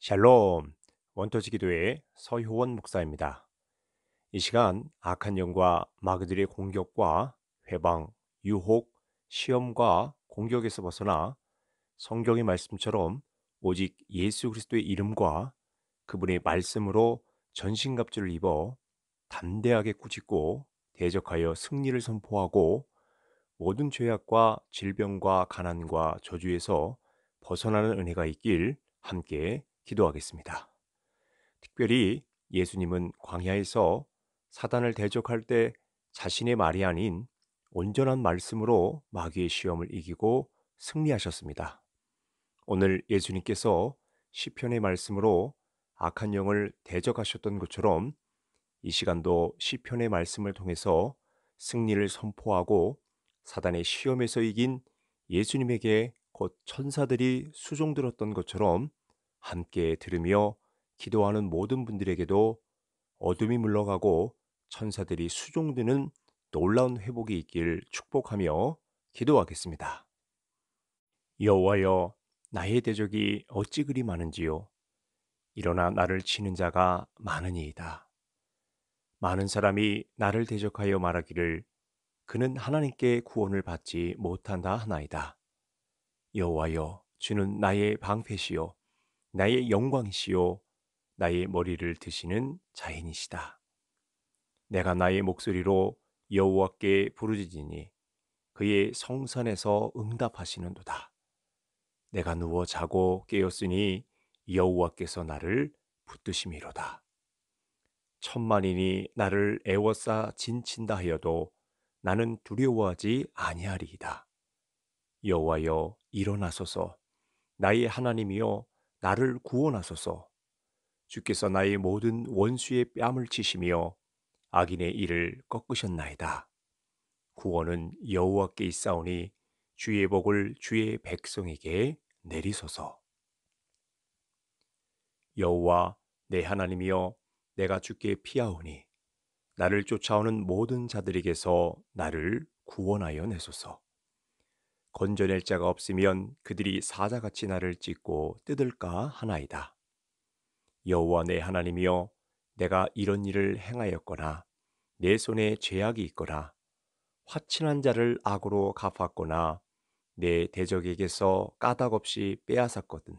샬롬 원터지기도의 서효원 목사입니다. 이 시간 악한 영과 마귀들의 공격과 회방, 유혹, 시험과 공격에서 벗어나 성경의 말씀처럼 오직 예수 그리스도의 이름과 그분의 말씀으로 전신갑주를 입어 담대하게 꾸짖고 대적하여 승리를 선포하고 모든 죄악과 질병과 가난과 저주에서 벗어나는 은혜가 있길 함께 기도하겠습니다. 특별히 예수님은 광야에서 사단을 대적할 때 자신의 말이 아닌 온전한 말씀으로 마귀의 시험을 이기고 승리하셨습니다. 오늘 예수님께서 시편의 말씀으로 악한 영을 대적하셨던 것처럼 이 시간도 시편의 말씀을 통해서 승리를 선포하고 사단의 시험에서 이긴 예수님에게 곧 천사들이 수종들었던 것처럼 함께 들으며 기도하는 모든 분들에게도 어둠이 물러가고 천사들이 수종드는 놀라운 회복이 있길 축복하며 기도하겠습니다. 여호와여 나의 대적이 어찌 그리 많은지요 일어나 나를 치는 자가 많으니이다. 많은 사람이 나를 대적하여 말하기를 그는 하나님께 구원을 받지 못한다 하나이다. 여호와여 주는 나의 방패시요 나의 영광이시요 나의 머리를 드시는 자인이시다. 내가 나의 목소리로 여호와께 부르짖으니 그의 성산에서 응답하시는도다. 내가 누워 자고 깨었으니 여호와께서 나를 붙드심이로다. 천만인이 나를 애워싸 진친다 하여도 나는 두려워하지 아니하리이다. 여호와여 일어나소서 나의 하나님이여 나를 구원하소서. 주께서 나의 모든 원수의 뺨을 치시며 악인의 이를 꺾으셨나이다. 구원은 여호와께 있사오니 주의 복을 주의 백성에게 내리소서. 여호와 내 하나님이여 내가 주께 피하오니 나를 쫓아오는 모든 자들에게서 나를 구원하여 내소서. 건져낼 자가 없으면 그들이 사자같이 나를 찢고 뜯을까 하나이다. 여호와 내 하나님이여 내가 이런 일을 행하였거나 내 손에 죄악이 있거나 화친한 자를 악으로 갚았거나 내 대적에게서 까닭없이 빼앗았거든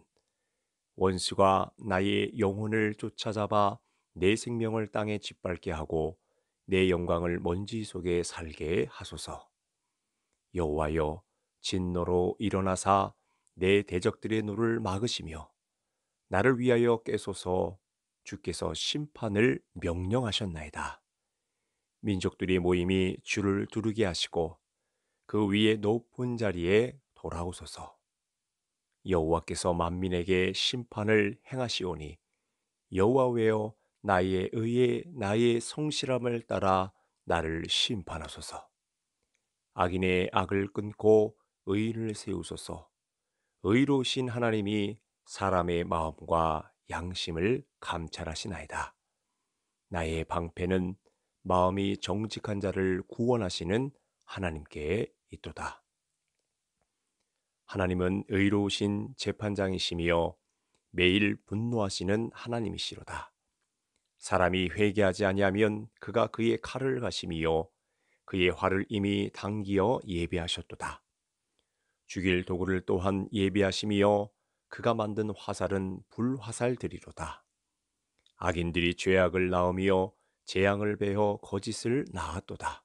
원수가 나의 영혼을 쫓아잡아 내 생명을 땅에 짓밟게 하고 내 영광을 먼지 속에 살게 하소서 여호와여 진노로 일어나사 내 대적들의 노를 막으시며 나를 위하여 깨소서 주께서 심판을 명령하셨나이다. 민족들이 모임이 주를 두르게 하시고 그 위에 높은 자리에 돌아오소서. 여호와께서 만민에게 심판을 행하시오니 여호와여 나의 의에 나의 성실함을 따라 나를 심판하소서. 악인의 악을 끊고 의를 세우소서. 의로우신 하나님이 사람의 마음과 양심을 감찰하시나이다. 나의 방패는 마음이 정직한 자를 구원하시는 하나님께 있도다. 하나님은 의로우신 재판장이시며 매일 분노하시는 하나님이시로다. 사람이 회개하지 아니하면 그가 그의 칼을 가심이요 그의 화를 이미 당기어 예비하셨도다. 죽일 도구를 또한 예비하심이여 그가 만든 화살은 불화살들이로다. 악인들이 죄악을 낳으며 재앙을 베어 거짓을 낳았도다.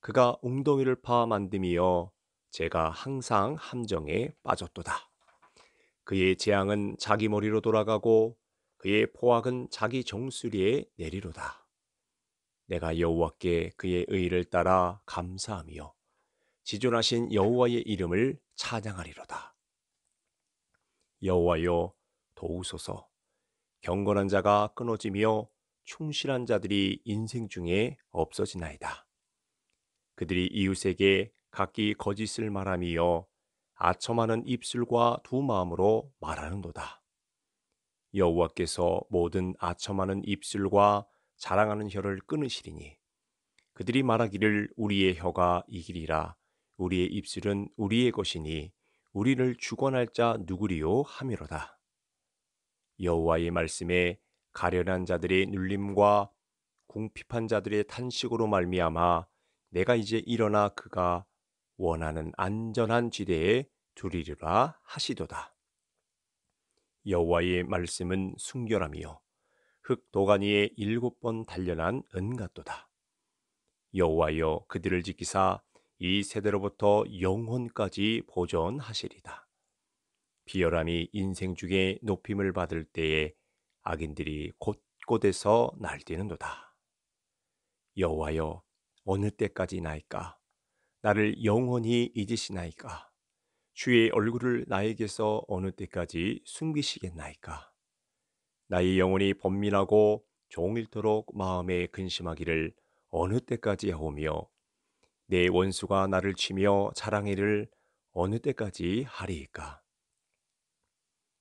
그가 웅덩이를 파 만듦이여 제가 항상 함정에 빠졌도다. 그의 재앙은 자기 머리로 돌아가고 그의 포악은 자기 정수리에 내리로다. 내가 여호와께 그의 의를 따라 감사하며 지존하신 여호와의 이름을 찬양하리로다. 여호와여 도우소서 경건한 자가 끊어지며 충실한 자들이 인생 중에 없어지나이다. 그들이 이웃에게 각기 거짓을 말하며 아첨하는 입술과 두 마음으로 말하는도다. 여호와께서 모든 아첨하는 입술과 자랑하는 혀를 끊으시리니 그들이 말하기를 우리의 혀가 이기리라 우리의 입술은 우리의 것이니 우리를 주관할 자 누구리요 함이로다. 여호와의 말씀에 가련한 자들의 눌림과 궁핍한 자들의 탄식으로 말미암아 내가 이제 일어나 그가 원하는 안전한 지대에 두리리라 하시도다. 여호와의 말씀은 순결함이요 흙 도가니에 일곱 번 단련한 은갓도다. 여호와여 그들을 지키사 이 세대로부터 영혼까지 보존하시리다. 비열함이 인생 중에 높임을 받을 때에 악인들이 곳곳에서 날뛰는도다. 여호와여 어느 때까지 나이까 나를 영원히 잊으시나이까 주의 얼굴을 나에게서 어느 때까지 숨기시겠나이까 나의 영혼이 번민하고 종일토록 마음에 근심하기를 어느 때까지 하오며 내 원수가 나를 치며 자랑이를 어느 때까지 하리이까?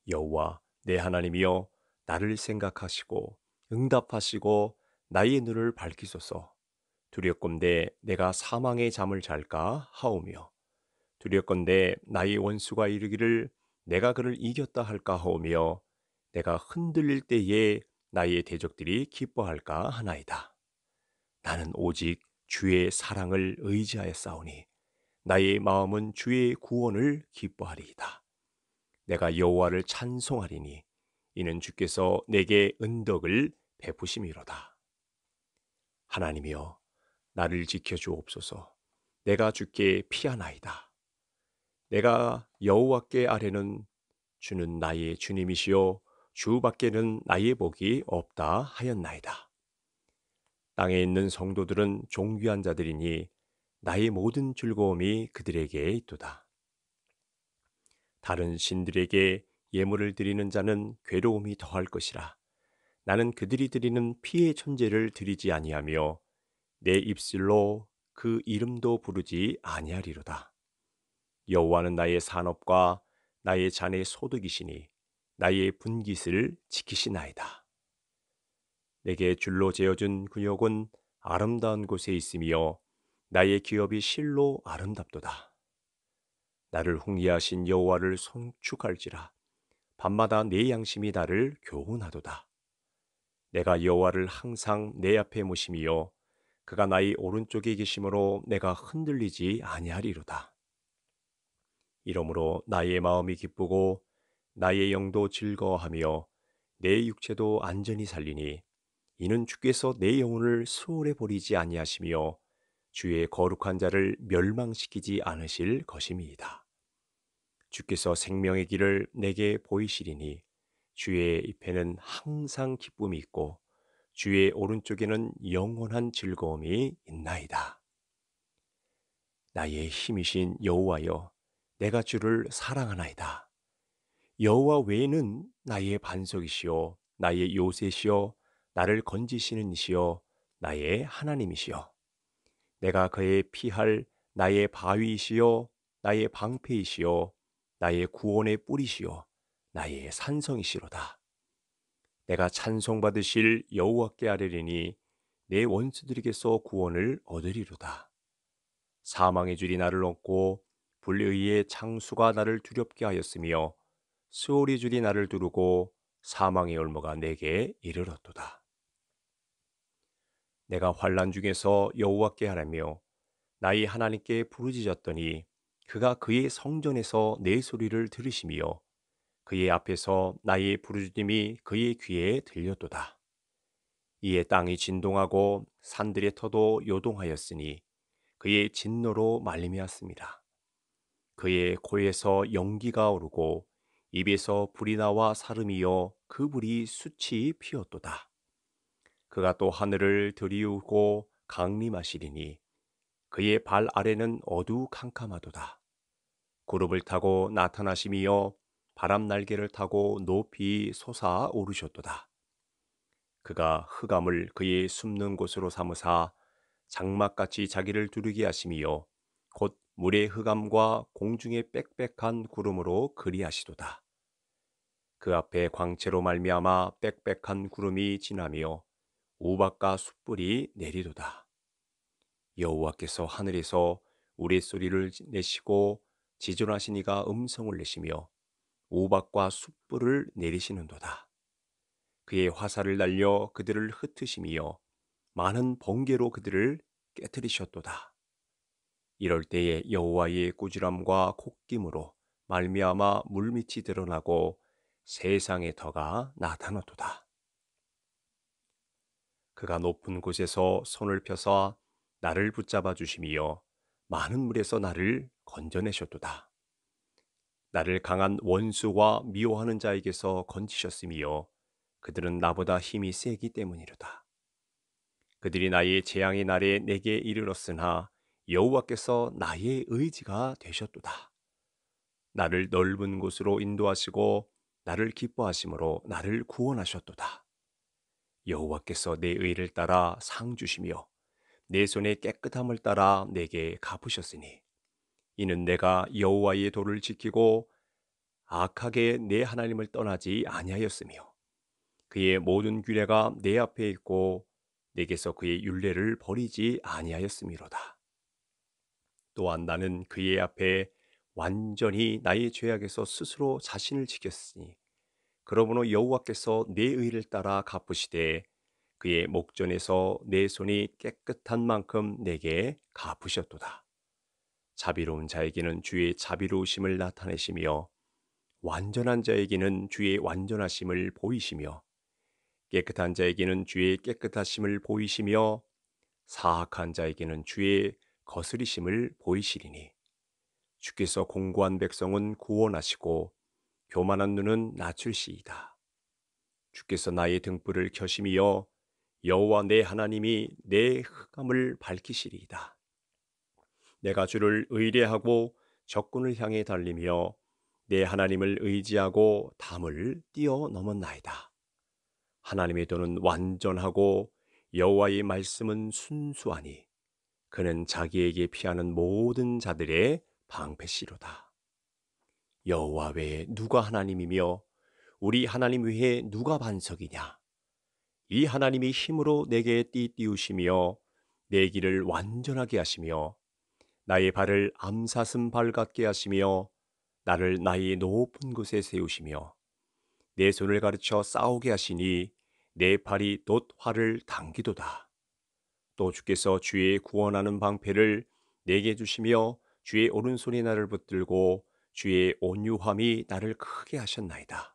여호와 내 하나님이여 나를 생각하시고 응답하시고 나의 눈을 밝히소서. 두렵건대 내가 사망의 잠을 잘까 하오며 두렵건대 나의 원수가 이르기를 내가 그를 이겼다 할까 하오며 내가 흔들릴 때에 나의 대적들이 기뻐할까 하나이다. 나는 오직 주의 사랑을 의지하여 싸우니 나의 마음은 주의 구원을 기뻐하리이다. 내가 여호와를 찬송하리니 이는 주께서 내게 은덕을 베푸심이로다. 하나님이여 나를 지켜 주옵소서. 내가 주께 피하나이다. 내가 여호와께 아래는 주는 나의 주님이시요 주 밖에는 나의 복이 없다 하였나이다. 땅에 있는 성도들은 종귀한 자들이니 나의 모든 즐거움이 그들에게 있도다. 다른 신들에게 예물을 드리는 자는 괴로움이 더할 것이라. 나는 그들이 드리는 피의 천재를 드리지 아니하며 내 입술로 그 이름도 부르지 아니하리로다. 여호와는 나의 산업과 나의 잔의 소득이시니 나의 분깃을 지키시나이다. 내게 줄로 재어준 근육은 아름다운 곳에 있으며 나의 기업이 실로 아름답도다. 나를 홍리하신 여호와를 송축할지라 밤마다 내 양심이 나를 교훈하도다. 내가 여호와를 항상 내 앞에 모심이요 그가 나의 오른쪽에 계심으로 내가 흔들리지 아니하리로다. 이러므로 나의 마음이 기쁘고 나의 영도 즐거워하며 내 육체도 안전히 살리니 이는 주께서 내 영혼을 수월해 버리지 아니하시며 주의 거룩한 자를 멸망시키지 않으실 것임이다 주께서 생명의 길을 내게 보이시리니 주의 입에는 항상 기쁨이 있고 주의 오른쪽에는 영원한 즐거움이 있나이다. 나의 힘이신 여호와여 내가 주를 사랑하나이다. 여호와 외에는 나의 반석이시요 나의 요새시요 나를 건지시는 이시여 나의 하나님이시여 내가 그의 피할 나의 바위이시여 나의 방패이시여 나의 구원의 뿌리시여 나의 산성이시로다 내가 찬송받으실 여호와께 아뢰리니 내 원수들에게서 구원을 얻으리로다 사망의 줄이 나를 얻고 불의의 창수가 나를 두렵게 하였으며 수월리 줄이 나를 두르고 사망의 올무가 내게 이르렀도다 내가 환란 중에서 여호와께 하라며 나의 하나님께 부르짖었더니 그가 그의 성전에서 내 소리를 들으시며 그의 앞에서 나의 부르짖음이 그의 귀에 들렸도다. 이에 땅이 진동하고 산들의 터도 요동하였으니 그의 진노로 말미암습니다. 그의 코에서 연기가 오르고 입에서 불이 나와 사름이요그 불이 수치 피었도다. 그가 또 하늘을 들이우고 강림하시리니 그의 발 아래는 어두 캄캄하도다. 구름을 타고 나타나심이며 바람 날개를 타고 높이 솟아 오르셨도다. 그가 흑암을 그의 숨는 곳으로 삼으사 장막같이 자기를 두르게 하심이요곧 물의 흑암과 공중의 빽빽한 구름으로 그리하시도다. 그 앞에 광채로 말미암아 빽빽한 구름이 지나며 오박과 숯불이 내리도다. 여호와께서 하늘에서 우리 소리를 내시고 지존하신 이가 음성을 내시며 오박과 숯불을 내리시는도다. 그의 화살을 날려 그들을 흩으시며 많은 번개로 그들을 깨뜨리셨도다. 이럴 때에 여호와의 꾸지람과 콧김으로 말미암아 물밑이 드러나고 세상의 터가 나타났도다. 그가 높은 곳에서 손을 펴서 나를 붙잡아 주심이여 많은 물에서 나를 건져내셨도다. 나를 강한 원수와 미워하는 자에게서 건지셨으며 그들은 나보다 힘이 세기 때문이로다. 그들이 나의 재앙의 날에 내게 이르렀으나 여호와께서 나의 의지가 되셨도다. 나를 넓은 곳으로 인도하시고 나를 기뻐하심으로 나를 구원하셨도다. 여호와께서 내 의를 따라 상 주시며 내 손의 깨끗함을 따라 내게 갚으셨으니 이는 내가 여호와의 도를 지키고 악하게 내 하나님을 떠나지 아니하였으며 그의 모든 규례가 내 앞에 있고 내게서 그의 윤례를 버리지 아니하였음이로다. 또한 나는 그의 앞에 완전히 나의 죄악에서 스스로 자신을 지켰으니 그러므로 여호와께서 내 의를 따라 갚으시되 그의 목전에서 내 손이 깨끗한 만큼 내게 갚으셨도다. 자비로운 자에게는 주의 자비로우심을 나타내시며 완전한 자에게는 주의 완전하심을 보이시며 깨끗한 자에게는 주의 깨끗하심을 보이시며 사악한 자에게는 주의 거스리심을 보이시리니 주께서 공고한 백성은 구원하시고 교만한 눈은 낮출시이다. 주께서 나의 등불을 켜심이 여호와 내 하나님이 내 흑암을 밝히시리이다. 내가 주를 의뢰하고 적군을 향해 달리며 내 하나님을 의지하고 담을 뛰어넘었나이다. 하나님의 도는 완전하고 여호와의 말씀은 순수하니 그는 자기에게 피하는 모든 자들의 방패시로다. 여호와 외에 누가 하나님이며 우리 하나님 외에 누가 반석이냐? 이 하나님이 힘으로 내게 띠 띄우시며 내 길을 완전하게 하시며 나의 발을 암사슴 발 같게 하시며 나를 나의 높은 곳에 세우시며 내 손을 가르쳐 싸우게 하시니 내 팔이 돛 활을 당기도다. 또 주께서 주의 구원하는 방패를 내게 주시며 주의 오른손이 나를 붙들고 주의 온유함이 나를 크게 하셨나이다.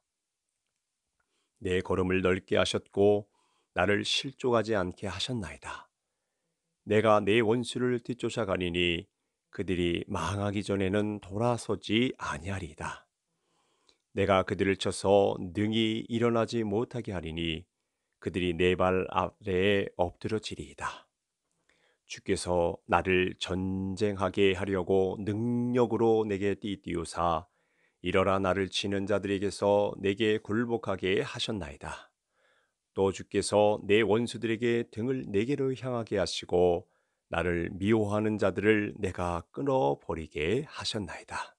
내 걸음을 넓게 하셨고 나를 실족하지 않게 하셨나이다. 내가 내 원수를 뒤쫓아가니니 그들이 망하기 전에는 돌아서지 아니하리이다. 내가 그들을 쳐서 능히 일어나지 못하게 하리니 그들이 내 발 아래에 엎드러지리이다. 주께서 나를 전쟁하게 하려고 능력으로 내게 띠띠우사 이러라 나를 치는 자들에게서 내게 굴복하게 하셨나이다. 또 주께서 내 원수들에게 등을 내게로 향하게 하시고 나를 미워하는 자들을 내가 끊어버리게 하셨나이다.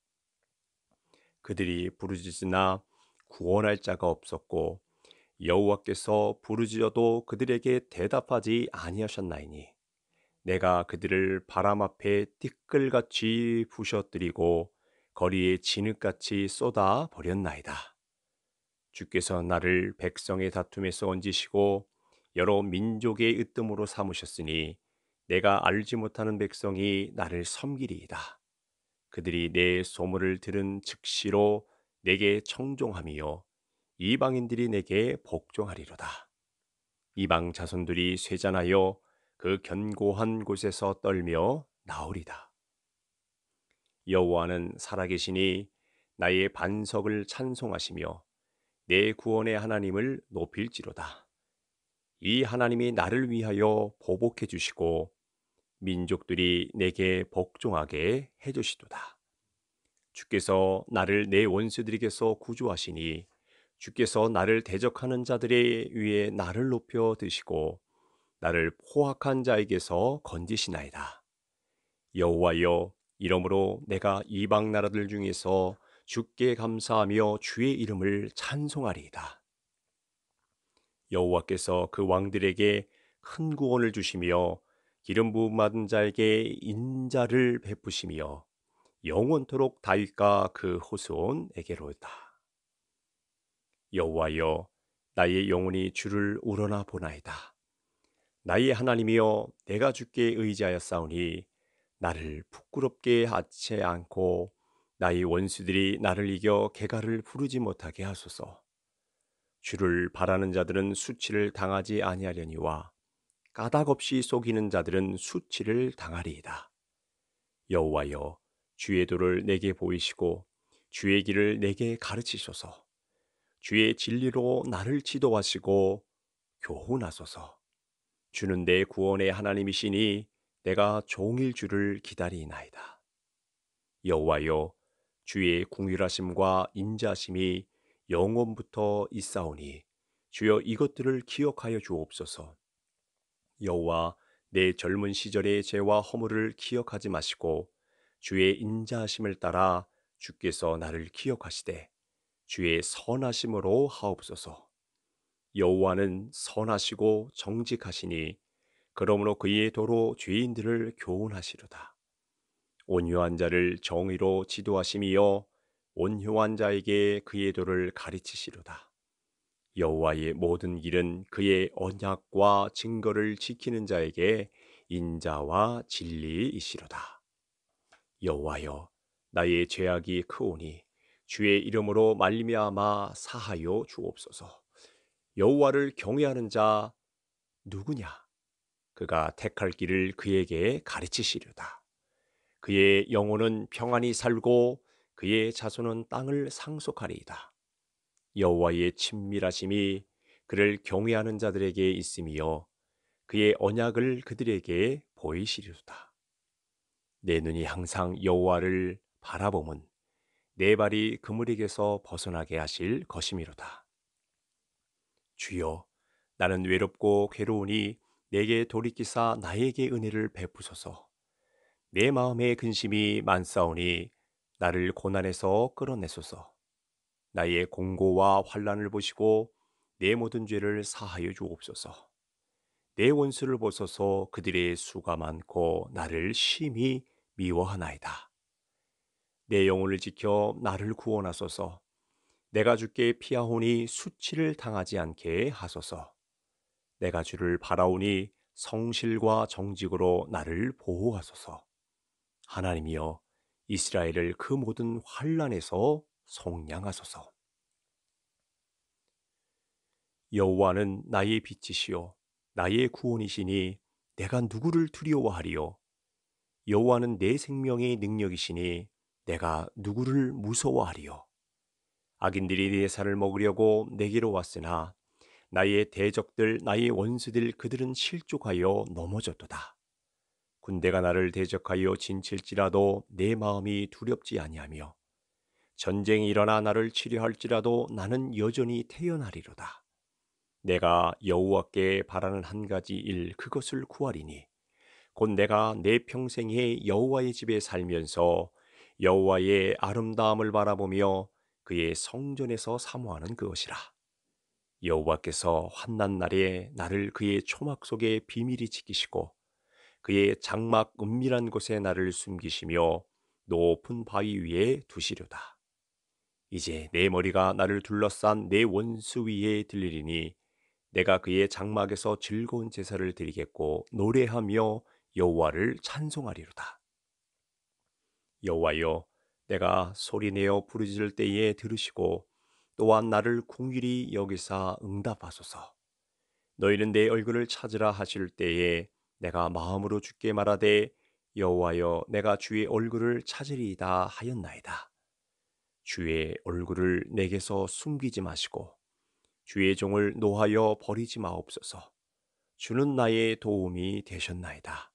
그들이 부르짖으나 구원할 자가 없었고 여호와께서 부르짖어도 그들에게 대답하지 아니하셨나이니 내가 그들을 바람 앞에 띠끌같이 부셔뜨리고 거리에 진흙같이 쏟아 버렸나이다. 주께서 나를 백성의 다툼에서 얹으시고 여러 민족의 으뜸으로 삼으셨으니 내가 알지 못하는 백성이 나를 섬기리이다. 그들이 내 소문을 들은 즉시로 내게 청종함이요 이방인들이 내게 복종하리로다. 이방 자손들이 쇠잔하여 그 견고한 곳에서 떨며 나오리다. 여호와는 살아계시니 나의 반석을 찬송하시며 내 구원의 하나님을 높일지로다. 이 하나님이 나를 위하여 보복해 주시고 민족들이 내게 복종하게 해 주시도다. 주께서 나를 내 원수들에게서 구조하시니 주께서 나를 대적하는 자들의 위에 나를 높여 드시고 나를 포악한 자에게서 건지시나이다. 여호와여 이러므로 내가 이방 나라들 중에서 주께 감사하며 주의 이름을 찬송하리이다. 여호와께서 그 왕들에게 큰 구원을 주시며 기름 부음 받은 자에게 인자를 베푸시며 영원토록 다윗과 그 후손에게로다. 여호와여 나의 영혼이 주를 우러나 보나이다. 나의 하나님이여 내가 주께 의지하였사오니 나를 부끄럽게 하지 않고 나의 원수들이 나를 이겨 개가를 부르지 못하게 하소서. 주를 바라는 자들은 수치를 당하지 아니하려니와 까닭없이 속이는 자들은 수치를 당하리이다. 여호와여 주의 도를 내게 보이시고 주의 길을 내게 가르치소서. 주의 진리로 나를 지도하시고 교훈하소서. 주는 내 구원의 하나님이시니 내가 종일 주를 기다리나이다. 여호와여 주의 궁휼하심과 인자심이 영원부터 있사오니 주여 이것들을 기억하여 주옵소서. 여호와 내 젊은 시절의 죄와 허물을 기억하지 마시고 주의 인자심을 따라 주께서 나를 기억하시되 주의 선하심으로 하옵소서. 여호와는 선하시고 정직하시니 그러므로 그의 도로 죄인들을 교훈하시로다. 온유한 자를 정의로 지도하심이여 온유한 자에게 그의 도를 가르치시로다. 여호와의 모든 길은 그의 언약과 증거를 지키는 자에게 인자와 진리이시로다. 여호와여 나의 죄악이 크오니 주의 이름으로 말미암아 사하여 주옵소서. 여호와를 경외하는 자 누구냐? 그가 택할 길을 그에게 가르치시려다. 그의 영혼은 평안히 살고 그의 자손은 땅을 상속하리이다. 여호와의 친밀하심이 그를 경외하는 자들에게 있으며 그의 언약을 그들에게 보이시리로다. 내 눈이 항상 여호와를 바라보면 내 발이 그물에게서 벗어나게 하실 것이미로다. 주여 나는 외롭고 괴로우니 내게 돌이키사 나에게 은혜를 베푸소서. 내 마음의 근심이 많사오니 나를 고난에서 끌어내소서. 나의 공고와 환란을 보시고 내 모든 죄를 사하여 주옵소서. 내 원수를 보소서 그들의 수가 많고 나를 심히 미워하나이다. 내 영혼을 지켜 나를 구원하소서. 내가 주께 피하오니 수치를 당하지 않게 하소서. 내가 주를 바라오니 성실과 정직으로 나를 보호하소서. 하나님이여 이스라엘을 그 모든 환란에서 속량하소서. 여호와는 나의 빛이시요 나의 구원이시니 내가 누구를 두려워하리요 여호와는 내 생명의 능력이시니 내가 누구를 무서워하리요 악인들이 내 살을 먹으려고 내게로 왔으나 나의 대적들 나의 원수들 그들은 실족하여 넘어졌도다. 군대가 나를 대적하여 진칠지라도 내 마음이 두렵지 아니하며 전쟁이 일어나 나를 치료할지라도 나는 여전히 태어나리로다. 내가 여호와께 바라는 한 가지 일 그것을 구하리니 곧 내가 내 평생에 여호와의 집에 살면서 여호와의 아름다움을 바라보며 그의 성전에서 사모하는 그것이라. 여호와께서 환난 날에 나를 그의 초막 속에 비밀히 지키시고 그의 장막 은밀한 곳에 나를 숨기시며 높은 바위 위에 두시려다. 이제 내 머리가 나를 둘러싼 내 원수 위에 들리리니 내가 그의 장막에서 즐거운 제사를 드리겠고 노래하며 여호와를 찬송하리로다. 여호와여 내가 소리내어 부르짖을 때에 들으시고 또한 나를 궁일이 여기사 응답하소서. 너희는 내 얼굴을 찾으라 하실 때에 내가 마음으로 주께 말하되 여호와여 내가 주의 얼굴을 찾으리이다 하였나이다. 주의 얼굴을 내게서 숨기지 마시고 주의 종을 노하여 버리지 마옵소서. 주는 나의 도움이 되셨나이다.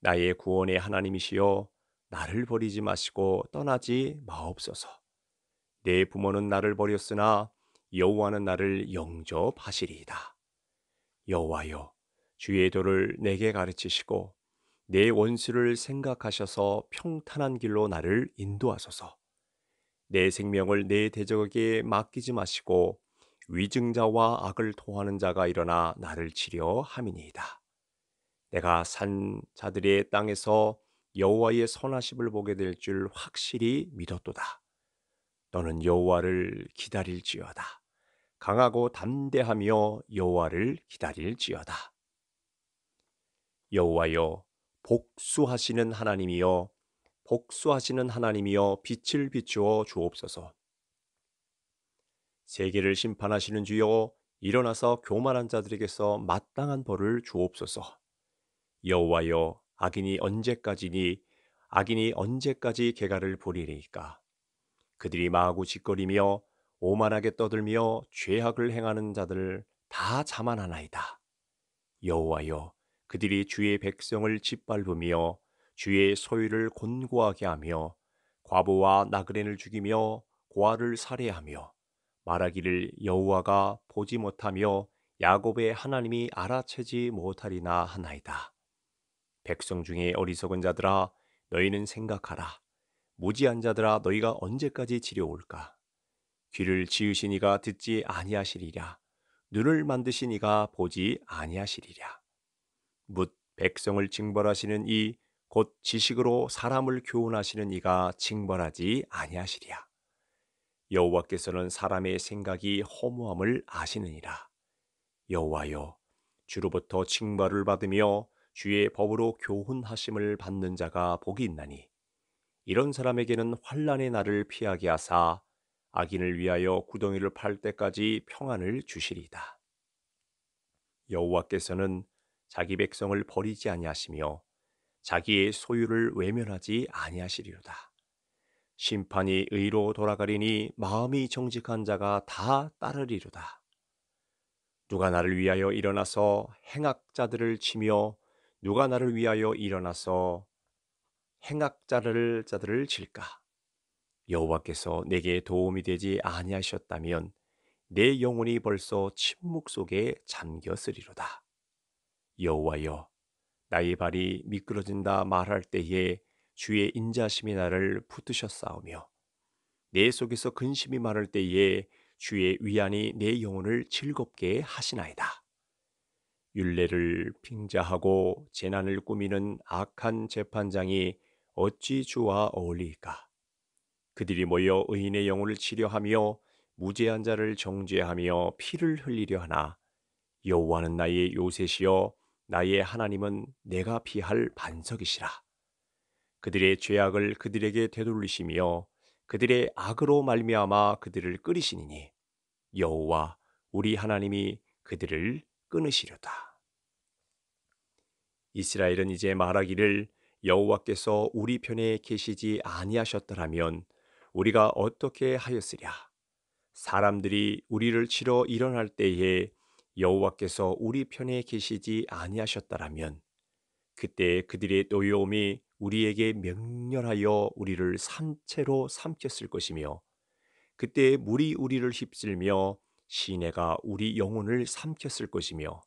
나의 구원의 하나님이시여 나를 버리지 마시고 떠나지 마옵소서. 내 부모는 나를 버렸으나 여호와는 나를 영접하시리이다. 여호와여 주의 도를 내게 가르치시고 내 원수를 생각하셔서 평탄한 길로 나를 인도하소서. 내 생명을 내 대적에게 맡기지 마시고 위증자와 악을 토하는 자가 일어나 나를 치려 함이니이다. 내가 산 자들의 땅에서 여호와의 선하심을 보게 될 줄 확실히 믿었도다. 너는 여호와를 기다릴지어다. 강하고 담대하며 여호와를 기다릴지어다. 여호와여 복수하시는 하나님이여 복수하시는 하나님이여 빛을 비추어 주옵소서. 세계를 심판하시는 주여 일어나서 교만한 자들에게서 마땅한 벌을 주옵소서. 여호와여 악인이 언제까지니 악인이 언제까지 개가를 보리리까 그들이 마하 짓거리며 오만하게 떠들며 죄악을 행하는 자들 다 자만하나이다 여호와여 그들이 주의 백성을 짓밟으며 주의 소유를 곤고하게 하며 과부와 나그네를 죽이며 고아를 살해하며 말하기를 여호와가 보지 못하며 야곱의 하나님이 알아채지 못하리나 하나이다. 백성 중에 어리석은 자들아 너희는 생각하라. 무지한 자들아 너희가 언제까지 지려올까? 귀를 지으신 이가 듣지 아니하시리라. 눈을 만드신 이가 보지 아니하시리라. 묻 백성을 징벌하시는 이 곧 지식으로 사람을 교훈하시는 이가 징벌하지 아니하시리라. 여호와께서는 사람의 생각이 허무함을 아시느니라. 여호와여 주로부터 징벌을 받으며 주의 법으로 교훈하심을 받는 자가 복이 있나니 이런 사람에게는 환란의 날을 피하게 하사 악인을 위하여 구덩이를 팔 때까지 평안을 주시리이다. 여호와께서는 자기 백성을 버리지 아니하시며 자기의 소유를 외면하지 아니하시리로다. 심판이 의로 돌아가리니 마음이 정직한 자가 다 따르리로다. 누가 나를 위하여 일어나서 행악자들을 치며 누가 나를 위하여 일어나서 행악자를 자들을 칠까? 여호와께서 내게 도움이 되지 아니하셨다면 내 영혼이 벌써 침묵 속에 잠겼으리로다. 여호와여, 나의 발이 미끄러진다 말할 때에 주의 인자심이 나를 붙드셨사오며 내 속에서 근심이 많을 때에 주의 위안이 내 영혼을 즐겁게 하시나이다. 윤례를 빙자하고 재난을 꾸미는 악한 재판장이 어찌 주와 어울릴까 그들이 모여 의인의 영혼을 치료하며 무죄한 자를 정죄하며 피를 흘리려 하나 여호와는 나의 요셉이여 나의 하나님은 내가 피할 반석이시라. 그들의 죄악을 그들에게 되돌리시며 그들의 악으로 말미암아 그들을 끓이시니니 여호와 우리 하나님이 그들을 끊으시려다. 이스라엘은 이제 말하기를 여호와께서 우리 편에 계시지 아니하셨더라면 우리가 어떻게 하였으랴 사람들이 우리를 치러 일어날 때에 여호와께서 우리 편에 계시지 아니하셨다라면 그때 그들의 노여움이 우리에게 맹렬하여 우리를 산채로 삼켰을 것이며 그때 물이 우리를 휩쓸며 시내가 우리 영혼을 삼켰을 것이며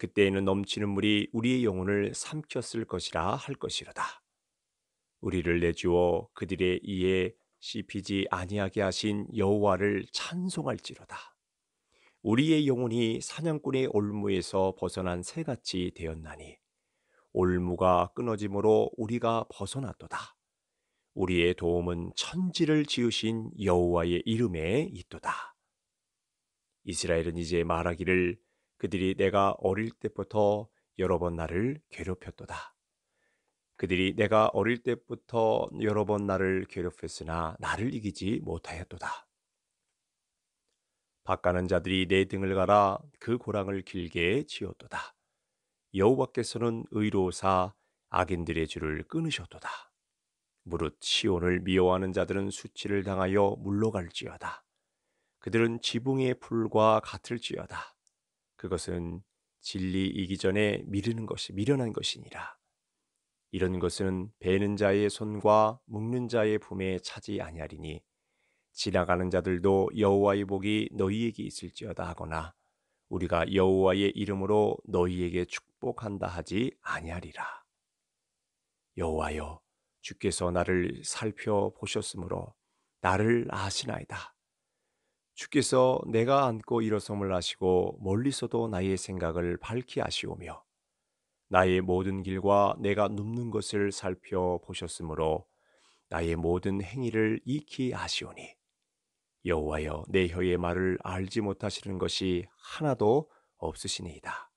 그때에는 넘치는 물이 우리의 영혼을 삼켰을 것이라 할 것이로다. 우리를 내주어 그들의 이에 씹히지 아니하게 하신 여호와를 찬송할지로다. 우리의 영혼이 사냥꾼의 올무에서 벗어난 새같이 되었나니 올무가 끊어짐으로 우리가 벗어났도다. 우리의 도움은 천지를 지으신 여호와의 이름에 있도다. 이스라엘은 이제 말하기를 그들이 내가 어릴 때부터 여러 번 나를 괴롭혔도다. 그들이 내가 어릴 때부터 여러 번 나를 괴롭혔으나 나를 이기지 못하였도다. 바가는 자들이 내 등을 갈아 그 고랑을 길게 지었도다. 여호와께서는 의로우사 악인들의 줄을 끊으셨도다. 무릇 시온을 미워하는 자들은 수치를 당하여 물러갈지어다. 그들은 지붕의 풀과 같을지어다. 그것은 진리이기 전에 미르는 것이 미련한 것이니라. 이런 것은 베는 자의 손과 묶는 자의 품에 차지 아니하리니 지나가는 자들도 여호와의 복이 너희에게 있을지어다 하거나 우리가 여호와의 이름으로 너희에게 축복한다 하지 아니하리라. 여호와여 주께서 나를 살펴보셨으므로 나를 아시나이다. 주께서 내가 안고 일어섬을 아시고 멀리서도 나의 생각을 밝히 아시오며 나의 모든 길과 내가 눕는 것을 살펴 보셨으므로 나의 모든 행위를 익히 아시오니 여호와여 내 혀의 말을 알지 못하시는 것이 하나도 없으시니이다.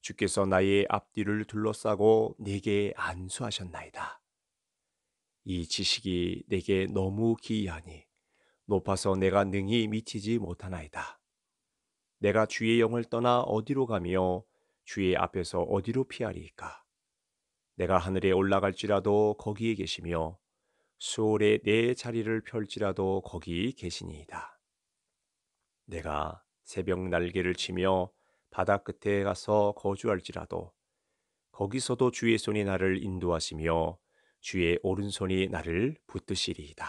주께서 나의 앞뒤를 둘러싸고 내게 안수하셨나이다. 이 지식이 내게 너무 기이하니 높아서 내가 능히 미치지 못하나이다. 내가 주의 영을 떠나 어디로 가며 주의 앞에서 어디로 피하리까 내가 하늘에 올라갈지라도 거기에 계시며 수월에 내 자리를 펼지라도 거기 계시니이다. 내가 새벽 날개를 치며 바다 끝에 가서 거주할지라도 거기서도 주의 손이 나를 인도하시며 주의 오른손이 나를 붙드시리이다.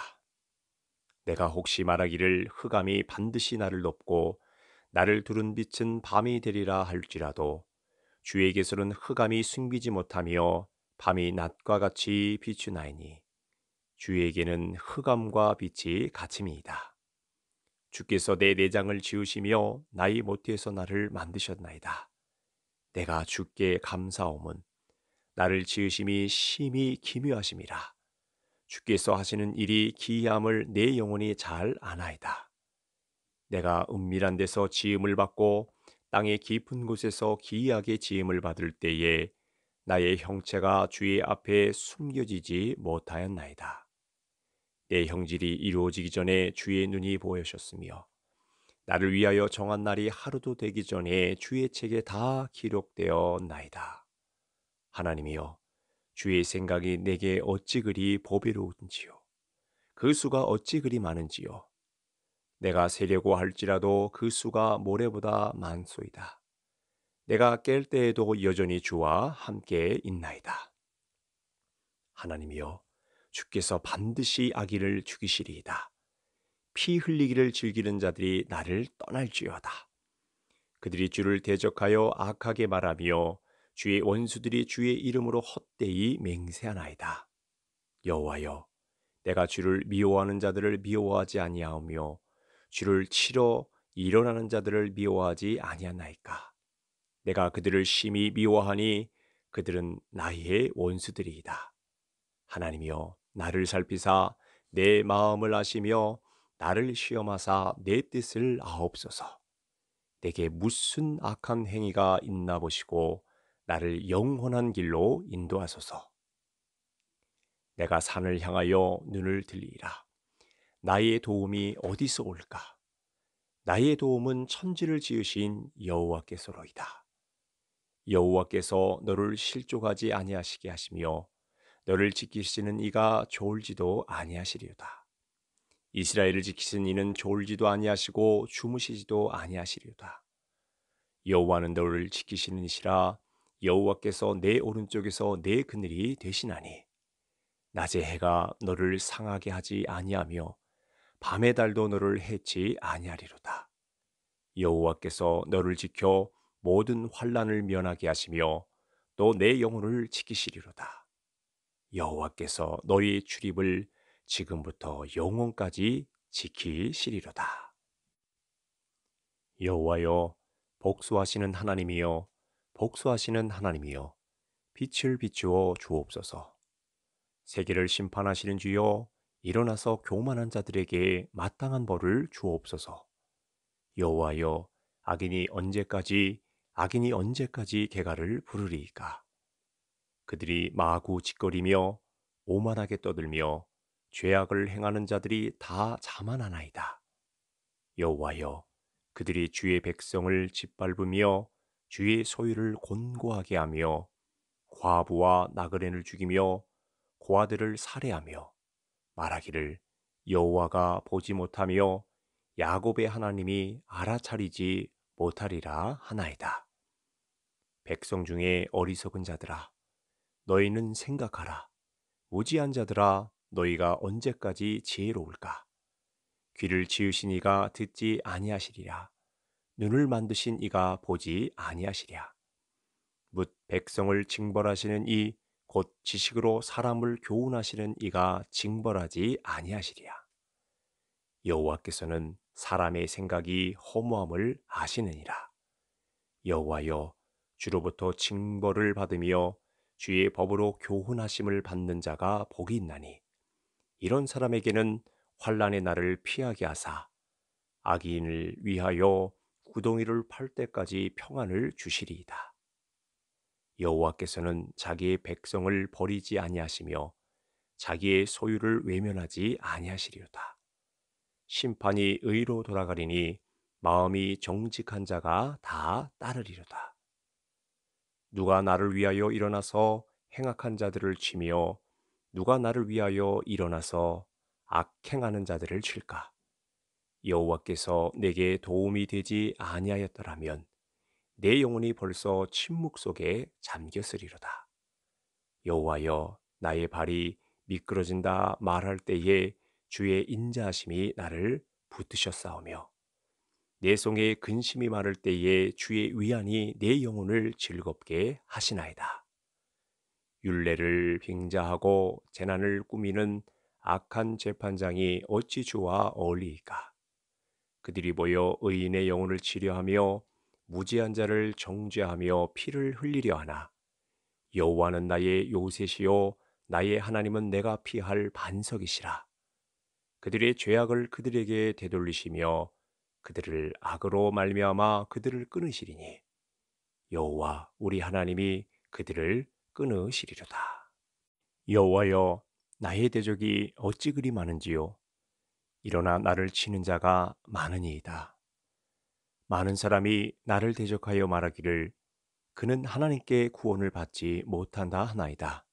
내가 혹시 말하기를 흑암이 반드시 나를 높고 나를 두른 빛은 밤이 되리라 할지라도 주에게서는 흑암이 숨기지 못하며 밤이 낮과 같이 비추나이니 주에게는 흑암과 빛이 같음이이다. 주께서 내 내장을 지으시며 나의 모태에서 나를 만드셨나이다. 내가 주께 감사함은 나를 지으심이 심히 기묘하심이라. 주께서 하시는 일이 기이함을 내 영혼이 잘 아나이다. 내가 은밀한 데서 지음을 받고 땅의 깊은 곳에서 기이하게 지음을 받을 때에 나의 형체가 주의 앞에 숨겨지지 못하였나이다. 내 형질이 이루어지기 전에 주의 눈이 보여셨으며 나를 위하여 정한 날이 하루도 되기 전에 주의 책에 다 기록되어 나이다. 하나님이여 주의 생각이 내게 어찌 그리 보배로운지요. 그 수가 어찌 그리 많은지요. 내가 세려고 할지라도 그 수가 모래보다 많소이다. 내가 깰 때에도 여전히 주와 함께 있나이다. 하나님이여, 주께서 반드시 아기를 죽이시리이다. 피 흘리기를 즐기는 자들이 나를 떠날지어다. 그들이 주를 대적하여 악하게 말하며 주의 원수들이 주의 이름으로 헛되이 맹세하나이다. 여호와여, 내가 주를 미워하는 자들을 미워하지 아니하오며 주를 치러 일어나는 자들을 미워하지 아니하나이까. 내가 그들을 심히 미워하니 그들은 나의 원수들이이다. 하나님이여, 나를 살피사 내 마음을 아시며 나를 시험하사 내 뜻을 아옵소서. 내게 무슨 악한 행위가 있나 보시고 나를 영원한 길로 인도하소서. 내가 산을 향하여 눈을 들리라. 나의 도움이 어디서 올까? 나의 도움은 천지를 지으신 여호와께서로이다. 여호와께서 너를 실족하지 아니하시게 하시며 너를 지키시는 이가 좋을지도 아니하시리로다. 이스라엘을 지키신 이는 졸지도 아니하시고 주무시지도 아니하시리로다. 여호와는 너를 지키시는 이시라 여호와께서 내 오른쪽에서 내 그늘이 되시나니 낮의 해가 너를 상하게 하지 아니하며 밤의 달도 너를 해치 아니하리로다 여호와께서 너를 지켜 모든 환란을 면하게 하시며 또 내 영혼을 지키시리로다 여호와께서 너의 출입을 지금부터 영혼까지 지키시리로다 여호와여 복수하시는 하나님이여 복수하시는 하나님이여 빛을 비추어 주옵소서. 세계를 심판하시는 주여 일어나서 교만한 자들에게 마땅한 벌을 주옵소서. 여호와여 악인이 언제까지 악인이 언제까지 개가를 부르리까 그들이 마구 짓거리며 오만하게 떠들며 죄악을 행하는 자들이 다 자만하나이다. 여호와여 그들이 주의 백성을 짓밟으며 주의 소유를 곤고하게 하며 과부와 나그네를 죽이며 고아들을 살해하며 말하기를 여호와가 보지 못하며 야곱의 하나님이 알아차리지 못하리라 하나이다. 백성 중에 어리석은 자들아 너희는 생각하라 무지한 자들아 너희가 언제까지 지혜로울까 귀를 지으시니가 듣지 아니하시리라 눈을 만드신 이가 보지 아니하시랴. 묻 백성을 징벌하시는 이 곧 지식으로 사람을 교훈하시는 이가 징벌하지 아니하시리야. 여호와께서는 사람의 생각이 허무함을 아시느니라. 여호와여 주로부터 징벌을 받으며 주의 법으로 교훈하심을 받는 자가 복이 있나니 이런 사람에게는 환란의 날을 피하게 하사 악인을 위하여 구덩이를 팔 때까지 평안을 주시리이다. 여호와께서는 자기의 백성을 버리지 아니하시며 자기의 소유를 외면하지 아니하시리로다. 심판이 의로 돌아가리니 마음이 정직한 자가 다 따르리로다. 누가 나를 위하여 일어나서 행악한 자들을 치며 누가 나를 위하여 일어나서 악행하는 자들을 칠까? 여호와께서 내게 도움이 되지 아니하였더라면 내 영혼이 벌써 침묵 속에 잠겼으리로다. 여호와여 나의 발이 미끄러진다 말할 때에 주의 인자하심이 나를 붙드셨사오며 내 속에 근심이 마를 때에 주의 위안이 내 영혼을 즐겁게 하시나이다. 윤례를 빙자하고 재난을 꾸미는 악한 재판장이 어찌 주와 어울리이까? 그들이 모여 의인의 영혼을 치료하며 무지한 자를 정죄하며 피를 흘리려 하나 여호와는 나의 요셉이요 나의 하나님은 내가 피할 반석이시라 그들의 죄악을 그들에게 되돌리시며 그들을 악으로 말미암아 그들을 끊으시리니 여호와 우리 하나님이 그들을 끊으시리로다 여호와여 나의 대적이 어찌 그리 많은지요 일어나 나를 치는 자가 많으니이다. 많은 사람이 나를 대적하여 말하기를 그는 하나님께 구원을 받지 못한다 하나이다.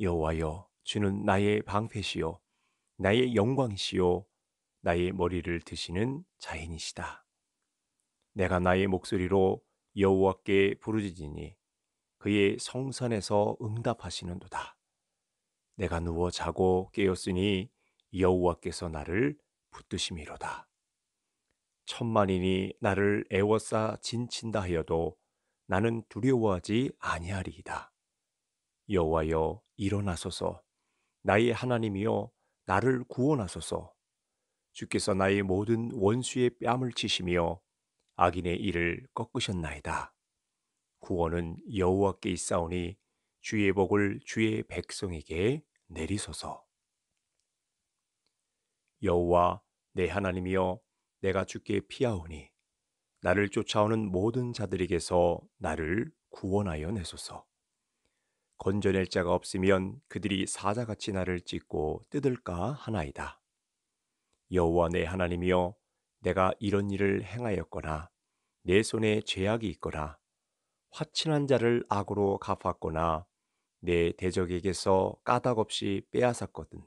여호와여 주는 나의 방패시요 나의 영광이시요 나의 머리를 드시는 자인이시다. 내가 나의 목소리로 여호와께 부르짖으니 그의 성산에서 응답하시는도다. 내가 누워 자고 깨었으니 여호와께서 나를 붙드심이로다. 천만인이 나를 애워싸 진친다 하여도 나는 두려워하지 아니하리이다. 여호와여 일어나소서 나의 하나님이여 나를 구원하소서 주께서 나의 모든 원수의 뺨을 치시며 악인의 이를 꺾으셨나이다. 구원은 여호와께 있사오니 주의 복을 주의 백성에게 내리소서. 여호와 내 하나님이여 내가 주께 피하오니 나를 쫓아오는 모든 자들에게서 나를 구원하여 내소서. 건져낼 자가 없으면 그들이 사자같이 나를 찢고 뜯을까 하나이다. 여호와 내 하나님이여 내가 이런 일을 행하였거나 내 손에 죄악이 있거나 화친한 자를 악으로 갚았거나 내 대적에게서 까닭없이 빼앗았거든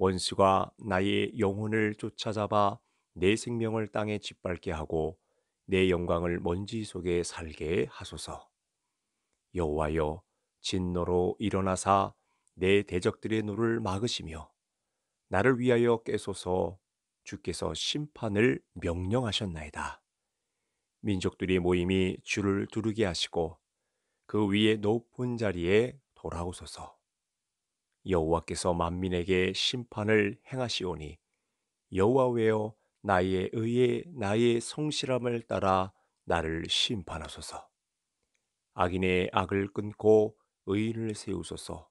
원수가 나의 영혼을 쫓아잡아 내 생명을 땅에 짓밟게 하고 내 영광을 먼지 속에 살게 하소서. 여호와여 진노로 일어나사 내 대적들의 노를 막으시며 나를 위하여 깨소서 주께서 심판을 명령하셨나이다. 민족들이 모임이 주를 두르게 하시고 그 위에 높은 자리에 돌아오소서. 여호와께서 만민에게 심판을 행하시오니 여호와여 나의 의에 나의 성실함을 따라 나를 심판하소서. 악인의 악을 끊고 의인을 세우소서.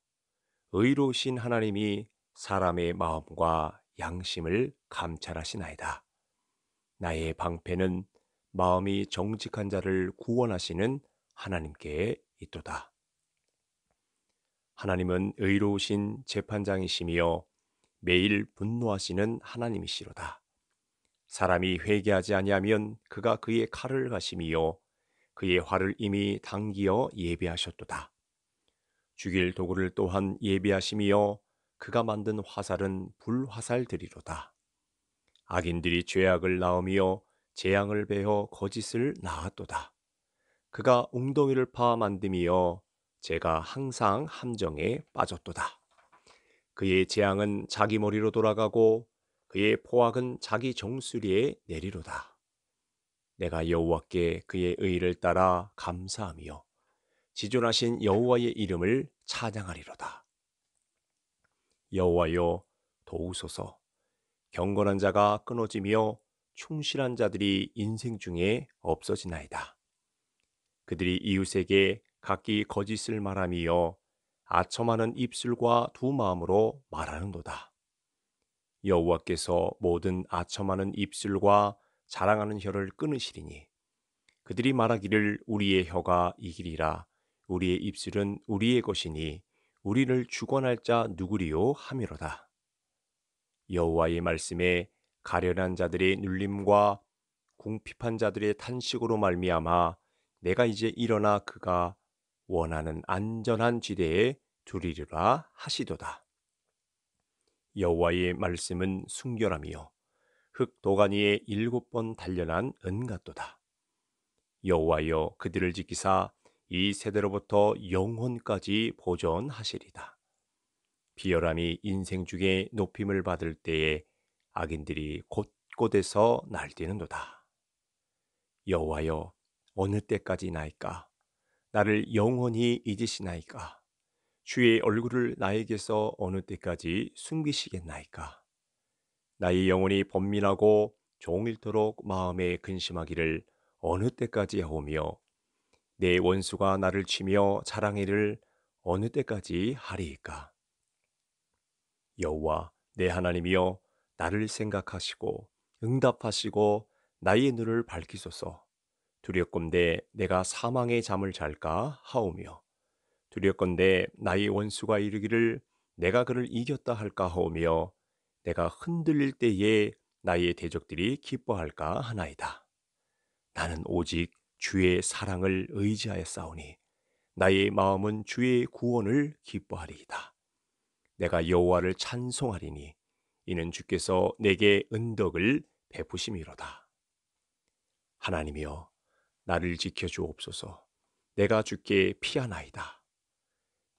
의로우신 하나님이 사람의 마음과 양심을 감찰하시나이다. 나의 방패는 마음이 정직한 자를 구원하시는 하나님께 있도다. 하나님은 의로우신 재판장이시며 매일 분노하시는 하나님이시로다. 사람이 회개하지 아니하면 그가 그의 칼을 가시며 그의 활을 이미 당기어 예비하셨도다. 죽일 도구를 또한 예비하시며 그가 만든 화살은 불화살들이로다. 악인들이 죄악을 낳으며 재앙을 베어 거짓을 낳았도다. 그가 웅덩이를 파 만듦이여 제가 항상 함정에 빠졌도다. 그의 재앙은 자기 머리로 돌아가고 그의 포악은 자기 정수리에 내리로다. 내가 여호와께 그의 의를 따라 감사하며 지존하신 여호와의 이름을 찬양하리로다. 여호와여 도우소서 경건한 자가 끊어지며 충실한 자들이 인생 중에 없어지나이다. 그들이 이웃에게 각기 거짓을 말함이여 아첨하는 입술과 두 마음으로 말하는도다. 여호와께서 모든 아첨하는 입술과 자랑하는 혀를 끊으시리니 그들이 말하기를 우리의 혀가 이기리라 우리의 입술은 우리의 것이니 우리를 주관할 자 누구리요 하미로다. 여호와의 말씀에 가련한 자들의 눌림과 궁핍한 자들의 탄식으로 말미암아 내가 이제 일어나 그가 원하는 안전한 지대에 두리리라 하시도다. 여호와의 말씀은 순결함이요 흙 도가니에 일곱 번 단련한 은같도다. 여호와여 그들을 지키사 이 세대로부터 영혼까지 보존하시리다. 비열함이 인생 중에 높임을 받을 때에 악인들이 곳곳에서 날뛰는도다. 여호와여 어느 때까지 나일까? 나를 영원히 잊으시나이까? 주의 얼굴을 나에게서 어느 때까지 숨기시겠나이까? 나의 영혼이 번민하고 종일토록 마음에 근심하기를 어느 때까지 하오며 내 원수가 나를 치며 자랑이를 어느 때까지 하리이까? 여호와 내 하나님이여 나를 생각하시고 응답하시고 나의 눈을 밝히소서. 두렵건대 내가 사망의 잠을 잘까 하오며 두렵건대 나의 원수가 이르기를 내가 그를 이겼다 할까 하오며 내가 흔들릴 때에 나의 대적들이 기뻐할까 하나이다. 나는 오직 주의 사랑을 의지하여 싸우니 나의 마음은 주의 구원을 기뻐하리이다. 내가 여호와를 찬송하리니 이는 주께서 내게 은덕을 베푸심이로다. 하나님이여 나를 지켜주옵소서. 내가 주께 피하나이다.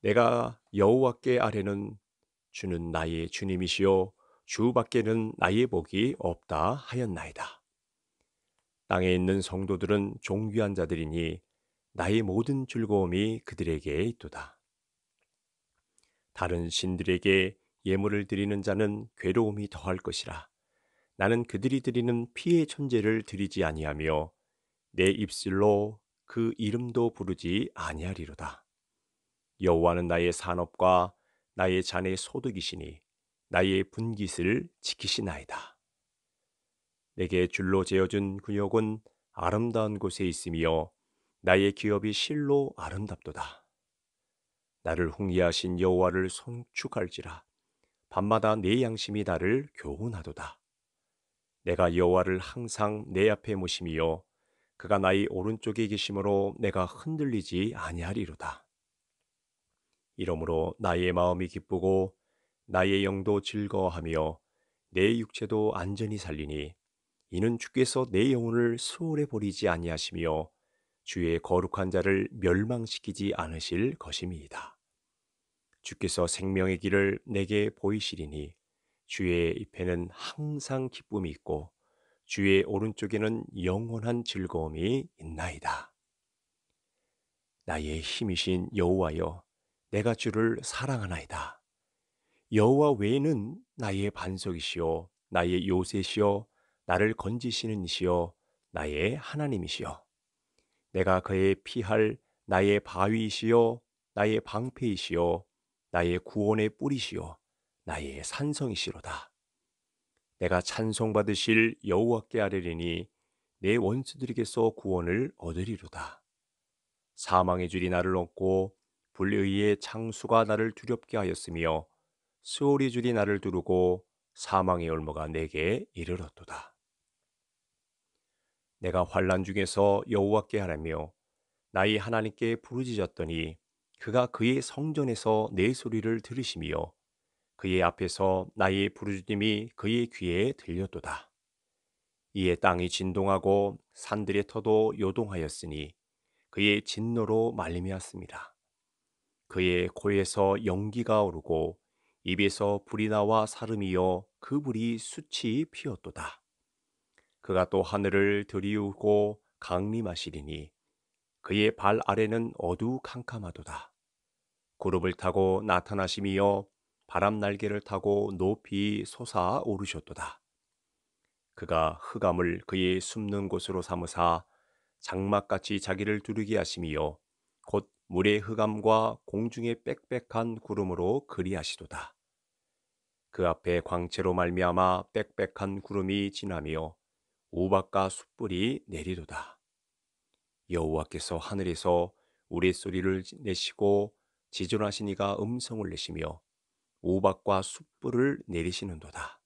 내가 여호와께 아래는 주는 나의 주님이시요 주 밖에는 나의 복이 없다 하였나이다. 땅에 있는 성도들은 종귀한 자들이니 나의 모든 즐거움이 그들에게 있도다. 다른 신들에게 예물을 드리는 자는 괴로움이 더할 것이라. 나는 그들이 드리는 피의 천재를 드리지 아니하며 내 입술로 그 이름도 부르지 아니하리로다. 여호와는 나의 산업과 나의 잔의 소득이시니 나의 분깃을 지키시나이다. 내게 줄로 재어준 근육은 아름다운 곳에 있으며 나의 기업이 실로 아름답도다. 나를 홍리하신 여호와를 송축할지라 밤마다 내 양심이 나를 교훈하도다. 내가 여호와를 항상 내 앞에 모시며 그가 나의 오른쪽에 계심으로 내가 흔들리지 아니하리로다. 이러므로 나의 마음이 기쁘고 나의 영도 즐거워하며 내 육체도 안전히 살리니 이는 주께서 내 영혼을 수월해 버리지 아니하시며 주의 거룩한 자를 멸망시키지 않으실 것임이다. 주께서 생명의 길을 내게 보이시리니 주의 입에는 항상 기쁨이 있고 주의 오른쪽에는 영원한 즐거움이 있나이다. 나의 힘이신 여호와여, 내가 주를 사랑하나이다. 여호와 외에는 나의 반석이시요, 나의 요새시요, 나를 건지시는 이시요, 나의 하나님이시요. 내가 그의 피할 나의 바위이시요, 나의 방패이시요, 나의 구원의 뿌리시요, 나의 산성이시로다. 내가 찬송받으실 여호와께 아뢰리니 내 원수들에게서 구원을 얻으리로다. 사망의 줄이 나를 얻고 불의의 창수가 나를 두렵게 하였으며 스오리 줄이 나를 두르고 사망의 올무가 내게 이르렀도다. 내가 환란 중에서 여호와께 하라며 나의 하나님께 부르짖었더니 그가 그의 성전에서 내 소리를 들으시며 그의 앞에서 나의 부르짖음이 그의 귀에 들렸도다. 이에 땅이 진동하고 산들의 터도 요동하였으니 그의 진노로 말미암았습니다. 그의 코에서 연기가 오르고 입에서 불이 나와 사름이요그 불이 수치 피었도다. 그가 또 하늘을 들이우고 강림하시리니 그의 발 아래는 어두캄캄하도다. 그룹을 타고 나타나심이며 바람 날개를 타고 높이 솟아 오르셨도다. 그가 흑암을 그의 숨는 곳으로 삼으사 장막같이 자기를 두르게 하심이요 곧 물의 흑암과 공중의 빽빽한 구름으로 그리하시도다. 그 앞에 광채로 말미암아 빽빽한 구름이 지나며 우박과 숯불이 내리도다. 여호와께서 하늘에서 우리 소리를 내시고 지존하시니가 음성을 내시며 오박과 숯불을 내리시는도다.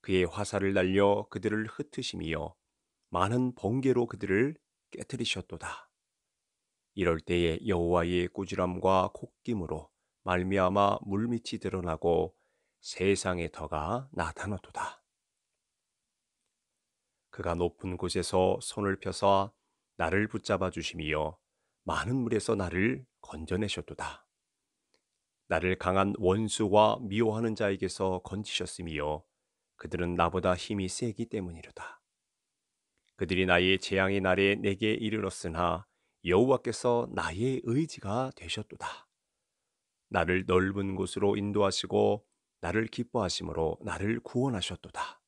그의 화살을 날려 그들을 흩으심이여 많은 번개로 그들을 깨뜨리셨도다. 이럴 때에 여호와의 꾸지람과 콧김으로 말미암아 물밑이 드러나고 세상의 터가 나타났도다. 그가 높은 곳에서 손을 펴서 나를 붙잡아 주심이여 많은 물에서 나를 건져내셨도다. 나를 강한 원수와 미워하는 자에게서 건지셨으며 그들은 나보다 힘이 세기 때문이로다. 그들이 나의 재앙의 날에 내게 이르렀으나 여호와께서 나의 의지가 되셨도다. 나를 넓은 곳으로 인도하시고 나를 기뻐하심으로 나를 구원하셨도다.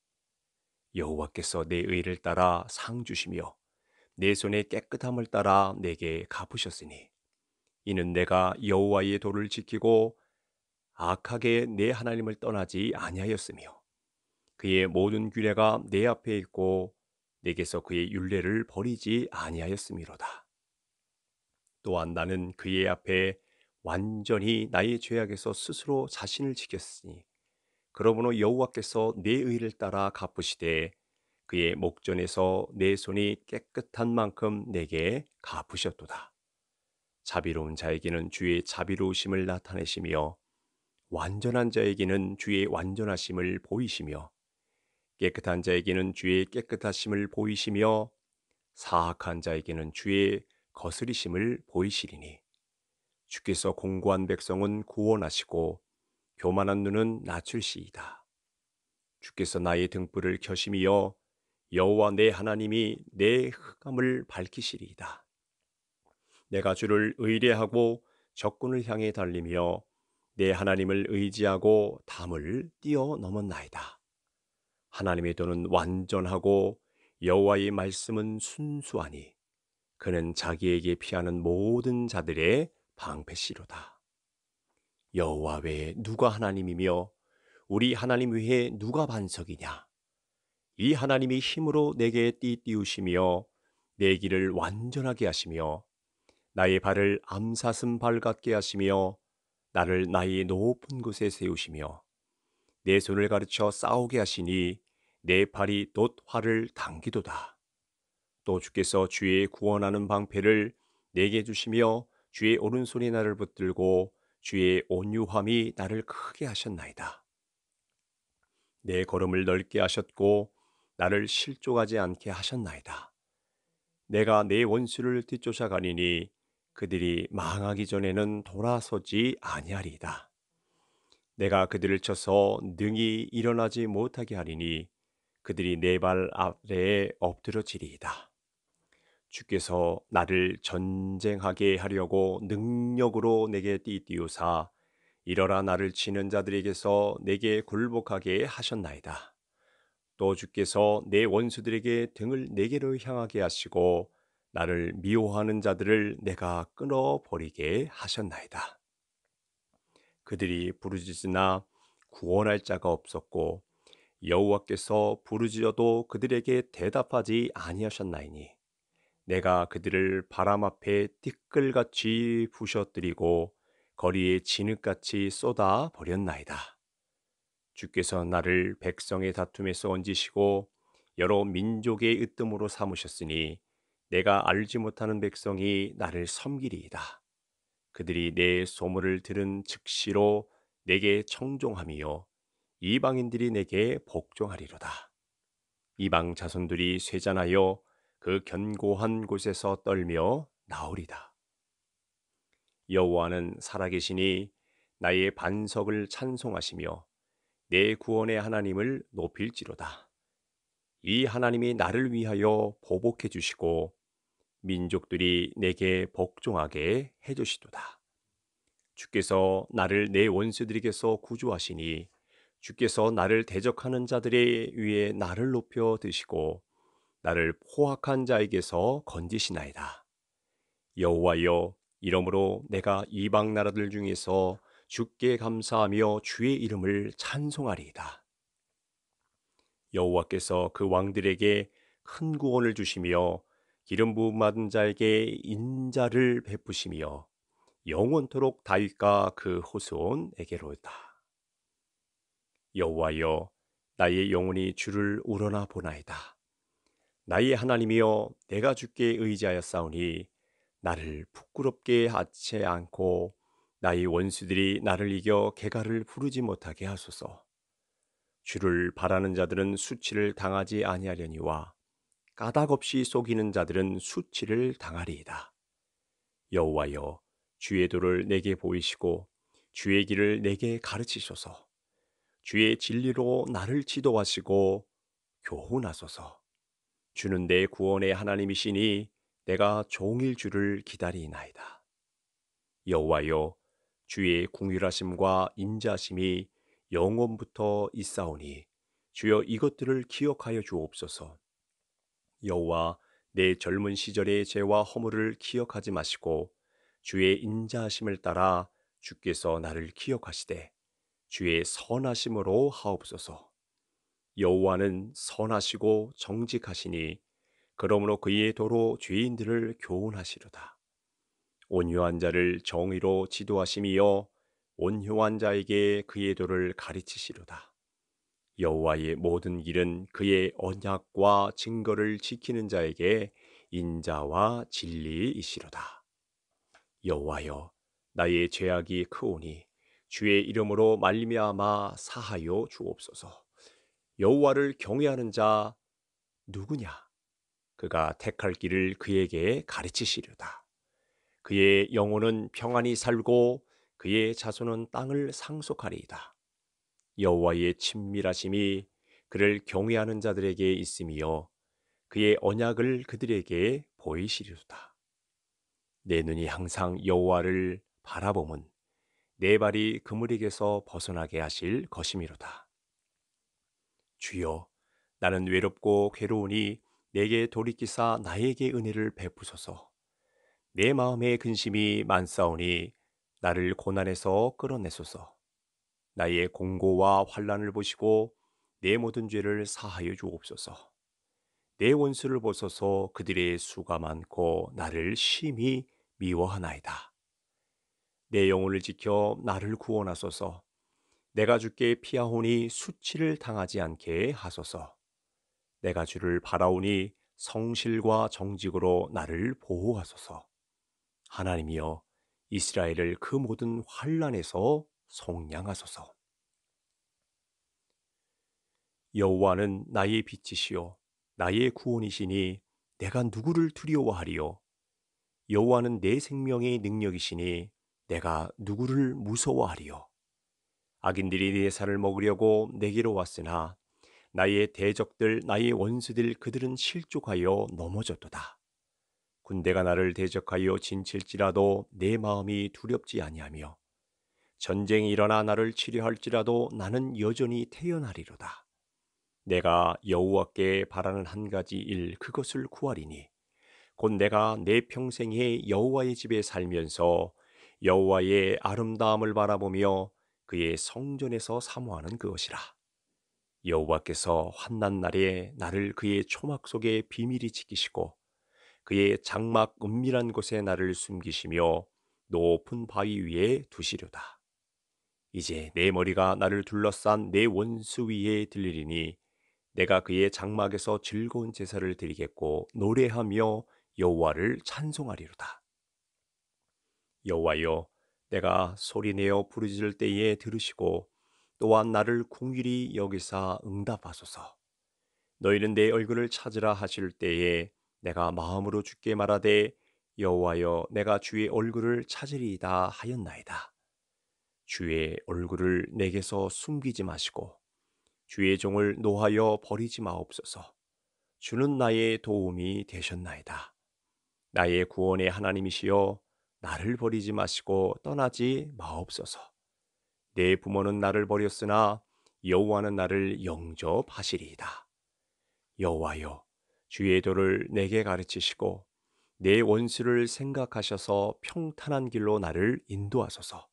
여호와께서 내 의를 따라 상 주시며 내 손의 깨끗함을 따라 내게 갚으셨으니 이는 내가 여호와의 도를 지키고 악하게 내 하나님을 떠나지 아니하였으며 그의 모든 규례가 내 앞에 있고 내게서 그의 율례를 버리지 아니하였음이로다. 또한 나는 그의 앞에 완전히 나의 죄악에서 스스로 자신을 지켰으니 그러므로 여호와께서 내 의를 따라 갚으시되 그의 목전에서 내 손이 깨끗한 만큼 내게 갚으셨도다. 자비로운 자에게는 주의 자비로우심을 나타내시며 완전한 자에게는 주의 완전하심을 보이시며 깨끗한 자에게는 주의 깨끗하심을 보이시며 사악한 자에게는 주의 거스리심을 보이시리니 주께서 공고한 백성은 구원하시고 교만한 눈은 낮출시이다. 주께서 나의 등불을 켜심이여 여호와 내 하나님이 내 흑암을 밝히시리이다. 내가 주를 의뢰하고 적군을 향해 달리며 내 하나님을 의지하고 담을 뛰어넘었나이다. 하나님의 도는 완전하고 여호와의 말씀은 순수하니 그는 자기에게 피하는 모든 자들의 방패시로다. 여호와 외에 누가 하나님이며 우리 하나님 외에 누가 반석이냐? 이 하나님이 힘으로 내게 띠 띄우시며 내 길을 완전하게 하시며 나의 발을 암사슴 발 같게 하시며 나를 나의 높은 곳에 세우시며 내 손을 가르쳐 싸우게 하시니 내 팔이 돛화를 당기도다. 또 주께서 주의 구원하는 방패를 내게 주시며 주의 오른손이 나를 붙들고 주의 온유함이 나를 크게 하셨나이다. 내 걸음을 넓게 하셨고 나를 실족하지 않게 하셨나이다. 내가 내 원수를 뒤쫓아가니니 그들이 망하기 전에는 돌아서지 아니하리이다. 내가 그들을 쳐서 능히 일어나지 못하게 하리니 그들이 내 발아래 엎드러지리이다. 주께서 나를 전쟁하게 하려고 능력으로 내게 띠띠우사 일어라 나를 치는 자들에게서 내게 굴복하게 하셨나이다. 또 주께서 내 원수들에게 등을 내게로 네 향하게 하시고 나를 미워하는 자들을 내가 끊어버리게 하셨나이다. 그들이 부르짖으나 구원할 자가 없었고 여호와께서 부르짖어도 그들에게 대답하지 아니하셨나이니 내가 그들을 바람 앞에 띠끌같이 부셔뜨리고 거리에 진흙같이 쏟아 버렸나이다. 주께서 나를 백성의 다툼에서 얹으시고 여러 민족의 으뜸으로 삼으셨으니 내가 알지 못하는 백성이 나를 섬기리이다. 그들이 내 소문을 들은 즉시로 내게 청종함이 이방인들이 내게 복종하리로다. 이방 자손들이 쇠잔하여 그 견고한 곳에서 떨며 나오리다. 여호와는 살아계시니 나의 반석을 찬송하시며 내 구원의 하나님을 높일지로다. 이 하나님이 나를 위하여 보복해 주시고 민족들이 내게 복종하게 해주시도다. 주께서 나를 내 원수들에게서 구조하시니 주께서 나를 대적하는 자들의 위에 나를 높여 드시고 나를 포악한 자에게서 건지시나이다. 여호와여 이러므로 내가 이방 나라들 중에서 주께 감사하며 주의 이름을 찬송하리이다. 여호와께서 그 왕들에게 큰 구원을 주시며 기름 부음받은 자에게 인자를 베푸시며 영원토록 다윗과 그호후온에게로다 여호와여 나의 영혼이 주를 우러나 보나이다. 나의 하나님이여 내가 주께 의지하여 싸우니 나를 부끄럽게 하지 않고 나의 원수들이 나를 이겨 개가를 부르지 못하게 하소서. 주를 바라는 자들은 수치를 당하지 아니하려니와 까닭없이 속이는 자들은 수치를 당하리이다. 여호와여 주의 도를 내게 보이시고 주의 길을 내게 가르치소서. 주의 진리로 나를 지도하시고 교훈하소서. 주는 내 구원의 하나님이시니 내가 종일 주를 기다리나이다. 여호와여 주의 궁휼하심과 인자심이 영원부터 있사오니 주여 이것들을 기억하여 주옵소서. 여호와 내 젊은 시절의 죄와 허물을 기억하지 마시고 주의 인자하심을 따라 주께서 나를 기억하시되 주의 선하심으로 하옵소서. 여호와는 선하시고 정직하시니 그러므로 그의 도로 죄인들을 교훈하시로다. 온유한 자를 정의로 지도하심이여 온유한 자에게 그의 도를 가르치시로다. 여호와의 모든 길은 그의 언약과 증거를 지키는 자에게 인자와 진리이시로다. 여호와여 나의 죄악이 크오니 주의 이름으로 말미암아 사하여 주옵소서. 여호와를 경외하는 자 누구냐? 그가 택할 길을 그에게 가르치시려다. 그의 영혼은 평안히 살고 그의 자손은 땅을 상속하리이다. 여호와의 친밀하심이 그를 경외하는 자들에게 있음이요 그의 언약을 그들에게 보이시리로다. 내 눈이 항상 여호와를 바라보면 내 발이 그물에게서 벗어나게 하실 것이미로다. 주여, 나는 외롭고 괴로우니 내게 돌이키사 나에게 은혜를 베푸소서. 내 마음의 근심이 만사오니 나를 고난에서 끌어내소서. 나의 공고와 환란을 보시고 내 모든 죄를 사하여 주옵소서. 내 원수를 보소서 그들의 수가 많고 나를 심히 미워하나이다. 내 영혼을 지켜 나를 구원하소서. 내가 주께 피하오니 수치를 당하지 않게 하소서. 내가 주를 바라오니 성실과 정직으로 나를 보호하소서. 하나님이여 이스라엘을 그 모든 환란에서 속량하소서. 여호와는 나의 빛이시요 나의 구원이시니 내가 누구를 두려워하리요 여호와는 내 생명의 능력이시니 내가 누구를 무서워하리요 악인들이 내 살을 먹으려고 내게로 왔으나 나의 대적들 나의 원수들 그들은 실족하여 넘어졌도다 군대가 나를 대적하여 진칠지라도 내 마음이 두렵지 아니하며 전쟁이 일어나 나를 치료할지라도 나는 여전히 태어나리로다. 내가 여호와께 바라는 한 가지 일 그것을 구하리니 곧 내가 내 평생에 여호와의 집에 살면서 여호와의 아름다움을 바라보며 그의 성전에서 사모하는 그것이라. 여호와께서 환난 날에 나를 그의 초막 속에 비밀이 지키시고 그의 장막 은밀한 곳에 나를 숨기시며 높은 바위 위에 두시려다. 이제 내 머리가 나를 둘러싼 내 원수 위에 들리리니 내가 그의 장막에서 즐거운 제사를 드리겠고 노래하며 여호와를 찬송하리로다. 여호와여 내가 소리내어 부르짖을 때에 들으시고 또한 나를 궁일이 여기사 응답하소서. 너희는 내 얼굴을 찾으라 하실 때에 내가 마음으로 주께 말하되 여호와여 내가 주의 얼굴을 찾으리이다 하였나이다. 주의 얼굴을 내게서 숨기지 마시고 주의 종을 노하여 버리지 마옵소서. 주는 나의 도움이 되셨나이다. 나의 구원의 하나님이시여 나를 버리지 마시고 떠나지 마옵소서. 내 부모는 나를 버렸으나 여호와는 나를 영접하시리이다. 여호와여 주의 도를 내게 가르치시고 내 원수를 생각하셔서 평탄한 길로 나를 인도하소서.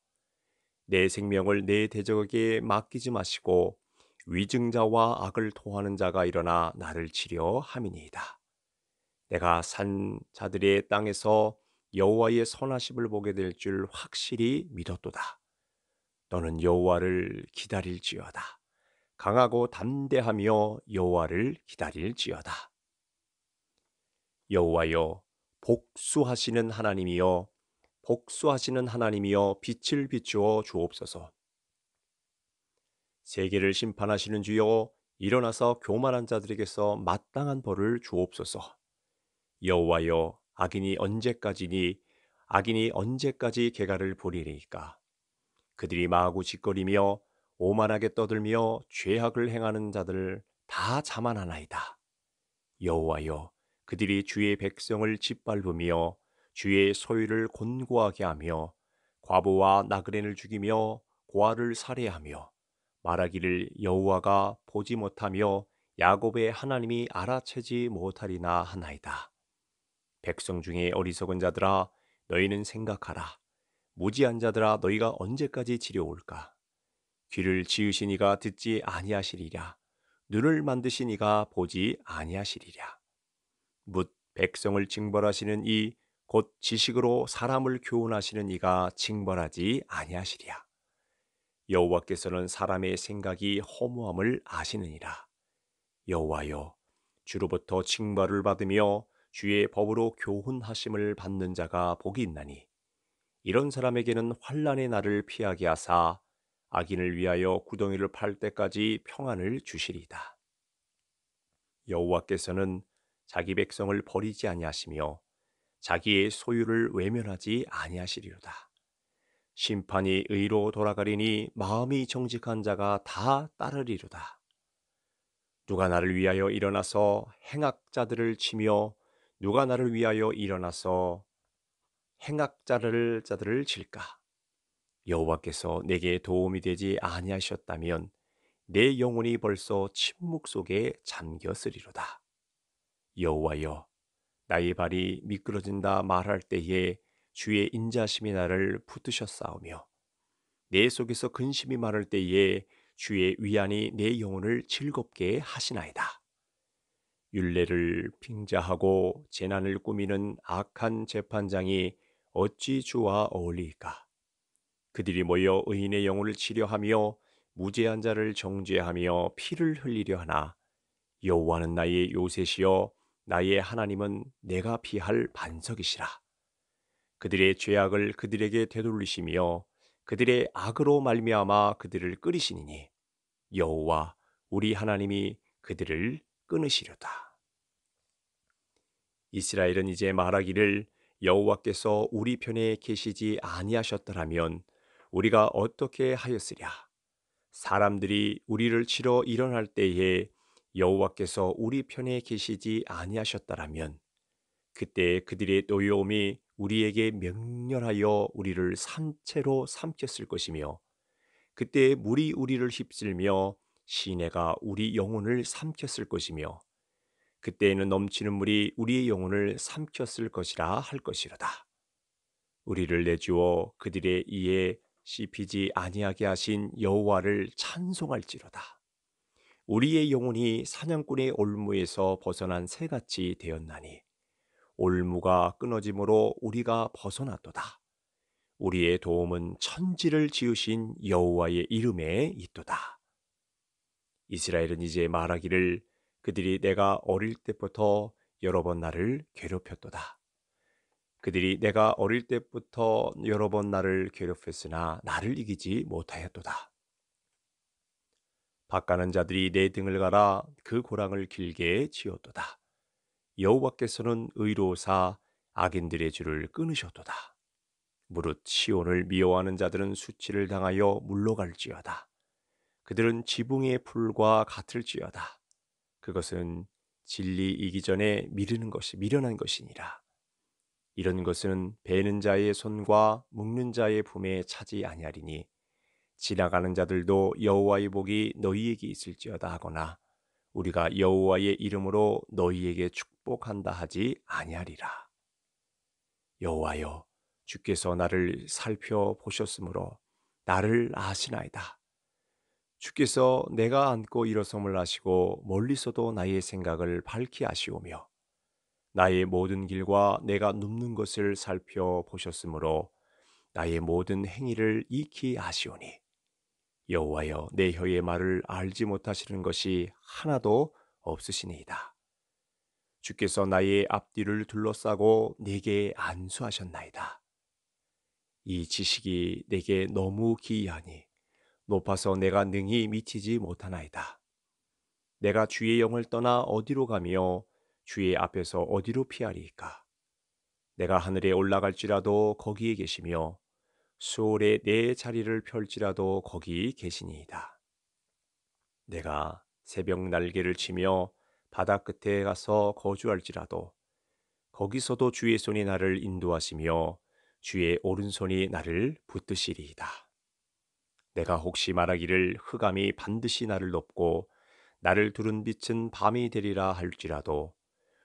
내 생명을 내 대적에게 맡기지 마시고 위증자와 악을 토하는 자가 일어나 나를 치려 함이니이다. 내가 산 자들의 땅에서 여호와의 선하심을 보게 될 줄 확실히 믿었도다. 너는 여호와를 기다릴지어다. 강하고 담대하며 여호와를 기다릴지어다. 여호와여 복수하시는 하나님이여 복수하시는 하나님이여 빛을 비추어 주옵소서. 세계를 심판하시는 주여 일어나서 교만한 자들에게서 마땅한 벌을 주옵소서. 여호와여 악인이 언제까지니 악인이 언제까지 개가를 부리리까 그들이 마하 짓거리며 오만하게 떠들며 죄악을 행하는 자들 다 자만하나이다. 여호와여 그들이 주의 백성을 짓밟으며 주의 소유를 곤고하게 하며 과부와 나그네를 죽이며 고아를 살해하며 말하기를 여호와가 보지 못하며 야곱의 하나님이 알아채지 못하리나 하나이다. 백성 중에 어리석은 자들아 너희는 생각하라. 무지한 자들아 너희가 언제까지 지려올까? 귀를 지으신 이가 듣지 아니하시리라. 눈을 만드신 이가 보지 아니하시리라. 묻 백성을 징벌하시는 이곧 지식으로 사람을 교훈하시는 이가 징벌하지 아니하시리야. 여호와께서는 사람의 생각이 허무함을 아시느니라. 여호와여, 주로부터 징벌을 받으며 주의 법으로 교훈하심을 받는 자가 복이 있나니 이런 사람에게는 환란의 날을 피하게 하사 악인을 위하여 구덩이를 팔 때까지 평안을 주시리다 여호와께서는 자기 백성을 버리지 아니하시며 자기의 소유를 외면하지 아니하시리로다. 심판이 의로 돌아가리니 마음이 정직한 자가 다 따르리로다. 누가 나를 위하여 일어나서 행악자들을 치며 누가 나를 위하여 일어나서 행악자를 자들을 칠까? 여호와께서 내게 도움이 되지 아니하셨다면 내 영혼이 벌써 침묵 속에 잠겼으리로다. 여호와여, 나의 발이 미끄러진다 말할 때에 주의 인자심이 나를 붙드셨사오며 내 속에서 근심이 많을 때에 주의 위안이 내 영혼을 즐겁게 하시나이다. 윤례를 빙자하고 재난을 꾸미는 악한 재판장이 어찌 주와 어울리까? 그들이 모여 의인의 영혼을 치료하며 무죄한 자를 정죄하며 피를 흘리려 하나 여호와는 나의 요셉이여 나의 하나님은 내가 피할 반석이시라. 그들의 죄악을 그들에게 되돌리시며 그들의 악으로 말미암아 그들을 끓이시니니 여호와 우리 하나님이 그들을 끊으시려다. 이스라엘은 이제 말하기를 여호와께서 우리 편에 계시지 아니하셨더라면 우리가 어떻게 하였으랴? 사람들이 우리를 치러 일어날 때에 여호와께서 우리 편에 계시지 아니하셨다라면 그때 그들의 노여움이 우리에게 명렬하여 우리를 산채로 삼켰을 것이며 그때 물이 우리를 휩쓸며 시내가 우리 영혼을 삼켰을 것이며 그때에는 넘치는 물이 우리의 영혼을 삼켰을 것이라 할 것이로다. 우리를 내주어 그들의 이에 씹히지 아니하게 하신 여호와를 찬송할지로다. 우리의 영혼이 사냥꾼의 올무에서 벗어난 새같이 되었나니 올무가 끊어짐으로 우리가 벗어났도다. 우리의 도움은 천지를 지으신 여호와의 이름에 있도다. 이스라엘은 이제 말하기를 그들이 내가 어릴 때부터 여러 번 나를 괴롭혔도다. 그들이 내가 어릴 때부터 여러 번 나를 괴롭혔으나 나를 이기지 못하였도다. 박가는 자들이 내 등을 갈아 그 고랑을 길게 지어도다 여호와께서는 의로사 악인들의 줄을 끊으셨도다. 무릇 시온을 미워하는 자들은 수치를 당하여 물러갈지어다. 그들은 지붕의 풀과 같을지어다. 그것은 진리 이기 전에 미르는 것이 미련한 것이니라. 이런 것은 베는 자의 손과 묶는 자의 품에 차지 아니하리니 지나가는 자들도 여호와의 복이 너희에게 있을지어다 하거나 우리가 여호와의 이름으로 너희에게 축복한다 하지 아니하리라. 여호와여 주께서 나를 살펴보셨으므로 나를 아시나이다. 주께서 내가 안고 일어섬을 아시고 멀리서도 나의 생각을 밝히 아시오며 나의 모든 길과 내가 눕는 것을 살펴보셨으므로 나의 모든 행위를 익히 아시오니 여호와여 내 혀의 말을 알지 못하시는 것이 하나도 없으시니이다. 주께서 나의 앞뒤를 둘러싸고 내게 안수하셨나이다. 이 지식이 내게 너무 기이하니 높아서 내가 능히 미치지 못하나이다. 내가 주의 영을 떠나 어디로 가며 주의 앞에서 어디로 피하리까 내가 하늘에 올라갈지라도 거기에 계시며 수월에 내 자리를 펼지라도 거기 계시니이다. 내가 새벽 날개를 치며 바다 끝에 가서 거주할지라도 거기서도 주의 손이 나를 인도하시며 주의 오른손이 나를 붙드시리이다. 내가 혹시 말하기를 흑암이 반드시 나를 높고 나를 두른 빛은 밤이 되리라 할지라도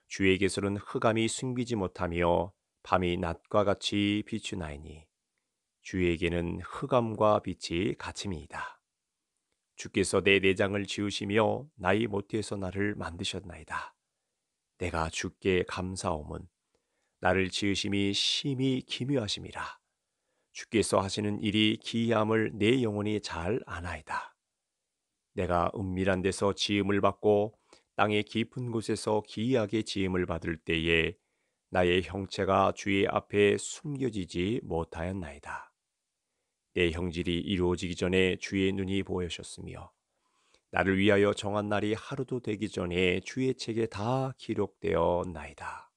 주에게서는 흑암이 숨기지 못하며 밤이 낮과 같이 비추나이니 주에게는 흑암과 빛이 같음이다 주께서 내 내장을 지으시며 나의 모태에서 나를 만드셨나이다. 내가 주께 감사함은 나를 지으심이 심히 기묘하심이라. 주께서 하시는 일이 기이함을 내 영혼이 잘 아나이다. 내가 은밀한 데서 지음을 받고 땅의 깊은 곳에서 기이하게 지음을 받을 때에 나의 형체가 주의 앞에 숨겨지지 못하였나이다. 내 형질이 이루어지기 전에 주의 눈이 보여셨으며 나를 위하여 정한 날이 하루도 되기 전에 주의 책에 다 기록되어 나이다.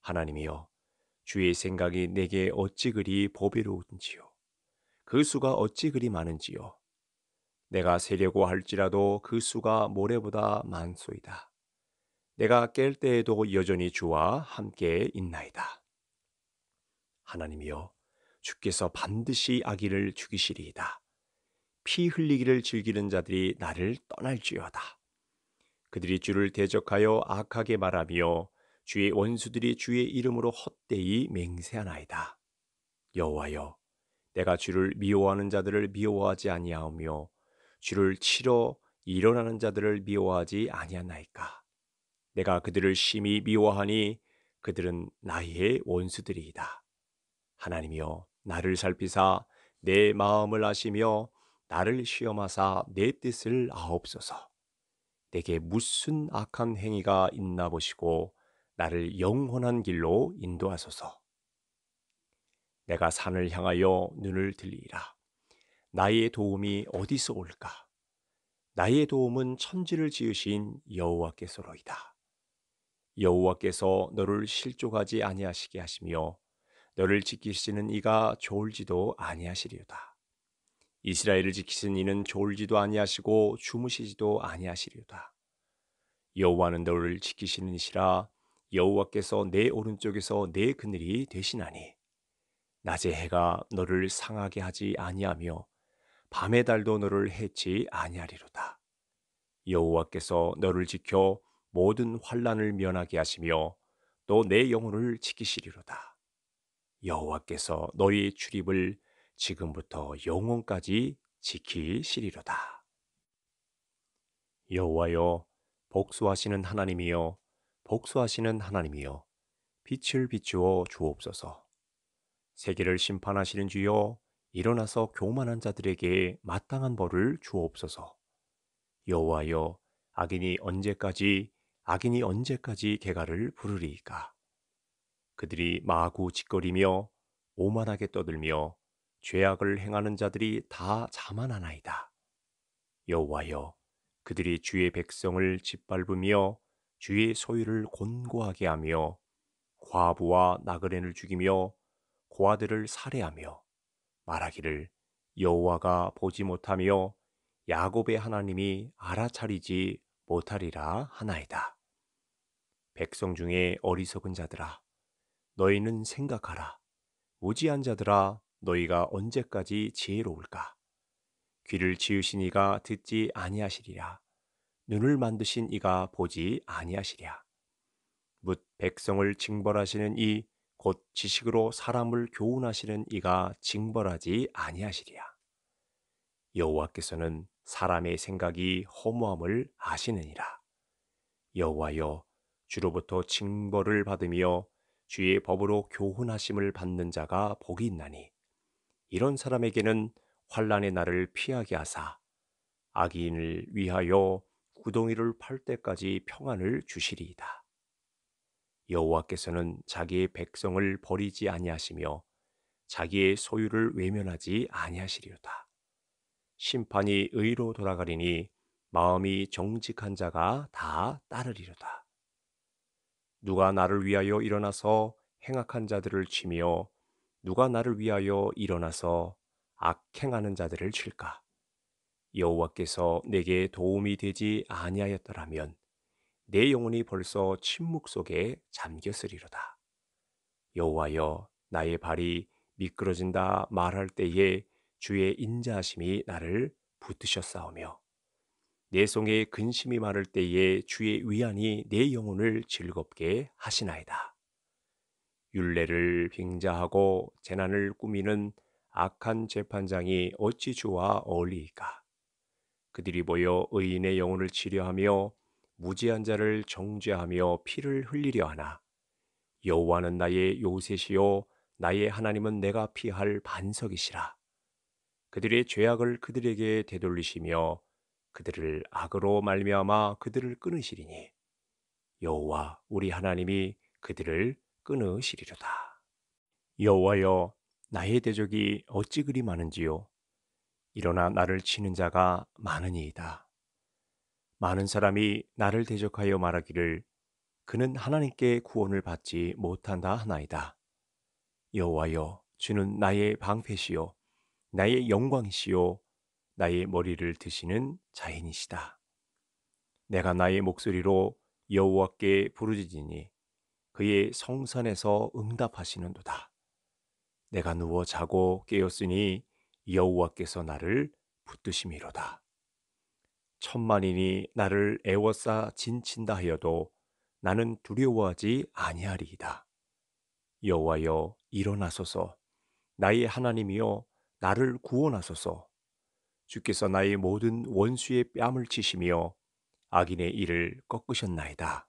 하나님이여 주의 생각이 내게 어찌 그리 보배로운지요. 그 수가 어찌 그리 많은지요. 내가 세려고 할지라도 그 수가 모래보다 많소이다. 내가 깰 때에도 여전히 주와 함께 있나이다. 하나님이여, 주께서 반드시 아기를 죽이시리이다. 피 흘리기를 즐기는 자들이 나를 떠날지어다. 그들이 주를 대적하여 악하게 말하며 주의 원수들이 주의 이름으로 헛되이 맹세하나이다. 여호와여, 내가 주를 미워하는 자들을 미워하지 아니하오며 주를 치러 일어나는 자들을 미워하지 아니하나이까. 내가 그들을 심히 미워하니 그들은 나의 원수들이이다. 하나님이여, 나를 살피사 내 마음을 아시며 나를 시험하사 내 뜻을 아옵소서. 내게 무슨 악한 행위가 있나 보시고 나를 영원한 길로 인도하소서. 내가 산을 향하여 눈을 들리라. 나의 도움이 어디서 올까? 나의 도움은 천지를 지으신 여호와께서로이다. 여호와께서 너를 실족하지 아니하시게 하시며 너를 지키시는 이가 좋을지도 아니하시리로다. 이스라엘을 지키신 이는 좋을지도 아니하시고 주무시지도 아니하시리다 여호와는 너를 지키시는 이시라 여호와께서 내 오른쪽에서 내 그늘이 되시나니 낮의 해가 너를 상하게 하지 아니하며 밤의 달도 너를 해치 아니하리로다. 여호와께서 너를 지켜 모든 환란을 면하게 하시며 또 내 영혼을 지키시리로다. 여호와께서 너희의 출입을 지금부터 영원까지 지키시리로다. 여호와여 복수하시는 하나님이여 복수하시는 하나님이여 빛을 비추어 주옵소서. 세계를 심판하시는 주여 일어나서 교만한 자들에게 마땅한 벌을 주옵소서. 여호와여 악인이 언제까지 악인이 언제까지 개가를 부르리이 그들이 마구 짓거리며 오만하게 떠들며 죄악을 행하는 자들이 다 자만하나이다. 여호와여, 그들이 주의 백성을 짓밟으며 주의 소유를 곤고하게 하며 과부와 나그네를 죽이며 고아들을 살해하며 말하기를 여호와가 보지 못하며 야곱의 하나님이 알아차리지 못하리라 하나이다. 백성 중에 어리석은 자들아 너희는 생각하라. 무지한 자들아, 너희가 언제까지 지혜로울까? 귀를 지으신 이가 듣지 아니하시리라. 눈을 만드신 이가 보지 아니하시랴. 묻 백성을 징벌하시는 이 곧 지식으로 사람을 교훈하시는 이가 징벌하지 아니하시리야. 여호와께서는 사람의 생각이 허무함을 아시느니라. 여호와여 주로부터 징벌을 받으며 주의 법으로 교훈하심을 받는 자가 복이 있나니 이런 사람에게는 환란의 날을 피하게 하사 악인을 위하여 구덩이를 팔 때까지 평안을 주시리이다. 여호와께서는 자기의 백성을 버리지 아니하시며 자기의 소유를 외면하지 아니하시리로다. 심판이 의로 돌아가리니 마음이 정직한 자가 다 따르리로다. 누가 나를 위하여 일어나서 행악한 자들을 치며 누가 나를 위하여 일어나서 악행하는 자들을 칠까? 여호와께서 내게 도움이 되지 아니하였더라면 내 영혼이 벌써 침묵 속에 잠겼으리로다. 여호와여 나의 발이 미끄러진다 말할 때에 주의 인자하심이 나를 붙드셨사오며 내 속에 근심이 많을 때에 주의 위안이 내 영혼을 즐겁게 하시나이다. 윤례를 빙자하고 재난을 꾸미는 악한 재판장이 어찌 주와 어울리이까? 그들이 모여 의인의 영혼을 치료하며 무지한 자를 정죄하며 피를 흘리려 하나. 여호와는 나의 요셉이요 나의 하나님은 내가 피할 반석이시라. 그들의 죄악을 그들에게 되돌리시며 그들을 악으로 말미암아 그들을 끊으시리니 여호와 우리 하나님이 그들을 끊으시리로다. 여호와여 나의 대적이 어찌 그리 많은지요 일어나 나를 치는 자가 많으니이다. 많은 사람이 나를 대적하여 말하기를 그는 하나님께 구원을 받지 못한다 하나이다. 여호와여 주는 나의 방패시요 나의 영광이시요 나의 머리를 드시는 자인이시다. 내가 나의 목소리로 여호와께 부르짖으니 그의 성산에서 응답하시는도다. 내가 누워 자고 깨었으니 여호와께서 나를 붙드심이로다. 천만인이 나를 애워싸 진친다 하여도 나는 두려워하지 아니하리이다. 여호와여 일어나소서 나의 하나님이여 나를 구원하소서 주께서 나의 모든 원수의 뺨을 치시며 악인의 일을 꺾으셨나이다.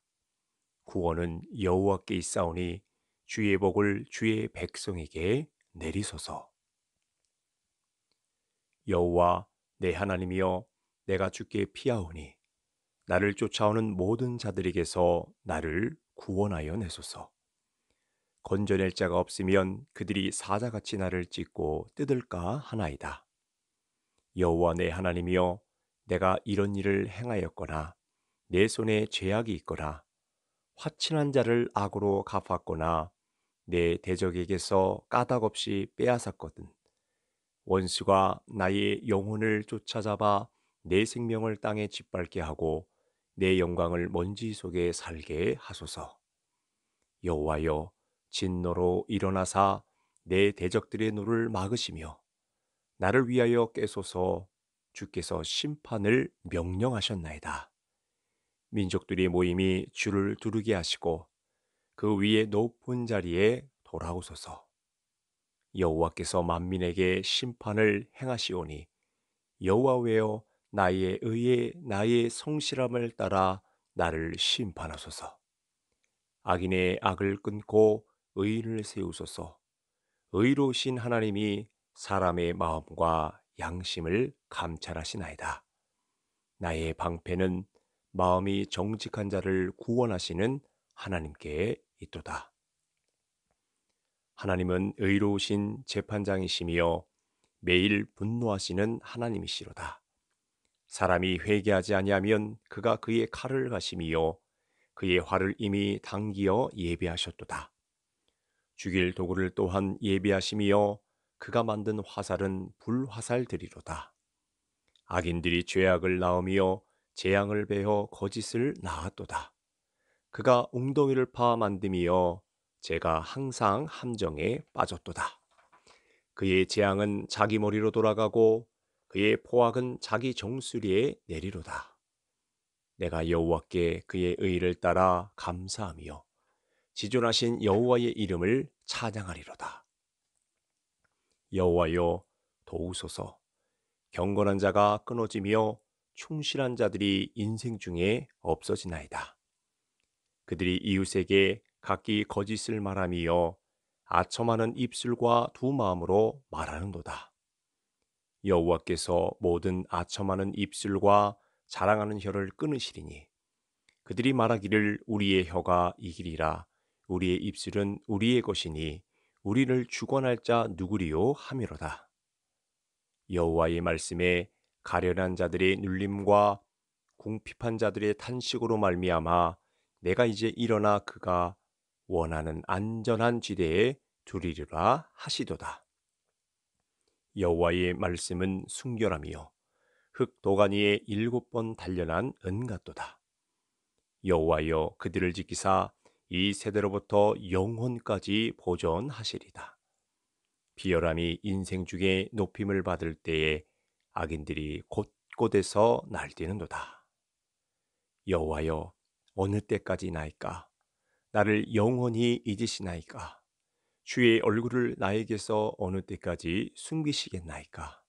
구원은 여호와께 있사오니 주의 복을 주의 백성에게 내리소서. 여호와 내 하나님이여 내가 주께 피하오니 나를 쫓아오는 모든 자들에게서 나를 구원하여 내소서. 건져낼 자가 없으면 그들이 사자같이 나를 찢고 뜯을까 하나이다. 여호와 내 하나님이여 내가 이런 일을 행하였거나 내 손에 죄악이 있거나 화친한 자를 악으로 갚았거나 내 대적에게서 까닭없이 빼앗았거든 원수가 나의 영혼을 쫓아잡아 내 생명을 땅에 짓밟게 하고 내 영광을 먼지 속에 살게 하소서 여호와여 진노로 일어나사 내 대적들의 노를 막으시며 나를 위하여 깨소서 주께서 심판을 명령하셨나이다. 민족들이 모임이 주를 두르게 하시고 그 위에 높은 자리에 돌아오소서. 여호와께서 만민에게 심판을 행하시오니 여호와 외여 나의 의에 나의 성실함을 따라 나를 심판하소서. 악인의 악을 끊고 의인을 세우소서. 의로우신 하나님이 사람의 마음과 양심을 감찰하시나이다. 나의 방패는 마음이 정직한 자를 구원하시는 하나님께 있도다. 하나님은 의로우신 재판장이시며 매일 분노하시는 하나님이시로다. 사람이 회개하지 아니하면 그가 그의 칼을 가시며 그의 화를 이미 당기어 예비하셨도다. 죽일 도구를 또한 예비하시며 그가 만든 화살은 불화살들이로다. 악인들이 죄악을 낳으며 재앙을 베어 거짓을 낳았도다. 그가 웅덩이를 파 만듦이여 제가 항상 함정에 빠졌도다. 그의 재앙은 자기 머리로 돌아가고 그의 포악은 자기 정수리에 내리로다. 내가 여호와께 그의 의를 따라 감사하며 지존하신 여호와의 이름을 찬양하리로다. 여호와여 도우소서. 경건한 자가 끊어지며 충실한 자들이 인생 중에 없어지나이다. 그들이 이웃에게 각기 거짓을 말함이여 아첨하는 입술과 두 마음으로 말하는도다. 여호와께서 모든 아첨하는 입술과 자랑하는 혀를 끊으시리니 그들이 말하기를 우리의 혀가 이기리라 우리의 입술은 우리의 것이니 우리를 주관할 자 누구리요 함이로다. 여호와의 말씀에 가련한 자들의 눌림과 궁핍한 자들의 탄식으로 말미암아 내가 이제 일어나 그가 원하는 안전한 지대에 두리리라 하시도다. 여호와의 말씀은 순결함이요 흙 도가니에 일곱 번 단련한 은같도다. 여호와여 그들을 지키사 이 세대로부터 영혼까지 보존하시리다. 비열함이 인생 중에 높임을 받을 때에 악인들이 곳곳에서 날뛰는도다. 여호와여 어느 때까지 나이까 나를 영원히 잊으시나이까 주의 얼굴을 나에게서 어느 때까지 숨기시겠나이까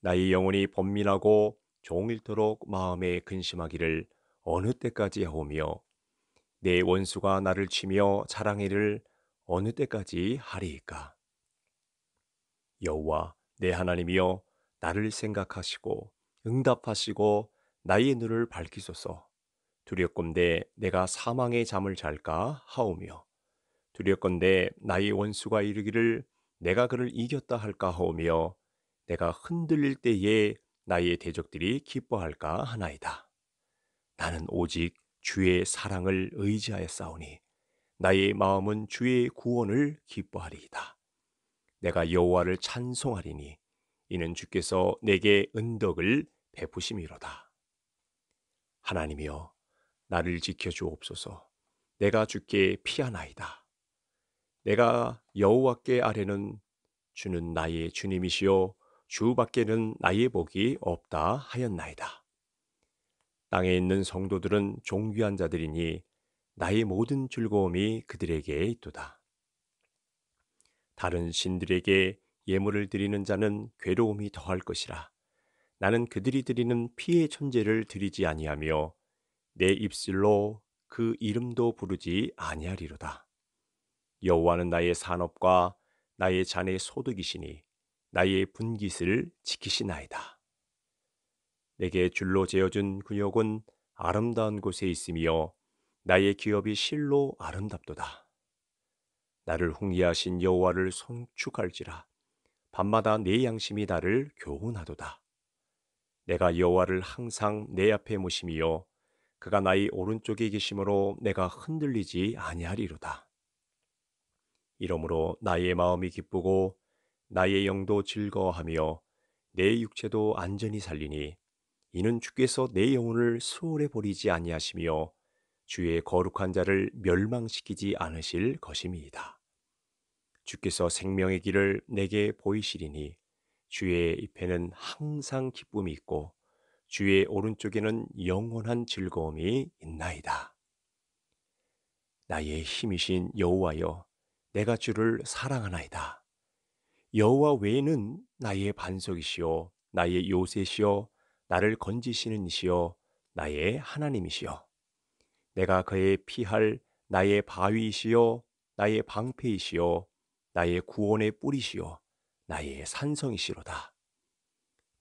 나의 영혼이 번민하고 종일토록 마음에 근심하기를 어느 때까지 하오며 내 원수가 나를 치며 자랑이를 어느 때까지 하리이까? 여호와 내 하나님이여 나를 생각하시고 응답하시고 나의 눈을 밝히소서. 두렵건대 내가 사망의 잠을 잘까 하오며 두렵건대 나의 원수가 이르기를 내가 그를 이겼다 할까 하오며 내가 흔들릴 때에 나의 대적들이 기뻐할까 하나이다. 나는 오직 주의 사랑을 의지하여 싸우니 나의 마음은 주의 구원을 기뻐하리이다. 내가 여호와를 찬송하리니 이는 주께서 내게 은덕을 베푸심이로다. 하나님이여 나를 지켜 주옵소서. 내가 주께 피하나이다. 내가 여호와께 아래는 주는 나의 주님이시요 주 밖에는 나의 복이 없다 하였나이다. 땅에 있는 성도들은 종귀한 자들이니 나의 모든 즐거움이 그들에게 있도다. 다른 신들에게 예물을 드리는 자는 괴로움이 더할 것이라. 나는 그들이 드리는 피의 천재를 드리지 아니하며 내 입술로 그 이름도 부르지 아니하리로다. 여호와는 나의 산업과 나의 잔의 소득이시니 나의 분깃을 지키시나이다. 내게 줄로 재어준 군역은 아름다운 곳에 있으며 나의 기업이 실로 아름답도다. 나를 홍리하신 여호와를 송축할지라 밤마다 내 양심이 나를 교훈하도다. 내가 여호와를 항상 내 앞에 모시며 그가 나의 오른쪽에 계심으로 내가 흔들리지 아니하리로다. 이러므로 나의 마음이 기쁘고 나의 영도 즐거워하며 내 육체도 안전히 살리니 이는 주께서 내 영혼을 수월해 버리지 아니하시며 주의 거룩한 자를 멸망시키지 않으실 것임이다 주께서 생명의 길을 내게 보이시리니 주의 입에는 항상 기쁨이 있고 주의 오른쪽에는 영원한 즐거움이 있나이다. 나의 힘이신 여호와여 내가 주를 사랑하나이다. 여호와 외에는 나의 반석이시요 나의 요새시요 나를 건지시는 이시여 나의 하나님이시여 내가 그의 피할 나의 바위이시여 나의 방패이시여 나의 구원의 뿌리시여 나의 산성이시로다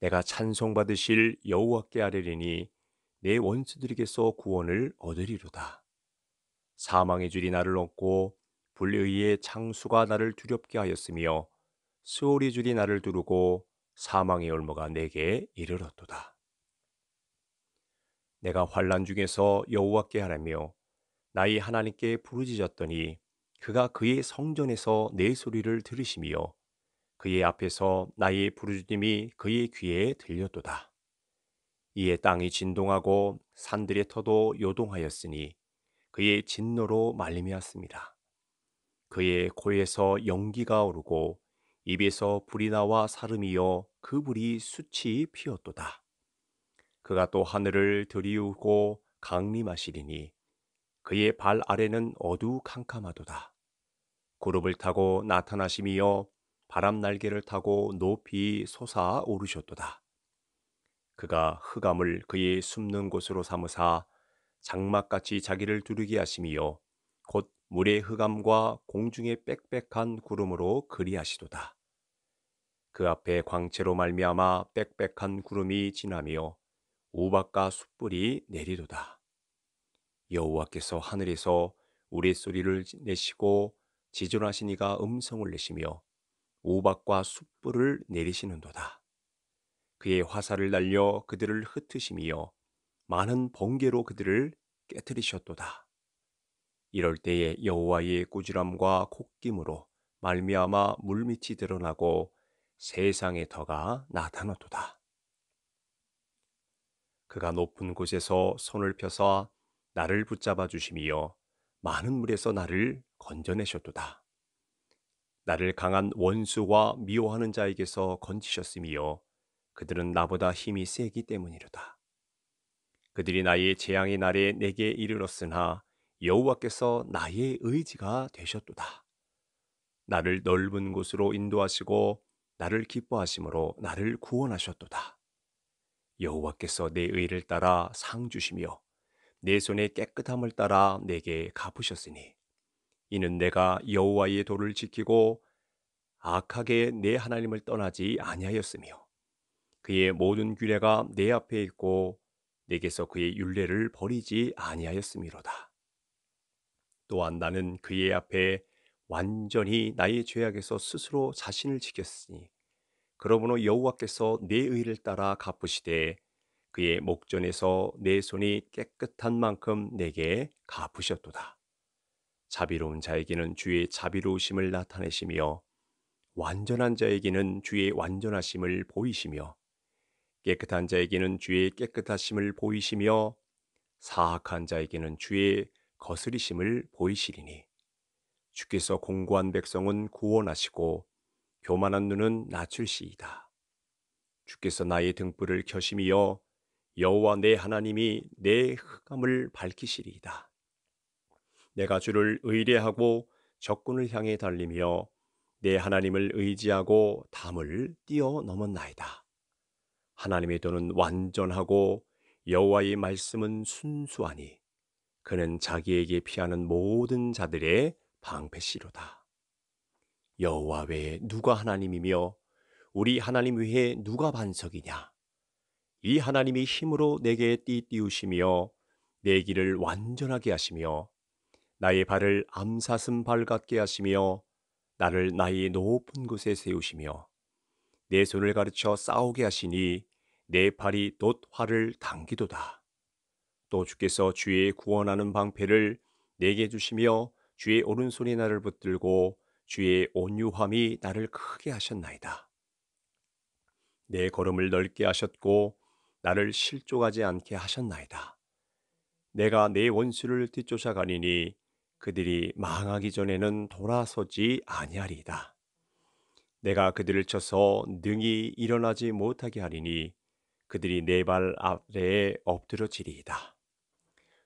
내가 찬송받으실 여호와께 아뢰리니 내 원수들에게서 구원을 얻으리로다 사망의 줄이 나를 얻고 불의의 창수가 나를 두렵게 하였으며 수오리 줄이 나를 두르고 사망의 올무가 내게 이르렀도다 내가 환란 중에서 여호와께 하라며 나의 하나님께 부르짖었더니 그가 그의 성전에서 내 소리를 들으시며 그의 앞에서 나의 부르짖음이 그의 귀에 들렸도다. 이에 땅이 진동하고 산들의 터도 요동하였으니 그의 진노로 말미암았습니다. 그의 코에서 연기가 오르고 입에서 불이 나와 사름이여 그 불이 수치 피었도다. 그가 또 하늘을 들이우고 강림하시리니 그의 발 아래는 어두캄캄하도다. 구름을 타고 나타나시며 바람 날개를 타고 높이 솟아 오르셨도다. 그가 흑암을 그의 숨는 곳으로 삼으사 장막같이 자기를 두르게 하시며 곧 물의 흑암과 공중의 빽빽한 구름으로 그리하시도다. 그 앞에 광채로 말미암아 빽빽한 구름이 지나며 우박과 숯불이 내리도다. 여호와께서 하늘에서 우리소리를 내시고 지존하시니가 음성을 내시며 우박과 숯불을 내리시는도다. 그의 화살을 날려 그들을 흩으시며 많은 번개로 그들을 깨뜨리셨도다. 이럴 때에 여호와의 꾸지람과 콧김으로 말미암아 물밑이 드러나고 세상의 터가 나타났도다. 그가 높은 곳에서 손을 펴서 나를 붙잡아 주심이여 많은 물에서 나를 건져내셨도다. 나를 강한 원수와 미워하는 자에게서 건지셨으며 그들은 나보다 힘이 세기 때문이로다. 그들이 나의 재앙의 날에 내게 이르렀으나 여호와께서 나의 의지가 되셨도다. 나를 넓은 곳으로 인도하시고 나를 기뻐하심으로 나를 구원하셨도다. 여호와께서 내 의를 따라 상 주시며 내 손의 깨끗함을 따라 내게 갚으셨으니 이는 내가 여호와의 도를 지키고 악하게 내 하나님을 떠나지 아니하였으며 그의 모든 규례가 내 앞에 있고 내게서 그의 윤례를 버리지 아니하였음이로다. 또한 나는 그의 앞에 완전히 나의 죄악에서 스스로 자신을 지켰으니 그러므로 여호와께서 내 의를 따라 갚으시되 그의 목전에서 내 손이 깨끗한 만큼 내게 갚으셨도다. 자비로운 자에게는 주의 자비로우심을 나타내시며 완전한 자에게는 주의 완전하심을 보이시며 깨끗한 자에게는 주의 깨끗하심을 보이시며 사악한 자에게는 주의 거스리심을 보이시리니 주께서 공고한 백성은 구원하시고 교만한 눈은 낮출시이다. 주께서 나의 등불을 켜심이 여호와 내 하나님이 내 흑암을 밝히시리이다. 내가 주를 의뢰하고 적군을 향해 달리며 내 하나님을 의지하고 담을 뛰어넘었나이다. 하나님의 도는 완전하고 여호와의 말씀은 순수하니 그는 자기에게 피하는 모든 자들의 방패시로다. 여호와 외에 누가 하나님이며 우리 하나님 외에 누가 반석이냐? 이 하나님이 힘으로 내게 띠띠우시며 내 길을 완전하게 하시며 나의 발을 암사슴 발 같게 하시며 나를 나의 높은 곳에 세우시며 내 손을 가르쳐 싸우게 하시니 내 팔이 돛 활을 당기도다. 또 주께서 주의 구원하는 방패를 내게 주시며 주의 오른손이 나를 붙들고 주의 온유함이 나를 크게 하셨나이다. 내 걸음을 넓게 하셨고 나를 실족하지 않게 하셨나이다. 내가 내 원수를 뒤쫓아가니니 그들이 망하기 전에는 돌아서지 아니하리이다. 내가 그들을 쳐서 능히 일어나지 못하게 하리니 그들이 내 발 아래에 엎드러지리이다.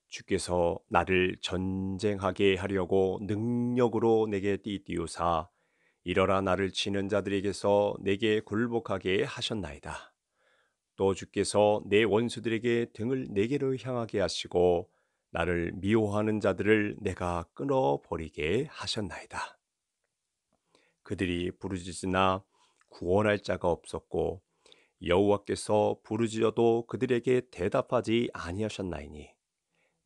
주께서 나를 전쟁하게 하려고 능력으로 내게 띠띠우사 이러라 나를 치는 자들에게서 내게 굴복하게 하셨나이다. 또 주께서 내 원수들에게 등을 내게로 향하게 하시고 나를 미워하는 자들을 내가 끊어버리게 하셨나이다. 그들이 부르짖으나 구원할 자가 없었고 여호와께서 부르짖어도 그들에게 대답하지 아니하셨나이니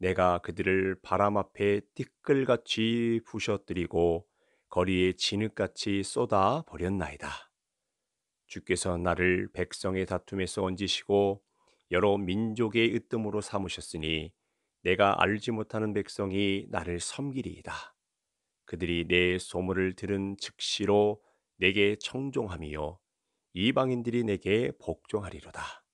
내가 그들을 바람 앞에 티끌같이 부셔뜨리고 거리에 진흙같이 쏟아 버렸나이다. 주께서 나를 백성의 다툼에서 얹으시고 여러 민족의 으뜸으로 삼으셨으니 내가 알지 못하는 백성이 나를 섬기리이다. 그들이 내 소문을 들은 즉시로 내게 청종함이요 이방인들이 내게 복종하리로다.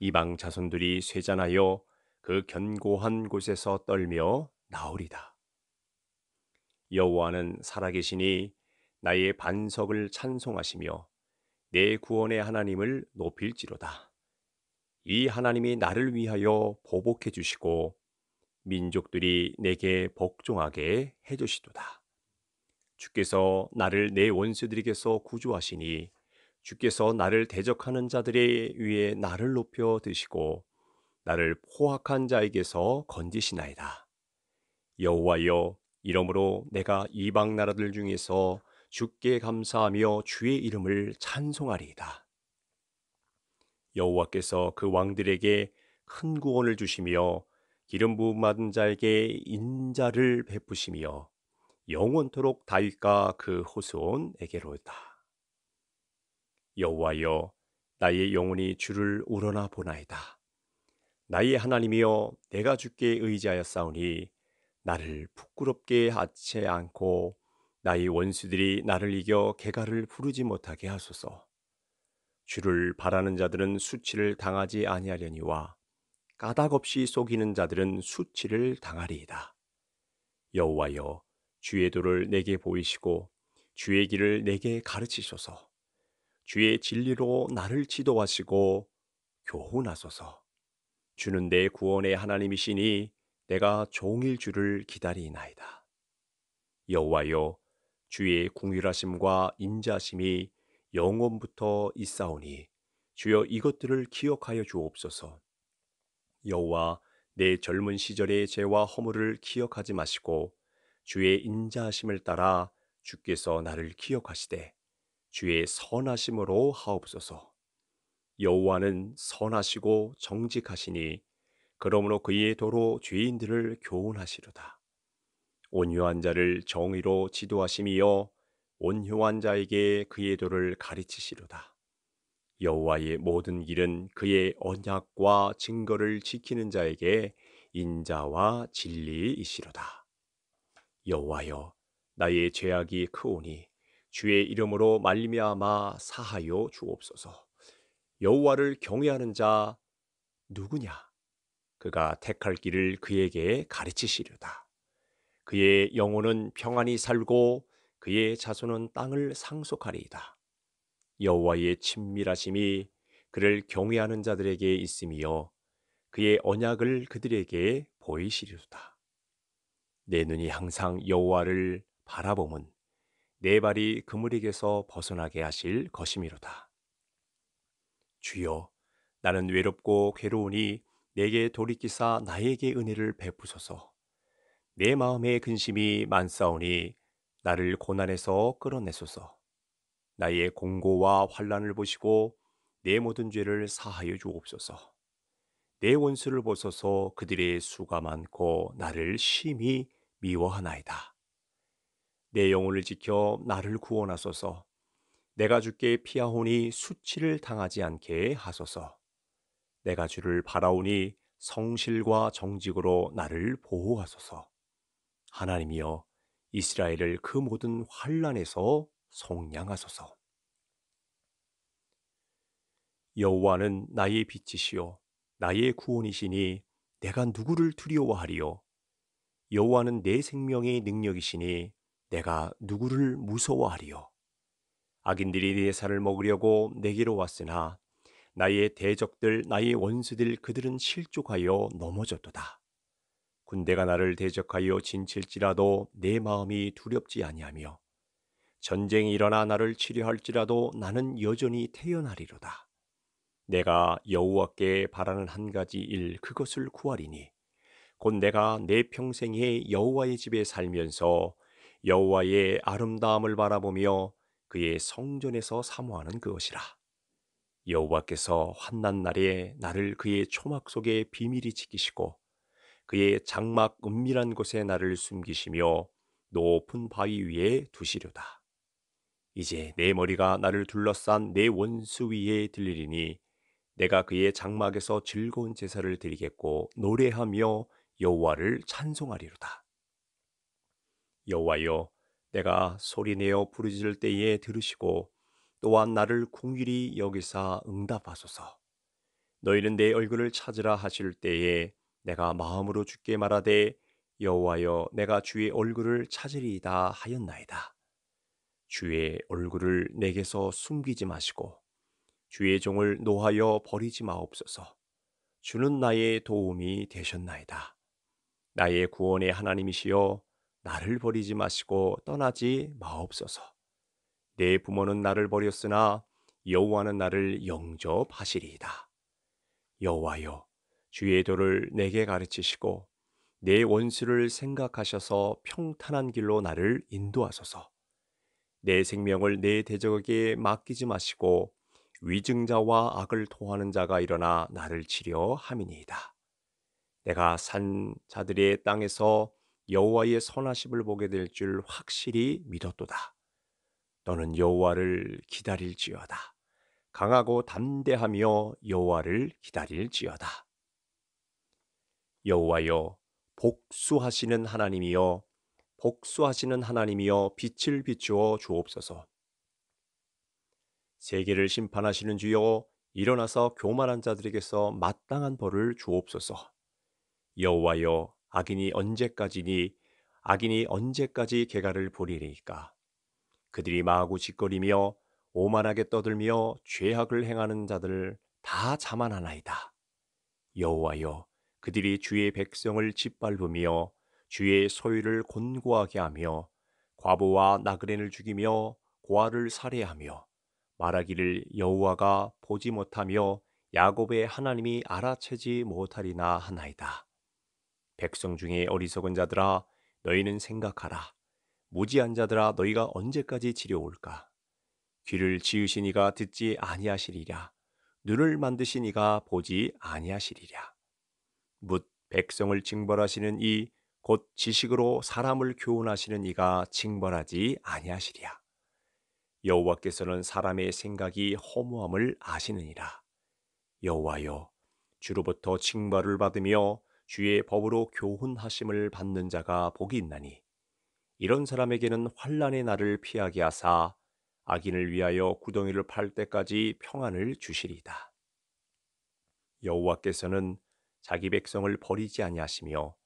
이방 자손들이 쇠잔하여 그 견고한 곳에서 떨며 나오리다. 여호와는 살아계시니 나의 반석을 찬송하시며 내 구원의 하나님을 높일지로다. 이 하나님이 나를 위하여 보복해 주시고 민족들이 내게 복종하게 해 주시도다. 주께서 나를 내 원수들에게서 구조하시니 주께서 나를 대적하는 자들의 위에 나를 높여 드시고 나를 포악한 자에게서 건지시나이다. 여호와여 이러므로 내가 이방 나라들 중에서 주께 감사하며 주의 이름을 찬송하리이다. 여호와께서 그 왕들에게 큰 구원을 주시며 기름 부음 받은 자에게 인자를 베푸시며 영원토록 다윗과 그호수온에게로다 여호와여 나의 영혼이 주를 우러나 보나이다. 나의 하나님이여 내가 주께 의지하였사오니 나를 부끄럽게 하지 않고 나의 원수들이 나를 이겨 개가를 부르지 못하게 하소서. 주를 바라는 자들은 수치를 당하지 아니하려니와 까닭없이 속이는 자들은 수치를 당하리이다. 여호와여 주의 도를 내게 보이시고 주의 길을 내게 가르치소서. 주의 진리로 나를 지도하시고 교훈하소서. 주는 내 구원의 하나님이시니 내가 종일 주를 기다리나이다. 여호와여 주의 궁휼하심과 인자심이 영원부터 있사오니 주여 이것들을 기억하여 주옵소서. 여호와 내 젊은 시절의 죄와 허물을 기억하지 마시고 주의 인자심을 따라 주께서 나를 기억하시되 주의 선하심으로 하옵소서. 여호와는 선하시고 정직하시니 그러므로 그의 도로 죄인들을 교훈하시로다. 온유한 자를 정의로 지도하심이여 온유한 자에게 그의 도를 가르치시로다. 여호와의 모든 길은 그의 언약과 증거를 지키는 자에게 인자와 진리이시로다. 여호와여 나의 죄악이 크오니 주의 이름으로 말미암아 사하여 주옵소서. 여호와를 경외하는 자 누구냐? 그가 택할 길을 그에게 가르치시려다. 그의 영혼은 평안히 살고 그의 자손은 땅을 상속하리이다. 여호와의 친밀하심이 그를 경외하는 자들에게 있음이요 그의 언약을 그들에게 보이시리로다. 내 눈이 항상 여호와를 바라보면 내 발이 그물에게서 벗어나게 하실 것이미로다. 주여 나는 외롭고 괴로우니 내게 돌이키사 나에게 은혜를 베푸소서. 내 마음의 근심이 많사오니 나를 고난에서 끌어내소서. 나의 공고와 환란을 보시고 내 모든 죄를 사하여 주옵소서. 내 원수를 보소서 그들의 수가 많고 나를 심히 미워하나이다. 내 영혼을 지켜 나를 구원하소서. 내가 주께 피하오니 수치를 당하지 않게 하소서. 내가 주를 바라오니 성실과 정직으로 나를 보호하소서. 하나님이여 이스라엘을 그 모든 환란에서 속량하소서. 여호와는 나의 빛이시요 나의 구원이시니 내가 누구를 두려워하리요 여호와는 내 생명의 능력이시니 내가 누구를 무서워하리요 악인들이 내 네 살을 먹으려고 내게로 왔으나 나의 대적들 나의 원수들 그들은 실족하여 넘어졌도다. 군대가 나를 대적하여 진칠지라도 내 마음이 두렵지 아니하며 전쟁이 일어나 나를 치료할지라도 나는 여전히 태어나리로다. 내가 여호와께 바라는 한 가지 일 그것을 구하리니 곧 내가 내 평생에 여호와의 집에 살면서 여호와의 아름다움을 바라보며 그의 성전에서 사모하는 그것이라. 여호와께서 환난 날에 나를 그의 초막 속에 비밀히 지키시고 그의 장막 은밀한 곳에 나를 숨기시며 높은 바위 위에 두시려다. 이제 내 머리가 나를 둘러싼 내 원수 위에 들리리니 내가 그의 장막에서 즐거운 제사를 드리겠고 노래하며 여호와를 찬송하리로다. 여호와여 내가 소리내어 부르짖을 때에 들으시고 또한 나를 궁일이 여기사 응답하소서. 너희는 내 얼굴을 찾으라 하실 때에 내가 마음으로 주께 말하되 여호와여 내가 주의 얼굴을 찾으리이다 하였나이다. 주의 얼굴을 내게서 숨기지 마시고 주의 종을 노하여 버리지 마옵소서. 주는 나의 도움이 되셨나이다. 나의 구원의 하나님이시여 나를 버리지 마시고 떠나지 마옵소서. 내 부모는 나를 버렸으나 여호와는 나를 영접하시리이다. 여호와여 주의 도를 내게 가르치시고 내 원수를 생각하셔서 평탄한 길로 나를 인도하소서. 내 생명을 내 대적에게 맡기지 마시고 위증자와 악을 토하는 자가 일어나 나를 치려 함이니이다. 내가 산 자들의 땅에서 여호와의 선하심을 보게 될 줄 확실히 믿었도다. 너는 여호와를 기다릴지어다. 강하고 담대하며 여호와를 기다릴지어다. 여호와여 복수하시는 하나님이여 복수하시는 하나님이여 빛을 비추어 주옵소서. 세계를 심판하시는 주여 일어나서 교만한 자들에게서 마땅한 벌을 주옵소서. 여호와여 악인이 언제까지니 악인이 언제까지 개가를 보리리까? 그들이 마하 짓거리며 오만하게 떠들며 죄악을 행하는 자들 다 자만하나이다. 여호와여, 그들이 주의 백성을 짓밟으며 주의 소유를 곤고하게 하며 과부와 나그네를 죽이며 고아를 살해하며 말하기를 여호와가 보지 못하며 야곱의 하나님이 알아채지 못하리나 하나이다. 백성 중에 어리석은 자들아 너희는 생각하라. 무지한 자들아 너희가 언제까지 지려올까? 귀를 지으신 이가 듣지 아니하시리랴 눈을 만드신 이가 보지 아니하시리랴묻 백성을 징벌하시는 이 곧 지식으로 사람을 교훈하시는 이가 징벌하지 아니하시리랴 여호와께서는 사람의 생각이 허무함을 아시느니라. 여호와여 주로부터 징벌을 받으며 주의 법으로 교훈하심을 받는 자가 복이 있나니 이런 사람에게는 환란의 날을 피하게 하사 악인을 위하여 구덩이를 팔 때까지 평안을 주시리이다. 여호와께서는 자기 백성을 버리지 아니하시며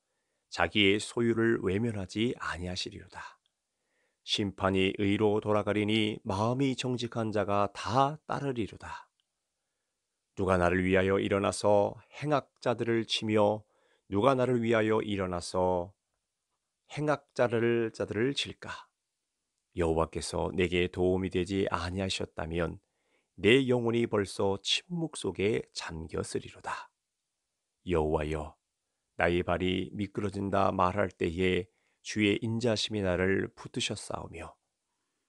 자기의 소유를 외면하지 아니하시리로다. 심판이 의로 돌아가리니 마음이 정직한 자가 다 따르리로다. 누가 나를 위하여 일어나서 행악자들을 치며 누가 나를 위하여 일어나서 행악자를 자들을 질까? 여호와께서 내게 도움이 되지 아니하셨다면 내 영혼이 벌써 침묵 속에 잠겼으리로다. 여호와여, 나의 발이 미끄러진다 말할 때에 주의 인자심이 나를 붙드셨사오며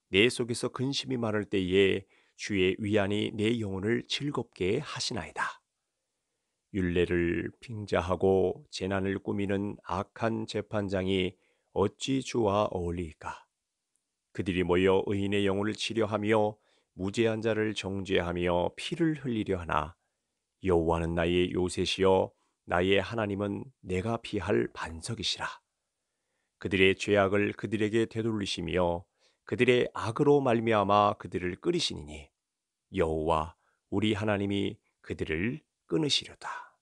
내 속에서 근심이 많을 때에 주의 위안이 내 영혼을 즐겁게 하시나이다. 윤례를 핑자하고 재난을 꾸미는 악한 재판장이 어찌 주와 어울릴까 그들이 모여 의인의 영혼을 치료하며 무죄한 자를 정죄하며 피를 흘리려 하나 여호와는 나의 요셉이여 나의 하나님은 내가 피할 반석이시라. 그들의 죄악을 그들에게 되돌리시며 그들의 악으로 말미암아 그들을 끓이시니니 여호와 우리 하나님이 그들을 끊으시려다.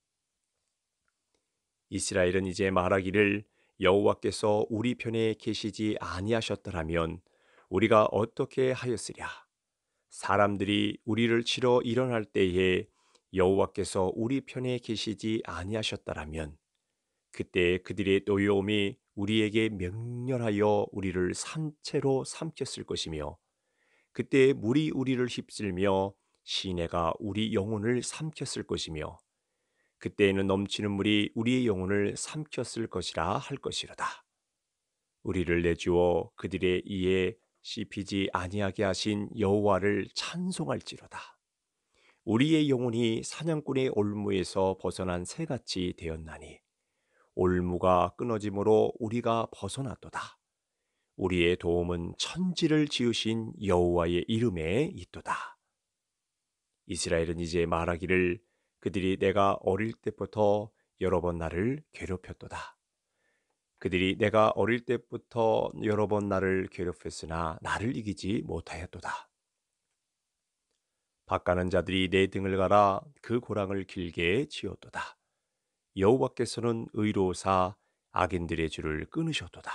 이스라엘은 이제 말하기를 여호와께서 우리 편에 계시지 아니하셨더라면 우리가 어떻게 하였으랴? 사람들이 우리를 치러 일어날 때에 여호와께서 우리 편에 계시지 아니하셨더라면 그때 그들의 노여움이 우리에게 명렬하여 우리를 산채로 삼켰을 것이며 그때 물이 우리를 휩쓸며 시내가 우리 영혼을 삼켰을 것이며 그때에는 넘치는 물이 우리의 영혼을 삼켰을 것이라 할 것이로다. 우리를 내주어 그들의 이에 씹히지 아니하게 하신 여호와를 찬송할지로다. 우리의 영혼이 사냥꾼의 올무에서 벗어난 새같이 되었나니 올무가 끊어짐으로 우리가 벗어났도다. 우리의 도움은 천지를 지으신 여호와의 이름에 있도다. 이스라엘은 이제 말하기를 그들이 내가 어릴 때부터 여러 번 나를 괴롭혔도다. 그들이 내가 어릴 때부터 여러 번 나를 괴롭혔으나 나를 이기지 못하였도다. 바가는 자들이 내 등을 갈아 그 고랑을 길게 지었도다. 여호와께서는 의로사 악인들의 줄을 끊으셨도다.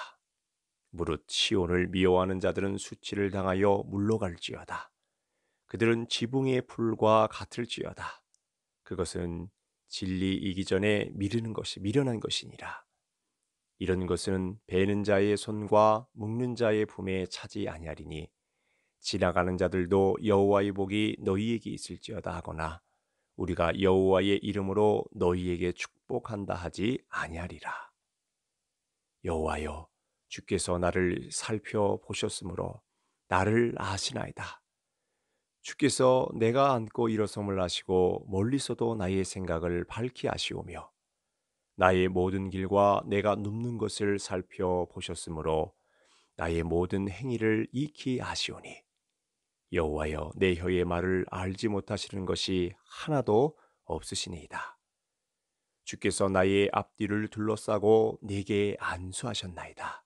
무릇 시온을 미워하는 자들은 수치를 당하여 물러갈지어다. 그들은 지붕의 풀과 같을지어다. 그것은 진리이기 전에 미르는 것이 미련한 것이니라. 이런 것은 베는 자의 손과 묶는 자의 품에 차지 아니하리니 지나가는 자들도 여호와의 복이 너희에게 있을지어다 하거나 우리가 여호와의 이름으로 너희에게 축복한다 하지 아니하리라. 여호와여 주께서 나를 살펴보셨으므로 나를 아시나이다. 주께서 내가 안고 일어섬을 아시고 멀리서도 나의 생각을 밝히 아시오며 나의 모든 길과 내가 눕는 것을 살펴보셨으므로 나의 모든 행위를 익히 아시오니 여호와여 내 혀의 말을 알지 못하시는 것이 하나도 없으시니이다. 주께서 나의 앞뒤를 둘러싸고 내게 안수하셨나이다.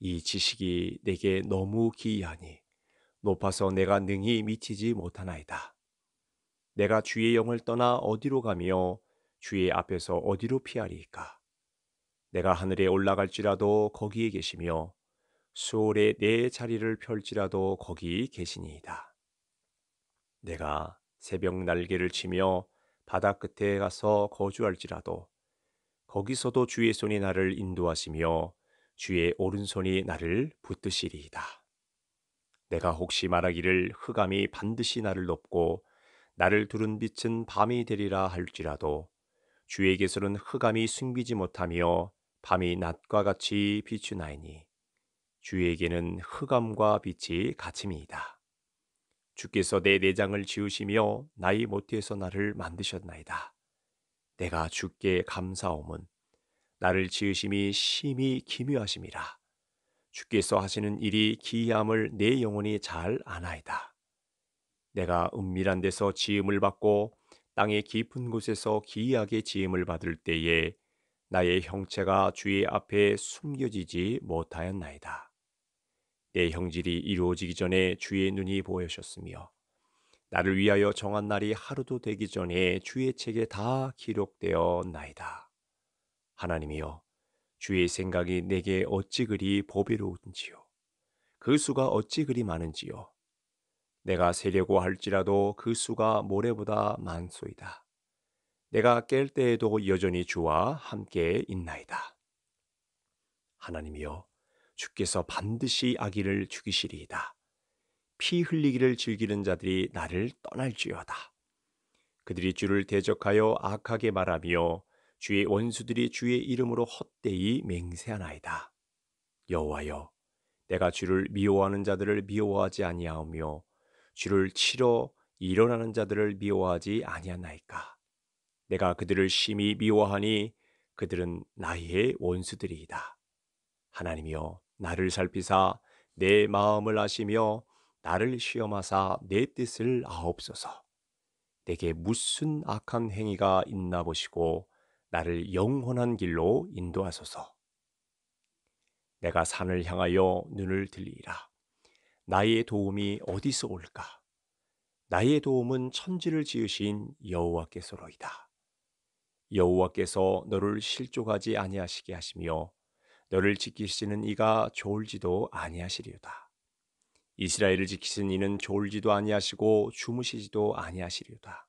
이 지식이 내게 너무 기이하니 높아서 내가 능히 미치지 못하나이다. 내가 주의 영을 떠나 어디로 가며 주의 앞에서 어디로 피하리까 내가 하늘에 올라갈지라도 거기에 계시며 수월에 내 자리를 펼지라도 거기 계시니이다. 내가 새벽 날개를 치며 바다 끝에 가서 거주할지라도 거기서도 주의 손이 나를 인도하시며 주의 오른손이 나를 붙드시리이다. 내가 혹시 말하기를 흑암이 반드시 나를 높고 나를 두른 빛은 밤이 되리라 할지라도 주에게서는 흑암이 숨기지 못하며 밤이 낮과 같이 비추나이니 주에게는 흑암과 빛이 같음이다 주께서 내 내장을 지으시며 나의 모태서 나를 만드셨나이다. 내가 주께 감사함은 나를 지으심이 심히 기묘하심이라. 주께서 하시는 일이 기이함을 내 영혼이 잘 아나이다. 내가 은밀한 데서 지음을 받고 땅의 깊은 곳에서 기이하게 지음을 받을 때에 나의 형체가 주의 앞에 숨겨지지 못하였나이다. 내 형질이 이루어지기 전에 주의 눈이 보여셨으며 나를 위하여 정한 날이 하루도 되기 전에 주의 책에 다 기록되어 나이다. 하나님이여 주의 생각이 내게 어찌 그리 보배로운지요. 그 수가 어찌 그리 많은지요. 내가 세려고 할지라도 그 수가 모래보다 많소이다. 내가 깰 때에도 여전히 주와 함께 있나이다. 하나님이여, 주께서 반드시 아기를 죽이시리이다. 피 흘리기를 즐기는 자들이 나를 떠날지어다. 그들이 주를 대적하여 악하게 말하며 주의 원수들이 주의 이름으로 헛되이 맹세하나이다. 여호와여, 내가 주를 미워하는 자들을 미워하지 아니하오며 주를 치러 일어나는 자들을 미워하지 아니하나이까. 내가 그들을 심히 미워하니 그들은 나의 원수들이이다. 하나님이여, 나를 살피사 내 마음을 아시며 나를 시험하사 내 뜻을 아옵소서. 내게 무슨 악한 행위가 있나 보시고 나를 영원한 길로 인도하소서. 내가 산을 향하여 눈을 들리라. 나의 도움이 어디서 올까? 나의 도움은 천지를 지으신 여호와께서로이다. 여호와께서 너를 실족하지 아니하시게 하시며 너를 지키시는 이가 졸지도 아니하시리로다. 이스라엘을 지키신 이는 졸지도 아니하시고 주무시지도 아니하시리로다.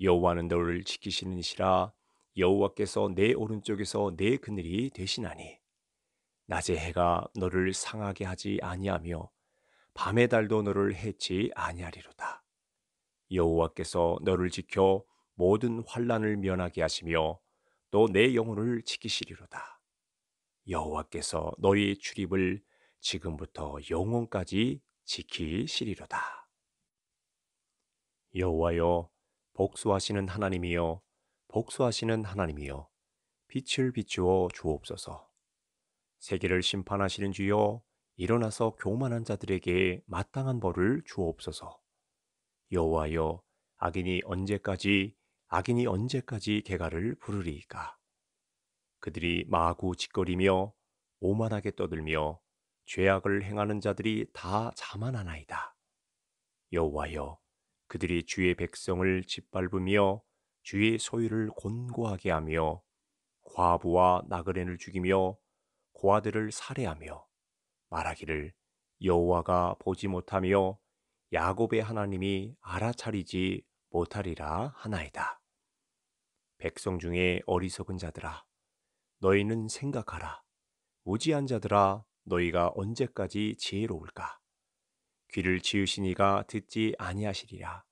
여호와는 너를 지키시는 이시라 여호와께서 내 오른쪽에서 내 그늘이 되시나니 낮의 해가 너를 상하게 하지 아니하며 밤의 달도 너를 해치 아니하리로다. 여호와께서 너를 지켜 모든 환란을 면하게 하시며 또 내 영혼을 지키시리로다. 여호와께서 너의 출입을 지금부터 영혼까지 지키시리로다. 여호와여 복수하시는 하나님이여 복수하시는 하나님이여 빛을 비추어 주옵소서. 세계를 심판하시는 주여 일어나서 교만한 자들에게 마땅한 벌을 주옵소서. 여호와여 악인이 언제까지 악인이 언제까지 개가를 부르리까 그들이 마구 짓거리며 오만하게 떠들며 죄악을 행하는 자들이 다 자만하나이다. 여호와여 그들이 주의 백성을 짓밟으며 주의 소유를 곤고하게 하며 과부와 나그네를 죽이며 고아들을 살해하며 말하기를 여호와가 보지 못하며 야곱의 하나님이 알아차리지 못하리라 하나이다. 백성 중에 어리석은 자들아 너희는 생각하라 무지한 자들아 너희가 언제까지 지혜로울까 귀를 지으시니가 듣지 아니하시리라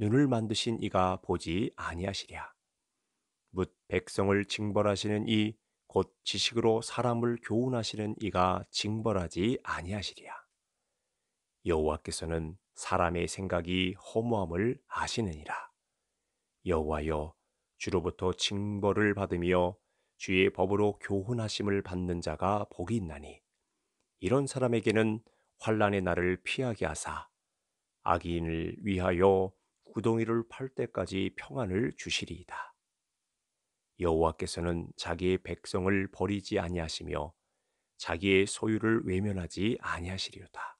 눈을 만드신 이가 보지 아니하시랴. 묻 백성을 징벌하시는 이 곧 지식으로 사람을 교훈하시는 이가 징벌하지 아니하시리야. 여호와께서는 사람의 생각이 허무함을 아시느니라. 여호와여 주로부터 징벌을 받으며 주의 법으로 교훈하심을 받는 자가 복이 있나니 이런 사람에게는 환란의 날을 피하게 하사 악인을 위하여 구덩이를 팔 때까지 평안을 주시리이다. 여호와께서는 자기의 백성을 버리지 아니하시며 자기의 소유를 외면하지 아니하시리로다.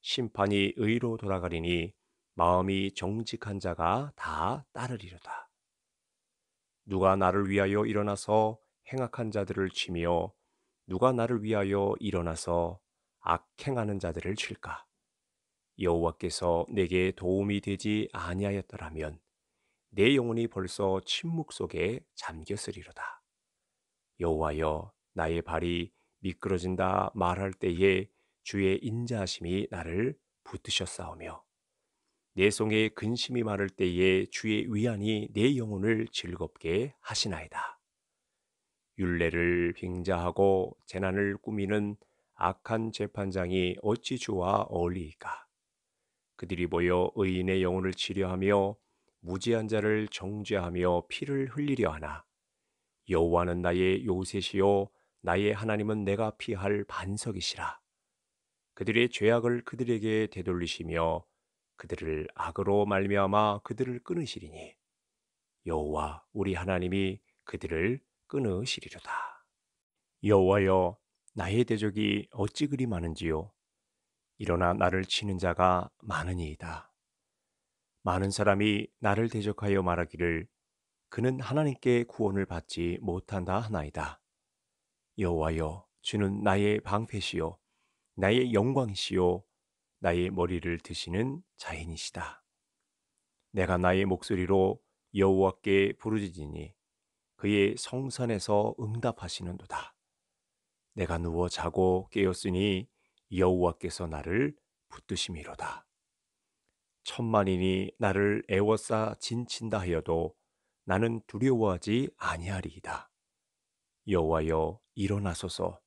심판이 의로 돌아가리니 마음이 정직한 자가 다 따르리로다. 누가 나를 위하여 일어나서 행악한 자들을 치며 누가 나를 위하여 일어나서 악행하는 자들을 칠까? 여호와께서 내게 도움이 되지 아니하였더라면 내 영혼이 벌써 침묵 속에 잠겼으리로다. 여호와여 나의 발이 미끄러진다 말할 때에 주의 인자하심이 나를 붙드셨사오며 내 속에 근심이 마를 때에 주의 위안이 내 영혼을 즐겁게 하시나이다. 윤례를 빙자하고 재난을 꾸미는 악한 재판장이 어찌 주와 어울리이까? 그들이 모여 의인의 영혼을 치료하며 무지한 자를 정죄하며 피를 흘리려 하나 여호와는 나의 요셉이요 나의 하나님은 내가 피할 반석이시라 그들의 죄악을 그들에게 되돌리시며 그들을 악으로 말미암아 그들을 끊으시리니 여호와 우리 하나님이 그들을 끊으시리로다 여호와여 나의 대적이 어찌 그리 많은지요 일어나 나를 치는 자가 많으니이다. 많은 사람이 나를 대적하여 말하기를 그는 하나님께 구원을 받지 못한다 하나이다. 여호와여 주는 나의 방패시요 나의 영광이시요 나의 머리를 드시는 자인이시다. 내가 나의 목소리로 여호와께 부르짖으니 그의 성산에서 응답하시는도다. 내가 누워 자고 깨었으니 여호와께서 나를 붙드심이로다. 천만인이 나를 애워싸 진친다 하여도 나는 두려워하지 아니하리이다. 여호와여 일어나소서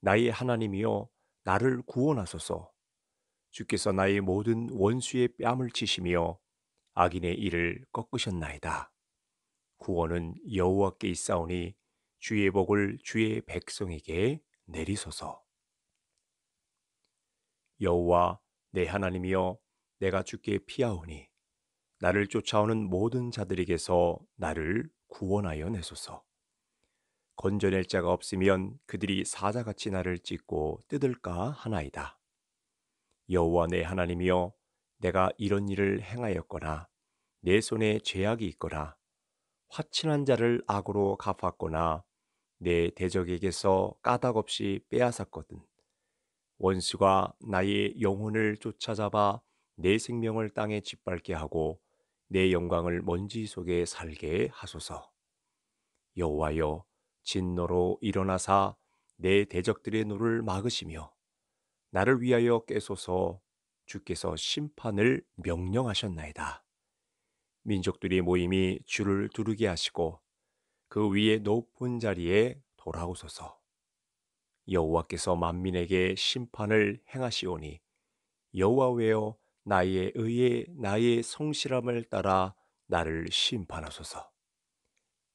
나의 하나님이여 나를 구원하소서 주께서 나의 모든 원수의 뺨을 치시며 악인의 이를 꺾으셨나이다. 구원은 여호와께 있사오니 주의 복을 주의 백성에게 내리소서. 여호와 내 하나님이여 내가 주께 피하오니 나를 쫓아오는 모든 자들에게서 나를 구원하여 내소서. 건져낼 자가 없으면 그들이 사자같이 나를 찢고 뜯을까 하나이다. 여호와 내 하나님이여 내가 이런 일을 행하였거나 내 손에 죄악이 있거나 화친한 자를 악으로 갚았거나 내 대적에게서 까닭없이 빼앗았거든 원수가 나의 영혼을 쫓아잡아 내 생명을 땅에 짓밟게 하고 내 영광을 먼지 속에 살게 하소서. 여호와여 진노로 일어나사 내 대적들의 노를 막으시며 나를 위하여 깨소서 주께서 심판을 명령하셨나이다. 민족들이 모임이 주를 두르게 하시고 그 위에 높은 자리에 돌아오소서. 여호와께서 만민에게 심판을 행하시오니 여호와여 나의 의에 나의 성실함을 따라 나를 심판하소서.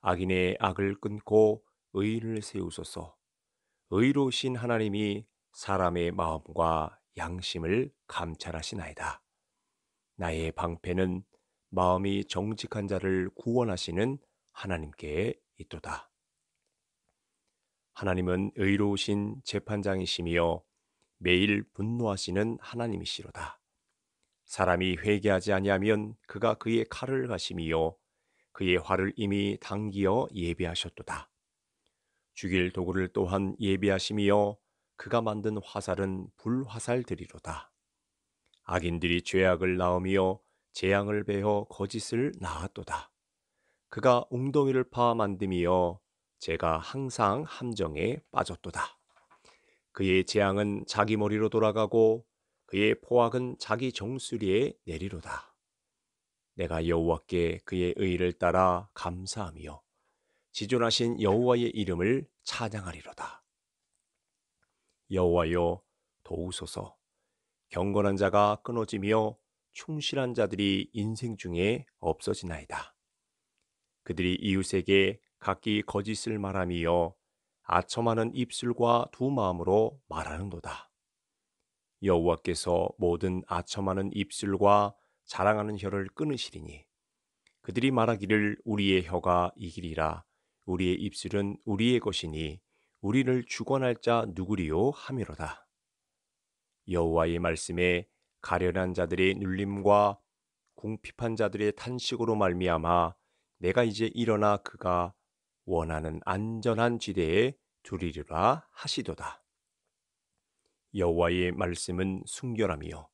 악인의 악을 끊고 의인을 세우소서. 의로우신 하나님이 사람의 마음과 양심을 감찰하시나이다. 나의 방패는 마음이 정직한 자를 구원하시는 하나님께 있도다. 하나님은 의로우신 재판장이시며 매일 분노하시는 하나님이시로다. 사람이 회개하지 아니하면 그가 그의 칼을 가시며 그의 활을 이미 당기어 예비하셨도다. 죽일 도구를 또한 예비하시며 그가 만든 화살은 불화살들이로다. 악인들이 죄악을 낳으며 재앙을 베어 거짓을 낳았도다. 그가 웅덩이를 파 만듦이여 제가 항상 함정에 빠졌도다. 그의 재앙은 자기 머리로 돌아가고 그의 포악은 자기 정수리에 내리로다. 내가 여호와께 그의 의를 따라 감사하며 지존하신 여호와의 이름을 찬양하리로다. 여호와여 도우소서 경건한 자가 끊어지며 충실한 자들이 인생 중에 없어지나이다. 그들이 이웃에게 각기 거짓을 말함이여 아첨하는 입술과 두 마음으로 말하는도다. 여호와께서 모든 아첨하는 입술과 자랑하는 혀를 끊으시리니 그들이 말하기를 우리의 혀가 이기리라 우리의 입술은 우리의 것이니 우리를 주관할 자 누구리요 하미로다. 여호와의 말씀에 가련한 자들의 눌림과 궁핍한 자들의 탄식으로 말미암아 내가 이제 일어나 그가 원하는 안전한 지대에 두리리라 하시도다. 여호와의 말씀은 순결함이요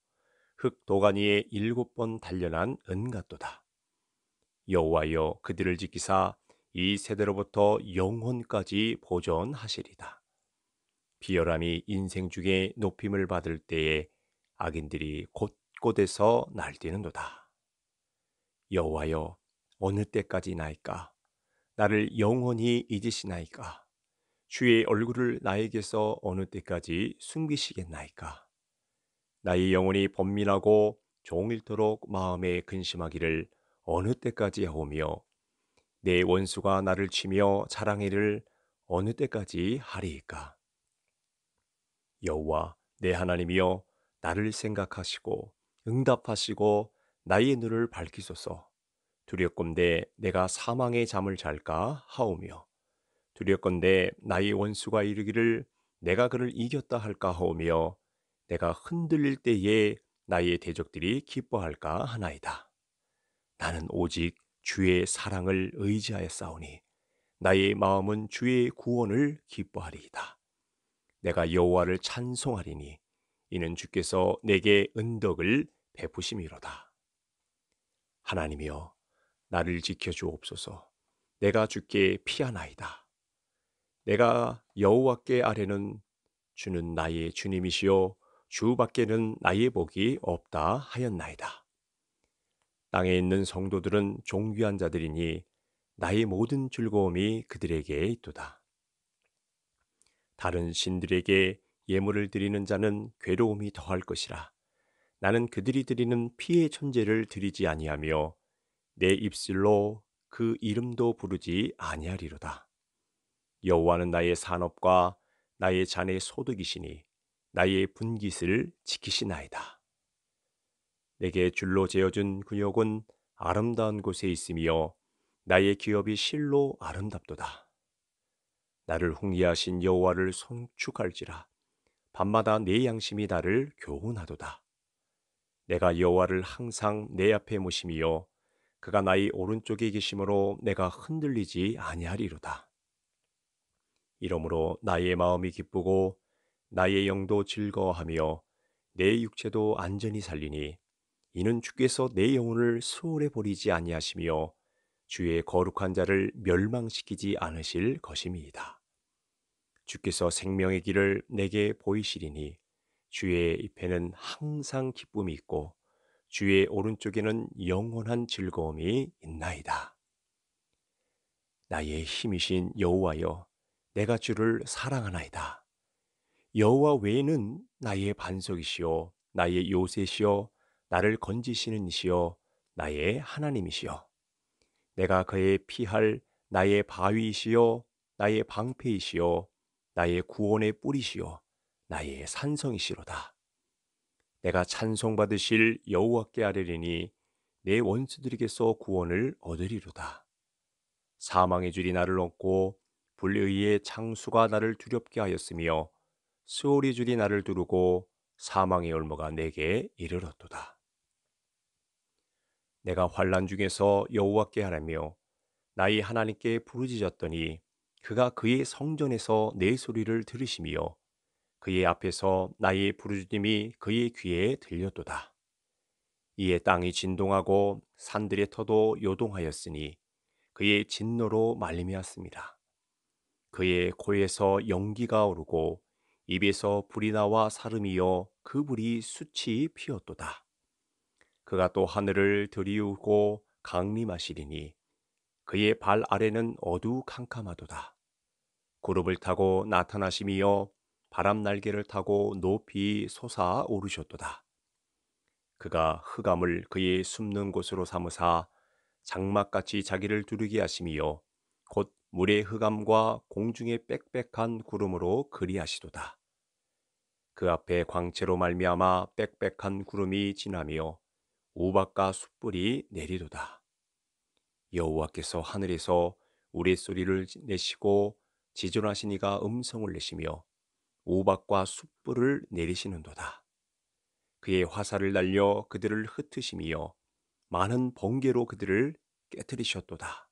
흙 도가니에 일곱 번 단련한 은같도다. 여호와여 그들을 지키사 이 세대로부터 영혼까지 보존하시리다. 비열함이 인생 중에 높임을 받을 때에 악인들이 곳곳에서 날뛰는도다. 여호와여 어느 때까지 나이까 나를 영원히 잊으시나이까? 주의 얼굴을 나에게서 어느 때까지 숨기시겠나이까? 나의 영혼이 번민하고 종일토록 마음에 근심하기를 어느 때까지 하오며 내 원수가 나를 치며 자랑이를 어느 때까지 하리이까? 여호와 내 하나님이여 나를 생각하시고 응답하시고 나의 눈을 밝히소서. 두렵건대 내가 사망의 잠을 잘까 하오며 두렵건대 나의 원수가 이르기를 내가 그를 이겼다 할까 하오며 내가 흔들릴 때에 나의 대적들이 기뻐할까 하나이다. 나는 오직 주의 사랑을 의지하여 싸우니 나의 마음은 주의 구원을 기뻐하리이다. 내가 여호와를 찬송하리니 이는 주께서 내게 은덕을 베푸심이로다. 하나님이여 나를 지켜주옵소서. 내가 주께 피하나이다. 내가 여호와께 아래는 주는 나의 주님이시요 주 밖에는 나의 복이 없다 하였나이다. 땅에 있는 성도들은 종귀한 자들이니 나의 모든 즐거움이 그들에게 있도다. 다른 신들에게 예물을 드리는 자는 괴로움이 더할 것이라. 나는 그들이 드리는 피의 천재를 드리지 아니하며 내 입술로 그 이름도 부르지 아니하리로다. 여호와는 나의 산업과 나의 잔의 소득이시니 나의 분깃을 지키시나이다. 내게 줄로 재어준 군역은 아름다운 곳에 있으며 나의 기업이 실로 아름답도다. 나를 홍리하신 여호와를 송축할지라 밤마다 내 양심이 나를 교훈하도다. 내가 여호와를 항상 내 앞에 모시며 그가 나의 오른쪽에 계심으로 내가 흔들리지 아니하리로다. 이러므로 나의 마음이 기쁘고 나의 영도 즐거워하며 내 육체도 안전히 살리니 이는 주께서 내 영혼을 수월해 버리지 아니하시며 주의 거룩한 자를 멸망시키지 않으실 것임이다 주께서 생명의 길을 내게 보이시리니 주의 입에는 항상 기쁨이 있고 주의 오른쪽에는 영원한 즐거움이 있나이다. 나의 힘이신 여호와여, 내가 주를 사랑하나이다. 여호와 외에는 나의 반석이시요, 나의 요새시요, 나를 건지시는 이시요, 나의 하나님이시요. 내가 그의 피할 나의 바위이시요, 나의 방패이시요, 나의 구원의 뿌리시요, 나의 산성이시로다. 내가 찬송받으실 여호와께 아뢰리니 내 원수들에게서 구원을 얻으리로다. 사망의 줄이 나를 엉고 불의의 창수가 나를 두렵게 하였으며 스올이 줄이 나를 두르고 사망의 얼마가 내게 이르렀도다. 내가 환란 중에서 여호와께 하라며 나의 하나님께 부르짖었더니 그가 그의 성전에서 내 소리를 들으시며 그의 앞에서 나의 부르짖음이 그의 귀에 들렸도다. 이에 땅이 진동하고 산들의 터도 요동하였으니 그의 진노로 말미암습니다. 그의 코에서 연기가 오르고 입에서 불이 나와 사름이여 그 불이 수치 피었도다. 그가 또 하늘을 들이우고 강림하시리니 그의 발 아래는 어두 캄캄하도다. 구름을 타고 나타나심이여 바람 날개를 타고 높이 솟아 오르셨도다. 그가 흑암을 그의 숨는 곳으로 삼으사 장막같이 자기를 두르게 하심이요 곧 물의 흑암과 공중의 빽빽한 구름으로 그리하시도다. 그 앞에 광채로 말미암아 빽빽한 구름이 지나며 우박과 숯불이 내리도다. 여호와께서 하늘에서 우리 소리를 내시고 지존하시니가 음성을 내시며 오박과 숯불을 내리시는도다. 그의 화살을 날려 그들을 흩으심이여 많은 번개로 그들을 깨뜨리셨도다.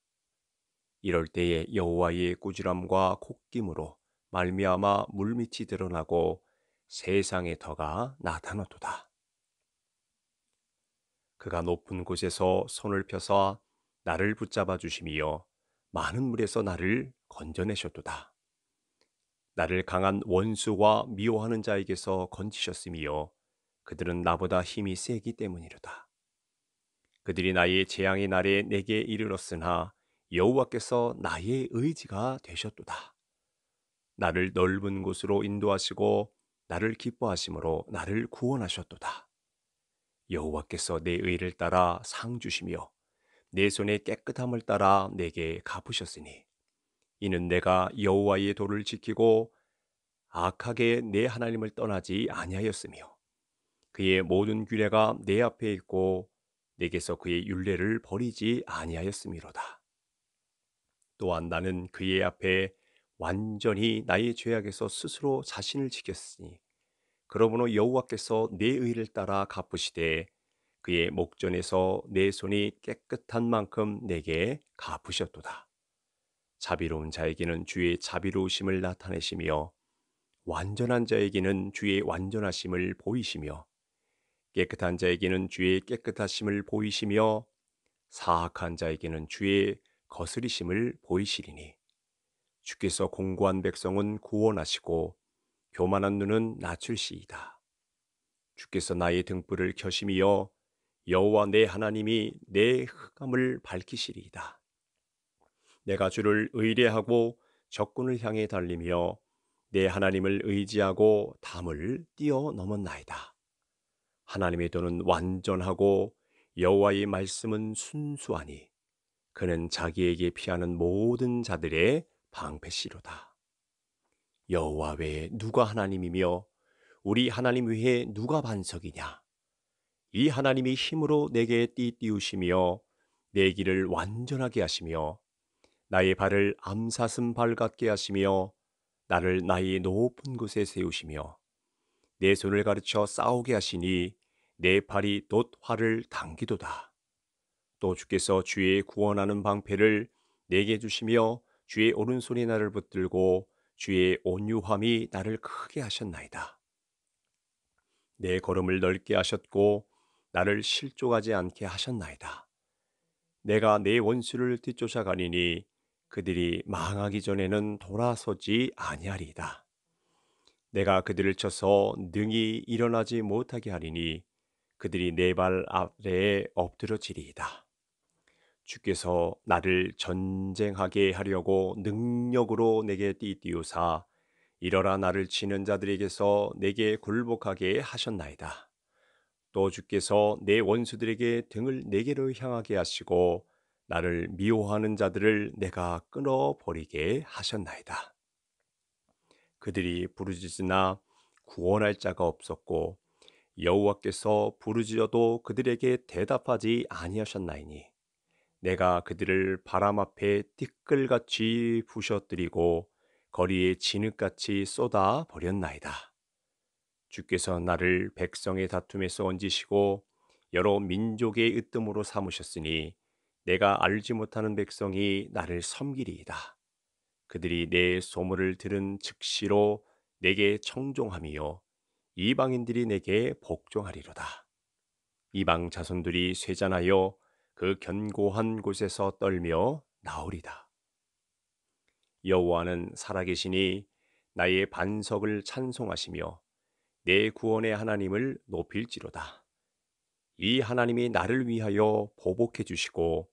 이럴 때에 여호와의 꾸지람과 콧김으로 말미암아 물밑이 드러나고 세상의 터가 나타났도다. 그가 높은 곳에서 손을 펴서 나를 붙잡아 주심이여 많은 물에서 나를 건져내셨도다. 나를 강한 원수와 미워하는 자에게서 건지셨으며 그들은 나보다 힘이 세기 때문이로다. 그들이 나의 재앙의 날에 내게 이르렀으나 여호와께서 나의 의지가 되셨도다. 나를 넓은 곳으로 인도하시고 나를 기뻐하심으로 나를 구원하셨도다. 여호와께서 내 의를 따라 상 주시며 내 손의 깨끗함을 따라 내게 갚으셨으니 이는 내가 여호와의 도를 지키고 악하게 내 하나님을 떠나지 아니하였으며 그의 모든 규례가 내 앞에 있고 내게서 그의 윤례를 버리지 아니하였음이로다. 또한 나는 그의 앞에 완전히 나의 죄악에서 스스로 자신을 지켰으니 그러므로 여호와께서 내 의를 따라 갚으시되 그의 목전에서 내 손이 깨끗한 만큼 내게 갚으셨도다. 자비로운 자에게는 주의 자비로우심을 나타내시며 완전한 자에게는 주의 완전하심을 보이시며 깨끗한 자에게는 주의 깨끗하심을 보이시며 사악한 자에게는 주의 거스리심을 보이시리니 주께서 공고한 백성은 구원하시고 교만한 눈은 낮출시이다. 주께서 나의 등불을 켜심이여 여호와 내 하나님이 내 흑암을 밝히시리이다. 내가 주를 의뢰하고 적군을 향해 달리며 내 하나님을 의지하고 담을 뛰어넘었나이다. 하나님의 도는 완전하고 여호와의 말씀은 순수하니 그는 자기에게 피하는 모든 자들의 방패시로다. 여호와 외에 누가 하나님이며 우리 하나님 외에 누가 반석이냐? 이 하나님이 힘으로 내게 띠 띄우시며 내 길을 완전하게 하시며 나의 발을 암사슴 발 같게 하시며 나를 나의 높은 곳에 세우시며 내 손을 가르쳐 싸우게 하시니 내 발이 돛 활을 당기도다. 또 주께서 주의 구원하는 방패를 내게 주시며 주의 오른손이 나를 붙들고 주의 온유함이 나를 크게 하셨나이다. 내 걸음을 넓게 하셨고 나를 실족하지 않게 하셨나이다. 내가 내 원수를 뒤쫓아가니니 그들이 망하기 전에는 돌아서지 아니하리이다. 내가 그들을 쳐서 능히 일어나지 못하게 하리니 그들이 내 발 아래에 엎드러지리이다. 주께서 나를 전쟁하게 하려고 능력으로 내게 띠띠우사 일어라 나를 치는 자들에게서 내게 굴복하게 하셨나이다. 또 주께서 내 원수들에게 등을 내게로 네 향하게 하시고 나를 미워하는 자들을 내가 끊어버리게 하셨나이다. 그들이 부르짖으나 구원할 자가 없었고 여호와께서 부르짖어도 그들에게 대답하지 아니하셨나이니 내가 그들을 바람 앞에 띠끌같이 부셔뜨리고 거리에 진흙같이 쏟아 버렸나이다. 주께서 나를 백성의 다툼에서 얹으시고 여러 민족의 으뜸으로 삼으셨으니 내가 알지 못하는 백성이 나를 섬기리이다. 그들이 내 소문을 들은 즉시로 내게 청종함이 이방인들이 내게 복종하리로다. 이방 자손들이 쇠잔하여 그 견고한 곳에서 떨며 나오리다. 여호와는 살아계시니 나의 반석을 찬송하시며 내 구원의 하나님을 높일지로다. 이 하나님이 나를 위하여 보복해 주시고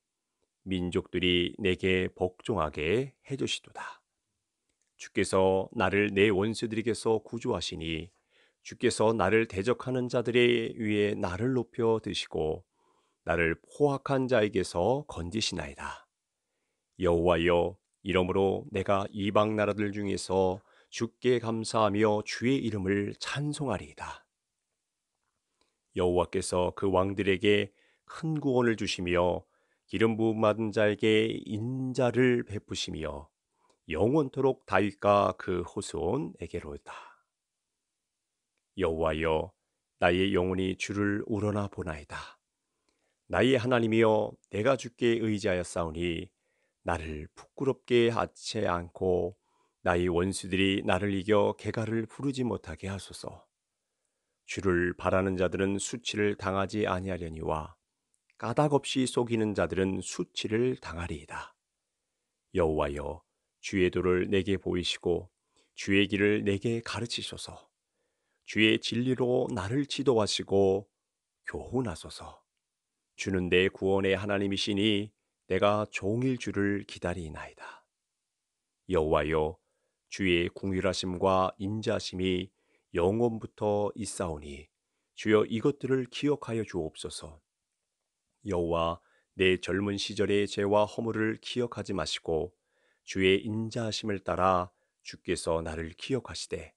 민족들이 내게 복종하게 해주시도다. 주께서 나를 내 원수들에게서 구조하시니 주께서 나를 대적하는 자들의 위에 나를 높여 드시고 나를 포악한 자에게서 건지시나이다. 여호와여 이러므로 내가 이방 나라들 중에서 주께 감사하며 주의 이름을 찬송하리이다. 여호와께서 그 왕들에게 큰 구원을 주시며 기름 부음 받은 자에게 인자를 베푸시며 영원토록 다윗과 그호후온에게로다 여호와여 나의 영혼이 주를 우러나 보나이다. 나의 하나님이여 내가 주께 의지하였사오니 나를 부끄럽게 하지 않고 나의 원수들이 나를 이겨 개가를 부르지 못하게 하소서. 주를 바라는 자들은 수치를 당하지 아니하려니와 까닭없이 속이는 자들은 수치를 당하리이다. 여호와여 주의 도를 내게 보이시고 주의 길을 내게 가르치소서. 주의 진리로 나를 지도하시고 교훈하소서. 주는 내 구원의 하나님이시니 내가 종일 주를 기다리나이다. 여호와여 주의 궁휼하심과 인자심이 영원부터 있사오니 주여 이것들을 기억하여 주옵소서. 여호와 내 젊은 시절의 죄와 허물을 기억하지 마시고 주의 인자하심을 따라 주께서 나를 기억하시되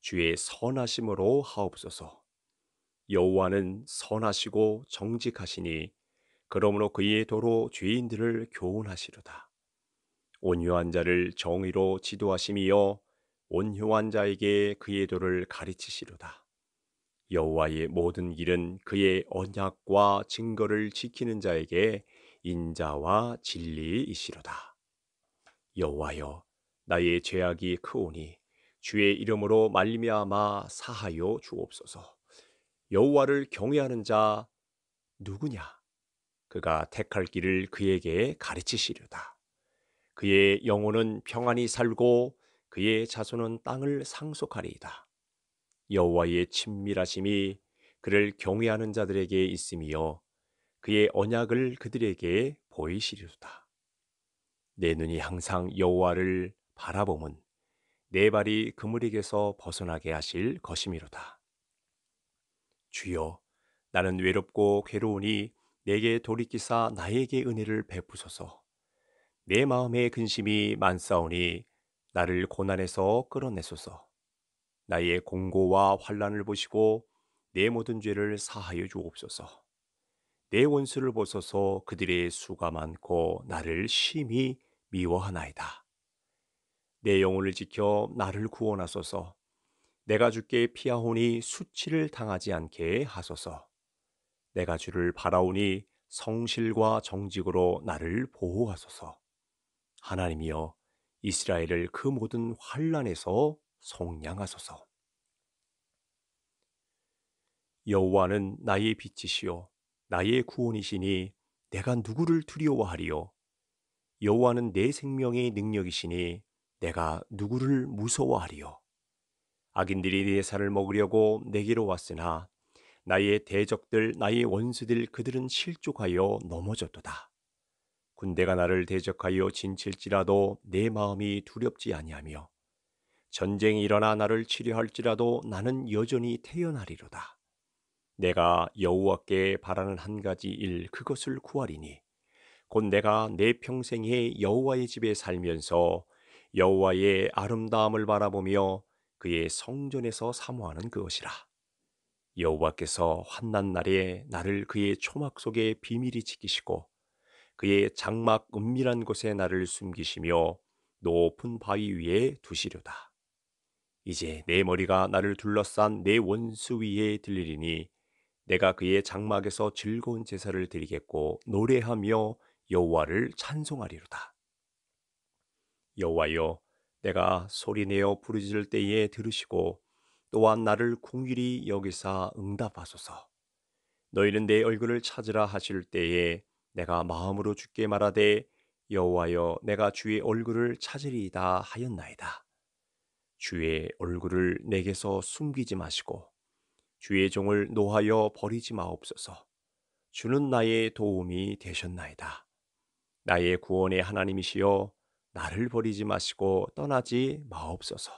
주의 선하심으로 하옵소서. 여호와는 선하시고 정직하시니 그러므로 그의 도로 죄인들을 교훈하시로다. 온유한 자를 정의로 지도하심이여 온유한 자에게 그의 도를 가르치시로다. 여호와의 모든 길은 그의 언약과 증거를 지키는 자에게 인자와 진리이시로다. 여호와여 나의 죄악이 크오니 주의 이름으로 말미암아 사하여 주옵소서. 여호와를 경외하는 자 누구냐? 그가 택할 길을 그에게 가르치시려다. 그의 영혼은 평안히 살고 그의 자손은 땅을 상속하리이다. 여호와의 친밀하심이 그를 경외하는 자들에게 있음이요 그의 언약을 그들에게 보이시리로다. 내 눈이 항상 여호와를 바라보문 내 발이 그물에게서 벗어나게 하실 것이미로다. 주여, 나는 외롭고 괴로우니 내게 돌이키사 나에게 은혜를 베푸소서. 내 마음의 근심이 만사오니 나를 고난에서 끌어내소서. 나의 공고와 환란을 보시고 내 모든 죄를 사하여 주옵소서. 내 원수를 보소서 그들의 수가 많고 나를 심히 미워하나이다. 내 영혼을 지켜 나를 구원하소서. 내가 주께 피하오니 수치를 당하지 않게 하소서. 내가 주를 바라오니 성실과 정직으로 나를 보호하소서. 하나님이여 이스라엘을 그 모든 환란에서 송량하소서. 여호와는 나의 빛이시요 나의 구원이시니 내가 누구를 두려워하리요 여호와는 내 생명의 능력이시니 내가 누구를 무서워하리요 악인들이 내 살을 먹으려고 내게로 왔으나 나의 대적들 나의 원수들 그들은 실족하여 넘어졌도다 군대가 나를 대적하여 진칠지라도 내 마음이 두렵지 아니하며 전쟁이 일어나 나를 치료할지라도 나는 여전히 태어나리로다. 내가 여호와께 바라는 한 가지 일 그것을 구하리니 곧 내가 내 평생에 여호와의 집에 살면서 여호와의 아름다움을 바라보며 그의 성전에서 사모하는 그것이라. 여호와께서 환난 날에 나를 그의 초막 속에 비밀이 지키시고 그의 장막 은밀한 곳에 나를 숨기시며 높은 바위 위에 두시려다. 이제 내 머리가 나를 둘러싼 내 원수 위에 들리리니 내가 그의 장막에서 즐거운 제사를 드리겠고 노래하며 여호와를 찬송하리로다. 여호와여 내가 소리내어 부르짖을 때에 들으시고 또한 나를 궁일이 여기사 응답하소서. 너희는 내 얼굴을 찾으라 하실 때에 내가 마음으로 죽게 말하되 여호와여 내가 주의 얼굴을 찾으리이다 하였나이다. 주의 얼굴을 내게서 숨기지 마시고 주의 종을 노하여 버리지 마옵소서. 주는 나의 도움이 되셨나이다. 나의 구원의 하나님이시여 나를 버리지 마시고 떠나지 마옵소서.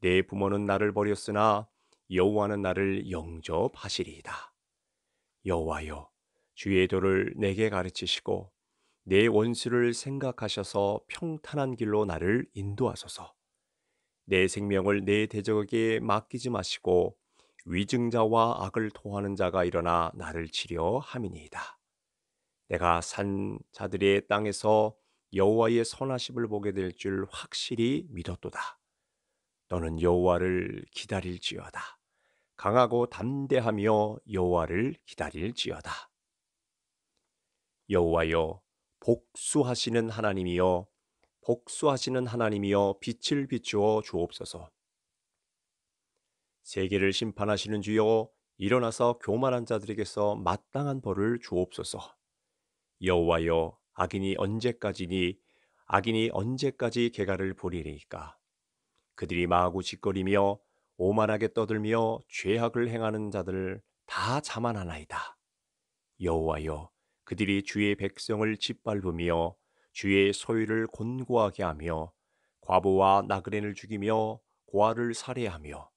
내 부모는 나를 버렸으나 여호와는 나를 영접하시리이다. 여호와여 주의 도를 내게 가르치시고 내 원수를 생각하셔서 평탄한 길로 나를 인도하소서. 내 생명을 내 대적에게 맡기지 마시고 위증자와 악을 토하는 자가 일어나 나를 치려 함이니이다. 내가 산 자들의 땅에서 여호와의 선하심을 보게 될 줄 확실히 믿었도다. 너는 여호와를 기다릴지어다. 강하고 담대하며 여호와를 기다릴지어다. 여호와여 복수하시는 하나님이여 복수하시는 하나님이여 빛을 비추어 주옵소서. 세계를 심판하시는 주여 일어나서 교만한 자들에게서 마땅한 벌을 주옵소서. 여호와여 악인이 언제까지니 악인이 언제까지 개가를 부리리까? 그들이 마구 짓거리며 오만하게 떠들며 죄악을 행하는 자들 다 자만하나이다. 여호와여 그들이 주의 백성을 짓밟으며 주의 소유를 곤고하게 하며 과부와 나그네를 죽이며 고아를 살해하며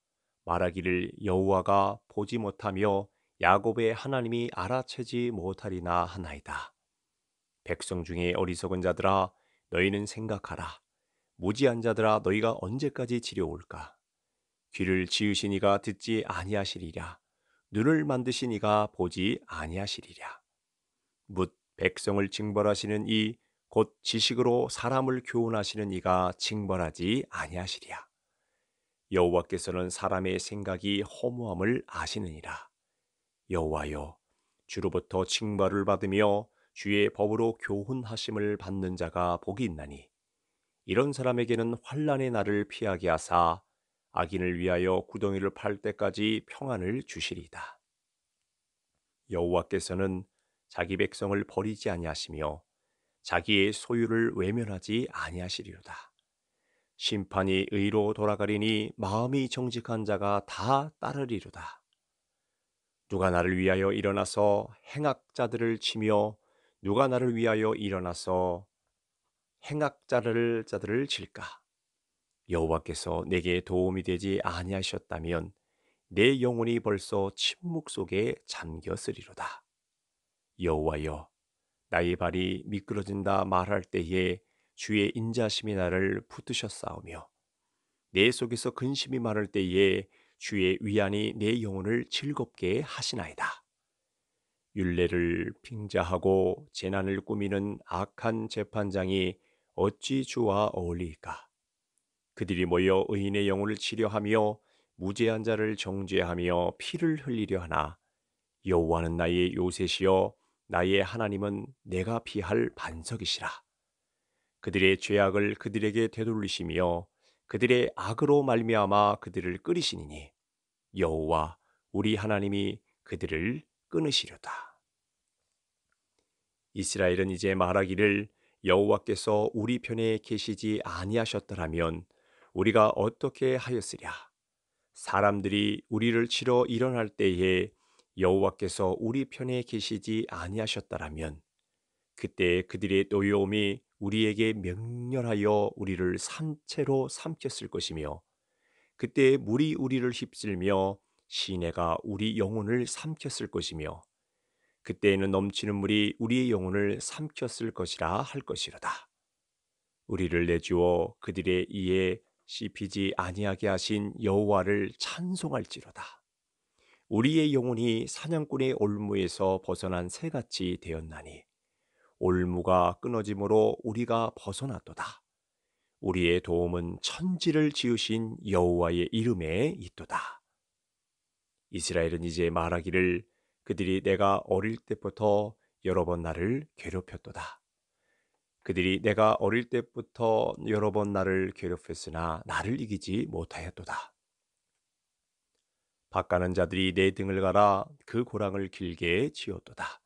말하기를 여호와가 보지 못하며 야곱의 하나님이 알아채지 못하리나 하나이다. 백성 중에 어리석은 자들아 너희는 생각하라. 무지한 자들아 너희가 언제까지 지려올까? 귀를 지으신 이가 듣지 아니하시리라. 눈을 만드신 이가 보지 아니하시리라. 묻 백성을 징벌하시는 이곧 지식으로 사람을 교훈하시는 이가 징벌하지 아니하시리야. 여호와께서는 사람의 생각이 허무함을 아시느니라. 여호와여, 주로부터 징벌을 받으며 주의 법으로 교훈하심을 받는 자가 복이 있나니 이런 사람에게는 환란의 날을 피하게 하사 악인을 위하여 구덩이를 팔 때까지 평안을 주시리다 여호와께서는 자기 백성을 버리지 아니하시며 자기의 소유를 외면하지 아니하시리로다. 심판이 의로 돌아가리니 마음이 정직한 자가 다 따르리로다. 누가 나를 위하여 일어나서 행악자들을 치며 누가 나를 위하여 일어나서 행악자를 자들을 칠까? 여호와께서 내게 도움이 되지 아니하셨다면 내 영혼이 벌써 침묵 속에 잠겼으리로다. 여호와여, 나의 발이 미끄러진다 말할 때에 주의 인자심이 나를 붙드셨사오며 내 속에서 근심이 많을 때에 주의 위안이 내 영혼을 즐겁게 하시나이다. 윤례를 빙자하고 재난을 꾸미는 악한 재판장이 어찌 주와 어울리까? 그들이 모여 의인의 영혼을 치료하며 무죄한 자를 정죄하며 피를 흘리려 하나 여호와는 나의 요셉이여 나의 하나님은 내가 피할 반석이시라. 그들의 죄악을 그들에게 되돌리시며 그들의 악으로 말미암아 그들을 끓이시니니 여호와 우리 하나님이 그들을 끊으시려다. 이스라엘은 이제 말하기를 여호와께서 우리 편에 계시지 아니하셨더라면 우리가 어떻게 하였으랴? 사람들이 우리를 치러 일어날 때에 여호와께서 우리 편에 계시지 아니하셨다라면 그때 그들의 노여움이 우리에게 명렬하여 우리를 산채로 삼켰을 것이며 그때 물이 우리를 휩쓸며 시내가 우리 영혼을 삼켰을 것이며 그때에는 넘치는 물이 우리의 영혼을 삼켰을 것이라 할 것이로다. 우리를 내주어 그들의 이에 씹히지 아니하게 하신 여호와를 찬송할지로다. 우리의 영혼이 사냥꾼의 올무에서 벗어난 새같이 되었나니 올무가 끊어짐으로 우리가 벗어났도다. 우리의 도움은 천지를 지으신 여호와의 이름에 있도다. 이스라엘은 이제 말하기를 그들이 내가 어릴 때부터 여러 번 나를 괴롭혔도다. 그들이 내가 어릴 때부터 여러 번 나를 괴롭혔으나 나를 이기지 못하였도다. 박가는 자들이 내 등을 갈아 그 고랑을 길게 지어도다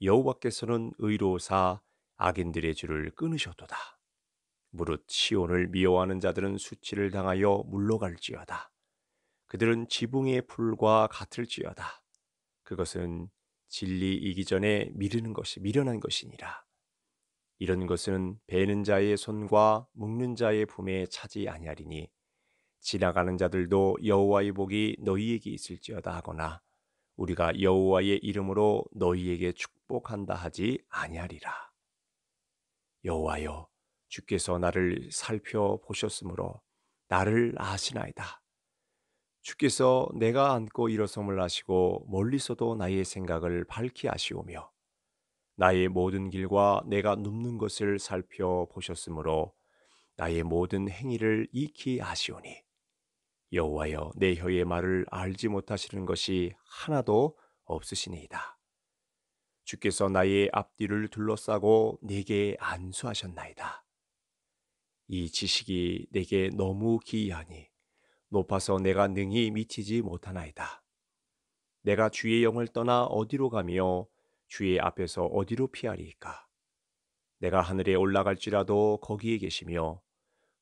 여호와께서는 의로사 악인들의 줄을 끊으셔도다 무릇 시온을 미워하는 자들은 수치를 당하여 물러갈지어다. 그들은 지붕의 풀과 같을지어다. 그것은 진리 이기 전에 미르는 것이 미련한 것이니라. 이런 것은 베는 자의 손과 묶는 자의 품에 차지 아니하리니 지나가는 자들도 여호와의 복이 너희에게 있을지어다 하거나 우리가 여호와의 이름으로 너희에게 축복한다 하지 아니하리라. 여호와여 주께서 나를 살펴보셨으므로 나를 아시나이다. 주께서 내가 안고 일어섬을 아시고 멀리서도 나의 생각을 밝히 아시오며 나의 모든 길과 내가 눕는 것을 살펴보셨으므로 나의 모든 행위를 익히 아시오니 여호와여 내 혀의 말을 알지 못하시는 것이 하나도 없으시니이다. 주께서 나의 앞뒤를 둘러싸고 내게 안수하셨나이다. 이 지식이 내게 너무 기이하니 높아서 내가 능히 미치지 못하나이다. 내가 주의 영을 떠나 어디로 가며 주의 앞에서 어디로 피하리까 내가 하늘에 올라갈지라도 거기에 계시며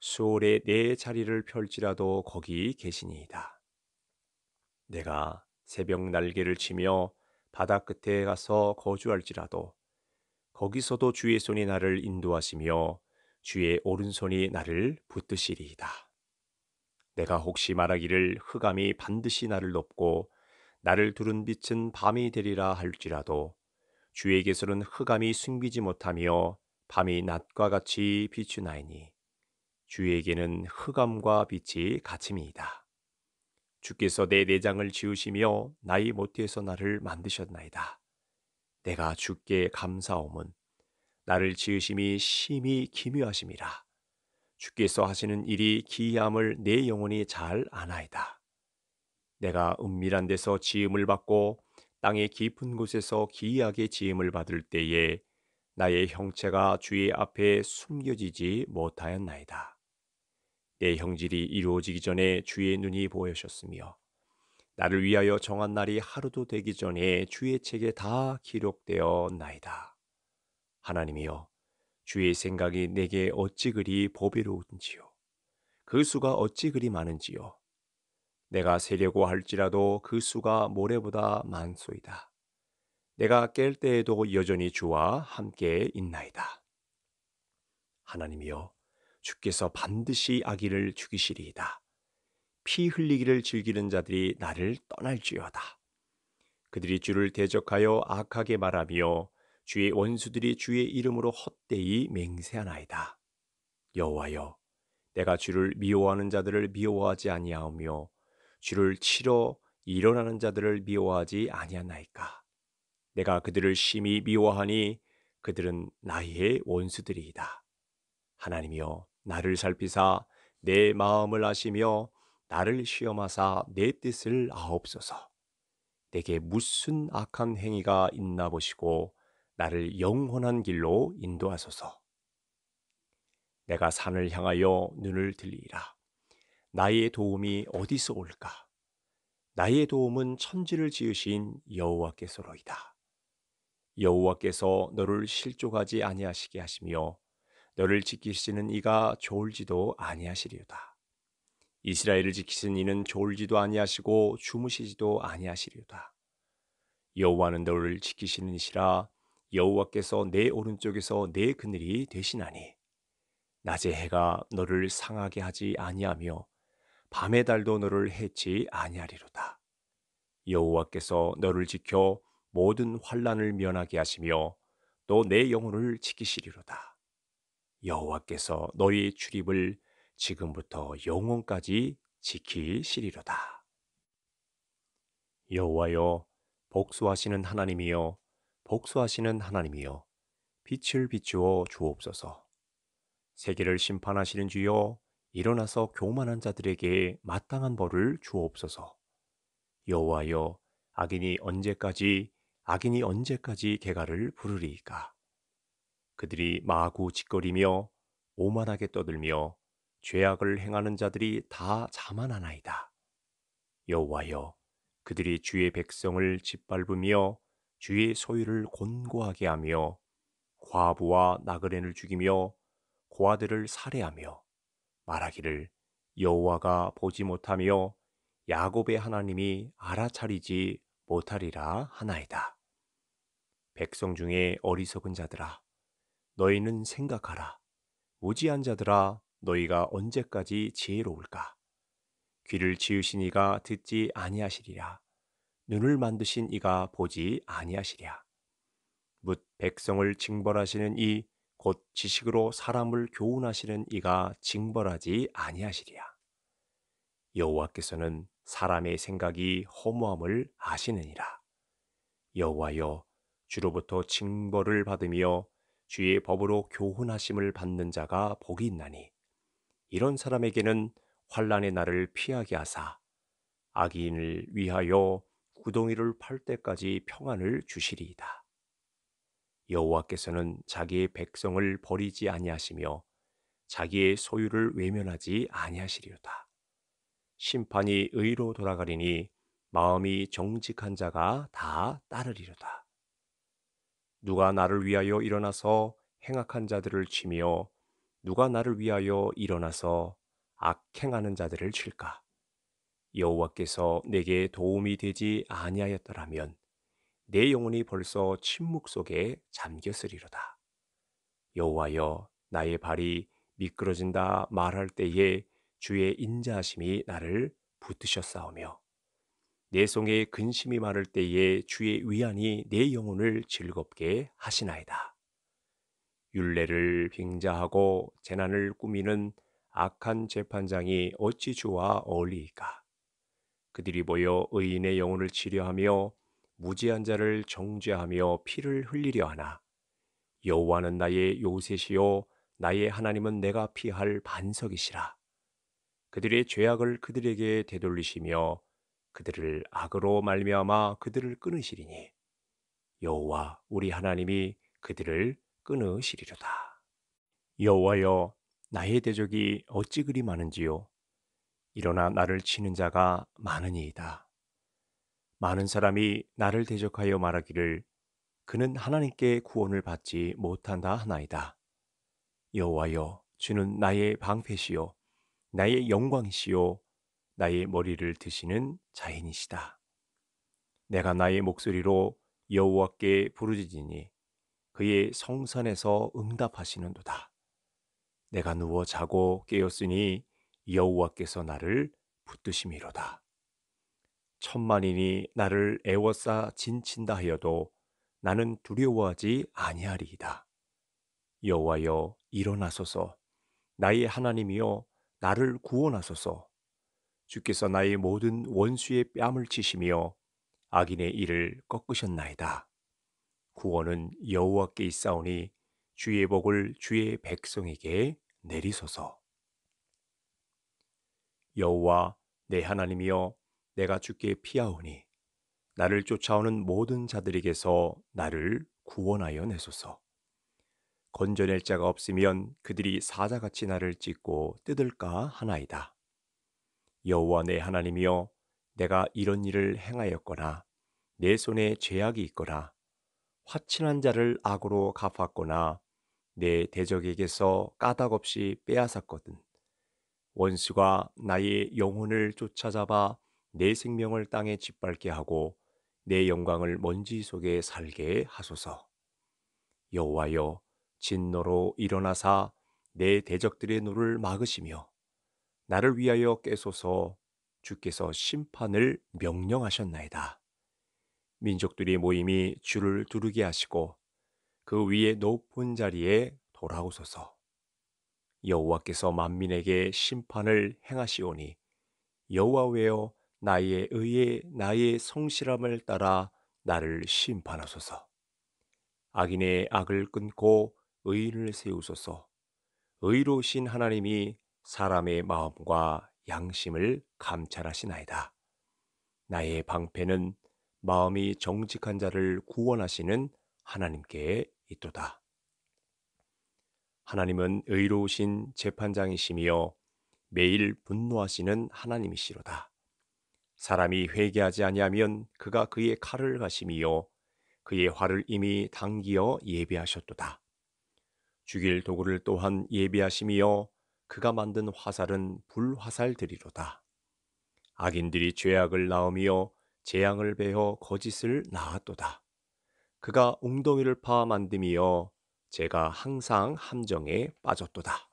수월에 내 자리를 펼지라도 거기 계시니이다. 내가 새벽 날개를 치며 바다 끝에 가서 거주할지라도 거기서도 주의 손이 나를 인도하시며 주의 오른손이 나를 붙드시리이다. 내가 혹시 말하기를 흑암이 반드시 나를 높고 나를 두른 빛은 밤이 되리라 할지라도 주에게서는 흑암이 숨기지 못하며 밤이 낮과 같이 비추나이니 주에게는 흑암과 빛이 같음이다 주께서 내 내장을 지으시며 나의 모태에서 나를 만드셨나이다. 내가 주께 감사함은 나를 지으심이 심히 기묘하심이라. 주께서 하시는 일이 기이함을 내 영혼이 잘 아나이다. 내가 은밀한 데서 지음을 받고 땅의 깊은 곳에서 기이하게 지음을 받을 때에 나의 형체가 주의 앞에 숨겨지지 못하였나이다. 내 형질이 이루어지기 전에 주의 눈이 보여셨으며 나를 위하여 정한 날이 하루도 되기 전에 주의 책에 다 기록되어 나이다. 하나님이여 주의 생각이 내게 어찌 그리 보배로운지요. 그 수가 어찌 그리 많은지요. 내가 세려고 할지라도 그 수가 모래보다 많소이다. 내가 깰 때에도 여전히 주와 함께 있나이다. 하나님이여 주께서 반드시 아기를 죽이시리이다. 피 흘리기를 즐기는 자들이 나를 떠날지어다. 그들이 주를 대적하여 악하게 말하며 주의 원수들이 주의 이름으로 헛되이 맹세하나이다. 여호와여, 내가 주를 미워하는 자들을 미워하지 아니하오며 주를 치러 일어나는 자들을 미워하지 아니하나이까. 내가 그들을 심히 미워하니 그들은 나의 원수들이이다. 하나님이여, 나를 살피사 내 마음을 아시며 나를 시험하사 내 뜻을 아옵소서. 내게 무슨 악한 행위가 있나 보시고 나를 영원한 길로 인도하소서. 내가 산을 향하여 눈을 들리라. 나의 도움이 어디서 올까? 나의 도움은 천지를 지으신 여호와께서로이다. 여호와께서 너를 실족하지 아니하시게 하시며 너를 지키시는 이가 좋을지도 아니하시리다 이스라엘을 지키시 이는 좋을지도 아니하시고 주무시지도 아니하시리다 여호와는 너를 지키시는 이시라 여호와께서 내 오른쪽에서 내 그늘이 되시나니 낮에 해가 너를 상하게 하지 아니하며 밤의 달도 너를 해치 아니하리로다. 여호와께서 너를 지켜 모든 환란을 면하게 하시며 또 내 영혼을 지키시리로다. 여호와께서 너희 출입을 지금부터 영원까지 지키시리로다. 여호와여 복수하시는 하나님이여 복수하시는 하나님이여 빛을 비추어 주옵소서. 세계를 심판하시는 주여 일어나서 교만한 자들에게 마땅한 벌을 주옵소서. 여호와여 악인이 언제까지 악인이 언제까지 개가를 부르리이 그들이 마구 짓거리며 오만하게 떠들며 죄악을 행하는 자들이 다 자만하나이다. 여호와여, 그들이 주의 백성을 짓밟으며 주의 소유를 곤고하게 하며 과부와 나그네를 죽이며 고아들을 살해하며 말하기를 여호와가 보지 못하며 야곱의 하나님이 알아차리지 못하리라 하나이다. 백성 중에 어리석은 자들아 너희는 생각하라. 무지한 자들아, 너희가 언제까지 지혜로울까? 귀를 지으신 이가 듣지 아니하시리라. 눈을 만드신 이가 보지 아니하시랴. 묻 백성을 징벌하시는 이 곧 지식으로 사람을 교훈하시는 이가 징벌하지 아니하시리야. 여호와께서는 사람의 생각이 허무함을 아시느니라. 여호와여 주로부터 징벌을 받으며 주의 법으로 교훈하심을 받는 자가 복이 있나니 이런 사람에게는 환란의 날을 피하게 하사 악인을 위하여 구덩이를 팔 때까지 평안을 주시리이다. 여호와께서는 자기의 백성을 버리지 아니하시며 자기의 소유를 외면하지 아니하시리로다. 심판이 의로 돌아가리니 마음이 정직한 자가 다 따르리로다. 누가 나를 위하여 일어나서 행악한 자들을 치며 누가 나를 위하여 일어나서 악행하는 자들을 칠까? 여호와께서 내게 도움이 되지 아니하였더라면 내 영혼이 벌써 침묵 속에 잠겼으리로다. 여호와여 나의 발이 미끄러진다 말할 때에 주의 인자하심이 나를 붙드셨사오며 내 속에 근심이 많을 때에 주의 위안이 내 영혼을 즐겁게 하시나이다. 윤례를 빙자하고 재난을 꾸미는 악한 재판장이 어찌 주와 어울리이까? 그들이 모여 의인의 영혼을 치료하며 무지한 자를 정죄하며 피를 흘리려 하나. 여호와는 나의 요셉이요 나의 하나님은 내가 피할 반석이시라. 그들의 죄악을 그들에게 되돌리시며 그들을 악으로 말미암아 그들을 끊으시리니 여호와 우리 하나님이 그들을 끊으시리로다. 여호와여 나의 대적이 어찌 그리 많은지요 일어나 나를 치는 자가 많으니이다. 많은 사람이 나를 대적하여 말하기를 그는 하나님께 구원을 받지 못한다 하나이다. 여호와여 주는 나의 방패시요 나의 영광이시요 나의 머리를 드시는 자인이시다. 내가 나의 목소리로 여호와께 부르짖으니 그의 성산에서 응답하시는도다. 내가 누워 자고 깨었으니 여호와께서 나를 붙드심이로다. 천만인이 나를 애워싸 진친다 하여도 나는 두려워하지 아니하리이다. 여호와여 일어나소서 나의 하나님이여 나를 구원하소서 주께서 나의 모든 원수의 뺨을 치시며 악인의 일을 꺾으셨나이다. 구원은 여호와께 있사오니 주의 복을 주의 백성에게 내리소서. 여호와 내 하나님이여 내가 주께 피하오니 나를 쫓아오는 모든 자들에게서 나를 구원하여 내소서. 건져낼 자가 없으면 그들이 사자같이 나를 찢고 뜯을까 하나이다. 여호와 내 하나님이여 내가 이런 일을 행하였거나 내 손에 죄악이 있거나 화친한 자를 악으로 갚았거나 내 대적에게서 까닭없이 빼앗았거든 원수가 나의 영혼을 쫓아잡아 내 생명을 땅에 짓밟게 하고 내 영광을 먼지 속에 살게 하소서 여호와여 진노로 일어나사 내 대적들의 노를 막으시며 나를 위하여 깨소서 주께서 심판을 명령하셨나이다. 민족들이 모임이 주를 두르게 하시고 그 위에 높은 자리에 돌아오소서. 여호와께서 만민에게 심판을 행하시오니 여호와여 나의 의에 나의 성실함을 따라 나를 심판하소서. 악인의 악을 끊고 의인을 세우소서. 의로우신 하나님이 사람의 마음과 양심을 감찰하시나이다. 나의 방패는 마음이 정직한 자를 구원하시는 하나님께 있도다. 하나님은 의로우신 재판장이시며 매일 분노하시는 하나님이시로다. 사람이 회개하지 아니하면 그가 그의 칼을 가시며 그의 화를 이미 당기어 예비하셨도다. 죽일 도구를 또한 예비하시며 그가 만든 화살은 불화살들이로다. 악인들이 죄악을 낳으며 재앙을 베어 거짓을 낳았도다. 그가 웅덩이를 파 만듦이여 제가 항상 함정에 빠졌도다.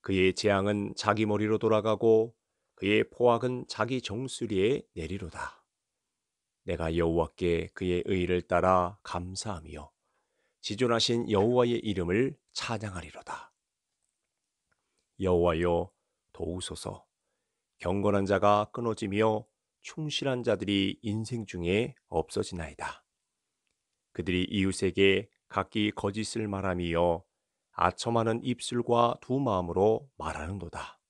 그의 재앙은 자기 머리로 돌아가고 그의 포악은 자기 정수리에 내리로다. 내가 여호와께 그의 의를 따라 감사하며 지존하신 여호와의 이름을 찬양하리로다. 여호와여 도우소서. 경건한 자가 끊어지며 충실한 자들이 인생 중에 없어지나이다. 그들이 이웃에게 각기 거짓을 말하며 아첨하는 입술과 두 마음으로 말하는도다.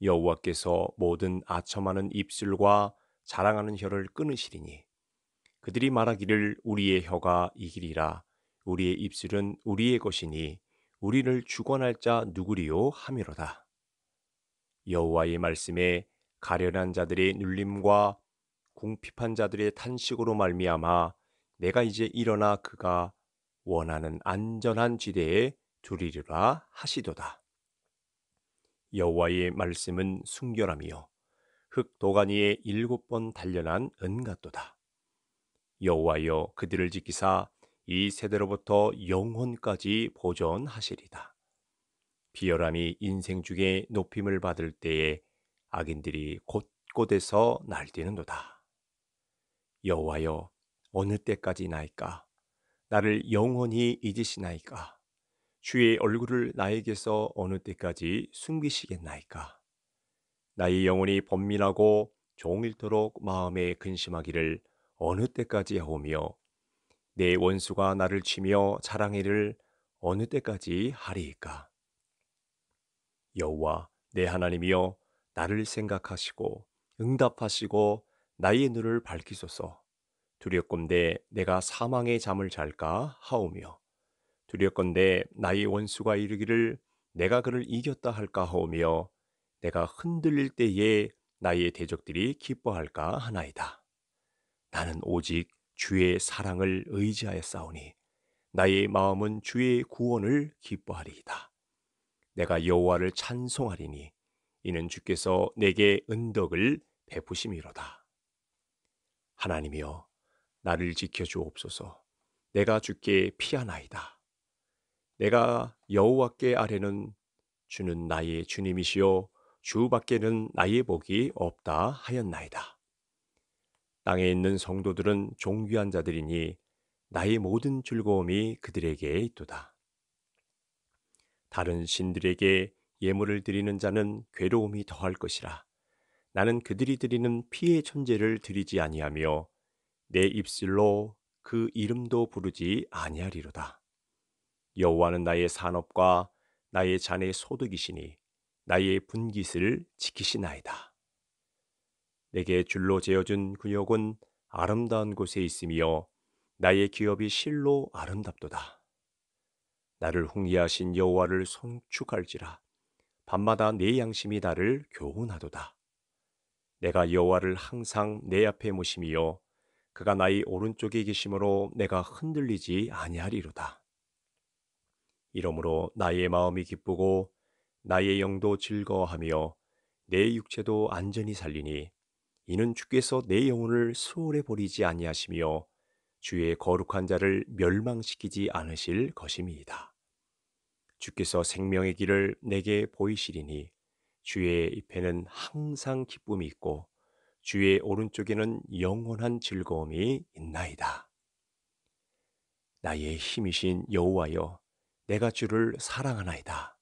여호와께서 모든 아첨하는 입술과 자랑하는 혀를 끊으시리니 그들이 말하기를 우리의 혀가 이기리라 우리의 입술은 우리의 것이니 우리를 주관할 자 누구리요 함이로다. 여호와의 말씀에 가련한 자들의 눌림과 궁핍한 자들의 탄식으로 말미암아 내가 이제 일어나 그가 원하는 안전한 지대에 두리리라 하시도다. 여호와의 말씀은 순결함이요 흙 도가니에 일곱 번 단련한 은같도다. 여호와여 그들을 지키사 이 세대로부터 영혼까지 보존하시리다. 비열함이 인생 중에 높임을 받을 때에 악인들이 곳곳에서 날뛰는도다. 여호와여 어느 때까지 나이까 나를 영원히 잊으시나이까 주의 얼굴을 나에게서 어느 때까지 숨기시겠나이까 나의 영혼이 번민하고 종일토록 마음에 근심하기를 어느 때까지 하오며 내 원수가 나를 치며 자랑이를 어느 때까지 하리이까? 여호와 내 하나님이여 나를 생각하시고 응답하시고 나의 눈을 밝히소서. 두렵건대 내가 사망의 잠을 잘까 하오며 두렵건대 나의 원수가 이르기를 내가 그를 이겼다 할까 하오며 내가 흔들릴 때에 나의 대적들이 기뻐할까 하나이다. 나는 오직 주의 사랑을 의지하여 싸우니 나의 마음은 주의 구원을 기뻐하리이다. 내가 여호와를 찬송하리니 이는 주께서 내게 은덕을 베푸심이로다. 하나님이여 나를 지켜 주옵소서. 내가 주께 피하나이다. 내가 여호와께 아래는 주는 나의 주님이시요 주 밖에는 나의 복이 없다 하였나이다. 땅에 있는 성도들은 종귀한 자들이니 나의 모든 즐거움이 그들에게 있도다. 다른 신들에게 예물을 드리는 자는 괴로움이 더할 것이라. 나는 그들이 드리는 피의 천재를 드리지 아니하며 내 입술로 그 이름도 부르지 아니하리로다. 여호와는 나의 산업과 나의 잔의 소득이시니 나의 분깃을 지키시나이다. 내게 줄로 재어준 근육은 아름다운 곳에 있으며 나의 기업이 실로 아름답도다. 나를 홍리하신 여호와를 송축할지라 밤마다 내 양심이 나를 교훈하도다. 내가 여호와를 항상 내 앞에 모심이요 그가 나의 오른쪽에 계심으로 내가 흔들리지 아니하리로다. 이러므로 나의 마음이 기쁘고 나의 영도 즐거워하며 내 육체도 안전히 살리니 이는 주께서 내 영혼을 수월해 버리지 아니하시며 주의 거룩한 자를 멸망시키지 않으실 것임이다. 주께서 생명의 길을 내게 보이시리니 주의 입에는 항상 기쁨이 있고 주의 오른쪽에는 영원한 즐거움이 있나이다. 나의 힘이신 여호와여 내가 주를 사랑하나이다.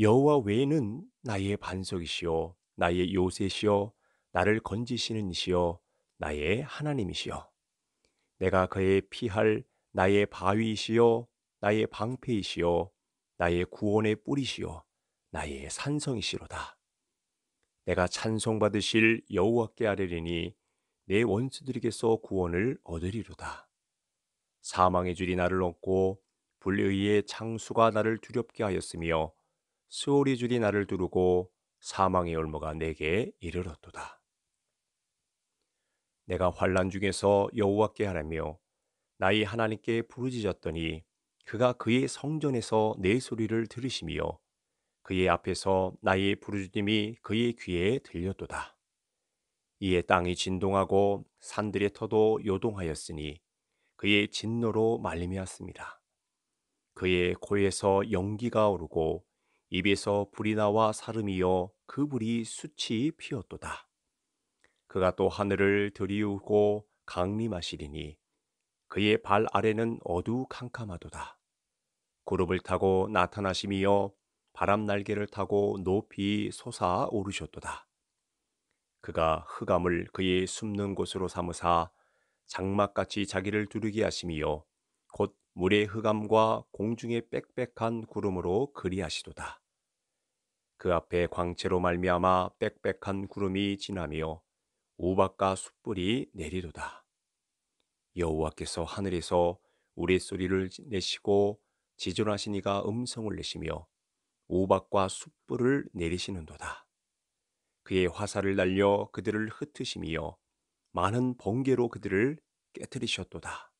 여호와 외에는 나의 반석이시요 나의 요새시요 나를 건지시는 이시여 나의 하나님이시여 내가 그의 피할 나의 바위이시여 나의 방패이시여 나의 구원의 뿌리시여 나의 산성이시로다 내가 찬송받으실 여호와께 아뢰리니 내 원수들에게서 구원을 얻으리로다 사망의 줄이 나를 얻고 불의의 창수가 나를 두렵게 하였으며 수월이 줄이 나를 두르고 사망의 올무가 내게 이르렀도다. 내가 환란 중에서 여호와께 하라며 나의 하나님께 부르짖었더니 그가 그의 성전에서 내 소리를 들으시며 그의 앞에서 나의 부르짖음이 그의 귀에 들렸도다. 이에 땅이 진동하고 산들의 터도 요동하였으니 그의 진노로 말미었습니다 그의 코에서 연기가 오르고 입에서 불이 나와 사름이여 그 불이 수치 피었도다. 그가 또 하늘을 들이우고 강림하시리니 그의 발 아래는 어두캄캄하도다. 구름을 타고 나타나시며 바람 날개를 타고 높이 솟아 오르셨도다. 그가 흑암을 그의 숨는 곳으로 삼으사 장막같이 자기를 두르게 하시며 곧 물의 흑암과 공중의 빽빽한 구름으로 그리하시도다. 그 앞에 광채로 말미암아 빽빽한 구름이 지나며 오박과 숯불이 내리도다. 여호와께서 하늘에서 우리소리를 내시고 지존하시니가 음성을 내시며 오박과 숯불을 내리시는도다. 그의 화살을 날려 그들을 흩으시며 많은 번개로 그들을 깨뜨리셨도다.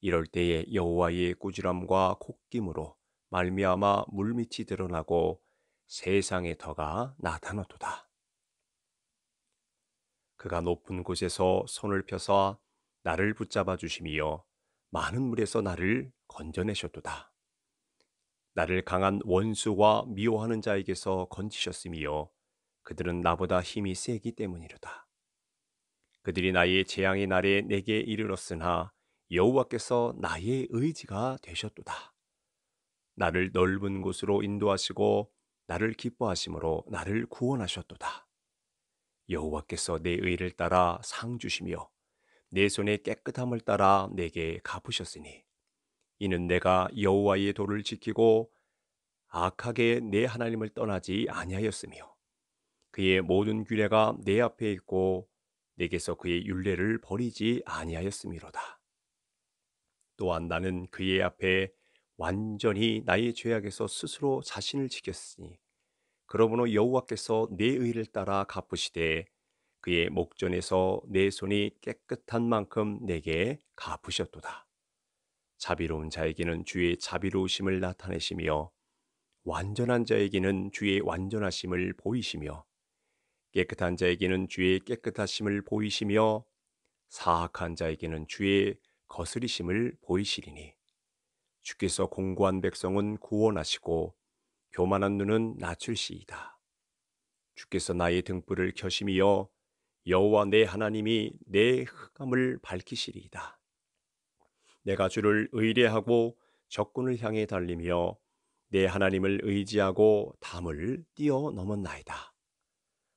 이럴 때에 여호와의 꾸지람과 콧김으로 말미암아 물밑이 드러나고 세상의 터가 나타났도다. 그가 높은 곳에서 손을 펴서 나를 붙잡아 주심이여 많은 물에서 나를 건져내셨도다. 나를 강한 원수와 미워하는 자에게서 건지셨으며 그들은 나보다 힘이 세기 때문이로다. 그들이 나의 재앙의 날에 내게 이르렀으나 여호와께서 나의 의지가 되셨도다. 나를 넓은 곳으로 인도하시고 나를 기뻐하심으로 나를 구원하셨도다. 여호와께서 내 의를 따라 상 주시며 내 손의 깨끗함을 따라 내게 갚으셨으니 이는 내가 여호와의 도를 지키고 악하게 내 하나님을 떠나지 아니하였으며 그의 모든 규례가 내 앞에 있고 내게서 그의 윤례를 버리지 아니하였음이로다. 또한 나는 그의 앞에 완전히 나의 죄악에서 스스로 자신을 지켰으니 그러므로 여호와께서 내 의를 따라 갚으시되 그의 목전에서 내 손이 깨끗한 만큼 내게 갚으셨도다. 자비로운 자에게는 주의 자비로우심을 나타내시며 완전한 자에게는 주의 완전하심을 보이시며 깨끗한 자에게는 주의 깨끗하심을 보이시며 사악한 자에게는 주의 거스리심을 보이시리니 주께서 공고한 백성은 구원하시고 교만한 눈은 낮출시이다. 주께서 나의 등불을 켜심이 여호와 내 하나님이 내 흑암을 밝히시리이다. 내가 주를 의뢰하고 적군을 향해 달리며 내 하나님을 의지하고 담을 뛰어넘었나이다.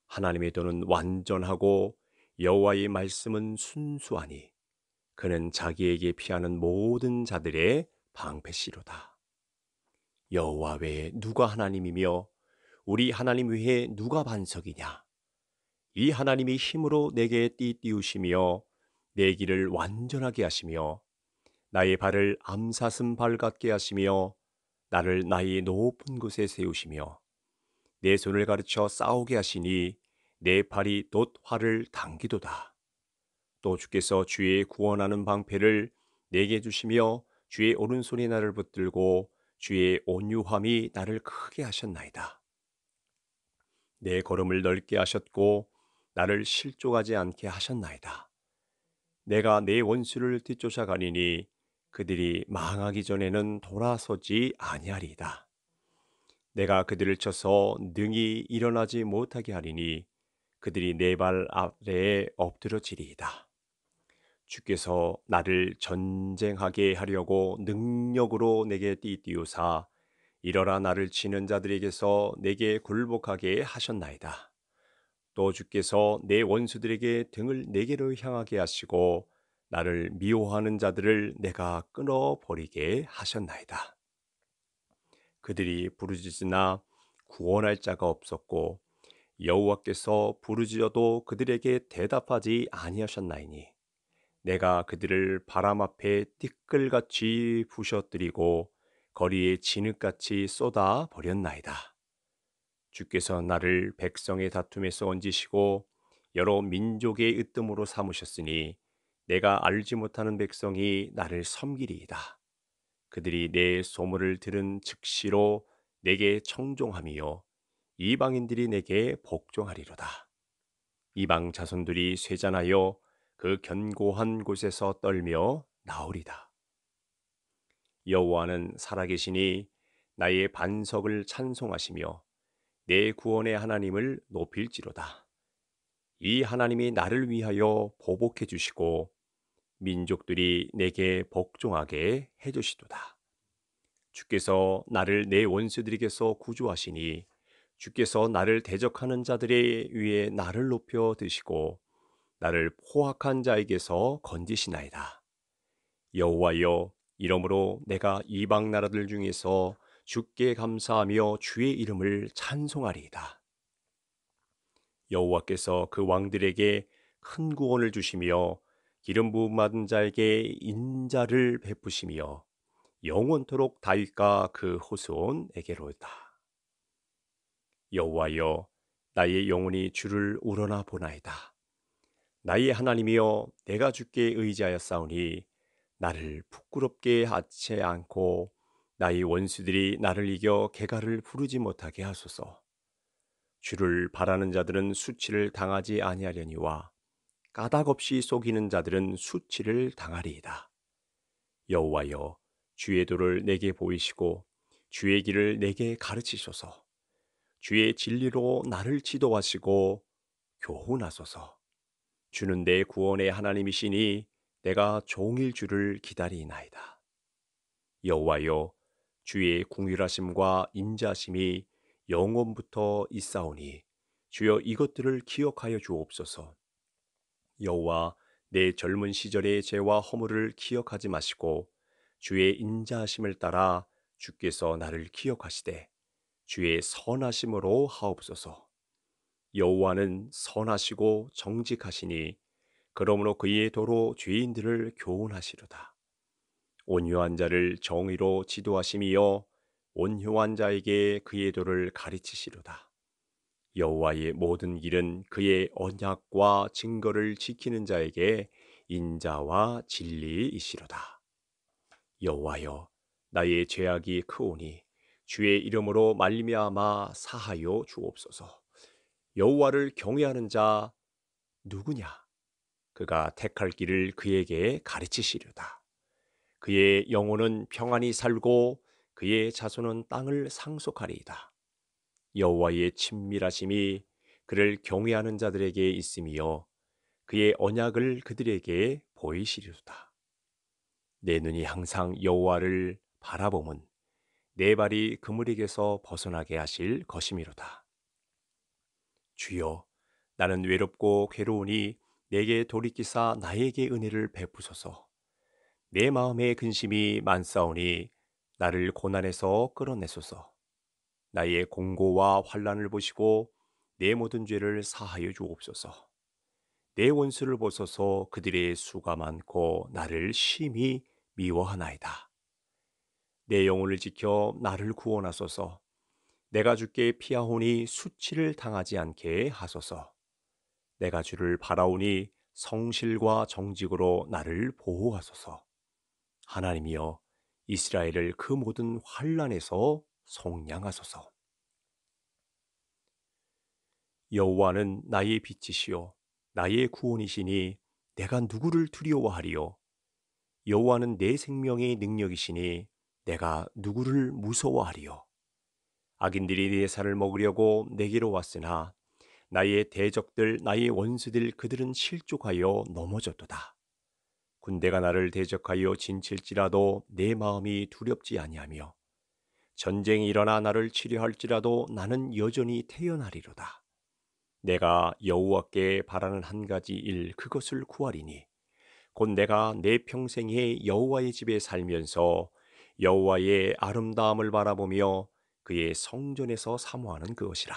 하나님의 도는 완전하고 여호와의 말씀은 순수하니 그는 자기에게 피하는 모든 자들의 방패시로다. 여호와 외에 누가 하나님이며 우리 하나님 외에 누가 반석이냐? 이 하나님이 힘으로 내게 띠띠우시며 내 길을 완전하게 하시며 나의 발을 암사슴 발 같게 하시며 나를 나의 높은 곳에 세우시며 내 손을 가르쳐 싸우게 하시니 내 팔이 돛 활을 당기도다. 또 주께서 주의 구원하는 방패를 내게 주시며 주의 오른손이 나를 붙들고 주의 온유함이 나를 크게 하셨나이다. 내 걸음을 넓게 하셨고 나를 실족하지 않게 하셨나이다. 내가 내 원수를 뒤쫓아가니니 그들이 망하기 전에는 돌아서지 아니하리이다. 내가 그들을 쳐서 능히 일어나지 못하게 하리니 그들이 내 발 아래에 엎드러지리이다. 주께서 나를 전쟁하게 하려고 능력으로 내게 띠띠우사 이러라 나를 치는 자들에게서 내게 굴복하게 하셨나이다. 또 주께서 내 원수들에게 등을 내게로 향하게 하시고 나를 미워하는 자들을 내가 끊어버리게 하셨나이다. 그들이 부르짖으나 구원할 자가 없었고 여호와께서 부르짖어도 그들에게 대답하지 아니하셨나이니 내가 그들을 바람 앞에 띠끌같이 부셔뜨리고 거리에 진흙같이 쏟아 버렸나이다. 주께서 나를 백성의 다툼에서 얹으시고 여러 민족의 으뜸으로 삼으셨으니 내가 알지 못하는 백성이 나를 섬기리이다. 그들이 내 소문을 들은 즉시로 내게 청종함이요 이방인들이 내게 복종하리로다. 이방 자손들이 쇠잔하여 그 견고한 곳에서 떨며 나오리다. 여호와는 살아계시니 나의 반석을 찬송하시며 내 구원의 하나님을 높일지로다. 이 하나님이 나를 위하여 보복해 주시고 민족들이 내게 복종하게 해 주시도다. 주께서 나를 내 원수들에게서 구조하시니 주께서 나를 대적하는 자들의 위에 나를 높여 드시고 나를 포악한 자에게서 건지시나이다. 여호와여 이러므로 내가 이방 나라들 중에서 주께 감사하며 주의 이름을 찬송하리이다. 여호와께서 그 왕들에게 큰 구원을 주시며 기름 부음 받은 자에게 인자를 베푸시며 영원토록 다윗과 그호수온에게로다 여호와여 나의 영혼이 주를 우러나 보나이다. 나의 하나님이여 내가 주께 의지하였사오니 나를 부끄럽게 하지 않고 나의 원수들이 나를 이겨 개가를 부르지 못하게 하소서. 주를 바라는 자들은 수치를 당하지 아니하려니와 까닭없이 속이는 자들은 수치를 당하리이다. 여호와여 주의 도를 내게 보이시고 주의 길을 내게 가르치소서. 주의 진리로 나를 지도하시고 교훈하소서. 주는 내 구원의 하나님이시니 내가 종일 주를 기다리나이다. 여호와여 주의 궁휼하심과 인자심이 영원부터 있사오니 주여 이것들을 기억하여 주옵소서. 여호와 내 젊은 시절의 죄와 허물을 기억하지 마시고 주의 인자심을 따라 주께서 나를 기억하시되 주의 선하심으로 하옵소서. 여호와는 선하시고 정직하시니 그러므로 그의 도로 죄인들을 교훈하시로다. 온유한 자를 정의로 지도하심이여 온유한 자에게 그의 도를 가르치시로다. 여호와의 모든 길은 그의 언약과 증거를 지키는 자에게 인자와 진리이시로다. 여호와여 나의 죄악이 크오니 주의 이름으로 말미암아 사하여 주옵소서. 여호와를 경외하는 자 누구냐? 그가 택할 길을 그에게 가르치시려다. 그의 영혼은 평안히 살고 그의 자손은 땅을 상속하리이다. 여호와의 친밀하심이 그를 경외하는 자들에게 있음이요 그의 언약을 그들에게 보이시리로다. 내 눈이 항상 여호와를 바라보면 내 발이 그물에게서 벗어나게 하실 것이미로다. 주여 나는 외롭고 괴로우니 내게 돌이키사 나에게 은혜를 베푸소서. 내 마음의 근심이 많사오니 나를 고난에서 끌어내소서. 나의 공고와 환란을 보시고 내 모든 죄를 사하여 주옵소서. 내 원수를 보소서 그들의 수가 많고 나를 심히 미워하나이다. 내 영혼을 지켜 나를 구원하소서. 내가 주께 피하오니 수치를 당하지 않게 하소서. 내가 주를 바라오니 성실과 정직으로 나를 보호하소서. 하나님이여 이스라엘을 그 모든 환란에서 속량하소서. 여호와는 나의 빛이시요 나의 구원이시니 내가 누구를 두려워하리요 여호와는 내 생명의 능력이시니 내가 누구를 무서워하리요 악인들이 내 살을 먹으려고 내게로 왔으나 나의 대적들 나의 원수들 그들은 실족하여 넘어졌도다. 군대가 나를 대적하여 진칠지라도 내 마음이 두렵지 아니하며 전쟁이 일어나 나를 치료할지라도 나는 여전히 태어나리로다. 내가 여호와께 바라는 한 가지 일 그것을 구하리니 곧 내가 내 평생에 여호와의 집에 살면서 여호와의 아름다움을 바라보며 그의 성전에서 사모하는 그것이라.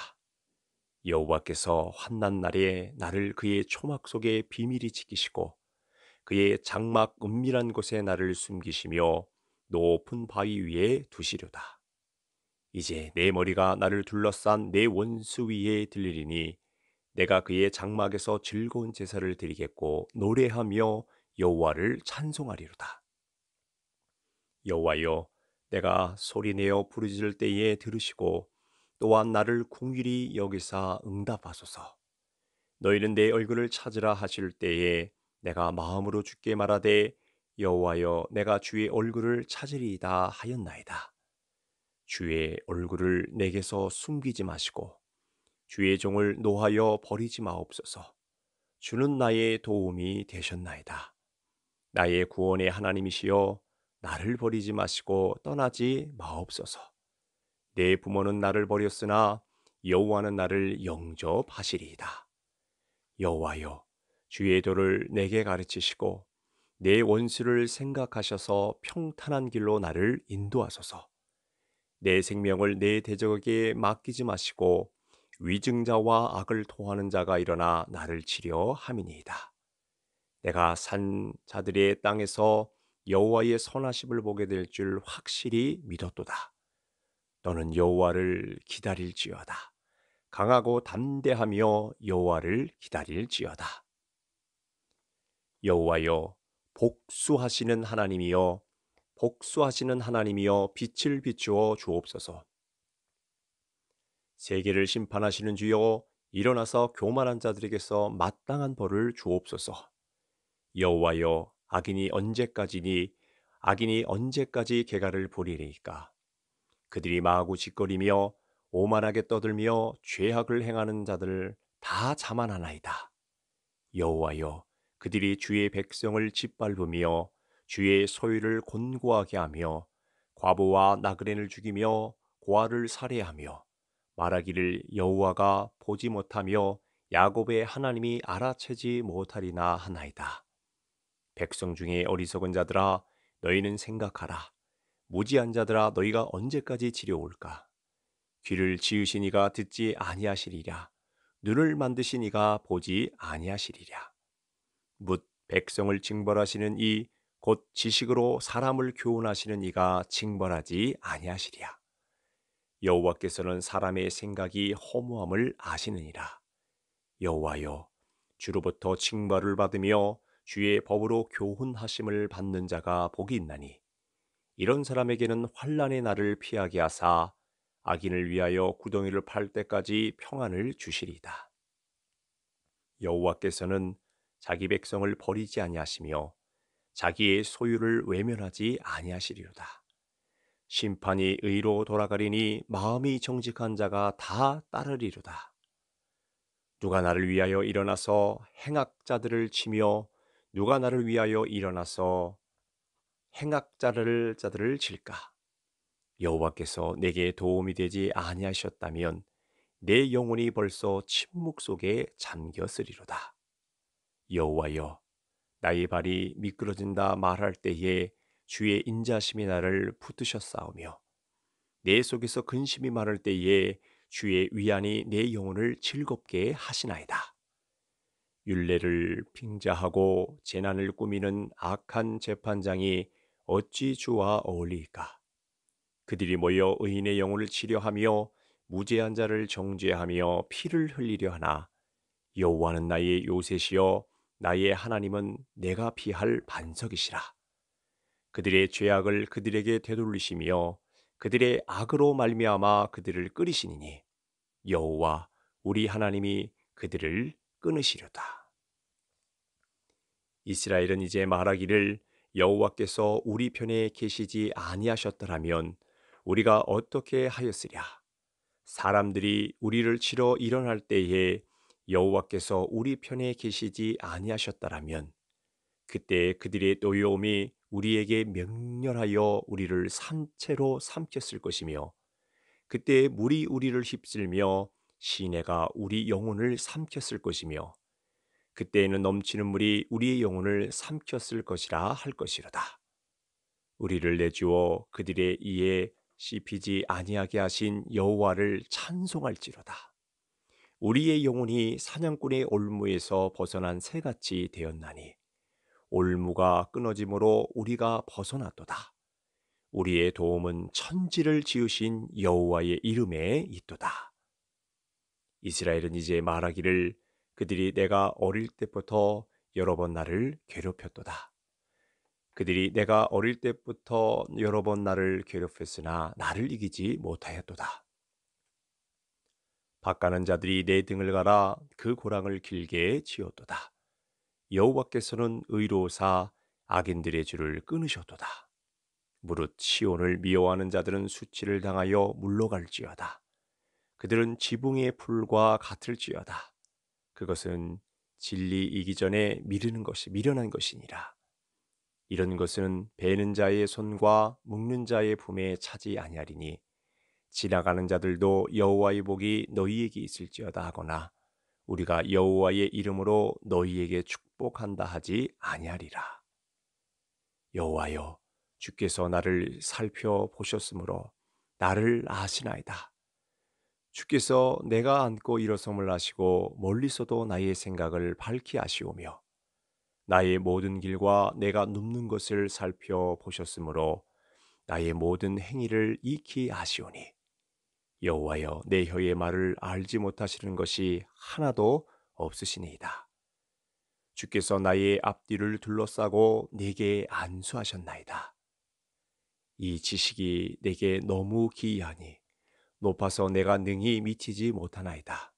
여호와께서 환난 날에 나를 그의 초막 속에 비밀이 지키시고 그의 장막 은밀한 곳에 나를 숨기시며 높은 바위 위에 두시려다. 이제 내 머리가 나를 둘러싼 내 원수 위에 들리리니 내가 그의 장막에서 즐거운 제사를 드리겠고 노래하며 여호와를 찬송하리로다. 여호와여 내가 소리내어 부르짖을 때에 들으시고 또한 나를 궁일이 여기사 응답하소서. 너희는 내 얼굴을 찾으라 하실 때에 내가 마음으로 주께 말하되 여호와여 내가 주의 얼굴을 찾으리이다 하였나이다. 주의 얼굴을 내게서 숨기지 마시고 주의 종을 노하여 버리지 마옵소서. 주는 나의 도움이 되셨나이다. 나의 구원의 하나님이시여 나를 버리지 마시고 떠나지 마옵소서. 내 부모는 나를 버렸으나 여호와는 나를 영접하시리이다. 여호와여 주의 도를 내게 가르치시고 내 원수를 생각하셔서 평탄한 길로 나를 인도하소서. 내 생명을 내 대적에게 맡기지 마시고 위증자와 악을 토하는 자가 일어나 나를 치려 함이니이다. 내가 산 자들의 땅에서 여호와의 선하심을 보게 될 줄 확실히 믿었도다. 너는 여호와를 기다릴지어다. 강하고 담대하며 여호와를 기다릴지어다. 여호와여 복수하시는 하나님이여 복수하시는 하나님이여 빛을 비추어 주옵소서. 세계를 심판하시는 주여 일어나서 교만한 자들에게서 마땅한 벌을 주옵소서. 여호와여 악인이 언제까지니 악인이 언제까지 개가를 보리리까 그들이 마하 짓거리며 오만하게 떠들며 죄악을 행하는 자들 다 자만하나이다 여호와여 그들이 주의 백성을 짓밟으며 주의 소유를 곤고하게 하며 과부와 나그네를 죽이며 고아를 살해하며 말하기를 여호와가 보지 못하며 야곱의 하나님이 알아채지 못하리나 하나이다. 백성 중에 어리석은 자들아 너희는 생각하라. 무지한 자들아 너희가 언제까지 지려올까? 귀를 지으신 이가 듣지 아니하시리랴 눈을 만드신 이가 보지 아니하시리랴묻 백성을 징벌하시는 이 곧 지식으로 사람을 교훈하시는 이가 징벌하지 아니하시리랴 여호와께서는 사람의 생각이 허무함을 아시느니라. 여호와여 주로부터 징벌을 받으며 주의 법으로 교훈하심을 받는 자가 복이 있나니 이런 사람에게는 환란의 날을 피하게 하사 악인을 위하여 구덩이를 팔 때까지 평안을 주시리이다. 여호와께서는 자기 백성을 버리지 아니하시며 자기의 소유를 외면하지 아니하시리로다. 심판이 의로 돌아가리니 마음이 정직한 자가 다 따르리로다. 누가 나를 위하여 일어나서 행악자들을 치며 누가 나를 위하여 일어나서 행악자를 자들을 질까? 여호와께서 내게 도움이 되지 아니하셨다면 내 영혼이 벌써 침묵 속에 잠겼으리로다. 여호와여, 나의 발이 미끄러진다 말할 때에 주의 인자심이 나를 붙드셨사오며 내 속에서 근심이 많을 때에 주의 위안이 내 영혼을 즐겁게 하시나이다. 윤례를 핑자하고 재난을 꾸미는 악한 재판장이 어찌 주와 어울릴까 그들이 모여 의인의 영혼을 치료하며 무죄한 자를 정죄하며 피를 흘리려 하나 여호와는 나의 요셉이여 나의 하나님은 내가 피할 반석이시라. 그들의 죄악을 그들에게 되돌리시며 그들의 악으로 말미암아 그들을 끓이시니니 여호와 우리 하나님이 그들을 끊으시려다. 이스라엘은 이제 말하기를 여호와께서 우리 편에 계시지 아니하셨더라면 우리가 어떻게 하였으랴? 사람들이 우리를 치러 일어날 때에 여호와께서 우리 편에 계시지 아니하셨더라면 그때 그들의 노여움이 우리에게 명렬하여 우리를 산채로 삼켰을 것이며 그때 물이 우리를 휩쓸며 시내가 우리 영혼을 삼켰을 것이며 그때에는 넘치는 물이 우리의 영혼을 삼켰을 것이라 할 것이로다. 우리를 내주어 그들의 이에 씹히지 아니하게 하신 여호와를 찬송할지로다. 우리의 영혼이 사냥꾼의 올무에서 벗어난 새같이 되었나니 올무가 끊어짐으로 우리가 벗어났도다. 우리의 도움은 천지를 지으신 여호와의 이름에 있도다. 이스라엘은 이제 말하기를 그들이 내가 어릴 때부터 여러 번 나를 괴롭혔도다. 그들이 내가 어릴 때부터 여러 번 나를 괴롭혔으나 나를 이기지 못하였도다. 바가는 자들이 내 등을 갈아 그 고랑을 길게 지었도다. 여호와께서는 의로사 악인들의 줄을 끊으셨도다. 무릇 시온을 미워하는 자들은 수치를 당하여 물러갈지어다. 그들은 지붕의 풀과 같을지어다. 그것은 진리이기 전에 미르는 것이 미련한 것이니라. 이런 것은 베는 자의 손과 묶는 자의 품에 차지 아니하리니 지나가는 자들도 여호와의 복이 너희에게 있을지어다 하거나 우리가 여호와의 이름으로 너희에게 축복한다 하지 아니하리라. 여호와여 주께서 나를 살펴보셨으므로 나를 아시나이다. 주께서 내가 안고 일어섬을 아시고 멀리서도 나의 생각을 밝히 아시오며 나의 모든 길과 내가 눕는 것을 살펴보셨으므로 나의 모든 행위를 익히 아시오니 여호와여 내 혀의 말을 알지 못하시는 것이 하나도 없으시니이다. 주께서 나의 앞뒤를 둘러싸고 내게 안수하셨나이다. 이 지식이 내게 너무 기이하니 높아서 내가 능히 미치지 못하나이다.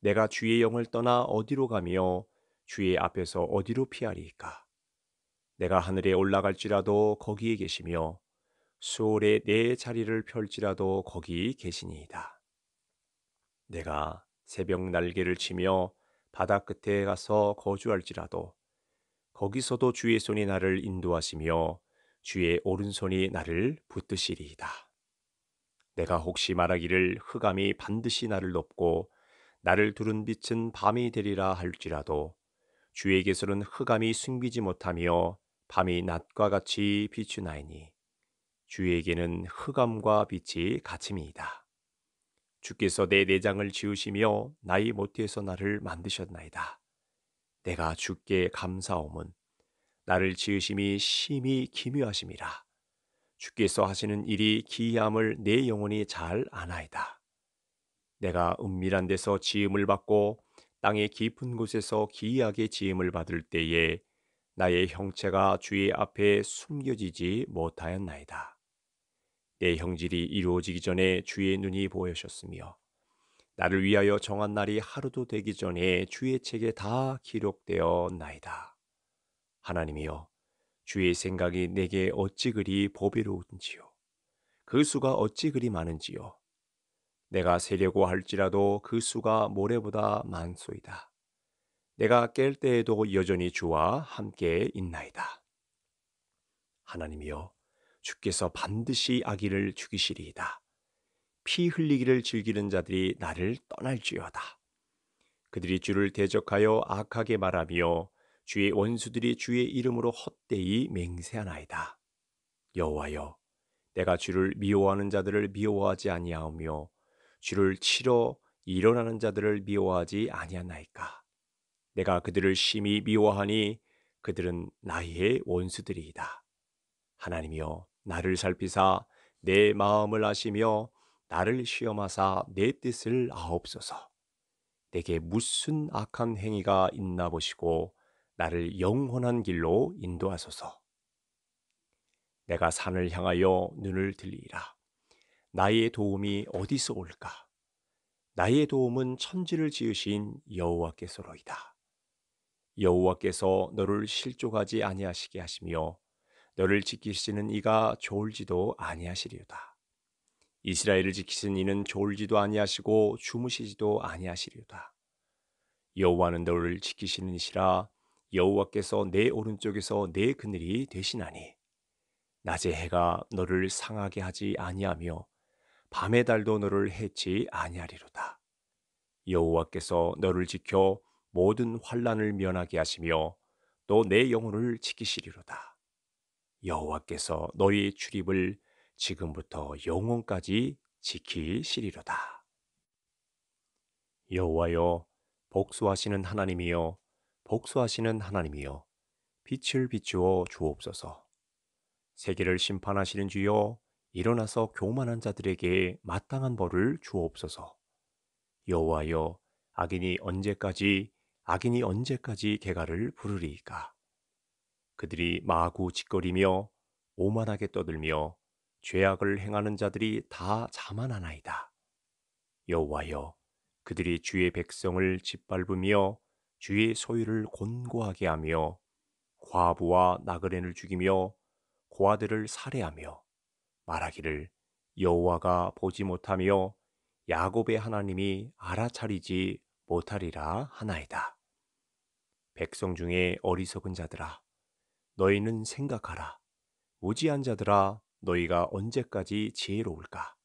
내가 주의 영을 떠나 어디로 가며 주의 앞에서 어디로 피하리까 내가 하늘에 올라갈지라도 거기에 계시며 수월에 내 자리를 펼지라도 거기 계시니이다. 내가 새벽 날개를 치며 바다 끝에 가서 거주할지라도 거기서도 주의 손이 나를 인도하시며 주의 오른손이 나를 붙드시리이다. 내가 혹시 말하기를 흑암이 반드시 나를 돕고 나를 두른 빛은 밤이 되리라 할지라도 주에게서는 흑암이 숨기지 못하며 밤이 낮과 같이 비추나이니 주에게는 흑암과 빛이 같음이다 주께서 내 내장을 지으시며 나의 모태에서 나를 만드셨나이다. 내가 주께 감사함은 나를 지으심이 심히 기묘하심이라. 주께서 하시는 일이 기이함을 내 영혼이 잘 아나이다. 내가 은밀한 데서 지음을 받고 땅의 깊은 곳에서 기이하게 지음을 받을 때에 나의 형체가 주의 앞에 숨겨지지 못하였나이다. 내 형질이 이루어지기 전에 주의 눈이 보여셨으며 나를 위하여 정한 날이 하루도 되기 전에 주의 책에 다 기록되어 나이다. 하나님이여 주의 생각이 내게 어찌 그리 보배로운지요. 그 수가 어찌 그리 많은지요. 내가 세려고 할지라도 그 수가 모래보다 많소이다. 내가 깰 때에도 여전히 주와 함께 있나이다. 하나님이여, 주께서 반드시 아기를 죽이시리이다. 피 흘리기를 즐기는 자들이 나를 떠날지어다. 그들이 주를 대적하여 악하게 말하며 주의 원수들이 주의 이름으로 헛되이 맹세하나이다. 여호와여, 내가 주를 미워하는 자들을 미워하지 아니하오며 주를 치러 일어나는 자들을 미워하지 아니하나이까. 내가 그들을 심히 미워하니 그들은 나의 원수들이이다. 하나님이여, 나를 살피사 내 마음을 아시며 나를 시험하사 내 뜻을 아옵소서. 내게 무슨 악한 행위가 있나 보시고 나를 영원한 길로 인도하소서. 내가 산을 향하여 눈을 들리라. 나의 도움이 어디서 올까? 나의 도움은 천지를 지으신 여호와께서로이다. 여호와께서 너를 실족하지 아니하시게 하시며 너를 지키시는 이가 졸지도 아니하시리다 이스라엘을 지키시 이는 졸지도 아니하시고 주무시지도 아니하시리다 여호와는 너를 지키시는 이시라 여호와께서 내 오른쪽에서 내 그늘이 되시나니 낮의 해가 너를 상하게 하지 아니하며 밤의 달도 너를 해치 아니하리로다. 여호와께서 너를 지켜 모든 환란을 면하게 하시며 또 내 영혼을 지키시리로다. 여호와께서 너의 출입을 지금부터 영혼까지 지키시리로다. 여호와여 복수하시는 하나님이여 복수하시는 하나님이여 빛을 비추어 주옵소서. 세계를 심판하시는 주여 일어나서 교만한 자들에게 마땅한 벌을 주옵소서. 여호와여 악인이 언제까지 악인이 언제까지 개가를 부르리까 그들이 마구 짓거리며 오만하게 떠들며 죄악을 행하는 자들이 다 자만하나이다. 여호와여 그들이 주의 백성을 짓밟으며 주의 소유를 곤고하게 하며 과부와 나그네를 죽이며 고아들을 살해하며 말하기를 여호와가 보지 못하며 야곱의 하나님이 알아차리지 못하리라 하나이다. 백성 중에 어리석은 자들아 너희는 생각하라 무지한 자들아 너희가 언제까지 지혜로울까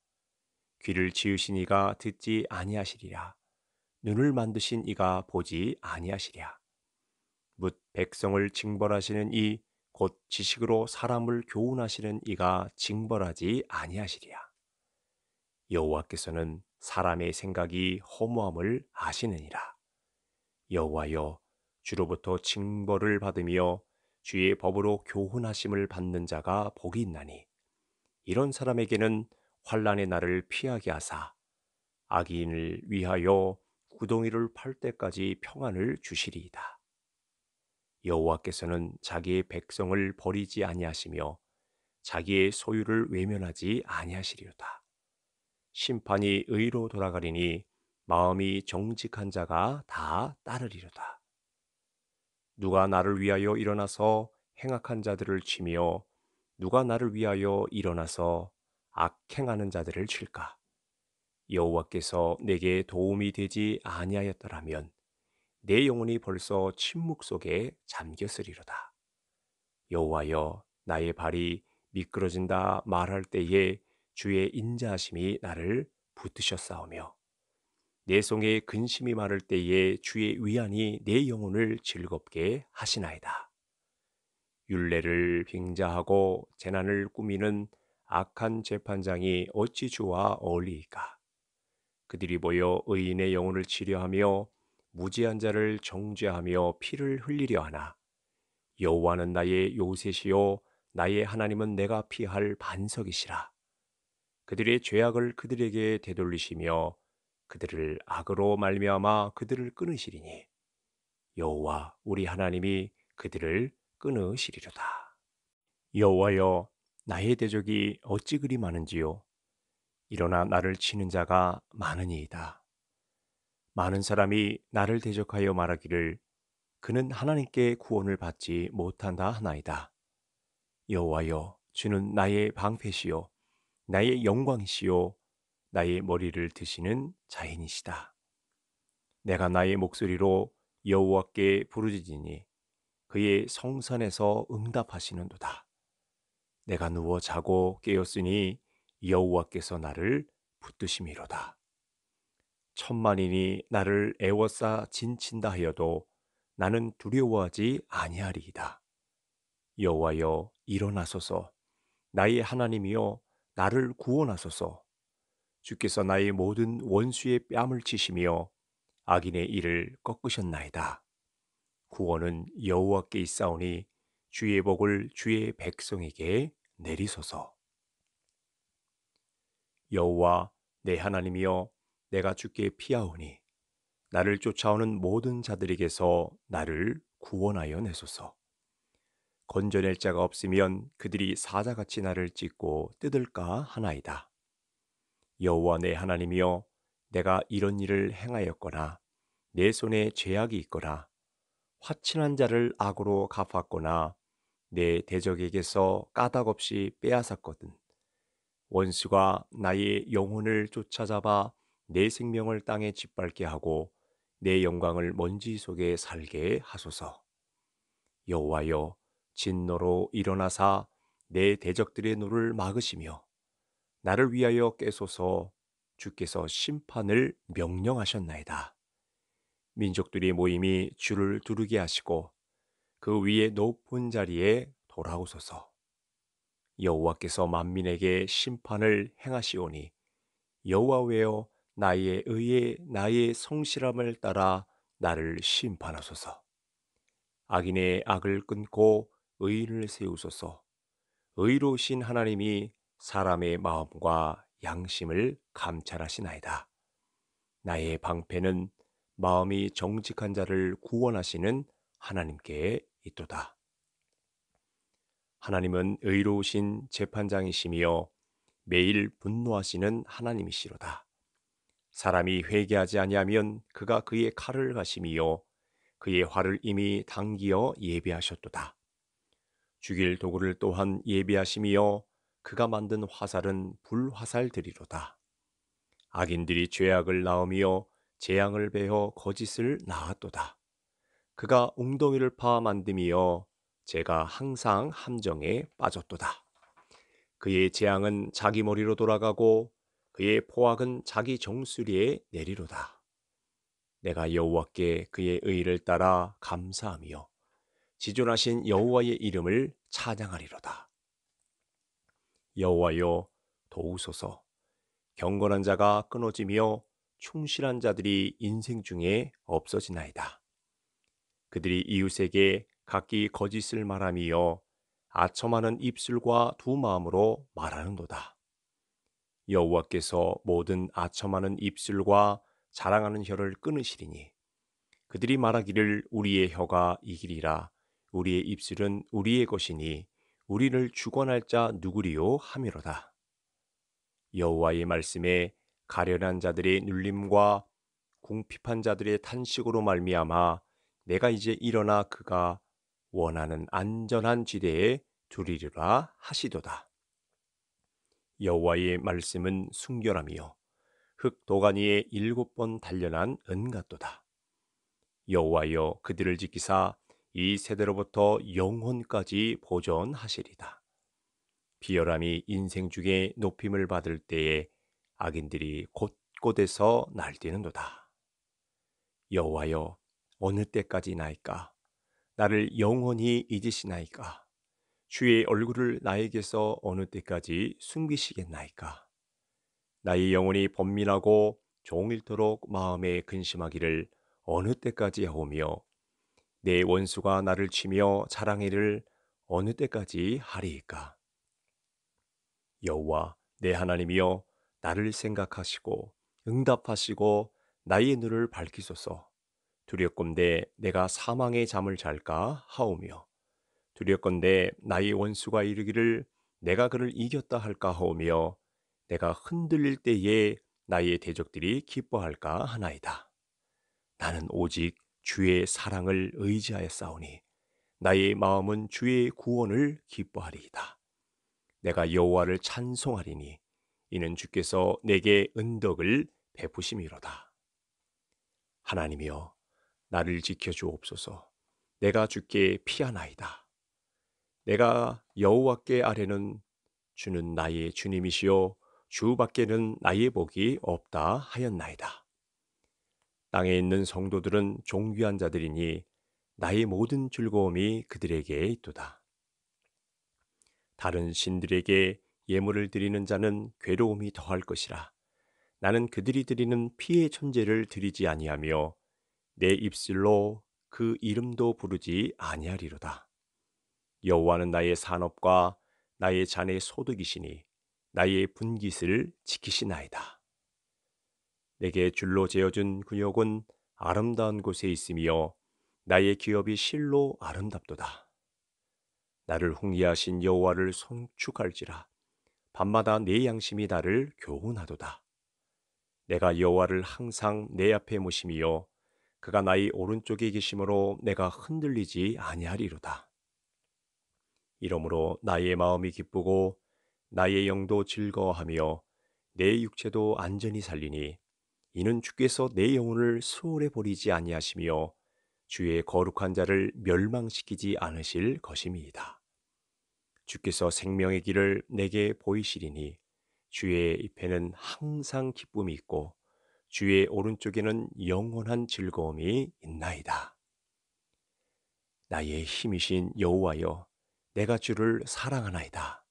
귀를 지으시니가 듣지 아니하시리라 눈을 만드신 이가 보지 아니하시랴. 묻 백성을 징벌하시는 이 곧 지식으로 사람을 교훈하시는 이가 징벌하지 아니하시리야. 여호와께서는 사람의 생각이 허무함을 아시느니라. 여호와여 주로부터 징벌을 받으며 주의 법으로 교훈하심을 받는 자가 복이 있나니 이런 사람에게는 환란의 날을 피하게 하사 악인을 위하여 구덩이를 팔 때까지 평안을 주시리이다. 여호와께서는 자기의 백성을 버리지 아니하시며 자기의 소유를 외면하지 아니하시리로다. 심판이 의로 돌아가리니 마음이 정직한 자가 다 따르리로다. 누가 나를 위하여 일어나서 행악한 자들을 치며 누가 나를 위하여 일어나서 악행하는 자들을 칠까? 여호와께서 내게 도움이 되지 아니하였더라면 내 영혼이 벌써 침묵 속에 잠겼으리로다. 여호와여 나의 발이 미끄러진다 말할 때에 주의 인자하심이 나를 붙드셨사오며 내 속에 근심이 마를 때에 주의 위안이 내 영혼을 즐겁게 하시나이다. 윤례를 빙자하고 재난을 꾸미는 악한 재판장이 어찌 주와 어울리이까? 그들이 모여 의인의 영혼을 치료하며 무지한 자를 정죄하며 피를 흘리려 하나 여호와는 나의 요셉이요 나의 하나님은 내가 피할 반석이시라 그들의 죄악을 그들에게 되돌리시며 그들을 악으로 말미암아 그들을 끊으시리니 여호와 우리 하나님이 그들을 끊으시리로다 여호와여 나의 대적이 어찌 그리 많은지요 일어나 나를 치는 자가 많으니이다. 많은 사람이 나를 대적하여 말하기를 그는 하나님께 구원을 받지 못한다 하나이다. 여호와여 주는 나의 방패시요 나의 영광이시요 나의 머리를 드시는 자인이시다. 내가 나의 목소리로 여호와께 부르짖으니 그의 성산에서 응답하시는도다. 내가 누워 자고 깨었으니 여호와께서 나를 붙드심이로다. 천만인이 나를 애워싸 진친다 하여도 나는 두려워하지 아니하리이다. 여호와여 일어나소서 나의 하나님이여 나를 구원하소서 주께서 나의 모든 원수의 뺨을 치시며 악인의 이를 꺾으셨나이다. 구원은 여호와께 있사오니 주의 복을 주의 백성에게 내리소서. 여호와 내 하나님이여 내가 주께 피하오니 나를 쫓아오는 모든 자들에게서 나를 구원하여 내소서. 건져낼 자가 없으면 그들이 사자같이 나를 찢고 뜯을까 하나이다. 여호와 내 하나님이여 내가 이런 일을 행하였거나 내 손에 죄악이 있거나 화친한 자를 악으로 갚았거나 내 대적에게서 까닭없이 빼앗았거든 원수가 나의 영혼을 쫓아잡아 내 생명을 땅에 짓밟게 하고 내 영광을 먼지 속에 살게 하소서. 여호와여 진노로 일어나사 내 대적들의 노를 막으시며 나를 위하여 깨소서 주께서 심판을 명령하셨나이다. 민족들이 모임이 주를 두르게 하시고 그 위에 높은 자리에 돌아오소서. 여호와께서 만민에게 심판을 행하시오니 여호와 외여 나의 의에 나의 성실함을 따라 나를 심판하소서. 악인의 악을 끊고 의인을 세우소서. 의로우신 하나님이 사람의 마음과 양심을 감찰하시나이다. 나의 방패는 마음이 정직한 자를 구원하시는 하나님께 있도다. 하나님은 의로우신 재판장이시며 매일 분노하시는 하나님이시로다. 사람이 회개하지 아니하면 그가 그의 칼을 가시며 그의 화를 이미 당기어 예비하셨도다. 죽일 도구를 또한 예비하시며 그가 만든 화살은 불화살들이로다. 악인들이 죄악을 낳으며 재앙을 베어 거짓을 낳았도다. 그가 웅덩이를 파 만듦이여 제가 항상 함정에 빠졌도다. 그의 재앙은 자기 머리로 돌아가고 그의 포악은 자기 정수리에 내리로다. 내가 여호와께 그의 의를 따라 감사하며 지존하신 여호와의 이름을 찬양하리로다. 여호와여 도우소서 경건한 자가 끊어지며 충실한 자들이 인생 중에 없어지나이다. 그들이 이웃에게 각기 거짓을 말함이여 아첨하는 입술과 두 마음으로 말하는도다. 여호와께서 모든 아첨하는 입술과 자랑하는 혀를 끊으시리니 그들이 말하기를 우리의 혀가 이기리라 우리의 입술은 우리의 것이니 우리를 주관할 자 누구리요 하미로다. 여호와의 말씀에 가련한 자들의 눌림과 궁핍한 자들의 탄식으로 말미암아 내가 이제 일어나 그가 원하는 안전한 지대에 두리리라 하시도다. 여호와의 말씀은 순결함이요 흙 도가니에 일곱 번 단련한 은갓도다. 여호와여 그들을 지키사 이 세대로부터 영혼까지 보존하시리다. 비열함이 인생 중에 높임을 받을 때에 악인들이 곳곳에서 날뛰는도다. 여호와여 어느 때까지 나일까? 나를 영원히 잊으시나이까? 주의 얼굴을 나에게서 어느 때까지 숨기시겠나이까? 나의 영혼이 번민하고 종일토록 마음에 근심하기를 어느 때까지 하오며 내 원수가 나를 치며 자랑해를 어느 때까지 하리이까? 여호와 내 하나님이여 나를 생각하시고 응답하시고 나의 눈을 밝히소서. 두렵건대 내가 사망의 잠을 잘까 하오며 두렵건대 나의 원수가 이르기를 내가 그를 이겼다 할까 하오며 내가 흔들릴 때에 나의 대적들이 기뻐할까 하나이다. 나는 오직 주의 사랑을 의지하여 싸우니 나의 마음은 주의 구원을 기뻐하리이다. 내가 여호와를 찬송하리니 이는 주께서 내게 은덕을 베푸심이로다. 하나님이여 나를 지켜주옵소서. 내가 주께 피하나이다. 내가 여호와께 아래는 주는 나의 주님이시요 주밖에는 나의 복이 없다 하였나이다. 땅에 있는 성도들은 종귀한 자들이니 나의 모든 즐거움이 그들에게 있도다. 다른 신들에게 예물을 드리는 자는 괴로움이 더할 것이라. 나는 그들이 드리는 피의 천재를 드리지 아니하며 내 입술로 그 이름도 부르지 아니하리로다. 여호와는 나의 산업과 나의 잔의 소득이시니 나의 분깃을 지키시나이다. 내게 줄로 재어준 군역은 아름다운 곳에 있으며 나의 기업이 실로 아름답도다. 나를 홍리하신 여호와를 송축할지라 밤마다 내 양심이 나를 교훈하도다. 내가 여호와를 항상 내 앞에 모시며 그가 나의 오른쪽에 계심으로 내가 흔들리지 아니하리로다. 이러므로 나의 마음이 기쁘고 나의 영도 즐거워하며 내 육체도 안전히 살리니 이는 주께서 내 영혼을 수월해 버리지 아니하시며 주의 거룩한 자를 멸망시키지 않으실 것임이다 주께서 생명의 길을 내게 보이시리니 주의 입에는 항상 기쁨이 있고 주의 오른쪽에는 영원한 즐거움이 있나이다. 나의 힘이신 여호와여, 내가 주를 사랑하나이다.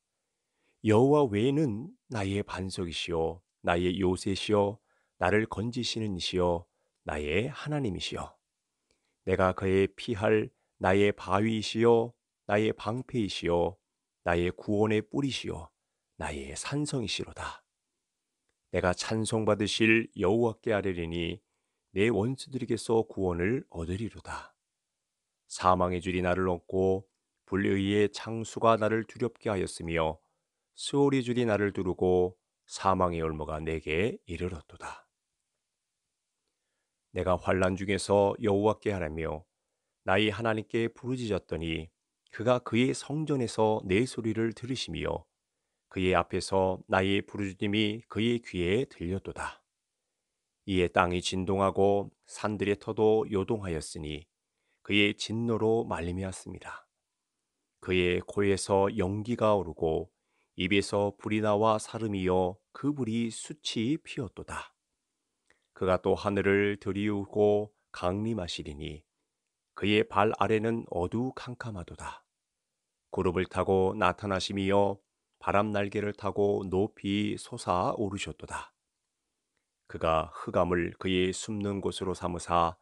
여호와 외에는 나의 반석이시요, 나의 요새시요, 나를 건지시는 이시요, 나의 하나님이시요. 내가 그의 피할 나의 바위이시요, 나의 방패이시요, 나의 구원의 뿌리시요, 나의 산성이시로다. 내가 찬송받으실 여호와께 아뢰리니 내 원수들에게서 구원을 얻으리로다. 사망의 줄이 나를 엉고 불의의 창수가 나를 두렵게 하였으며 수오리 줄이 나를 두르고 사망의 올무가 내게 이르렀도다. 내가 환란 중에서 여호와께 하라며 나의 하나님께 부르짖었더니 그가 그의 성전에서 내 소리를 들으시며 그의 앞에서 나의 부르짖음이 그의 귀에 들렸도다. 이에 땅이 진동하고 산들의 터도 요동하였으니 그의 진노로 말미암았습니다. 그의 코에서 연기가 오르고 입에서 불이 나와 사름이요그 불이 수치 피었도다. 그가 또 하늘을 들이우고 강림하시리니 그의 발 아래는 어두 캄캄하도다. 구름을 타고 나타나심이여 바람 날개를 타고 높이 솟아 오르셨도다. 그가 흑암을 그의 숨는 곳으로 삼으사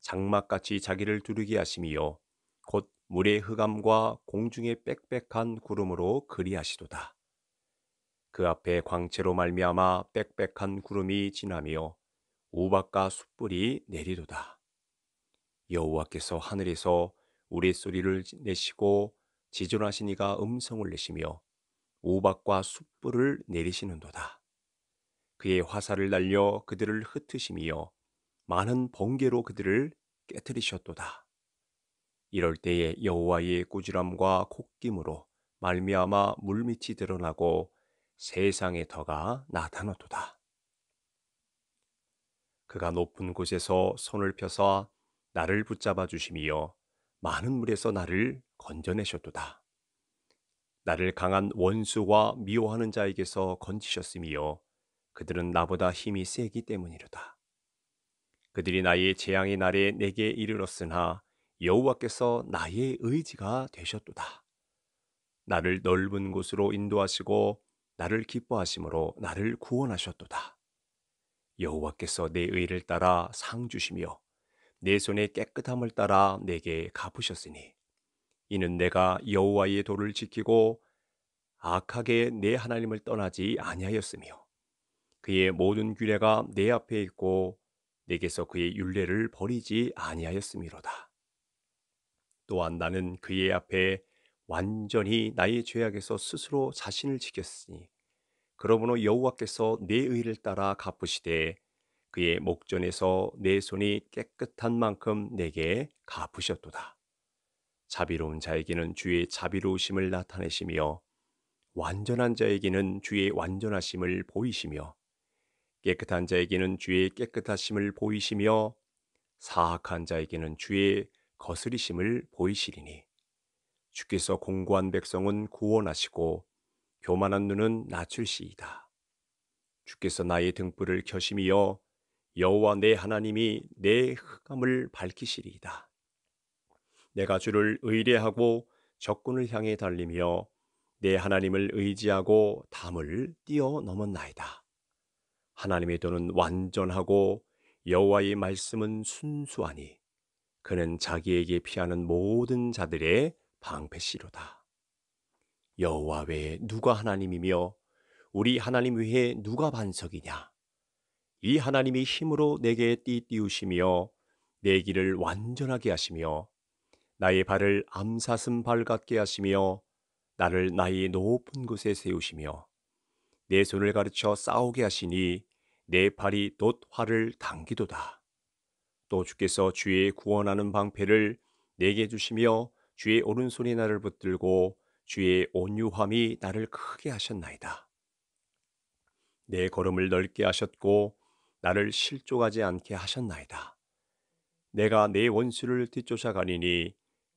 장막같이 자기를 두르게 하심이요 곧 물의 흑암과 공중의 빽빽한 구름으로 그리하시도다. 그 앞에 광채로 말미암아 빽빽한 구름이 지나며 우박과 숯불이 내리도다. 여호와께서 하늘에서 우리 소리를 내시고 지존하시니가 음성을 내시며 오박과 숯불을 내리시는도다. 그의 화살을 날려 그들을 흩으심이여 많은 번개로 그들을 깨뜨리셨도다. 이럴 때에 여호와의 꾸지람과 콧김으로 말미암아 물밑이 드러나고 세상의 터가 나타났도다. 그가 높은 곳에서 손을 펴서 나를 붙잡아 주심이여 많은 물에서 나를 건져내셨도다. 나를 강한 원수와 미워하는 자에게서 건지셨으며 그들은 나보다 힘이 세기 때문이로다. 그들이 나의 재앙의 날에 내게 이르렀으나 여호와께서 나의 의지가 되셨도다. 나를 넓은 곳으로 인도하시고 나를 기뻐하심으로 나를 구원하셨도다. 여호와께서 내 의를 따라 상 주시며 내 손의 깨끗함을 따라 내게 갚으셨으니 이는 내가 여호와의 도를 지키고 악하게 내 하나님을 떠나지 아니하였으며 그의 모든 규례가 내 앞에 있고 내게서 그의 율례를 버리지 아니하였음이로다. 또한 나는 그의 앞에 완전히 나의 죄악에서 스스로 자신을 지켰으니 그러므로 여호와께서 내 의를 따라 갚으시되 그의 목전에서 내 손이 깨끗한 만큼 내게 갚으셨도다. 자비로운 자에게는 주의 자비로우심을 나타내시며 완전한 자에게는 주의 완전하심을 보이시며 깨끗한 자에게는 주의 깨끗하심을 보이시며 사악한 자에게는 주의 거스리심을 보이시리니 주께서 공고한 백성은 구원하시고 교만한 눈은 낮출시이다. 주께서 나의 등불을 켜심이여 여호와 내 하나님이 내 흑암을 밝히시리이다. 내가 주를 의뢰하고 적군을 향해 달리며 내 하나님을 의지하고 담을 뛰어넘었나이다. 하나님의 도는 완전하고 여호와의 말씀은 순수하니 그는 자기에게 피하는 모든 자들의 방패시로다. 여호와 외에 누가 하나님이며 우리 하나님 외에 누가 반석이냐? 이 하나님이 힘으로 내게 띠 띄우시며 내 길을 완전하게 하시며 나의 발을 암사슴 발 같게 하시며 나를 나의 높은 곳에 세우시며 내 손을 가르쳐 싸우게 하시니 내 발이 돛 활을 당기도다. 또 주께서 주의 구원하는 방패를 내게 주시며 주의 오른손이 나를 붙들고 주의 온유함이 나를 크게 하셨나이다. 내 걸음을 넓게 하셨고 나를 실족하지 않게 하셨나이다. 내가 내 원수를 뒤쫓아가니니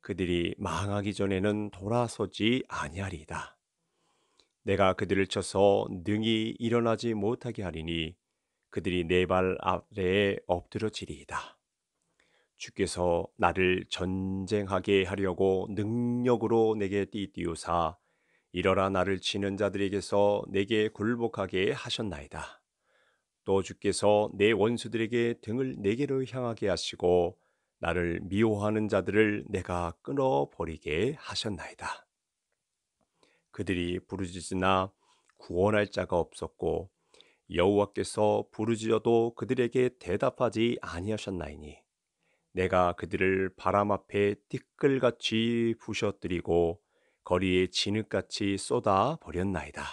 그들이 망하기 전에는 돌아서지 아니하리이다. 내가 그들을 쳐서 능히 일어나지 못하게 하리니 그들이 내 발 아래에 엎드러지리이다. 주께서 나를 전쟁하게 하려고 능력으로 내게 띠띠우사 일어라 나를 치는 자들에게서 내게 굴복하게 하셨나이다. 또 주께서 내 원수들에게 등을 내게로 향하게 하시고 나를 미워하는 자들을 내가 끊어버리게 하셨나이다. 그들이 부르짖으나 구원할 자가 없었고 여호와께서 부르짖어도 그들에게 대답하지 아니하셨나이니 내가 그들을 바람 앞에 띠끌같이 부셔뜨리고 거리에 진흙같이 쏟아 버렸나이다.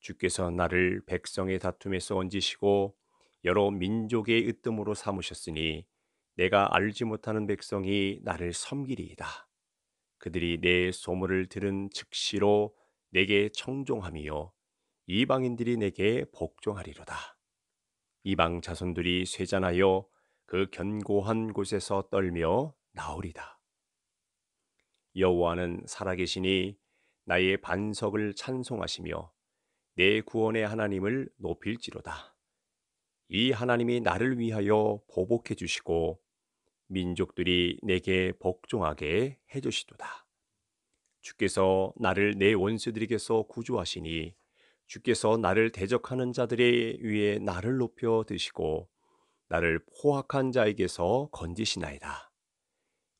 주께서 나를 백성의 다툼에서 얹으시고 여러 민족의 으뜸으로 삼으셨으니 내가 알지 못하는 백성이 나를 섬기리이다. 그들이 내 소문을 들은 즉시로 내게 청종함이 이방인들이 내게 복종하리로다. 이방 자손들이 쇠잔하여 그 견고한 곳에서 떨며 나오리다. 여호와는 살아계시니 나의 반석을 찬송하시며 내 구원의 하나님을 높일지로다. 이 하나님이 나를 위하여 보복해 주시고 민족들이 내게 복종하게 해주시도다. 주께서 나를 내 원수들에게서 구조하시니 주께서 나를 대적하는 자들의 위에 나를 높여 드시고 나를 포악한 자에게서 건지시나이다.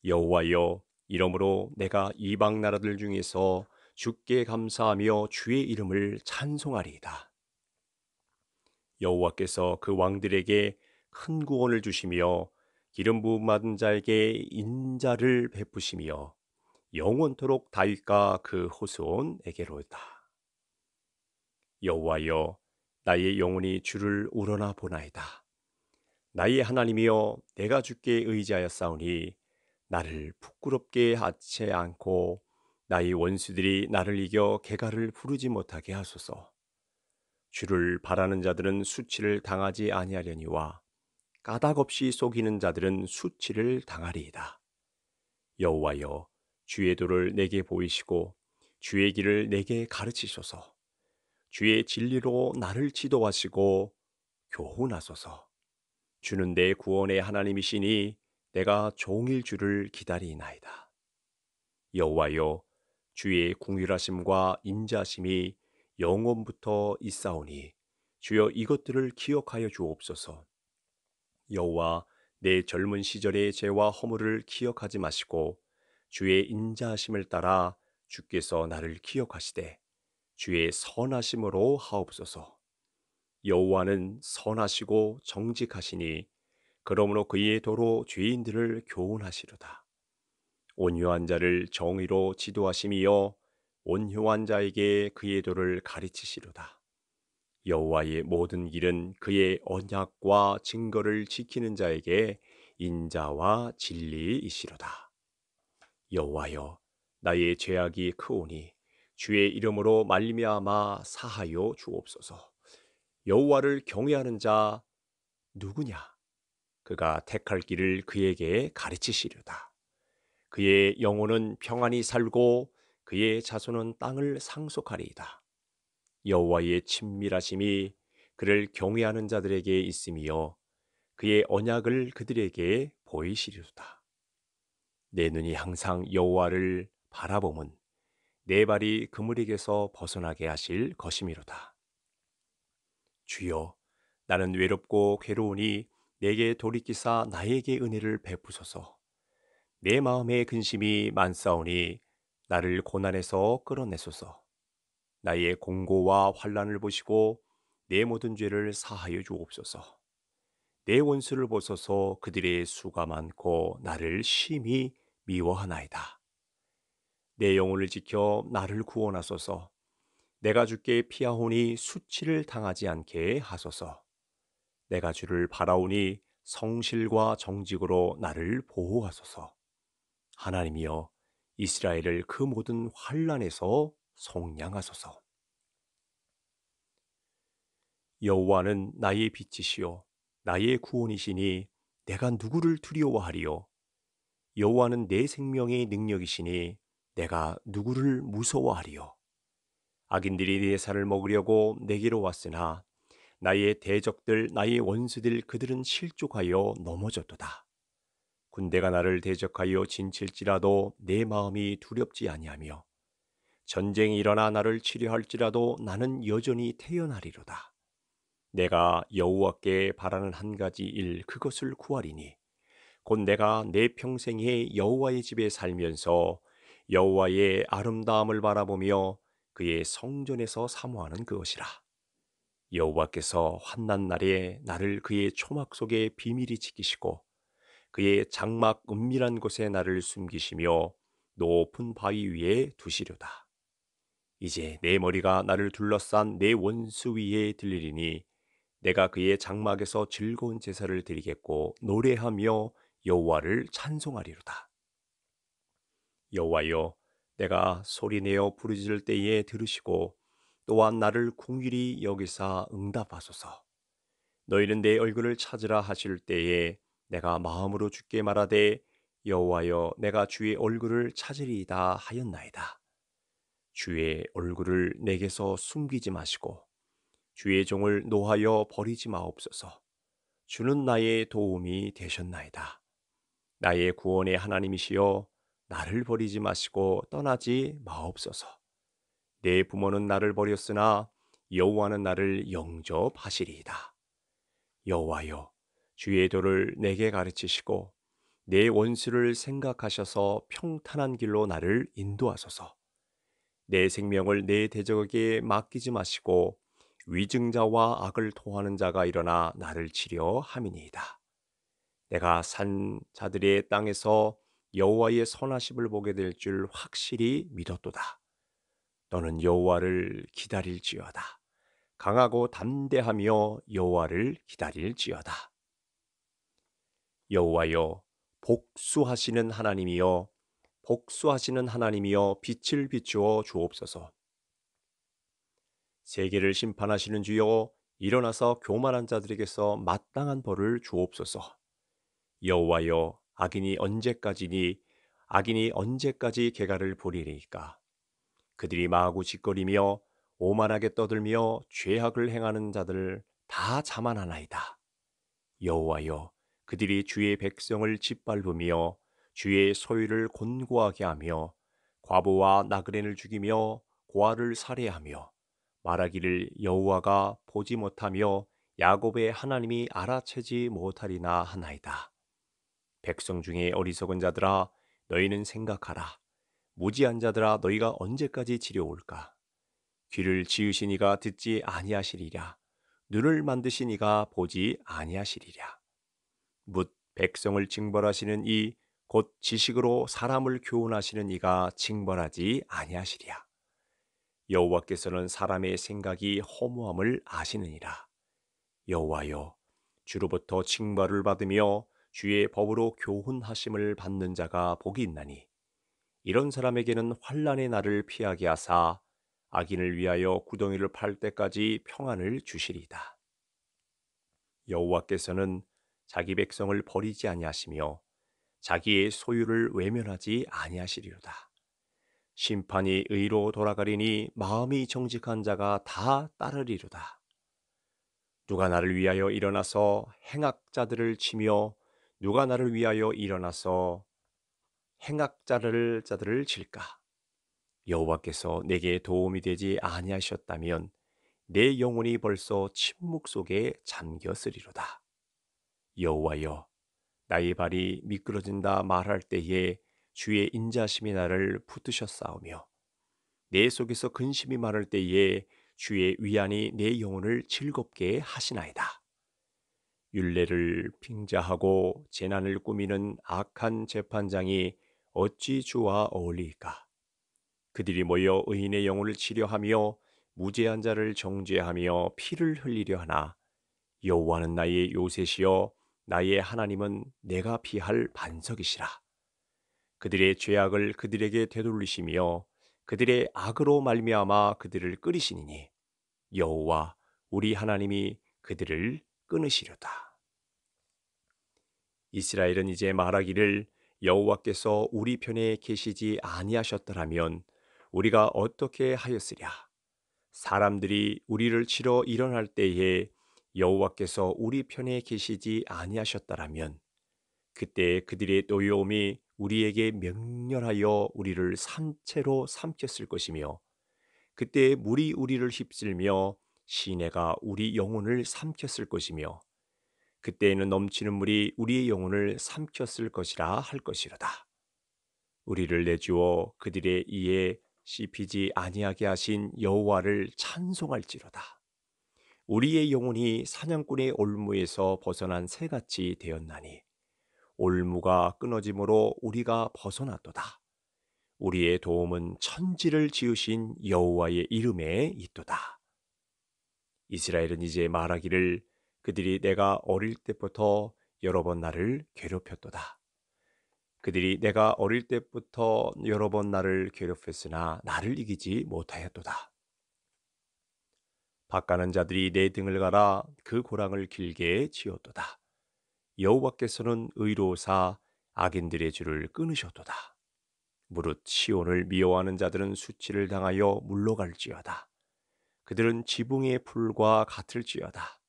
여호와여 이러므로 내가 이방 나라들 중에서 주께 감사하며 주의 이름을 찬송하리이다. 여호와께서 그 왕들에게 큰 구원을 주시며 기름 부음 받은 자에게 인자를 베푸시며 영원토록 다윗과 그 후손에게로다. 여호와여 나의 영혼이 주를 우러나 보나이다. 나의 하나님이여 내가 주께 의지하였사오니 나를 부끄럽게 하지 않고 나의 원수들이 나를 이겨 개가를 부르지 못하게 하소서. 주를 바라는 자들은 수치를 당하지 아니하려니와 까닭없이 속이는 자들은 수치를 당하리이다. 여호와여 주의 도를 내게 보이시고 주의 길을 내게 가르치소서. 주의 진리로 나를 지도하시고 교훈하소서. 주는 내 구원의 하나님이시니 내가 종일 주를 기다리나이다. 여호와여 주의 궁휼하심과 인자심이 영원부터 있사오니 주여 이것들을 기억하여 주옵소서. 여호와 내 젊은 시절의 죄와 허물을 기억하지 마시고 주의 인자하심을 따라 주께서 나를 기억하시되 주의 선하심으로 하옵소서. 여호와는 선하시고 정직하시니 그러므로 그의 도로 죄인들을 교훈하시로다. 온유한 자를 정의로 지도하심이여 온유한 자에게 그의 도를 가르치시로다. 여호와의 모든 일은 그의 언약과 증거를 지키는 자에게 인자와 진리이시로다. 여호와여 나의 죄악이 크오니 주의 이름으로 말미암아 사하여 주옵소서. 여호와를 경외하는 자 누구냐? 그가 택할 길을 그에게 가르치시려다. 그의 영혼은 평안히 살고 그의 자손은 땅을 상속하리이다. 여호와의 친밀하심이 그를 경외하는 자들에게 있음이요 그의 언약을 그들에게 보이시리로다. 내 눈이 항상 여호와를 바라보문 내 발이 그물에게서 벗어나게 하실 것이미로다. 주여, 나는 외롭고 괴로우니 내게 돌이키사 나에게 은혜를 베푸소서. 내 마음의 근심이 많사오니 나를 고난에서 끌어내소서. 나의 공고와 환란을 보시고 내 모든 죄를 사하여 주옵소서. 내 원수를 보소서 그들의 수가 많고 나를 심히 미워하나이다. 내 영혼을 지켜 나를 구원하소서. 내가 주께 피하오니 수치를 당하지 않게 하소서. 내가 주를 바라오니 성실과 정직으로 나를 보호하소서. 하나님이여 이스라엘을 그 모든 환란에서 송량하소서. 여호와는 나의 빛이시요 나의 구원이시니 내가 누구를 두려워하리요 여호와는 내 생명의 능력이시니 내가 누구를 무서워하리요 악인들이 내 살을 먹으려고 내게로 왔으나 나의 대적들 나의 원수들 그들은 실족하여 넘어졌도다 군대가 나를 대적하여 진칠지라도 내 마음이 두렵지 아니하며 전쟁이 일어나 나를 치료할지라도 나는 여전히 태어나리로다. 내가 여호와께 바라는 한 가지 일 그것을 구하리니 곧 내가 내 평생에 여호와의 집에 살면서 여호와의 아름다움을 바라보며 그의 성전에서 사모하는 그것이라. 여호와께서 환난 날에 나를 그의 초막 속에 비밀이 지키시고 그의 장막 은밀한 곳에 나를 숨기시며 높은 바위 위에 두시려다. 이제 내 머리가 나를 둘러싼 내 원수 위에 들리리니 내가 그의 장막에서 즐거운 제사를 드리겠고 노래하며 여호와를 찬송하리로다. 여호와여 내가 소리내어 부르짖을 때에 들으시고 또한 나를 궁일이 여기사 응답하소서. 너희는 내 얼굴을 찾으라 하실 때에 내가 마음으로 주께 말하되 여호와여 내가 주의 얼굴을 찾으리이다 하였나이다. 주의 얼굴을 내게서 숨기지 마시고 주의 종을 노하여 버리지 마옵소서. 주는 나의 도움이 되셨나이다. 나의 구원의 하나님이시여 나를 버리지 마시고 떠나지 마옵소서. 내 부모는 나를 버렸으나 여호와는 나를 영접하시리이다. 여호와여 주의 도를 내게 가르치시고 내 원수를 생각하셔서 평탄한 길로 나를 인도하소서. 내 생명을 내 대적에게 맡기지 마시고 위증자와 악을 토하는 자가 일어나 나를 치려 함이니이다. 내가 산 자들의 땅에서 여호와의 선하심을 보게 될 줄 확실히 믿었도다. 너는 여호와를 기다릴지어다. 강하고 담대하며 여호와를 기다릴지어다. 여호와여 복수하시는 하나님이여 복수하시는 하나님이여 빛을 비추어 주옵소서. 세계를 심판하시는 주여 일어나서 교만한 자들에게서 마땅한 벌을 주옵소서. 여호와여 악인이 언제까지니 악인이 언제까지 개가를 부리리까? 그들이 마하 짓거리며 오만하게 떠들며 죄악을 행하는 자들 다 자만하나이다. 여호와여 그들이 주의 백성을 짓밟으며 주의 소유를 곤고하게 하며 과부와 나그네를 죽이며 고아를 살해하며 말하기를 여호와가 보지 못하며 야곱의 하나님이 알아채지 못하리나 하나이다. 백성 중에 어리석은 자들아 너희는 생각하라. 무지한 자들아 너희가 언제까지 지려올까? 귀를 지으신 이가 듣지 아니하시리라. 눈을 만드신 이가 보지 아니하시리라. 묻 백성을 징벌하시는 이곧 지식으로 사람을 교훈하시는 이가 징벌하지 아니하시리야. 여호와께서는 사람의 생각이 허무함을 아시느니라. 여호와여, 주로부터 징벌을 받으며 주의 법으로 교훈하심을 받는 자가 복이 있나니 이런 사람에게는 환란의 날을 피하게 하사 악인을 위하여 구덩이를 팔 때까지 평안을 주시리다. 여호와께서는 자기 백성을 버리지 아니하시며 자기의 소유를 외면하지 아니하시리로다. 심판이 의로 돌아가리니 마음이 정직한 자가 다 따르리로다. 누가 나를 위하여 일어나서 행악자들을 치며 누가 나를 위하여 일어나서 행악자를 자들을 칠까? 여호와께서 내게 도움이 되지 아니하셨다면 내 영혼이 벌써 침묵 속에 잠겼으리로다. 여호와여, 나의 발이 미끄러진다 말할 때에 주의 인자심이 나를 붙드셨사오며 내 속에서 근심이 많을 때에 주의 위안이 내 영혼을 즐겁게 하시나이다. 윤례를 핑자하고 재난을 꾸미는 악한 재판장이 어찌 주와 어울리까? 그들이 모여 의인의 영혼을 치료하며 무죄한 자를 정죄하며 피를 흘리려 하나 여호와는 나의 요셉이여 나의 하나님은 내가 피할 반석이시라. 그들의 죄악을 그들에게 되돌리시며 그들의 악으로 말미암아 그들을 끓이시니니 여호와 우리 하나님이 그들을 끊으시려다. 이스라엘은 이제 말하기를 여호와께서 우리 편에 계시지 아니하셨더라면 우리가 어떻게 하였으랴? 사람들이 우리를 치러 일어날 때에 여호와께서 우리 편에 계시지 아니하셨다라면 그때 그들의 노여움이 우리에게 명렬하여 우리를 산채로 삼켰을 것이며 그때 물이 우리를 휩쓸며 시내가 우리 영혼을 삼켰을 것이며 그때에는 넘치는 물이 우리의 영혼을 삼켰을 것이라 할 것이로다. 우리를 내주어 그들의 이에 씹히지 아니하게 하신 여호와를 찬송할지로다. 우리의 영혼이 사냥꾼의 올무에서 벗어난 새같이 되었나니 올무가 끊어짐으로 우리가 벗어났도다. 우리의 도움은 천지를 지으신 여호와의 이름에 있도다. 이스라엘은 이제 말하기를 그들이 내가 어릴 때부터 여러 번 나를 괴롭혔도다. 그들이 내가 어릴 때부터 여러 번 나를 괴롭혔으나 나를 이기지 못하였도다. 바가는 자들이 내 등을 갈아 그 고랑을 길게 지었도다. 여호와께서는 의로사 악인들의 줄을 끊으셨도다. 무릇 시온을 미워하는 자들은 수치를 당하여 물러갈지어다. 그들은 지붕의 풀과 같을지어다.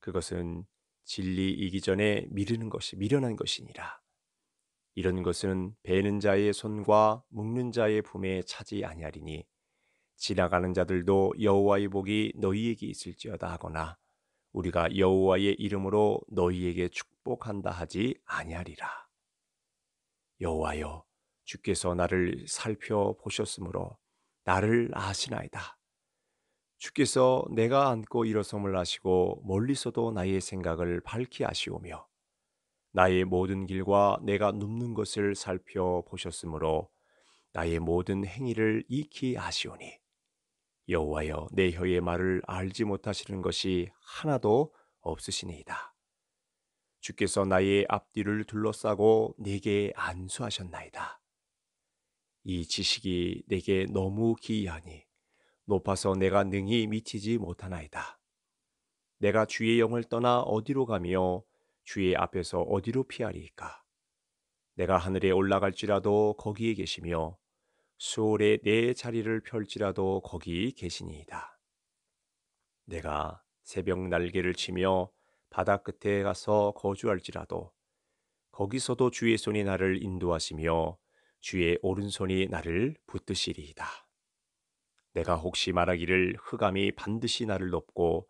그것은 진리 이기 전에 미르는 것이 미련한 것이니라. 이런 것은 베는 자의 손과 묶는 자의 품에 차지 아니하리니 지나가는 자들도 여호와의 복이 너희에게 있을지어다 하거나 우리가 여호와의 이름으로 너희에게 축복한다 하지 아니하리라. 여호와여 주께서 나를 살펴보셨으므로 나를 아시나이다. 주께서 내가 안고 일어섬을 아시고 멀리서도 나의 생각을 밝히 아시오며 나의 모든 길과 내가 눕는 것을 살펴보셨으므로 나의 모든 행위를 익히 아시오니 여호와여 내 혀의 말을 알지 못하시는 것이 하나도 없으시니이다. 주께서 나의 앞뒤를 둘러싸고 내게 안수하셨나이다. 이 지식이 내게 너무 기이하니 높아서 내가 능히 미치지 못하나이다. 내가 주의 영을 떠나 어디로 가며 주의 앞에서 어디로 피하리까 내가 하늘에 올라갈지라도 거기에 계시며 수월에 내 자리를 펼지라도 거기 계시니이다. 내가 새벽 날개를 치며 바다 끝에 가서 거주할지라도 거기서도 주의 손이 나를 인도하시며 주의 오른손이 나를 붙드시리이다. 내가 혹시 말하기를 흑암이 반드시 나를 높고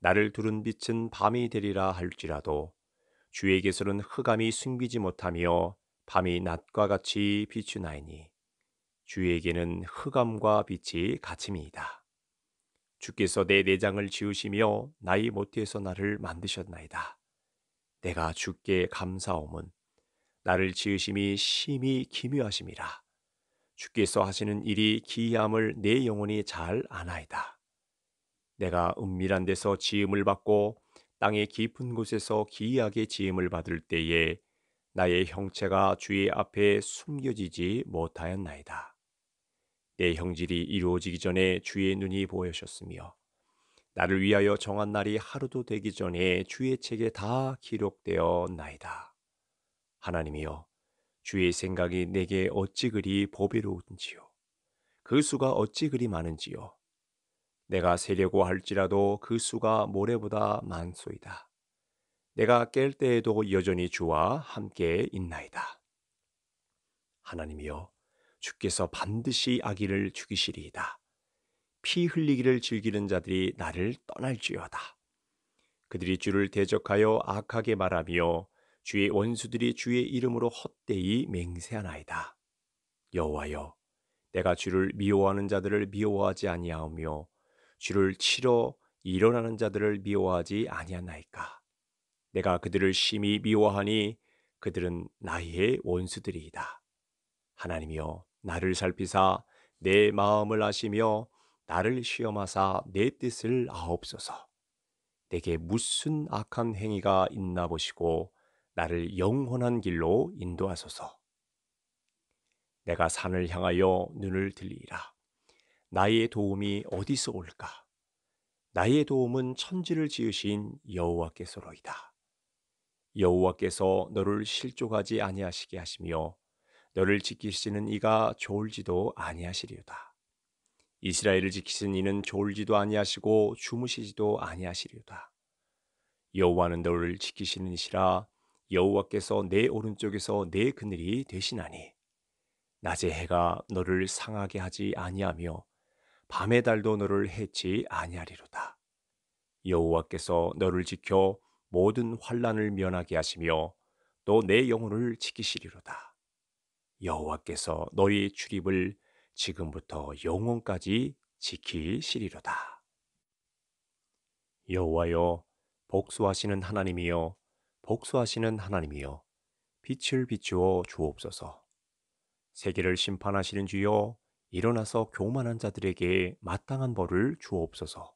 나를 두른 빛은 밤이 되리라 할지라도 주에게서는 흑암이 숨기지 못하며 밤이 낮과 같이 비추나이니 주에게는 흑암과 빛이 같음이이다. 주께서 내 내장을 지으시며 나의 모태서 나를 만드셨나이다. 내가 주께 감사함은 나를 지으심이 심히 기묘하심이라. 주께서 하시는 일이 기이함을 내 영혼이 잘 아나이다. 내가 은밀한 데서 지음을 받고 땅의 깊은 곳에서 기이하게 지음을 받을 때에 나의 형체가 주의 앞에 숨겨지지 못하였나이다. 내 형질이 이루어지기 전에 주의 눈이 보여셨으며 나를 위하여 정한 날이 하루도 되기 전에 주의 책에 다 기록되어 나이다. 하나님이여 주의 생각이 내게 어찌 그리 보배로운지요. 그 수가 어찌 그리 많은지요. 내가 세려고 할지라도 그 수가 모래보다 많소이다. 내가 깰 때에도 여전히 주와 함께 있나이다. 하나님이여, 주께서 반드시 아기를 죽이시리이다. 피 흘리기를 즐기는 자들이 나를 떠날지어다. 그들이 주를 대적하여 악하게 말하며 주의 원수들이 주의 이름으로 헛되이 맹세하나이다. 여호와여, 내가 주를 미워하는 자들을 미워하지 아니하오며 주를 치러 일어나는 자들을 미워하지 아니하나이까. 내가 그들을 심히 미워하니 그들은 나의 원수들이이다. 하나님이여, 나를 살피사 내 마음을 아시며 나를 시험하사 내 뜻을 아옵소서. 내게 무슨 악한 행위가 있나 보시고 나를 영원한 길로 인도하소서. 내가 산을 향하여 눈을 들리라. 나의 도움이 어디서 올까? 나의 도움은 천지를 지으신 여호와께서로이다. 여호와께서 너를 실족하지 아니하시게 하시며 너를 지키시는 이가 좋을지도 아니하시리로다. 이스라엘을 지키신 이는 좋을지도 아니하시고 주무시지도 아니하시리다 여호와는 너를 지키시는 이시라 여호와께서 내 오른쪽에서 내 그늘이 되시나니 낮에 해가 너를 상하게 하지 아니하며 밤의 달도 너를 해치 아니하리로다. 여호와께서 너를 지켜 모든 환란을 면하게 하시며 또 내 영혼을 지키시리로다. 여호와께서 너희 출입을 지금부터 영원까지 지키시리로다. 여호와여 복수하시는 하나님이여 복수하시는 하나님이여 빛을 비추어 주옵소서. 세계를 심판하시는 주여 일어나서 교만한 자들에게 마땅한 벌을 주옵소서.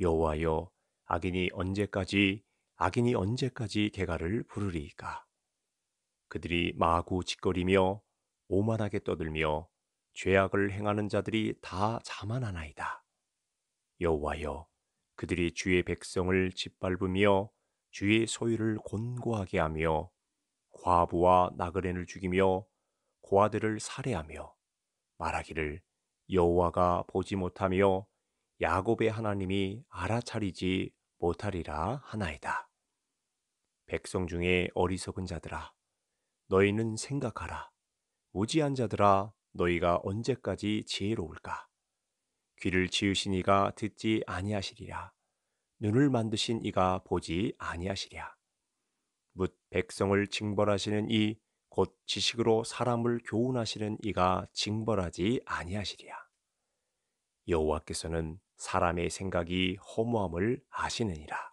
여호와여 악인이 언제까지 악인이 언제까지 개가를 부르리이 그들이 마구 짓거리며 오만하게 떠들며 죄악을 행하는 자들이 다 자만하나이다. 여호와여, 그들이 주의 백성을 짓밟으며 주의 소유를 곤고하게 하며 과부와 나그네를 죽이며 고아들을 살해하며 말하기를 여호와가 보지 못하며 야곱의 하나님이 알아차리지 못하리라 하나이다. 백성 중에 어리석은 자들아 너희는 생각하라. 무지한 자들아, 너희가 언제까지 지혜로울까? 귀를 지으신 이가 듣지 아니하시리라. 눈을 만드신 이가 보지 아니하시랴. 묻 백성을 징벌하시는 이 곧 지식으로 사람을 교훈하시는 이가 징벌하지 아니하시랴. 리 여호와께서는 사람의 생각이 허무함을 아시느니라.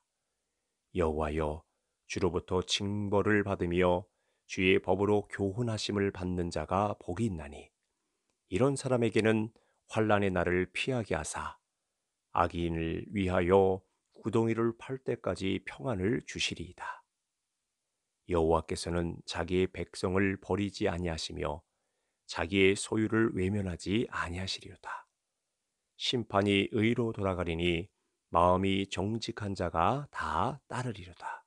여호와여 주로부터 징벌을 받으며 주의 법으로 교훈하심을 받는 자가 복이 있나니 이런 사람에게는 환란의 날을 피하게 하사 악인을 위하여 구덩이를 팔 때까지 평안을 주시리이다. 여호와께서는 자기의 백성을 버리지 아니하시며 자기의 소유를 외면하지 아니하시리로다. 심판이 의로 돌아가리니 마음이 정직한 자가 다 따르리로다.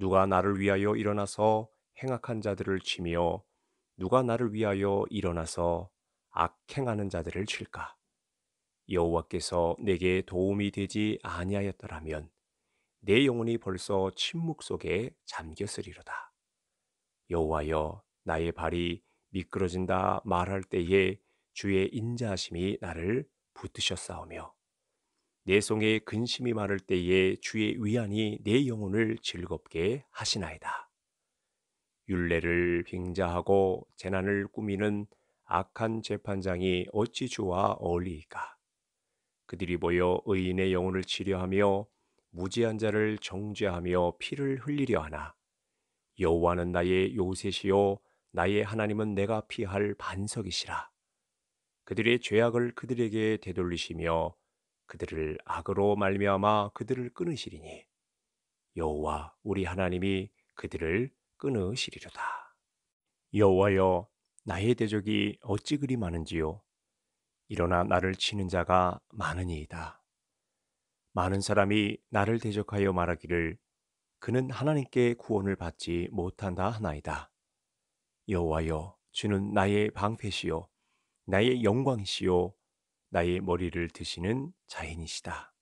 누가 나를 위하여 일어나서 행악한 자들을 치며 누가 나를 위하여 일어나서 악행하는 자들을 칠까? 여호와께서 내게 도움이 되지 아니하였더라면 내 영혼이 벌써 침묵 속에 잠겼으리로다. 여호와여 나의 발이 미끄러진다 말할 때에 주의 인자하심이 나를 붙드셨사오며 내성에 근심이 많을 때에 주의 위안이 내 영혼을 즐겁게 하시나이다. 윤례를 빙자하고 재난을 꾸미는 악한 재판장이 어찌 주와 어울리이까? 그들이 모여 의인의 영혼을 치료하며 무지한 자를 정죄하며 피를 흘리려 하나. 여호와는 나의 요새시요 나의 하나님은 내가 피할 반석이시라. 그들의 죄악을 그들에게 되돌리시며 그들을 악으로 말미암아 그들을 끊으시리니 여호와 우리 하나님이 그들을 끊으시리로다. 여호와여 나의 대적이 어찌 그리 많은지요 일어나 나를 치는 자가 많으니이다. 많은 사람이 나를 대적하여 말하기를 그는 하나님께 구원을 받지 못한다 하나이다. 여호와여 주는 나의 방패시요 나의 영광이시요 나의 머리를 드시는 자인이시다.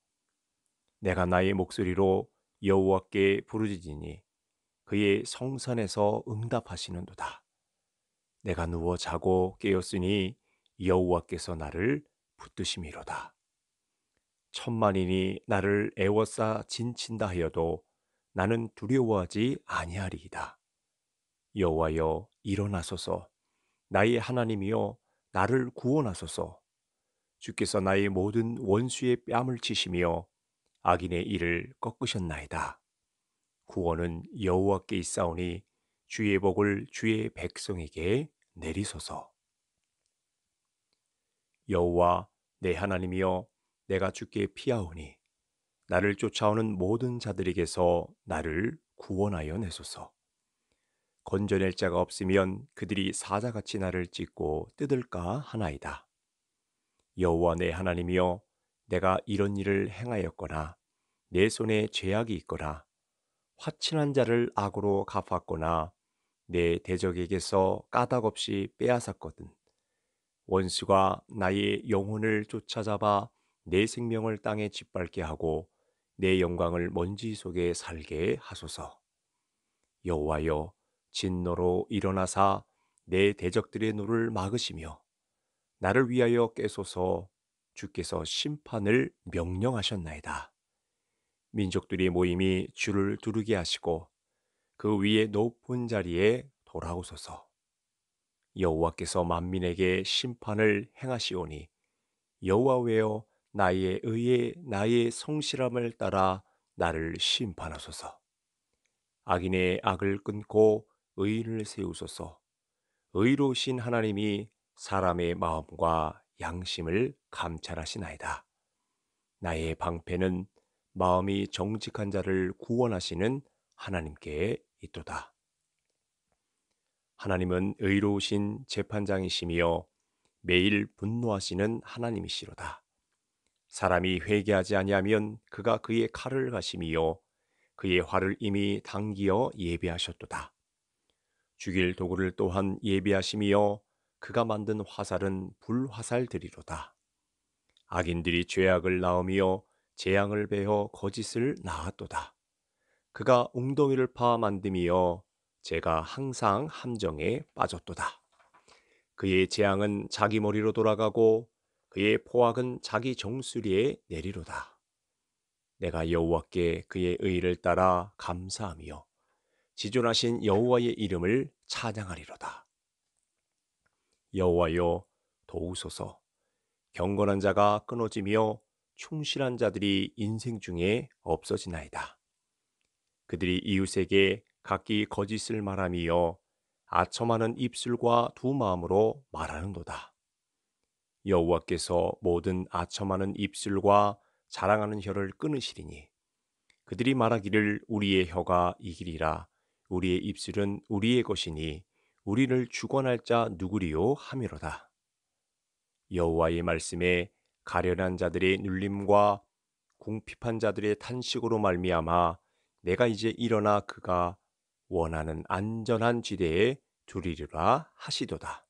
내가 나의 목소리로 여호와께 부르짖으니 그의 성산에서 응답하시는도다. 내가 누워 자고 깨었으니 여호와께서 나를 붙드심이로다. 천만인이 나를 애워싸 진친다 하여도 나는 두려워하지 아니하리이다. 여호와여 일어나소서 나의 하나님이여 나를 구원하소서 주께서 나의 모든 원수의 뺨을 치시며 악인의 일을 꺾으셨나이다. 구원은 여호와께 있사오니 주의 복을 주의 백성에게 내리소서. 여호와 내 하나님이여 내가 주께 피하오니 나를 쫓아오는 모든 자들에게서 나를 구원하여 내소서. 건져낼 자가 없으면 그들이 사자같이 나를 찢고 뜯을까 하나이다. 여호와 내 하나님이여 내가 이런 일을 행하였거나 내 손에 죄악이 있거나 화친한 자를 악으로 갚았거나 내 대적에게서 까닭없이 빼앗았거든 원수가 나의 영혼을 쫓아잡아 내 생명을 땅에 짓밟게 하고 내 영광을 먼지 속에 살게 하소서. 여호와여 진노로 일어나사 내 대적들의 노를 막으시며 나를 위하여 깨소서 주께서 심판을 명령하셨나이다. 민족들이 모임이 주를 두르게 하시고 그 위에 높은 자리에 돌아오소서. 여호와께서 만민에게 심판을 행하시오니 여호와여 나의 의에 나의 성실함을 따라 나를 심판하소서. 악인의 악을 끊고 의인을 세우소서. 의로우신 하나님이 사람의 마음과 양심을 감찰하시나이다. 나의 방패는 마음이 정직한 자를 구원하시는 하나님께 있도다. 하나님은 의로우신 재판장이시며 매일 분노하시는 하나님이시로다. 사람이 회개하지 아니하면 그가 그의 칼을 가시며 그의 화를 이미 당기어 예비하셨도다. 죽일 도구를 또한 예비하시며 그가 만든 화살은 불화살들이로다. 악인들이 죄악을 낳으며 재앙을 베어 거짓을 낳았도다. 그가 웅덩이를 파 만듦이여 제가 항상 함정에 빠졌도다. 그의 재앙은 자기 머리로 돌아가고 그의 포악은 자기 정수리에 내리로다. 내가 여호와께 그의 의를 따라 감사하며 지존하신 여호와의 이름을 찬양하리로다. 여호와여 도우소서. 경건한 자가 끊어지며 충실한 자들이 인생 중에 없어지나이다. 그들이 이웃에게 각기 거짓을 말함이여 아첨하는 입술과 두 마음으로 말하는도다. 여호와께서 모든 아첨하는 입술과 자랑하는 혀를 끊으시리니 그들이 말하기를 우리의 혀가 이기리라 우리의 입술은 우리의 것이니 우리를 주관할 자 누구리요 하미로다 여호와의 말씀에 가련한 자들의 눌림과 궁핍한 자들의 탄식으로 말미암아 내가 이제 일어나 그가 원하는 안전한 지대에 두리리라 하시도다.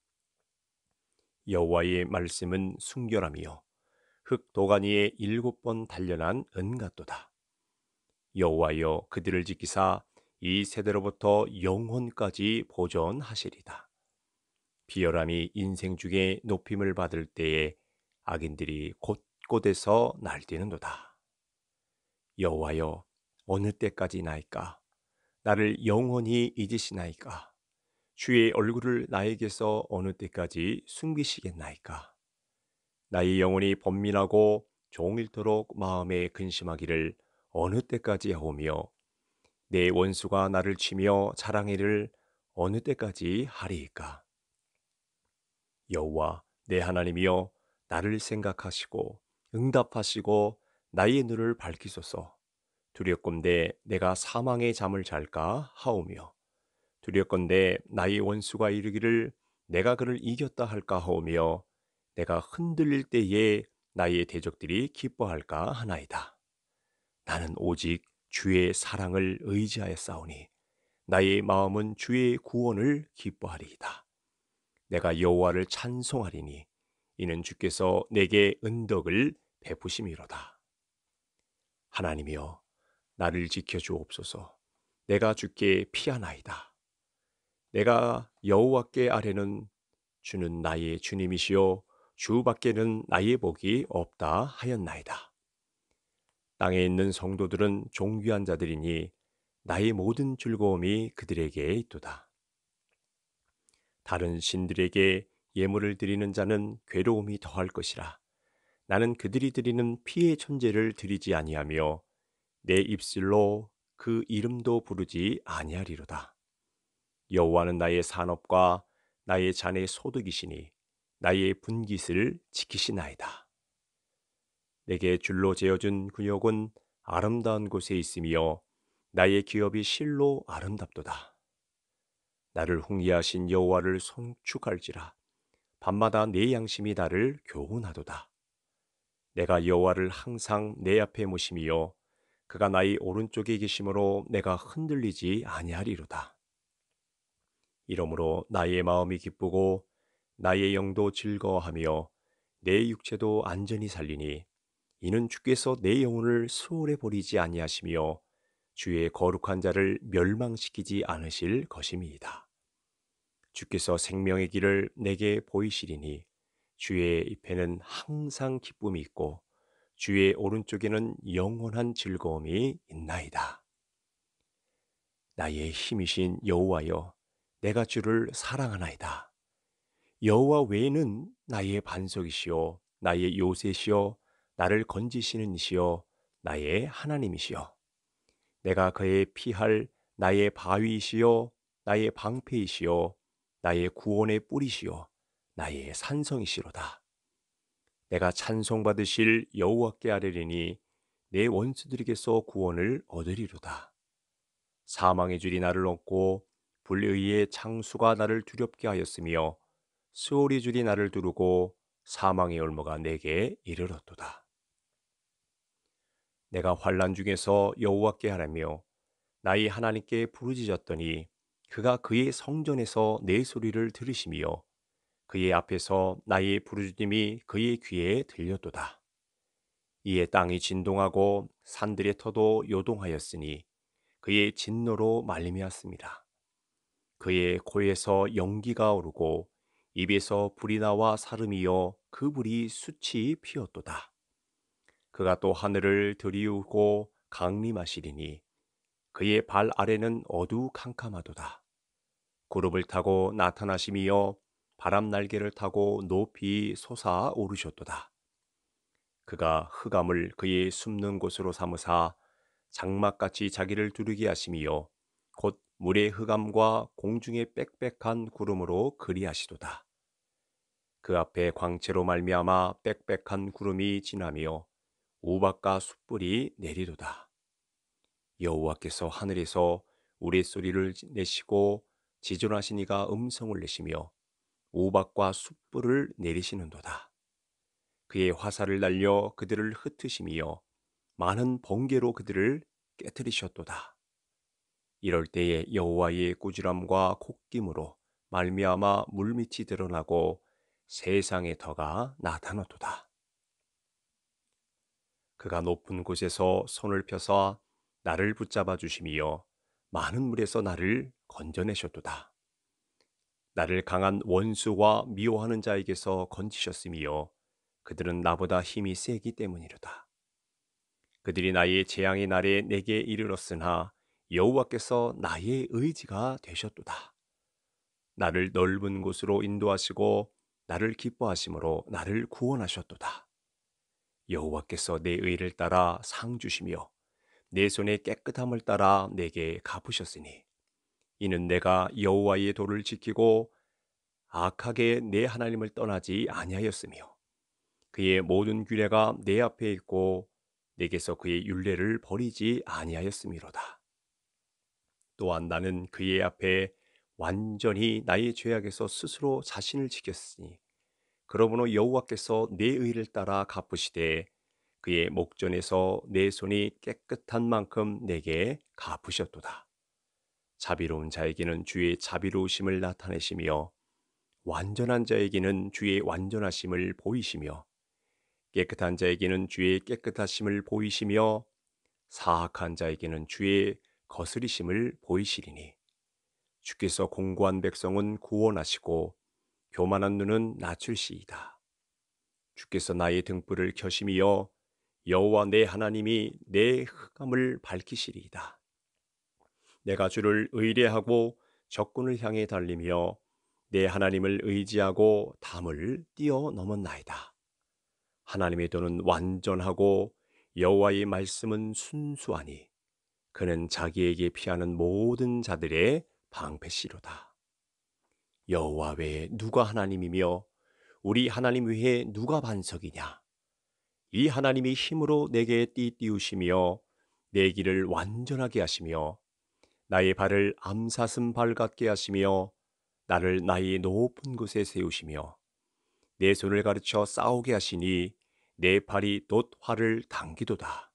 여호와의 말씀은 순결함이요 흙 도가니에 일곱 번 단련한 은같도다. 여호와여 그들을 지키사 이 세대로부터 영혼까지 보존하시리다. 비열함이 인생 중에 높임을 받을 때에 악인들이 곳곳에서 날뛰는도다. 여호와여 어느 때까지 나이까 나를 영원히 잊으시나이까 주의 얼굴을 나에게서 어느 때까지 숨기시겠나이까 나의 영혼이 번민하고 종일토록 마음에 근심하기를 어느 때까지 하오며 내 원수가 나를 치며 자랑이를 어느 때까지 하리이까? 여호와 내 하나님이여 나를 생각하시고 응답하시고 나의 눈을 밝히소서. 두렵건대 내가 사망의 잠을 잘까 하오며 두렵건대 나의 원수가 이르기를 내가 그를 이겼다 할까 하오며 내가 흔들릴 때에 나의 대적들이 기뻐할까 하나이다. 나는 오직 주의 사랑을 의지하여 싸우니 나의 마음은 주의 구원을 기뻐하리이다. 내가 여호와를 찬송하리니 이는 주께서 내게 은덕을 베푸심이로다. 하나님이여 나를 지켜 주옵소서. 내가 주께 피하나이다. 내가 여호와께 아래는 주는 나의 주님이시요 주 밖에는 나의 복이 없다 하였나이다. 땅에 있는 성도들은 종귀한 자들이니 나의 모든 즐거움이 그들에게 있도다. 다른 신들에게 예물을 드리는 자는 괴로움이 더할 것이라. 나는 그들이 드리는 피의 천재를 드리지 아니하며 내 입술로 그 이름도 부르지 아니하리로다. 여호와는 나의 산업과 나의 잔의 소득이시니 나의 분깃을 지키시나이다. 내게 줄로 재어준 근육은 아름다운 곳에 있으며 나의 기업이 실로 아름답도다. 나를 홍리하신 여호와를 송축할지라. 밤마다 내 양심이 나를 교훈하도다. 내가 여호와를 항상 내 앞에 모심이요 그가 나의 오른쪽에 계심으로 내가 흔들리지 아니하리로다. 이러므로 나의 마음이 기쁘고 나의 영도 즐거워하며 내 육체도 안전히 살리니 이는 주께서 내 영혼을 수월해 버리지 아니하시며 주의 거룩한 자를 멸망시키지 않으실 것임이다. 주께서 생명의 길을 내게 보이시리니 주의 입에는 항상 기쁨이 있고 주의 오른쪽에는 영원한 즐거움이 있나이다. 나의 힘이신 여호와여 내가 주를 사랑하나이다. 여호와 외에는 나의 반석이시요 나의 요새시요 나를 건지시는 이시여 나의 하나님이시여 내가 그의 피할 나의 바위이시여 나의 방패이시여 나의 구원의 뿌리시여 나의 산성이시로다 내가 찬송받으실 여호와께 아뢰리니 내 원수들에게서 구원을 얻으리로다 사망의 줄이 나를 얹고 불의의 창수가 나를 두렵게 하였으며 수올이 줄이 나를 두르고 사망의 올무가 내게 이르렀도다. 내가 환란 중에서 여호와께 하라며 나의 하나님께 부르짖었더니 그가 그의 성전에서 내 소리를 들으시며 그의 앞에서 나의 부르짖음이 그의 귀에 들렸도다. 이에 땅이 진동하고 산들의 터도 요동하였으니 그의 진노로 말미암았습니다. 그의 코에서 연기가 오르고 입에서 불이 나와 사름이요그 불이 수치 피었도다. 그가 또 하늘을 들이우고 강림하시리니 그의 발 아래는 어두캄캄하도다. 구름을 타고 나타나심이며 바람 날개를 타고 높이 솟아 오르셨도다. 그가 흑암을 그의 숨는 곳으로 삼으사 장막같이 자기를 두르게 하심이요곧 물의 흑암과 공중의 빽빽한 구름으로 그리하시도다. 그 앞에 광채로 말미암아 빽빽한 구름이 지나며 오박과 숯불이 내리도다. 여호와께서 하늘에서 우레소리를 내시고 지존하시니가 음성을 내시며 오박과 숯불을 내리시는도다. 그의 화살을 날려 그들을 흩으시여 많은 번개로 그들을 깨뜨리셨도다. 이럴 때에 여호와의 꾸지람과 콧김으로 말미암아 물밑이 드러나고 세상의 터가 나타났도다. 그가 높은 곳에서 손을 펴서 나를 붙잡아 주심이여 많은 물에서 나를 건져내셨도다. 나를 강한 원수와 미워하는 자에게서 건지셨으며 그들은 나보다 힘이 세기 때문이로다. 그들이 나의 재앙의 날에 내게 이르렀으나 여호와께서 나의 의지가 되셨도다. 나를 넓은 곳으로 인도하시고 나를 기뻐하심으로 나를 구원하셨도다. 여호와께서 내 의를 따라 상 주시며 내 손의 깨끗함을 따라 내게 갚으셨으니 이는 내가 여호와의 도를 지키고 악하게 내 하나님을 떠나지 아니하였으며 그의 모든 규례가 내 앞에 있고 내게서 그의 윤례를 버리지 아니하였음이로다. 또한 나는 그의 앞에 완전히 나의 죄악에서 스스로 자신을 지켰으니 그러므로 여호와께서 내 의를 따라 갚으시되 그의 목전에서 내 손이 깨끗한 만큼 내게 갚으셨도다. 자비로운 자에게는 주의 자비로우심을 나타내시며 완전한 자에게는 주의 완전하심을 보이시며 깨끗한 자에게는 주의 깨끗하심을 보이시며 사악한 자에게는 주의 거스리심을 보이시리니 주께서 공고한 백성은 구원하시고 교만한 눈은 낮출시이다. 주께서 나의 등불을 켜심이여 여호와 내 하나님이 내 흑암을 밝히시리이다. 내가 주를 의뢰하고 적군을 향해 달리며 내 하나님을 의지하고 담을 뛰어넘었나이다. 하나님의 도는 완전하고 여호와의 말씀은 순수하니 그는 자기에게 피하는 모든 자들의 방패시로다. 여호와 외에 누가 하나님이며 우리 하나님 외에 누가 반석이냐? 이 하나님이 힘으로 내게 띠 띄우시며 내 길을 완전하게 하시며 나의 발을 암사슴 발 같게 하시며 나를 나의 높은 곳에 세우시며 내 손을 가르쳐 싸우게 하시니 내 팔이 돛 활을 당기도다.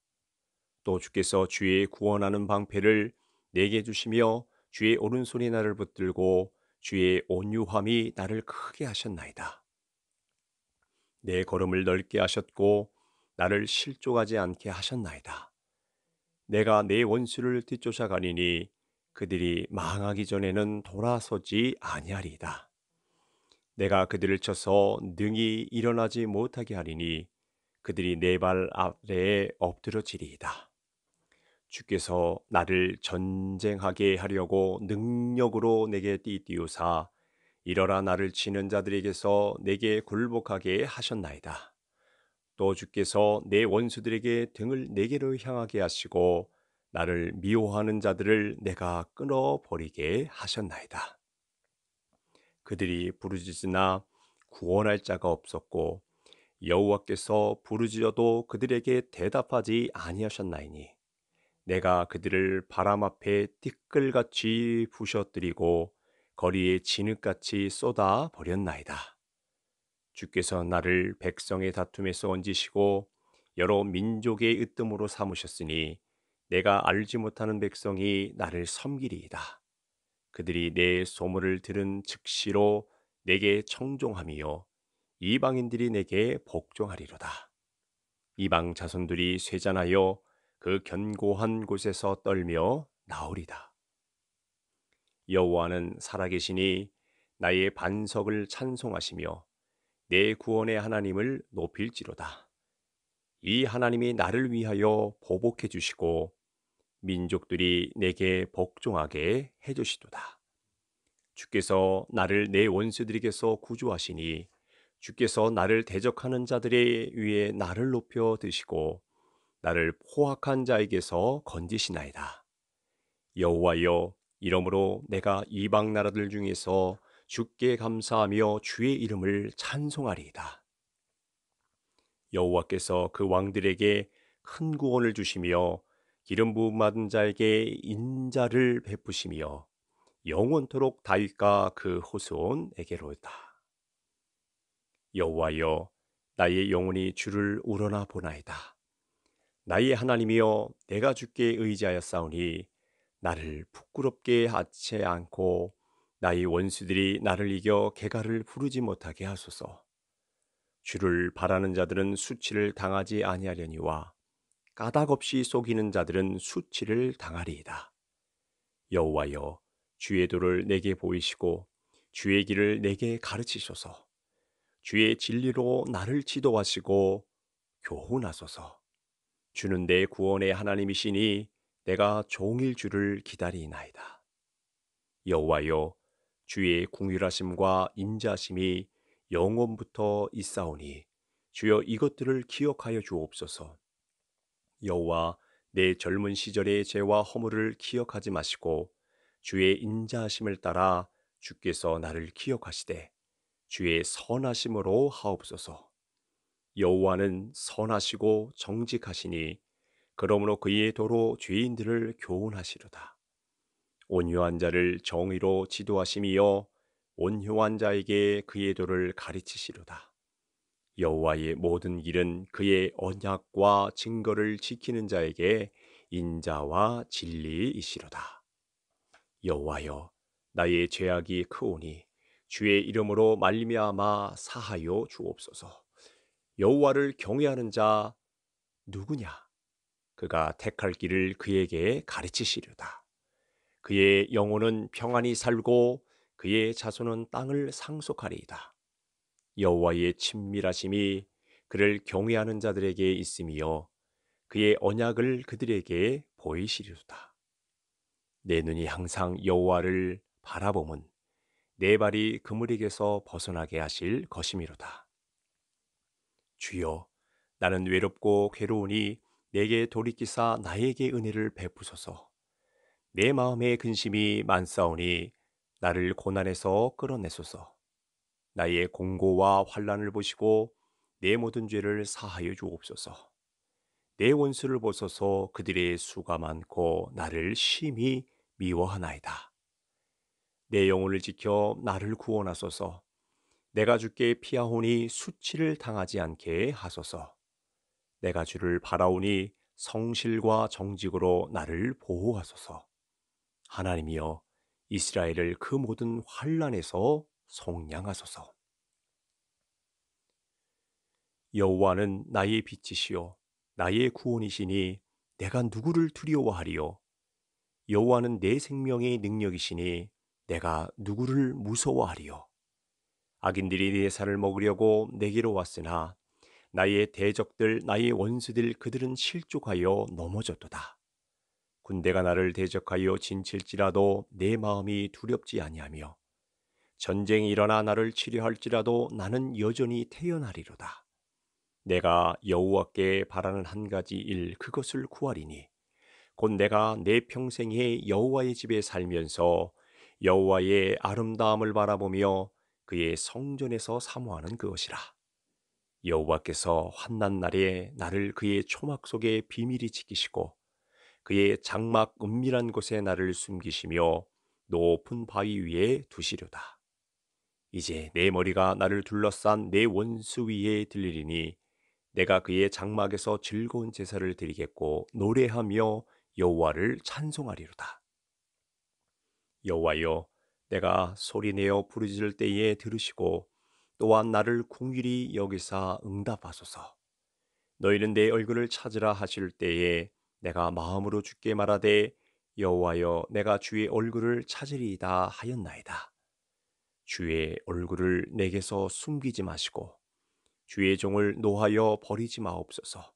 또 주께서 주의 구원하는 방패를 내게 주시며 주의 오른손이 나를 붙들고 주의 온유함이 나를 크게 하셨나이다. 내 걸음을 넓게 하셨고 나를 실족하지 않게 하셨나이다. 내가 내 원수를 뒤쫓아가니니 그들이 망하기 전에는 돌아서지 아니하리이다. 내가 그들을 쳐서 능히 일어나지 못하게 하리니 그들이 내발 아래에 엎드러지리이다. 주께서 나를 전쟁하게 하려고 능력으로 내게 띠띠우사 이러라 나를 치는 자들에게서 내게 굴복하게 하셨나이다. 또 주께서 내 원수들에게 등을 내게로 향하게 하시고 나를 미워하는 자들을 내가 끊어버리게 하셨나이다. 그들이 부르짖으나 구원할 자가 없었고 여호와께서 부르짖어도 그들에게 대답하지 아니하셨나이니 내가 그들을 바람 앞에 띠끌같이 부셔뜨리고 거리에 진흙같이 쏟아 버렸나이다. 주께서 나를 백성의 다툼에서 얹으시고 여러 민족의 으뜸으로 삼으셨으니 내가 알지 못하는 백성이 나를 섬기리이다. 그들이 내 소문을 들은 즉시로 내게 청종함이 이방인들이 내게 복종하리로다. 이방 자손들이 쇠잔하여 그 견고한 곳에서 떨며 나오리다. 여호와는 살아계시니 나의 반석을 찬송하시며 내 구원의 하나님을 높일지로다. 이 하나님이 나를 위하여 보복해 주시고 민족들이 내게 복종하게 해 주시도다. 주께서 나를 내 원수들에게서 구조하시니 주께서 나를 대적하는 자들의 위에 나를 높여 드시고 나를 포악한 자에게서 건지시나이다. 여호와여 이러므로 내가 이방 나라들 중에서 주께 감사하며 주의 이름을 찬송하리이다. 여호와께서 그 왕들에게 큰 구원을 주시며 기름 부음 받은 자에게 인자를 베푸시며 영원토록 다윗과 그호수온에게로다 여호와여 나의 영혼이 주를 우러나 보나이다. 나의 하나님이여 내가 주께 의지하였사오니 나를 부끄럽게 하지 않고 나의 원수들이 나를 이겨 개가를 부르지 못하게 하소서. 주를 바라는 자들은 수치를 당하지 아니하려니와 까닭없이 속이는 자들은 수치를 당하리이다. 여호와여 주의 도를 내게 보이시고 주의 길을 내게 가르치소서. 주의 진리로 나를 지도하시고 교훈하소서. 주는 내 구원의 하나님이시니 내가 종일 주를 기다리나이다. 여호와여 주의 궁휼하심과 인자심이 영원부터 있사오니 주여 이것들을 기억하여 주옵소서. 여호와 내 젊은 시절의 죄와 허물을 기억하지 마시고 주의 인자심을 따라 주께서 나를 기억하시되 주의 선하심으로 하옵소서. 여호와는 선하시고 정직하시니 그러므로 그의 도로 죄인들을 교훈하시로다. 온유한 자를 정의로 지도하심이여 온유한 자에게 그의 도를 가르치시로다. 여호와의 모든 길은 그의 언약과 증거를 지키는 자에게 인자와 진리이시로다. 여호와여 나의 죄악이 크오니 주의 이름으로 말미암아 사하여 주옵소서. 여호와를 경외하는 자 누구냐? 그가 택할 길을 그에게 가르치시려다. 그의 영혼은 평안히 살고 그의 자손은 땅을 상속하리이다. 여호와의 친밀하심이 그를 경외하는 자들에게 있음이요 그의 언약을 그들에게 보이시리로다. 내 눈이 항상 여호와를 바라보면 내 발이 그물에게서 벗어나게 하실 것이미로다. 주여 나는 외롭고 괴로우니 내게 돌이키사 나에게 은혜를 베푸소서. 내 마음의 근심이 만사오니 나를 고난에서 끌어내소서. 나의 공고와 환란을 보시고 내 모든 죄를 사하여 주옵소서. 내 원수를 보소서 그들의 수가 많고 나를 심히 미워하나이다. 내 영혼을 지켜 나를 구원하소서. 내가 주께 피하오니 수치를 당하지 않게 하소서. 내가 주를 바라오니 성실과 정직으로 나를 보호하소서. 하나님이여 이스라엘을 그 모든 환란에서 속량하소서. 여호와는 나의 빛이시요 나의 구원이시니 내가 누구를 두려워하리요 여호와는 내 생명의 능력이시니 내가 누구를 무서워하리요 악인들이 내 살을 먹으려고 내게로 왔으나 나의 대적들 나의 원수들 그들은 실족하여 넘어졌도다. 군대가 나를 대적하여 진칠지라도 내 마음이 두렵지 아니하며 전쟁이 일어나 나를 치료할지라도 나는 여전히 태어나리로다. 내가 여호와께 바라는 한 가지 일 그것을 구하리니 곧 내가 내 평생에 여호와의 집에 살면서 여호와의 아름다움을 바라보며 그의 성전에서 사모하는 그것이라. 여호와께서 환난 날에 나를 그의 초막 속에 비밀히 지키시고 그의 장막 은밀한 곳에 나를 숨기시며 높은 바위 위에 두시려다. 이제 내 머리가 나를 둘러싼 내 원수 위에 들리리니 내가 그의 장막에서 즐거운 제사를 드리겠고 노래하며 여호와를 찬송하리로다. 여호와여 내가 소리내어 부르짖을 때에 들으시고 또한 나를 궁일이 여기사 응답하소서. 너희는 내 얼굴을 찾으라 하실 때에 내가 마음으로 주께 말하되 여호와여 내가 주의 얼굴을 찾으리이다 하였나이다. 주의 얼굴을 내게서 숨기지 마시고 주의 종을 노하여 버리지 마옵소서.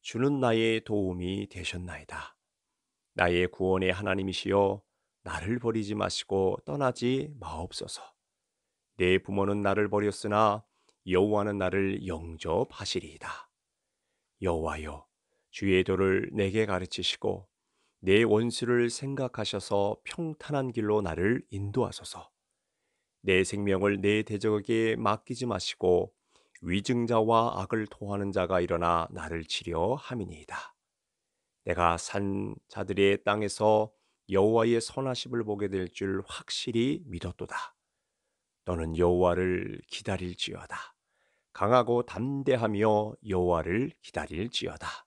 주는 나의 도움이 되셨나이다. 나의 구원의 하나님이시여 나를 버리지 마시고 떠나지 마옵소서. 내 부모는 나를 버렸으나 여호와는 나를 영접하시리이다. 여호와여, 주의 도를 내게 가르치시고 내 원수를 생각하셔서 평탄한 길로 나를 인도하소서. 내 생명을 내 대적에게 맡기지 마시고 위증자와 악을 토하는 자가 일어나 나를 치려 함이니이다. 내가 산 자들의 땅에서 여호와의 선하심을 보게 될 줄 확실히 믿었도다. 너는 여호와를 기다릴지어다. 강하고 담대하며 여호와를 기다릴지어다.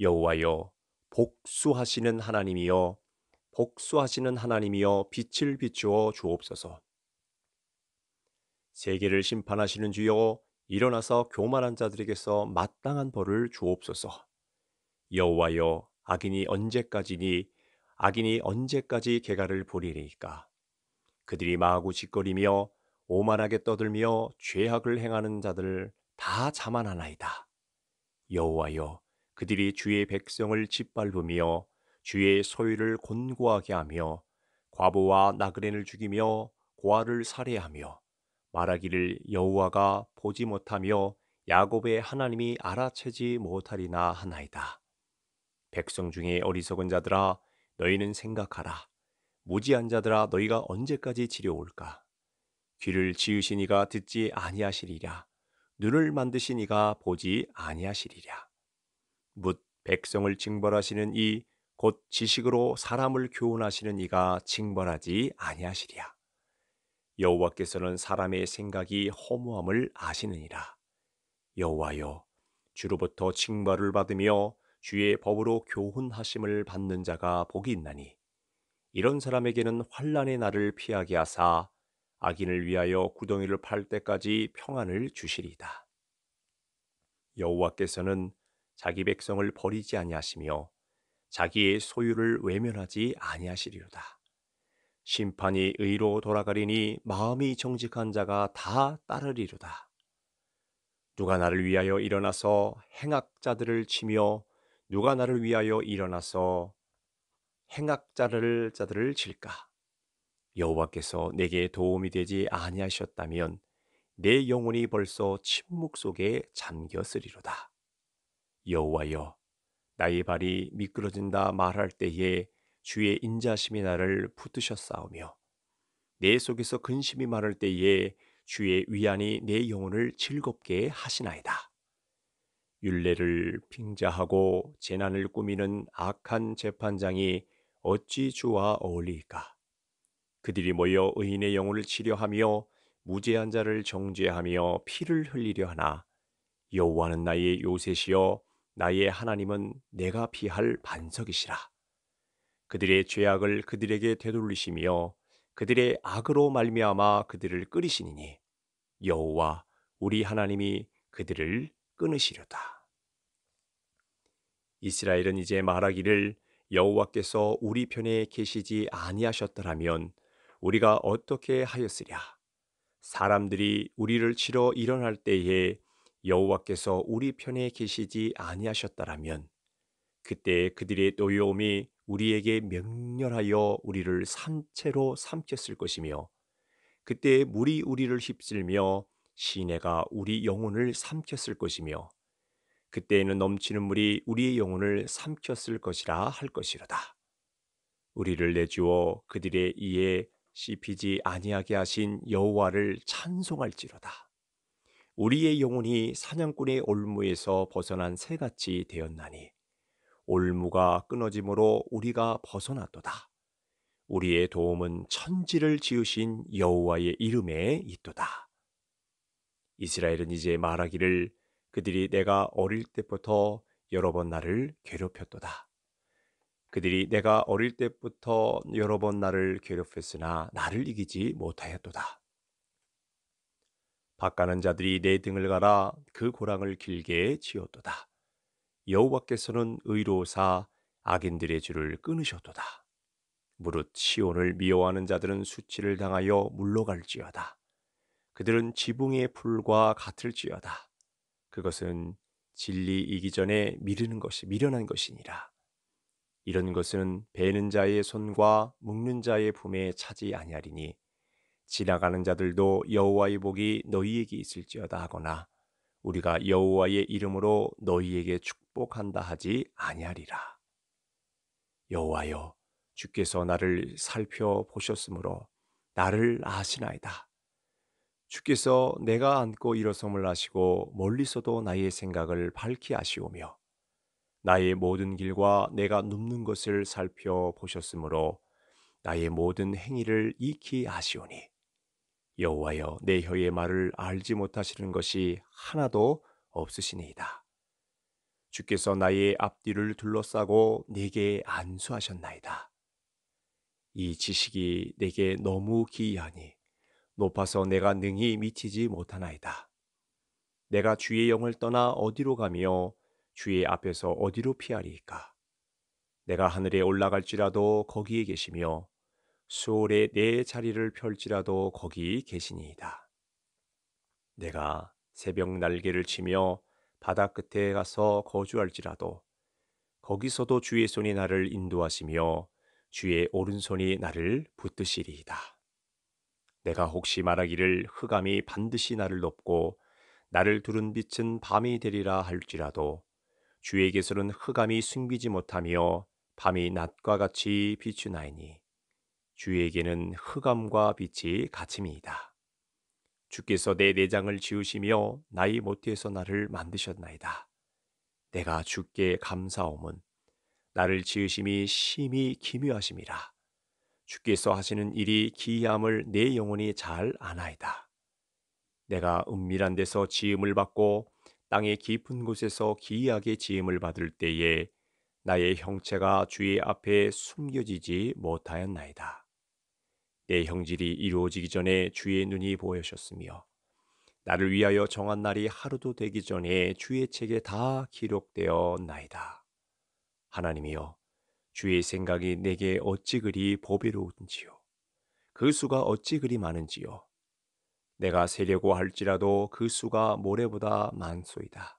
여호와여 복수하시는 하나님이여 복수하시는 하나님이여 빛을 비추어 주옵소서. 세계를 심판하시는 주여 일어나서 교만한 자들에게서 마땅한 벌을 주옵소서. 여호와여 악인이 언제까지니 악인이 언제까지 개가를 보리리까 그들이 마하 짓거리며 오만하게 떠들며 죄악을 행하는 자들 다 자만하나이다 여호와여 그들이 주의 백성을 짓밟으며 주의 소유를 곤고하게 하며 과부와 나그네를 죽이며 고아를 살해하며 말하기를 여호와가 보지 못하며 야곱의 하나님이 알아채지 못하리나 하나이다. 백성 중에 어리석은 자들아 너희는 생각하라. 무지한 자들아 너희가 언제까지 지려올까? 귀를 지으신 이가 듣지 아니하시리랴 눈을 만드신 이가 보지 아니하시리랴묻 백성을 징벌하시는 이 곧 지식으로 사람을 교훈하시는 이가 징벌하지 아니하시리랴 여호와께서는 사람의 생각이 허무함을 아시느니라. 여호와여 주로부터 징벌을 받으며 주의 법으로 교훈하심을 받는 자가 복이 있나니 이런 사람에게는 환란의 날을 피하게 하사 악인을 위하여 구덩이를 팔 때까지 평안을 주시리다 여호와께서는 자기 백성을 버리지 아니하시며 자기의 소유를 외면하지 아니하시리로다. 심판이 의로 돌아가리니 마음이 정직한 자가 다 따르리로다. 누가 나를 위하여 일어나서 행악자들을 치며 누가 나를 위하여 일어나서 행악자를 자들을 칠까? 여호와께서 내게 도움이 되지 아니하셨다면 내 영혼이 벌써 침묵 속에 잠겼으리로다. 여호와여, 나의 발이 미끄러진다 말할 때에 주의 인자심이 나를 붙드셨사오며 내 속에서 근심이 많을 때에 주의 위안이 내 영혼을 즐겁게 하시나이다. 윤례를 핑자하고 재난을 꾸미는 악한 재판장이 어찌 주와 어울릴까 그들이 모여 의인의 영혼을 치료하며 무죄한 자를 정죄하며 피를 흘리려 하나 여호와는 나의 요셉이여 나의 하나님은 내가 피할 반석이시라. 그들의 죄악을 그들에게 되돌리시며 그들의 악으로 말미암아 그들을 끓이시니니 여호와 우리 하나님이 그들을 끊으시려다. 이스라엘은 이제 말하기를 여호와께서 우리 편에 계시지 아니하셨더라면 우리가 어떻게 하였으랴? 사람들이 우리를 치러 일어날 때에 여호와께서 우리 편에 계시지 아니하셨더라면 그때 그들의 노여움이 우리에게 명렬하여 우리를 산채로 삼켰을 것이며 그때 물이 우리를 휩쓸며 시내가 우리 영혼을 삼켰을 것이며 그때에는 넘치는 물이 우리의 영혼을 삼켰을 것이라 할 것이로다. 우리를 내주어 그들의 이에 씹히지 아니하게 하신 여호와를 찬송할지로다. 우리의 영혼이 사냥꾼의 올무에서 벗어난 새같이 되었나니 올무가 끊어짐으로 우리가 벗어났도다. 우리의 도움은 천지를 지으신 여호와의 이름에 있도다. 이스라엘은 이제 말하기를 그들이 내가 어릴 때부터 여러 번 나를 괴롭혔도다. 그들이 내가 어릴 때부터 여러 번 나를 괴롭혔으나 나를 이기지 못하였도다. 바가는 자들이 내 등을 갈아 그 고랑을 길게 지었도다. 여호와께서는 의로사 악인들의 줄을 끊으셨도다. 무릇 시온을 미워하는 자들은 수치를 당하여 물러갈지어다. 그들은 지붕의 풀과 같을지어다. 그것은 진리이기 전에 미르는 것이 미련한 것이니라. 이런 것은 베는 자의 손과 묶는 자의 품에 차지 아니하리니 지나가는 자들도 여호와의 복이 너희에게 있을지어다 하거나 우리가 여호와의 이름으로 너희에게 축복한다 하지 아니하리라. 여호와여 주께서 나를 살펴보셨으므로 나를 아시나이다. 주께서 내가 안고 일어섬을 아시고 멀리서도 나의 생각을 밝히 아시오며 나의 모든 길과 내가 눕는 것을 살펴보셨으므로 나의 모든 행위를 익히 아시오니 여호와여 내 혀의 말을 알지 못하시는 것이 하나도 없으시니이다. 주께서 나의 앞뒤를 둘러싸고 내게 안수하셨나이다. 이 지식이 내게 너무 기이하니 높아서 내가 능히 미치지 못하나이다. 내가 주의 영을 떠나 어디로 가며 주의 앞에서 어디로 피하리이까? 내가 하늘에 올라갈지라도 거기에 계시며 수월에 내 자리를 펼지라도 거기 계시니이다. 내가 새벽 날개를 치며 바다 끝에 가서 거주할지라도 거기서도 주의 손이 나를 인도하시며 주의 오른손이 나를 붙드시리이다. 내가 혹시 말하기를 흑암이 반드시 나를 덮고 나를 두른 빛은 밤이 되리라 할지라도 주에게서는 흑암이 숨기지 못하며 밤이 낮과 같이 비추나이니 주에게는 흑암과 빛이 같음이다 주께서 내 내장을 지으시며 나이못해서 나를 만드셨나이다. 내가 주께 감사함은 나를 지으심이 심히 기묘하심이라. 주께서 하시는 일이 기이함을 내 영혼이 잘 아나이다. 내가 은밀한 데서 지음을 받고 땅의 깊은 곳에서 기이하게 지음을 받을 때에 나의 형체가 주의 앞에 숨겨지지 못하였나이다. 내 형질이 이루어지기 전에 주의 눈이 보여셨으며 나를 위하여 정한 날이 하루도 되기 전에 주의 책에 다 기록되어 나이다. 하나님이여 주의 생각이 내게 어찌 그리 보배로운지요. 그 수가 어찌 그리 많은지요. 내가 세려고 할지라도 그 수가 모래보다 많소이다.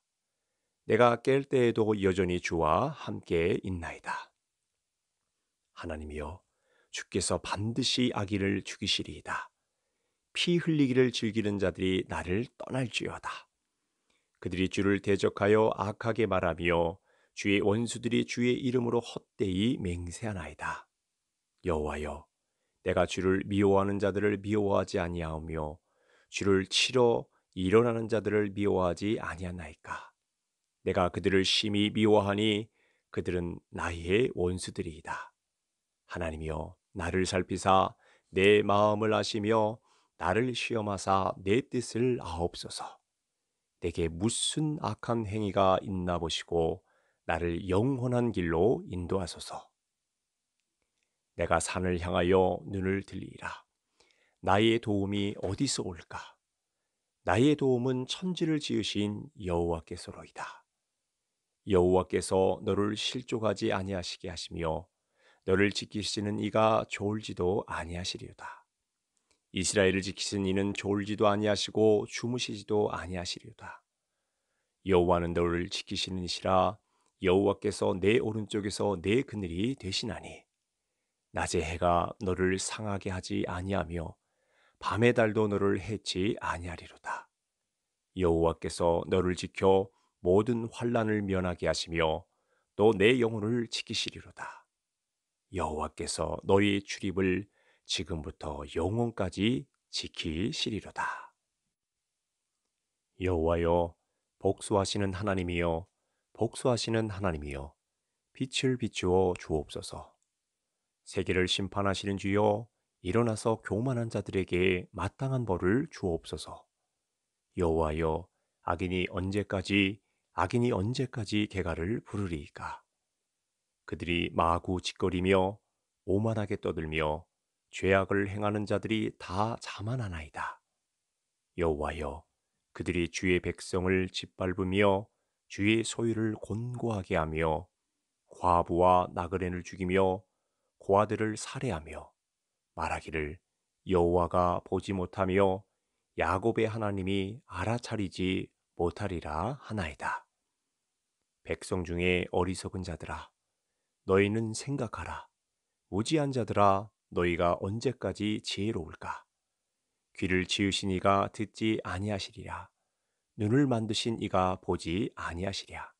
내가 깰 때에도 여전히 주와 함께 있나이다. 하나님이여, 주께서 반드시 아기를 죽이시리이다. 피 흘리기를 즐기는 자들이 나를 떠날지어다. 그들이 주를 대적하여 악하게 말하며 주의 원수들이 주의 이름으로 헛되이 맹세하나이다. 여호와여, 내가 주를 미워하는 자들을 미워하지 아니하오며 주를 치러 일어나는 자들을 미워하지 아니하나이까. 내가 그들을 심히 미워하니 그들은 나의 원수들이이다. 하나님이여, 나를 살피사 내 마음을 아시며 나를 시험하사 내 뜻을 아옵소서. 내게 무슨 악한 행위가 있나 보시고 나를 영원한 길로 인도하소서. 내가 산을 향하여 눈을 들리라. 나의 도움이 어디서 올까? 나의 도움은 천지를 지으신 여호와께서로이다. 여호와께서 너를 실족하지 아니하시게 하시며 너를 지키시는 이가 졸지도 아니하시리로다. 이스라엘을 지키시 이는 졸지도 아니하시고 주무시지도 아니하시리로다. 여호와는 너를 지키시는 이시라 여호와께서 내 오른쪽에서 내 그늘이 되시나니 낮의 해가 너를 상하게 하지 아니하며 밤의 달도 너를 해치 아니하리로다. 여호와께서 너를 지켜 모든 환란을 면하게 하시며 또 내 영혼을 지키시리로다. 여호와께서 너의 출입을 지금부터 영원까지 지키시리로다. 여호와여 복수하시는 하나님이여 복수하시는 하나님이여 빛을 비추어 주옵소서. 세계를 심판하시는 주여 일어나서 교만한 자들에게 마땅한 벌을 주옵소서. 여호와여 악인이 언제까지 악인이 언제까지 개가를 부르리까 그들이 마구 짓거리며 오만하게 떠들며 죄악을 행하는 자들이 다 자만하나이다. 여호와여 그들이 주의 백성을 짓밟으며 주의 소유를 곤고하게 하며 과부와 나그네를 죽이며 고아들을 살해하며 말하기를 여호와가 보지 못하며 야곱의 하나님이 알아차리지 못하리라 하나이다. 백성 중에 어리석은 자들아 너희는 생각하라 무지한 자들아 너희가 언제까지 지혜로울까 귀를 지으시니가 듣지 아니하시리라 눈을 만드신 이가 보지 아니하시랴.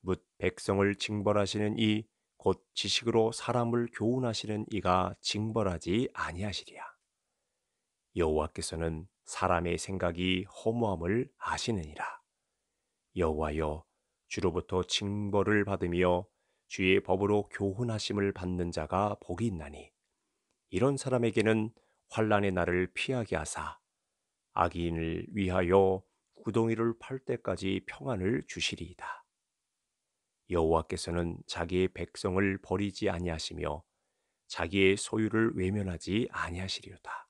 묻 백성을 징벌하시는 이 곧 지식으로 사람을 교훈하시는 이가 징벌하지 아니하시랴. 여호와께서는 사람의 생각이 허무함을 아시느니라. 여호와여 주로부터 징벌을 받으며 주의 법으로 교훈하심을 받는 자가 복이 있나니 이런 사람에게는 환란의 날을 피하게 하사 악인을 위하여 구덩이를 팔 때까지 평안을 주시리이다. 여호와께서는 자기의 백성을 버리지 아니하시며 자기의 소유를 외면하지 아니하시리로다.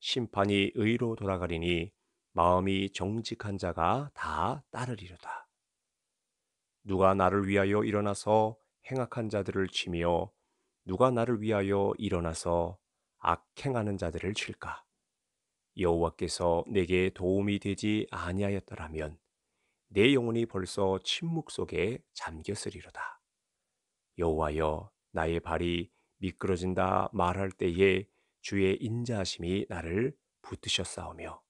심판이 의로 돌아가리니 마음이 정직한 자가 다 따르리로다. 누가 나를 위하여 일어나서 행악한 자들을 치며 누가 나를 위하여 일어나서 악행하는 자들을 칠까? 여호와께서 내게 도움이 되지 아니하였더라면 내 영혼이 벌써 침묵 속에 잠겼으리로다. 여호와여 나의 발이 미끄러진다 말할 때에 주의 인자심이 하 나를 붙드셨사오며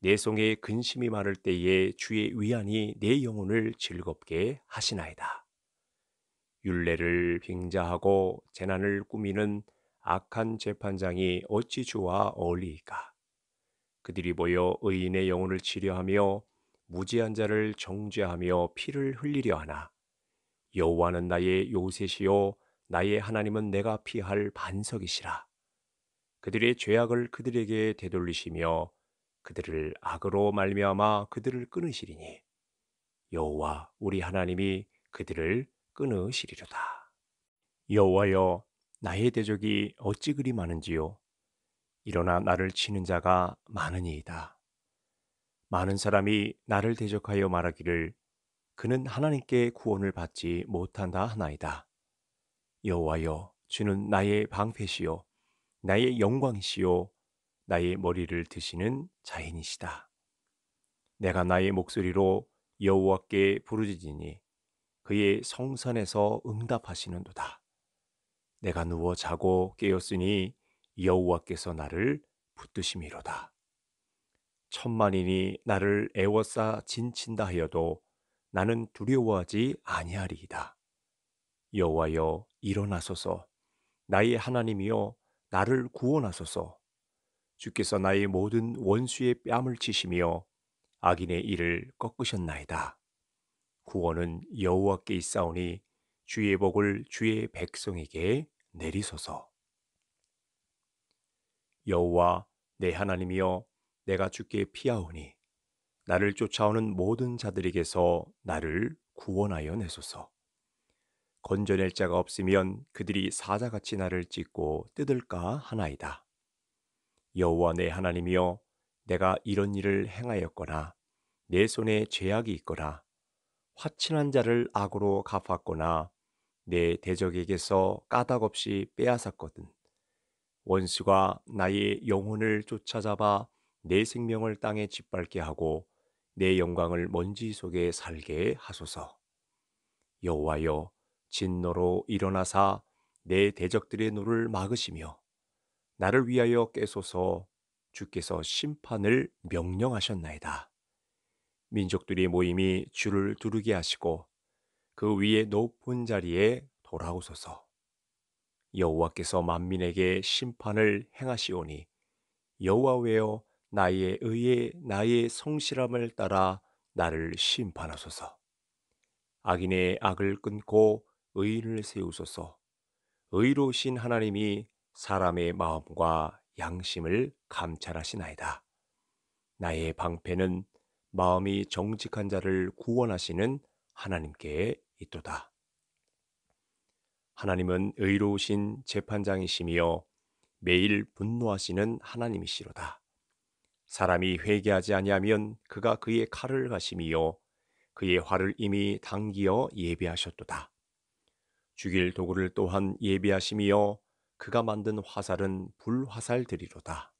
내 속에 근심이 마를 때에 주의 위안이 내 영혼을 즐겁게 하시나이다. 윤례를 빙자하고 재난을 꾸미는 악한 재판장이 어찌 주와 어울리이까? 그들이 모여 의인의 영혼을 치료하며 무지한 자를 정죄하며 피를 흘리려 하나 여호와는 나의 요셉이요 나의 하나님은 내가 피할 반석이시라 그들의 죄악을 그들에게 되돌리시며 그들을 악으로 말미암아 그들을 끊으시리니 여호와 우리 하나님이 그들을 끊으시리로다 여호와여 나의 대적이 어찌 그리 많은지요 일어나 나를 치는 자가 많으니이다. 많은 사람이 나를 대적하여 말하기를 그는 하나님께 구원을 받지 못한다 하나이다. 여호와여 주는 나의 방패시요 나의 영광이시요 나의 머리를 드시는 자인이시다. 내가 나의 목소리로 여호와께 부르짖으니 그의 성산에서 응답하시는도다. 내가 누워 자고 깨었으니 여호와께서 나를 붙드심이로다. 천만인이 나를 애워싸 진친다 하여도 나는 두려워하지 아니하리이다. 여호와여 일어나소서 나의 하나님이여 나를 구원하소서 주께서 나의 모든 원수의 뺨을 치시며 악인의 이를 꺾으셨나이다. 구원은 여호와께 있사오니 주의 복을 주의 백성에게 내리소서. 여호와 내 하나님이여 내가 주께 피하오니 나를 쫓아오는 모든 자들에게서 나를 구원하여 내소서. 건져낼 자가 없으면 그들이 사자같이 나를 찢고 뜯을까 하나이다. 여호와 내 하나님이여 내가 이런 일을 행하였거나 내 손에 죄악이 있거나 화친한 자를 악으로 갚았거나 내 대적에게서 까닭없이 빼앗았거든 원수가 나의 영혼을 쫓아잡아 내 생명을 땅에 짓밟게 하고 내 영광을 먼지 속에 살게 하소서. 여호와여 진노로 일어나사 내 대적들의 노를 막으시며 나를 위하여 깨소서 주께서 심판을 명령하셨나이다. 민족들이 모임이 주를 두르게 하시고 그 위에 높은 자리에 돌아오소서. 여호와께서 만민에게 심판을 행하시오니 여호와여 나의 의에 나의 성실함을 따라 나를 심판하소서. 악인의 악을 끊고 의인을 세우소서. 의로우신 하나님이 사람의 마음과 양심을 감찰하시나이다. 나의 방패는 마음이 정직한 자를 구원하시는 하나님께 있도다. 하나님은 의로우신 재판장이시며 매일 분노하시는 하나님이시로다. 사람이 회개하지 아니하면 그가 그의 칼을 가시며 그의 화를 이미 당기어 예비하셨도다. 죽일 도구를 또한 예비하시며 그가 만든 화살은 불화살들이로다.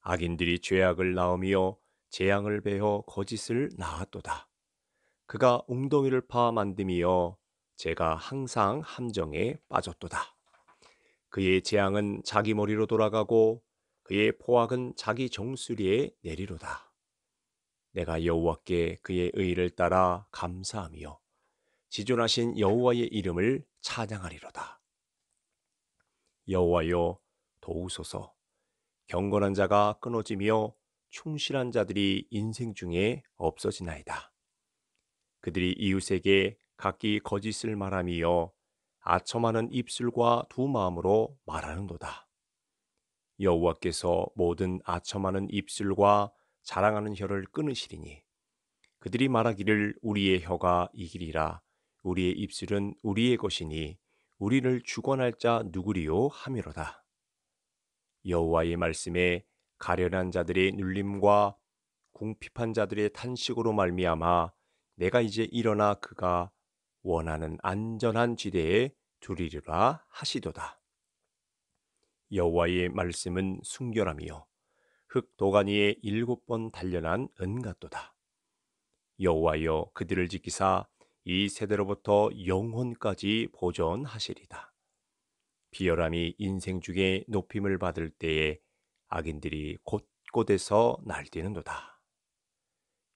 악인들이 죄악을 낳으며 재앙을 베어 거짓을 낳았도다. 그가 웅덩이를 파 만듦이여 제가 항상 함정에 빠졌도다. 그의 재앙은 자기 머리로 돌아가고 그의 포악은 자기 정수리에 내리로다. 내가 여호와께 그의 의를 따라 감사하며 지존하신 여호와의 이름을 찬양하리로다. 여호와여 도우소서 경건한 자가 끊어지며 충실한 자들이 인생 중에 없어지나이다. 그들이 이웃에게 각기 거짓을 말함이여 아첨하는 입술과 두 마음으로 말하는도다. 여호와께서 모든 아첨하는 입술과 자랑하는 혀를 끊으시리니 그들이 말하기를 우리의 혀가 이기리라 우리의 입술은 우리의 것이니 우리를 주관할 자 누구리요 하미로다. 여호와의 말씀에 가련한 자들의 눌림과 궁핍한 자들의 탄식으로 말미암아 내가 이제 일어나 그가 원하는 안전한 지대에 두리리라 하시도다. 여호와의 말씀은 순결함이요 흙 도가니에 일곱 번 단련한 은갓도다. 여호와여 그들을 지키사 이 세대로부터 영혼까지 보존하시리다. 비열함이 인생 중에 높임을 받을 때에 악인들이 곳곳에서 날뛰는도다.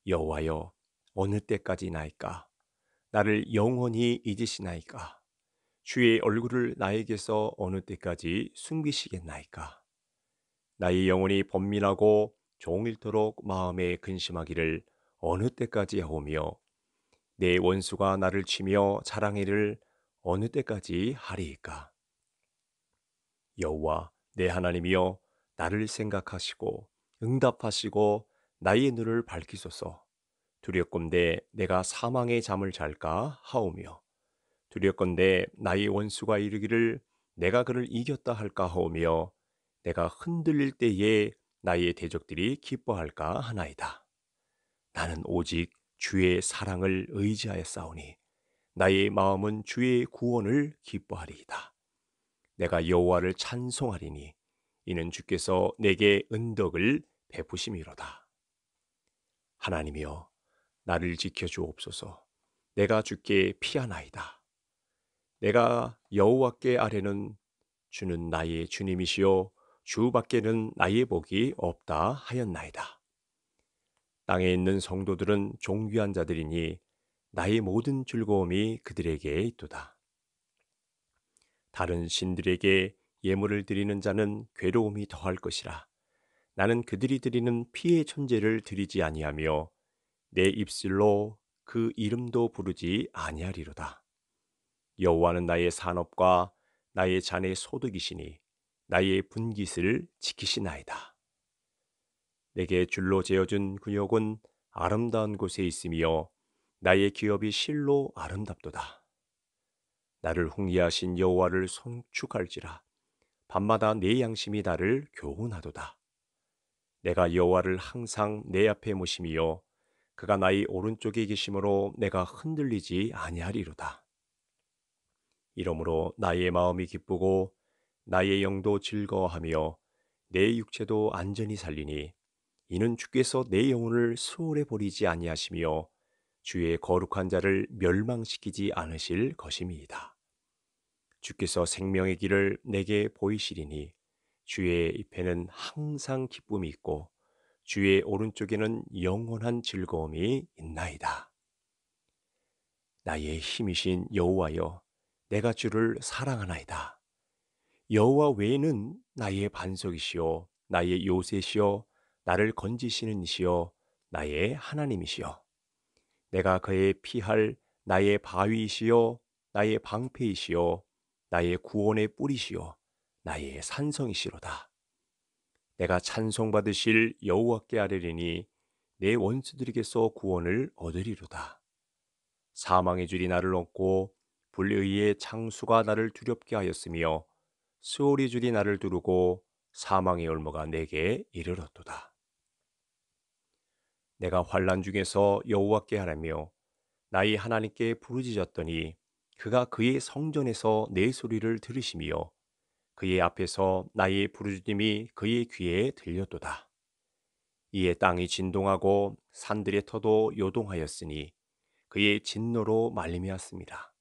여호와여 어느 때까지 나이까 나를 영원히 잊으시나이까? 주의 얼굴을 나에게서 어느 때까지 숨기시겠나이까? 나의 영혼이 번민하고 종일토록 마음에 근심하기를 어느 때까지 하오며 내 원수가 나를 치며 자랑이를 어느 때까지 하리이까? 여호와 내 하나님이여 나를 생각하시고 응답하시고 나의 눈을 밝히소서 두렵건대 내가 사망의 잠을 잘까 하오며 두렵건대 나의 원수가 이르기를 내가 그를 이겼다 할까 하오며 내가 흔들릴 때에 나의 대적들이 기뻐할까 하나이다. 나는 오직 주의 사랑을 의지하여 싸우니 나의 마음은 주의 구원을 기뻐하리이다. 내가 여호와를 찬송하리니 이는 주께서 내게 은덕을 베푸심이로다. 하나님이여 나를 지켜주옵소서. 내가 주께 피하나이다. 내가 여호와께 아래는 주는 나의 주님이시요 주밖에는 나의 복이 없다 하였나이다. 땅에 있는 성도들은 종귀한 자들이니 나의 모든 즐거움이 그들에게 있도다. 다른 신들에게 예물을 드리는 자는 괴로움이 더할 것이라. 나는 그들이 드리는 피의 천재를 드리지 아니하며 내 입술로 그 이름도 부르지 아니하리로다. 여호와는 나의 산업과 나의 잔의 소득이시니 나의 분깃을 지키시나이다. 내게 줄로 재어준 군역은 아름다운 곳에 있으며 나의 기업이 실로 아름답도다. 나를 홍해하신 여호와를 송축할지라 밤마다 내 양심이 나를 교훈하도다. 내가 여호와를 항상 내 앞에 모시며 그가 나의 오른쪽에 계심으로 내가 흔들리지 아니하리로다. 이러므로 나의 마음이 기쁘고 나의 영도 즐거워하며 내 육체도 안전히 살리니 이는 주께서 내 영혼을 수월해 버리지 아니하시며 주의 거룩한 자를 멸망시키지 않으실 것임이다 주께서 생명의 길을 내게 보이시리니 주의 입에는 항상 기쁨이 있고 주의 오른쪽에는 영원한 즐거움이 있나이다. 나의 힘이신 여호와여, 내가 주를 사랑하나이다. 여호와 외에는 나의 반석이시요, 나의 요새시요, 나를 건지시는 이시요, 나의 하나님이시요. 내가 그의 피할 나의 바위이시요, 나의 방패이시요, 나의 구원의 뿌리시요, 나의 산성이시로다. 내가 찬송받으실 여호와께 아뢰리니 내 원수들에게서 구원을 얻으리로다. 사망의 줄이 나를 얹고 불의의 창수가 나를 두렵게 하였으며 수월이 줄이 나를 두르고 사망의 올무가 내게 이르렀도다. 내가 환란 중에서 여호와께 하라며 나의 하나님께 부르짖었더니 그가 그의 성전에서 내 소리를 들으시며 그의 앞에서 나의 부르짖음이 그의 귀에 들렸도다. 이에 땅이 진동하고 산들의 터도 요동하였으니 그의 진노로 말미암았습니다.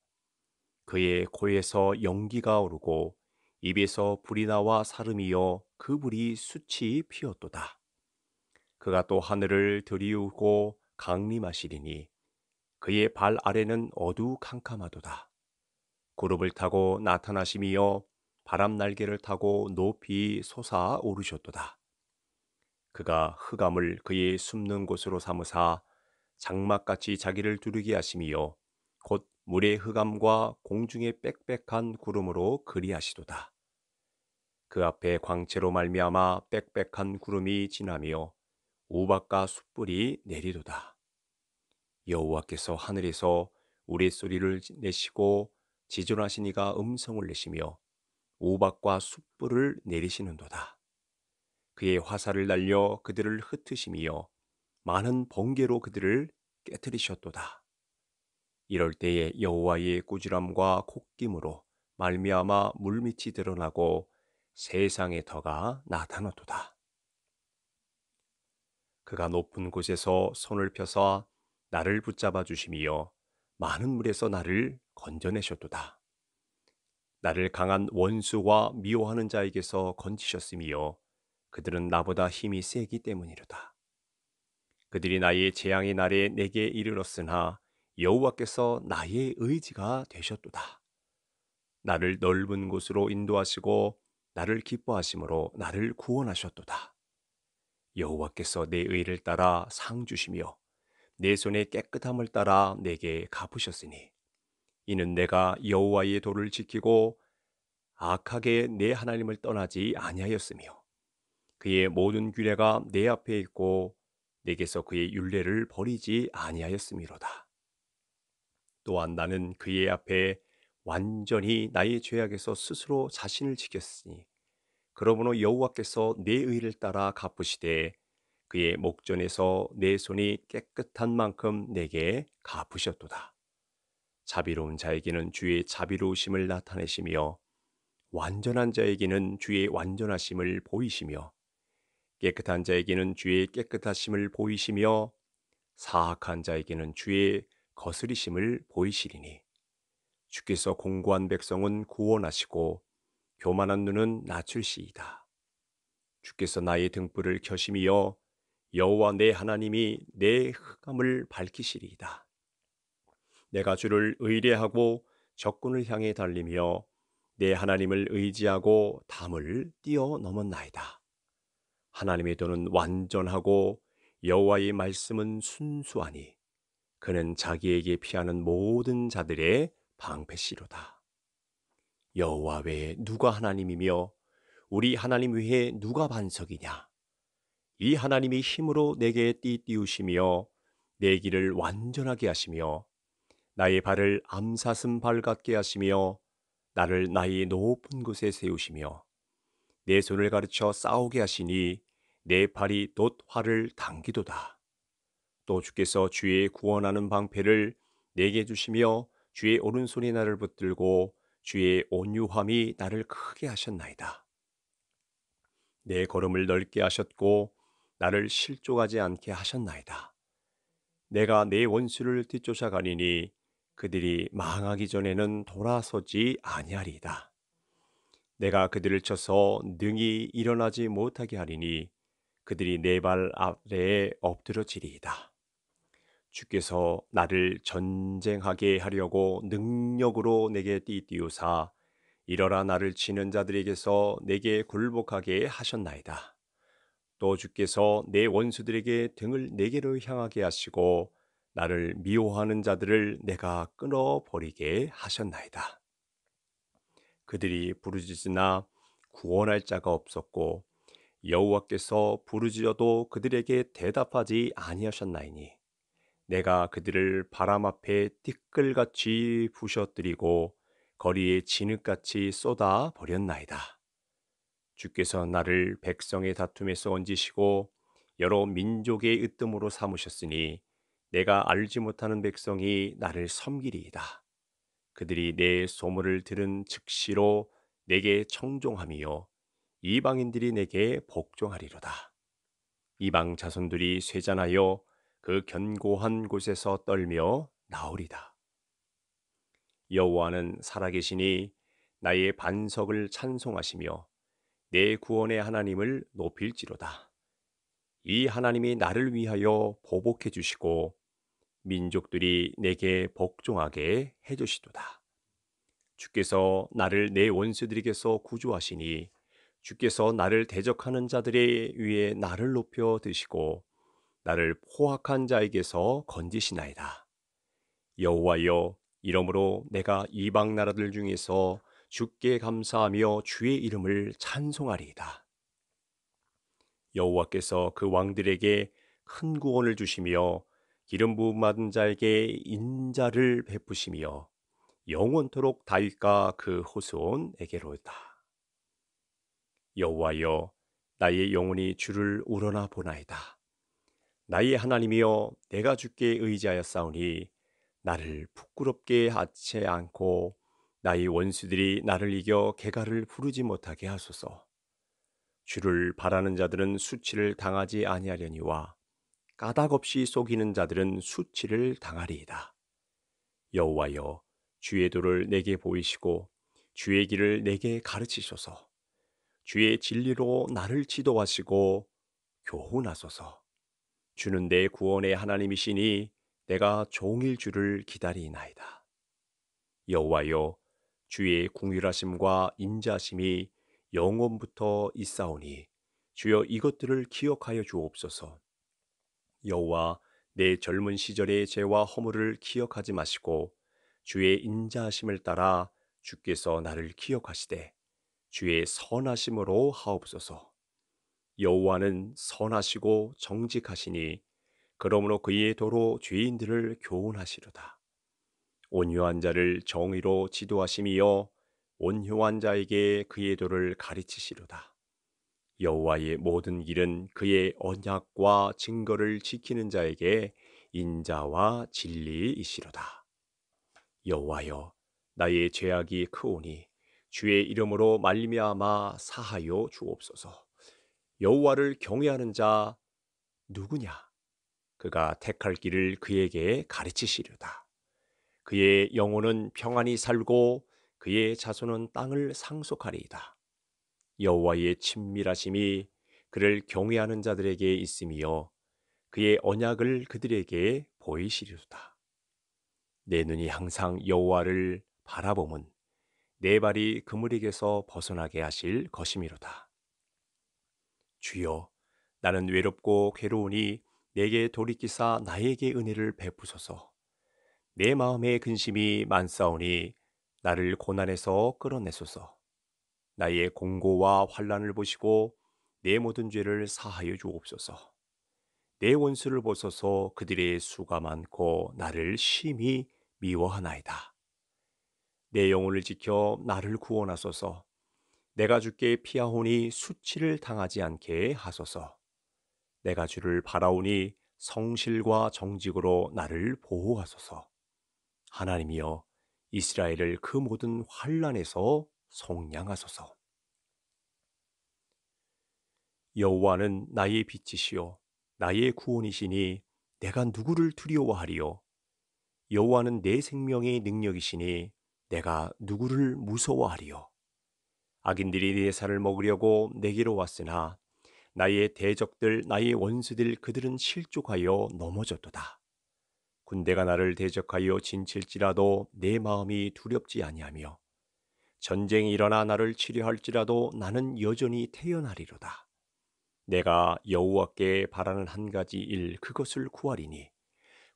그의 코에서 연기가 오르고 입에서 불이 나와 사름이여 그 불이 수치 피었도다. 그가 또 하늘을 들이우고 강림하시리니 그의 발 아래는 어두 캄캄하도다. 구름을 타고 나타나심이여 바람 날개를 타고 높이 솟아 오르셨도다. 그가 흑암을 그의 숨는 곳으로 삼으사 장막같이 자기를 두르게 하심이요 곧 물의 흑암과 공중의 빽빽한 구름으로 그리하시도다. 그 앞에 광채로 말미암아 빽빽한 구름이 지나며 우박과 숯불이 내리도다. 여호와께서 하늘에서 우리 소리를 내시고 지존하시니가 음성을 내시며 오박과 숯불을 내리시는도다. 그의 화살을 날려 그들을 흩으시며 많은 번개로 그들을 깨뜨리셨도다. 이럴 때에 여호와의 꾸지람과 콧김으로 말미암아 물밑이 드러나고 세상의 터가 나타났도다. 그가 높은 곳에서 손을 펴서 나를 붙잡아 주시며 많은 물에서 나를 건져내셨도다. 나를 강한 원수와 미워하는 자에게서 건지셨으며 그들은 나보다 힘이 세기 때문이로다. 그들이 나의 재앙의 날에 내게 이르렀으나 여호와께서 나의 의지가 되셨도다. 나를 넓은 곳으로 인도하시고 나를 기뻐하심으로 나를 구원하셨도다. 여호와께서 내 의를 따라 상 주시며 내 손의 깨끗함을 따라 내게 갚으셨으니 이는 내가 여호와의 도를 지키고 악하게 내 하나님을 떠나지 아니하였으며 그의 모든 규례가 내 앞에 있고 내게서 그의 윤례를 버리지 아니하였음이로다. 또한 나는 그의 앞에 완전히 나의 죄악에서 스스로 자신을 지켰으니 그러므로 여호와께서 내 의를 따라 갚으시되 그의 목전에서 내 손이 깨끗한 만큼 내게 갚으셨도다. 자비로운 자에게는 주의 자비로우심을 나타내시며 완전한 자에게는 주의 완전하심을 보이시며 깨끗한 자에게는 주의 깨끗하심을 보이시며 사악한 자에게는 주의 거스리심을 보이시리니 주께서 공고한 백성은 구원하시고 교만한 눈은 낮출시이다. 주께서 나의 등불을 켜심이여 여호와 내 하나님이 내 흑암을 밝히시리이다. 내가 주를 의뢰하고 적군을 향해 달리며 내 하나님을 의지하고 담을 뛰어넘었나이다. 하나님의 도는 완전하고 여호와의 말씀은 순수하니 그는 자기에게 피하는 모든 자들의 방패시로다. 여호와 외에 누가 하나님이며 우리 하나님 외에 누가 반석이냐? 이 하나님이 힘으로 내게 띠 띄우시며 내 길을 완전하게 하시며 나의 발을 암사슴 발 같게 하시며 나를 나의 높은 곳에 세우시며 내 손을 가르쳐 싸우게 하시니 내 발이 돛화를 당기도다. 또 주께서 주의 구원하는 방패를 내게 주시며 주의 오른손이 나를 붙들고 주의 온유함이 나를 크게 하셨나이다. 내 걸음을 넓게 하셨고 나를 실족하지 않게 하셨나이다. 내가 내 원수를 뒤쫓아가니니 그들이 망하기 전에는 돌아서지 아니하리이다. 내가 그들을 쳐서 능히 일어나지 못하게 하리니 그들이 내 발 아래에 엎드러지리이다. 주께서 나를 전쟁하게 하려고 능력으로 내게 띠띠우사 일어라 나를 치는 자들에게서 내게 굴복하게 하셨나이다. 또 주께서 내 원수들에게 등을 내게로 향하게 하시고 나를 미워하는 자들을 내가 끊어버리게 하셨나이다. 그들이 부르짖으나 구원할 자가 없었고 여호와께서 부르짖어도 그들에게 대답하지 아니하셨나이니 내가 그들을 바람 앞에 띠끌같이 부셔뜨리고 거리에 진흙같이 쏟아 버렸나이다. 주께서 나를 백성의 다툼에서 얹으시고 여러 민족의 으뜸으로 삼으셨으니 내가 알지 못하는 백성이 나를 섬기리이다. 그들이 내 소문을 들은 즉시로 내게 청종함이요 이방인들이 내게 복종하리로다. 이방 자손들이 쇠잔하여 그 견고한 곳에서 떨며 나오리다. 여호와는 살아계시니 나의 반석을 찬송하시며 내 구원의 하나님을 높일지로다. 이 하나님이 나를 위하여 보복해 주시고 민족들이 내게 복종하게 해주시도다. 주께서 나를 내 원수들에게서 구조하시니 주께서 나를 대적하는 자들의 위에 나를 높여 드시고 나를 포악한 자에게서 건지시나이다. 여호와여 이러므로 내가 이방 나라들 중에서 주께 감사하며 주의 이름을 찬송하리이다. 여호와께서 그 왕들에게 큰 구원을 주시며 기름 부음 받은 자에게 인자를 베푸시며 영원토록 다윗과 그 후손에게로다. 여호와여 나의 영혼이 주를 우러나 보나이다. 나의 하나님이여 내가 주께 의지하였사오니 나를 부끄럽게 하지 않고 나의 원수들이 나를 이겨 개가를 부르지 못하게 하소서. 주를 바라는 자들은 수치를 당하지 아니하려니와 까닭없이 속이는 자들은 수치를 당하리이다. 여호와여 주의 도를 내게 보이시고 주의 길을 내게 가르치소서. 주의 진리로 나를 지도하시고 교훈하소서. 주는 내 구원의 하나님이시니 내가 종일 주를 기다리나이다. 여호와여 주의 궁휼하심과 인자심이 영원부터 있사오니 주여 이것들을 기억하여 주옵소서. 여호와 내 젊은 시절의 죄와 허물을 기억하지 마시고 주의 인자하심을 따라 주께서 나를 기억하시되 주의 선하심으로 하옵소서. 여호와는 선하시고 정직하시니 그러므로 그의 도로 죄인들을 교훈하시로다. 온유한 자를 정의로 지도하심이여 온유한 자에게 그의 도를 가르치시로다. 여호와의 모든 길은 그의 언약과 증거를 지키는 자에게 인자와 진리이시로다. 여호와여 나의 죄악이 크오니 주의 이름으로 말미암아 사하여 주옵소서. 여호와를 경외하는 자 누구냐? 그가 택할 길을 그에게 가르치시려다. 그의 영혼은 평안히 살고 그의 자손은 땅을 상속하리이다. 여호와의 친밀하심이 그를 경외하는 자들에게 있음이요 그의 언약을 그들에게 보이시리로다. 내 눈이 항상 여호와를 바라보문 내 발이 그물에게서 벗어나게 하실 것이미로다. 주여, 나는 외롭고 괴로우니 내게 돌이키사 나에게 은혜를 베푸소서. 내 마음의 근심이 만사오니 나를 고난에서 끌어내소서. 나의 공고와 환란을 보시고 내 모든 죄를 사하여 주옵소서. 내 원수를 보소서 그들의 수가 많고 나를 심히 미워하나이다. 내 영혼을 지켜 나를 구원하소서. 내가 주께 피하오니 수치를 당하지 않게 하소서. 내가 주를 바라오니 성실과 정직으로 나를 보호하소서. 하나님이여 이스라엘을 그 모든 환란에서 속량하소서. 여호와는 나의 빛이시요 나의 구원이시니 내가 누구를 두려워하리요 여호와는 내 생명의 능력이시니 내가 누구를 무서워하리요 악인들이 내 살을 먹으려고 내게로 왔으나 나의 대적들 나의 원수들 그들은 실족하여 넘어졌도다 군대가 나를 대적하여 진칠지라도 내 마음이 두렵지 아니하며 전쟁이 일어나 나를 치료할지라도 나는 여전히 태어나리로다. 내가 여호와께 바라는 한 가지 일 그것을 구하리니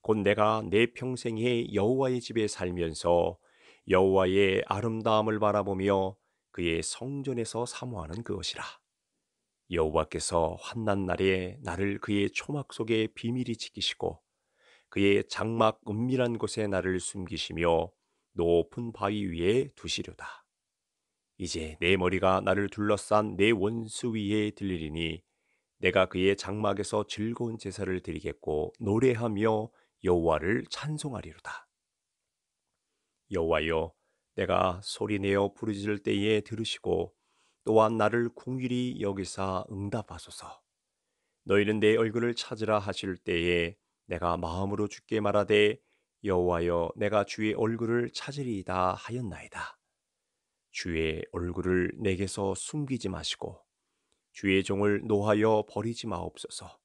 곧 내가 내 평생에 여호와의 집에 살면서 여호와의 아름다움을 바라보며 그의 성전에서 사모하는 그것이라. 여호와께서 환난 날에 나를 그의 초막 속에 비밀히 지키시고 그의 장막 은밀한 곳에 나를 숨기시며 높은 바위 위에 두시려다. 이제 내 머리가 나를 둘러싼 내 원수 위에 들리리니 내가 그의 장막에서 즐거운 제사를 드리겠고 노래하며 여호와를 찬송하리로다. 여호와여 내가 소리내어 부르짖을 때에 들으시고 또한 나를 궁일이 여기사 응답하소서. 너희는 내 얼굴을 찾으라 하실 때에 내가 마음으로 주께 말하되 여호와여 내가 주의 얼굴을 찾으리이다 하였나이다. 주의 얼굴을 내게서 숨기지 마시고 주의 종을 노하여 버리지 마옵소서.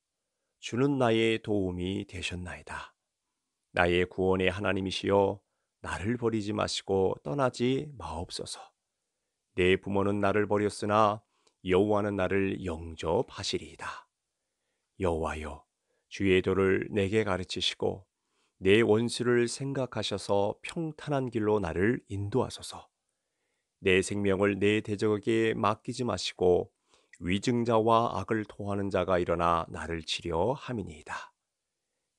주는 나의 도움이 되셨나이다. 나의 구원의 하나님이시여 나를 버리지 마시고 떠나지 마옵소서. 내 부모는 나를 버렸으나 여호와는 나를 영접하시리이다. 여호와여 주의 도를 내게 가르치시고 내 원수를 생각하셔서 평탄한 길로 나를 인도하소서. 내 생명을 내 대적에게 맡기지 마시고 위증자와 악을 토하는 자가 일어나 나를 치려 함이니이다.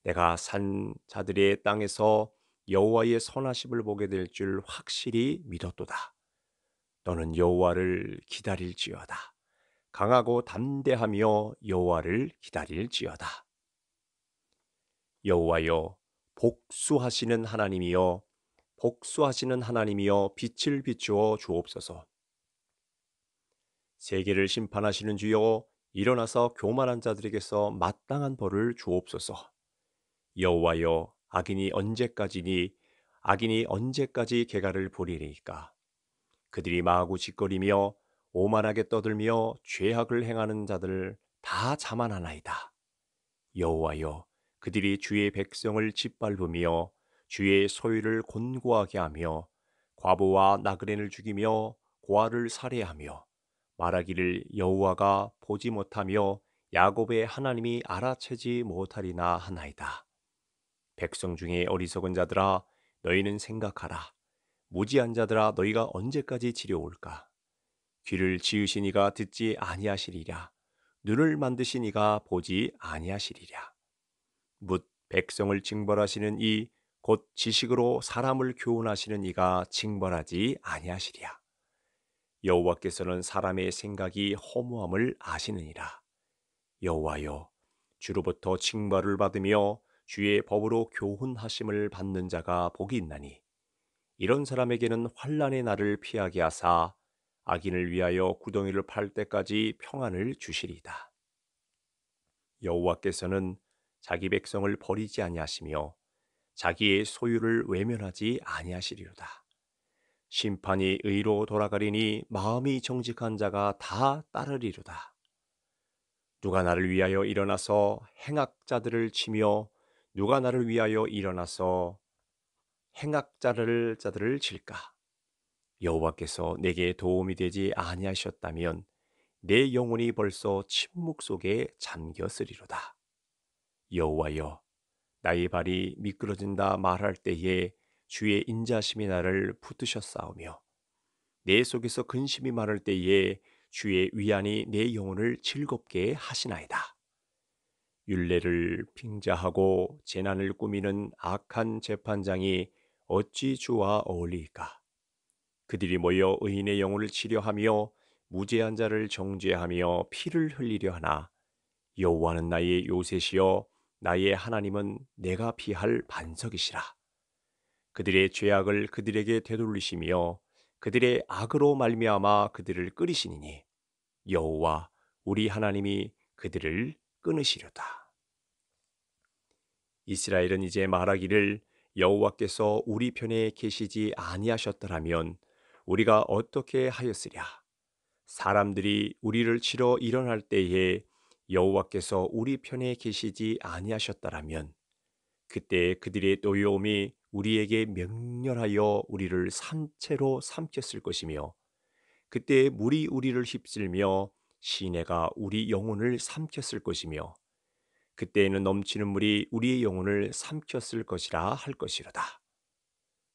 내가 산 자들의 땅에서 여호와의 선하심을 보게 될 줄 확실히 믿었도다. 너는 여호와를 기다릴지어다. 강하고 담대하며 여호와를 기다릴지어다. 여호와여 복수하시는 하나님이여 복수하시는 하나님이여 빛을 비추어 주옵소서. 세계를 심판하시는 주여 일어나서 교만한 자들에게서 마땅한 벌을 주옵소서. 여호와여 악인이 언제까지니 악인이 언제까지 개가를 부리리까? 그들이 마구 짓거리며 오만하게 떠들며 죄악을 행하는 자들 다 자만하나이다. 여호와여 그들이 주의 백성을 짓밟으며 주의 소유를 곤고하게 하며 과부와 나그네를 죽이며 고아를 살해하며 말하기를 여호와가 보지 못하며 야곱의 하나님이 알아채지 못하리나 하나이다. 백성 중에 어리석은 자들아 너희는 생각하라. 무지한 자들아 너희가 언제까지 지려올까? 귀를 지으신 이가 듣지 아니하시리라. 눈을 만드신 이가 보지 아니하시리라. 묻 백성을 징벌하시는 이곧 지식으로 사람을 교훈하시는 이가 징벌하지 아니하시리야. 여호와께서는 사람의 생각이 허무함을 아시느니라. 여호와여, 주로부터 징벌을 받으며 주의 법으로 교훈하심을 받는 자가 복이 있나니 이런 사람에게는 환란의 날을 피하게 하사 악인을 위하여 구덩이를 팔 때까지 평안을 주시리다 여호와께서는 자기 백성을 버리지 아니하시며 자기의 소유를 외면하지 아니하시리로다. 심판이 의로 돌아가리니 마음이 정직한 자가 다 따르리로다. 누가 나를 위하여 일어나서 행악자들을 치며 누가 나를 위하여 일어나서 행악자를 자들을 칠까? 여호와께서 내게 도움이 되지 아니하셨다면 내 영혼이 벌써 침묵 속에 잠겼으리로다. 여호와여, 나의 발이 미끄러진다 말할 때에 주의 인자심이 나를 붙드셨사오며 내 속에서 근심이 많을 때에 주의 위안이 내 영혼을 즐겁게 하시나이다. 윤례를 빙자하고 재난을 꾸미는 악한 재판장이 어찌 주와 어울리까? 그들이 모여 의인의 영혼을 치료하며 무죄한 자를 정죄하며 피를 흘리려 하나 여호와는 나의 요셉이여 나의 하나님은 내가 피할 반석이시라. 그들의 죄악을 그들에게 되돌리시며 그들의 악으로 말미암아 그들을 끓이시니니 여호와 우리 하나님이 그들을 끊으시려다. 이스라엘은 이제 말하기를 여호와께서 우리 편에 계시지 아니하셨더라면 우리가 어떻게 하였으랴? 사람들이 우리를 치러 일어날 때에 여호와께서 우리 편에 계시지 아니하셨다라면 그때 그들의 노여움이 우리에게 명렬하여 우리를 산채로 삼켰을 것이며 그때 물이 우리를 휩쓸며 시내가 우리 영혼을 삼켰을 것이며 그때에는 넘치는 물이 우리의 영혼을 삼켰을 것이라 할 것이로다.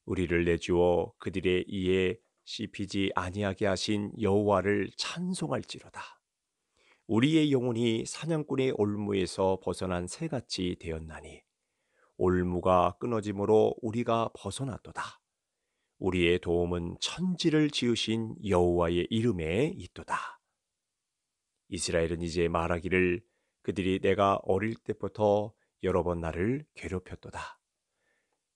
우리를 내주어 그들의 이에 씹히지 아니하게 하신 여호와를 찬송할지로다. 우리의 영혼이 사냥꾼의 올무에서 벗어난 새같이 되었나니 올무가 끊어짐으로 우리가 벗어났도다. 우리의 도움은 천지를 지으신 여호와의 이름에 있도다. 이스라엘은 이제 말하기를 그들이 내가 어릴 때부터 여러 번 나를 괴롭혔도다.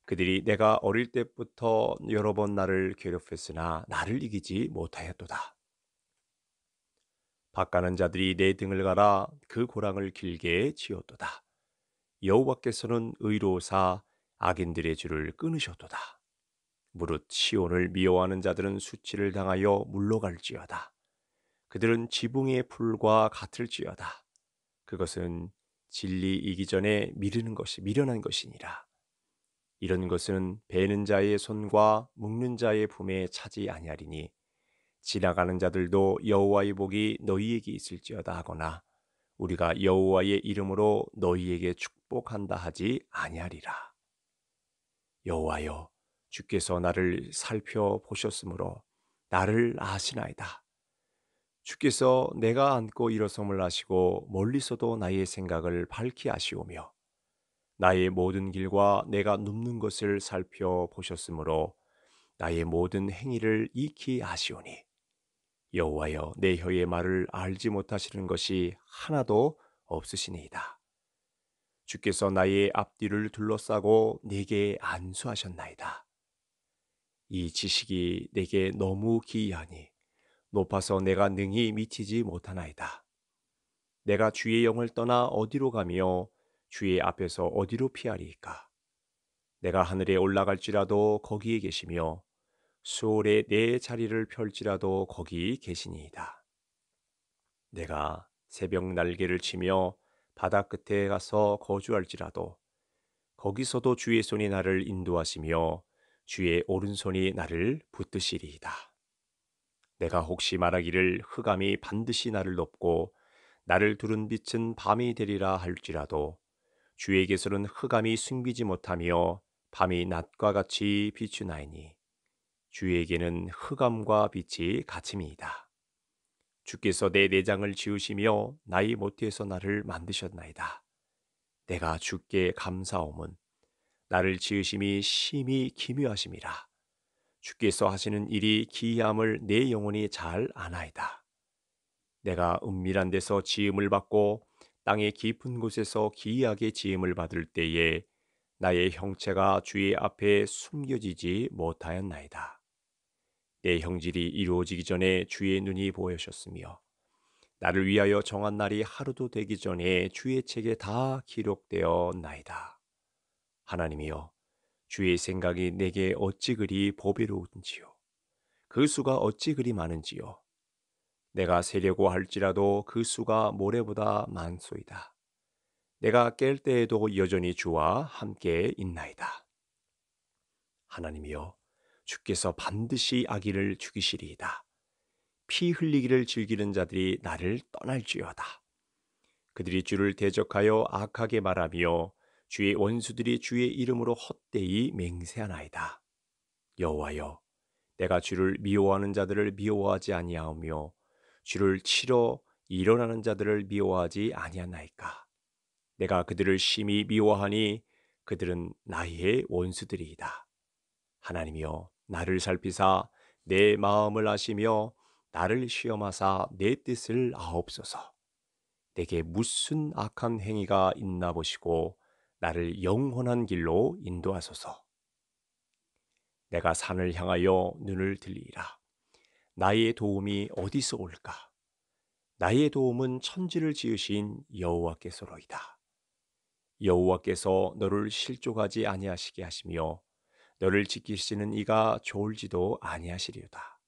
그들이 내가 어릴 때부터 여러 번 나를 괴롭혔으나 나를 이기지 못하였도다. 밭가는 자들이 내 등을 갈아 그 고랑을 길게 지었도다. 여호와께서는 의로사 악인들의 줄을 끊으셨도다. 무릇 시온을 미워하는 자들은 수치를 당하여 물러갈지어다. 그들은 지붕의 풀과 같을지어다. 그것은 진리 이기 전에 미르는 것이 미련한 것이니라. 이런 것은 베는 자의 손과 묶는 자의 품에 차지 아니하리니 지나가는 자들도 여호와의 복이 너희에게 있을지어다 하거나 우리가 여호와의 이름으로 너희에게 축복한다 하지 아니하리라. 여호와여 주께서 나를 살펴보셨으므로 나를 아시나이다. 주께서 내가 안고 일어섬을 아시고 멀리서도 나의 생각을 밝히 아시오며 나의 모든 길과 내가 눕는 것을 살펴보셨으므로 나의 모든 행위를 익히 아시오니 여호와여 내 혀의 말을 알지 못하시는 것이 하나도 없으시니이다. 주께서 나의 앞뒤를 둘러싸고 내게 안수하셨나이다. 이 지식이 내게 너무 기이하니 높아서 내가 능히 미치지 못하나이다. 내가 주의 영을 떠나 어디로 가며 주의 앞에서 어디로 피하리까 내가 하늘에 올라갈지라도 거기에 계시며 수월에 내 자리를 펼지라도 거기 계시니이다. 내가 새벽 날개를 치며 바다 끝에 가서 거주할지라도 거기서도 주의 손이 나를 인도하시며 주의 오른손이 나를 붙드시리이다. 내가 혹시 말하기를 흑암이 반드시 나를 높고 나를 두른 빛은 밤이 되리라 할지라도 주에게서는 흑암이 숨기지 못하며 밤이 낮과 같이 비추나이니 주에게는 흑암과 빛이 같음이이다. 주께서 내 내장을 지으시며 나의 모태에서 나를 만드셨나이다. 내가 주께 감사함은 나를 지으심이 심히 기묘하심이라. 주께서 하시는 일이 기이함을 내 영혼이 잘 아나이다. 내가 은밀한 데서 지음을 받고 땅의 깊은 곳에서 기이하게 지음을 받을 때에 나의 형체가 주의 앞에 숨겨지지 못하였나이다. 내 형질이 이루어지기 전에 주의 눈이 보여셨으며 나를 위하여 정한 날이 하루도 되기 전에 주의 책에 다 기록되어 나이다. 하나님이여 주의 생각이 내게 어찌 그리 보배로운지요. 그 수가 어찌 그리 많은지요. 내가 세려고 할지라도 그 수가 모래보다 많소이다. 내가 깰 때에도 여전히 주와 함께 있나이다. 하나님이여, 주께서 반드시 아기를 죽이시리이다. 피 흘리기를 즐기는 자들이 나를 떠날지어다. 그들이 주를 대적하여 악하게 말하며 주의 원수들이 주의 이름으로 헛되이 맹세하나이다. 여호와여, 내가 주를 미워하는 자들을 미워하지 아니하오며 주를 치러 일어나는 자들을 미워하지 아니하나이까. 내가 그들을 심히 미워하니 그들은 나의 원수들이이다. 하나님이여, 나를 살피사 내 마음을 아시며 나를 시험하사 내 뜻을 아옵소서. 내게 무슨 악한 행위가 있나 보시고 나를 영원한 길로 인도하소서. 내가 산을 향하여 눈을 들리라. 나의 도움이 어디서 올까? 나의 도움은 천지를 지으신 여호와께서로이다. 여호와께서 너를 실족하지 아니하시게 하시며 너를 지키시는 이가 좋을지도 아니하시리로다.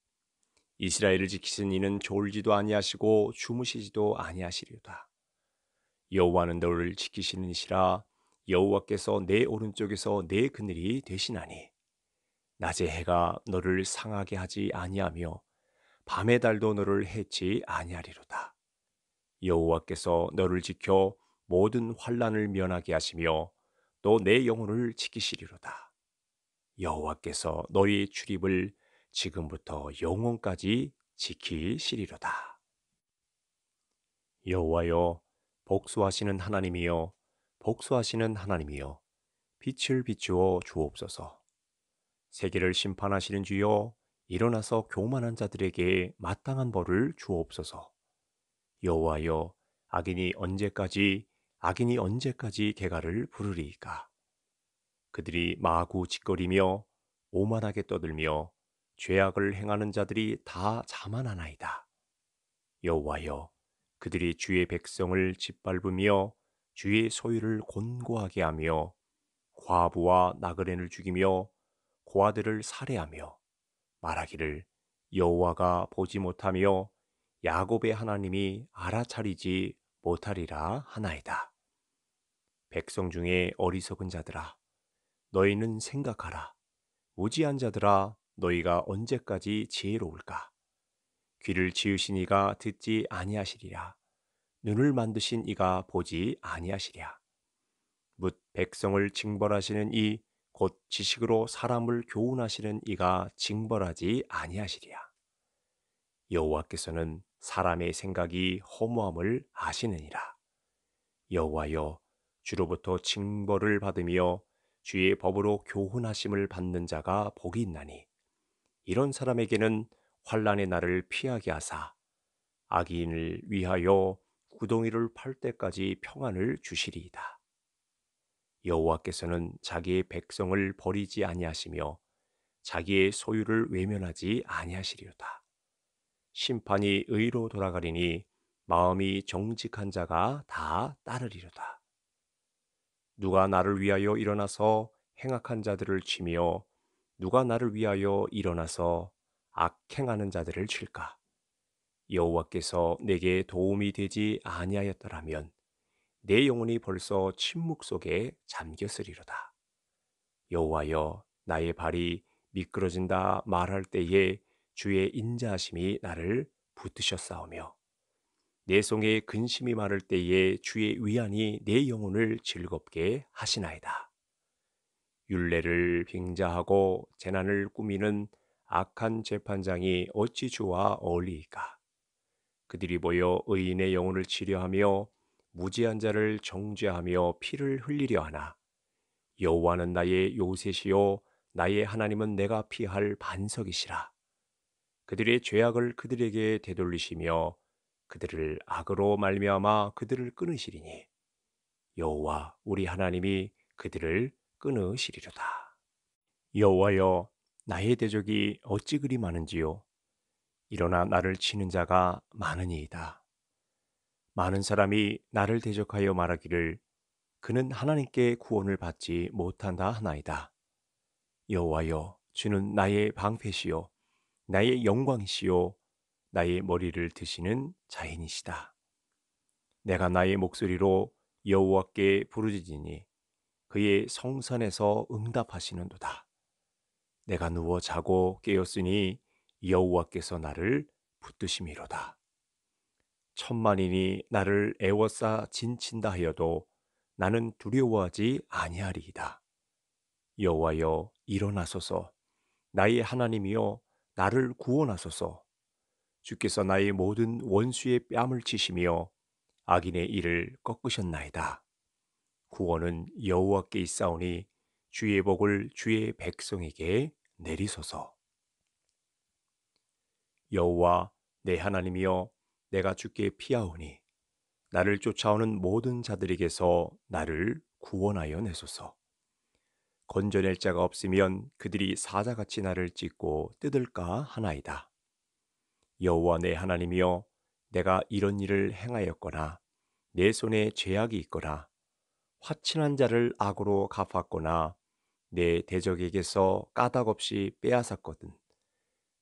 이스라엘을 지키신 이는 졸지도 아니하시고 주무시지도 아니하시리로다. 여호와는 너를 지키시는 이시라 여호와께서 내 오른쪽에서 내 그늘이 되시나니 낮에 해가 너를 상하게 하지 아니하며 밤의 달도 너를 해치 아니하리로다. 여호와께서 너를 지켜 모든 환란을 면하게 하시며 또 내 영혼을 지키시리로다. 여호와께서 너희 출입을 지금부터 영원까지 지키시리로다. 여호와여 복수하시는 하나님이여 복수하시는 하나님이여 빛을 비추어 주옵소서. 세계를 심판하시는 주여 일어나서 교만한 자들에게 마땅한 벌을 주옵소서. 여호와여 악인이 언제까지 악인이 언제까지 개가를 부르리이 그들이 마구 짓거리며 오만하게 떠들며 죄악을 행하는 자들이 다 자만하나이다. 여호와여, 그들이 주의 백성을 짓밟으며 주의 소유를 곤고하게 하며 과부와 나그네를 죽이며 고아들을 살해하며 말하기를 여호와가 보지 못하며 야곱의 하나님이 알아차리지 못하리라 하나이다. 백성 중에 어리석은 자들아 너희는 생각하라. 무지한 자들아, 너희가 언제까지 지혜로울까? 귀를 지으신 이가 듣지 아니하시리라. 눈을 만드신 이가 보지 아니하시랴. 묻 백성을 징벌하시는 이 곧 지식으로 사람을 교훈하시는 이가 징벌하지 아니하시랴. 여호와께서는 사람의 생각이 허무함을 아시느니라. 여호와여 주로부터 징벌을 받으며 주의 법으로 교훈하심을 받는 자가 복이 있나니 이런 사람에게는 환란의 날을 피하게 하사 악인을 위하여 구덩이를 팔 때까지 평안을 주시리이다. 여호와께서는 자기의 백성을 버리지 아니하시며 자기의 소유를 외면하지 아니하시리로다. 심판이 의로 돌아가리니 마음이 정직한 자가 다 따르리로다. 누가 나를 위하여 일어나서 행악한 자들을 치며 누가 나를 위하여 일어나서 악행하는 자들을 칠까? 여호와께서 내게 도움이 되지 아니하였더라면 내 영혼이 벌써 침묵 속에 잠겼으리로다. 여호와여 나의 발이 미끄러진다 말할 때에 주의 인자하심이 나를 붙드셨사오며 내 속에 근심이 많을 때에 주의 위안이 내 영혼을 즐겁게 하시나이다. 윤례를 빙자하고 재난을 꾸미는 악한 재판장이 어찌 주와 어울리이까? 그들이 모여 의인의 영혼을 치료하며 무지한 자를 정죄하며 피를 흘리려 하나. 여호와는 나의 요셉이요 나의 하나님은 내가 피할 반석이시라. 그들의 죄악을 그들에게 되돌리시며 그들을 악으로 말미암아 그들을 끊으시리니 여호와 우리 하나님이 그들을 끊으시리로다. 여호와여 나의 대적이 어찌 그리 많은지요 일어나 나를 치는 자가 많으니이다. 많은 사람이 나를 대적하여 말하기를 그는 하나님께 구원을 받지 못한다 하나이다. 여호와여 주는 나의 방패시요 나의 영광이시요 나의 머리를 드시는 자인이시다. 내가 나의 목소리로 여호와께 부르짖으니 그의 성산에서 응답하시는도다. 내가 누워 자고 깨었으니 여호와께서 나를 붙드심이로다. 천만인이 나를 애워싸 진친다 하여도 나는 두려워하지 아니하리이다. 여호와여 일어나소서 나의 하나님이여 나를 구원하소서 주께서 나의 모든 원수의 뺨을 치시며 악인의 일을 꺾으셨나이다. 구원은 여호와께 있사오니 주의 복을 주의 백성에게 내리소서. 여호와 내 하나님이여 내가 주께 피하오니 나를 쫓아오는 모든 자들에게서 나를 구원하여 내소서. 건져낼 자가 없으면 그들이 사자같이 나를 찢고 뜯을까 하나이다. 여호와 내 하나님이여 내가 이런 일을 행하였거나 내 손에 죄악이 있거나 화친한 자를 악으로 갚았거나 내 대적에게서 까닭없이 빼앗았거든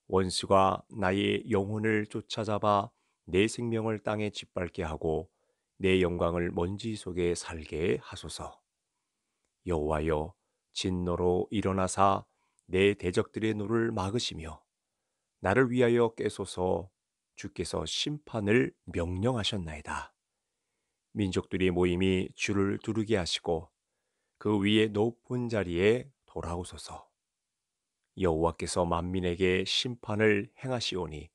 원수가 나의 영혼을 쫓아잡아 내 생명을 땅에 짓밟게 하고 내 영광을 먼지 속에 살게 하소서 여호와여 진노로 일어나사 내 대적들의 노를 막으시며 나를 위하여 깨소서 주께서 심판을 명령하셨나이다. 민족들이 모임이 주를 두르게 하시고 그 위에 높은 자리에 돌아오소서. 여호와께서 만민에게 심판을 행하시오니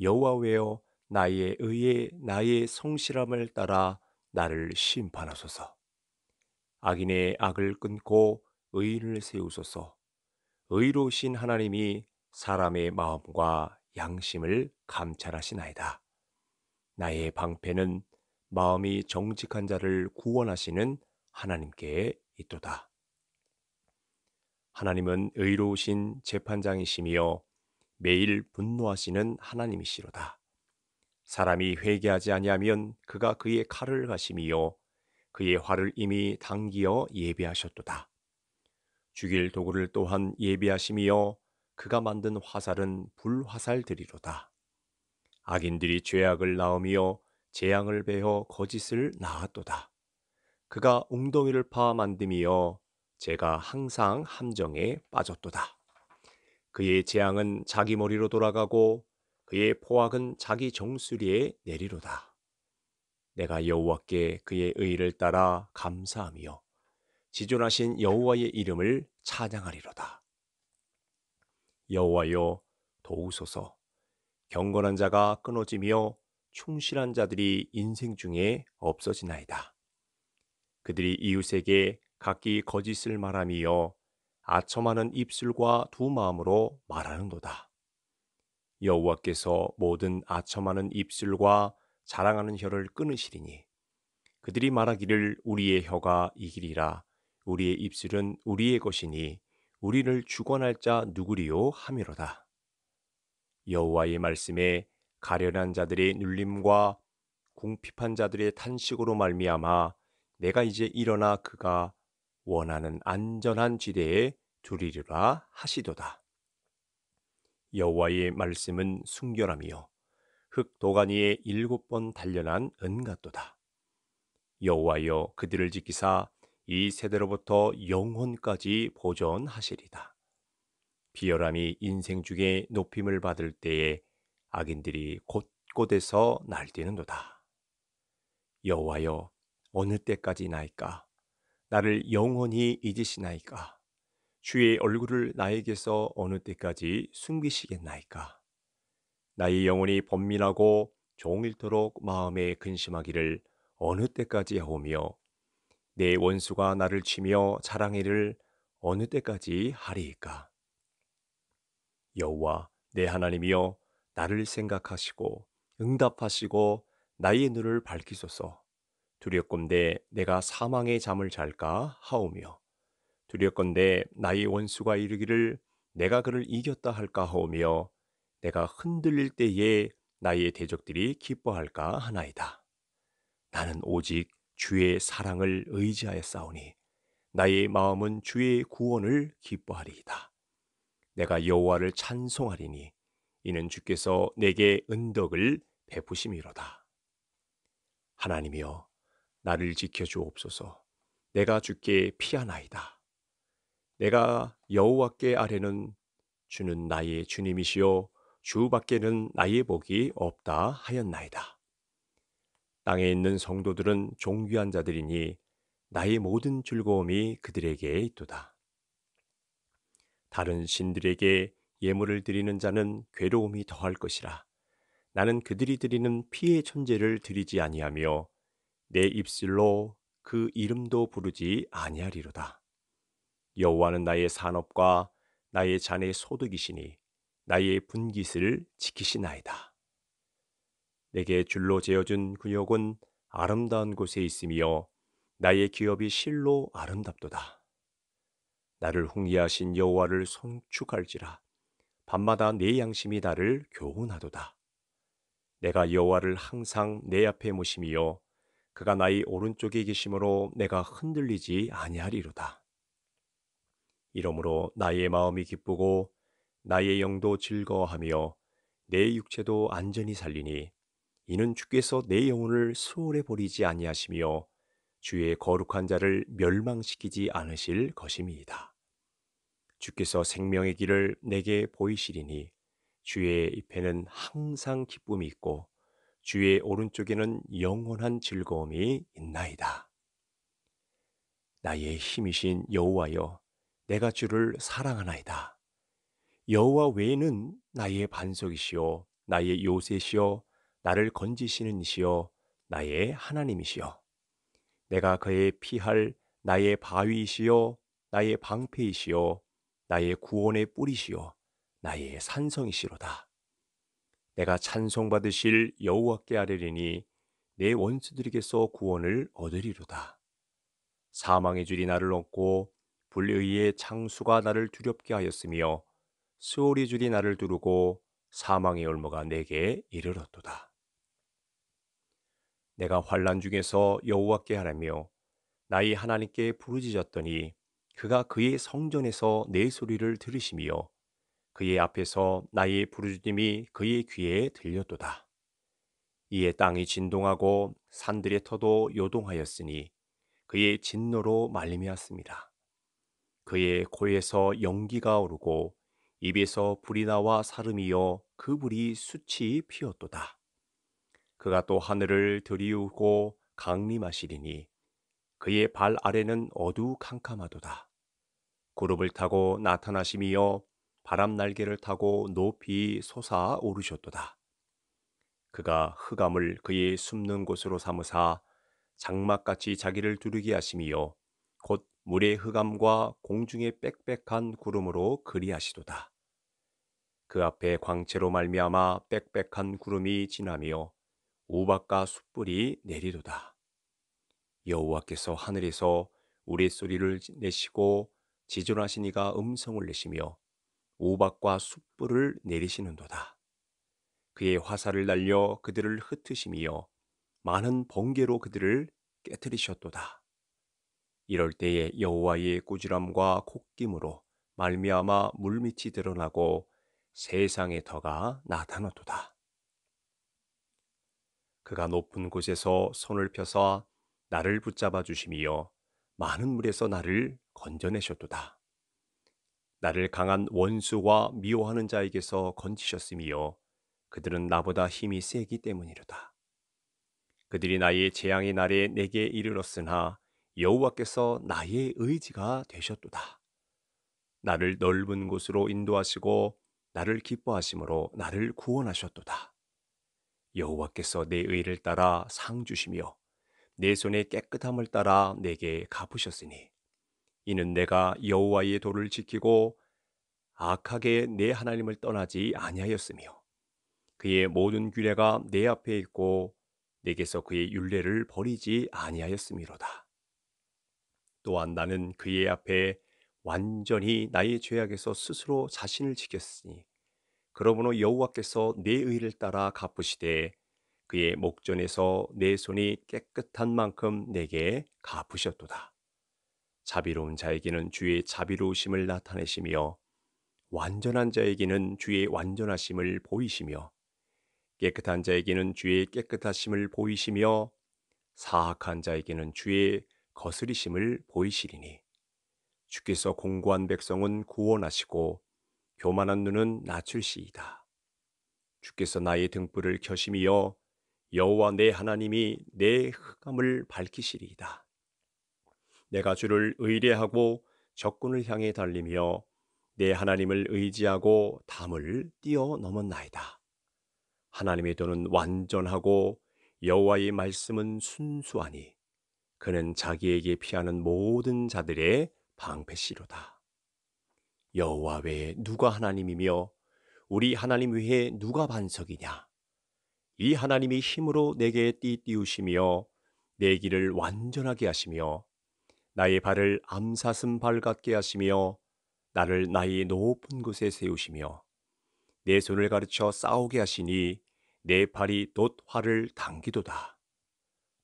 여호와여 나의 의에 나의 성실함을 따라 나를 심판하소서. 악인의 악을 끊고 의인을 세우소서. 의로우신 하나님이 사람의 마음과 양심을 감찰하시나이다. 나의 방패는 마음이 정직한 자를 구원하시는 하나님께 있도다. 하나님은 의로우신 재판장이시며 매일 분노하시는 하나님이시로다. 사람이 회개하지 아니하면 그가 그의 칼을 가심이 그의 화를 이미 당기어 예비하셨도다. 죽일 도구를 또한 예비하심이 그가 만든 화살은 불화살들이로다. 악인들이 죄악을 낳으며 재앙을 베어 거짓을 낳았도다. 그가 웅덩이를 파 만듦이여 제가 항상 함정에 빠졌도다. 그의 재앙은 자기 머리로 돌아가고 그의 포악은 자기 정수리에 내리로다. 내가 여호와께 그의 의를 따라 감사하며 지존하신 여호와의 이름을 찬양하리로다. 여호와여 도우소서. 경건한 자가 끊어지며 충실한 자들이 인생 중에 없어지나이다. 그들이 이웃에게 각기 거짓을 말함이 아첨하는 입술과 두 마음으로 말하는도다. 여호와께서 모든 아첨하는 입술과 자랑하는 혀를 끊으시리니 그들이 말하기를 우리의 혀가 이기리라 우리의 입술은 우리의 것이니 우리를 주관할 자 누구리요 하미로다 여호와의 말씀에 가련한 자들의 눌림과 궁핍한 자들의 탄식으로 말미암아 내가 이제 일어나 그가 원하는 안전한 지대에 두리리라 하시도다. 여호와의 말씀은 순결함이요 흙 도가니에 일곱 번 단련한 은같도다. 여호와여 그들을 지키사 이 세대로부터 영혼까지 보존하시리다. 비열함이 인생 중에 높임을 받을 때에 악인들이 곳곳에서 날뛰는도다. 여호와여 어느 때까지 나이까 나를 영원히 잊으시나이까 주의 얼굴을 나에게서 어느 때까지 숨기시겠나이까 나의 영혼이 번민하고 종일토록 마음에 근심하기를 어느 때까지 하오며 내 원수가 나를 치며 자랑이를 어느 때까지 하리이까? 여호와 내 하나님이여 나를 생각하시고 응답하시고 나의 눈을 밝히소서. 두렵건대 내가 사망의 잠을 잘까 하오며 두렵건대 나의 원수가 이르기를 내가 그를 이겼다 할까 하오며 내가 흔들릴 때에 나의 대적들이 기뻐할까 하나이다. 나는 오직 주의 사랑을 의지하여 싸우니 나의 마음은 주의 구원을 기뻐하리이다. 내가 여호와를 찬송하리니 이는 주께서 내게 은덕을 베푸심이로다. 하나님이여 나를 지켜 주옵소서. 내가 주께 피하나이다. 내가 여호와께 아래는 주는 나의 주님이시요 주 밖에는 나의 복이 없다 하였나이다. 땅에 있는 성도들은 종귀한 자들이니 나의 모든 즐거움이 그들에게 있도다. 다른 신들에게 예물을 드리는 자는 괴로움이 더할 것이라. 나는 그들이 드리는 피의 천재를 드리지 아니하며 내 입술로 그 이름도 부르지 아니하리로다. 여호와는 나의 산업과 나의 잔의 소득이시니 나의 분깃을 지키시나이다. 내게 줄로 재어준 근육은 아름다운 곳에 있으며 나의 기업이 실로 아름답도다. 나를 홍리하신 여호와를 송축할지라 밤마다 내 양심이 나를 교훈하도다. 내가 여호와를 항상 내 앞에 모시며 그가 나의 오른쪽에 계심으로 내가 흔들리지 아니하리로다. 이러므로 나의 마음이 기쁘고 나의 영도 즐거워하며 내 육체도 안전히 살리니 이는 주께서 내 영혼을 수월해 버리지 아니하시며 주의 거룩한 자를 멸망시키지 않으실 것입이다 주께서 생명의 길을 내게 보이시리니 주의 입에는 항상 기쁨이 있고 주의 오른쪽에는 영원한 즐거움이 있나이다. 나의 힘이신 여호와여 내가 주를 사랑하나이다. 여호와 외에는 나의 반석이시요 나의 요새시요 나를 건지시는 이시여 나의 하나님이시여 내가 그의 피할 나의 바위이시여 나의 방패이시여 나의 구원의 뿌리시여 나의 산성이시로다 내가 찬송받으실 여호와께 아뢰리니 내 원수들에게서 구원을 얻으리로다 사망의 줄이 나를 얹고 불의의 창수가 나를 두렵게 하였으며 수올이 줄이 나를 두르고 사망의 올무가 내게 이르렀도다 내가 환란 중에서 여호와께 하라며 나의 하나님께 부르짖었더니 그가 그의 성전에서 내 소리를 들으시며 그의 앞에서 나의 부르짖음이 그의 귀에 들렸도다. 이에 땅이 진동하고 산들의 터도 요동하였으니 그의 진노로 말미암습니다. 그의 코에서 연기가 오르고 입에서 불이 나와 사름이여 그 불이 수치 피었도다. 그가 또 하늘을 들이우고 강림하시리니 그의 발 아래는 어두 캄캄하도다. 구름을 타고 나타나시며 바람 날개를 타고 높이 솟아 오르셨도다. 그가 흑암을 그의 숨는 곳으로 삼으사 장막같이 자기를 두르게 하시며 곧 물의 흑암과 공중의 빽빽한 구름으로 그리하시도다. 그 앞에 광채로 말미암아 빽빽한 구름이 지나며 오박과 숯불이 내리도다. 여호와께서 하늘에서 우리 소리를 내시고 지존하시니가 음성을 내시며 오박과 숯불을 내리시는도다. 그의 화살을 날려 그들을 흩으시며 많은 번개로 그들을 깨뜨리셨도다. 이럴 때에 여호와의 꾸지람과 콧김으로 말미암아 물밑이 드러나고 세상의 터가 나타났도다. 그가 높은 곳에서 손을 펴서 나를 붙잡아 주심이여 많은 물에서 나를 건져내셨도다. 나를 강한 원수와 미워하는 자에게서 건지셨으며 그들은 나보다 힘이 세기 때문이로다. 그들이 나의 재앙의 날에 내게 이르렀으나 여호와께서 나의 의지가 되셨도다. 나를 넓은 곳으로 인도하시고 나를 기뻐하심으로 나를 구원하셨도다. 여호와께서 내 의를 따라 상 주시며 내 손의 깨끗함을 따라 내게 갚으셨으니 이는 내가 여호와의 도를 지키고 악하게 내 하나님을 떠나지 아니하였으며 그의 모든 규례가 내 앞에 있고 내게서 그의 윤례를 버리지 아니하였음이로다. 또한 나는 그의 앞에 완전히 나의 죄악에서 스스로 자신을 지켰으니 그러므로 여호와께서 내 의를 따라 갚으시되 그의 목전에서 내 손이 깨끗한 만큼 내게 갚으셨도다. 자비로운 자에게는 주의 자비로우심을 나타내시며 완전한 자에게는 주의 완전하심을 보이시며 깨끗한 자에게는 주의 깨끗하심을 보이시며 사악한 자에게는 주의 거스리심을 보이시리니 주께서 공고한 백성은 구원하시고 교만한 눈은 낮출시이다. 주께서 나의 등불을 켜심이여 여호와 내 하나님이 내 흑암을 밝히시리이다. 내가 주를 의뢰하고 적군을 향해 달리며 내 하나님을 의지하고 담을 뛰어넘었나이다. 하나님의 도는 완전하고 여호와의 말씀은 순수하니 그는 자기에게 피하는 모든 자들의 방패시로다. 여호와 외에 누가 하나님이며 우리 하나님 외에 누가 반석이냐? 이 하나님이 힘으로 내게 띠띠우시며 내 길을 완전하게 하시며 나의 발을 암사슴 발 같게 하시며 나를 나의 높은 곳에 세우시며 내 손을 가르쳐 싸우게 하시니 내 발이 돛 활을 당기도다.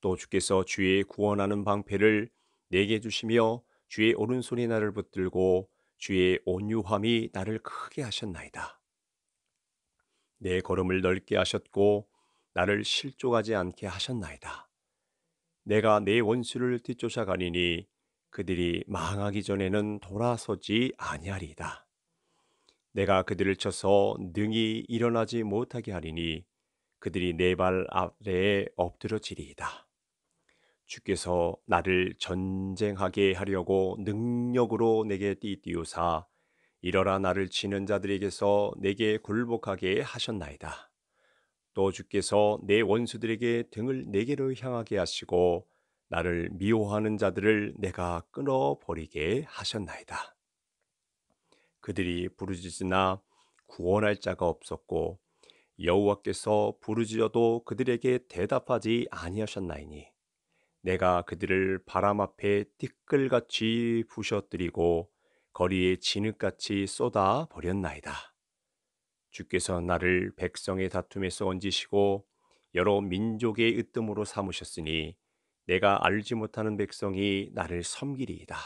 또 주께서 주의 구원하는 방패를 내게 주시며 주의 오른손이 나를 붙들고 주의 온유함이 나를 크게 하셨나이다. 내 걸음을 넓게 하셨고 나를 실족하지 않게 하셨나이다. 내가 내 원수를 뒤쫓아가니니 그들이 망하기 전에는 돌아서지 아니하리이다. 내가 그들을 쳐서 능히 일어나지 못하게 하리니 그들이 내 발 아래에 엎드려지리이다 주께서 나를 전쟁하게 하려고 능력으로 내게 띠띠우사 이러라 나를 치는 자들에게서 내게 굴복하게 하셨나이다. 또 주께서 내 원수들에게 등을 내게로 향하게 하시고 나를 미워하는 자들을 내가 끊어버리게 하셨나이다. 그들이 부르짖으나 구원할 자가 없었고 여호와께서 부르짖어도 그들에게 대답하지 아니하셨나이니 내가 그들을 바람 앞에 티끌같이 부셔뜨리고 거리에 진흙같이 쏟아 버렸나이다. 주께서 나를 백성의 다툼에서 얹으시고 여러 민족의 으뜸으로 삼으셨으니 내가 알지 못하는 백성이 나를 섬기리이다.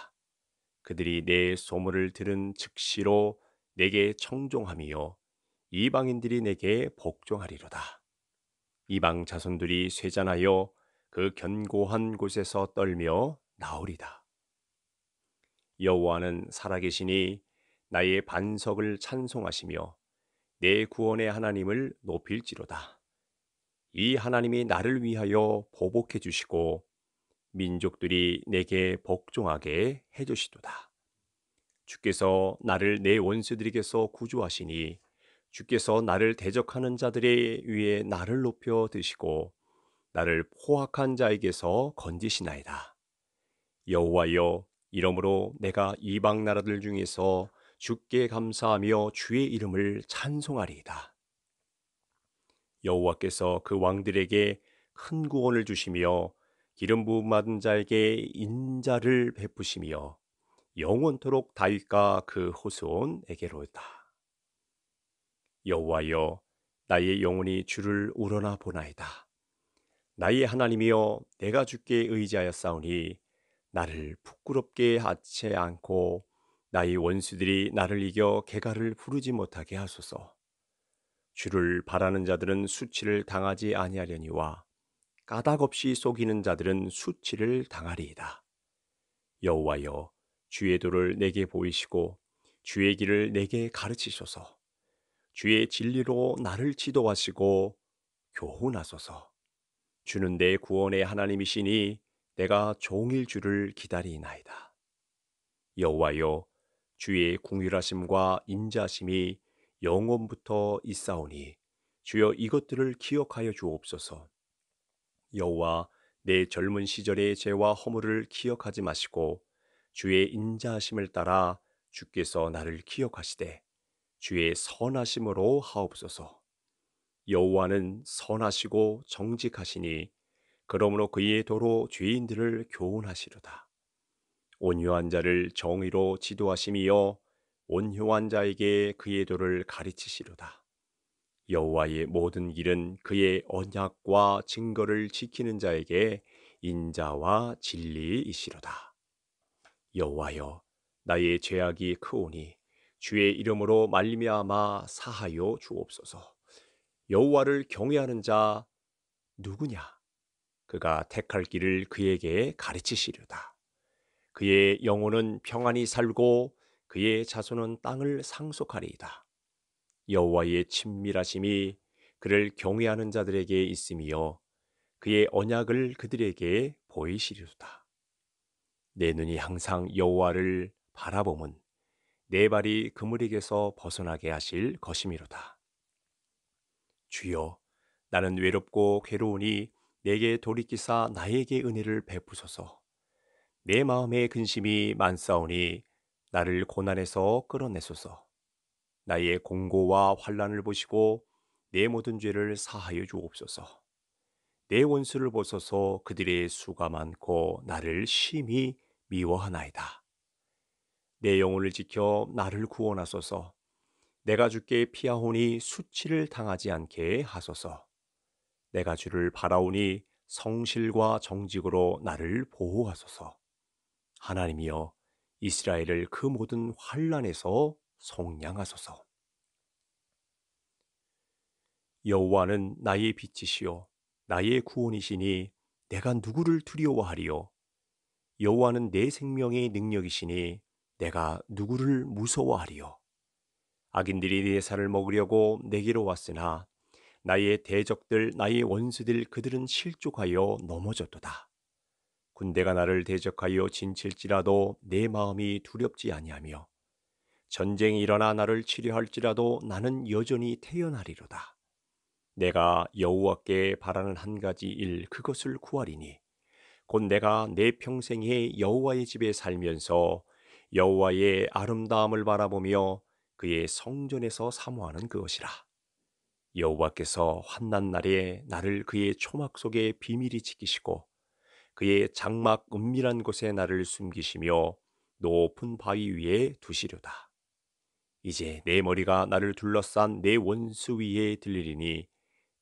그들이 내 소문을 들은 즉시로 내게 청종함이 이방인들이 내게 복종하리로다. 이방 자손들이 쇠잔하여 그 견고한 곳에서 떨며 나오리다. 여호와는 살아계시니 나의 반석을 찬송하시며 내 구원의 하나님을 높일지로다. 이 하나님이 나를 위하여 보복해 주시고 민족들이 내게 복종하게 해 주시도다. 주께서 나를 내 원수들에게서 구조하시니 주께서 나를 대적하는 자들의 위에 나를 높여 드시고 나를 포악한 자에게서 건지시나이다. 여호와여 이러므로 내가 이방 나라들 중에서 주께 감사하며 주의 이름을 찬송하리이다. 여호와께서 그 왕들에게 큰 구원을 주시며 기름 부음 받은 자에게 인자를 베푸시며 영원토록 다윗과 그 호수온에게로다. 여호와여 나의 영혼이 주를 우러나 보나이다. 나의 하나님이여 내가 주께 의지하였사오니 나를 부끄럽게 하지 않고 나의 원수들이 나를 이겨 개가를 부르지 못하게 하소서. 주를 바라는 자들은 수치를 당하지 아니하려니와 까닭없이 속이는 자들은 수치를 당하리이다. 여호와여 주의 도를 내게 보이시고 주의 길을 내게 가르치소서. 주의 진리로 나를 지도하시고 교훈하소서. 주는 내 구원의 하나님이시니 내가 종일 주를 기다리나이다. 여호와여 주의 궁휼하심과 인자심이 영원부터 있사오니 주여 이것들을 기억하여 주옵소서. 여호와 내 젊은 시절의 죄와 허물을 기억하지 마시고 주의 인자심을 따라 주께서 나를 기억하시되 주의 선하심으로 하옵소서. 여호와는 선하시고 정직하시니 그러므로 그의 도로 죄인들을 교훈하시로다. 온유한 자를 정의로 지도하심이여 온유한 자에게 그의 도를 가르치시로다. 여호와의 모든 길은 그의 언약과 증거를 지키는 자에게 인자와 진리이시로다. 여호와여 나의 죄악이 크오니 주의 이름으로 말미암아 사하여 주옵소서. 여호와를 경외하는 자 누구냐? 그가 택할 길을 그에게 가르치시려다. 그의 영혼은 평안히 살고 그의 자손은 땅을 상속하리이다. 여호와의 친밀하심이 그를 경외하는 자들에게 있으며 그의 언약을 그들에게 보이시리로다. 내 눈이 항상 여호와를 바라보면 내 발이 그물에게서 벗어나게 하실 것이미로다. 주여 나는 외롭고 괴로우니 내게 돌이키사 나에게 은혜를 베푸소서. 내 마음의 근심이 만사오니 나를 고난에서 끌어내소서. 나의 공고와 환란을 보시고 내 모든 죄를 사하여 주옵소서. 내 원수를 보소서 그들의 수가 많고 나를 심히 미워하나이다. 내 영혼을 지켜 나를 구원하소서. 내가 주께 피하오니 수치를 당하지 않게 하소서. 내가 주를 바라오니 성실과 정직으로 나를 보호하소서. 하나님이여 이스라엘을 그 모든 환란에서 속량하소서. 여호와는 나의 빛이시요 나의 구원이시니 내가 누구를 두려워하리요 여호와는 내 생명의 능력이시니 내가 누구를 무서워하리요 악인들이 내 네 살을 먹으려고 내게로 왔으나 나의 대적들 나의 원수들 그들은 실족하여 넘어졌도다. 군대가 나를 대적하여 진칠지라도 내 마음이 두렵지 아니하며 전쟁이 일어나 나를 치료할지라도 나는 여전히 태어나리로다. 내가 여호와께 바라는 한 가지 일 그것을 구하리니 곧 내가 내 평생에 여호와의 집에 살면서 여호와의 아름다움을 바라보며 그의 성전에서 사모하는 그것이라. 여호와께서 환난 날에 나를 그의 초막 속에 비밀히 지키시고 그의 장막 은밀한 곳에 나를 숨기시며 높은 바위 위에 두시려다. 이제 내 머리가 나를 둘러싼 내 원수 위에 들리리니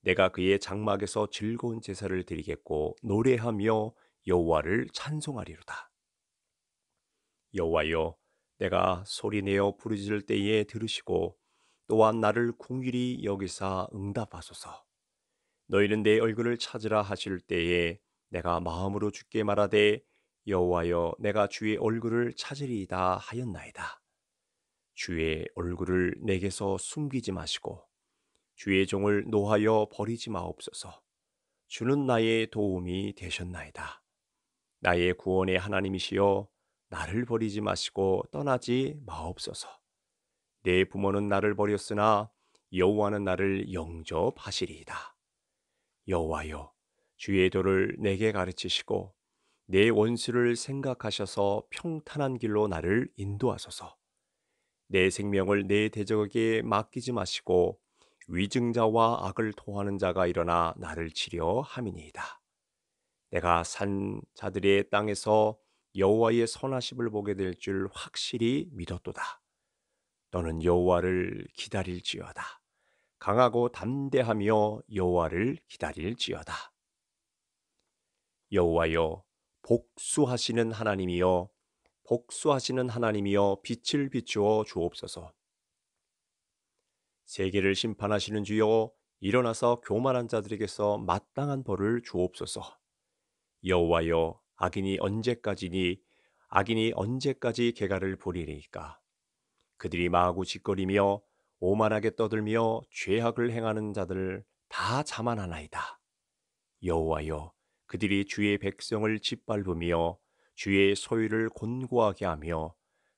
내가 그의 장막에서 즐거운 제사를 드리겠고 노래하며 여호와를 찬송하리로다. 여호와여 내가 소리 내어 부르짖을 때에 들으시고 또한 나를 공일히 여기사 응답하소서. 너희는 내 얼굴을 찾으라 하실 때에 내가 마음으로 주께 말하되 여호와여 내가 주의 얼굴을 찾으리이다 하였나이다. 주의 얼굴을 내게서 숨기지 마시고 주의 종을 노하여 버리지 마옵소서. 주는 나의 도움이 되셨나이다. 나의 구원의 하나님이시여 나를 버리지 마시고 떠나지 마옵소서. 내 부모는 나를 버렸으나 여호와는 나를 영접하시리이다. 여호와여 주의 도를 내게 가르치시고 내 원수를 생각하셔서 평탄한 길로 나를 인도하소서. 내 생명을 내 대적에게 맡기지 마시고 위증자와 악을 토하는 자가 일어나 나를 치려 함이니이다. 내가 산 자들의 땅에서 여호와의 선하심을 보게 될 줄 확실히 믿었도다. 너는 여호와를 기다릴지어다. 강하고 담대하며 여호와를 기다릴지어다. 여호와여 복수하시는 하나님이여 복수하시는 하나님이여 빛을 비추어 주옵소서. 세계를 심판하시는 주여 일어나서 교만한 자들에게서 마땅한 벌을 주옵소서. 여호와여 악인이 언제까지니 악인이 언제까지 개가를 보리리까 그들이 마하 짓거리며 오만하게 떠들며 죄악을 행하는 자들 다 자만하나이다 여호와여 그들이 주의 백성을 짓밟으며 주의 소유를 곤고하게 하며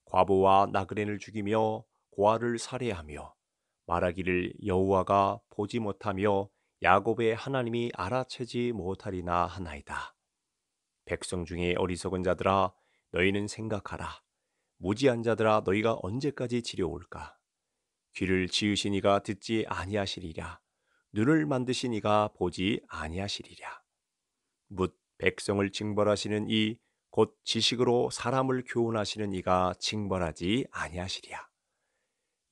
과부와 나그네를 죽이며 고아를 살해하며 말하기를 여호와가 보지 못하며 야곱의 하나님이 알아채지 못하리나 하나이다. 백성 중에 어리석은 자들아 너희는 생각하라. 무지한 자들아 너희가 언제까지 지려올까? 귀를 지으신 이가 듣지 아니하시리랴 눈을 만드신 이가 보지 아니하시리랴묻 백성을 징벌하시는 이 곧 지식으로 사람을 교훈하시는 이가 징벌하지 아니하시리라.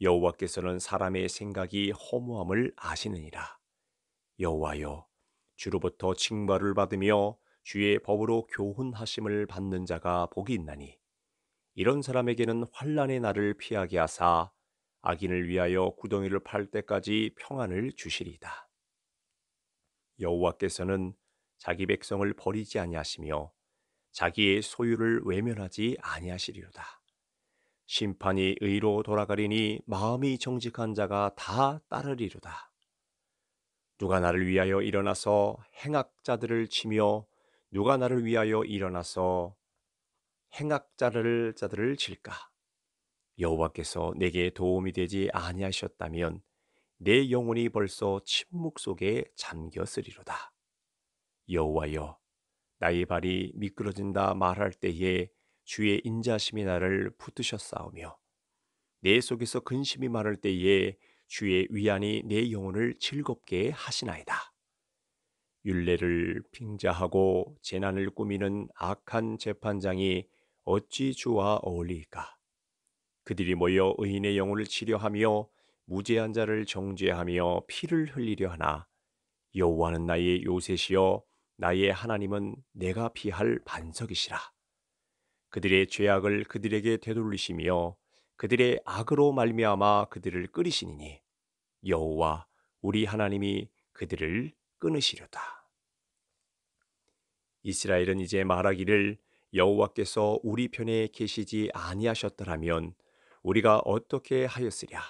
여호와께서는 사람의 생각이 허무함을 아시느니라. 여호와여 주로부터 징벌을 받으며 주의 법으로 교훈하심을 받는 자가 복이 있나니 이런 사람에게는 환란의 날을 피하게 하사 악인을 위하여 구덩이를 팔 때까지 평안을 주시리다 여호와께서는 자기 백성을 버리지 아니하시며 자기의 소유를 외면하지 아니하시리로다. 심판이 의로 돌아가리니 마음이 정직한 자가 다 따르리로다. 누가 나를 위하여 일어나서 행악자들을 치며 누가 나를 위하여 일어나서 행악자를 자들을 질까? 여호와께서 내게 도움이 되지 아니하셨다면 내 영혼이 벌써 침묵 속에 잠겼으리로다. 여호와여, 나의 발이 미끄러진다 말할 때에 주의 인자심이 나를 붙드셨사오며 내 속에서 근심이 많을 때에 주의 위안이 내 영혼을 즐겁게 하시나이다. 윤례를 빙자하고 재난을 꾸미는 악한 재판장이 어찌 주와 어울릴까 그들이 모여 의인의 영혼을 치료하며 무죄한 자를 정죄하며 피를 흘리려 하나 여호와는 나의 요셉이요 나의 하나님은 내가 피할 반석이시라. 그들의 죄악을 그들에게 되돌리시며 그들의 악으로 말미암아 그들을 끓이시니니 여호와 우리 하나님이 그들을 끊으시려다. 이스라엘은 이제 말하기를 여호와께서 우리 편에 계시지 아니하셨더라면 우리가 어떻게 하였으랴?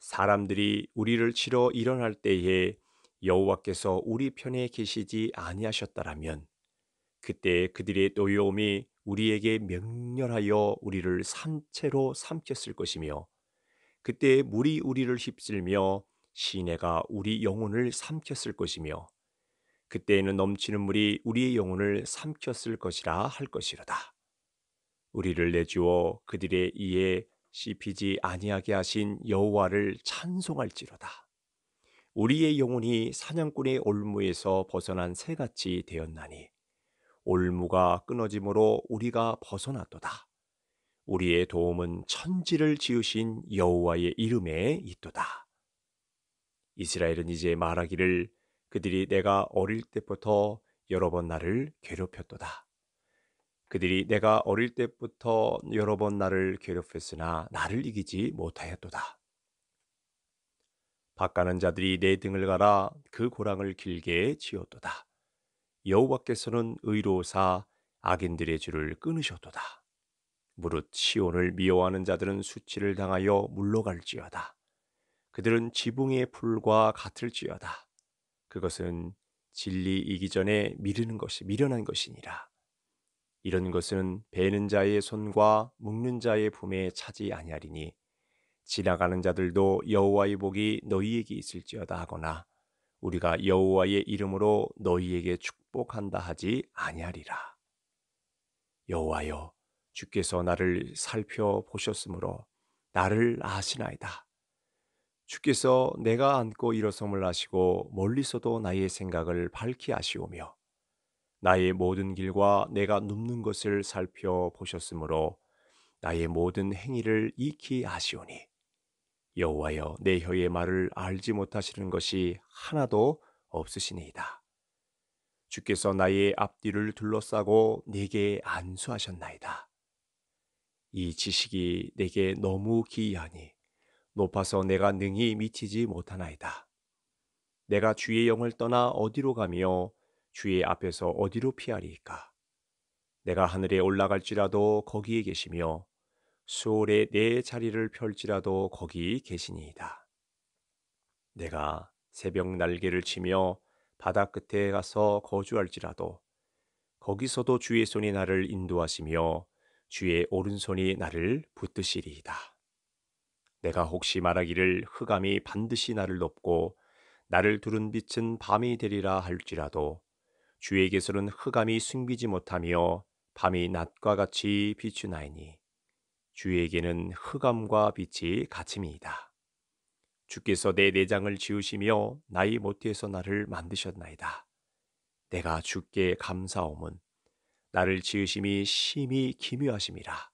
사람들이 우리를 치러 일어날 때에 여호와께서 우리 편에 계시지 아니하셨다라면 그때 그들의 노여움이 우리에게 명렬하여 우리를 산채로 삼켰을 것이며 그때 물이 우리를 휩쓸며 시내가 우리 영혼을 삼켰을 것이며 그때에는 넘치는 물이 우리의 영혼을 삼켰을 것이라 할 것이로다. 우리를 내주어 그들의 이에 씹히지 아니하게 하신 여호와를 찬송할지로다. 우리의 영혼이 사냥꾼의 올무에서 벗어난 새같이 되었나니 올무가 끊어짐으로 우리가 벗어났도다. 우리의 도움은 천지를 지으신 여호와의 이름에 있도다. 이스라엘은 이제 말하기를 그들이 내가 어릴 때부터 여러 번 나를 괴롭혔도다. 그들이 내가 어릴 때부터 여러 번 나를 괴롭혔으나 나를 이기지 못하였도다. 바가는 자들이 내 등을 갈아 그 고랑을 길게 지었도다. 여호와께서는 의로사 악인들의 줄을 끊으셨도다. 무릇 시온을 미워하는 자들은 수치를 당하여 물러갈지어다. 그들은 지붕의 풀과 같을지어다. 그것은 진리이기 전에 미르는 것이 미련한 것이니라. 이런 것은 베는 자의 손과 묶는 자의 품에 차지 아니하리니 지나가는 자들도 여호와의 복이 너희에게 있을지어다 하거나 우리가 여호와의 이름으로 너희에게 축복한다 하지 아니하리라. 여호와여 주께서 나를 살펴보셨으므로 나를 아시나이다. 주께서 내가 안고 일어섬을 아시고 멀리서도 나의 생각을 밝히 아시오며 나의 모든 길과 내가 눕는 것을 살펴 보셨으므로 나의 모든 행위를 익히 아시오니 여호와여 내 혀의 말을 알지 못하시는 것이 하나도 없으시니이다. 주께서 나의 앞뒤를 둘러싸고 내게 안수하셨나이다. 이 지식이 내게 너무 기이하니 높아서 내가 능히 미치지 못하나이다. 내가 주의 영을 떠나 어디로 가며 주의 앞에서 어디로 피하리까 내가 하늘에 올라갈지라도 거기에 계시며 수월에 내 자리를 펼지라도 거기 계시니이다. 내가 새벽 날개를 치며 바다 끝에 가서 거주할지라도 거기서도 주의 손이 나를 인도하시며 주의 오른손이 나를 붙드시리이다. 내가 혹시 말하기를 흑암이 반드시 나를 돕고 나를 두른 빛은 밤이 되리라 할지라도 주에게서는 흑암이 숨기지 못하며 밤이 낮과 같이 비추나이니 주에게는 흑암과 빛이 같음이다 주께서 내 내장을 지으시며 나이못해서 나를 만드셨나이다. 내가 주께 감사함은 나를 지으심이 심히 기묘하심이라.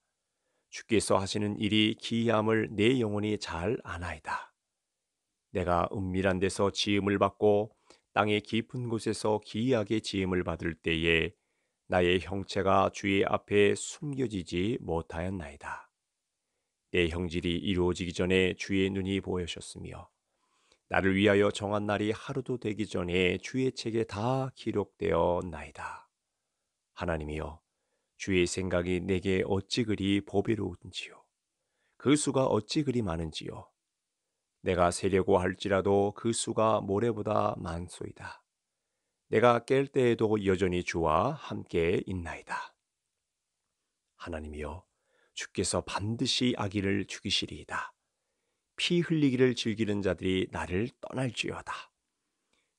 주께서 하시는 일이 기이함을 내 영혼이 잘 아나이다. 내가 은밀한 데서 지음을 받고 땅의 깊은 곳에서 기이하게 지음을 받을 때에 나의 형체가 주의 앞에 숨겨지지 못하였나이다. 내 형질이 이루어지기 전에 주의 눈이 보여셨으며 나를 위하여 정한 날이 하루도 되기 전에 주의 책에 다 기록되어 나이다. 하나님이여 주의 생각이 내게 어찌 그리 보배로운지요. 그 수가 어찌 그리 많은지요. 내가 세려고 할지라도 그 수가 모래보다 많소이다. 내가 깰 때에도 여전히 주와 함께 있나이다. 하나님이여, 주께서 반드시 아기를 죽이시리이다. 피 흘리기를 즐기는 자들이 나를 떠날지어다.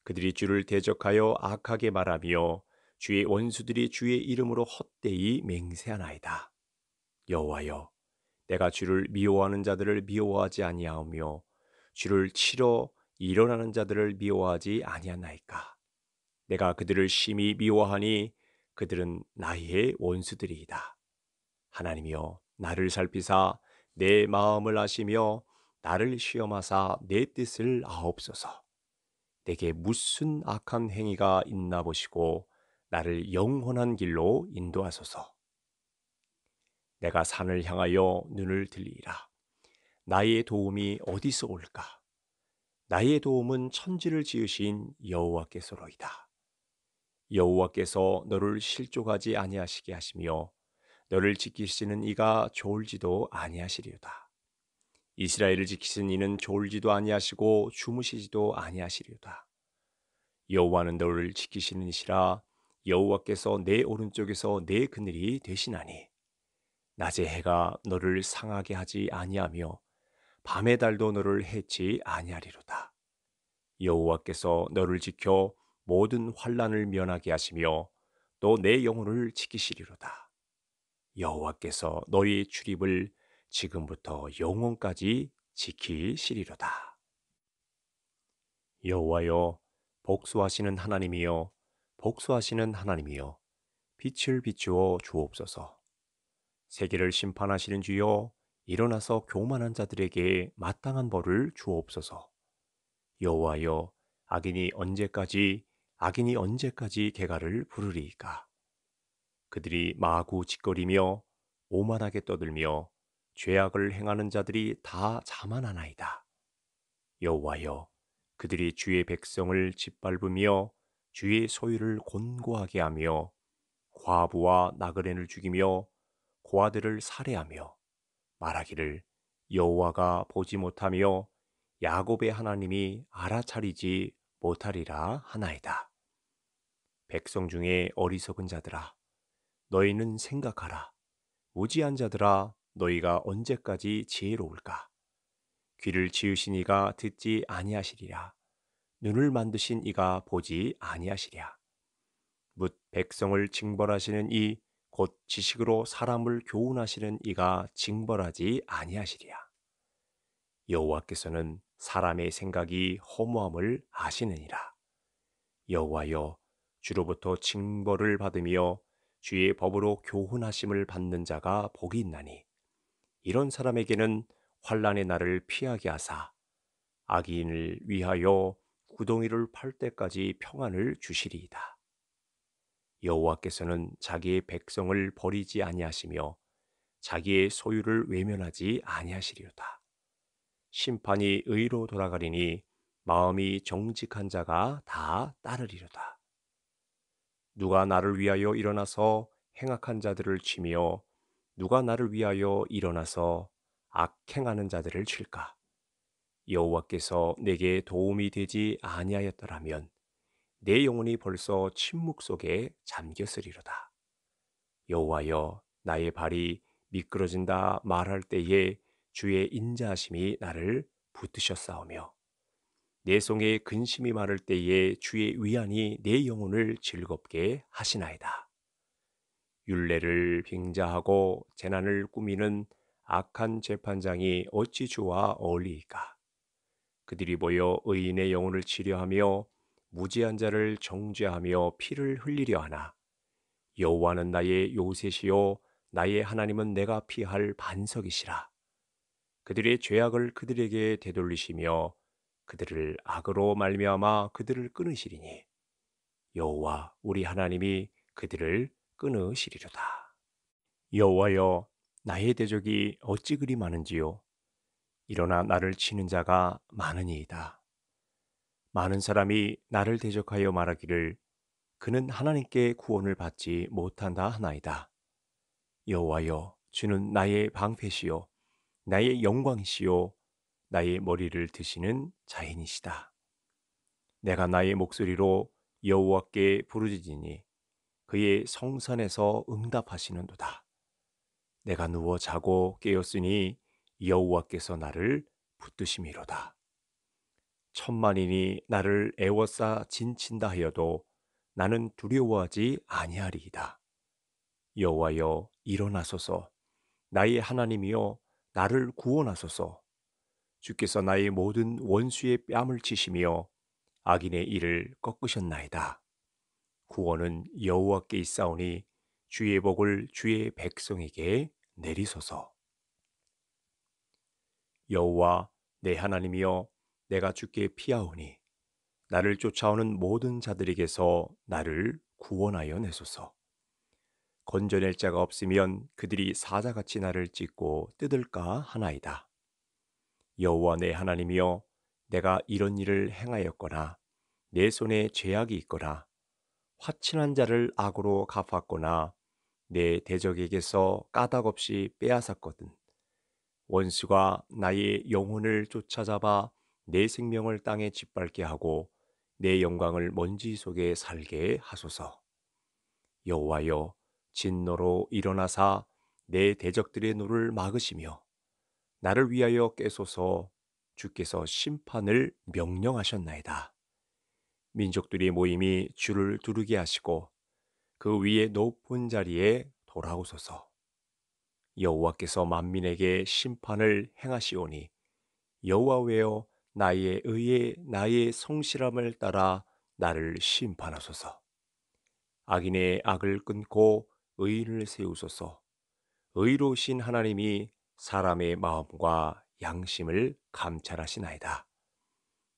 그들이 주를 대적하여 악하게 말하며 주의 원수들이 주의 이름으로 헛되이 맹세하나이다. 여호와여, 내가 주를 미워하는 자들을 미워하지 아니하오며 주를 치러 일어나는 자들을 미워하지 아니하나이까. 내가 그들을 심히 미워하니 그들은 나의 원수들이이다. 하나님이여 나를 살피사 내 마음을 아시며 나를 시험하사 내 뜻을 아옵소서. 내게 무슨 악한 행위가 있나 보시고 나를 영원한 길로 인도하소서. 내가 산을 향하여 눈을 들리라. 나의 도움이 어디서 올까? 나의 도움은 천지를 지으신 여호와께서로이다. 여호와께서 너를 실족하지 아니하시게 하시며 너를 지키시는 이가 좋을지도 아니하시리다 이스라엘을 지키시 이는 좋을지도 아니하시고 주무시지도 아니하시리다 여호와는 너를 지키시는 이시라 여호와께서 내 오른쪽에서 내 그늘이 되시나니 낮의 해가 너를 상하게 하지 아니하며 밤의 달도 너를 해치 아니하리로다. 여호와께서 너를 지켜 모든 환란을 면하게 하시며 또 내 영혼을 지키시리로다. 여호와께서 너의 출입을 지금부터 영원까지 지키시리로다. 여호와여 복수하시는 하나님이여 복수하시는 하나님이여 빛을 비추어 주옵소서. 세계를 심판하시는 주여 일어나서 교만한 자들에게 마땅한 벌을 주옵소서. 여호와여 악인이 언제까지 악인이 언제까지 개가를 부르리까 그들이 마구 짓거리며 오만하게 떠들며 죄악을 행하는 자들이 다 자만하나이다. 여호와여 그들이 주의 백성을 짓밟으며 주의 소유를 곤고하게 하며 과부와 나그네를 죽이며 고아들을 살해하며 말하기를 여호와가 보지 못하며 야곱의 하나님이 알아차리지 못하리라 하나이다. 백성 중에 어리석은 자들아 너희는 생각하라 무지한 자들아 너희가 언제까지 지혜로울까 귀를 지으시니가 듣지 아니하시리라 눈을 만드신 이가 보지 아니하시랴. 묻 백성을 징벌하시는 이 곧 지식으로 사람을 교훈하시는 이가 징벌하지 아니하시리야. 여호와께서는 사람의 생각이 허무함을 아시느니라. 여호와여 주로부터 징벌을 받으며 주의 법으로 교훈하심을 받는 자가 복이 있나니 이런 사람에게는 환란의 날을 피하게 하사 악인을 위하여 구덩이를 팔 때까지 평안을 주시리이다. 여호와께서는 자기의 백성을 버리지 아니하시며 자기의 소유를 외면하지 아니하시리로다. 심판이 의로 돌아가리니 마음이 정직한 자가 다 따르리로다. 누가 나를 위하여 일어나서 행악한 자들을 치며 누가 나를 위하여 일어나서 악행하는 자들을 칠까? 여호와께서 내게 도움이 되지 아니하였더라면 내 영혼이 벌써 침묵 속에 잠겼으리로다. 여호와여 나의 발이 미끄러진다 말할 때에 주의 인자하심이 나를 붙드셨사오며 내 속에 근심이 마를 때에 주의 위안이 내 영혼을 즐겁게 하시나이다. 윤례를 빙자하고 재난을 꾸미는 악한 재판장이 어찌 주와 어울리이 그들이 모여 의인의 영혼을 치료하며 무지한 자를 정죄하며 피를 흘리려 하나 여호와는 나의 요셉이요 나의 하나님은 내가 피할 반석이시라 그들의 죄악을 그들에게 되돌리시며 그들을 악으로 말미암아 그들을 끊으시리니 여호와 우리 하나님이 그들을 끊으시리로다 여호와여 나의 대적이 어찌 그리 많은지요 일어나 나를 치는 자가 많으니이다. 많은 사람이 나를 대적하여 말하기를 그는 하나님께 구원을 받지 못한다 하나이다. 여호와여 주는 나의 방패시요 나의 영광이시요 나의 머리를 드시는 자인이시다. 내가 나의 목소리로 여호와께 부르짖으니 그의 성산에서 응답하시는도다. 내가 누워 자고 깨었으니 여호와께서 나를 붙드심이로다. 천만인이 나를 애워싸 진친다 하여도 나는 두려워하지 아니하리이다. 여호와여 일어나소서 나의 하나님이여 나를 구원하소서 주께서 나의 모든 원수의 뺨을 치시며 악인의 이를 꺾으셨나이다. 구원은 여호와께 있사오니 주의 복을 주의 백성에게 내리소서. 여호와 내 하나님이여 내가 주께 피하오니 나를 쫓아오는 모든 자들에게서 나를 구원하여 내소서. 건져낼 자가 없으면 그들이 사자같이 나를 찢고 뜯을까 하나이다. 여호와 내 하나님이여 내가 이런 일을 행하였거나 내 손에 죄악이 있거나 화친한 자를 악으로 갚았거나 내 대적에게서 까닭없이 빼앗았거든 원수가 나의 영혼을 쫓아잡아 내 생명을 땅에 짓밟게 하고 내 영광을 먼지 속에 살게 하소서. 여호와여 진노로 일어나사 내 대적들의 노를 막으시며 나를 위하여 깨소서 주께서 심판을 명령하셨나이다. 민족들이 모임이 주를 두르게 하시고 그 위에 높은 자리에 돌아오소서. 여호와께서 만민에게 심판을 행하시오니 여호와여 나의 의에 나의 성실함을 따라 나를 심판하소서. 악인의 악을 끊고 의인을 세우소서. 의로우신 하나님이 사람의 마음과 양심을 감찰하시나이다.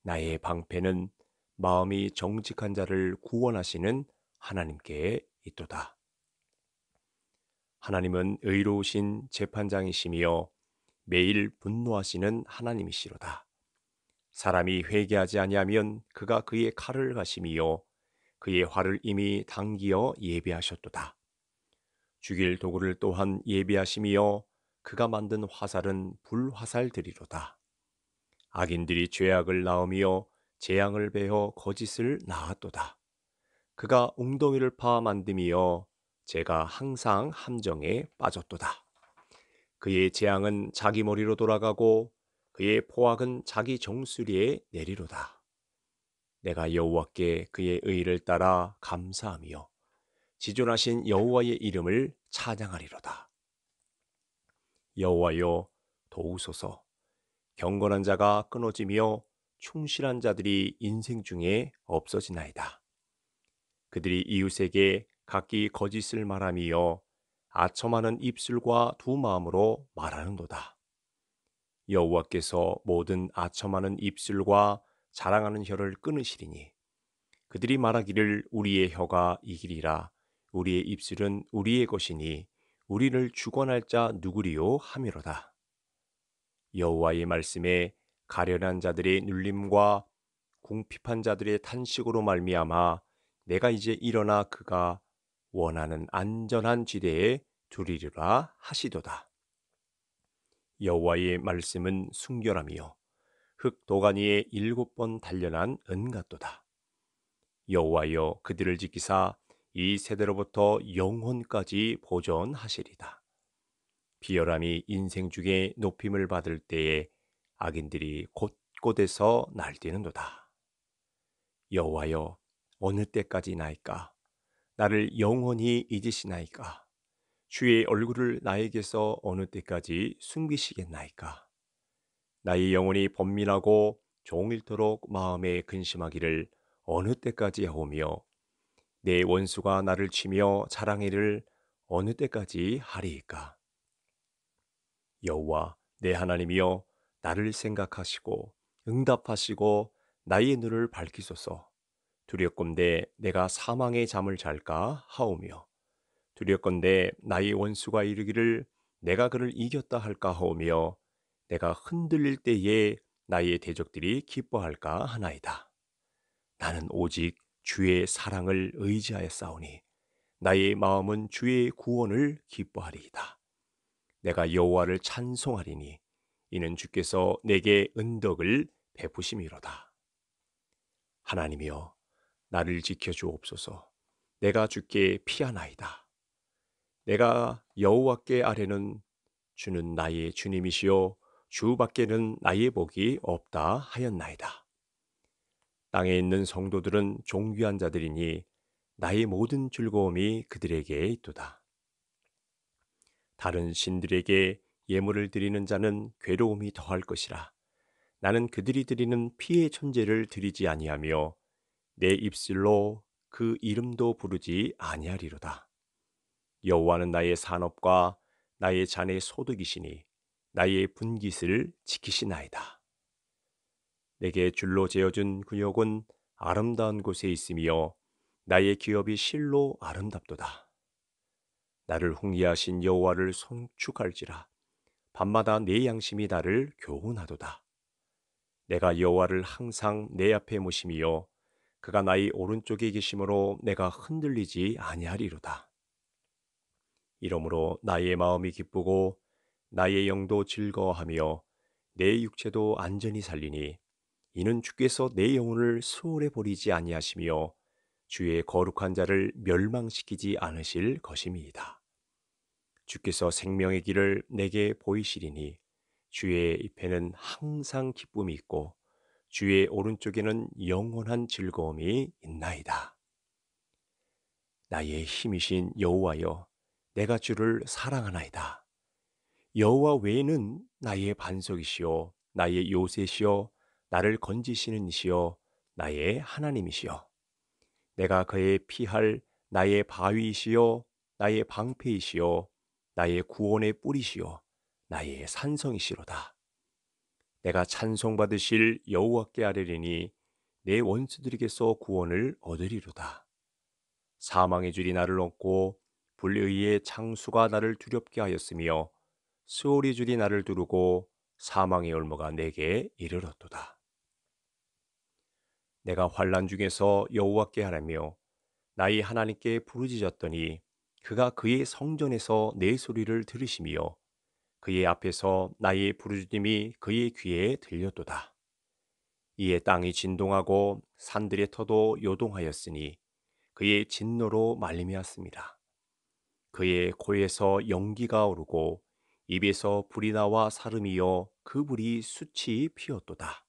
나의 방패는 마음이 정직한 자를 구원하시는 하나님께 있도다. 하나님은 의로우신 재판장이시며 매일 분노하시는 하나님이시로다. 사람이 회개하지 아니하면 그가 그의 칼을 가시며 그의 활을 이미 당기어 예비하셨도다. 죽일 도구를 또한 예비하시며 그가 만든 화살은 불화살들이로다. 악인들이 죄악을 낳으며 재앙을 베어 거짓을 낳았도다. 그가 웅덩이를 파 만듦이여 제가 항상 함정에 빠졌도다. 그의 재앙은 자기 머리로 돌아가고 그의 포악은 자기 정수리에 내리로다. 내가 여호와께 그의 의를 따라 감사하며 지존하신 여호와의 이름을 찬양하리로다. 여호와여 도우소서 경건한 자가 끊어지며 충실한 자들이 인생 중에 없어지나이다. 그들이 이웃에게 각기 거짓을 말함이여 아첨하는 입술과 두 마음으로 말하는도다. 여호와께서 모든 아첨하는 입술과 자랑하는 혀를 끊으시리니 그들이 말하기를 우리의 혀가 이기리라 우리의 입술은 우리의 것이니 우리를 주관할 자 누구리요 하미로다. 여호와의 말씀에 가련한 자들의 눌림과 궁핍한 자들의 탄식으로 말미암아 내가 이제 일어나 그가 원하는 안전한 지대에 두리리라 하시도다. 여호와의 말씀은 순결함이요 흙 도가니에 일곱 번 단련한 은갓도다. 여호와여 그들을 지키사 이 세대로부터 영혼까지 보존하시리다. 비열함이 인생 중에 높임을 받을 때에 악인들이 곳곳에서 날뛰는도다. 여호와여 어느 때까지 나이까 나를 영원히 잊으시나이까? 주의 얼굴을 나에게서 어느 때까지 숨기시겠나이까? 나의 영혼이 번민하고 종일토록 마음에 근심하기를 어느 때까지 하오며 내 원수가 나를 치며 자랑이를 어느 때까지 하리이까? 여호와 내 하나님이여 나를 생각하시고 응답하시고 나의 눈을 밝히소서. 두렵건대 내가 사망의 잠을 잘까 하오며 두렵건대 나의 원수가 이르기를 내가 그를 이겼다 할까 하오며 내가 흔들릴 때에 나의 대적들이 기뻐할까 하나이다. 나는 오직 주의 사랑을 의지하여 싸우니 나의 마음은 주의 구원을 기뻐하리이다. 내가 여호와를 찬송하리니 이는 주께서 내게 은덕을 베푸심이로다. 하나님이여 나를 지켜주옵소서. 내가 주께 피하나이다. 내가 여호와께 아래는 주는 나의 주님이시요 주밖에는 나의 복이 없다 하였나이다. 땅에 있는 성도들은 종귀한 자들이니 나의 모든 즐거움이 그들에게 있도다. 다른 신들에게 예물을 드리는 자는 괴로움이 더할 것이라. 나는 그들이 드리는 피의 천재를 드리지 아니하며 내 입술로 그 이름도 부르지 아니하리로다. 여호와는 나의 산업과 나의 잔의 소득이시니 나의 분깃을 지키시나이다. 내게 줄로 재어준 근육은 아름다운 곳에 있으며 나의 기업이 실로 아름답도다. 나를 홍리하신 여호와를 송축할지라 밤마다 내 양심이 나를 교훈하도다. 내가 여호와를 항상 내 앞에 모심이요 그가 나의 오른쪽에 계심으로 내가 흔들리지 아니하리로다. 이러므로 나의 마음이 기쁘고 나의 영도 즐거워하며 내 육체도 안전히 살리니 이는 주께서 내 영혼을 수월해 버리지 아니하시며 주의 거룩한 자를 멸망시키지 않으실 것임이다 주께서 생명의 길을 내게 보이시리니 주의 입에는 항상 기쁨이 있고 주의 오른쪽에는 영원한 즐거움이 있나이다. 나의 힘이신 여호와여, 내가 주를 사랑하나이다. 여호와 외에는 나의 반석이시요, 나의 요새시요, 나를 건지시는 이시요, 나의 하나님이시요. 내가 그의 피할 나의 바위이시요, 나의 방패이시요, 나의 구원의 뿌리시요, 나의 산성이시로다. 내가 찬송받으실 여호와께 아뢰리니 내 원수들에게서 구원을 얻으리로다. 사망의 줄이 나를 얹고 불의의 창수가 나를 두렵게 하였으며 수월이 줄이 나를 두르고 사망의 올무가 내게 이르렀도다. 내가 환란 중에서 여호와께 하라며 나의 하나님께 부르짖었더니 그가 그의 성전에서 내 소리를 들으시며 그의 앞에서 나의 부르짖음이 그의 귀에 들렸도다. 이에 땅이 진동하고 산들의 터도 요동하였으니 그의 진노로 말미암았습니다. 그의 코에서 연기가 오르고 입에서 불이 나와 사름이여 그 불이 수치 피었도다.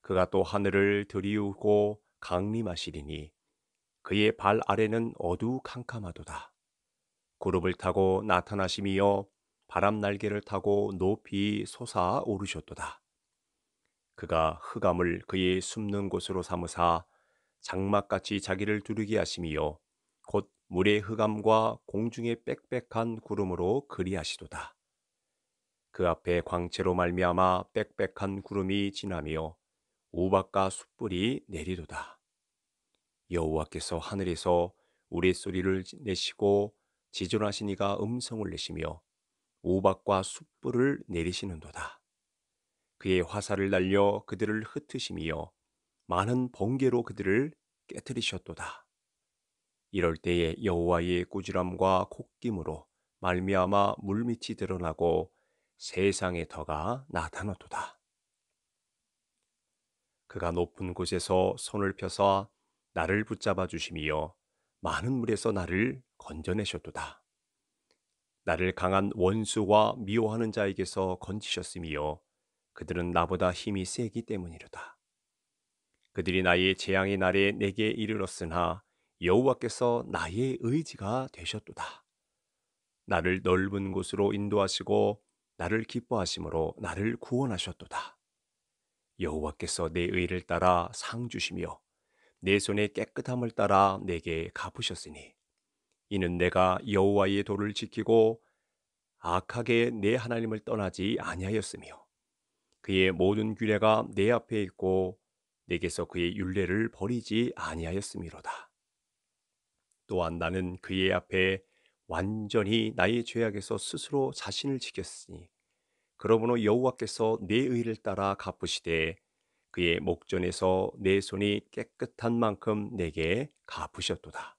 그가 또 하늘을 들이우고 강림하시리니 그의 발 아래는 어두캄캄하도다. 그룹을 타고 나타나심이여 바람 날개를 타고 높이 솟아 오르셨도다. 그가 흑암을 그의 숨는 곳으로 삼으사 장막같이 자기를 두르게 하심이요 곧 물의 흑암과 공중의 빽빽한 구름으로 그리하시도다. 그 앞에 광채로 말미암아 빽빽한 구름이 지나며 우박과 숯불이 내리도다. 여호와께서 하늘에서 우리 소리를 내시고 지존하시니가 음성을 내시며 오박과 숯불을 내리시는도다. 그의 화살을 날려 그들을 흩으심이여 많은 번개로 그들을 깨뜨리셨도다. 이럴 때에 여호와의 꾸지람과 콧김으로 말미암아 물밑이 드러나고 세상의 터가 나타났도다. 그가 높은 곳에서 손을 펴서 나를 붙잡아 주심이여 많은 물에서 나를 건져내셨도다. 나를 강한 원수와 미워하는 자에게서 건지셨으며 그들은 나보다 힘이 세기 때문이로다. 그들이 나의 재앙의 날에 내게 이르렀으나 여호와께서 나의 의지가 되셨도다. 나를 넓은 곳으로 인도하시고 나를 기뻐하심으로 나를 구원하셨도다. 여호와께서 내 의를 따라 상 주시며 내 손의 깨끗함을 따라 내게 갚으셨으니 이는 내가 여호와의 도를 지키고 악하게 내 하나님을 떠나지 아니하였으며 그의 모든 규례가 내 앞에 있고 내게서 그의 율례를 버리지 아니하였음이로다. 또한 나는 그의 앞에 완전히 나의 죄악에서 스스로 자신을 지켰으니 그러므로 여호와께서 내 의를 따라 갚으시되 그의 목전에서 내 손이 깨끗한 만큼 내게 갚으셨도다.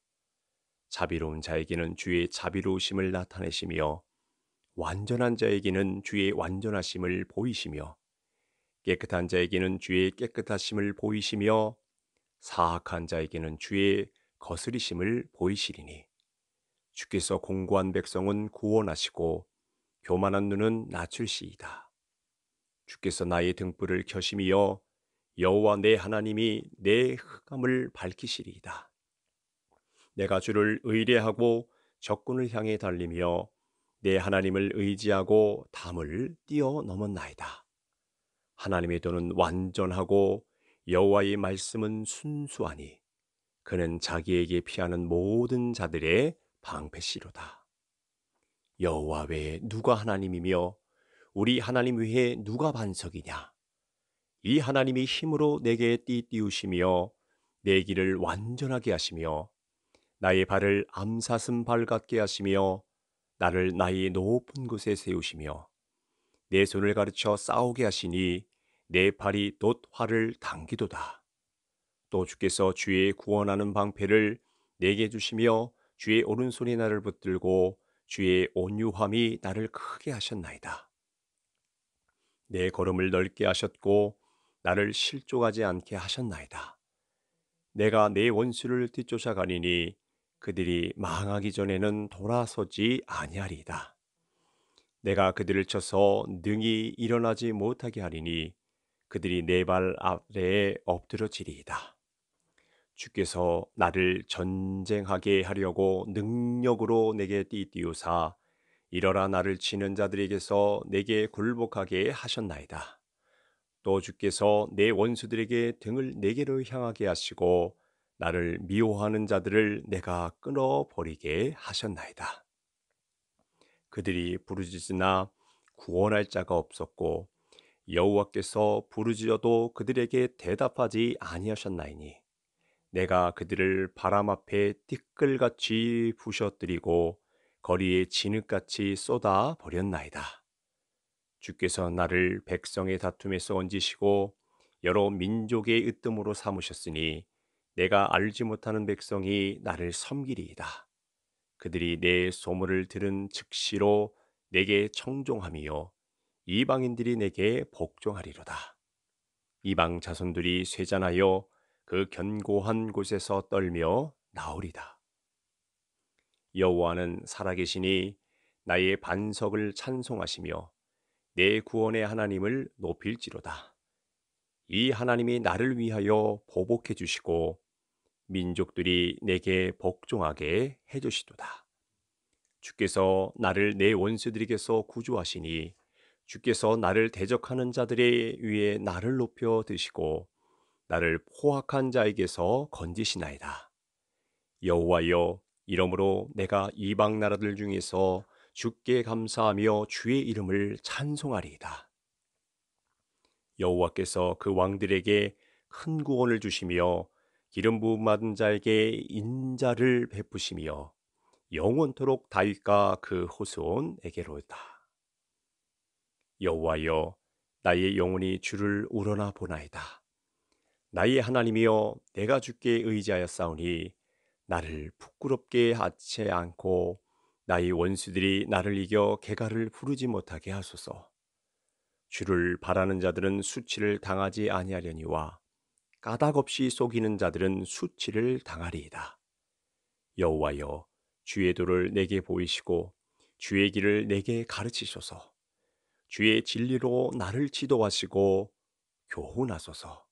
자비로운 자에게는 주의 자비로우심을 나타내시며 완전한 자에게는 주의 완전하심을 보이시며 깨끗한 자에게는 주의 깨끗하심을 보이시며 사악한 자에게는 주의 거스리심을 보이시리니 주께서 공고한 백성은 구원하시고 교만한 눈은 낮출시이다. 주께서 나의 등불을 켜심이여 여호와 내 하나님이 내 흑암을 밝히시리이다. 내가 주를 의뢰하고 적군을 향해 달리며 내 하나님을 의지하고 담을 뛰어넘었나이다. 하나님의 도는 완전하고 여호와의 말씀은 순수하니 그는 자기에게 피하는 모든 자들의 방패시로다. 여호와 외에 누가 하나님이며 우리 하나님 외에 누가 반석이냐? 이 하나님이 힘으로 내게 띠띠우시며 내 길을 완전하게 하시며 나의 발을 암사슴 발 같게 하시며 나를 나의 높은 곳에 세우시며 내 손을 가르쳐 싸우게 하시니 내 발이 돛 활을 당기도다. 또 주께서 주의 구원하는 방패를 내게 주시며 주의 오른손이 나를 붙들고 주의 온유함이 나를 크게 하셨나이다. 내 걸음을 넓게 하셨고 나를 실족하지 않게 하셨나이다. 내가 내 원수를 뒤쫓아가니니 그들이 망하기 전에는 돌아서지 아니하리이다. 내가 그들을 쳐서 능히 일어나지 못하게 하리니 그들이 내 발 아래에 엎드러지리이다. 주께서 나를 전쟁하게 하려고 능력으로 내게 띠띠우사 일어라 나를 치는 자들에게서 내게 굴복하게 하셨나이다. 또 주께서 내 원수들에게 등을 내게로 네 향하게 하시고 나를 미워하는 자들을 내가 끊어버리게 하셨나이다. 그들이 부르짖으나 구원할 자가 없었고 여호와께서 부르짖어도 그들에게 대답하지 아니하셨나이니 내가 그들을 바람 앞에 띠끌같이 부셔뜨리고 거리에 진흙같이 쏟아 버렸나이다. 주께서 나를 백성의 다툼에서 얹으시고 여러 민족의 으뜸으로 삼으셨으니 내가 알지 못하는 백성이 나를 섬기리이다. 그들이 내 소문을 들은 즉시로 내게 청종함이요 이방인들이 내게 복종하리로다. 이방 자손들이 쇠잔하여 그 견고한 곳에서 떨며 나오리다. 여호와는 살아계시니 나의 반석을 찬송하시며 내 구원의 하나님을 높일지로다. 이 하나님이 나를 위하여 보복해 주시고 민족들이 내게 복종하게 해주시도다. 주께서 나를 내 원수들에게서 구조하시니 주께서 나를 대적하는 자들의 위에 나를 높여 드시고 나를 포악한 자에게서 건지시나이다. 여호와여 이러므로 내가 이방 나라들 중에서 주께 감사하며 주의 이름을 찬송하리이다. 여호와께서 그 왕들에게 큰 구원을 주시며 기름 부음 받은 자에게 인자를 베푸시며 영원토록 다윗과 그호후온에게로다 여호와여 나의 영혼이 주를 우러나 보나이다. 나의 하나님이여 내가 주께 의지하였사오니 나를 부끄럽게 하지 않고 나의 원수들이 나를 이겨 개가를 부르지 못하게 하소서. 주를 바라는 자들은 수치를 당하지 아니하려니와 까닭없이 속이는 자들은 수치를 당하리이다. 여호와여 주의 도를 내게 보이시고 주의 길을 내게 가르치소서. 주의 진리로 나를 지도하시고 교훈하소서.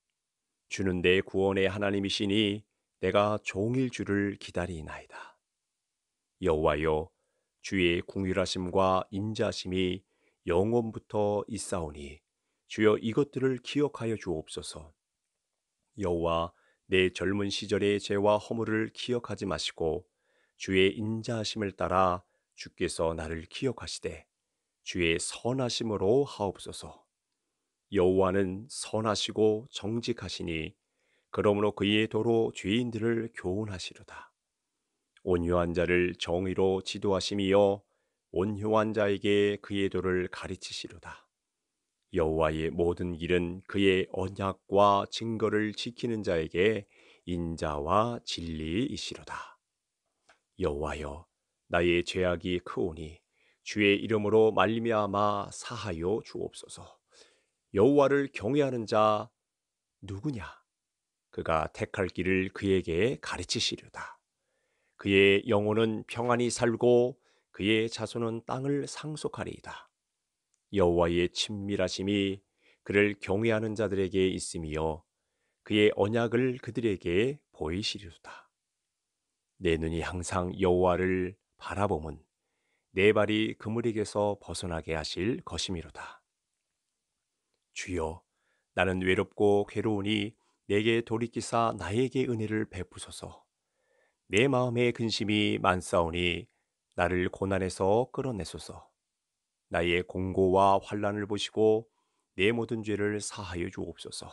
주는 내 구원의 하나님이시니 내가 종일 주를 기다리나이다. 여호와여 주의 궁휼하심과 인자심이 영원부터 있사오니 주여 이것들을 기억하여 주옵소서. 여호와 내 젊은 시절의 죄와 허물을 기억하지 마시고 주의 인자하심을 따라 주께서 나를 기억하시되 주의 선하심으로 하옵소서. 여호와는 선하시고 정직하시니 그러므로 그의 도로 죄인들을 교훈하시로다. 온유한 자를 정의로 지도하심이여 온유한 자에게 그의 도를 가르치시로다. 여호와의 모든 일은 그의 언약과 증거를 지키는 자에게 인자와 진리이시로다. 여호와여 나의 죄악이 크오니 주의 이름으로 말미암아 사하여 주옵소서. 여호와를 경외하는 자 누구냐? 그가 택할 길을 그에게 가르치시려다. 그의 영혼은 평안히 살고 그의 자손은 땅을 상속하리이다. 여호와의 친밀하심이 그를 경외하는 자들에게 있음이요 그의 언약을 그들에게 보이시리로다. 내 눈이 항상 여호와를 바라보면 내 발이 그물에게서 벗어나게 하실 것이미로다. 주여, 나는 외롭고 괴로우니 내게 돌이키사 나에게 은혜를 베푸소서. 내 마음의 근심이 만사오니 나를 고난에서 끌어내소서. 나의 공고와 환란을 보시고 내 모든 죄를 사하여 주옵소서.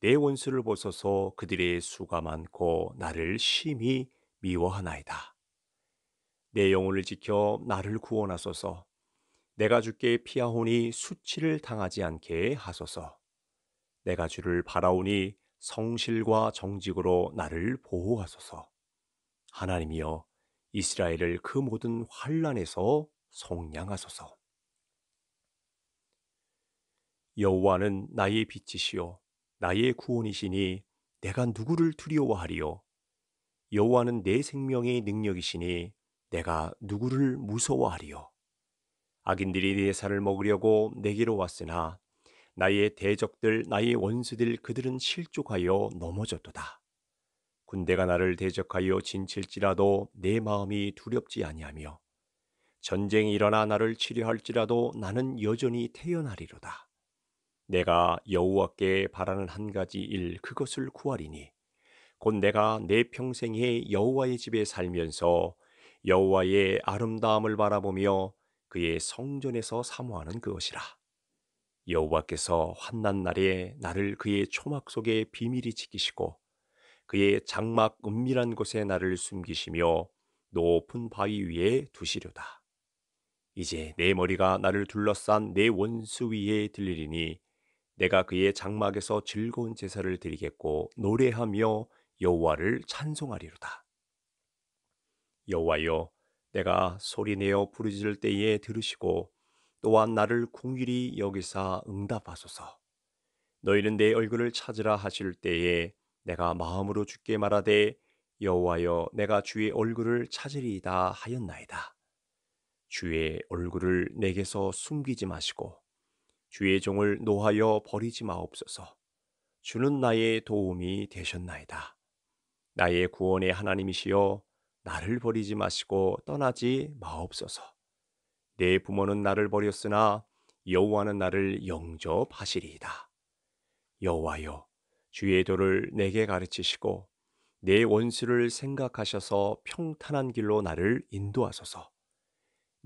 내 원수를 보소서 그들의 수가 많고 나를 심히 미워하나이다. 내 영혼을 지켜 나를 구원하소서. 내가 주께 피하오니 수치를 당하지 않게 하소서. 내가 주를 바라오니 성실과 정직으로 나를 보호하소서. 하나님이여 이스라엘을 그 모든 환란에서 속량하소서. 여호와는 나의 빛이시요 나의 구원이시니 내가 누구를 두려워하리요 여호와는 내 생명의 능력이시니 내가 누구를 무서워하리요 악인들이 내 살을 먹으려고 내게로 왔으나 나의 대적들 나의 원수들 그들은 실족하여 넘어졌도다 군대가 나를 대적하여 진칠지라도 내 마음이 두렵지 아니하며 전쟁이 일어나 나를 치료할지라도 나는 여전히 태어나리로다. 내가 여호와께 바라는 한 가지 일 그것을 구하리니 곧 내가 내 평생에 여호와의 집에 살면서 여호와의 아름다움을 바라보며 그의 성전에서 사모하는 그것이라. 여호와께서 환난 날에 나를 그의 초막 속에 비밀이 지키시고 그의 장막 은밀한 곳에 나를 숨기시며 높은 바위 위에 두시려다. 이제 내 머리가 나를 둘러싼 내 원수 위에 들리리니 내가 그의 장막에서 즐거운 제사를 드리겠고 노래하며 여호와를 찬송하리로다. 여호와여 내가 소리내어 부르짖을 때에 들으시고 또한 나를 궁일이 여기사 응답하소서. 너희는 내 얼굴을 찾으라 하실 때에 내가 마음으로 주께 말하되 여호와여 내가 주의 얼굴을 찾으리이다 하였나이다. 주의 얼굴을 내게서 숨기지 마시고 주의 종을 노하여 버리지 마옵소서. 주는 나의 도움이 되셨나이다. 나의 구원의 하나님이시여 나를 버리지 마시고 떠나지 마옵소서. 내 부모는 나를 버렸으나 여호와는 나를 영접하시리이다. 여호와여 주의 도를 내게 가르치시고 내 원수를 생각하셔서 평탄한 길로 나를 인도하소서.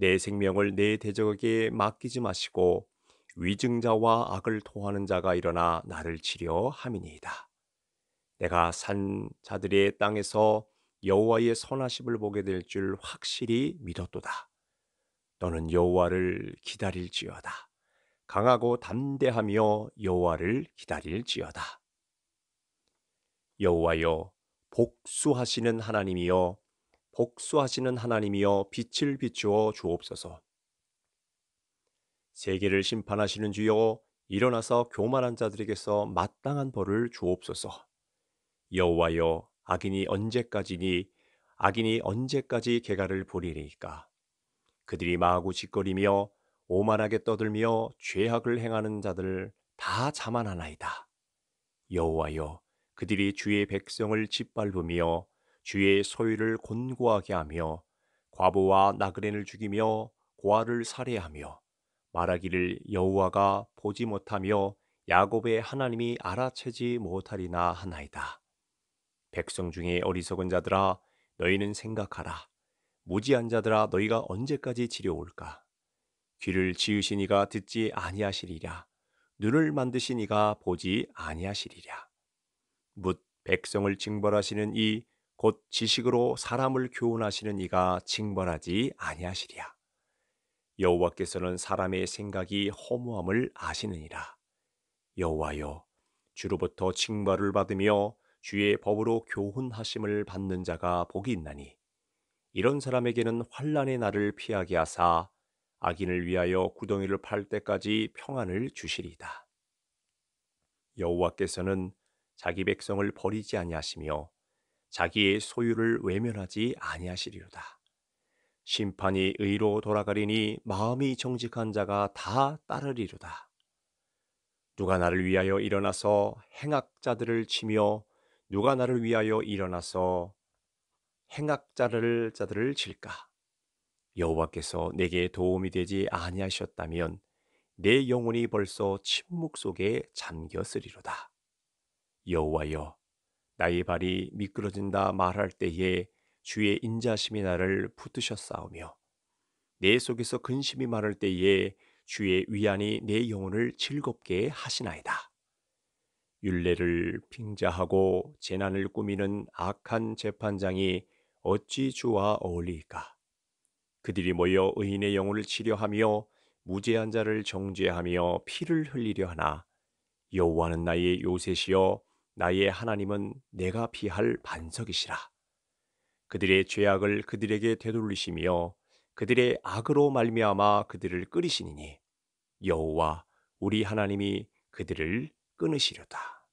내 생명을 내 대적에게 맡기지 마시고 위증자와 악을 토하는 자가 일어나 나를 치려 함이니이다. 내가 산 자들의 땅에서 여호와의 선하심을 보게 될 줄 확실히 믿었도다. 너는 여호와를 기다릴지어다. 강하고 담대하며 여호와를 기다릴지어다. 여호와여 복수하시는 하나님이여 복수하시는 하나님이여 빛을 비추어 주옵소서. 세계를 심판하시는 주여 일어나서 교만한 자들에게서 마땅한 벌을 주옵소서. 여호와여 악인이 언제까지니 악인이 언제까지 개가를 부리리까? 그들이 마구 짓거리며 오만하게 떠들며 죄악을 행하는 자들 다 자만하나이다. 여호와여 그들이 주의 백성을 짓밟으며 주의 소유를 곤고하게 하며 과부와 나그네를 죽이며 고아를 살해하며 말하기를 여호와가 보지 못하며 야곱의 하나님이 알아채지 못하리나 하나이다. 백성 중에 어리석은 자들아 너희는 생각하라. 무지한 자들아 너희가 언제까지 지려올까? 귀를 지으신 이가 듣지 아니하시리라. 눈을 만드신 이가 보지 아니하시리라. 묻 백성을 징벌하시는 이곧 지식으로 사람을 교훈하시는 이가 징벌하지 아니하시리야. 여호와께서는 사람의 생각이 허무함을 아시느니라. 여호와여, 주로부터 징벌을 받으며 주의 법으로 교훈하심을 받는 자가 복이 있나니 이런 사람에게는 환란의 날을 피하게 하사 악인을 위하여 구덩이를 팔 때까지 평안을 주시리다 여호와께서는 자기 백성을 버리지 아니하시며 자기의 소유를 외면하지 아니하시리로다. 심판이 의로 돌아가리니 마음이 정직한 자가 다 따르리로다. 누가 나를 위하여 일어나서 행악자들을 치며 누가 나를 위하여 일어나서 행악자를 자들을 칠까? 여호와께서 내게 도움이 되지 아니하셨다면 내 영혼이 벌써 침묵 속에 잠겼으리로다. 여호와여, 나의 발이 미끄러진다 말할 때에 주의 인자심이 나를 붙드셨사오며 내 속에서 근심이 많을 때에 주의 위안이 내 영혼을 즐겁게 하시나이다. 윤례를 빙자하고 재난을 꾸미는 악한 재판장이 어찌 주와 어울리까? 그들이 모여 의인의 영혼을 치료하며 무죄한 자를 정죄하며 피를 흘리려 하나 여호와는 나의 요셉이여 나의 하나님은 내가 피할 반석이시라. 그들의 죄악을 그들에게 되돌리시며 그들의 악으로 말미암아 그들을 끓이시니니 여호와 우리 하나님이 그들을 끊으시려다.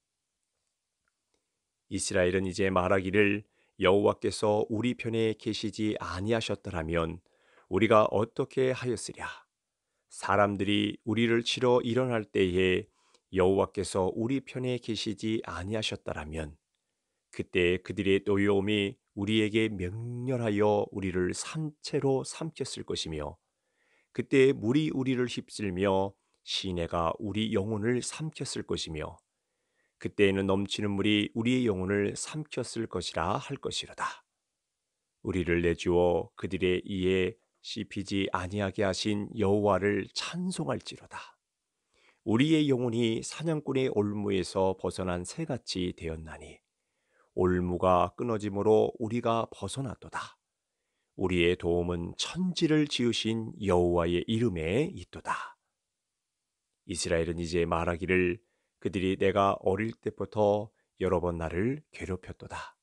이스라엘은 이제 말하기를 여호와께서 우리 편에 계시지 아니하셨더라면 우리가 어떻게 하였으랴? 사람들이 우리를 치러 일어날 때에 여호와께서 우리 편에 계시지 아니하셨다라면 그때 그들의 노여움이 우리에게 명렬하여 우리를 산채로 삼켰을 것이며 그때 물이 우리를 휩쓸며 시내가 우리 영혼을 삼켰을 것이며 그때에는 넘치는 물이 우리의 영혼을 삼켰을 것이라 할 것이로다. 우리를 내주어 그들의 이에 씹히지 아니하게 하신 여호와를 찬송할지로다. 우리의 영혼이 사냥꾼의 올무에서 벗어난 새같이 되었나니 올무가 끊어짐으로 우리가 벗어났도다. 우리의 도움은 천지를 지으신 여호와의 이름에 있도다. 이스라엘은 이제 말하기를 그들이 내가 어릴 때부터 여러 번 나를 괴롭혔도다.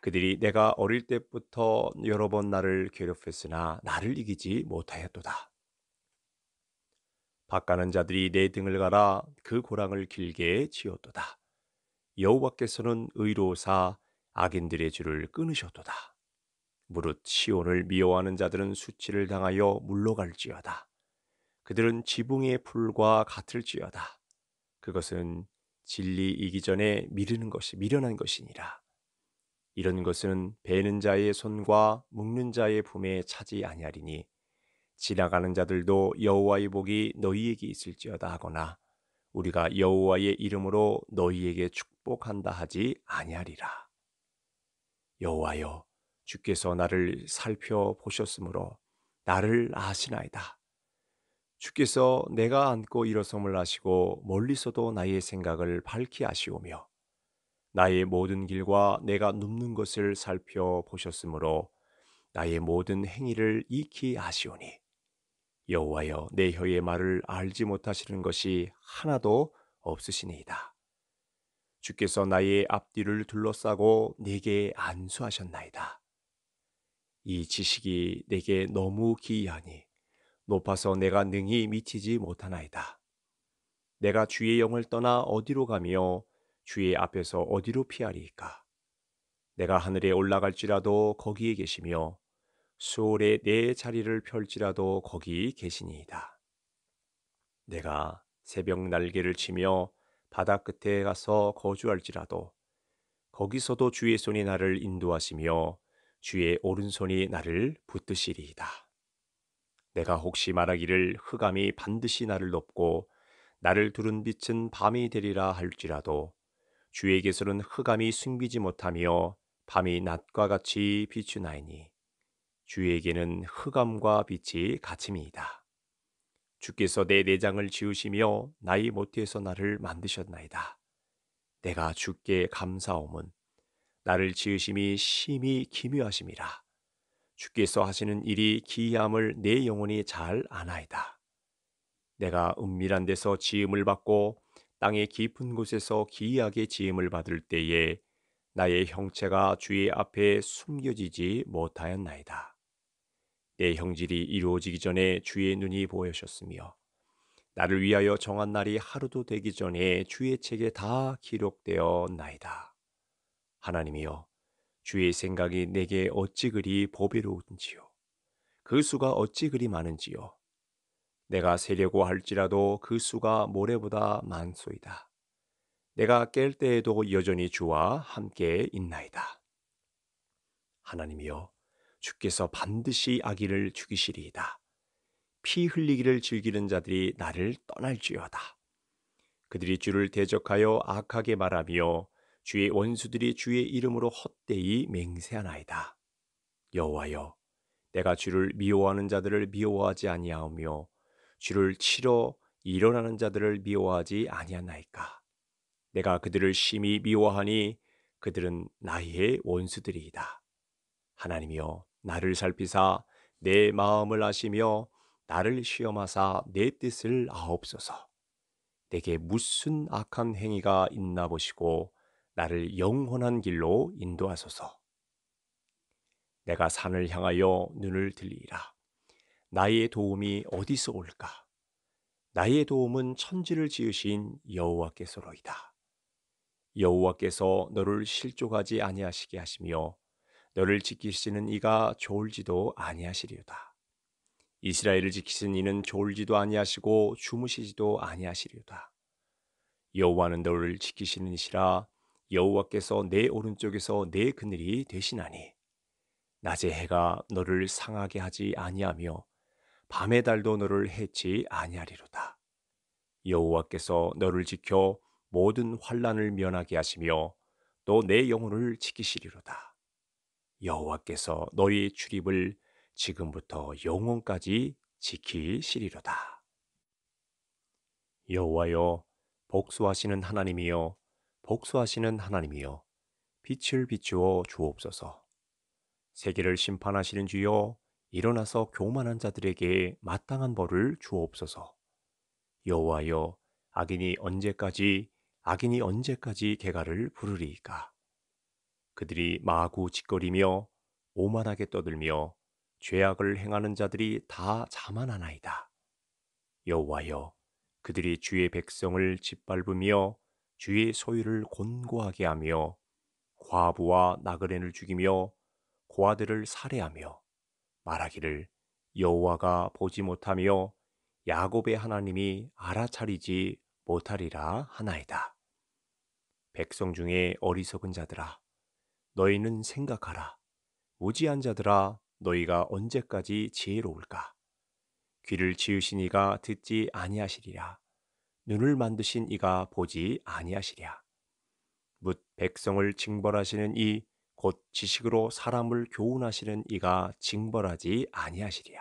그들이 내가 어릴 때부터 여러 번 나를 괴롭혔으나 나를 이기지 못하였도다. 바가는 자들이 내 등을 갈아 그 고랑을 길게 지었도다. 여호와께서는 의로사 악인들의 줄을 끊으셨도다. 무릇 시온을 미워하는 자들은 수치를 당하여 물러갈지어다. 그들은 지붕의 풀과 같을지어다. 그것은 진리 이기 전에 미르는 것이 미련한 것이니라. 이런 것은 베는 자의 손과 묶는 자의 품에 차지 아니하리니 지나가는 자들도 여호와의 복이 너희에게 있을지어다 하거나 우리가 여호와의 이름으로 너희에게 축복한다 하지 아니하리라. 여호와여 주께서 나를 살펴보셨으므로 나를 아시나이다. 주께서 내가 안고 일어섬을 아시고 멀리서도 나의 생각을 밝히 아시오며 나의 모든 길과 내가 눕는 것을 살펴보셨으므로 나의 모든 행위를 익히 아시오니 여호와여 내 혀의 말을 알지 못하시는 것이 하나도 없으시니이다. 주께서 나의 앞뒤를 둘러싸고 내게 안수하셨나이다. 이 지식이 내게 너무 기이하니 높아서 내가 능히 미치지 못하나이다. 내가 주의 영을 떠나 어디로 가며 주의 앞에서 어디로 피하리까 내가 하늘에 올라갈지라도 거기에 계시며 수월의내 자리를 펼지라도 거기 계시니이다. 내가 새벽 날개를 치며 바다 끝에 가서 거주할지라도 거기서도 주의 손이 나를 인도하시며 주의 오른손이 나를 붙드시리이다. 내가 혹시 말하기를 흑암이 반드시 나를 높고 나를 두른 빛은 밤이 되리라 할지라도 주에게서는 흑암이 숨기지 못하며 밤이 낮과 같이 비추나이니 주에게는 흑암과 빛이 같음이이다. 주께서 내 내장을 지으시며 나의 모태에서 나를 만드셨나이다. 내가 주께 감사함은 나를 지으심이 심히 기묘하심이라. 주께서 하시는 일이 기이함을 내 영혼이 잘 아나이다. 내가 은밀한 데서 지음을 받고 땅의 깊은 곳에서 기이하게 지음을 받을 때에 나의 형체가 주의 앞에 숨겨지지 못하였나이다. 내 예, 형질이 이루어지기 전에 주의 눈이 보여셨으며 나를 위하여 정한 날이 하루도 되기 전에 주의 책에 다 기록되어 나이다. 하나님이여 주의 생각이 내게 어찌 그리 보배로운지요. 그 수가 어찌 그리 많은지요. 내가 세려고 할지라도 그 수가 모래보다 많소이다. 내가 깰 때에도 여전히 주와 함께 있나이다. 하나님이여 주께서 반드시 아기를 죽이시리이다. 피 흘리기를 즐기는 자들이 나를 떠날지어다. 그들이 주를 대적하여 악하게 말하며 주의 원수들이 주의 이름으로 헛되이 맹세하나이다. 여호와여, 내가 주를 미워하는 자들을 미워하지 아니하오며 주를 치러 일어나는 자들을 미워하지 아니하나이까. 내가 그들을 심히 미워하니 그들은 나의 원수들이이다. 하나님이여, 나를 살피사 내 마음을 아시며 나를 시험하사 내 뜻을 아옵소서. 내게 무슨 악한 행위가 있나 보시고 나를 영원한 길로 인도하소서. 내가 산을 향하여 눈을 들리라. 나의 도움이 어디서 올까? 나의 도움은 천지를 지으신 여호와께서로이다. 여호와께서 너를 실족하지 아니하시게 하시며 너를 지키시는 이가 좋을지도 아니하시리로다. 이스라엘을 지키신 이는 좋을지도 아니하시고 주무시지도 아니하시리로다. 여호와는 너를 지키시는 이시라 여호와께서 내 오른쪽에서 내 그늘이 되시나니 낮에 해가 너를 상하게 하지 아니하며 밤의 달도 너를 해치 아니하리로다. 여호와께서 너를 지켜 모든 환란을 면하게 하시며 또 내 영혼을 지키시리로다. 여호와께서 너희 출입을 지금부터 영원까지 지키시리로다. 여호와여 복수하시는 하나님이여 복수하시는 하나님이여 빛을 비추어 주옵소서. 세계를 심판하시는 주여 일어나서 교만한 자들에게 마땅한 벌을 주옵소서. 여호와여 악인이 언제까지 악인이 언제까지 개가를 부르리이 그들이 마구 짓거리며 오만하게 떠들며 죄악을 행하는 자들이 다 자만하나이다. 여호와여, 그들이 주의 백성을 짓밟으며 주의 소유를 곤고하게 하며 과부와 나그네를 죽이며 고아들을 살해하며 말하기를 여호와가 보지 못하며 야곱의 하나님이 알아차리지 못하리라 하나이다. 백성 중에 어리석은 자들아 너희는 생각하라. 무지한 자들아, 너희가 언제까지 지혜로울까? 귀를 지으신 이가 듣지 아니하시리라. 눈을 만드신 이가 보지 아니하시랴. 묻 백성을 징벌하시는 이 곧 지식으로 사람을 교훈하시는 이가 징벌하지 아니하시리야.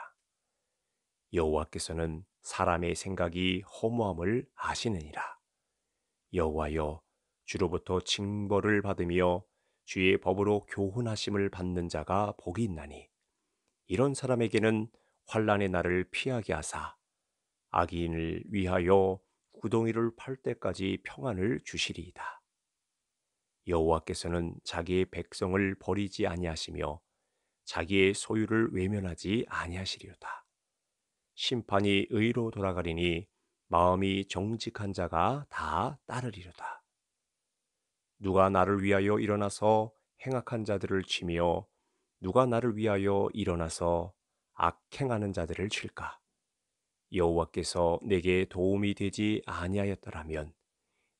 여호와께서는 사람의 생각이 허무함을 아시느니라. 여호와여 주로부터 징벌을 받으며 주의 법으로 교훈하심을 받는 자가 복이 있나니 이런 사람에게는 환란의 날을 피하게 하사 악인을 위하여 구덩이를 팔 때까지 평안을 주시리이다. 여호와께서는 자기의 백성을 버리지 아니하시며 자기의 소유를 외면하지 아니하시리로다. 심판이 의로 돌아가리니 마음이 정직한 자가 다 따르리로다. 누가 나를 위하여 일어나서 행악한 자들을 치며 누가 나를 위하여 일어나서 악행하는 자들을 칠까? 여호와께서 내게 도움이 되지 아니하였더라면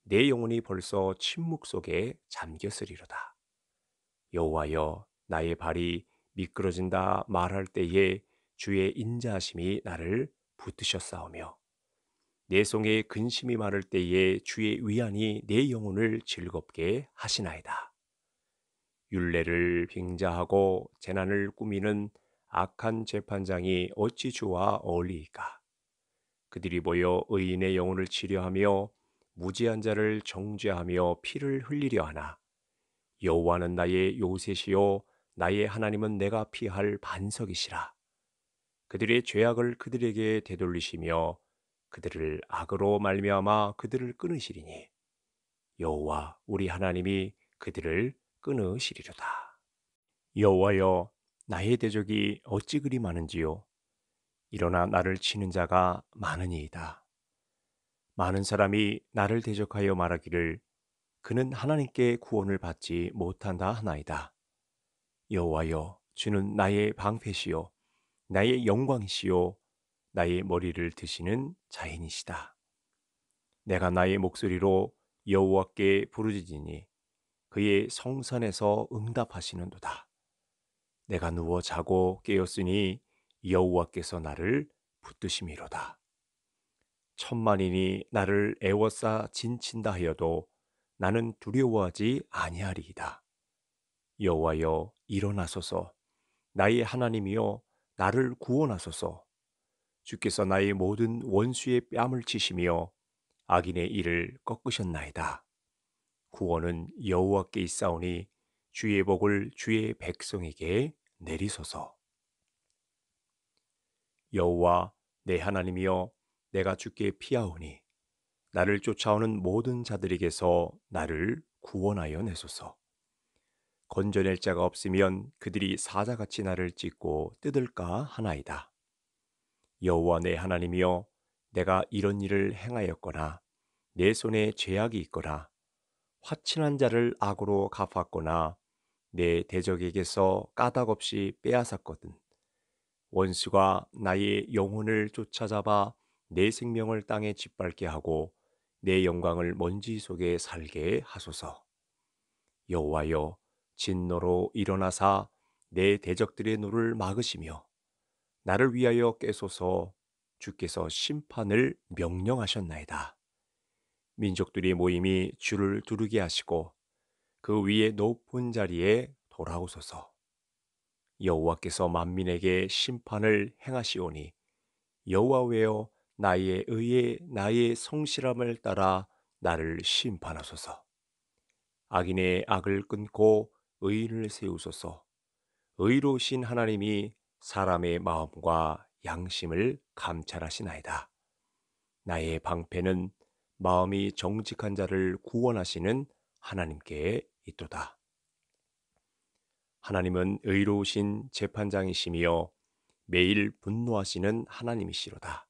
내 영혼이 벌써 침묵 속에 잠겼으리로다. 여호와여 나의 발이 미끄러진다 말할 때에 주의 인자하심이 나를 붙드셨사오며 내송에 근심이 많을 때에 주의 위안이 내 영혼을 즐겁게 하시나이다. 윤례를 빙자하고 재난을 꾸미는 악한 재판장이 어찌 주와 어울리까 그들이 모여 의인의 영혼을 치료하며 무지한 자를 정죄하며 피를 흘리려 하나. 여호와는 나의 요셉이요 나의 하나님은 내가 피할 반석이시라. 그들의 죄악을 그들에게 되돌리시며 그들을 악으로 말미암아 그들을 끊으시리니 여호와 우리 하나님이 그들을 끊으시리로다. 여호와여 나의 대적이 어찌 그리 많은지요 일어나 나를 치는 자가 많으니이다. 많은 사람이 나를 대적하여 말하기를 그는 하나님께 구원을 받지 못한다 하나이다. 여호와여 주는 나의 방패시요 나의 영광이시요 나의 머리를 드시는 자인이시다. 내가 나의 목소리로 여호와께 부르짖으니 그의 성산에서 응답하시는도다. 내가 누워 자고 깨었으니 여호와께서 나를 붙드심이로다. 천만인이 나를 애워싸 진친다 하여도 나는 두려워하지 아니하리이다. 여호와여 일어나소서 나의 하나님이여 나를 구원하소서 주께서 나의 모든 원수의 뺨을 치시며 악인의 일을 꺾으셨나이다. 구원은 여호와께 있사오니 주의 복을 주의 백성에게 내리소서. 여호와 내 하나님이여 내가 주께 피하오니 나를 쫓아오는 모든 자들에게서 나를 구원하여 내소서. 건져낼 자가 없으면 그들이 사자같이 나를 찢고 뜯을까 하나이다. 여호와 내 하나님이여 내가 이런 일을 행하였거나 내 손에 죄악이 있거나 화친한 자를 악으로 갚았거나 내 대적에게서 까닭없이 빼앗았거든 원수가 나의 영혼을 쫓아잡아 내 생명을 땅에 짓밟게 하고 내 영광을 먼지 속에 살게 하소서 여호와여 진노로 일어나사 내 대적들의 노를 막으시며 나를 위하여 깨소서 주께서 심판을 명령하셨나이다. 민족들이 모임이 주를 두르게 하시고 그 위에 높은 자리에 돌아오소서. 여호와께서 만민에게 심판을 행하시오니 여호와여 나의 의에 나의 성실함을 따라 나를 심판하소서. 악인의 악을 끊고 의인을 세우소서. 의로우신 하나님이 사람의 마음과 양심을 감찰하시나이다. 나의 방패는 마음이 정직한 자를 구원하시는 하나님께 있도다. 하나님은 의로우신 재판장이시며 매일 분노하시는 하나님이시로다.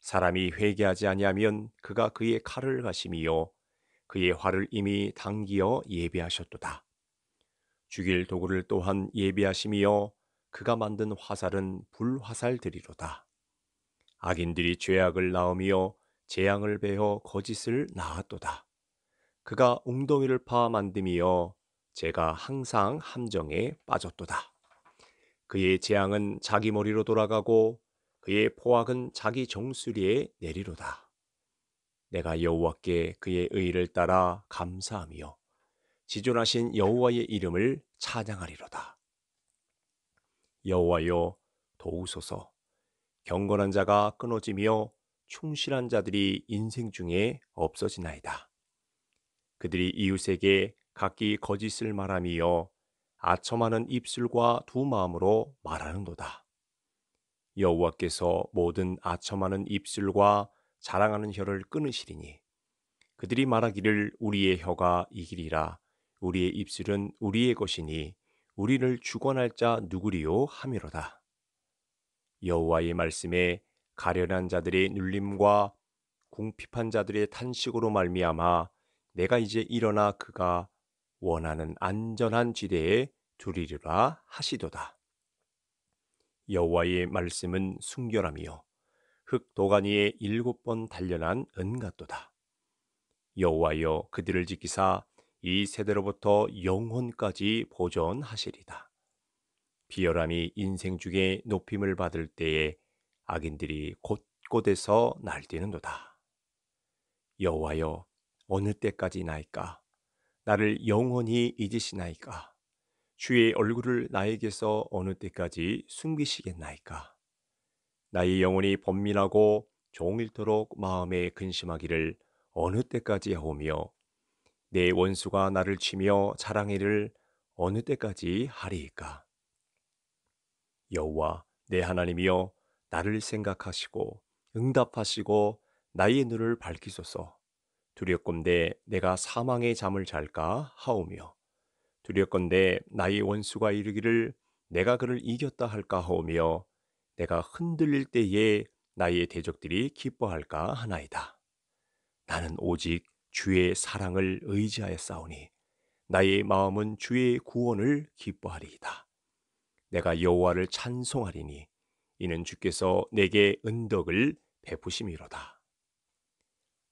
사람이 회개하지 아니하면 그가 그의 칼을 가시며 그의 화를 이미 당기어 예비하셨도다. 죽일 도구를 또한 예비하시며 그가 만든 화살은 불화살들이로다. 악인들이 죄악을 낳으며 재앙을 베어 거짓을 낳았도다. 그가 웅덩이를 파 만듦이여 제가 항상 함정에 빠졌도다. 그의 재앙은 자기 머리로 돌아가고 그의 포악은 자기 정수리에 내리로다. 내가 여호와께 그의 의를 따라 감사하며 지존하신 여호와의 이름을 찬양하리로다. 여호와여 도우소서. 경건한 자가 끊어지며 충실한 자들이 인생 중에 없어지나이다. 그들이 이웃에게 각기 거짓을 말함이 아첨하는 입술과 두 마음으로 말하는도다. 여호와께서 모든 아첨하는 입술과 자랑하는 혀를 끊으시리니 그들이 말하기를 우리의 혀가 이기리라 우리의 입술은 우리의 것이니 우리를 주관할 자 누구리요 하미로다 여호와의 말씀에 가련한 자들의 눌림과 궁핍한 자들의 탄식으로 말미암아 내가 이제 일어나 그가 원하는 안전한 지대에 두리리라 하시도다. 여호와의 말씀은 순결함이요 흙 도가니에 일곱 번 단련한 은갓도다. 여호와여 그들을 지키사 이 세대로부터 영혼까지 보존하시리다. 비열함이 인생 중에 높임을 받을 때에 악인들이 곳곳에서 날뛰는도다. 여호와여 어느 때까지 나이까 나를 영원히 잊으시나이까 주의 얼굴을 나에게서 어느 때까지 숨기시겠나이까 나의 영혼이 번민하고 종일토록 마음에 근심하기를 어느 때까지 하오며 내 원수가 나를 치며 자랑이를 어느 때까지 하리이까? 여호와 내 하나님이여 나를 생각하시고 응답하시고 나의 눈을 밝히소서. 두렵건대 내가 사망의 잠을 잘까 하오며 두렵건대 나의 원수가 이르기를 내가 그를 이겼다 할까 하오며 내가 흔들릴 때에 나의 대적들이 기뻐할까 하나이다. 나는 오직 주의 사랑을 의지하여 싸우니 나의 마음은 주의 구원을 기뻐하리이다. 내가 여호와를 찬송하리니 이는 주께서 내게 은덕을 베푸심이로다.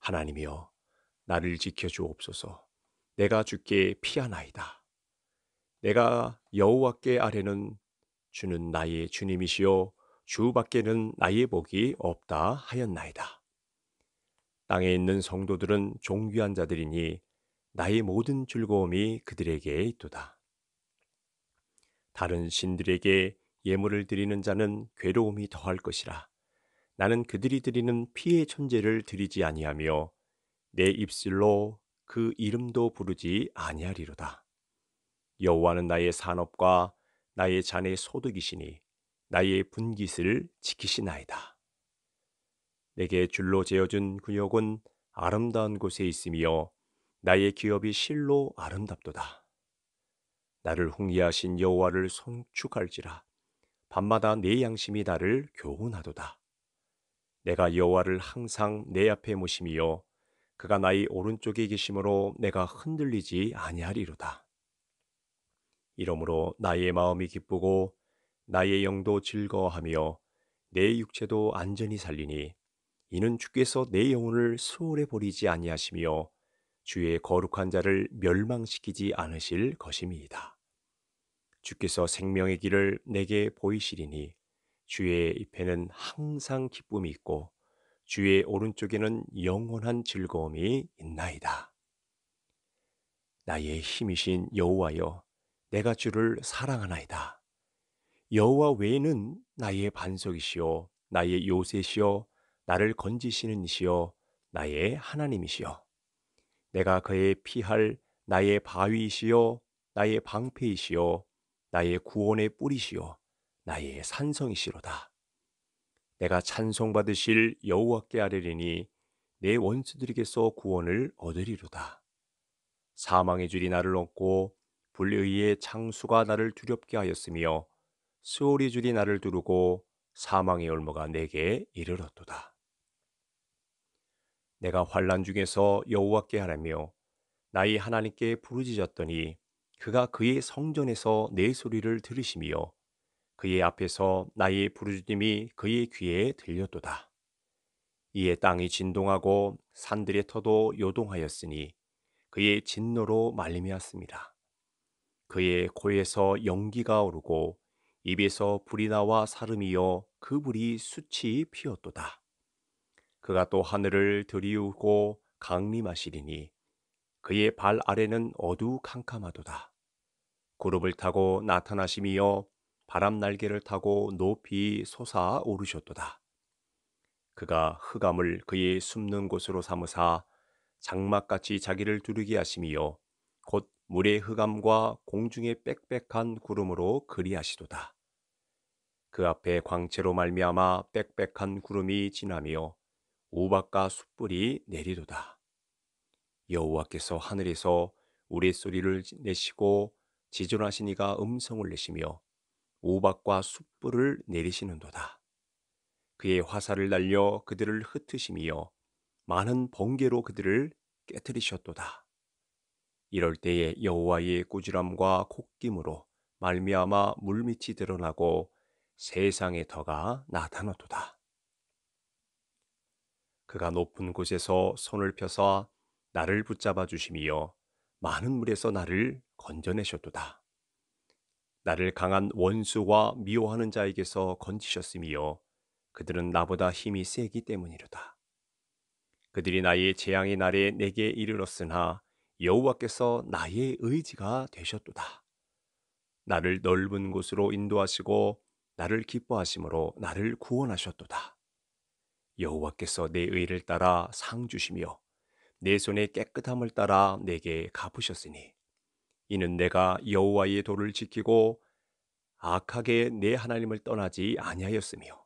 하나님이여 나를 지켜 주옵소서. 내가 주께 피하나이다. 내가 여호와께 아래는 주는 나의 주님이시요 주 밖에는 나의 복이 없다 하였나이다. 땅에 있는 성도들은 종귀한 자들이니 나의 모든 즐거움이 그들에게 있도다. 다른 신들에게 예물을 드리는 자는 괴로움이 더할 것이라. 나는 그들이 드리는 피의 천재를 드리지 아니하며 내 입술로 그 이름도 부르지 아니하리로다. 여호와는 나의 산업과 나의 잔의 소득이시니 나의 분깃을 지키시나이다. 내게 줄로 재어준 근육은 아름다운 곳에 있으며 나의 기업이 실로 아름답도다. 나를 홍리하신 여호와를 송축할지라 밤마다 내 양심이 나를 교훈하도다. 내가 여호와를 항상 내 앞에 모시며 그가 나의 오른쪽에 계심으로 내가 흔들리지 아니하리로다. 이러므로 나의 마음이 기쁘고 나의 영도 즐거워하며 내 육체도 안전히 살리니 이는 주께서 내 영혼을 수월해 버리지 아니하시며 주의 거룩한 자를 멸망시키지 않으실 것임이다 주께서 생명의 길을 내게 보이시리니 주의 입에는 항상 기쁨이 있고 주의 오른쪽에는 영원한 즐거움이 있나이다. 나의 힘이신 여호와여 내가 주를 사랑하나이다. 여호와 외에는 나의 반석이시요 나의 요새시요 나를 건지시는 이시여 나의 하나님이시여 내가 그의 피할 나의 바위이시여 나의 방패이시여 나의 구원의 뿌리시여 나의 산성이시로다 내가 찬송받으실 여호와께 아뢰리니 내 원수들에게서 구원을 얻으리로다 사망의 줄이 나를 얻고 불의의 창수가 나를 두렵게 하였으며 수올이 줄이 나를 두르고 사망의 올무가 내게 이르렀도다 내가 환란 중에서 여호와께 하라며 나의 하나님께 부르짖었더니 그가 그의 성전에서 내 소리를 들으시며 그의 앞에서 나의 부르짖음이 그의 귀에 들렸도다. 이에 땅이 진동하고 산들의 터도 요동하였으니 그의 진노로 말미암습니다. 그의 코에서 연기가 오르고 입에서 불이 나와 사름이여 그 불이 수치 피었도다. 그가 또 하늘을 들이우고 강림하시리니 그의 발 아래는 어두캄캄하도다. 구름을 타고 나타나심이며 바람 날개를 타고 높이 솟아 오르셨도다. 그가 흑암을 그의 숨는 곳으로 삼으사 장막같이 자기를 두르게 하심이요곧 물의 흑암과 공중의 빽빽한 구름으로 그리하시도다. 그 앞에 광채로 말미암아 빽빽한 구름이 지나며 오박과 숯불이 내리도다. 여호와께서 하늘에서 우리 소리를 내시고 지존하시니가 음성을 내시며 오박과 숯불을 내리시는도다. 그의 화살을 날려 그들을 흩으시며 많은 번개로 그들을 깨뜨리셨도다. 이럴 때에 여호와의 꾸지람과 콧김으로 말미암아 물밑이 드러나고 세상의 터가 나타나도다 그가 높은 곳에서 손을 펴서 나를 붙잡아 주심이여 많은 물에서 나를 건져내셨도다. 나를 강한 원수와 미워하는 자에게서 건지셨으며 그들은 나보다 힘이 세기 때문이로다. 그들이 나의 재앙의 날에 내게 이르렀으나 여호와께서 나의 의지가 되셨도다. 나를 넓은 곳으로 인도하시고 나를 기뻐하심으로 나를 구원하셨도다. 여호와께서 내 의를 따라 상 주시며 내 손의 깨끗함을 따라 내게 갚으셨으니 이는 내가 여호와의 도를 지키고 악하게 내 하나님을 떠나지 아니하였으며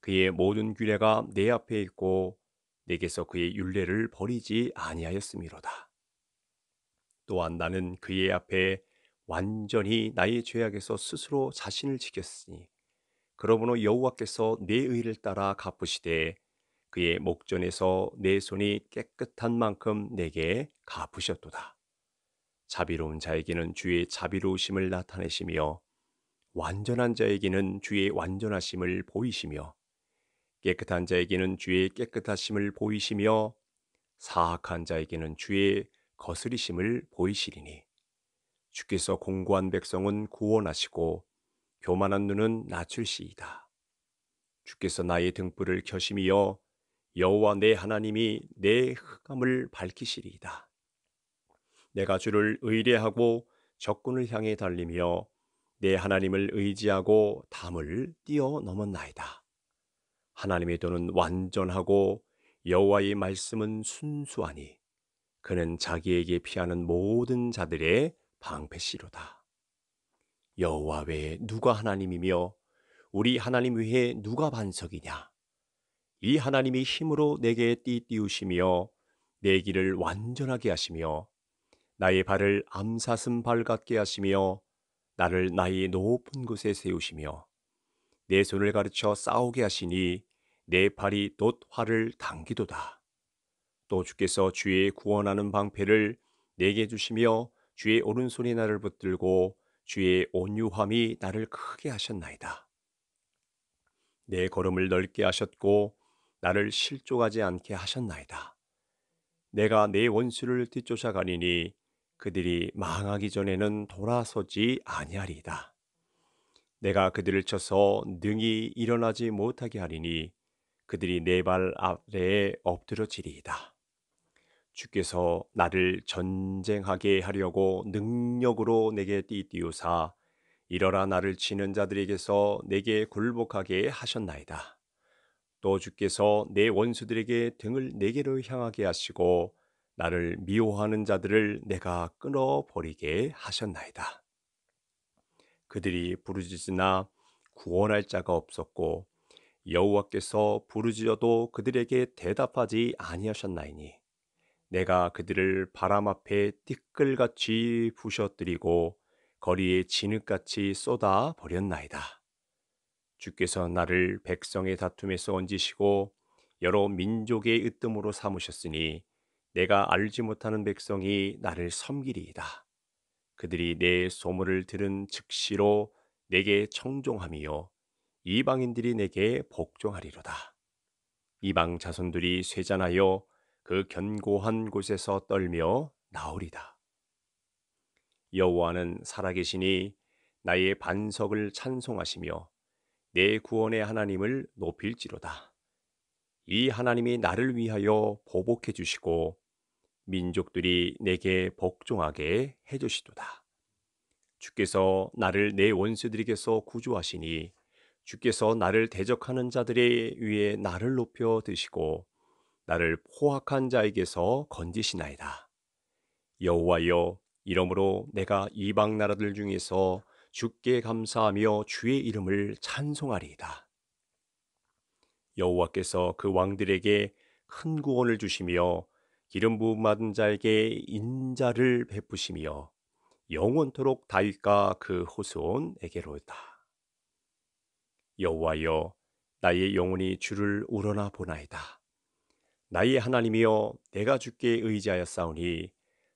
그의 모든 규례가 내 앞에 있고 내게서 그의 율례를 버리지 아니하였음이로다. 또한 나는 그의 앞에 완전히 나의 죄악에서 스스로 자신을 지켰으니 그러므로 여호와께서 내 의를 따라 갚으시되 그의 목전에서 내 손이 깨끗한 만큼 내게 갚으셨도다. 자비로운 자에게는 주의 자비로우심을 나타내시며 완전한 자에게는 주의 완전하심을 보이시며 깨끗한 자에게는 주의 깨끗하심을 보이시며 사악한 자에게는 주의 거스리심을 보이시리니 주께서 공고한 백성은 구원하시고 교만한 눈은 낮출시이다. 주께서 나의 등불을 켜심이여 여호와 내 하나님이 내 흑암을 밝히시리이다. 내가 주를 의뢰하고 적군을 향해 달리며 내 하나님을 의지하고 담을 뛰어넘었나이다. 하나님의 도는 완전하고 여호와의 말씀은 순수하니 그는 자기에게 피하는 모든 자들의 방패시로다. 여호와 외에 누가 하나님이며 우리 하나님 위에 누가 반석이냐? 이 하나님이 힘으로 내게 띠띠우시며 내 길을 완전하게 하시며 나의 발을 암사슴 발 같게 하시며 나를 나의 높은 곳에 세우시며 내 손을 가르쳐 싸우게 하시니 내 팔이 돛 활을 당기도다. 또 주께서 주의 구원하는 방패를 내게 주시며 주의 오른손이 나를 붙들고 주의 온유함이 나를 크게 하셨나이다. 내 걸음을 넓게 하셨고 나를 실족하지 않게 하셨나이다. 내가 내 원수를 뒤쫓아가니니 그들이 망하기 전에는 돌아서지 아니하리이다. 내가 그들을 쳐서 능히 일어나지 못하게 하리니 그들이 내 발 아래에 엎드러지리이다. 주께서 나를 전쟁하게 하려고 능력으로 내게 띠띠우사 이러라 나를 치는 자들에게서 내게 굴복하게 하셨나이다. 또 주께서 내 원수들에게 등을 내게로 향하게 하시고 나를 미워하는 자들을 내가 끊어버리게 하셨나이다. 그들이 부르짖으나 구원할 자가 없었고 여호와께서 부르짖어도 그들에게 대답하지 아니하셨나이니 내가 그들을 바람 앞에 띠끌같이 부셔뜨리고 거리에 진흙같이 쏟아 버렸나이다. 주께서 나를 백성의 다툼에서 얹으시고 여러 민족의 으뜸으로 삼으셨으니 내가 알지 못하는 백성이 나를 섬기리이다. 그들이 내 소문을 들은 즉시로 내게 청종함이요 이방인들이 내게 복종하리로다. 이방 자손들이 쇠잔하여 그 견고한 곳에서 떨며 나오리다. 여호와는 살아계시니 나의 반석을 찬송하시며 내 구원의 하나님을 높일지로다. 이 하나님이 나를 위하여 보복해 주시고 민족들이 내게 복종하게 해 주시도다. 주께서 나를 내 원수들에게서 구조하시니 주께서 나를 대적하는 자들의 위에 나를 높여 드시고 나를 포악한 자에게서 건지시나이다. 여호와여 이러므로 내가 이방 나라들 중에서 주께 감사하며 주의 이름을 찬송하리이다. 여호와께서 그 왕들에게 큰 구원을 주시며 기름 부음 받은 자에게 인자를 베푸시며 영원토록 다윗과 그 후손에게로다. 여호와여 나의 영혼이 주를 우러나 보나이다. 나의 하나님이여 내가 주께 의지하였사오니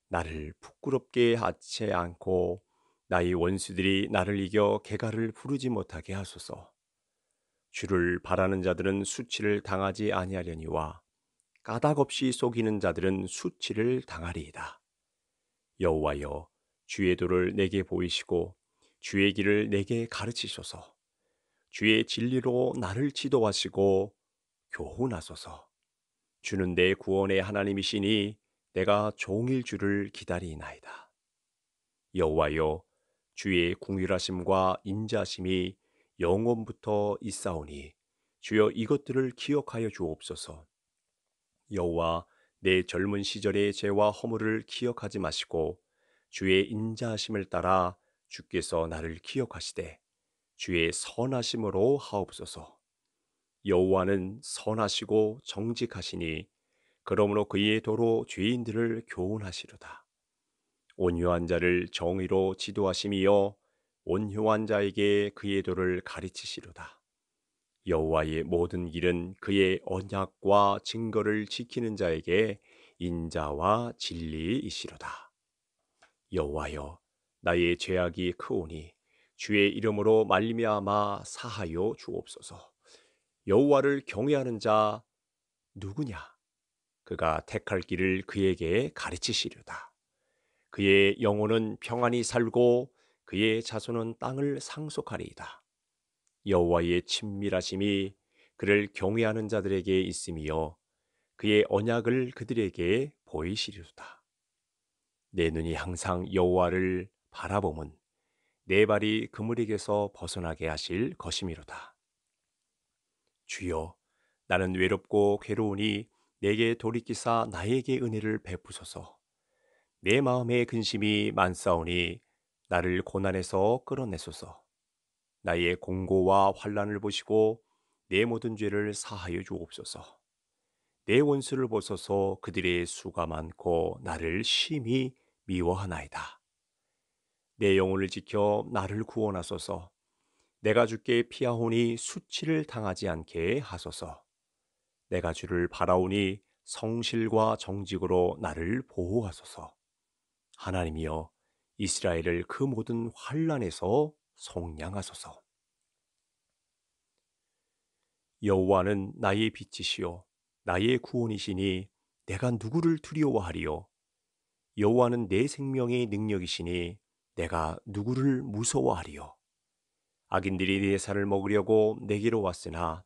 나를 부끄럽게 하지 않고 나의 원수들이 나를 이겨 개가를 부르지 못하게 하소서. 주를 바라는 자들은 수치를 당하지 아니하려니와 까닭없이 속이는 자들은 수치를 당하리이다. 여호와여 주의 도를 내게 보이시고 주의 길을 내게 가르치소서. 주의 진리로 나를 지도하시고 교훈하소서. 주는 내 구원의 하나님이시니 내가 종일 주를 기다리나이다. 여호와여 주의 궁휼하심과 인자심이 영원부터 있사오니 주여 이것들을 기억하여 주옵소서. 여호와 내 젊은 시절의 죄와 허물을 기억하지 마시고 주의 인자심을 따라 주께서 나를 기억하시되 주의 선하심으로 하옵소서. 여호와는 선하시고 정직하시니 그러므로 그의 도로 죄인들을 교훈하시로다. 온유한 자를 정의로 지도하심이여 온유한 자에게 그의 도를 가르치시로다. 여호와의 모든 길은 그의 언약과 증거를 지키는 자에게 인자와 진리이시로다. 여호와여 나의 죄악이 크오니 주의 이름으로 말미암아 사하여 주옵소서. 여호와를 경외하는 자 누구냐? 그가 택할 길을 그에게 가르치시려다. 그의 영혼은 평안히 살고 그의 자손은 땅을 상속하리이다. 여호와의 친밀하심이 그를 경외하는 자들에게 있음이여 그의 언약을 그들에게 보이시리로다. 내 눈이 항상 여호와를 바라보면 내 발이 그물에게서 벗어나게 하실 것이미로다. 주여 나는 외롭고 괴로우니 내게 돌이키사 나에게 은혜를 베푸소서. 내 마음의 근심이 많사오니 나를 고난에서 끌어내소서. 나의 공고와 환란을 보시고 내 모든 죄를 사하여 주옵소서. 내 원수를 보소서 그들의 수가 많고 나를 심히 미워하나이다. 내 영혼을 지켜 나를 구원하소서. 내가 주께 피하오니 수치를 당하지 않게 하소서. 내가 주를 바라오니 성실과 정직으로 나를 보호하소서. 하나님이여 이스라엘을 그 모든 환란에서 속량하소서. 여호와는 나의 빛이시요 나의 구원이시니 내가 누구를 두려워하리요 여호와는 내 생명의 능력이시니 내가 누구를 무서워하리요 악인들이 내 살을 먹으려고 내게로 왔으나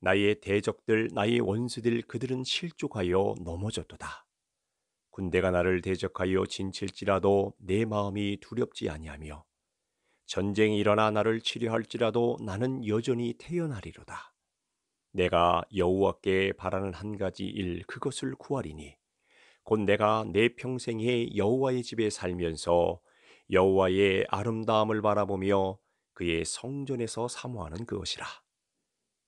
나의 대적들 나의 원수들 그들은 실족하여 넘어졌도다. 군대가 나를 대적하여 진칠지라도 내 마음이 두렵지 아니하며 전쟁이 일어나 나를 치료할지라도 나는 여전히 태어나리로다. 내가 여호와께 바라는 한 가지 일 그것을 구하리니 곧 내가 내 평생에 여호와의 집에 살면서 여호와의 아름다움을 바라보며 그의 성전에서 사모하는 그것이라.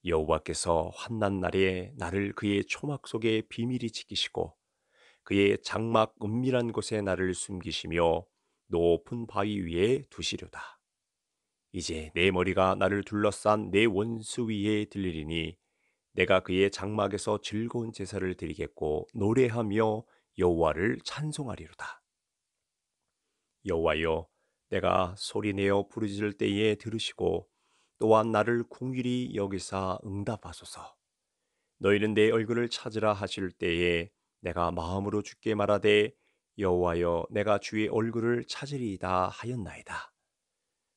여호와께서 환난 날에 나를 그의 초막 속에 비밀히 지키시고 그의 장막 은밀한 곳에 나를 숨기시며 높은 바위 위에 두시려다. 이제 내 머리가 나를 둘러싼 내 원수 위에 들리리니 내가 그의 장막에서 즐거운 제사를 드리겠고 노래하며 여호와를 찬송하리로다. 여호와여 내가 소리 내어 부르짖을 때에 들으시고 또한 나를 궁일이 여기사 응답하소서. 너희는 내 얼굴을 찾으라 하실 때에 내가 마음으로 주께 말하되 여호와여 내가 주의 얼굴을 찾으리이다 하였나이다.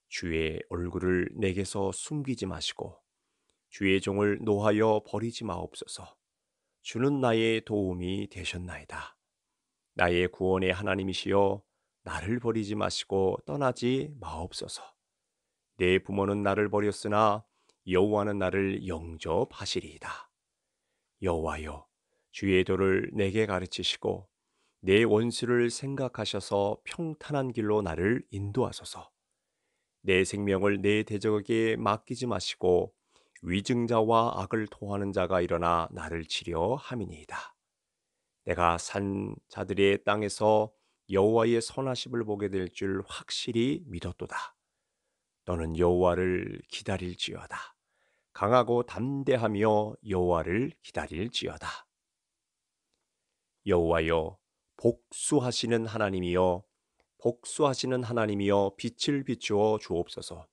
주의 얼굴을 내게서 숨기지 마시고 주의 종을 노하여 버리지 마옵소서. 주는 나의 도움이 되셨나이다. 나의 구원의 하나님이시여 나를 버리지 마시고 떠나지 마옵소서. 내 부모는 나를 버렸으나 여호와는 나를 영접하시리이다. 여호와여 주의 도를 내게 가르치시고 내 원수를 생각하셔서 평탄한 길로 나를 인도하소서. 내 생명을 내 대적에게 맡기지 마시고 위증자와 악을 토하는 자가 일어나 나를 치려 함이니이다. 내가 산 자들의 땅에서 여호와의 선하심을 보게 될 줄 확실히 믿었도다. 너는 여호와를 기다릴지어다. 강하고 담대하며 여호와를 기다릴지어다. 여호와여 복수하시는 하나님이여 복수하시는 하나님이여 빛을 비추어 주옵소서.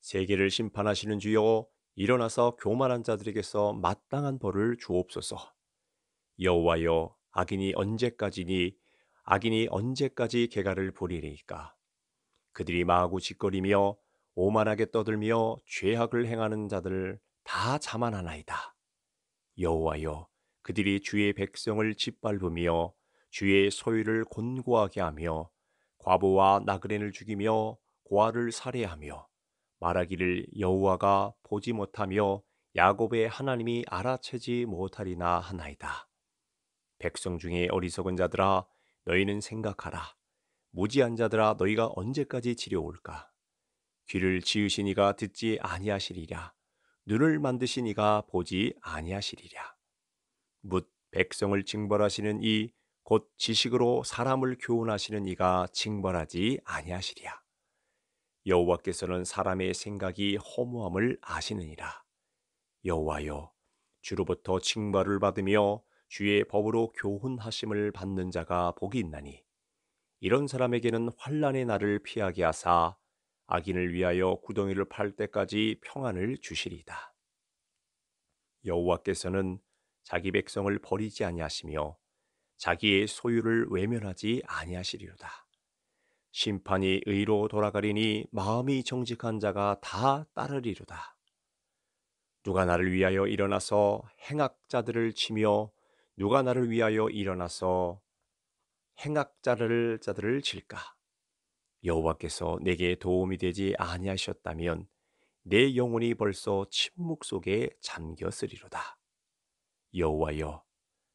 세계를 심판하시는 주여 일어나서 교만한 자들에게서 마땅한 벌을 주옵소서. 여호와여 악인이 언제까지니 악인이 언제까지 개가를 보리리까 그들이 마하 짓거리며 오만하게 떠들며 죄악을 행하는 자들 다 자만하나이다 여호와여 그들이 주의 백성을 짓밟으며 주의 소유를 곤고하게 하며 과부와 나그네를 죽이며 고아를 살해하며 말하기를 여호와가 보지 못하며 야곱의 하나님이 알아채지 못하리나 하나이다. 백성 중에 어리석은 자들아 너희는 생각하라 무지한 자들아 너희가 언제까지 지려올까 귀를 지으신 이가 듣지 아니하시리라 눈을 만드신 이가 보지 아니하시리라 묻 백성을 징벌하시는 이 곧 지식으로 사람을 교훈하시는 이가 징벌하지 아니하시리라 여호와께서는 사람의 생각이 허무함을 아시느니라 여호와여 주로부터 징벌을 받으며 주의 법으로 교훈하심을 받는 자가 복이 있나니 이런 사람에게는 환란의 날을 피하게 하사 악인을 위하여 구덩이를 팔 때까지 평안을 주시리이다. 여호와께서는 자기 백성을 버리지 아니하시며 자기의 소유를 외면하지 아니하시리로다. 심판이 의로 돌아가리니 마음이 정직한 자가 다 따르리로다. 누가 나를 위하여 일어나서 행악자들을 치며 누가 나를 위하여 일어나서 행악자를 자들을 질까? 여호와께서 내게 도움이 되지 아니하셨다면 내 영혼이 벌써 침묵 속에 잠겼으리로다. 여호와여,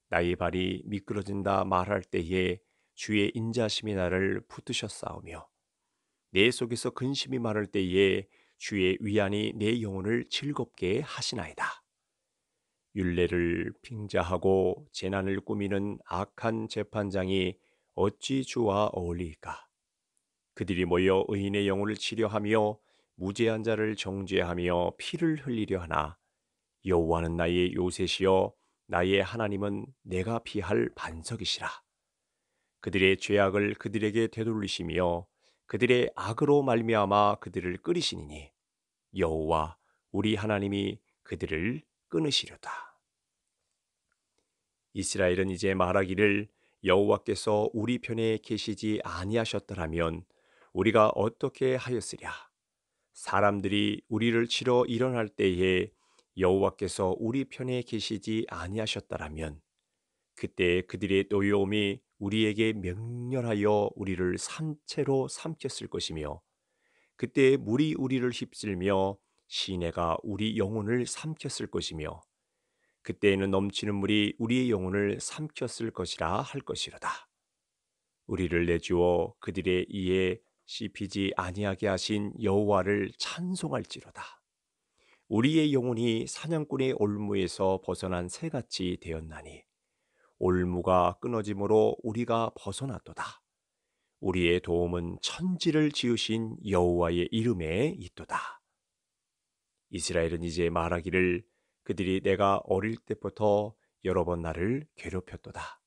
나의 발이 미끄러진다 말할 때에 주의 인자심이 나를 붙드셨사오며 내 속에서 근심이 많을 때에 주의 위안이 내 영혼을 즐겁게 하시나이다. 윤례를 빙자하고 재난을 꾸미는 악한 재판장이 어찌 주와 어울릴까 그들이 모여 의인의 영혼을 치료하며 무죄한 자를 정죄하며 피를 흘리려 하나 여호와는 나의 요셉이여 나의 하나님은 내가 피할 반석이시라. 그들의 죄악을 그들에게 되돌리시며 그들의 악으로 말미암아 그들을 끓이시니니 여호와 우리 하나님이 그들을 끊으시려다. 이스라엘은 이제 말하기를 여호와께서 우리 편에 계시지 아니하셨더라면 우리가 어떻게 하였으랴 사람들이 우리를 치러 일어날 때에 여호와께서 우리 편에 계시지 아니하셨더라면 그때 그들의 노여움이 우리에게 명렬하여 우리를 산채로 삼켰을 것이며 그때 물이 우리를 휩쓸며 시내가 우리 영혼을 삼켰을 것이며 그때에는 넘치는 물이 우리의 영혼을 삼켰을 것이라 할 것이로다. 우리를 내주어 그들의 이에 씹히지 아니하게 하신 여호와를 찬송할지로다. 우리의 영혼이 사냥꾼의 올무에서 벗어난 새같이 되었나니 올무가 끊어짐으로 우리가 벗어났도다. 우리의 도움은 천지를 지으신 여호와의 이름에 있도다. 이스라엘은 이제 말하기를 그들이 내가 어릴 때부터 여러 번 나를 괴롭혔도다.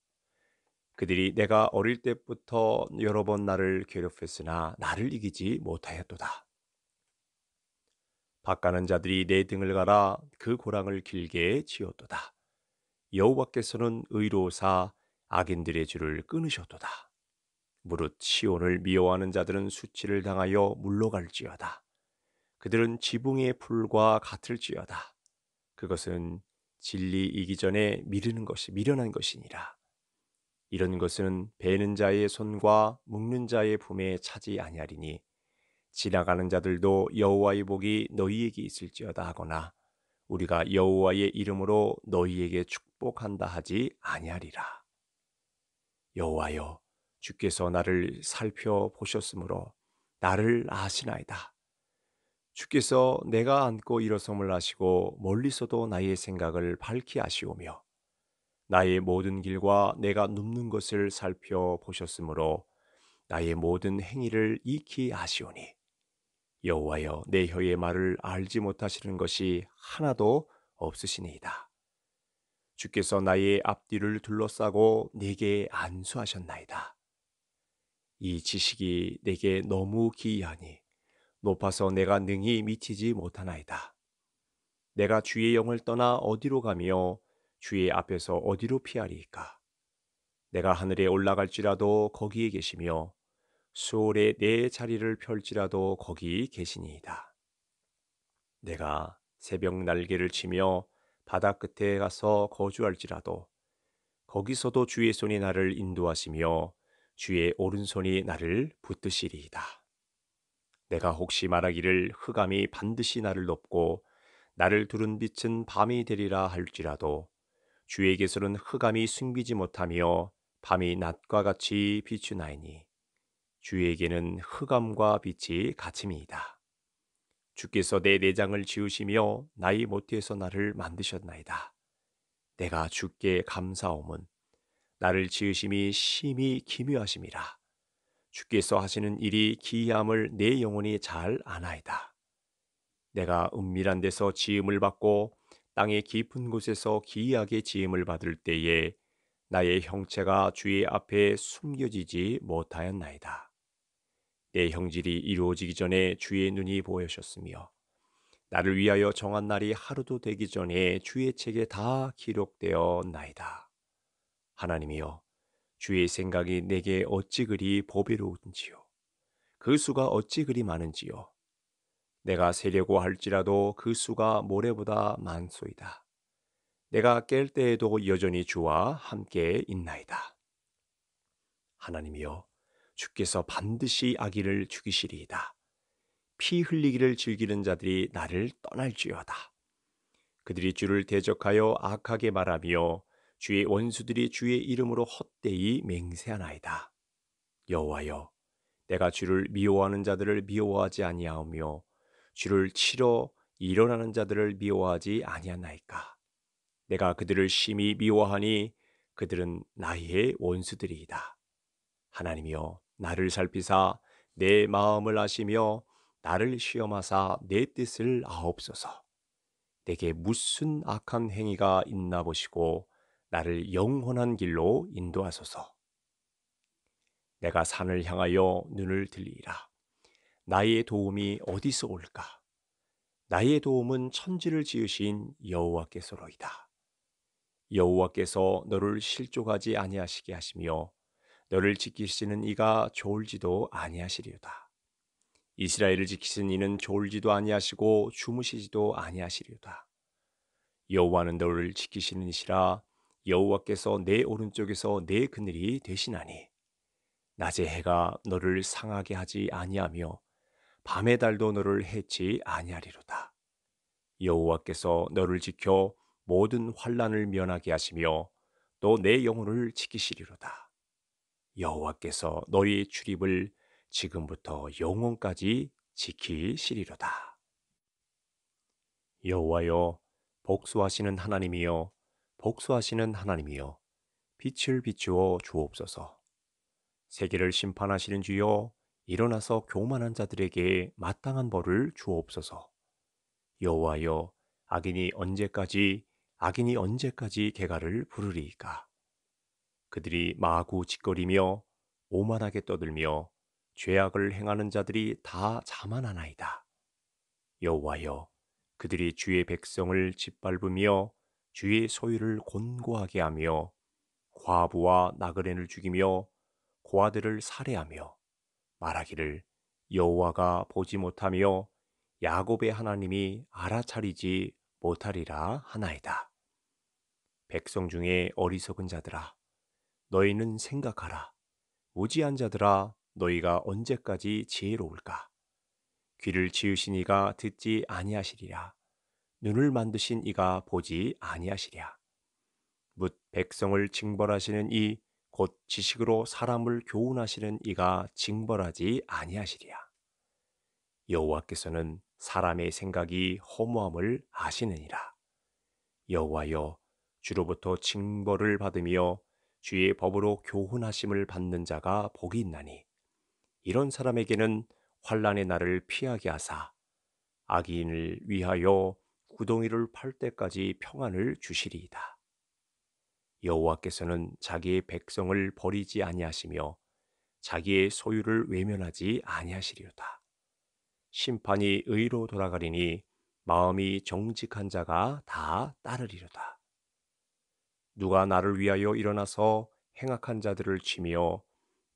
그들이 내가 어릴 때부터 여러 번 나를 괴롭혔으나 나를 이기지 못하였도다. 바가는 자들이 내 등을 갈아 그 고랑을 길게 지었도다. 여호와께서는 의로사 악인들의 줄을 끊으셨도다. 무릇 시온을 미워하는 자들은 수치를 당하여 물러갈지어다. 그들은 지붕의 풀과 같을지어다. 그것은 진리이기 전에 미르는 것이 미련한 것이니라. 이런 것은 베는 자의 손과 묶는 자의 품에 차지 아니하리니 지나가는 자들도 여호와의 복이 너희에게 있을지어다 하거나 우리가 여호와의 이름으로 너희에게 축복한다 하지 아니하리라. 여호와여 주께서 나를 살펴보셨으므로 나를 아시나이다. 주께서 내가 안고 일어섬을 하시고 멀리서도 나의 생각을 밝히 하시오며 나의 모든 길과 내가 눕는 것을 살펴보셨으므로 나의 모든 행위를 익히 하시오니 여호와여 내 혀의 말을 알지 못하시는 것이 하나도 없으시니이다. 주께서 나의 앞뒤를 둘러싸고 내게 안수하셨나이다. 이 지식이 내게 너무 기이하니 높아서 내가 능히 미치지 못하나이다. 내가 주의 영을 떠나 어디로 가며 주의 앞에서 어디로 피하리까 내가 하늘에 올라갈지라도 거기에 계시며 수월에 내 자리를 펼지라도 거기 계시니이다. 내가 새벽 날개를 치며 바다 끝에 가서 거주할지라도 거기서도 주의 손이 나를 인도하시며 주의 오른손이 나를 붙드시리이다. 내가 혹시 말하기를 흑암이 반드시 나를 돕고 나를 두른 빛은 밤이 되리라 할지라도 주에게서는 흑암이 숨기지 못하며 밤이 낮과 같이 비추나이니 주에게는 흑암과 빛이 같음이다 주께서 내 내장을 지으시며 나의 모태서 나를 만드셨나이다. 내가 주께 감사함은 나를 지으심이 심히 기묘하심이라. 주께서 하시는 일이 기이함을 내 영혼이 잘 아나이다. 내가 은밀한 데서 지음을 받고 땅의 깊은 곳에서 기이하게 지음을 받을 때에 나의 형체가 주의 앞에 숨겨지지 못하였나이다. 내 형질이 이루어지기 전에 주의 눈이 보여셨으며 나를 위하여 정한 날이 하루도 되기 전에 주의 책에 다 기록되어 나이다. 하나님이여 주의 생각이 내게 어찌 그리 보배로운지요. 그 수가 어찌 그리 많은지요. 내가 세려고 할지라도 그 수가 모래보다 많소이다. 내가 깰 때에도 여전히 주와 함께 있나이다. 하나님이여, 주께서 반드시 아기를 죽이시리이다. 피 흘리기를 즐기는 자들이 나를 떠날지어다. 그들이 주를 대적하여 악하게 말하며 주의 원수들이 주의 이름으로 헛되이 맹세하나이다. 여호와여, 내가 주를 미워하는 자들을 미워하지 아니하오며 주를 치러 일어나는 자들을 미워하지 아니하나이까. 내가 그들을 심히 미워하니 그들은 나의 원수들이이다. 하나님이여, 나를 살피사 내 마음을 아시며 나를 시험하사 내 뜻을 아옵소서. 내게 무슨 악한 행위가 있나 보시고 나를 영원한 길로 인도하소서. 내가 산을 향하여 눈을 들리라. 나의 도움이 어디서 올까? 나의 도움은 천지를 지으신 여호와께서로이다. 여호와께서 너를 실족하지 아니하시게 하시며 너를 지키시는 이가 좋을지도 아니하시리다 이스라엘을 지키신 이는 좋지도 아니하시고 주무시지도 아니하시리다 여호와는 너를 지키시는 이시라 여호와께서 내 오른쪽에서 내 그늘이 되시나니 낮의 해가 너를 상하게 하지 아니하며 밤의 달도 너를 해치 아니하리로다. 여호와께서 너를 지켜 모든 환란을 면하게 하시며 또 내 영혼을 지키시리로다. 여호와께서 너의 출입을 지금부터 영혼까지 지키시리로다. 여호와여 복수하시는 하나님이여 복수하시는 하나님이여 빛을 비추어 주옵소서. 세계를 심판하시는 주여 일어나서 교만한 자들에게 마땅한 벌을 주옵소서. 여호와여 악인이 언제까지 악인이 언제까지 개가를 부르리까 그들이 마구 짓거리며 오만하게 떠들며 죄악을 행하는 자들이 다 자만하나이다. 여호와여 그들이 주의 백성을 짓밟으며 주의 소유를 곤고하게 하며 과부와 나그네를 죽이며 고아들을 살해하며 말하기를 여호와가 보지 못하며 야곱의 하나님이 알아차리지 못하리라 하나이다. 백성 중에 어리석은 자들아 너희는 생각하라 무지한 자들아 너희가 언제까지 지혜로울까 귀를 지으시니가 듣지 아니하시리라 눈을 만드신 이가 보지 아니하시랴. 묻 백성을 징벌하시는 이 곧 지식으로 사람을 교훈하시는 이가 징벌하지 아니하시리야. 여호와께서는 사람의 생각이 허무함을 아시느니라. 여호와여 주로부터 징벌을 받으며 주의 법으로 교훈하심을 받는 자가 복이 있나니 이런 사람에게는 환란의 날을 피하게 하사 악인을 위하여 구덩이를 팔 때까지 평안을 주시리이다. 여호와께서는 자기의 백성을 버리지 아니하시며 자기의 소유를 외면하지 아니하시리로다. 심판이 의로 돌아가리니 마음이 정직한 자가 다 따르리로다. 누가 나를 위하여 일어나서 행악한 자들을 치며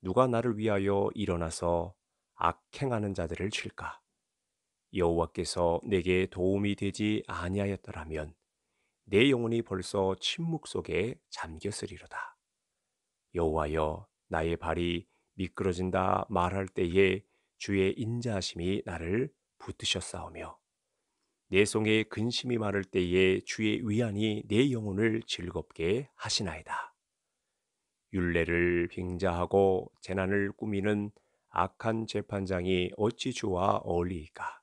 누가 나를 위하여 일어나서 악행하는 자들을 칠까? 여호와께서 내게 도움이 되지 아니하였더라면 내 영혼이 벌써 침묵 속에 잠겼으리로다. 여호와여 나의 발이 미끄러진다 말할 때에 주의 인자하심이 나를 붙드셨사오며 내 속에 근심이 마를 때에 주의 위안이 내 영혼을 즐겁게 하시나이다. 윤례를 빙자하고 재난을 꾸미는 악한 재판장이 어찌 주와 어울리이까?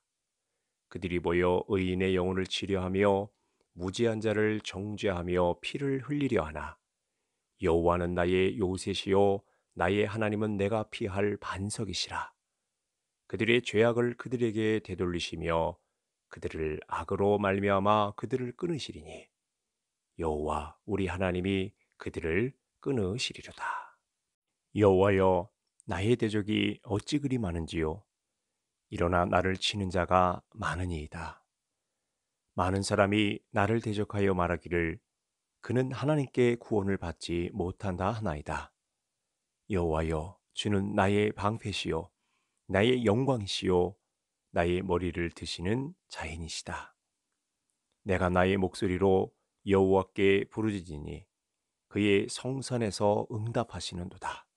그들이 모여 의인의 영혼을 치료하며 무지한 자를 정죄하며 피를 흘리려 하나 여호와는 나의 요셉이요 나의 하나님은 내가 피할 반석이시라 그들의 죄악을 그들에게 되돌리시며 그들을 악으로 말미암아 그들을 끊으시리니 여호와 우리 하나님이 그들을 끊으시리로다 여호와여 나의 대적이 어찌 그리 많은지요 일어나 나를 치는 자가 많으니이다. 많은 사람이 나를 대적하여 말하기를 그는 하나님께 구원을 받지 못한다 하나이다. 여호와여 주는 나의 방패시요 나의 영광이시요 나의 머리를 드시는 자인이시다. 내가 나의 목소리로 여호와께 부르짖으니 그의 성산에서 응답하시는도다.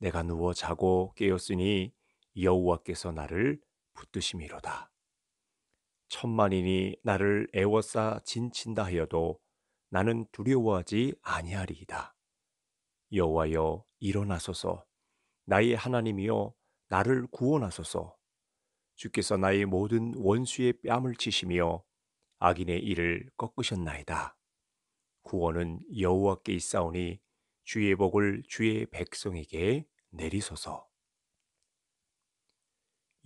내가 누워 자고 깨었으니 여호와께서 나를 붙드심이로다. 천만인이 나를 애워싸 진친다 하여도 나는 두려워하지 아니하리이다. 여호와여 일어나소서 나의 하나님이여 나를 구원하소서 주께서 나의 모든 원수의 뺨을 치시며 악인의 이를 꺾으셨나이다. 구원은 여호와께 있사오니 주의 복을 주의 백성에게 내리소서.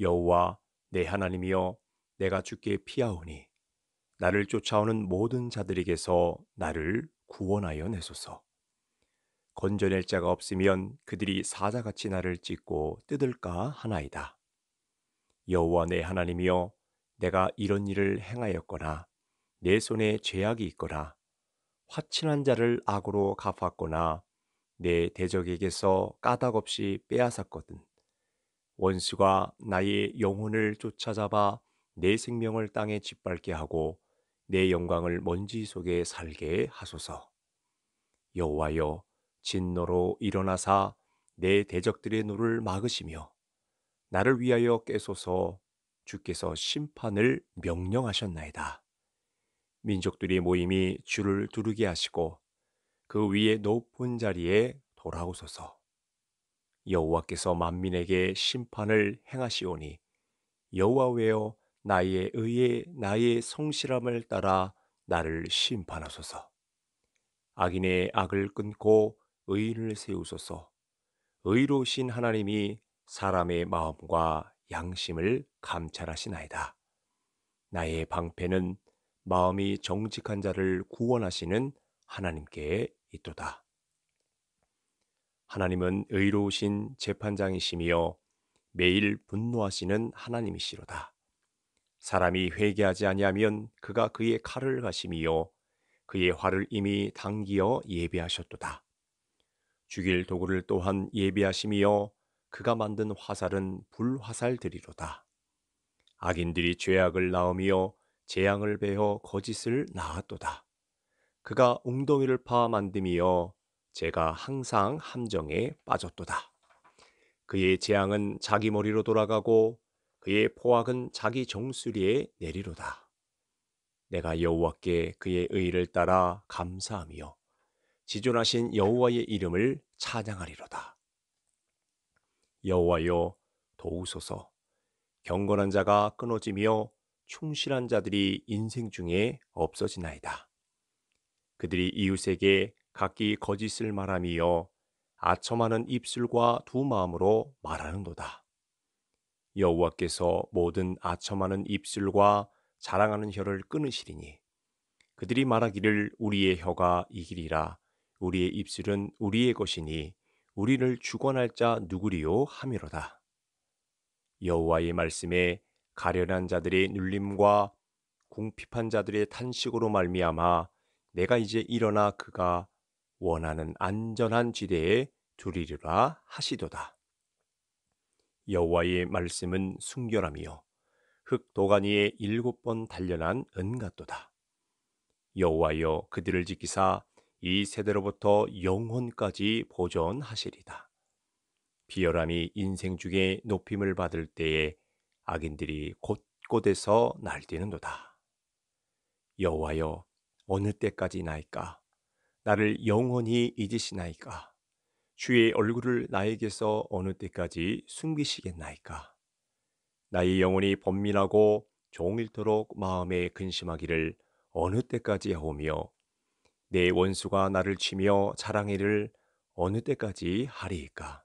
여호와 내 하나님이여 내가 주께 피하오니 나를 쫓아오는 모든 자들에게서 나를 구원하여 내소서. 건져낼 자가 없으면 그들이 사자같이 나를 찢고 뜯을까 하나이다. 여호와 내 하나님이여 내가 이런 일을 행하였거나 내 손에 죄악이 있거나 화친한 자를 악으로 갚았거나 내 대적에게서 까닭없이 빼앗았거든 원수가 나의 영혼을 쫓아잡아 내 생명을 땅에 짓밟게 하고 내 영광을 먼지 속에 살게 하소서. 여호와여 진노로 일어나사 내 대적들의 노를 막으시며 나를 위하여 깨소서 주께서 심판을 명령하셨나이다. 민족들이 모임이 주를 두르게 하시고 그 위에 높은 자리에 돌아오소서. 여호와께서 만민에게 심판을 행하시오니 여호와여 나의 의에 나의 성실함을 따라 나를 심판하소서. 악인의 악을 끊고 의인을 세우소서. 의로우신 하나님이 사람의 마음과 양심을 감찰하시나이다. 나의 방패는 마음이 정직한 자를 구원하시는 하나님께 있도다. 하나님은 의로우신 재판장이시며 매일 분노하시는 하나님이시로다. 사람이 회개하지 아니하면 그가 그의 칼을 가시며 그의 화를 이미 당기어 예비하셨도다. 죽일 도구를 또한 예비하시며 그가 만든 화살은 불화살들이로다. 악인들이 죄악을 낳으며 재앙을 베어 거짓을 낳았도다. 그가 웅덩이를 파 만듦이여 제가 항상 함정에 빠졌도다. 그의 재앙은 자기 머리로 돌아가고 그의 포악은 자기 정수리에 내리로다. 내가 여호와께 그의 의를 따라 감사하며 지존하신 여호와의 이름을 찬양하리로다. 여호와여 도우소서 경건한 자가 끊어지며 충실한 자들이 인생 중에 없어지나이다. 그들이 이웃에게 각기 거짓을 말함이여 아첨하는 입술과 두 마음으로 말하는도다. 여호와께서 모든 아첨하는 입술과 자랑하는 혀를 끊으시리니 그들이 말하기를 우리의 혀가 이기리라 우리의 입술은 우리의 것이니 우리를 주관할 자 누구리요 하미로다. 여호와의 말씀에 가련한 자들의 눌림과 궁핍한 자들의 탄식으로 말미암아 내가 이제 일어나 그가 원하는 안전한 지대에 두리리라 하시도다. 여호와의 말씀은 순결함이요 흙 도가니에 일곱 번 단련한 은같도다. 여호와여 그들을 지키사 이 세대로부터 영혼까지 보존하시리다. 비열함이 인생 중에 높임을 받을 때에 악인들이 곳곳에서 날뛰는도다. 여호와여 어느 때까지 나일까? 나를 영원히 잊으시나이까? 주의 얼굴을 나에게서 어느 때까지 숨기시겠나이까? 나의 영혼이 번민하고 종일토록 마음에 근심하기를 어느 때까지 하오며 내 원수가 나를 치며 자랑이를 어느 때까지 하리이까?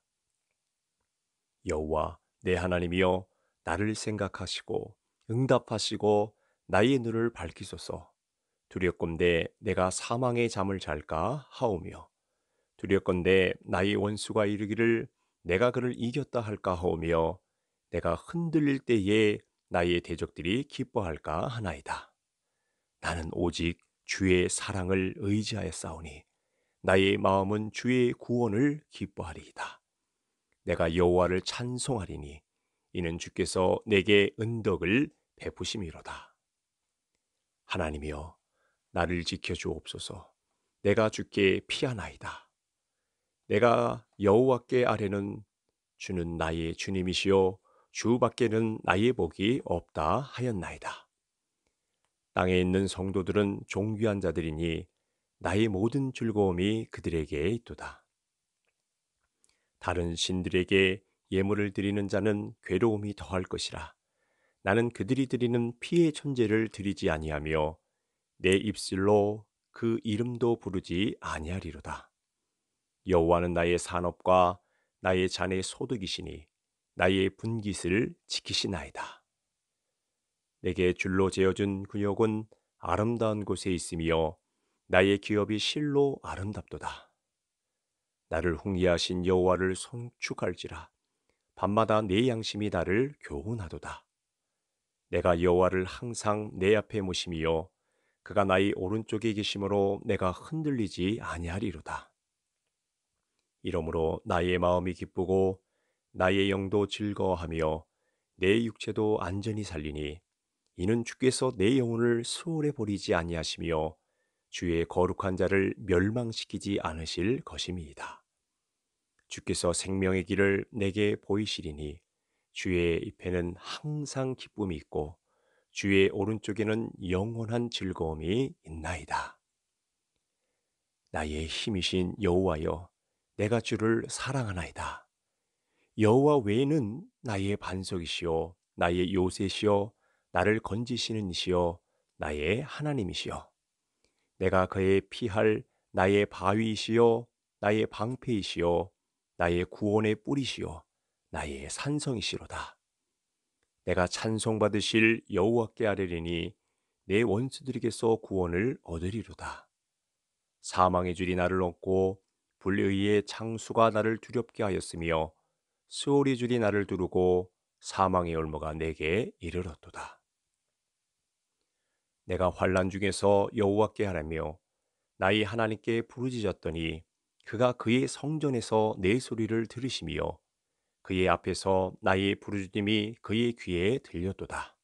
여호와 내 하나님이여 나를 생각하시고 응답하시고 나의 눈을 밝히소서 두렵건대 내가 사망의 잠을 잘까 하오며 두렵건대 나의 원수가 이르기를 내가 그를 이겼다 할까 하오며 내가 흔들릴 때에 나의 대적들이 기뻐할까 하나이다. 나는 오직 주의 사랑을 의지하여 싸우니 나의 마음은 주의 구원을 기뻐하리이다. 내가 여호와를 찬송하리니 이는 주께서 내게 은덕을 베푸심이로다. 하나님이여 나를 지켜주옵소서. 내가 주께 피하나이다. 내가 여호와께 아래는 주는 나의 주님이시요 주 밖에는 나의 복이 없다 하였나이다. 땅에 있는 성도들은 종귀한 자들이니 나의 모든 즐거움이 그들에게 있도다. 다른 신들에게 예물을 드리는 자는 괴로움이 더할 것이라. 나는 그들이 드리는 피의 천재를 드리지 아니하며 내 입술로 그 이름도 부르지 아니하리로다. 여호와는 나의 산업과 나의 잔의 소득이시니 나의 분깃을 지키시나이다. 내게 줄로 재어준 근육은 아름다운 곳에 있으며 나의 기업이 실로 아름답도다. 나를 홍리하신 여호와를 송축할지라 밤마다 내 양심이 나를 교훈하도다. 내가 여호와를 항상 내 앞에 모시며 그가 나의 오른쪽에 계심으로 내가 흔들리지 아니하리로다. 이러므로 나의 마음이 기쁘고 나의 영도 즐거워하며 내 육체도 안전히 살리니 이는 주께서 내 영혼을 수월해 버리지 아니하시며 주의 거룩한 자를 멸망시키지 않으실 것임이다 주께서 생명의 길을 내게 보이시리니 주의 입에는 항상 기쁨이 있고 주의 오른쪽에는 영원한 즐거움이 있나이다. 나의 힘이신 여호와여, 내가 주를 사랑하나이다. 여호와 외에는 나의 반석이시요, 나의 요새시요, 나를 건지시는 이시요, 나의 하나님이시요. 내가 그의 피할 나의 바위이시요, 나의 방패이시요, 나의 구원의 뿌리시요, 나의 산성이시로다. 내가 찬송받으실 여호와께 아뢰리니 내 원수들에게서 구원을 얻으리로다. 사망의 줄이 나를 엉고 불의의 창수가 나를 두렵게 하였으며 스올이 줄이 나를 두르고 사망의 올무가 내게 이르렀도다. 내가 환란 중에서 여호와께 하라며 나의 하나님께 부르짖었더니 그가 그의 성전에서 내 소리를 들으시며 그의 앞에서 나의 부르짖음이 그의 귀에 들렸도다.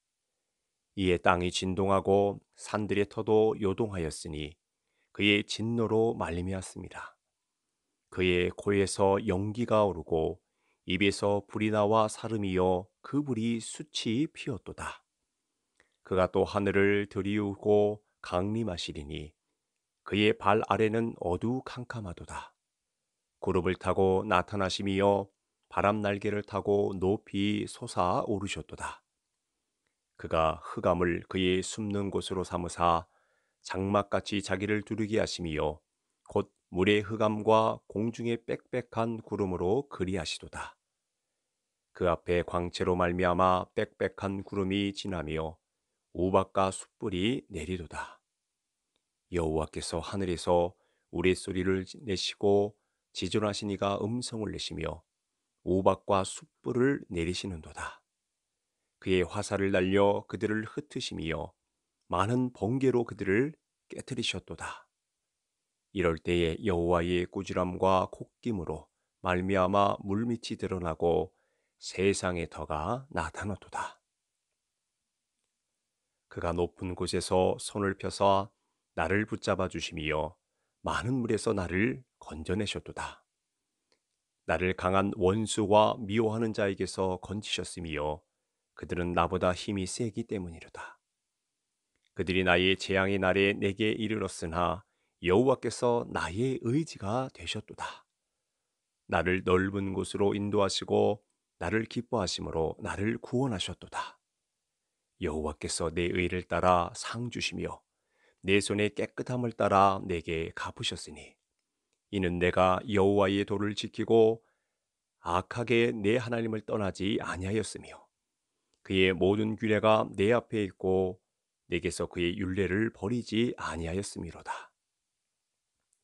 이에 땅이 진동하고 산들의 터도 요동하였으니 그의 진노로 말미었습니다 그의 코에서 연기가 오르고 입에서 불이 나와 사름이요그 불이 수치 피었도다. 그가 또 하늘을 들이우고 강림하시리니 그의 발 아래는 어두 캄캄하도다. 구름을 타고 나타나심이여 바람 날개를 타고 높이 솟아 오르셨도다. 그가 흑암을 그의 숨는 곳으로 삼으사 장막같이 자기를 두르게 하심이요 곧 물의 흑암과 공중의 빽빽한 구름으로 그리하시도다. 그 앞에 광채로 말미암아 빽빽한 구름이 지나며 우박과 숯불이 내리도다. 여호와께서 하늘에서 우리 소리를 내시고 지존하시니가 음성을 내시며 오박과 숯불을 내리시는도다. 그의 화살을 날려 그들을 흩으심이여 많은 번개로 그들을 깨뜨리셨도다. 이럴 때에 여호와의 꾸지람과 콧김으로 말미암아 물밑이 드러나고 세상의 터가 나타났도다. 그가 높은 곳에서 손을 펴서 나를 붙잡아 주심이여 많은 물에서 나를 건져내셨도다. 나를 강한 원수와 미워하는 자에게서 건지셨으며 그들은 나보다 힘이 세기 때문이로다. 그들이 나의 재앙의 날에 내게 이르렀으나 여호와께서 나의 의지가 되셨도다. 나를 넓은 곳으로 인도하시고 나를 기뻐하심으로 나를 구원하셨도다. 여호와께서 내 의를 따라 상 주시며 내 손의 깨끗함을 따라 내게 갚으셨으니 이는 내가 여호와의 도를 지키고 악하게 내 하나님을 떠나지 아니하였으며 그의 모든 규례가 내 앞에 있고 내게서 그의 윤례를 버리지 아니하였음이로다.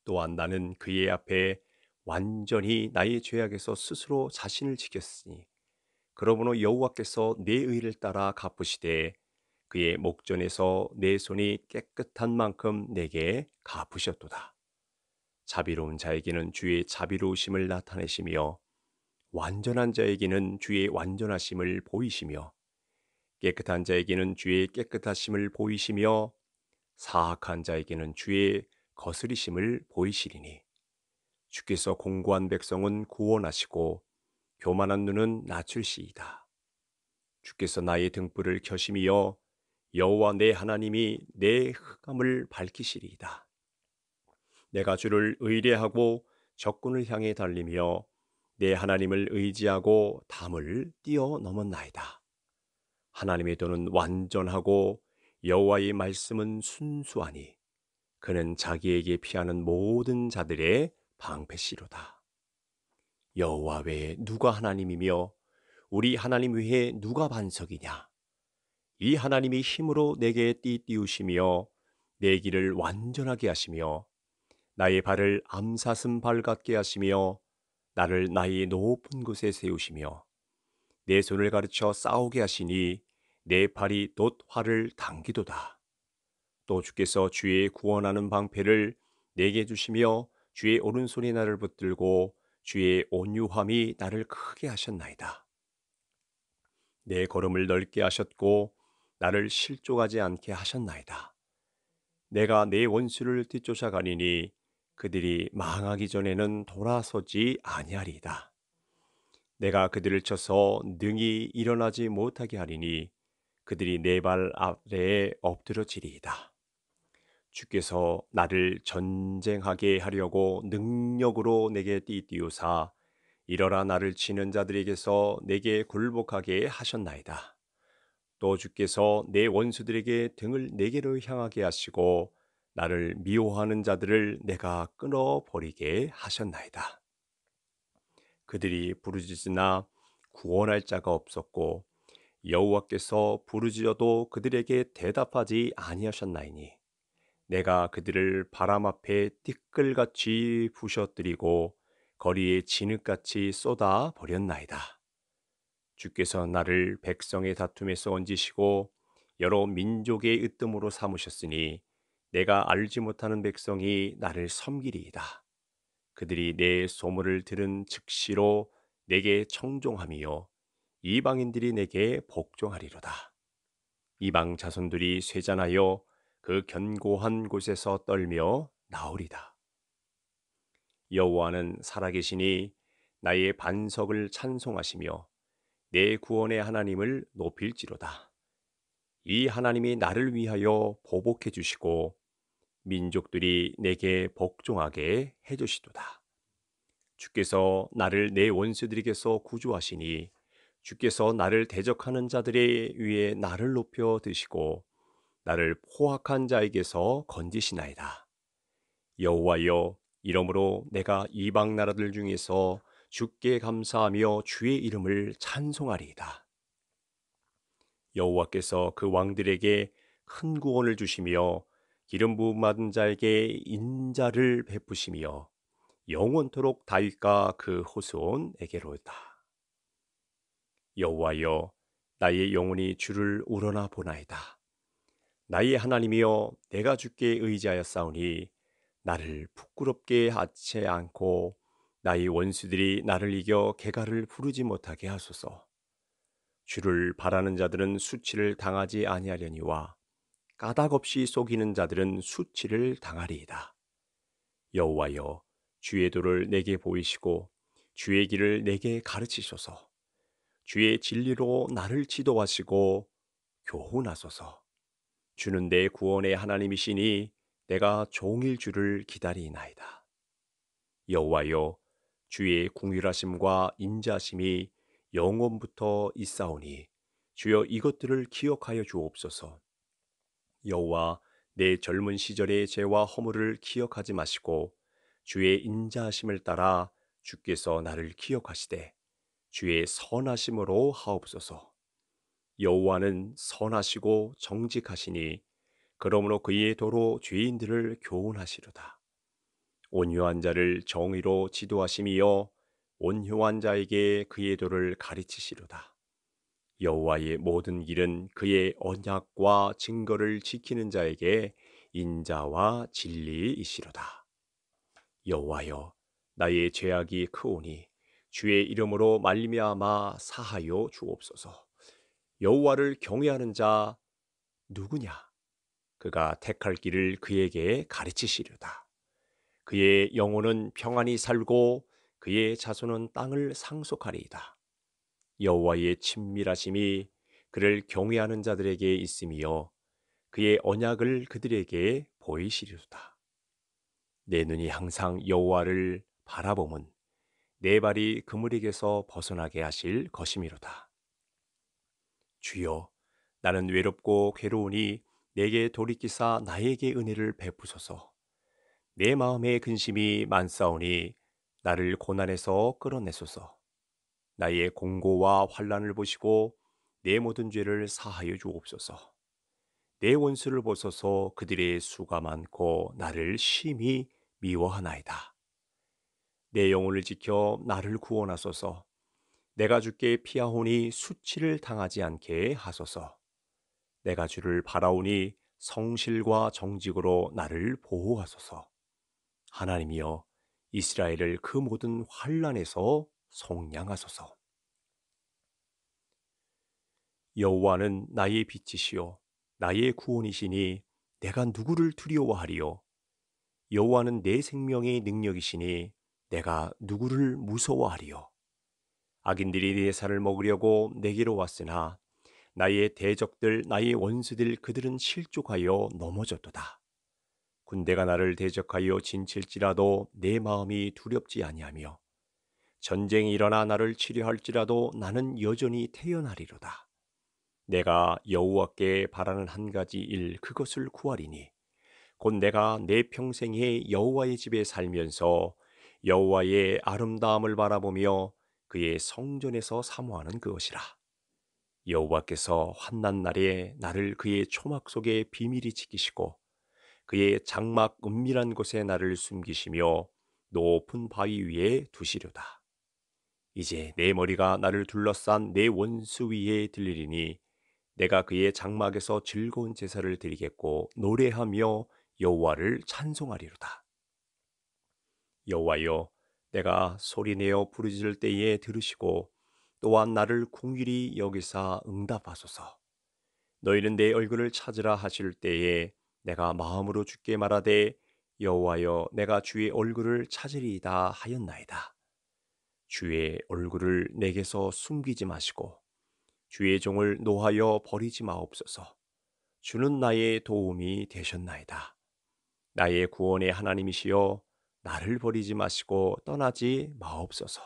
또한 나는 그의 앞에 완전히 나의 죄악에서 스스로 자신을 지켰으니 그러므로 여호와께서 내 의를 따라 갚으시되 그의 목전에서 내 손이 깨끗한 만큼 내게 갚으셨도다. 자비로운 자에게는 주의 자비로우심을 나타내시며 완전한 자에게는 주의 완전하심을 보이시며 깨끗한 자에게는 주의 깨끗하심을 보이시며 사악한 자에게는 주의 거스리심을 보이시리니 주께서 공고한 백성은 구원하시고 교만한 눈은 낮출시이다. 주께서 나의 등불을 켜심이여 여호와 내 하나님이 내 흑암을 밝히시리이다. 내가 주를 의뢰하고 적군을 향해 달리며 내 하나님을 의지하고 담을 뛰어넘었나이다. 하나님의 도는 완전하고 여호와의 말씀은 순수하니 그는 자기에게 피하는 모든 자들의 방패시로다. 여호와 외에 누가 하나님이며 우리 하나님 외에 누가 반석이냐? 이 하나님이 힘으로 내게 띠 띄우시며 내 길을 완전하게 하시며 나의 발을 암사슴 발 같게 하시며 나를 나의 높은 곳에 세우시며 내 손을 가르쳐 싸우게 하시니 내 팔이 돛 활을 당기도다. 또 주께서 주의 구원하는 방패를 내게 주시며 주의 오른손이 나를 붙들고 주의 온유함이 나를 크게 하셨나이다. 내 걸음을 넓게 하셨고 나를 실족하지 않게 하셨나이다. 내가 내 원수를 뒤쫓아가니니 그들이 망하기 전에는 돌아서지 아니하리이다. 내가 그들을 쳐서 능히 일어나지 못하게 하리니 그들이 내 발 아래에 엎드러지리이다. 주께서 나를 전쟁하게 하려고 능력으로 내게 띠띠우사 일어라 나를 치는 자들에게서 내게 굴복하게 하셨나이다. 또 주께서 내 원수들에게 등을 내게로 네 향하게 하시고 나를 미워하는 자들을 내가 끊어버리게 하셨나이다. 그들이 부르짖으나 구원할 자가 없었고 여호와께서 부르짖어도 그들에게 대답하지 아니하셨나이니 내가 그들을 바람 앞에 띠끌같이 부셔뜨리고 거리에 진흙같이 쏟아 버렸나이다. 주께서 나를 백성의 다툼에서 얹으시고 여러 민족의 으뜸으로 삼으셨으니 내가 알지 못하는 백성이 나를 섬기리이다. 그들이 내 소문을 들은 즉시로 내게 청종함이 이방인들이 내게 복종하리로다. 이방 자손들이 쇠잔하여 그 견고한 곳에서 떨며 나오리다. 여호와는 살아계시니 나의 반석을 찬송하시며 내 구원의 하나님을 높일지로다. 이 하나님이 나를 위하여 보복해 주시고 민족들이 내게 복종하게 해 주시도다. 주께서 나를 내 원수들에게서 구조하시니 주께서 나를 대적하는 자들의 위에 나를 높여 드시고 나를 포악한 자에게서 건지시나이다. 여호와여 이러므로 내가 이방 나라들 중에서 주께 감사하며 주의 이름을 찬송하리이다. 여호와께서 그 왕들에게 큰 구원을 주시며 기름 부음 받은 자에게 인자를 베푸시며 영원토록 다윗과 그 호수온에게로다. 여호와여 나의 영혼이 주를 우러나 보나이다. 나의 하나님이여 내가 주께 의지하였사오니 나를 부끄럽게 하지 않고 나의 원수들이 나를 이겨 개가를 부르지 못하게 하소서. 주를 바라는 자들은 수치를 당하지 아니하려니와 까닭 없이 속이는 자들은 수치를 당하리이다. 여호와여 주의 도를 내게 보이시고 주의 길을 내게 가르치소서. 주의 진리로 나를 지도하시고 교훈하소서. 주는 내 구원의 하나님이시니 내가 종일 주를 기다리나이다. 여호와여 주의 궁휼하심과 인자심이 영원부터 있사오니 주여 이것들을 기억하여 주옵소서. 여호와 내 젊은 시절의 죄와 허물을 기억하지 마시고 주의 인자하심을 따라 주께서 나를 기억하시되 주의 선하심으로 하옵소서. 여호와는 선하시고 정직하시니 그러므로 그의 도로 죄인들을 교훈하시로다. 온유한 자를 정의로 지도하심이여 온효한 자에게 그의 도를 가르치시로다. 여호와의 모든 길은 그의 언약과 증거를 지키는 자에게 인자와 진리이시로다. 여호와여 나의 죄악이 크오니 주의 이름으로 말미암아 사하여 주옵소서. 여호와를 경외하는 자 누구냐? 그가 택할 길을 그에게 가르치시려다. 그의 영혼은 평안히 살고 그의 자손은 땅을 상속하리이다. 여호와의 친밀하심이 그를 경외하는 자들에게 있음이요 그의 언약을 그들에게 보이시리로다. 내 눈이 항상 여호와를 바라보면 내 발이 그물에게서 벗어나게 하실 것이미로다. 주여, 나는 외롭고 괴로우니 내게 돌이키사 나에게 은혜를 베푸소서. 내 마음의 근심이 많사오니 나를 고난에서 끌어내소서. 나의 공고와 환란을 보시고 내 모든 죄를 사하여 주옵소서. 내 원수를 보소서 그들의 수가 많고 나를 심히 미워하나이다. 내 영혼을 지켜 나를 구원하소서. 내가 주께 피하오니 수치를 당하지 않게 하소서. 내가 주를 바라오니 성실과 정직으로 나를 보호하소서. 하나님이여 이스라엘을 그 모든 환란에서 속량하소서. 여호와는 나의 빛이시요 나의 구원이시니 내가 누구를 두려워하리요 여호와는 내 생명의 능력이시니 내가 누구를 무서워하리요 악인들이 내 살을 먹으려고 내게로 왔으나 나의 대적들 나의 원수들 그들은 실족하여 넘어졌도다 군대가 나를 대적하여 진칠지라도 내 마음이 두렵지 아니하며 전쟁이 일어나 나를 치료할지라도 나는 여전히 태어나리로다. 내가 여호와께 바라는 한 가지 일 그것을 구하리니 곧 내가 내 평생에 여호와의 집에 살면서 여호와의 아름다움을 바라보며 그의 성전에서 사모하는 그것이라. 여호와께서 환난 날에 나를 그의 초막 속에 비밀히 지키시고 그의 장막 은밀한 곳에 나를 숨기시며 높은 바위 위에 두시려다. 이제 내 머리가 나를 둘러싼 내 원수 위에 들리리니 내가 그의 장막에서 즐거운 제사를 드리겠고 노래하며 여호와를 찬송하리로다. 여호와여 내가 소리내어 부르짖을 때에 들으시고 또한 나를 공일히 여기사 응답하소서. 너희는 내 얼굴을 찾으라 하실 때에 내가 마음으로 주께 말하되 여호와여 내가 주의 얼굴을 찾으리이다 하였나이다. 주의 얼굴을 내게서 숨기지 마시고 주의 종을 노하여 버리지 마옵소서. 주는 나의 도움이 되셨나이다. 나의 구원의 하나님이시여 나를 버리지 마시고 떠나지 마옵소서.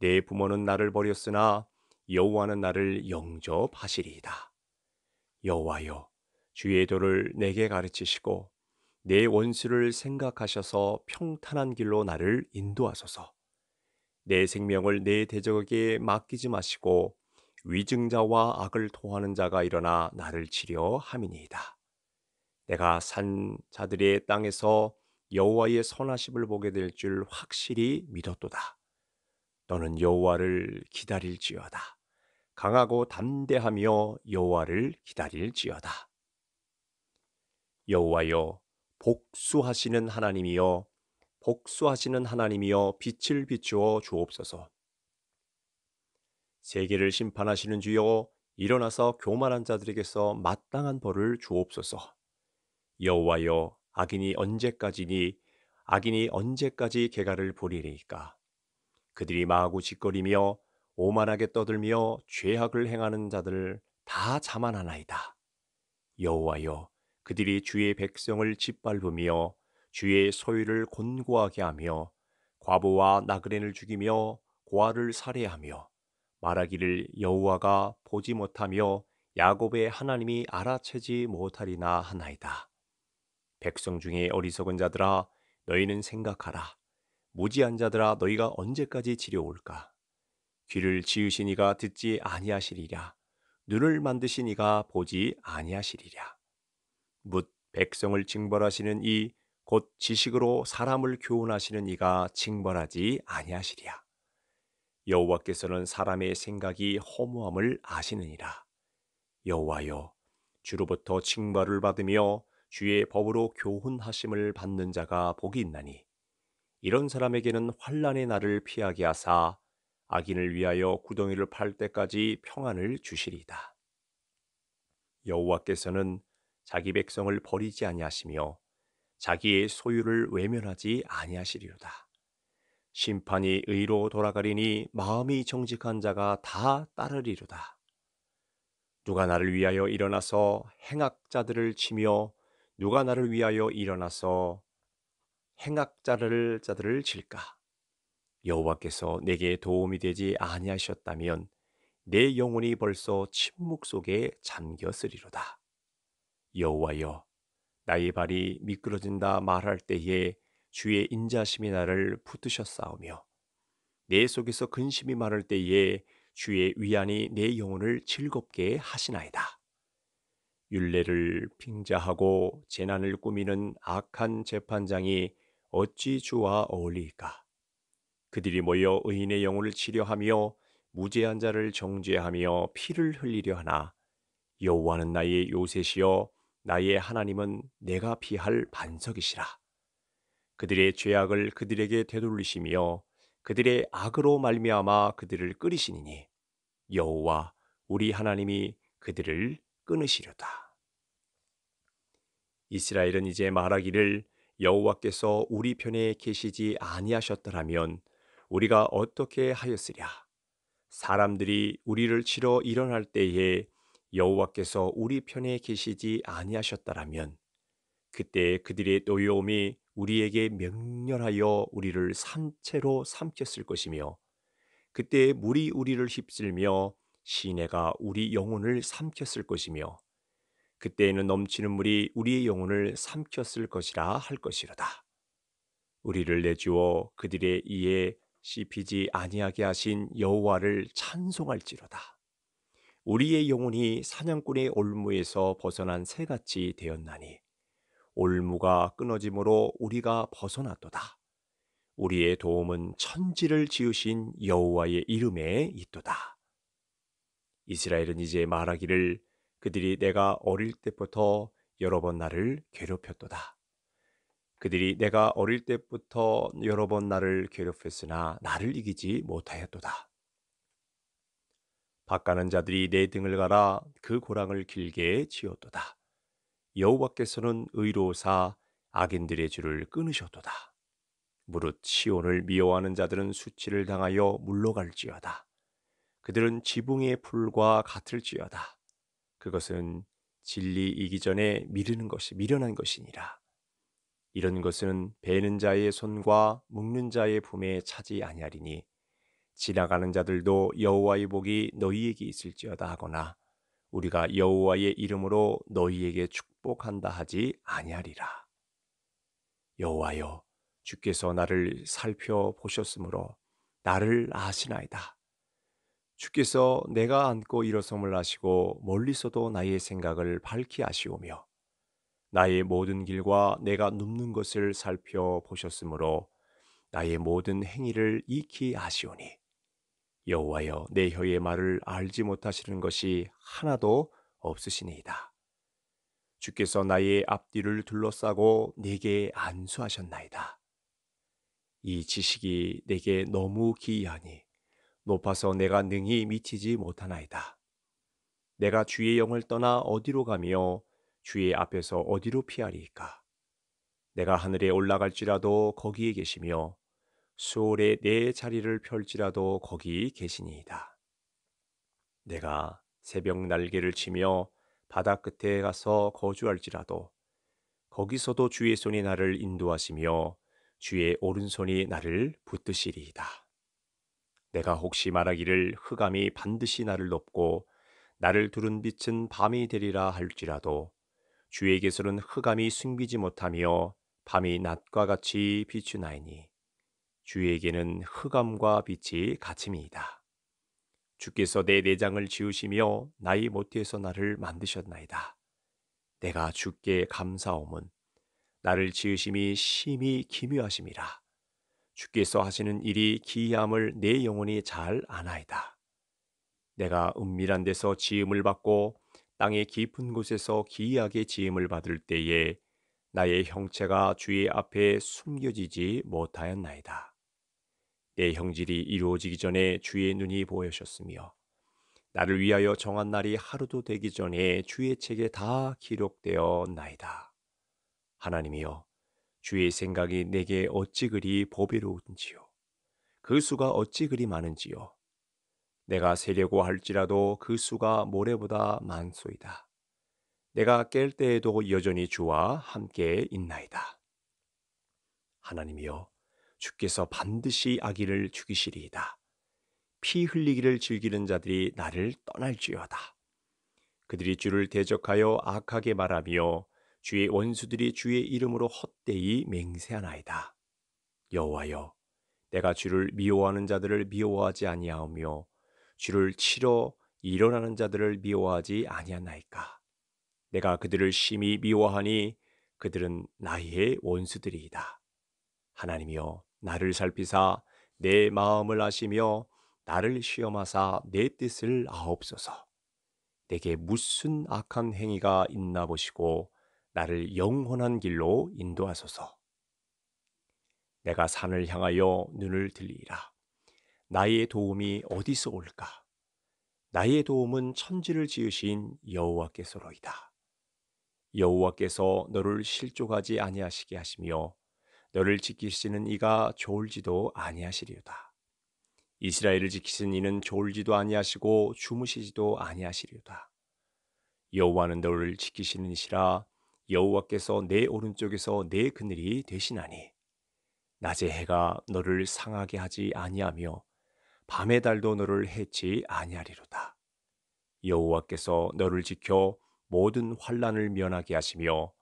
내 부모는 나를 버렸으나 여호와는 나를 영접하시리이다. 여호와여 주의 도를 내게 가르치시고 내 원수를 생각하셔서 평탄한 길로 나를 인도하소서. 내 생명을 내 대적에게 맡기지 마시고 위증자와 악을 토하는 자가 일어나 나를 치려 함이니이다. 내가 산 자들의 땅에서 여호와의 선하심을 보게 될 줄 확실히 믿었도다. 너는 여호와를 기다릴지어다. 강하고 담대하며 여호와를 기다릴지어다. 여호와여 복수하시는 하나님이여 복수하시는 하나님이여 빛을 비추어 주옵소서. 세계를 심판하시는 주여 일어나서 교만한 자들에게서 마땅한 벌을 주옵소서. 여호와여 악인이 언제까지니 악인이 언제까지 개가를 부리리까? 그들이 마하 짓거리며 오만하게 떠들며 죄악을 행하는 자들 다 자만하나이다. 여호와여 그들이 주의 백성을 짓밟으며 주의 소유를 곤고하게 하며 과부와 나그네를 죽이며 고아를 살해하며 말하기를 여호와가 보지 못하며 야곱의 하나님이 알아채지 못하리나 하나이다. 백성 중에 어리석은 자들아 너희는 생각하라. 무지한 자들아 너희가 언제까지 지려올까? 귀를 지으신 이가 듣지 아니하시리라. 눈을 만드신 이가 보지 아니하시리라. 묻 백성을 징벌하시는 이 곧 지식으로 사람을 교훈하시는 이가 징벌하지 아니하시리야. 여호와께서는 사람의 생각이 허무함을 아시느니라. 여호와여 주로부터 징벌을 받으며 주의 법으로 교훈하심을 받는 자가 복이 있나니 이런 사람에게는 환란의 날을 피하게 하사 악인을 위하여 구덩이를 팔 때까지 평안을 주시리다 여호와께서는 자기 백성을 버리지 아니하시며 자기의 소유를 외면하지 아니하시리로다. 심판이 의로 돌아가리니 마음이 정직한 자가 다 따르리로다. 누가 나를 위하여 일어나서 행악자들을 치며 누가 나를 위하여 일어나서 행악자를 자들을 칠까? 여호와께서 내게 도움이 되지 아니하셨다면 내 영혼이 벌써 침묵 속에 잠겼으리로다. 여호와여 나의 발이 미끄러진다 말할 때에 주의 인자심이 나를 붙드셨사오며 내 속에서 근심이 많을 때에 주의 위안이 내 영혼을 즐겁게 하시나이다. 윤례를 빙자하고 재난을 꾸미는 악한 재판장이 어찌 주와 어울리까? 그들이 모여 의인의 영혼을 치료하며 무죄한 자를 정죄하며 피를 흘리려 하나 여호와는 나의 요셉이여 나의 하나님은 내가 피할 반석이시라. 그들의 죄악을 그들에게 되돌리시며 그들의 악으로 말미암아 그들을 끓이시니니 여호와 우리 하나님이 그들을 끊으시려다. 이스라엘은 이제 말하기를 여호와께서 우리 편에 계시지 아니하셨더라면 우리가 어떻게 하였으랴? 사람들이 우리를 치러 일어날 때에 여호와께서 우리 편에 계시지 아니하셨다라면 그때 그들의 노여움이 우리에게 명렬하여 우리를 산채로 삼켰을 것이며 그때 물이 우리를 휩쓸며 시내가 우리 영혼을 삼켰을 것이며 그때에는 넘치는 물이 우리의 영혼을 삼켰을 것이라 할 것이로다. 우리를 내주어 그들의 이에 씹히지 아니하게 하신 여호와를 찬송할지로다. 우리의 영혼이 사냥꾼의 올무에서 벗어난 새같이 되었나니 올무가 끊어짐으로 우리가 벗어났도다. 우리의 도움은 천지를 지으신 여호와의 이름에 있도다. 이스라엘은 이제 말하기를 그들이 내가 어릴 때부터 여러 번 나를 괴롭혔도다. 그들이 내가 어릴 때부터 여러 번 나를 괴롭혔으나 나를 이기지 못하였도다. 박가는 자들이 내 등을 갈아 그 고랑을 길게 지어도다 여호와께서는 의로사 악인들의 줄을 끊으셔도다 무릇 시온을 미워하는 자들은 수치를 당하여 물러갈지어다. 그들은 지붕의 풀과 같을지어다. 그것은 진리 이기 전에 미르는 것이 미련한 것이니라. 이런 것은 베는 자의 손과 묶는 자의 품에 차지 아니하리니 지나가는 자들도 여호와의 복이 너희에게 있을지어다 하거나 우리가 여호와의 이름으로 너희에게 축복한다 하지 아니하리라. 여호와여 주께서 나를 살펴보셨으므로 나를 아시나이다. 주께서 내가 안고 일어섬을 아시고 멀리서도 나의 생각을 밝히 아시오며 나의 모든 길과 내가 눕는 것을 살펴보셨으므로 나의 모든 행위를 익히 아시오니 여호와여 내 혀의 말을 알지 못하시는 것이 하나도 없으시니이다. 주께서 나의 앞뒤를 둘러싸고 내게 안수하셨나이다. 이 지식이 내게 너무 기이하니 높아서 내가 능히 미치지 못하나이다. 내가 주의 영을 떠나 어디로 가며 주의 앞에서 어디로 피하리까 내가 하늘에 올라갈지라도 거기에 계시며 수월에 내 자리를 펼지라도 거기 계시니이다. 내가 새벽 날개를 치며 바다 끝에 가서 거주할지라도 거기서도 주의 손이 나를 인도하시며 주의 오른손이 나를 붙드시리이다. 내가 혹시 말하기를 흑암이 반드시 나를 높고 나를 두른 빛은 밤이 되리라 할지라도 주에게서는 흑암이 숨기지 못하며 밤이 낮과 같이 비추나이니 주에게는 흑암과 빛이 같음이다 주께서 내 내장을 지으시며 나의 모태에서 나를 만드셨나이다. 내가 주께 감사함은 나를 지으심이 심히 기묘하심이라. 주께서 하시는 일이 기이함을 내 영혼이 잘 아나이다. 내가 은밀한 데서 지음을 받고 땅의 깊은 곳에서 기이하게 지음을 받을 때에 나의 형체가 주의 앞에 숨겨지지 못하였나이다. 내 형질이 이루어지기 전에 주의 눈이 보여셨으며 나를 위하여 정한 날이 하루도 되기 전에 주의 책에 다 기록되어 나이다. 하나님이여 주의 생각이 내게 어찌 그리 보배로운지요. 그 수가 어찌 그리 많은지요. 내가 세려고 할지라도 그 수가 모래보다 많소이다. 내가 깰 때에도 여전히 주와 함께 있나이다. 하나님이여 주께서 반드시 아기를 죽이시리이다. 피 흘리기를 즐기는 자들이 나를 떠날지어다. 그들이 주를 대적하여 악하게 말하며 주의 원수들이 주의 이름으로 헛되이 맹세하나이다. 여호와여, 내가 주를 미워하는 자들을 미워하지 아니하오며 주를 치러 일어나는 자들을 미워하지 아니하나이까. 내가 그들을 심히 미워하니 그들은 나의 원수들이이다. 하나님이여, 나를 살피사 내 마음을 아시며 나를 시험하사 내 뜻을 아옵소서. 내게 무슨 악한 행위가 있나 보시고 나를 영원한 길로 인도하소서. 내가 산을 향하여 눈을 들리라. 나의 도움이 어디서 올까? 나의 도움은 천지를 지으신 여호와께서로이다. 여호와께서 너를 실족하지 아니하시게 하시며 너를 지키시는 이가 좋을지도 아니하시리로다. 이스라엘을 지키시 이는 좋을지도 아니하시고 주무시지도 아니하시리로다. 여호와는 너를 지키시는 이시라 여호와께서 내 오른쪽에서 내 그늘이 되시나니 낮의 해가 너를 상하게 하지 아니하며 밤의 달도 너를 해치 아니하리로다. 여호와께서 너를 지켜 모든 환란을 면하게 하시며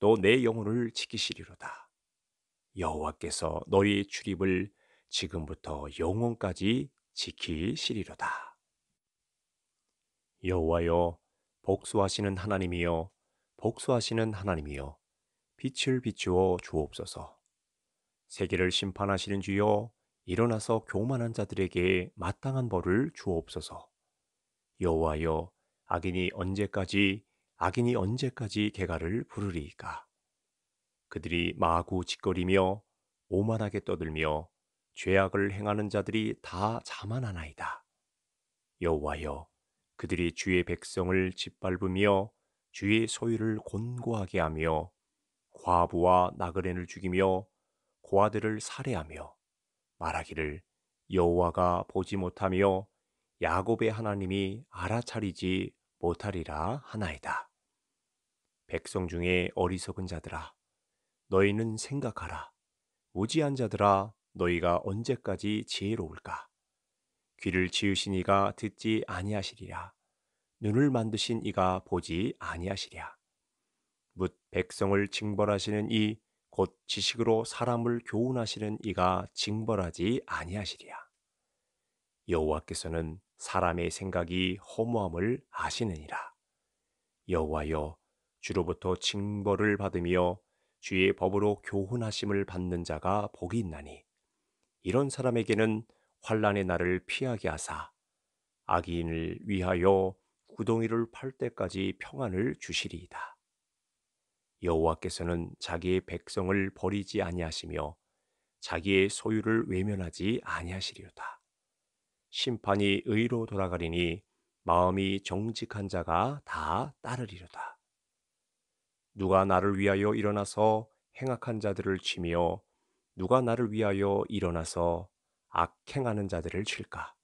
또 내 영혼을 지키시리로다. 여호와께서 너희 출입을 지금부터 영원까지 지키시리로다. 여호와여 복수하시는 하나님이여 복수하시는 하나님이여 빛을 비추어 주옵소서. 세계를 심판하시는 주여 일어나서 교만한 자들에게 마땅한 벌을 주옵소서. 여호와여 악인이 언제까지 악인이 언제까지 개가를 부르리까 그들이 마구 짓거리며 오만하게 떠들며 죄악을 행하는 자들이 다 자만하나이다. 여호와여, 그들이 주의 백성을 짓밟으며 주의 소유를 곤고하게 하며 과부와 나그네를 죽이며 고아들을 살해하며 말하기를 여호와가 보지 못하며 야곱의 하나님이 알아차리지 못하리라 하나이다. 백성 중에 어리석은 자들아 너희는 생각하라. 오지한 자들아, 너희가 언제까지 지혜로울까? 귀를 지으신 이가 듣지 아니하시리라. 눈을 만드신 이가 보지 아니하시랴. 묻 백성을 징벌하시는 이 곧 지식으로 사람을 교훈하시는 이가 징벌하지 아니하시리야. 여호와께서는 사람의 생각이 허무함을 아시느니라. 여호와여 주로부터 징벌을 받으며 주의 법으로 교훈하심을 받는 자가 복이 있나니 이런 사람에게는 환란의 날을 피하게 하사 악인을 위하여 구덩이를 팔 때까지 평안을 주시리이다. 여호와께서는 자기의 백성을 버리지 아니하시며 자기의 소유를 외면하지 아니하시리로다. 심판이 의로 돌아가리니 마음이 정직한 자가 다 따르리로다. 누가 나를 위하여 일어나서 행악한 자들을 치며 누가 나를 위하여 일어나서 악행하는 자들을 칠까?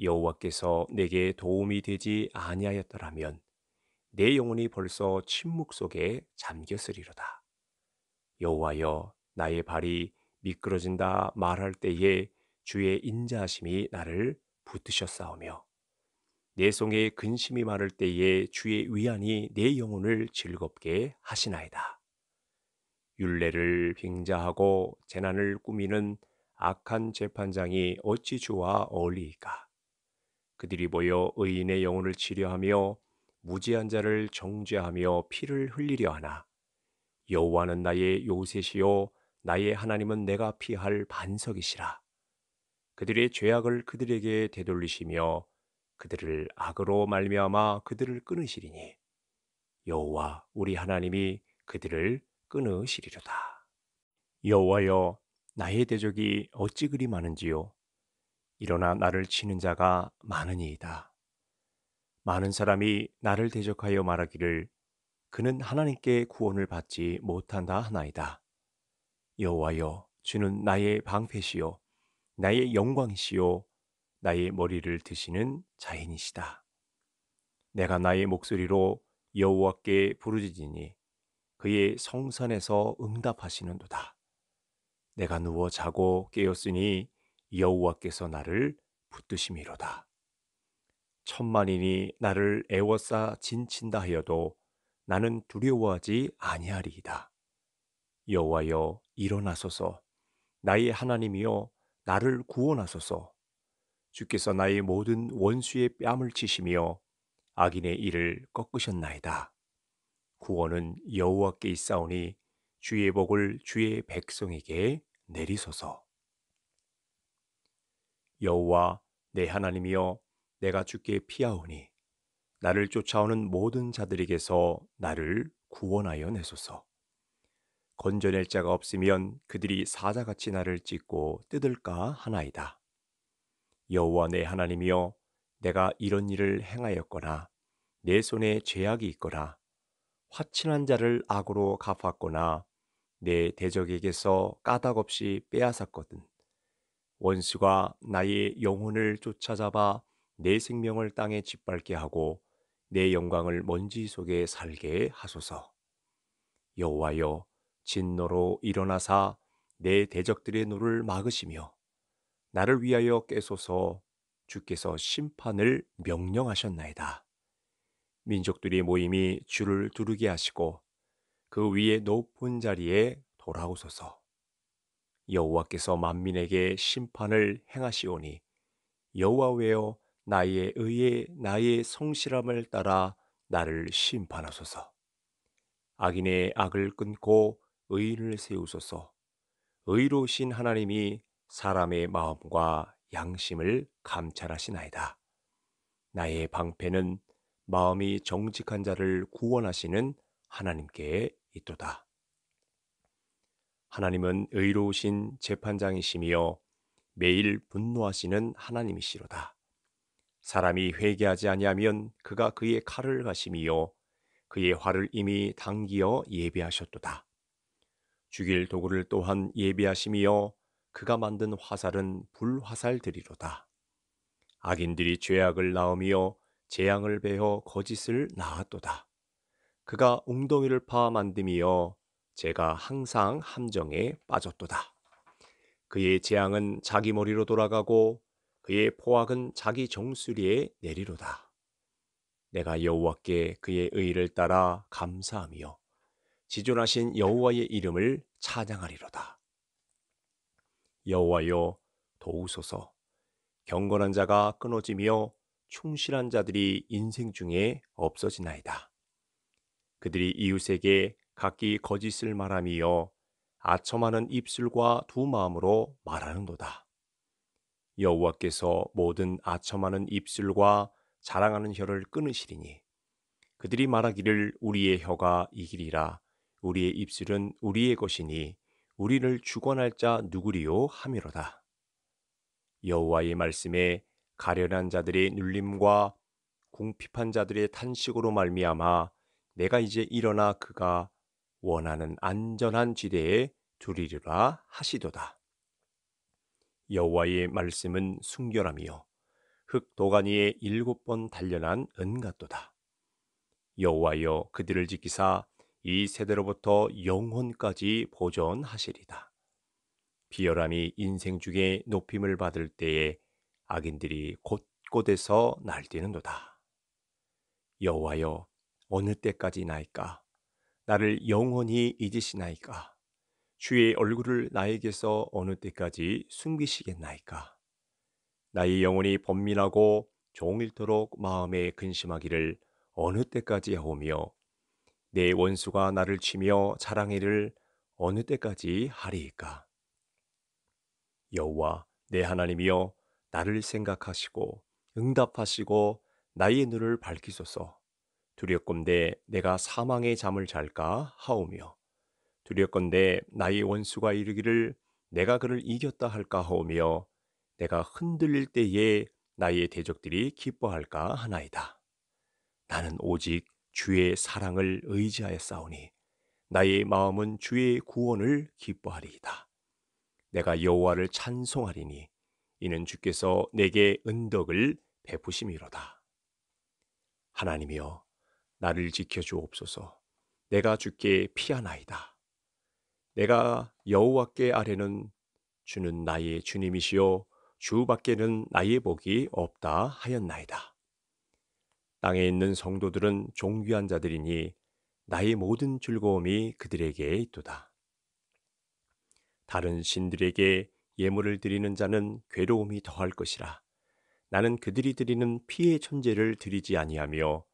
여호와께서 내게 도움이 되지 아니하였더라면 내 영혼이 벌써 침묵 속에 잠겼으리로다. 여호와여 나의 발이 미끄러진다 말할 때에 주의 인자하심이 나를 붙드셨사오며 내 속에 근심이 많을 때에 주의 위안이 내 영혼을 즐겁게 하시나이다. 윤례를 빙자하고 재난을 꾸미는 악한 재판장이 어찌 주와 어울리이까? 그들이 모여 의인의 영혼을 치료하며 무지한 자를 정죄하며 피를 흘리려 하나 여호와는 나의 요셉이요 나의 하나님은 내가 피할 반석이시라 그들의 죄악을 그들에게 되돌리시며 그들을 악으로 말미암아 그들을 끊으시리니 여호와 우리 하나님이 그들을 끊으시리로다. 여호와여 나의 대적이 어찌 그리 많은지요 일어나 나를 치는 자가 많으니이다. 많은 사람이 나를 대적하여 말하기를 그는 하나님께 구원을 받지 못한다 하나이다. 여호와여 주는 나의 방패시요 나의 영광이시요 나의 머리를 드시는 자인이시다. 내가 나의 목소리로 여호와께 부르짖으니 그의 성산에서 응답하시는도다. 내가 누워 자고 깨었으니 여호와께서 나를 붙드심이로다. 천만인이 나를 애워싸 진친다 하여도 나는 두려워하지 아니하리이다. 여호와여 일어나소서 나의 하나님이여 나를 구원하소서 주께서 나의 모든 원수의 뺨을 치시며 악인의 일을 꺾으셨나이다. 구원은 여호와께 있사오니 주의 복을 주의 백성에게 내리소서. 여호와 내 하나님이여 내가 주께 피하오니 나를 쫓아오는 모든 자들에게서 나를 구원하여 내소서. 건져낼 자가 없으면 그들이 사자같이 나를 찢고 뜯을까 하나이다. 여호와 내 하나님이여 내가 이런 일을 행하였거나 내 손에 죄악이 있거나 화친한 자를 악으로 갚았거나 내 대적에게서 까닭없이 빼앗았거든 원수가 나의 영혼을 쫓아잡아 내 생명을 땅에 짓밟게 하고 내 영광을 먼지 속에 살게 하소서. 여호와여 진노로 일어나사 내 대적들의 노를 막으시며 나를 위하여 깨소서 주께서 심판을 명령하셨나이다. 민족들이 모임이 주를 두르게 하시고 그 위에 높은 자리에 돌아오소서. 여호와께서 만민에게 심판을 행하시오니 여호와여 나의 의에 나의 성실함을 따라 나를 심판하소서. 악인의 악을 끊고 의인을 세우소서. 의로우신 하나님이 사람의 마음과 양심을 감찰하시나이다. 나의 방패는 마음이 정직한 자를 구원하시는 하나님께 있도다. 하나님은 의로우신 재판장이시며 매일 분노하시는 하나님이시로다. 사람이 회개하지 아니하면 그가 그의 칼을 가시며 그의 화를 이미 당기어 예비하셨도다. 죽일 도구를 또한 예비하시며 그가 만든 화살은 불화살들이로다. 악인들이 죄악을 낳으며 재앙을 베어 거짓을 낳았도다. 그가 웅덩이를 파 만듦이여 제가 항상 함정에 빠졌도다. 그의 재앙은 자기 머리로 돌아가고 그의 포악은 자기 정수리에 내리로다. 내가 여호와께 그의 의를 따라 감사하며 지존하신 여호와의 이름을 찬양하리로다. 여호와여 도우소서. 경건한 자가 끊어지며 충실한 자들이 인생 중에 없어지나이다. 그들이 이웃에게 각기 거짓을 말함이 아첨하는 입술과 두 마음으로 말하는도다. 여호와께서 모든 아첨하는 입술과 자랑하는 혀를 끊으시리니 그들이 말하기를 우리의 혀가 이기리라 우리의 입술은 우리의 것이니 우리를 주관할 자 누구리요 함이로다. 여호와의 말씀에 가련한 자들의 눌림과 궁핍한 자들의 탄식으로 말미암아 내가 이제 일어나 그가 원하는 안전한 지대에 두리리라 하시도다. 여호와의 말씀은 순결함이요 흙 도가니에 일곱 번 단련한 은같도다. 여호와여 그들을 지키사 이 세대로부터 영혼까지 보존하시리다. 비열함이 인생 중에 높임을 받을 때에 악인들이 곳곳에서 날뛰는도다. 여호와여 어느 때까지 나이까 나를 영원히 잊으시나이까 주의 얼굴을 나에게서 어느 때까지 숨기시겠나이까 나의 영혼이 번민하고 종일토록 마음에 근심하기를 어느 때까지 하오며 내 원수가 나를 치며 자랑이를 어느 때까지 하리이까? 여호와 내 하나님이여 나를 생각하시고 응답하시고 나의 눈을 밝히소서. 두렵건대 내가 사망의 잠을 잘까 하오며 두렵건대 나의 원수가 이르기를 내가 그를 이겼다 할까 하오며 내가 흔들릴 때에 나의 대적들이 기뻐할까 하나이다. 나는 오직 주의 사랑을 의지하여 싸우니 나의 마음은 주의 구원을 기뻐하리이다. 내가 여호와를 찬송하리니 이는 주께서 내게 은덕을 베푸심이로다. 하나님이여 나를 지켜 주옵소서. 내가 주께 피하나이다. 내가 여호와께 아래는 주는 나의 주님이시요 주 밖에는 나의 복이 없다 하였나이다. 땅에 있는 성도들은 종귀한 자들이니 나의 모든 즐거움이 그들에게 있도다. 다른 신들에게 예물을 드리는 자는 괴로움이 더할 것이라. 나는 그들이 드리는 피의 천재를 드리지 아니하며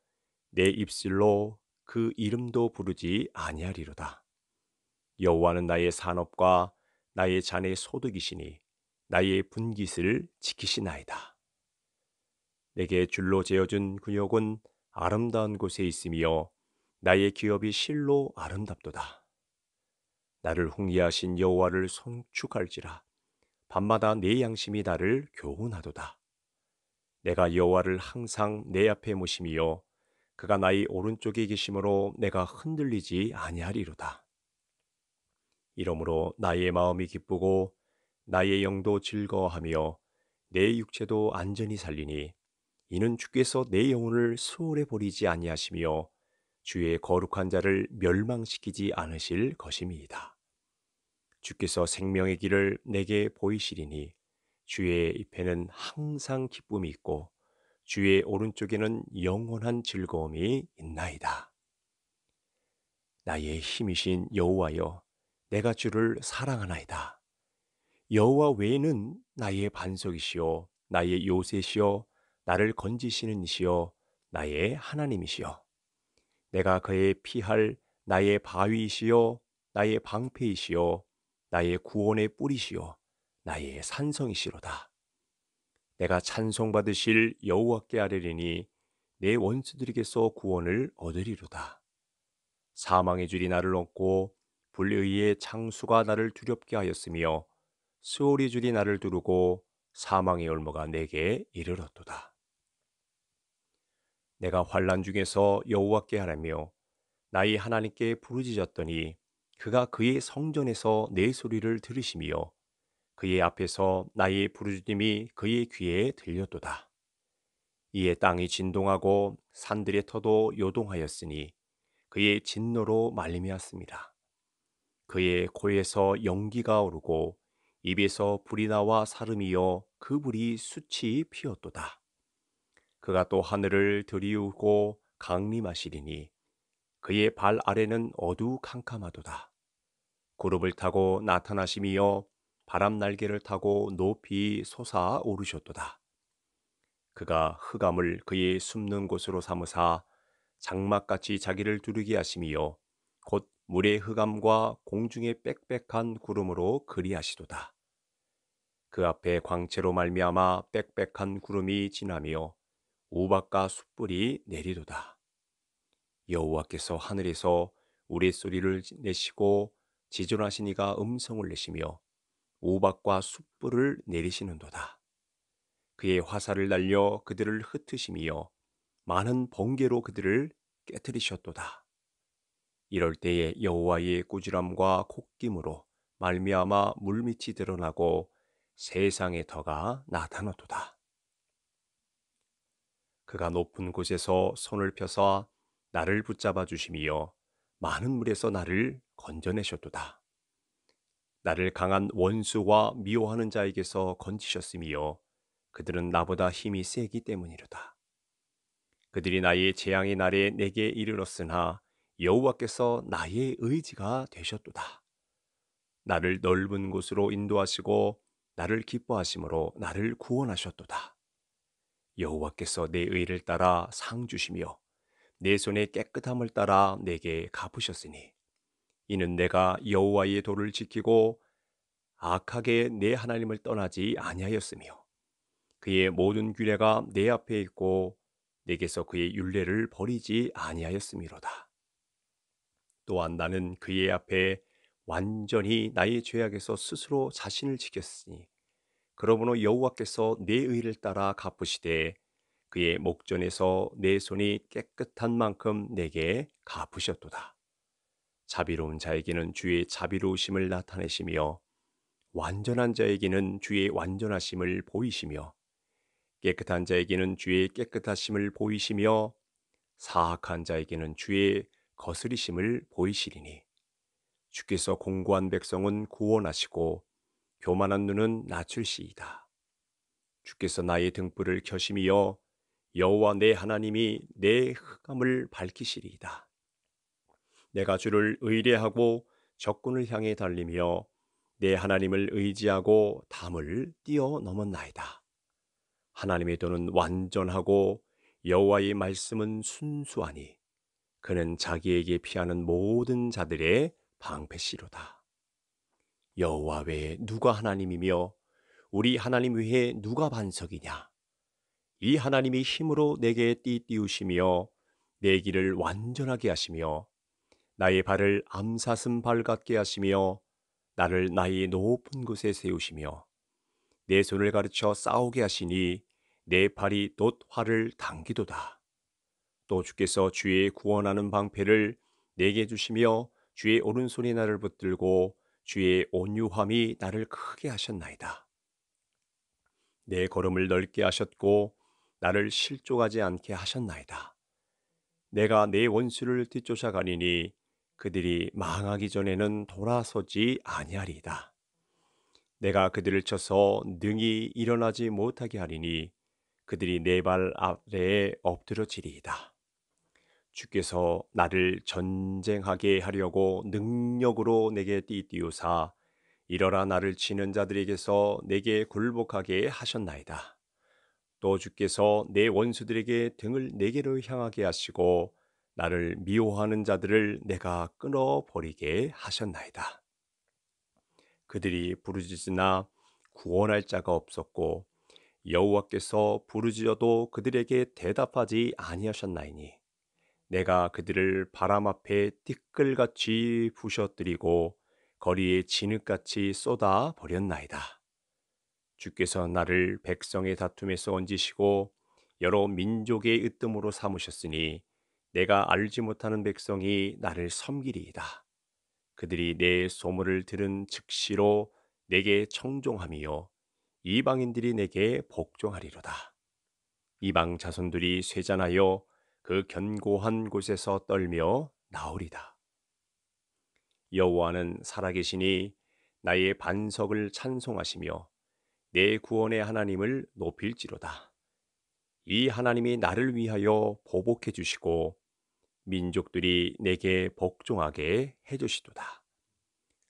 내 입술로 그 이름도 부르지 아니하리로다. 여호와는 나의 산업과 나의 잔의 소득이시니 나의 분깃을 지키시나이다. 내게 줄로 재어준 구역은 아름다운 곳에 있으며 나의 기업이 실로 아름답도다. 나를 홍해하신 여호와를 송축할지라 밤마다 내 양심이 나를 교훈하도다. 내가 여호와를 항상 내 앞에 모심이요 그가 나의 오른쪽에 계심으로 내가 흔들리지 아니하리로다. 이러므로 나의 마음이 기쁘고 나의 영도 즐거워하며 내 육체도 안전히 살리니 이는 주께서 내 영혼을 수월해 버리지 아니하시며 주의 거룩한 자를 멸망시키지 않으실 것임이다. 주께서 생명의 길을 내게 보이시리니 주의 입에는 항상 기쁨이 있고 주의 오른쪽에는 영원한 즐거움이 있나이다. 나의 힘이신 여호와여 내가 주를 사랑하나이다. 여호와 외에는 나의 반석이시요 나의 요새시요 나를 건지시는 이시여 나의 하나님이시여 내가 그의 피할 나의 바위이시여 나의 방패이시여 나의 구원의 뿌리시여 나의 산성이시로다 내가 찬송받으실 여호와께 아뢰리니 내 원수들에게서 구원을 얻으리로다 사망의 줄이 나를 얻고 불의의 창수가 나를 두렵게 하였으며 수월이 줄이 나를 두르고 사망의 올무가 내게 이르렀도다. 내가 환란 중에서 여호와께 하라며 나의 하나님께 부르짖었더니 그가 그의 성전에서 내 소리를 들으시며 그의 앞에서 나의 부르짖음이 그의 귀에 들렸도다. 이에 땅이 진동하고 산들의 터도 요동하였으니 그의 진노로 말미암았습니다. 그의 코에서 연기가 오르고 입에서 불이 나와 사름이여 그 불이 수치 피었도다. 그가 또 하늘을 들이우고 강림하시리니 그의 발 아래는 어두캄캄하도다. 구름을 타고 나타나시며 바람 날개를 타고 높이 솟아 오르셨도다. 그가 흑암을 그의 숨는 곳으로 삼으사 장막같이 자기를 두르게 하시며 곧 물의 흑암과 공중의 빽빽한 구름으로 그리하시도다. 그 앞에 광채로 말미암아 빽빽한 구름이 지나며 우박과 숯불이 내리도다. 여호와께서 하늘에서 우리소리를 내시고 지존하시니가 음성을 내시며 우박과 숯불을 내리시는도다. 그의 화살을 날려 그들을 흩으시며 많은 번개로 그들을 깨뜨리셨도다. 이럴 때에 여호와의 꾸지람과 콧김으로 말미암아 물밑이 드러나고 세상의 터가 나타났도다. 그가 높은 곳에서 손을 펴서 나를 붙잡아 주심이여 많은 물에서 나를 건져내셨도다. 나를 강한 원수와 미워하는 자에게서 건지셨으며 그들은 나보다 힘이 세기 때문이로다. 그들이 나의 재앙의 날에 내게 이르렀으나 여호와께서 나의 의지가 되셨도다. 나를 넓은 곳으로 인도하시고 나를 기뻐하심으로 나를 구원하셨도다. 여호와께서 내 의를 따라 상 주시며 내 손의 깨끗함을 따라 내게 갚으셨으니 이는 내가 여호와의 도를 지키고 악하게 내 하나님을 떠나지 아니하였으며 그의 모든 규례가 내 앞에 있고 내게서 그의 윤례를 버리지 아니하였음이로다. 또한 나는 그의 앞에 완전히 나의 죄악에서 스스로 자신을 지켰으니 그러므로 여호와께서 내 의를 따라 갚으시되 그의 목전에서 내 손이 깨끗한 만큼 내게 갚으셨도다. 자비로운 자에게는 주의 자비로우심을 나타내시며 완전한 자에게는 주의 완전하심을 보이시며 깨끗한 자에게는 주의 깨끗하심을 보이시며 사악한 자에게는 주의 거스리심을 보이시리니 주께서 공고한 백성은 구원하시고 교만한 눈은 낮출시이다. 주께서 나의 등불을 켜심이 여호와 내 하나님이 내 흑암을 밝히시리이다. 내가 주를 의뢰하고 적군을 향해 달리며 내 하나님을 의지하고 담을 뛰어넘었나이다. 하나님의 도는 완전하고 여호와의 말씀은 순수하니 그는 자기에게 피하는 모든 자들의 방패시로다. 여호와 외에 누가 하나님이며 우리 하나님 외에 누가 반석이냐? 이 하나님이 힘으로 내게 띠띠우시며 내 길을 완전하게 하시며 나의 발을 암사슴 발 같게 하시며 나를 나의 높은 곳에 세우시며 내 손을 가르쳐 싸우게 하시니 내 팔이 돛 활을 당기도다. 또 주께서 주의 구원하는 방패를 내게 주시며 주의 오른손이 나를 붙들고 주의 온유함이 나를 크게 하셨나이다. 내 걸음을 넓게 하셨고 나를 실족하지 않게 하셨나이다. 내가 내 원수를 뒤쫓아가니니 그들이 망하기 전에는 돌아서지 아니하리이다. 내가 그들을 쳐서 능히 일어나지 못하게 하리니 그들이 내 발 아래에 엎드러지리이다. 주께서 나를 전쟁하게 하려고 능력으로 내게 띠띠우사 이러라 나를 치는 자들에게서 내게 굴복하게 하셨나이다. 또 주께서 내 원수들에게 등을 내게로 향하게 하시고 나를 미워하는 자들을 내가 끊어버리게 하셨나이다. 그들이 부르짖으나 구원할 자가 없었고 여호와께서 부르짖어도 그들에게 대답하지 아니하셨나이니 내가 그들을 바람 앞에 티끌같이 부셔뜨리고 거리에 진흙같이 쏟아 버렸나이다. 주께서 나를 백성의 다툼에서 얹으시고 여러 민족의 으뜸으로 삼으셨으니 내가 알지 못하는 백성이 나를 섬기리이다. 그들이 내 소문을 들은 즉시로 내게 청종함이요 이방인들이 내게 복종하리로다. 이방 자손들이 쇠잔하여 그 견고한 곳에서 떨며 나오리다. 여호와는 살아계시니 나의 반석을 찬송하시며 내 구원의 하나님을 높일지로다. 이 하나님이 나를 위하여 보복해 주시고 민족들이 내게 복종하게 해 주시도다.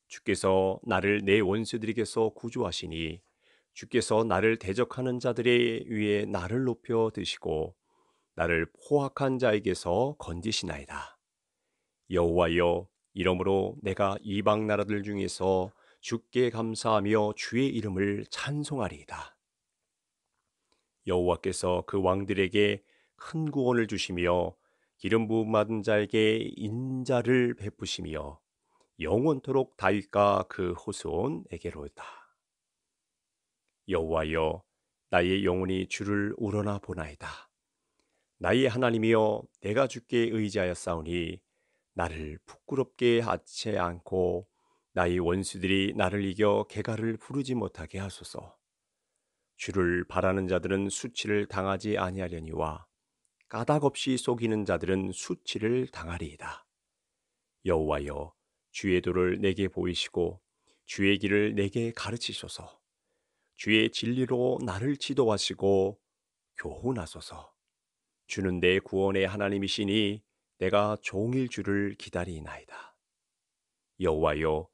주께서 나를 내 원수들에게서 구조하시니 주께서 나를 대적하는 자들의 위에 나를 높여 드시고 나를 포악한 자에게서 건지시나이다. 여호와여 이러므로 내가 이방 나라들 중에서 주께 감사하며 주의 이름을 찬송하리이다. 여호와께서 그 왕들에게 큰 구원을 주시며 기름 부음 받은 자에게 인자를 베푸시며 영원토록 다윗과 그 후손에게로다. 여호와여 나의 영혼이 주를 우러나 보나이다. 나의 하나님이여 내가 주께 의지하였사오니 나를 부끄럽게 하지 않고 나의 원수들이 나를 이겨 개가를 부르지 못하게 하소서. 주를 바라는 자들은 수치를 당하지 아니하려니와 까닭없이 속이는 자들은 수치를 당하리이다. 여호와여 주의 도를 내게 보이시고 주의 길을 내게 가르치소서. 주의 진리로 나를 지도하시고 교훈하소서. 주는 내 구원의 하나님이시니 내가 종일 주를 기다리나이다. 여호와여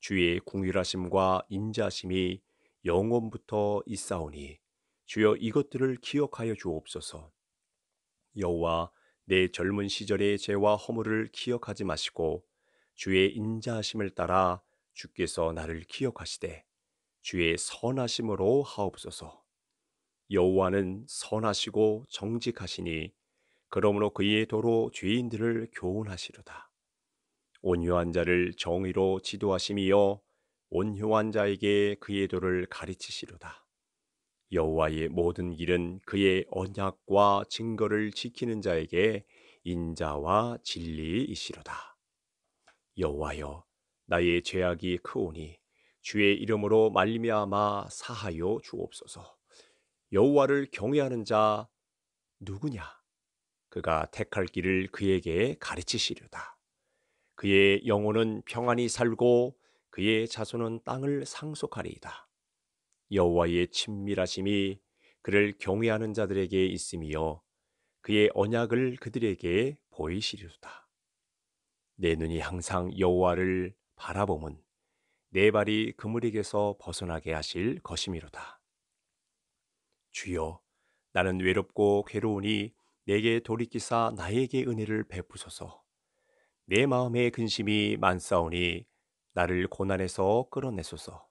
주의 궁휼하심과 인자심이 영원부터 있사오니 주여 이것들을 기억하여 주옵소서. 여호와 내 젊은 시절의 죄와 허물을 기억하지 마시고 주의 인자심을 따라 주께서 나를 기억하시되 주의 선하심으로 하옵소서. 여호와는 선하시고 정직하시니 그러므로 그의 도로 죄인들을 교훈하시로다. 온유한 자를 정의로 지도하심이여 온유한 자에게 그의 도를 가르치시로다. 여호와의 모든 길은 그의 언약과 증거를 지키는 자에게 인자와 진리이시로다. 여호와여 나의 죄악이 크오니 주의 이름으로 말미암아 사하여 주옵소서. 여호와를 경외하는 자 누구냐? 그가 택할 길을 그에게 가르치시려다. 그의 영혼은 평안히 살고 그의 자손은 땅을 상속하리이다. 여호와의 친밀하심이 그를 경외하는 자들에게 있음이요 그의 언약을 그들에게 보이시리로다. 내 눈이 항상 여호와를 바라보면 내 발이 그물에게서 벗어나게 하실 것이미로다. 주여 나는 외롭고 괴로우니 내게 돌이키사 나에게 은혜를 베푸소서. 내 마음의 근심이 많사오니 나를 고난에서 끌어내소서.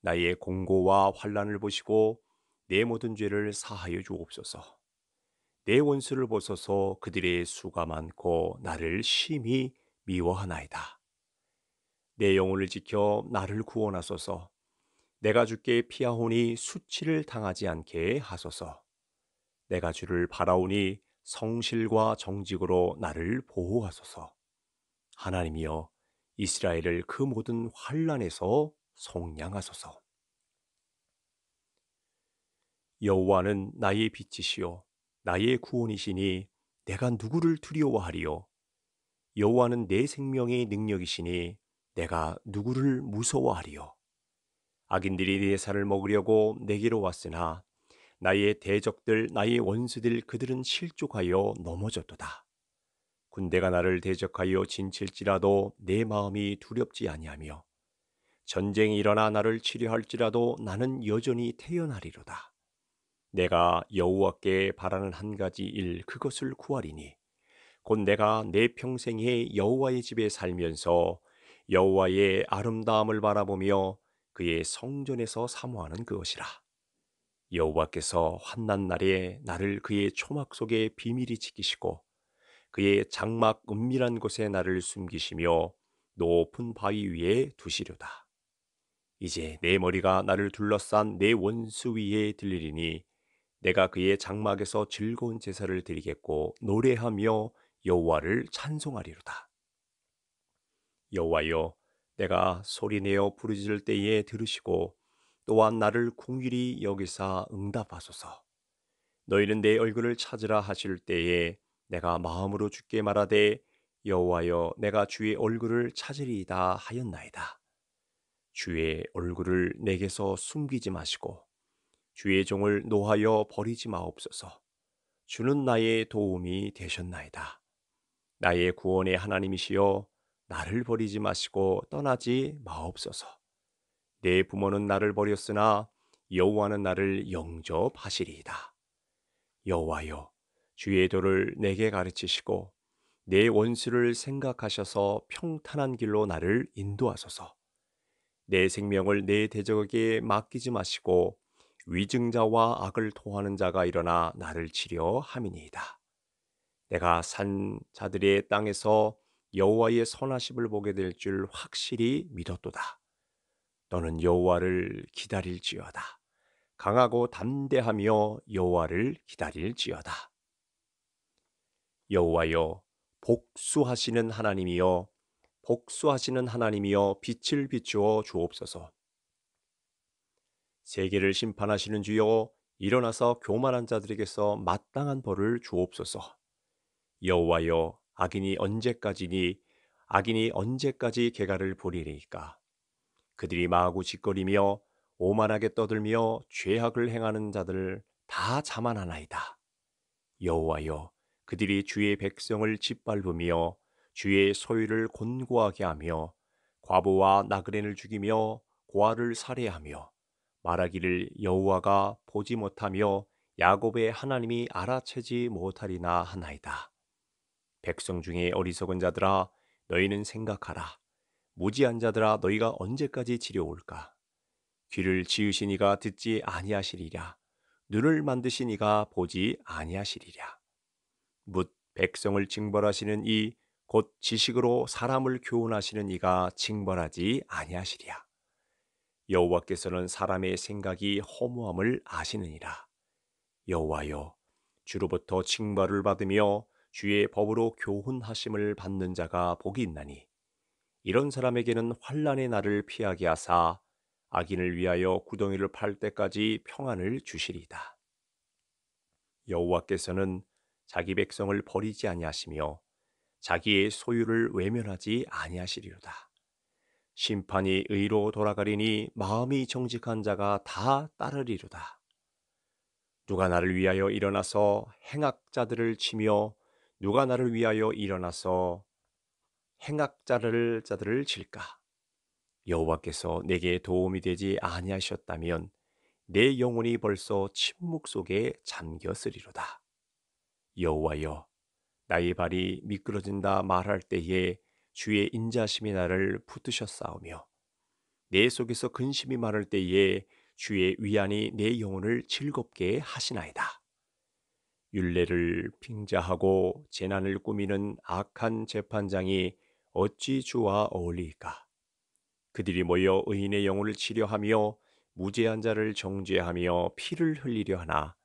나의 공고와 환란을 보시고 내 모든 죄를 사하여 주옵소서. 내 원수를 보소서 그들의 수가 많고 나를 심히 미워하나이다. 내 영혼을 지켜 나를 구원하소서. 내가 주께 피하오니 수치를 당하지 않게 하소서. 내가 주를 바라오니 성실과 정직으로 나를 보호하소서. 하나님이여 이스라엘을 그 모든 환란에서 속량하소서. 여호와는 나의 빛이시요 나의 구원이시니 내가 누구를 두려워하리요 여호와는 내 생명의 능력이시니 내가 누구를 무서워하리요 악인들이 내 살을 먹으려고 내게로 왔으나 나의 대적들 나의 원수들 그들은 실족하여 넘어졌도다. 군대가 나를 대적하여 진칠지라도 내 마음이 두렵지 아니하며 전쟁이 일어나 나를 치료할지라도 나는 여전히 태연하리로다 내가 여호와께 바라는 한 가지 일 그것을 구하리니 곧 내가 내 평생에 여호와의 집에 살면서 여호와의 아름다움을 바라보며 그의 성전에서 사모하는 그것이라. 여호와께서 환난 날에 나를 그의 초막 속에 비밀히 지키시고 그의 장막 은밀한 곳에 나를 숨기시며 높은 바위 위에 두시려다. 이제 내 머리가 나를 둘러싼 내 원수 위에 들리리니 내가 그의 장막에서 즐거운 제사를 드리겠고 노래하며 여호와를 찬송하리로다. 여호와여 내가 소리내어 부르짖을 때에 들으시고 또한 나를 궁일이 여기사 응답하소서. 너희는 내 얼굴을 찾으라 하실 때에 내가 마음으로 주께 말하되 여호와여 내가 주의 얼굴을 찾으리이다 하였나이다. 주의 얼굴을 내게서 숨기지 마시고 주의 종을 노하여 버리지 마옵소서. 주는 나의 도움이 되셨나이다. 나의 구원의 하나님이시여 나를 버리지 마시고 떠나지 마옵소서. 내 부모는 나를 버렸으나 여호와는 나를 영접하시리이다. 여호와여 주의 도를 내게 가르치시고 내 원수를 생각하셔서 평탄한 길로 나를 인도하소서. 내 생명을 내 대적에게 맡기지 마시고 위증자와 악을 토하는 자가 일어나 나를 치려 함이니이다. 내가 산 자들의 땅에서 여호와의 선하심을 보게 될 줄 확실히 믿었도다. 너는 여호와를 기다릴지어다. 강하고 담대하며 여호와를 기다릴지어다. 여호와여 복수하시는 하나님이여 복수하시는 하나님이여 빛을 비추어 주옵소서. 세계를 심판하시는 주여 일어나서 교만한 자들에게서 마땅한 벌을 주옵소서. 여호와여 악인이 언제까지니 악인이 언제까지 개가를 보리리까 그들이 마하 짓거리며 오만하게 떠들며 죄악을 행하는 자들 다 자만하나이다 여호와여 그들이 주의 백성을 짓밟으며 주의 소유를 곤고하게 하며 과부와 나그네를 죽이며 고아를 살해하며 말하기를 여호와가 보지 못하며 야곱의 하나님이 알아채지 못하리나 하나이다. 백성 중에 어리석은 자들아 너희는 생각하라. 무지한 자들아 너희가 언제까지 지려올까? 귀를 지으신 이가 듣지 아니하시리라. 눈을 만드신 이가 보지 아니하시리라. 묻 백성을 징벌하시는 이 곧 지식으로 사람을 교훈하시는 이가 징벌하지 아니하시리라. 여호와께서는 사람의 생각이 허무함을 아시느니라. 여호와여 주로부터 징벌을 받으며 주의 법으로 교훈하심을 받는 자가 복이 있나니 이런 사람에게는 환란의 날을 피하게 하사 악인을 위하여 구덩이를 팔 때까지 평안을 주시리이다. 여호와께서는 자기 백성을 버리지 아니하시며 자기의 소유를 외면하지 아니하시리로다. 심판이 의로 돌아가리니 마음이 정직한 자가 다 따르리로다. 누가 나를 위하여 일어나서 행악자들을 치며 누가 나를 위하여 일어나서 행악자를 자들을 질까? 여호와께서 내게 도움이 되지 아니하셨다면 내 영혼이 벌써 침묵 속에 잠겼으리로다. 여호와여, 나의 발이 미끄러진다 말할 때에 주의 인자심이 나를 붙드셨사오며 내 속에서 근심이 많을 때에 주의 위안이 내 영혼을 즐겁게 하시나이다. 윤례를 핑자하고 재난을 꾸미는 악한 재판장이 어찌 주와 어울릴까 그들이 모여 의인의 영혼을 치료하며 무죄한 자를 정죄하며 피를 흘리려 하나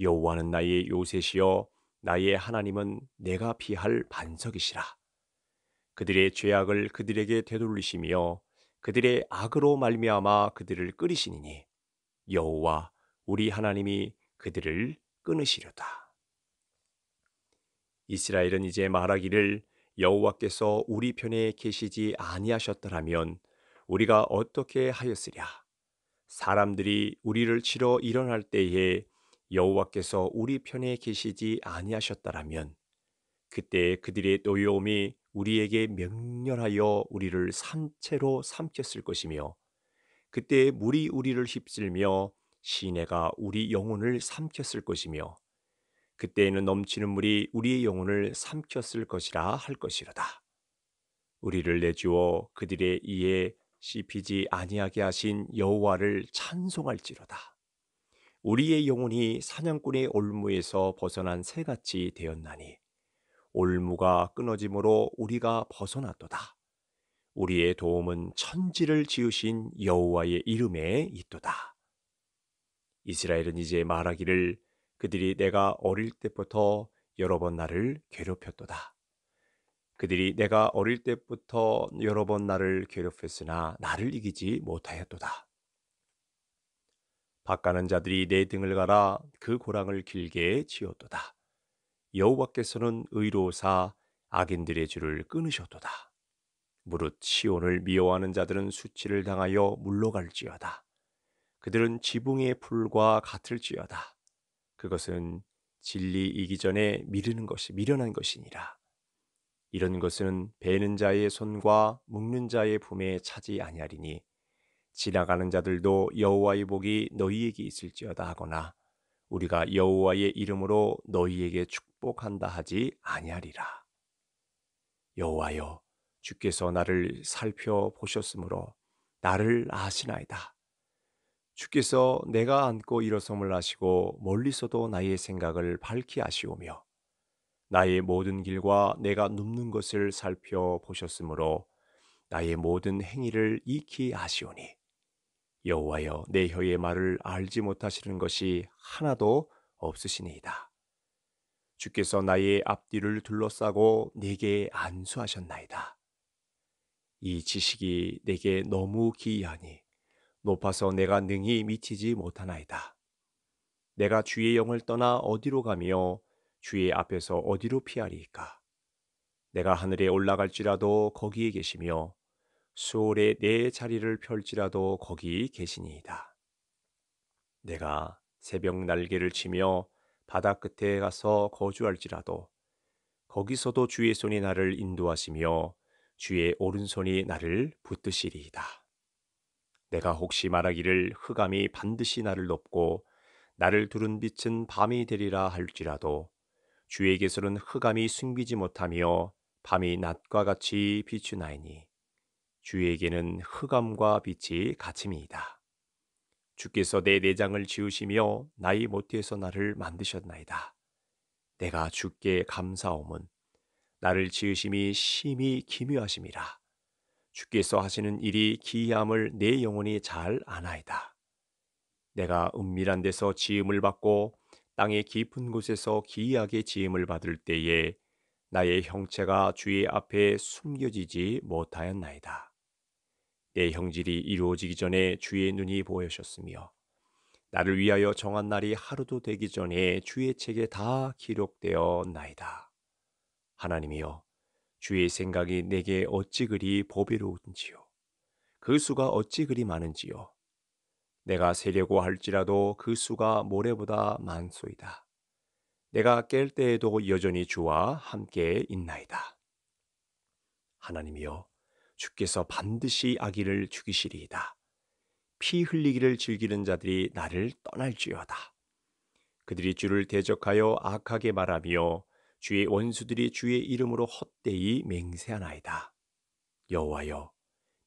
여호와는 나의 요셉이여 나의 하나님은 내가 피할 반석이시라. 그들의 죄악을 그들에게 되돌리시며 그들의 악으로 말미암아 그들을 끓이시니니 여호와 우리 하나님이 그들을 끊으시려다. 이스라엘은 이제 말하기를 여호와께서 우리 편에 계시지 아니하셨더라면 우리가 어떻게 하였으랴? 사람들이 우리를 치러 일어날 때에 여호와께서 우리 편에 계시지 아니하셨더라면 그때 그들의 노여움이 우리에게 명렬하여 우리를 산채로 삼켰을 것이며 그때 물이 우리를 휩쓸며 시내가 우리 영혼을 삼켰을 것이며 그때에는 넘치는 물이 우리의 영혼을 삼켰을 것이라 할 것이로다. 우리를 내주어 그들의 이에 씹히지 아니하게 하신 여호와를 찬송할지로다. 우리의 영혼이 사냥꾼의 올무에서 벗어난 새같이 되었나니 올무가 끊어짐으로 우리가 벗어났도다. 우리의 도움은 천지를 지으신 여호와의 이름에 있도다. 이스라엘은 이제 말하기를 그들이 내가 어릴 때부터 여러 번 나를 괴롭혔도다. 그들이 내가 어릴 때부터 여러 번 나를 괴롭혔으나 나를 이기지 못하였도다. 바가는 자들이 내 등을 갈아 그 고랑을 길게 지었도다. 여호와께서는 의로사 악인들의 줄을 끊으셨도다. 무릇 시온을 미워하는 자들은 수치를 당하여 물러갈지어다. 그들은 지붕의 풀과 같을지어다. 그것은 진리이기 전에 미르는 것이 미련한 것이니라. 이런 것은 베는 자의 손과 묶는 자의 품에 차지 아니하리니 지나가는 자들도 여호와의 복이 너희에게 있을지어다 하거나 우리가 여호와의 이름으로 너희에게 축복한다 하지 아니하리라. 여호와여 주께서 나를 살펴보셨으므로 나를 아시나이다. 주께서 내가 안고 일어섬을 아시고 멀리서도 나의 생각을 밝히 아시오며 나의 모든 길과 내가 눕는 것을 살펴보셨으므로 나의 모든 행위를 익히 아시오니 여호와여 내 혀의 말을 알지 못하시는 것이 하나도 없으시니이다. 주께서 나의 앞뒤를 둘러싸고 내게 안수하셨나이다. 이 지식이 내게 너무 기이하니 높아서 내가 능히 미치지 못하나이다. 내가 주의 영을 떠나 어디로 가며 주의 앞에서 어디로 피하리까 내가 하늘에 올라갈지라도 거기에 계시며 수월에 내 자리를 펼지라도 거기 계시니이다. 내가 새벽 날개를 치며 바다 끝에 가서 거주할지라도 거기서도 주의 손이 나를 인도하시며 주의 오른손이 나를 붙드시리이다. 내가 혹시 말하기를 흑암이 반드시 나를 돕고 나를 두른 빛은 밤이 되리라 할지라도 주에게서는 흑암이 숨기지 못하며 밤이 낮과 같이 비추나이니 주에게는 흑암과 빛이 같음이다 주께서 내 내장을 지으시며 나의 모태서 나를 만드셨나이다. 내가 주께 감사함은 나를 지으심이 심히 기묘하심이라. 주께서 하시는 일이 기이함을 내 영혼이 잘 아나이다. 내가 은밀한 데서 지음을 받고 땅의 깊은 곳에서 기이하게 지음을 받을 때에 나의 형체가 주의 앞에 숨겨지지 못하였나이다. 내 형질이 이루어지기 전에 주의 눈이 보여셨으며 나를 위하여 정한 날이 하루도 되기 전에 주의 책에 다 기록되어 나이다. 하나님이여 주의 생각이 내게 어찌 그리 보배로운지요. 그 수가 어찌 그리 많은지요. 내가 세려고 할지라도 그 수가 모래보다 많소이다. 내가 깰 때에도 여전히 주와 함께 있나이다. 하나님이여, 주께서 반드시 아기를 죽이시리이다. 피 흘리기를 즐기는 자들이 나를 떠날지어다. 그들이 주를 대적하여 악하게 말하며 주의 원수들이 주의 이름으로 헛되이 맹세하나이다. 여호와여,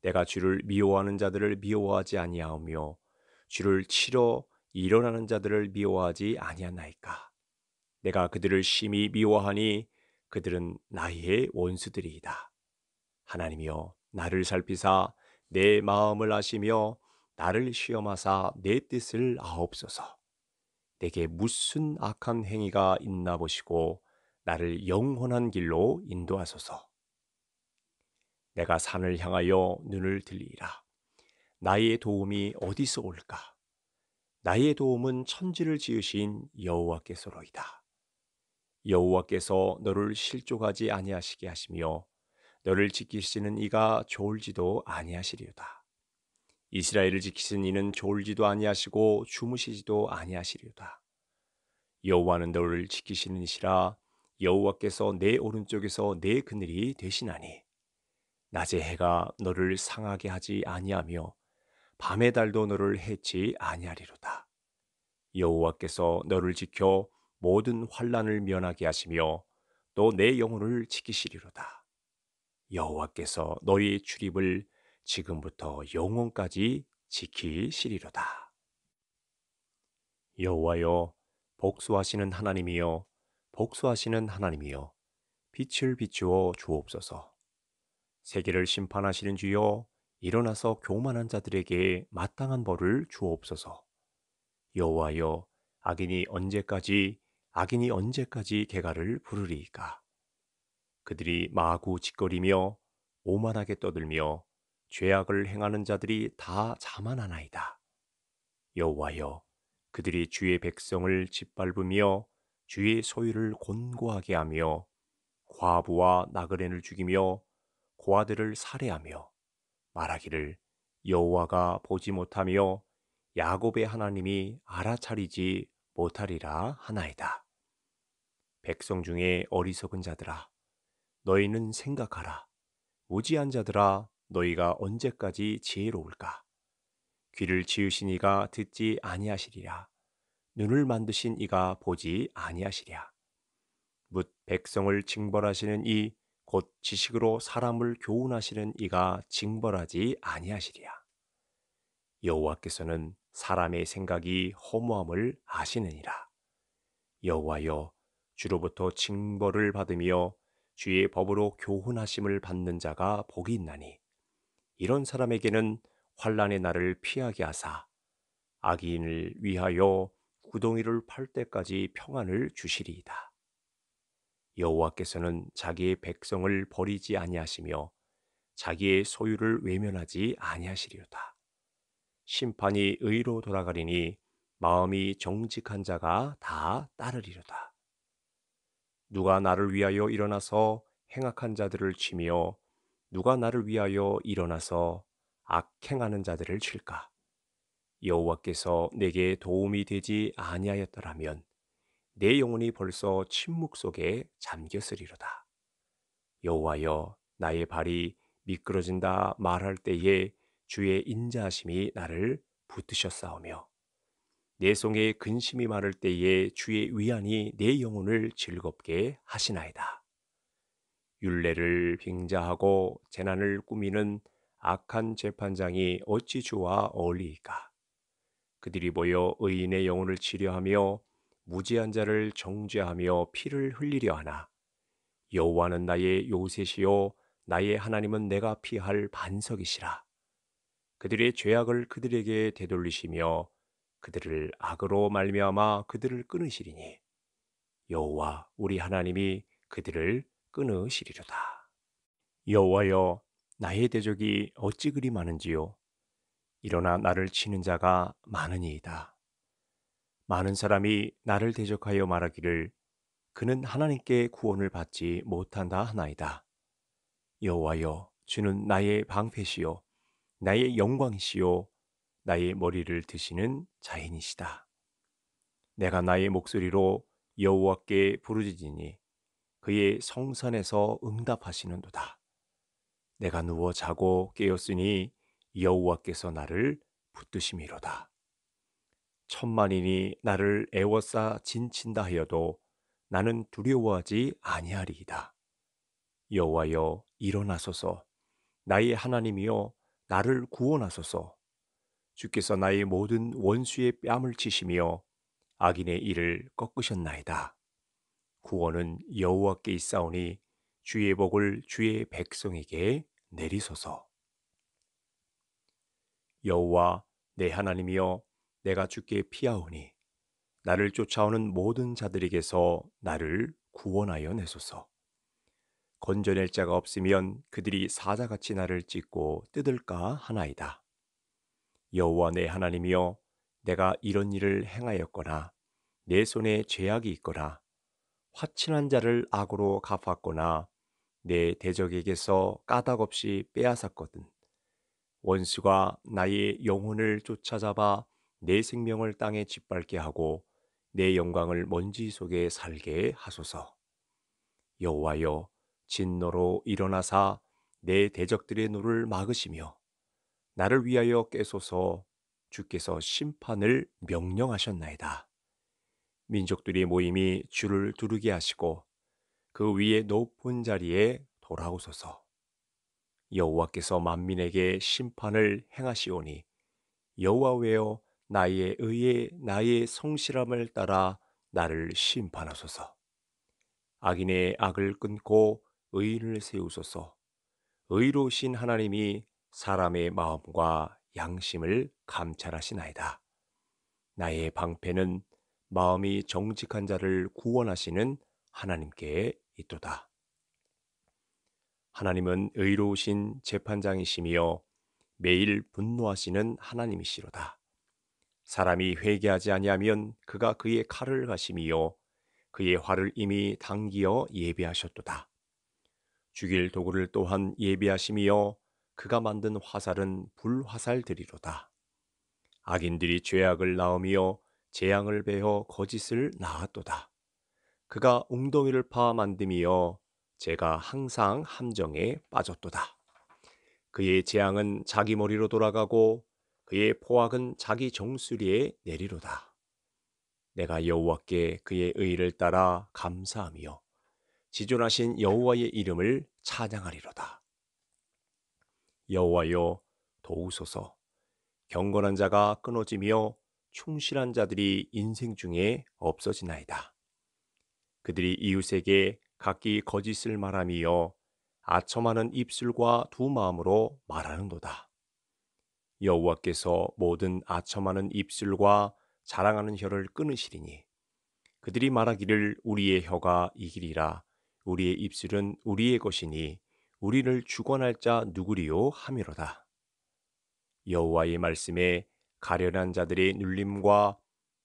내가 주를 미워하는 자들을 미워하지 아니하오며 주를 치러 일어나는 자들을 미워하지 아니하나이까. 내가 그들을 심히 미워하니 그들은 나의 원수들이이다. 하나님이여, 나를 살피사 내 마음을 아시며 나를 시험하사 내 뜻을 아옵소서. 내게 무슨 악한 행위가 있나 보시고 나를 영원한 길로 인도하소서. 내가 산을 향하여 눈을 들리라. 나의 도움이 어디서 올까? 나의 도움은 천지를 지으신 여호와께서로이다. 여호와께서 너를 실족하지 아니하시게 하시며 너를 지키시는 이가 졸지도 아니하시리다 이스라엘을 지키시는 이는 졸지도 아니하시고 주무시지도 아니하시리다 여호와는 너를 지키시는 이시라 여호와께서 내 오른쪽에서 내 그늘이 되시나니 낮의 해가 너를 상하게 하지 아니하며 밤의 달도 너를 해치 아니하리로다. 여호와께서 너를 지켜 모든 환란을 면하게 하시며 또 내 영혼을 지키시리로다. 여호와께서 너의 출입을 지금부터 영혼까지 지키시리로다. 여호와여 복수하시는 하나님이여 복수하시는 하나님이여 빛을 비추어 주옵소서. 세계를 심판하시는 주여 일어나서 교만한 자들에게 마땅한 벌을 주옵소서. 여호와여 악인이 언제까지 악인이 언제까지 개가를 부르리까 그들이 마구 짓거리며 오만하게 떠들며 죄악을 행하는 자들이 다 자만하나이다. 여호와여 그들이 주의 백성을 짓밟으며 주의 소유를 곤고하게 하며 과부와 나그네를 죽이며 고아들을 살해하며 말하기를 여호와가 보지 못하며 야곱의 하나님이 알아차리지 못하리라 하나이다. 백성 중에 어리석은 자들아 너희는 생각하라 무지한 자들아 너희가 언제까지 지혜로울까 귀를 지으시니가 듣지 아니하시리라 눈을 만드신 이가 보지 아니하시랴. 묻 백성을 징벌하시는 이 곧 지식으로 사람을 교훈하시는 이가 징벌하지 아니하시리야. 여호와께서는 사람의 생각이 허무함을 아시느니라. 여호와여 주로부터 징벌을 받으며 주의 법으로 교훈하심을 받는 자가 복이 있나니 이런 사람에게는 환란의 날을 피하게 하사 악인을 위하여 부동이를팔 때까지 평안을 주시리이다. 여호와께서는 자기의 백성을 버리지 아니하시며 자기의 소유를 외면하지 아니하시리로다. 심판이 의로 돌아가리니 마음이 정직한 자가 다 따르리로다. 누가 나를 위하여 일어나서 행악한 자들을 치며 누가 나를 위하여 일어나서 악행하는 자들을 칠까? 여호와께서 내게 도움이 되지 아니하였더라면 내 영혼이 벌써 침묵 속에 잠겼으리로다. 여호와여 나의 발이 미끄러진다 말할 때에 주의 인자하심이 나를 붙드셨사오며 내 속에 근심이 많을 때에 주의 위안이 내 영혼을 즐겁게 하시나이다. 윤례를 빙자하고 재난을 꾸미는 악한 재판장이 어찌 주와 어울리이 그들이 모여 의인의 영혼을 치료하며 무지한 자를 정죄하며 피를 흘리려 하나 여호와는 나의 요셉이요 나의 하나님은 내가 피할 반석이시라 그들의 죄악을 그들에게 되돌리시며 그들을 악으로 말미암아 그들을 끊으시리니 여호와 우리 하나님이 그들을 끊으시리로다 여호와여 나의 대적이 어찌 그리 많은지요 일어나 나를 치는 자가 많으니이다. 많은 사람이 나를 대적하여 말하기를 그는 하나님께 구원을 받지 못한다 하나이다. 여호와여 주는 나의 방패시요 나의 영광이시요 나의 머리를 드시는 자인이시다. 내가 나의 목소리로 여호와께 부르짖으니 그의 성산에서 응답하시는도다. 내가 누워 자고 깨었으니 여호와께서 나를 붙드심이로다. 천만인이 나를 애워싸 진친다 하여도 나는 두려워하지 아니하리이다. 여호와여 일어나소서 나의 하나님이여 나를 구원하소서 주께서 나의 모든 원수의 뺨을 치시며 악인의 이를 꺾으셨나이다. 구원은 여호와께 있사오니 주의 복을 주의 백성에게 내리소서. 여호와 내 하나님이여 내가 주께 피하오니 나를 쫓아오는 모든 자들에게서 나를 구원하여 내소서. 건져낼 자가 없으면 그들이 사자같이 나를 찢고 뜯을까 하나이다. 여호와 내 하나님이여 내가 이런 일을 행하였거나 내 손에 죄악이 있거나 화친한 자를 악으로 갚았거나 내 대적에게서 까닭없이 빼앗았거든 원수가 나의 영혼을 쫓아잡아 내 생명을 땅에 짓밟게 하고 내 영광을 먼지 속에 살게 하소서. 여호와여 진노로 일어나사 내 대적들의 노를 막으시며 나를 위하여 깨소서 주께서 심판을 명령하셨나이다. 민족들이 모임이 주를 두르게 하시고 그 위에 높은 자리에 돌아오소서. 여호와께서 만민에게 심판을 행하시오니 여호와여 나의 의에 나의 성실함을 따라 나를 심판하소서. 악인의 악을 끊고 의인을 세우소서. 의로우신 하나님이 사람의 마음과 양심을 감찰하시나이다. 나의 방패는 마음이 정직한 자를 구원하시는 하나님께 있도다. 하나님은 의로우신 재판장이시며 매일 분노하시는 하나님이시로다. 사람이 회개하지 아니하면 그가 그의 칼을 가시며 그의 활을 이미 당기어 예비하셨도다. 죽일 도구를 또한 예비하시며 그가 만든 화살은 불화살들이로다. 악인들이 죄악을 낳으며 재앙을 베어 거짓을 낳았도다. 그가 웅덩이를 파 만듦이여 제가 항상 함정에 빠졌도다. 그의 재앙은 자기 머리로 돌아가고 그의 포악은 자기 정수리에 내리로다. 내가 여호와께 그의 의를 따라 감사하며 지존하신 여호와의 이름을 찬양하리로다. 여호와여 도우소서 경건한 자가 끊어지며 충실한 자들이 인생 중에 없어지나이다. 그들이 이웃에게 각기 거짓을 말함이여 아첨하는 입술과 두 마음으로 말하는도다. 여호와께서 모든 아첨하는 입술과 자랑하는 혀를 끊으시리니 그들이 말하기를 우리의 혀가 이기리라 우리의 입술은 우리의 것이니 우리를 주관할 자 누구리요 하미로다. 여호와의 말씀에 가련한 자들의 눌림과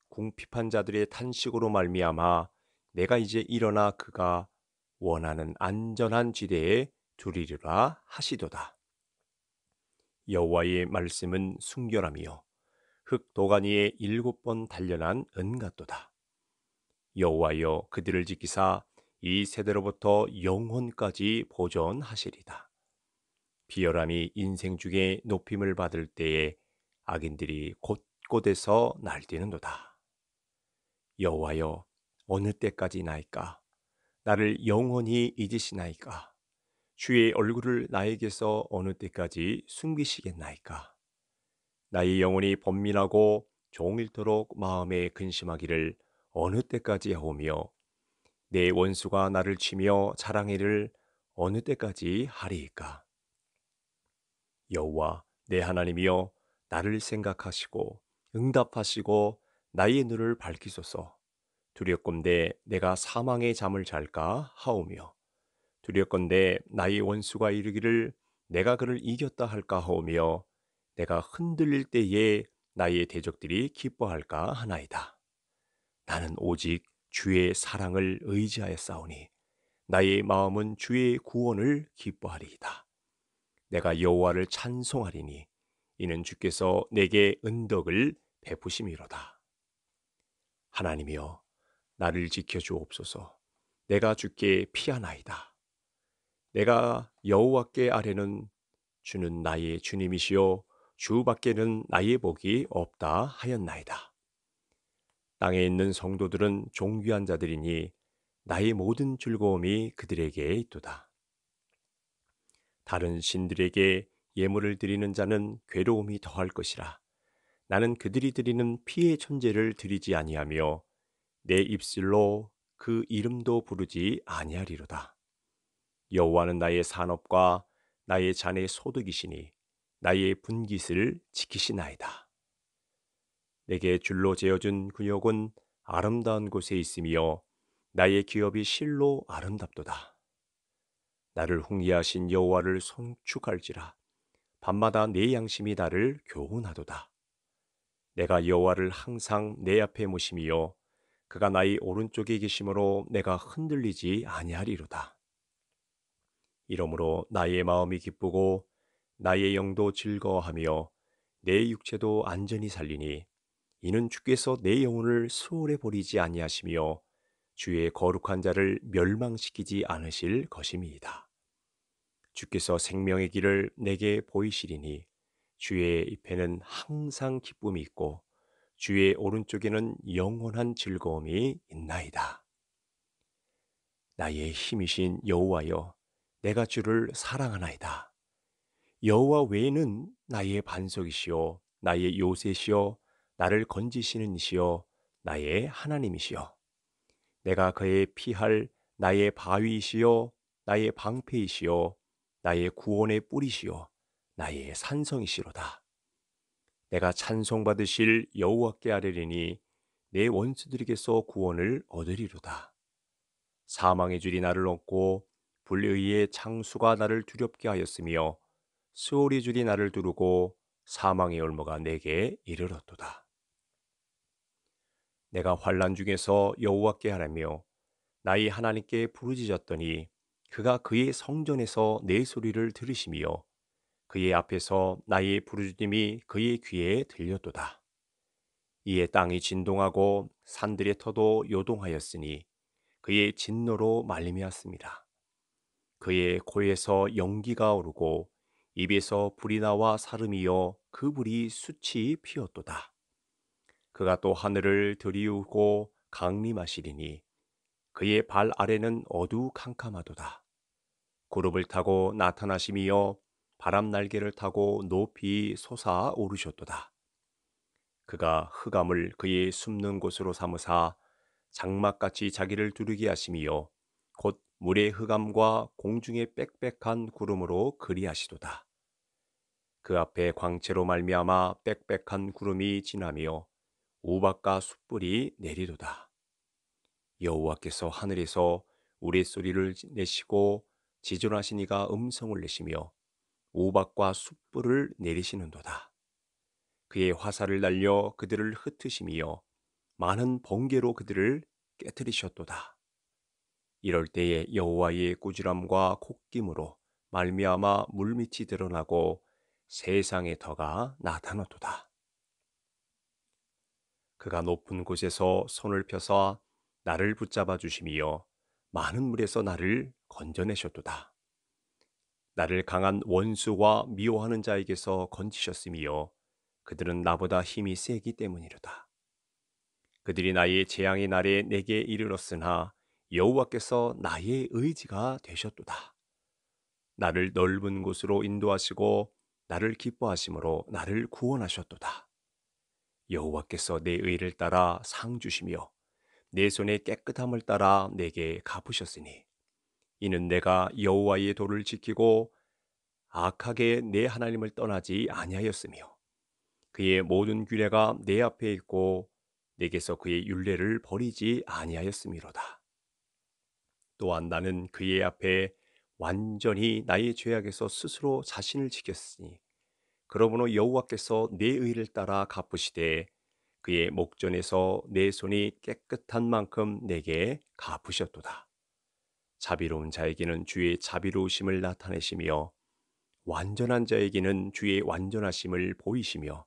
궁핍한 자들의 탄식으로 말미암아 내가 이제 일어나 그가 원하는 안전한 지대에 두리리라 하시도다. 여호와의 말씀은 순결함이요 흙 도가니에 일곱 번 단련한 은갓도다. 여호와여 그들을 지키사 이 세대로부터 영혼까지 보존하시리다. 비열함이 인생 중에 높임을 받을 때에 악인들이 곳곳에서 날뛰는도다. 여호와여 어느 때까지 나일까? 나를 영원히 잊으시나이까? 주의 얼굴을 나에게서 어느 때까지 숨기시겠나이까? 나의 영혼이 번민하고 종일토록 마음에 근심하기를 어느 때까지 하오며 내 원수가 나를 치며 자랑이를 어느 때까지 하리이까? 여호와 내 하나님이여 나를 생각하시고 응답하시고 나의 눈을 밝히소서. 두렵건대 내가 사망의 잠을 잘까 하오며 두렵건대 나의 원수가 이르기를 내가 그를 이겼다 할까 하오며 내가 흔들릴 때에 나의 대적들이 기뻐할까 하나이다. 나는 오직 주의 사랑을 의지하여 싸우니 나의 마음은 주의 구원을 기뻐하리이다. 내가 여호와를 찬송하리니 이는 주께서 내게 은덕을 베푸심이로다. 하나님이여 나를 지켜주옵소서. 내가 주께 피하나이다. 내가 여호와께 아래는 주는 나의 주님이시요 주밖에는 나의 복이 없다 하였나이다. 땅에 있는 성도들은 종귀한 자들이니 나의 모든 즐거움이 그들에게 있도다. 다른 신들에게 예물을 드리는 자는 괴로움이 더할 것이라. 나는 그들이 드리는 피의 천재를 드리지 아니하며 내 입술로 그 이름도 부르지 아니하리로다. 여호와는 나의 산업과 나의 잔의 소득이시니 나의 분깃을 지키시나이다. 내게 줄로 재어준 군역은 아름다운 곳에 있으며 나의 기업이 실로 아름답도다. 나를 홍리하신 여호와를 송축할지라 밤마다 내 양심이 나를 교훈하도다. 내가 여호와를 항상 내 앞에 모시며 그가 나의 오른쪽에 계심으로 내가 흔들리지 아니하리로다. 이러므로 나의 마음이 기쁘고 나의 영도 즐거워하며 내 육체도 안전히 살리니 이는 주께서 내 영혼을 수월해 버리지 아니하시며 주의 거룩한 자를 멸망시키지 않으실 것임이다 주께서 생명의 길을 내게 보이시리니 주의 입에는 항상 기쁨이 있고 주의 오른쪽에는 영원한 즐거움이 있나이다. 나의 힘이신 여호와여, 내가 주를 사랑하나이다. 여호와 외에는 나의 반석이시요, 나의 요새시요, 나를 건지시는 이시요, 나의 하나님이시요. 내가 그의 피할 나의 바위이시요, 나의 방패이시요, 나의 구원의 뿌리시요, 나의 산성이시로다. 내가 찬송받으실 여호와께 아뢰리니 내 원수들에게서 구원을 얻으리로다. 사망의 줄이 나를 엉고 불의의 창수가 나를 두렵게 하였으며 스올이 줄이 나를 두르고 사망의 올무가 내게 이르렀도다. 내가 환란 중에서 여호와께 하라며 나의 하나님께 부르짖었더니 그가 그의 성전에서 내 소리를 들으시며 그의 앞에서 나의 부르짖음이 그의 귀에 들렸도다. 이에 땅이 진동하고 산들의 터도 요동하였으니 그의 진노로 말미암았습니다. 그의 코에서 연기가 오르고 입에서 불이 나와 사름이요그 불이 수치 피었도다. 그가 또 하늘을 들이우고 강림하시리니 그의 발 아래는 어두 캄캄하도다. 구름을 타고 나타나심이여 바람 날개를 타고 높이 솟아 오르셨도다. 그가 흑암을 그의 숨는 곳으로 삼으사 장막같이 자기를 두르게 하심이요 곧 물의 흑암과 공중의 빽빽한 구름으로 그리하시도다. 그 앞에 광채로 말미암아 빽빽한 구름이 지나며 우박과 숯불이 내리도다. 여호와께서 하늘에서 우리 소리를 내시고 지존하시니가 음성을 내시며 오박과 숯불을 내리시는도다. 그의 화살을 날려 그들을 흩으심이여 많은 번개로 그들을 깨뜨리셨도다. 이럴 때에 여호와의 꾸지람과 콧김으로 말미암아 물밑이 드러나고 세상의 터가 나타났도다. 그가 높은 곳에서 손을 펴서 나를 붙잡아 주심이여 많은 물에서 나를 건져내셨도다. 나를 강한 원수와 미워하는 자에게서 건지셨으며 그들은 나보다 힘이 세기 때문이로다. 그들이 나의 재앙의 날에 내게 이르렀으나 여호와께서 나의 의지가 되셨도다. 나를 넓은 곳으로 인도하시고 나를 기뻐하심으로 나를 구원하셨도다. 여호와께서 내 의를 따라 상 주시며 내 손의 깨끗함을 따라 내게 갚으셨으니 이는 내가 여호와의 도를 지키고 악하게 내 하나님을 떠나지 아니하였으며 그의 모든 규례가 내 앞에 있고 내게서 그의 윤례를 버리지 아니하였음이로다. 또한 나는 그의 앞에 완전히 나의 죄악에서 스스로 자신을 지켰으니 그러므로 여호와께서 내 의를 따라 갚으시되 그의 목전에서 내 손이 깨끗한 만큼 내게 갚으셨도다. 자비로운 자에게는 주의 자비로우심을 나타내시며 완전한 자에게는 주의 완전하심을 보이시며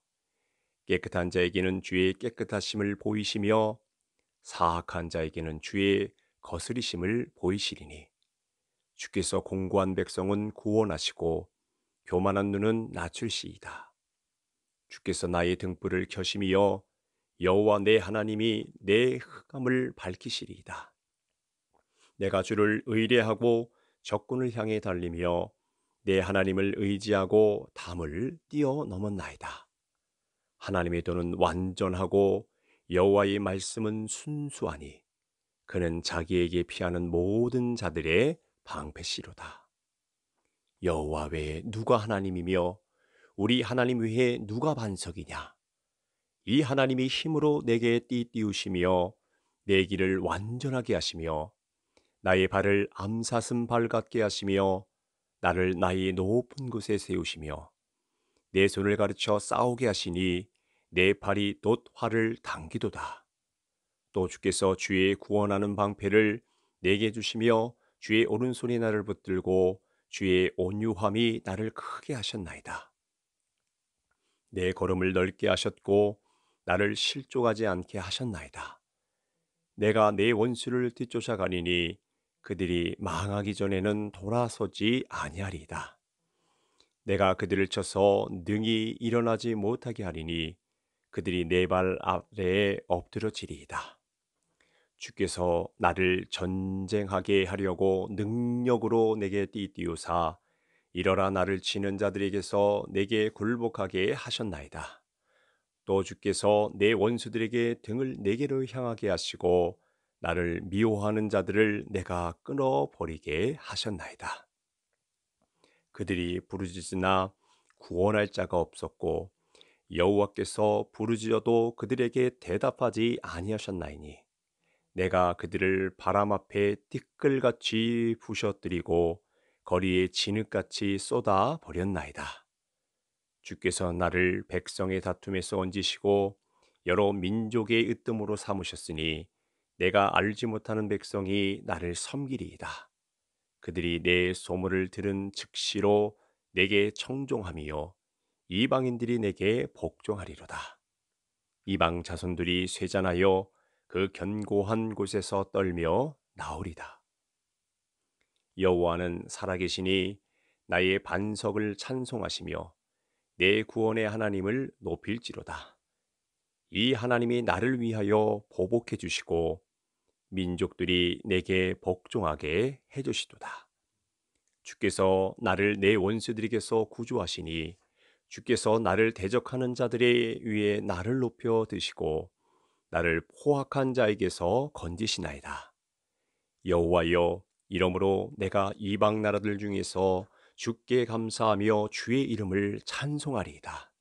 깨끗한 자에게는 주의 깨끗하심을 보이시며 사악한 자에게는 주의 거스리심을 보이시리니 주께서 공고한 백성은 구원하시고 교만한 눈은 낮출시이다. 주께서 나의 등불을 켜심이여 여호와 내 하나님이 내 흑암을 밝히시리이다. 내가 주를 의뢰하고 적군을 향해 달리며 내 하나님을 의지하고 담을 뛰어넘었나이다. 하나님의 도는 완전하고 여호와의 말씀은 순수하니 그는 자기에게 피하는 모든 자들의 방패시로다. 여호와 외에 누가 하나님이며 우리 하나님 외에 누가 반석이냐? 이 하나님이 힘으로 내게 띠 띄우시며 내 길을 완전하게 하시며 나의 발을 암사슴 발 같게 하시며 나를 나의 높은 곳에 세우시며 내 손을 가르쳐 싸우게 하시니 내 팔이 돛 활을 당기도다. 또 주께서 주의 구원하는 방패를 내게 주시며 주의 오른손이 나를 붙들고 주의 온유함이 나를 크게 하셨나이다. 내 걸음을 넓게 하셨고 나를 실족하지 않게 하셨나이다. 내가 내 원수를 뒤쫓아가니니 그들이 망하기 전에는 돌아서지 아니하리이다. 내가 그들을 쳐서 능히 일어나지 못하게 하리니 그들이 내 발 아래에 엎드러지리이다. 주께서 나를 전쟁하게 하려고 능력으로 내게 띠띠우사 일어라 나를 치는 자들에게서 내게 굴복하게 하셨나이다. 또 주께서 내 원수들에게 등을 내게로 향하게 하시고 나를 미워하는 자들을 내가 끊어버리게 하셨나이다. 그들이 부르짖으나 구원할 자가 없었고 여호와께서 부르짖어도 그들에게 대답하지 아니하셨나이니 내가 그들을 바람 앞에 띠끌같이 부셔뜨리고 거리에 진흙같이 쏟아 버렸나이다. 주께서 나를 백성의 다툼에서 얹으시고 여러 민족의 으뜸으로 삼으셨으니 내가 알지 못하는 백성이 나를 섬기리이다. 그들이 내 소문을 들은 즉시로 내게 청종함이 이방인들이 내게 복종하리로다. 이방 자손들이 쇠잔하여 그 견고한 곳에서 떨며 나오리다. 여호와는 살아계시니 나의 반석을 찬송하시며 내 구원의 하나님을 높일지로다. 이 하나님이 나를 위하여 보복해 주시고 민족들이 내게 복종하게 해 주시도다. 주께서 나를 내 원수들에게서 구조하시니 주께서 나를 대적하는 자들의 위에 나를 높여 드시고 나를 포악한 자에게서 건지시나이다. 여호와여 이러므로 내가 이방 나라들 중에서 주께 감사하며 주의 이름을 찬송하리이다.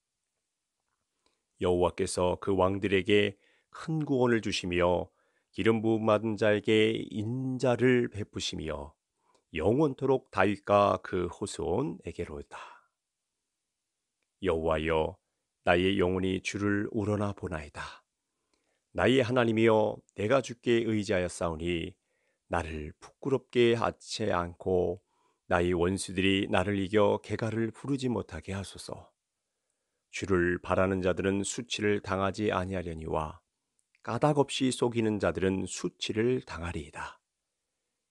여호와께서 그 왕들에게 큰 구원을 주시며 기름 부음 받은 자에게 인자를 베푸시며 영원토록 다윗과 그 후손에게로다. 여호와여 나의 영혼이 주를 우러나 보나이다. 나의 하나님이여 내가 주께 의지하였사오니 나를 부끄럽게 하지 않고 나의 원수들이 나를 이겨 개가를 부르지 못하게 하소서. 주를 바라는 자들은 수치를 당하지 아니하려니와 까닭없이 속이는 자들은 수치를 당하리이다.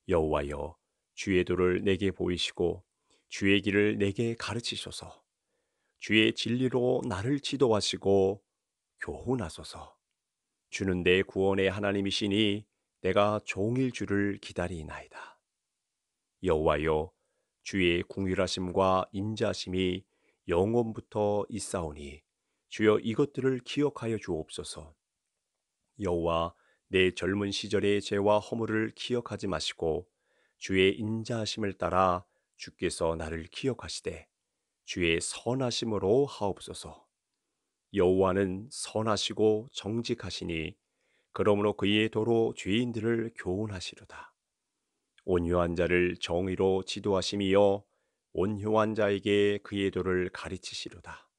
여호와여 주의 도를 내게 보이시고 주의 길을 내게 가르치소서. 주의 진리로 나를 지도하시고 교훈하소서. 주는 내 구원의 하나님이시니 내가 종일 주를 기다리나이다. 여호와여 주의 궁휼하심과 인자심이 영원부터 있사오니 주여 이것들을 기억하여 주옵소서. 여호와 내 젊은 시절의 죄와 허물을 기억하지 마시고 주의 인자하심을 따라 주께서 나를 기억하시되 주의 선하심으로 하옵소서. 여호와는 선하시고 정직하시니 그러므로 그의 도로 죄인들을 교훈하시로다. 온유한 자를 정의로 지도하심이여 온효한 자에게 그의 도를 가르치시로다.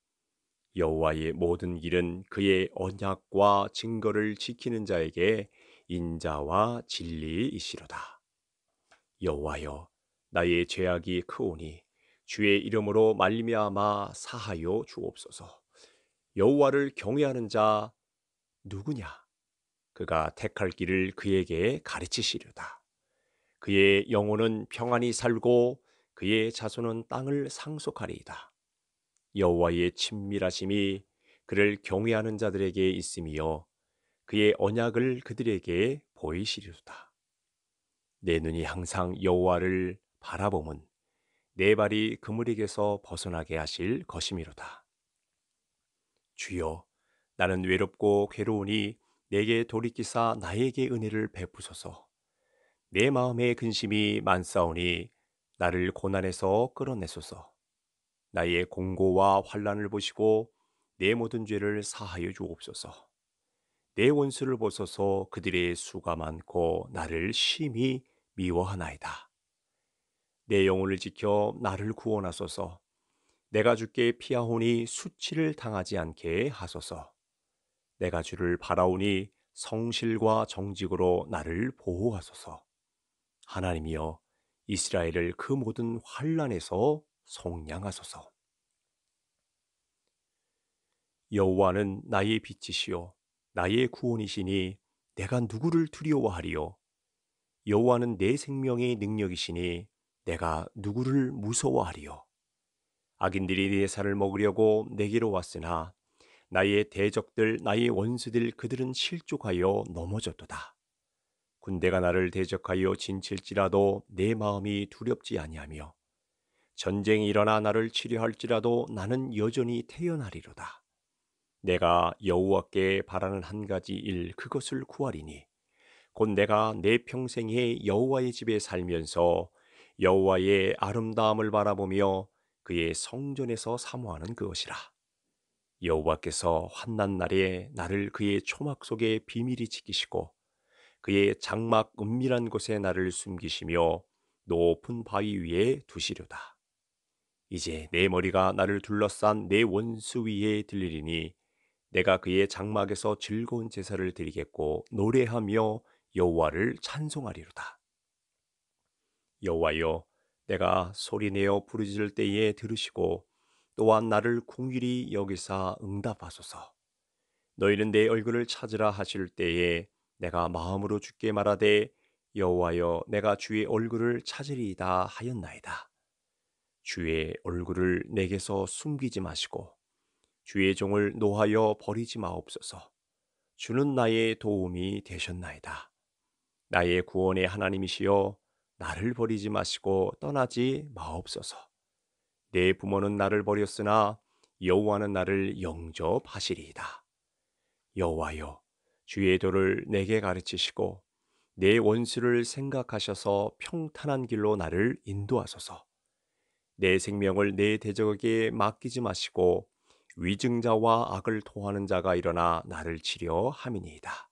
여호와의 모든 길은 그의 언약과 증거를 지키는 자에게 인자와 진리이시로다. 여호와여 나의 죄악이 크오니 주의 이름으로 말미암아 사하여 주옵소서. 여호와를 경외하는 자 누구냐? 그가 택할 길을 그에게 가르치시려다. 그의 영혼은 평안히 살고 그의 자손은 땅을 상속하리이다. 여호와의 친밀하심이 그를 경외하는 자들에게 있음이여 그의 언약을 그들에게 보이시리로다. 내 눈이 항상 여호와를 바라보문 내 발이 그물에게서 벗어나게 하실 것이미로다. 주여, 나는 외롭고 괴로우니 내게 돌이키사 나에게 은혜를 베푸소서. 내 마음의 근심이 많사오니 나를 고난에서 끌어내소서. 나의 공고와 환란을 보시고 내 모든 죄를 사하여 주옵소서. 내 원수를 보소서 그들의 수가 많고 나를 심히 미워하나이다. 내 영혼을 지켜 나를 구원하소서. 내가 주께 피하오니 수치를 당하지 않게 하소서. 내가 주를 바라오니 성실과 정직으로 나를 보호하소서. 하나님이여 이스라엘을 그 모든 환란에서 속량하소서. 여호와는 나의 빛이시요 나의 구원이시니 내가 누구를 두려워하리요 여호와는 내 생명의 능력이시니 내가 누구를 무서워하리요 악인들이 내 살을 먹으려고 내게로 왔으나 나의 대적들 나의 원수들 그들은 실족하여 넘어졌도다 군대가 나를 대적하여 진칠지라도 내 마음이 두렵지 아니하며 전쟁이 일어나 나를 치료할지라도 나는 여전히 태어나리로다. 내가 여호와께 바라는 한 가지 일 그것을 구하리니 곧 내가 내 평생에 여호와의 집에 살면서 여호와의 아름다움을 바라보며 그의 성전에서 사모하는 그것이라. 여호와께서 환난 날에 나를 그의 초막 속에 비밀히 지키시고 그의 장막 은밀한 곳에 나를 숨기시며 높은 바위 위에 두시려다. 이제 내 머리가 나를 둘러싼 내 원수 위에 들리리니 내가 그의 장막에서 즐거운 제사를 드리겠고 노래하며 여호와를 찬송하리로다. 여호와여 내가 소리내어 부르짖을 때에 들으시고 또한 나를 궁일이 여기사 응답하소서. 너희는 내 얼굴을 찾으라 하실 때에 내가 마음으로 주께 말하되 여호와여 내가 주의 얼굴을 찾으리이다 하였나이다. 주의 얼굴을 내게서 숨기지 마시고 주의 종을 노하여 버리지 마옵소서. 주는 나의 도움이 되셨나이다. 나의 구원의 하나님이시여 나를 버리지 마시고 떠나지 마옵소서. 내 부모는 나를 버렸으나 여호와는 나를 영접하시리이다. 여호와여 주의 도를 내게 가르치시고 내 원수를 생각하셔서 평탄한 길로 나를 인도하소서. 내 생명을 내 대적에게 맡기지 마시고 위증자와 악을 토하는 자가 일어나 나를 치려 함이니이다.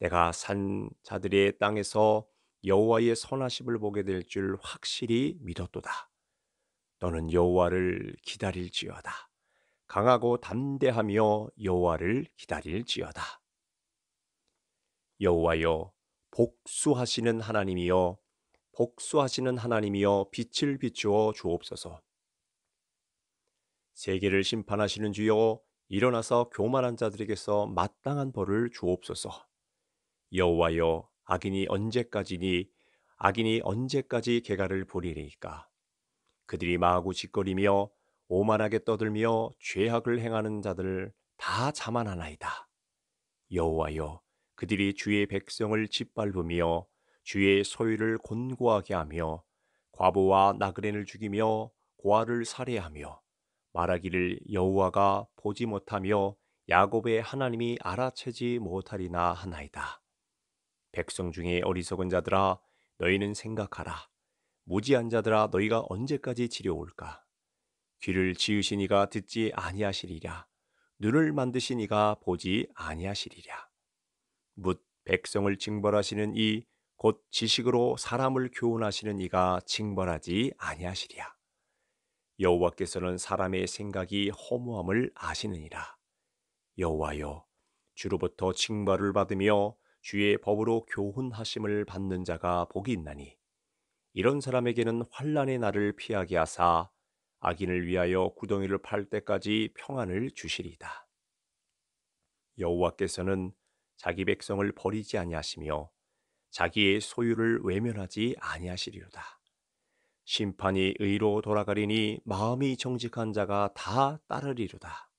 내가 산 자들의 땅에서 여호와의 선하심을 보게 될 줄 확실히 믿었도다. 너는 여호와를 기다릴지어다. 강하고 담대하며 여호와를 기다릴지어다. 여호와여 복수하시는 하나님이여 복수하시는 하나님이여 빛을 비추어 주옵소서. 세계를 심판하시는 주여 일어나서 교만한 자들에게서 마땅한 벌을 주옵소서. 여호와여 악인이 언제까지니 악인이 언제까지 개가를 부리리까? 그들이 마구 짓거리며 오만하게 떠들며 죄악을 행하는 자들 다 자만하나이다. 여호와여 그들이 주의 백성을 짓밟으며 주의 소유를 곤고하게 하며 과부와 나그네를 죽이며 고아를 살해하며 말하기를 여호와가 보지 못하며 야곱의 하나님이 알아채지 못하리나 하나이다. 백성 중에 어리석은 자들아 너희는 생각하라. 무지한 자들아 너희가 언제까지 지려올까? 귀를 지으시니가 듣지 아니하시리라. 눈을 만드시니가 보지 아니하시리라. 묻 백성을 징벌하시는 이 곧 지식으로 사람을 교훈하시는 이가 징벌하지 아니하시리야. 여호와께서는 사람의 생각이 허무함을 아시느니라. 여호와여 주로부터 징벌을 받으며 주의 법으로 교훈하심을 받는 자가 복이 있나니 이런 사람에게는 환란의 날을 피하게 하사 악인을 위하여 구덩이를 팔 때까지 평안을 주시리다. 여호와께서는 자기 백성을 버리지 아니하시며 자기의 소유를 외면하지 아니하시리로다. 심판이 의로 돌아가리니 마음이 정직한 자가 다 따르리로다.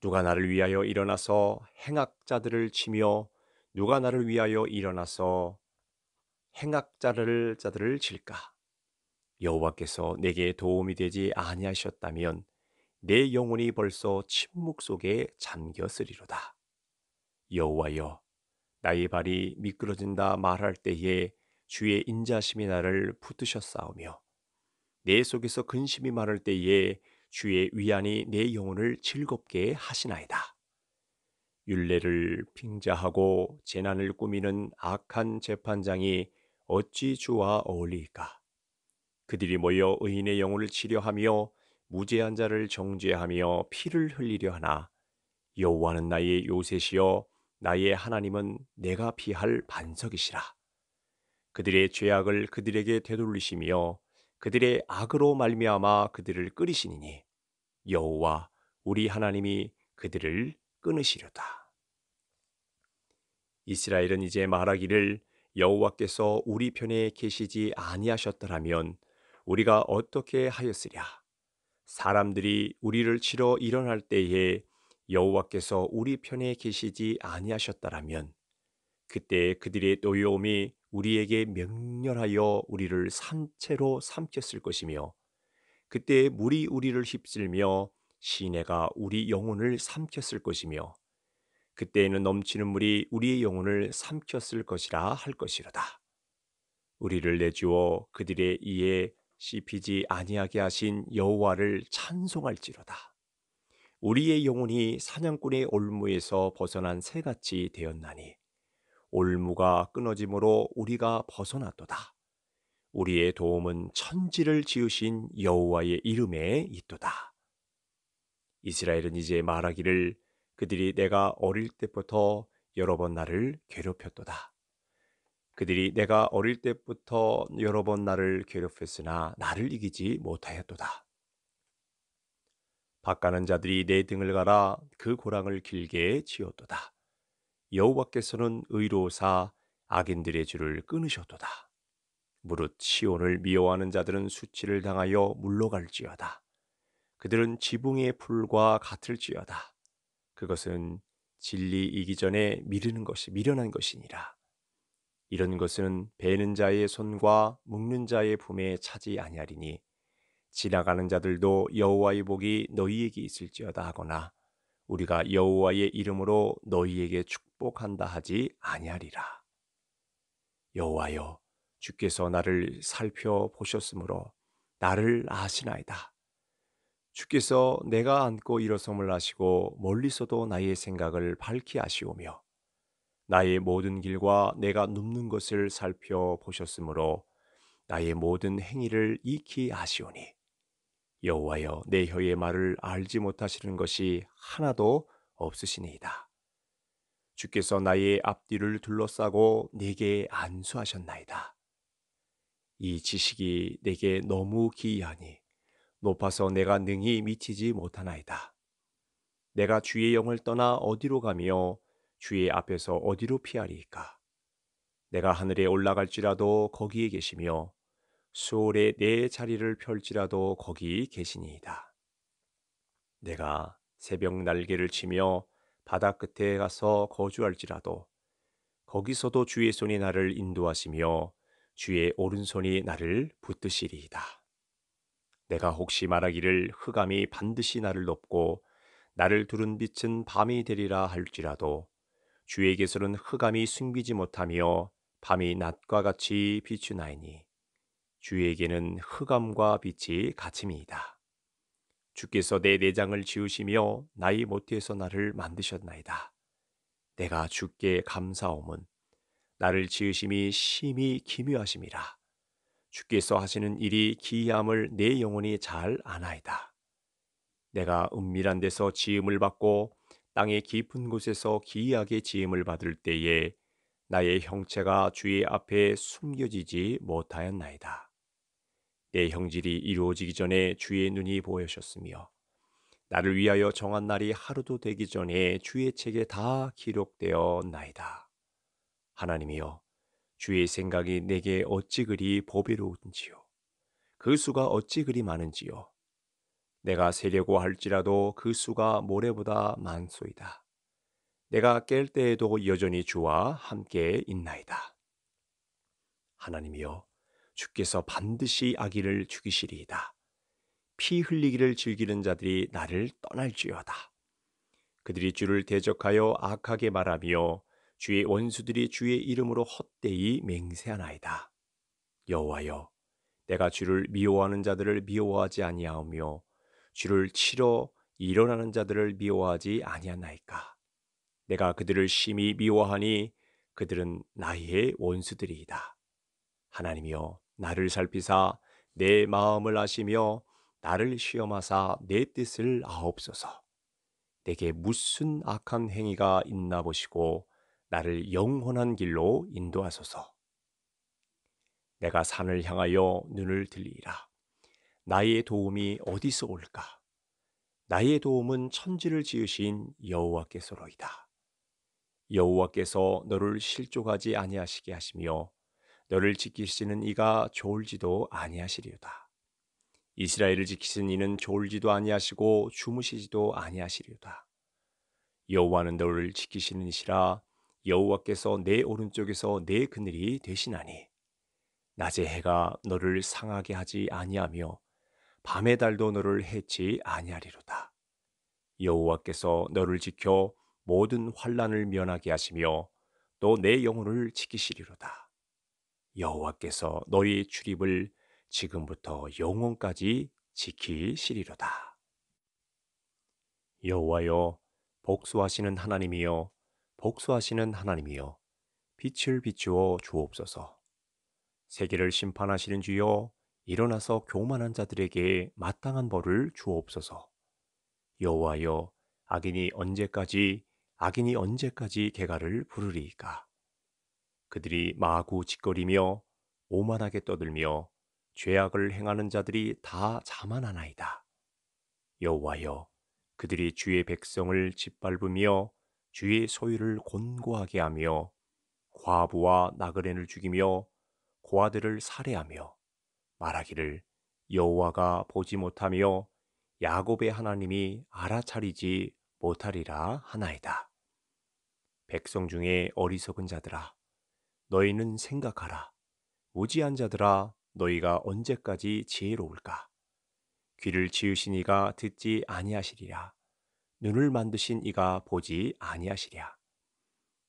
누가 나를 위하여 일어나서 행악자들을 치며 누가 나를 위하여 일어나서 행악자를 자들을 칠까? 여호와께서 내게 도움이 되지 아니하셨다면 내 영혼이 벌써 침묵 속에 잠겼으리로다. 여호와여 나의 발이 미끄러진다 말할 때에 주의 인자심이 나를 붙드셨사오며 내 속에서 근심이 많을 때에 주의 위안이 내 영혼을 즐겁게 하시나이다. 윤례를 핑자하고 재난을 꾸미는 악한 재판장이 어찌 주와 어울리까? 그들이 모여 의인의 영혼을 치료하며 무죄한 자를 정죄하며 피를 흘리려 하나 여호와는 나의 요셉이여 나의 하나님은 내가 피할 반석이시라. 그들의 죄악을 그들에게 되돌리시며 그들의 악으로 말미암아 그들을 끓이시니니 여호와 우리 하나님이 그들을 끊으시려다. 이스라엘은 이제 말하기를 여호와께서 우리 편에 계시지 아니하셨더라면 우리가 어떻게 하였으랴? 사람들이 우리를 치러 일어날 때에 여호와께서 우리 편에 계시지 아니하셨다라면 그때 그들의 노여움이 우리에게 명렬하여 우리를 산채로 삼켰을 것이며 그때 물이 우리를 휩쓸며 시내가 우리 영혼을 삼켰을 것이며 그때에는 넘치는 물이 우리의 영혼을 삼켰을 것이라 할 것이로다. 우리를 내주어 그들의 이에 씹히지 아니하게 하신 여호와를 찬송할지로다. 우리의 영혼이 사냥꾼의 올무에서 벗어난 새같이 되었나니 올무가 끊어짐으로 우리가 벗어났도다. 우리의 도움은 천지를 지으신 여호와의 이름에 있도다. 이스라엘은 이제 말하기를 그들이 내가 어릴 때부터 여러 번 나를 괴롭혔도다. 그들이 내가 어릴 때부터 여러 번 나를 괴롭혔으나 나를 이기지 못하였도다. 아까는 자들이 내 등을 가라 그 고랑을 길게 지어도다 여호와께서는 의로사 악인들의 줄을 끊으셨도다. 무릇 시온을 미워하는 자들은 수치를 당하여 물러갈지어다. 그들은 지붕의 풀과 같을지어다. 그것은 진리 이기 전에 미르는 것이 미련한 것이니라. 이런 것은 베는 자의 손과 묶는 자의 품에 차지 아니하리니 지나가는 자들도 여호와의 복이 너희에게 있을지어다 하거나 우리가 여호와의 이름으로 너희에게 축복한다 하지 아니하리라. 여호와여 주께서 나를 살펴보셨으므로 나를 아시나이다. 주께서 내가 안고 일어섬을 아시고 멀리서도 나의 생각을 밝히 아시오며 나의 모든 길과 내가 눕는 것을 살펴보셨으므로 나의 모든 행위를 익히 아시오니 여호와여 내 혀의 말을 알지 못하시는 것이 하나도 없으시니이다. 주께서 나의 앞뒤를 둘러싸고 내게 안수하셨나이다. 이 지식이 내게 너무 기이하니 높아서 내가 능히 미치지 못하나이다. 내가 주의 영을 떠나 어디로 가며 주의 앞에서 어디로 피하리까 내가 하늘에 올라갈지라도 거기에 계시며 수월에 내 자리를 펼지라도 거기 계시니이다. 내가 새벽 날개를 치며 바다 끝에 가서 거주할지라도 거기서도 주의 손이 나를 인도하시며 주의 오른손이 나를 붙드시리이다. 내가 혹시 말하기를 흑암이 반드시 나를 높고 나를 두른 빛은 밤이 되리라 할지라도 주의계서는 흑암이 숨기지 못하며 밤이 낮과 같이 비추나이니 주에게는 흑암과 빛이 같음이이다. 주께서 내 내장을 지으시며 나의 모태서 나를 만드셨나이다. 내가 주께 감사함은 나를 지으심이 심히 기묘하심이라. 주께서 하시는 일이 기이함을 내 영혼이 잘 아나이다. 내가 은밀한 데서 지음을 받고 땅의 깊은 곳에서 기이하게 지음을 받을 때에 나의 형체가 주의 앞에 숨겨지지 못하였나이다. 내 형질이 이루어지기 전에 주의 눈이 보이셨으며 나를 위하여 정한 날이 하루도 되기 전에 주의 책에 다 기록되어 나이다. 하나님이여 주의 생각이 내게 어찌 그리 보배로운지요. 그 수가 어찌 그리 많은지요. 내가 세려고 할지라도 그 수가 모래보다 많소이다. 내가 깰 때에도 여전히 주와 함께 있나이다. 하나님이여 주께서 반드시 아기를 죽이시리이다. 피 흘리기를 즐기는 자들이 나를 떠날지어다. 그들이 주를 대적하여 악하게 말하며 주의 원수들이 주의 이름으로 헛되이 맹세하나이다. 여호와여, 내가 주를 미워하는 자들을 미워하지 아니하오며 주를 치러 일어나는 자들을 미워하지 아니하나이까. 내가 그들을 심히 미워하니 그들은 나의 원수들이이다. 하나님이여, 나를 살피사 내 마음을 아시며 나를 시험하사 내 뜻을 아옵소서. 내게 무슨 악한 행위가 있나 보시고 나를 영원한 길로 인도하소서. 내가 산을 향하여 눈을 들리라. 나의 도움이 어디서 올까? 나의 도움은 천지를 지으신 여호와께서로이다. 여호와께서 너를 실족하지 아니하시게 하시며 너를 지키시는 이가 좋을지도 아니하시리로다. 이스라엘을 지키시 이는 좋을지도 아니하시고 주무시지도 아니하시리다 여호와는 너를 지키시는 이시라 여호와께서 내 오른쪽에서 내 그늘이 되시나니 낮에 해가 너를 상하게 하지 아니하며 밤의 달도 너를 해치 아니하리로다. 여호와께서 너를 지켜 모든 환란을 면하게 하시며 또 내 영혼을 지키시리로다. 여호와께서 너희 출입을 지금부터 영원까지 지키시리로다. 여호와여 복수하시는 하나님이여 복수하시는 하나님이여 빛을 비추어 주옵소서. 세계를 심판하시는 주여 일어나서 교만한 자들에게 마땅한 벌을 주옵소서. 여호와여 악인이 언제까지 악인이 언제까지 개가를 부르리이 그들이 마구 짓거리며 오만하게 떠들며 죄악을 행하는 자들이 다 자만하나이다. 여호와여, 그들이 주의 백성을 짓밟으며 주의 소유를 곤고하게 하며 과부와 나그네를 죽이며 고아들을 살해하며 말하기를 여호와가 보지 못하며 야곱의 하나님이 알아차리지 못하리라 하나이다. 백성 중에 어리석은 자들아 너희는 생각하라. 무지한 자들아, 너희가 언제까지 지혜로울까? 귀를 지으신 이가 듣지 아니하시리라. 눈을 만드신 이가 보지 아니하시랴.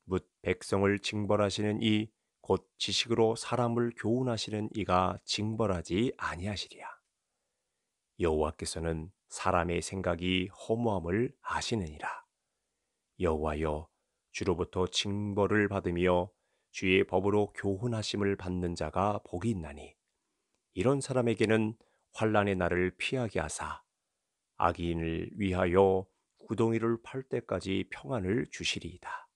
묻 백성을 징벌하시는 이 곧 지식으로 사람을 교훈하시는 이가 징벌하지 아니하시랴. 여호와께서는 사람의 생각이 허무함을 아시느니라. 여호와여 주로부터 징벌을 받으며 주의 법으로 교훈하심을 받는 자가 복이 있나니 이런 사람에게는 환란의 날을 피하게 하사 악인을 위하여 구덩이를 팔 때까지 평안을 주시리이다.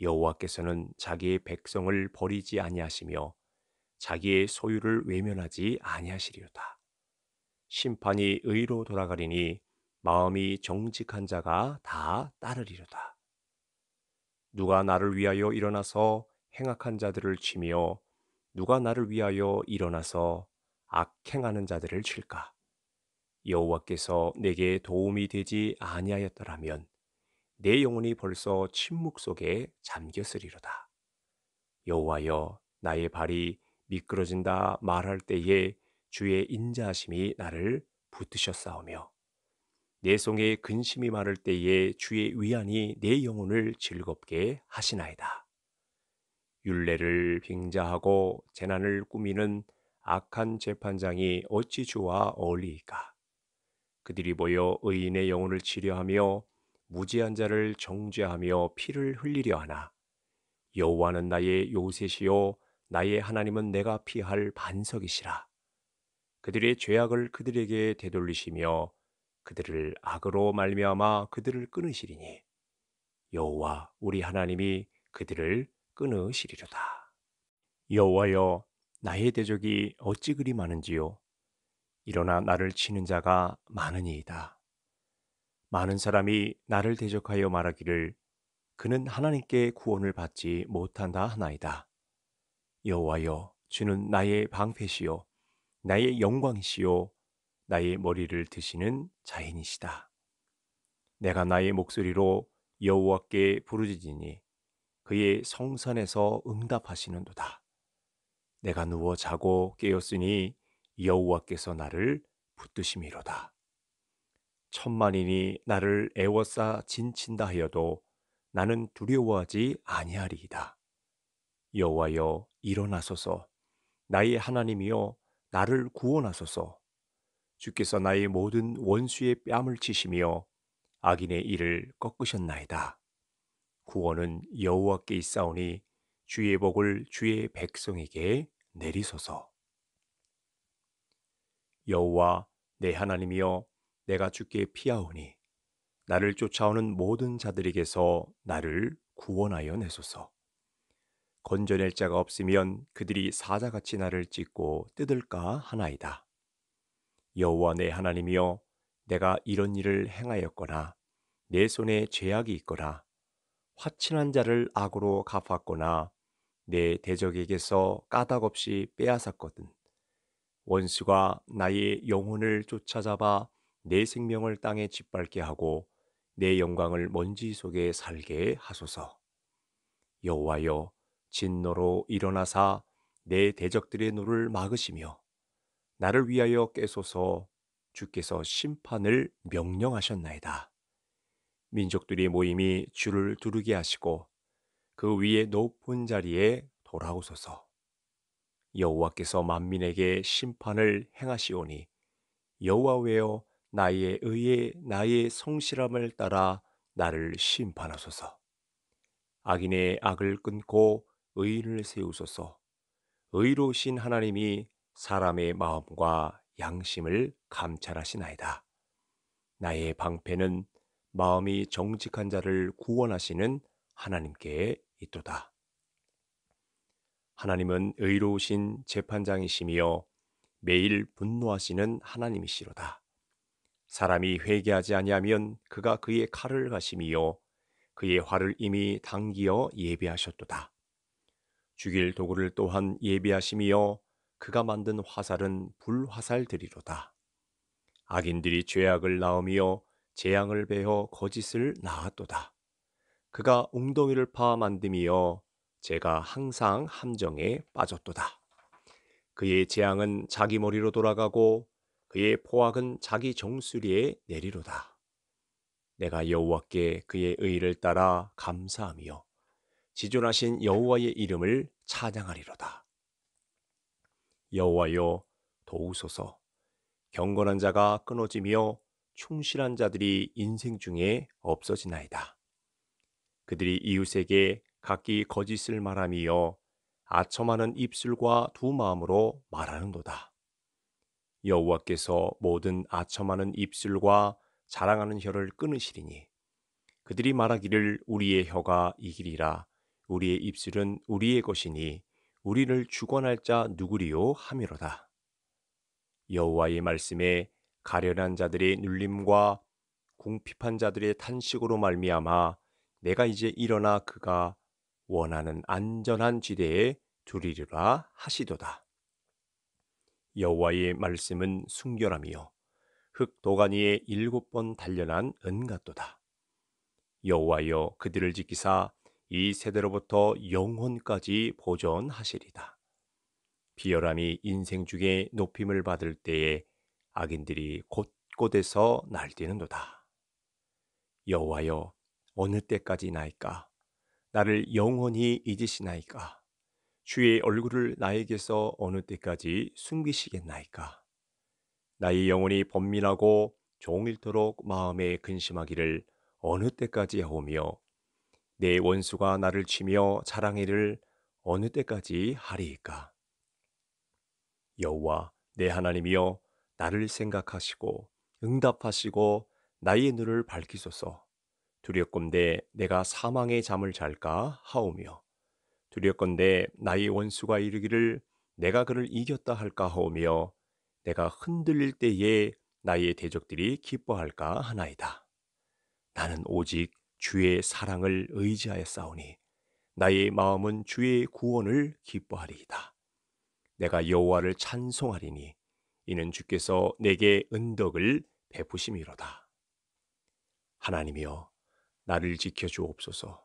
여호와께서는 자기의 백성을 버리지 아니하시며 자기의 소유를 외면하지 아니하시리로다. 심판이 의로 돌아가리니 마음이 정직한 자가 다 따르리로다. 누가 나를 위하여 일어나서 행악한 자들을 치며 누가 나를 위하여 일어나서 악행하는 자들을 칠까? 여호와께서 내게 도움이 되지 아니하였더라면 내 영혼이 벌써 침묵 속에 잠겼으리로다. 여호와여 나의 발이 미끄러진다 말할 때에 주의 인자하심이 나를 붙드셨사오며 내성에 근심이 많을 때에 주의 위안이 내 영혼을 즐겁게 하시나이다. 윤례를 빙자하고 재난을 꾸미는 악한 재판장이 어찌 주와 어울리이까? 그들이 모여 의인의 영혼을 치료하며 무지한 자를 정죄하며 피를 흘리려 하나. 여호와는 나의 요새시요 나의 하나님은 내가 피할 반석이시라. 그들의 죄악을 그들에게 되돌리시며 그들을 악으로 말미암아 그들을 끊으시리니 여호와 우리 하나님이 그들을 끊으시리로다. 여호와여 나의 대적이 어찌 그리 많은지요 일어나 나를 치는 자가 많으니이다. 많은 사람이 나를 대적하여 말하기를 그는 하나님께 구원을 받지 못한다 하나이다. 여호와여 주는 나의 방패시요 나의 영광이시요 나의 머리를 드시는 자인이시다. 내가 나의 목소리로 여호와께 부르짖으니 그의 성산에서 응답하시는도다. 내가 누워 자고 깨었으니 여호와께서 나를 붙드심이로다. 천만인이 나를 애워싸 진친다 하여도 나는 두려워하지 아니하리이다. 여호와여 일어나소서 나의 하나님이여 나를 구원하소서 주께서 나의 모든 원수의 뺨을 치시며 악인의 일을 꺾으셨나이다. 구원은 여호와께 있사오니 주의 복을 주의 백성에게 내리소서. 여호와 내 하나님이여 내가 주께 피하오니 나를 쫓아오는 모든 자들에게서 나를 구원하여 내소서. 건져낼 자가 없으면 그들이 사자같이 나를 찢고 뜯을까 하나이다. 여호와 내 하나님이여 내가 이런 일을 행하였거나 내 손에 죄악이 있거나 화친한 자를 악으로 갚았거나 내 대적에게서 까닭없이 빼앗았거든 원수가 나의 영혼을 쫓아잡아 내 생명을 땅에 짓밟게 하고 내 영광을 먼지 속에 살게 하소서 여호와여 진노로 일어나사 내 대적들의 노를 막으시며 나를 위하여 깨소서 주께서 심판을 명령하셨나이다. 민족들이 모임이 주를 두르게 하시고 그 위에 높은 자리에 돌아오소서. 여호와께서 만민에게 심판을 행하시오니 여호와웨어 나의 의에 나의 성실함을 따라 나를 심판하소서. 악인의 악을 끊고 의인을 세우소서. 의로우신 하나님이 사람의 마음과 양심을 감찰하시나이다. 나의 방패는 마음이 정직한 자를 구원하시는 하나님께 있도다. 하나님은 의로우신 재판장이시며 매일 분노하시는 하나님이시로다. 사람이 회개하지 아니하면 그가 그의 칼을 가시며 그의 화를 이미 당기어 예비하셨도다. 죽일 도구를 또한 예비하시며 그가 만든 화살은 불화살들이로다. 악인들이 죄악을 낳으며 재앙을 베어 거짓을 낳았도다. 그가 웅덩이를 파 만듦이여 제가 항상 함정에 빠졌도다. 그의 재앙은 자기 머리로 돌아가고 그의 포악은 자기 정수리에 내리로다. 내가 여호와께 그의 의를 따라 감사하며 지존하신 여호와의 이름을 찬양하리로다. 여호와여 도우소서. 경건한 자가 끊어지며 충실한 자들이 인생 중에 없어지나이다. 그들이 이웃에게 각기 거짓을 말함이 아첨하는 입술과 두 마음으로 말하는도다. 여호와께서 모든 아첨하는 입술과 자랑하는 혀를 끊으시리니 그들이 말하기를 우리의 혀가 이기리라 우리의 입술은 우리의 것이니 우리를 주관할 자 누구리요 하미로다 여호와의 말씀에 가련한 자들의 눌림과 궁핍한 자들의 탄식으로 말미암아 내가 이제 일어나 그가 원하는 안전한 지대에 두리리라 하시도다. 여호와의 말씀은 순결함이요 흙 도가니에 일곱 번 단련한 은같도다. 여호와여 그들을 지키사 이 세대로부터 영혼까지 보존하시리다. 비열함이 인생 중에 높임을 받을 때에 악인들이 곳곳에서 날뛰는도다. 여호와여 어느 때까지 나이까 나를 영원히 잊으시나이까 주의 얼굴을 나에게서 어느 때까지 숨기시겠나이까 나의 영혼이 번민하고 종일토록 마음에 근심하기를 어느 때까지 하오며 내 원수가 나를 치며 자랑이를 어느 때까지 하리이까? 여호와 내 하나님이여 나를 생각하시고 응답하시고 나의 눈을 밝히소서. 두렵건대 내가 사망의 잠을 잘까 하오며 두렵건대 나의 원수가 이르기를 내가 그를 이겼다 할까 하오며 내가 흔들릴 때에 나의 대적들이 기뻐할까 하나이다. 나는 오직 주의 사랑을 의지하여 싸우니 나의 마음은 주의 구원을 기뻐하리이다. 내가 여호와를 찬송하리니 이는 주께서 내게 은덕을 베푸심이로다. 하나님이여 나를 지켜 주옵소서.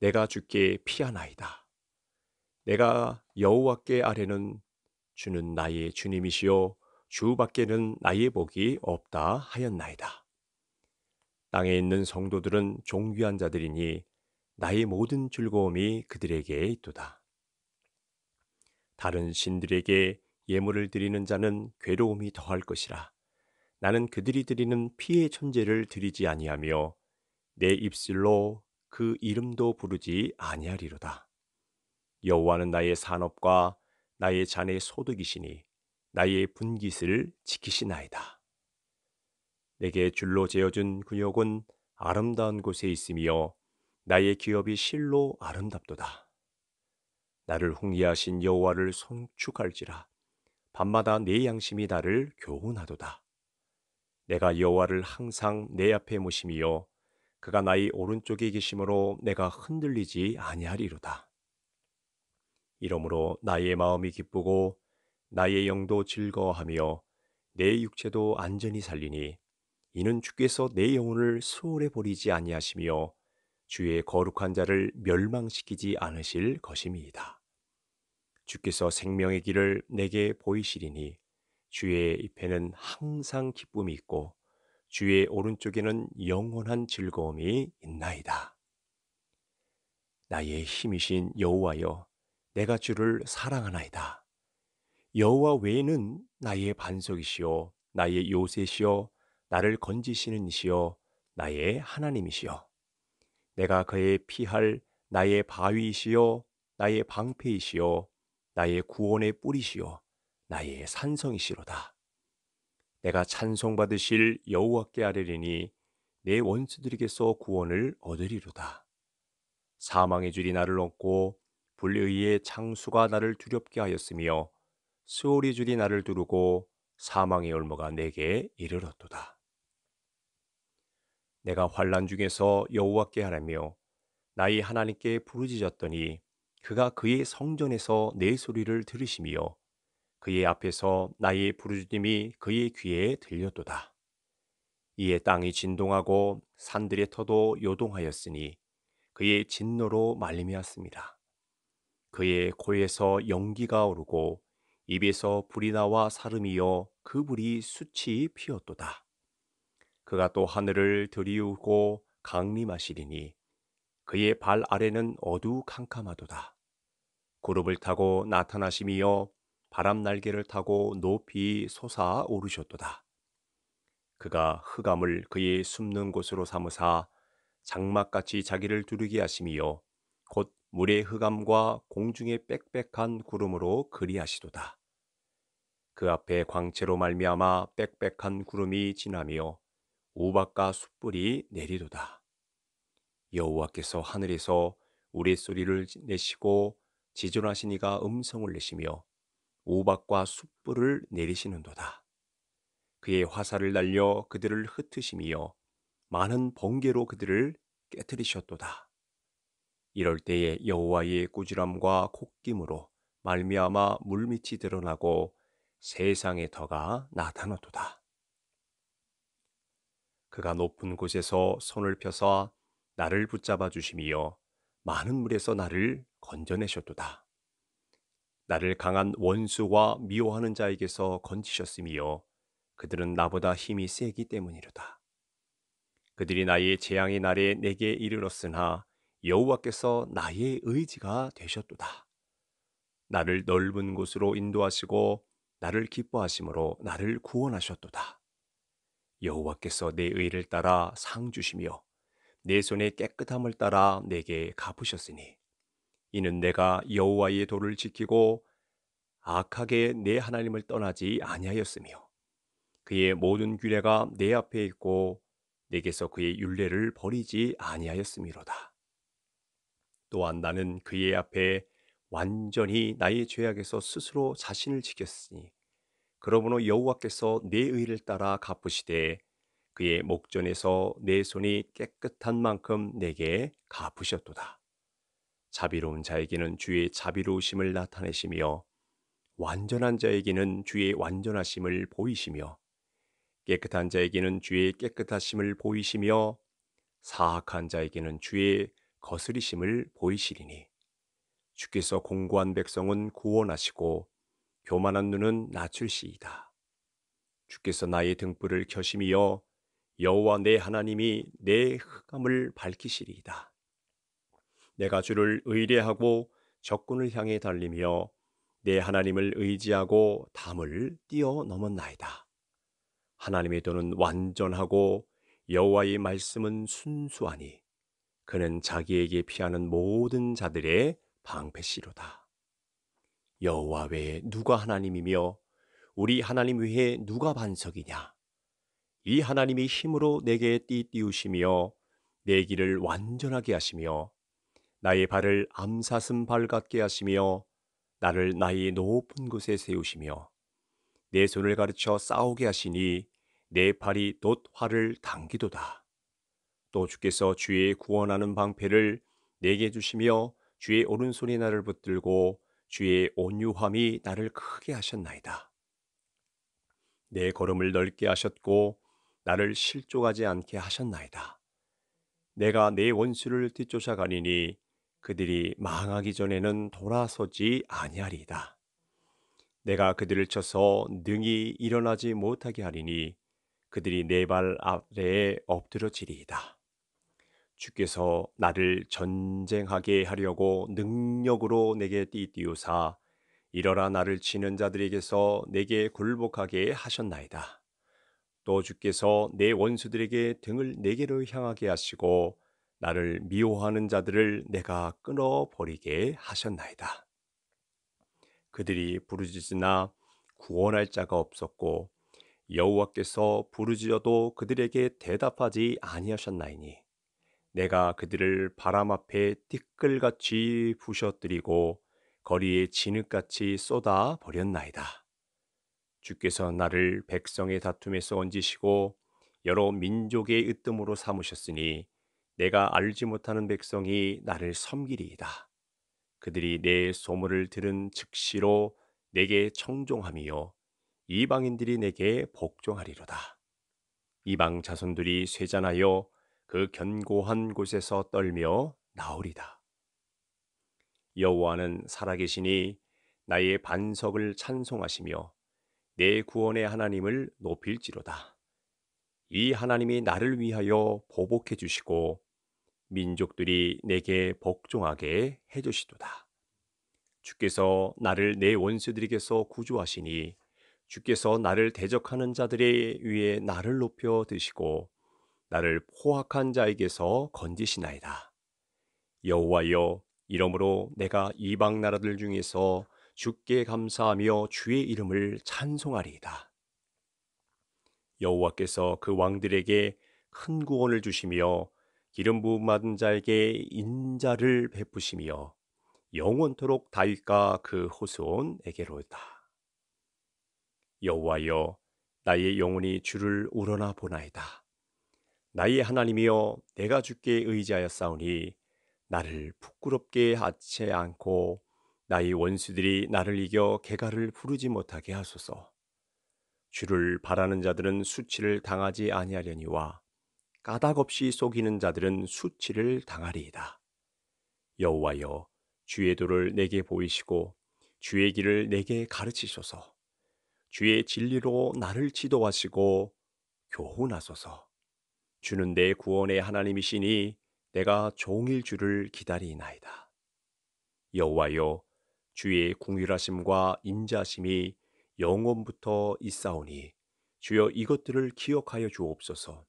내가 주께 피하나이다. 내가 여호와께 아래는 주는 나의 주님이시요 주 밖에는 나의 복이 없다 하였나이다. 땅에 있는 성도들은 종귀한 자들이니 나의 모든 즐거움이 그들에게 있도다. 다른 신들에게 예물을 드리는 자는 괴로움이 더할 것이라. 나는 그들이 드리는 피의 천재를 드리지 아니하며 내 입술로 그 이름도 부르지 아니하리로다. 여호와는 나의 산업과 나의 잔의 소득이시니 나의 분깃을 지키시나이다. 내게 줄로 재어준 근육은 아름다운 곳에 있으며 나의 기업이 실로 아름답도다. 나를 홍리하신 여호와를 송축할지라 밤마다 내 양심이 나를 교훈하도다. 내가 여호와를 항상 내 앞에 모심이요 그가 나의 오른쪽에 계심으로 내가 흔들리지 아니하리로다. 이러므로 나의 마음이 기쁘고 나의 영도 즐거워하며 내 육체도 안전히 살리니 이는 주께서 내 영혼을 수월해 버리지 아니하시며 주의 거룩한 자를 멸망시키지 않으실 것임이다. 주께서 생명의 길을 내게 보이시리니 주의 입에는 항상 기쁨이 있고 주의 오른쪽에는 영원한 즐거움이 있나이다. 나의 힘이신 여호와여 내가 주를 사랑하나이다. 여호와 외에는 나의 반석이시요 나의 요새시요 나를 건지시는 이시여 나의 하나님이시여 내가 그의 피할 나의 바위이시여 나의 방패이시여 나의 구원의 뿌리시여 나의 산성이시로다 내가 찬송받으실 여호와께 아뢰리니 내 원수들에게서 구원을 얻으리로다 사망의 줄이 나를 얻고 불의의 창수가 나를 두렵게 하였으며 수월이 줄이 나를 두르고 사망의 올무가 내게 이르렀도다. 내가 환란 중에서 여호와께 하라며 나의 하나님께 부르짖었더니 그가 그의 성전에서 내 소리를 들으시며 그의 앞에서 나의 부르짖음이 그의 귀에 들렸도다. 이에 땅이 진동하고 산들의 터도 요동하였으니 그의 진노로 말미암았습니다. 그의 코에서 연기가 오르고 입에서 불이 나와 사름이여 그 불이 수치 피었도다. 그가 또 하늘을 들이우고 강림하시리니 그의 발 아래는 어두캄캄하도다. 구름을 타고 나타나심이며 바람 날개를 타고 높이 솟아 오르셨도다. 그가 흑암을 그의 숨는 곳으로 삼으사 장막같이 자기를 두르게 하심이요곧 물의 흑암과 공중의 빽빽한 구름으로 그리하시도다. 그 앞에 광채로 말미암아 빽빽한 구름이 지나며 오박과 숯불이 내리도다. 여호와께서 하늘에서 우레소리를 내시고 지존하시니가 음성을 내시며 오박과 숯불을 내리시는도다. 그의 화살을 날려 그들을 흩으시며 많은 번개로 그들을 깨뜨리셨도다. 이럴 때에 여호와의 꾸지람과 콧김으로 말미암아 물밑이 드러나고 세상의 터가 나타났도다. 그가 높은 곳에서 손을 펴서 나를 붙잡아 주심이여 많은 물에서 나를 건져내셨도다. 나를 강한 원수와 미워하는 자에게서 건지셨으며 그들은 나보다 힘이 세기 때문이로다. 그들이 나의 재앙의 날에 내게 이르렀으나 여호와께서 나의 의지가 되셨도다. 나를 넓은 곳으로 인도하시고 나를 기뻐하심으로 나를 구원하셨도다. 여호와께서 내 의를 따라 상 주시며 내 손의 깨끗함을 따라 내게 갚으셨으니 이는 내가 여호와의 도를 지키고 악하게 내 하나님을 떠나지 아니하였으며 그의 모든 규례가 내 앞에 있고 내게서 그의 윤례를 버리지 아니하였음이로다. 또한 나는 그의 앞에 완전히 나의 죄악에서 스스로 자신을 지켰으니 그러므로 여호와께서 내 의를 따라 갚으시되 그의 목전에서 내 손이 깨끗한 만큼 내게 갚으셨도다. 자비로운 자에게는 주의 자비로우심을 나타내시며 완전한 자에게는 주의 완전하심을 보이시며 깨끗한 자에게는 주의 깨끗하심을 보이시며 사악한 자에게는 주의 거스리심을 보이시리니 주께서 공고한 백성은 구원하시고 교만한 눈은 낮출시이다. 주께서 나의 등불을 켜심이 여호와 내 하나님이 내 흑암을 밝히시리이다. 내가 주를 의뢰하고 적군을 향해 달리며 내 하나님을 의지하고 담을 뛰어넘었나이다. 하나님의 도는 완전하고 여호와의 말씀은 순수하니 그는 자기에게 피하는 모든 자들의 방패시로다. 여호와 외에 누가 하나님이며 우리 하나님 외에 누가 반석이냐? 이 하나님이 힘으로 내게 띠띠우시며 내 길을 완전하게 하시며 나의 발을 암사슴 발 같게 하시며 나를 나의 높은 곳에 세우시며 내 손을 가르쳐 싸우게 하시니 내 팔이 돛 활을 당기도다. 또 주께서 주의 구원하는 방패를 내게 주시며 주의 오른손이 나를 붙들고 주의 온유함이 나를 크게 하셨나이다. 내 걸음을 넓게 하셨고 나를 실족하지 않게 하셨나이다. 내가 내 원수를 뒤쫓아가니니 그들이 망하기 전에는 돌아서지 아니하리이다. 내가 그들을 쳐서 능히 일어나지 못하게 하리니 그들이 내 발 아래에 엎드러지리이다. 주께서 나를 전쟁하게 하려고 능력으로 내게 띠띠우사 이러라 나를 치는 자들에게서 내게 굴복하게 하셨나이다. 또 주께서 내 원수들에게 등을 내게로 향하게 하시고 나를 미워하는 자들을 내가 끊어버리게 하셨나이다. 그들이 부르짖으나 구원할 자가 없었고 여호와께서 부르짖어도 그들에게 대답하지 아니하셨나이니 내가 그들을 바람 앞에 띠끌같이 부셔뜨리고 거리에 진흙같이 쏟아 버렸나이다. 주께서 나를 백성의 다툼에서 얹으시고 여러 민족의 으뜸으로 삼으셨으니 내가 알지 못하는 백성이 나를 섬기리이다. 그들이 내 소문을 들은 즉시로 내게 청종함이요 이방인들이 내게 복종하리로다. 이방 자손들이 쇠잔하여 그 견고한 곳에서 떨며 나오리다. 여호와는 살아계시니 나의 반석을 찬송하시며 내 구원의 하나님을 높일지로다. 이 하나님이 나를 위하여 보복해 주시고 민족들이 내게 복종하게 해 주시도다. 주께서 나를 내 원수들에게서 구조하시니 주께서 나를 대적하는 자들의 위에 나를 높여 드시고 나를 포악한 자에게서 건지시나이다. 여호와여 이러므로 내가 이방 나라들 중에서 주께 감사하며 주의 이름을 찬송하리이다. 여호와께서 그 왕들에게 큰 구원을 주시며 기름 부음 받은 자에게 인자를 베푸시며 영원토록 다윗과 그 후손에게로다. 여호와여 나의 영혼이 주를 우러나 보나이다. 나의 하나님이여 내가 주께 의지하였사오니 나를 부끄럽게 하지 않고 나의 원수들이 나를 이겨 개가를 부르지 못하게 하소서. 주를 바라는 자들은 수치를 당하지 아니하려니와 까닭 없이 속이는 자들은 수치를 당하리이다. 여호와여 주의 도를 내게 보이시고 주의 길을 내게 가르치소서. 주의 진리로 나를 지도하시고 교훈하소서. 주는 내 구원의 하나님이시니 내가 종일 주를 기다리나이다. 여호와여 주의 궁휼하심과 인자심이 영원부터 있사오니 주여 이것들을 기억하여 주옵소서.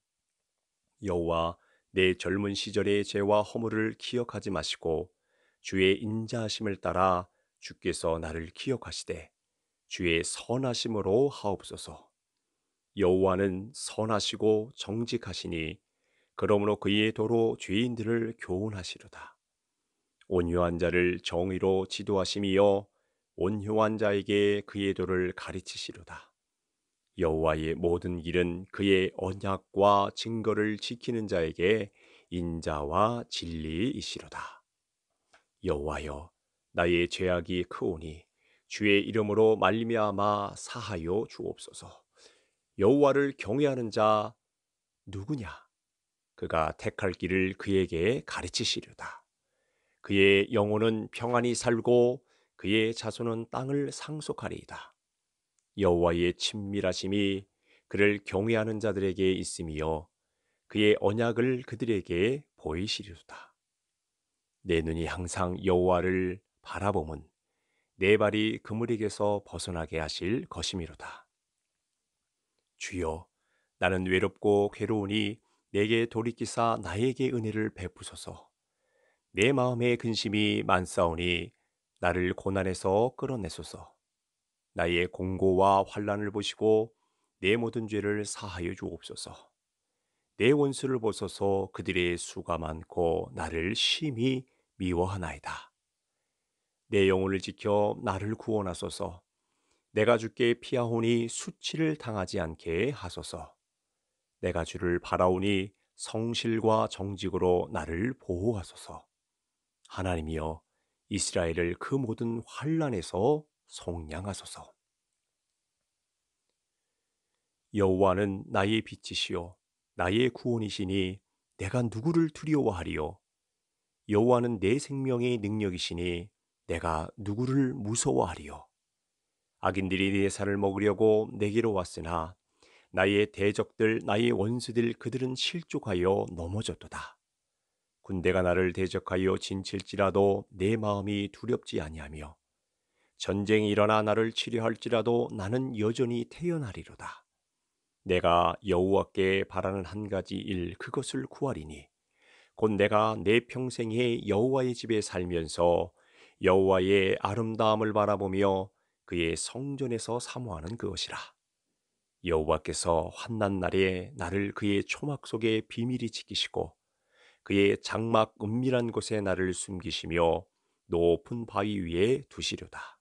여호와 내 젊은 시절의 죄와 허물을 기억하지 마시고 주의 인자심을 따라 주께서 나를 기억하시되 주의 선하심으로 하옵소서. 여호와는 선하시고 정직하시니 그러므로 그의 도로 죄인들을 교훈하시로다. 온유한 자를 정의로 지도하심이여 온유한 자에게 그의 도를 가르치시로다. 여호와의 모든 길은 그의 언약과 증거를 지키는 자에게 인자와 진리이시로다. 여호와여 나의 죄악이 크오니 주의 이름으로 말미암아 사하여 주옵소서. 여호와를 경외하는 자 누구냐? 그가 택할 길을 그에게 가르치시려다. 그의 영혼은 평안히 살고 그의 자손은 땅을 상속하리이다. 여호와의 친밀하심이 그를 경외하는 자들에게 있음이요 그의 언약을 그들에게 보이시리로다. 내 눈이 항상 여호와를 바라보면 내 발이 그물에게서 벗어나게 하실 것이미로다. 주여 나는 외롭고 괴로우니 내게 돌이키사 나에게 은혜를 베푸소서. 내 마음의 근심이 만사오니 나를 고난에서 끌어내소서. 나의 공고와 환란을 보시고 내 모든 죄를 사하여 주옵소서. 내 원수를 보소서 그들의 수가 많고 나를 심히 미워하나이다. 내 영혼을 지켜 나를 구원하소서. 내가 주께 피하오니 수치를 당하지 않게 하소서. 내가 주를 바라오니 성실과 정직으로 나를 보호하소서. 하나님이여 이스라엘을 그 모든 환란에서 속량하소서. 여호와는 나의 빛이시요 나의 구원이시니 내가 누구를 두려워하리요 여호와는 내 생명의 능력이시니 내가 누구를 무서워하리요 악인들이 네 살을 먹으려고 내게로 왔으나 나의 대적들 나의 원수들 그들은 실족하여 넘어졌도다. 군대가 나를 대적하여 진칠지라도 내 마음이 두렵지 아니하며 전쟁이 일어나 나를 치료할지라도 나는 여전히 태어나리로다. 내가 여호와께 바라는 한 가지 일 그것을 구하리니 곧 내가 내 평생에 여호와의 집에 살면서 여호와의 아름다움을 바라보며 그의 성전에서 사모하는 그것이라. 여호와께서 환난 날에 나를 그의 초막 속에 비밀이 지키시고 그의 장막 은밀한 곳에 나를 숨기시며 높은 바위 위에 두시려다.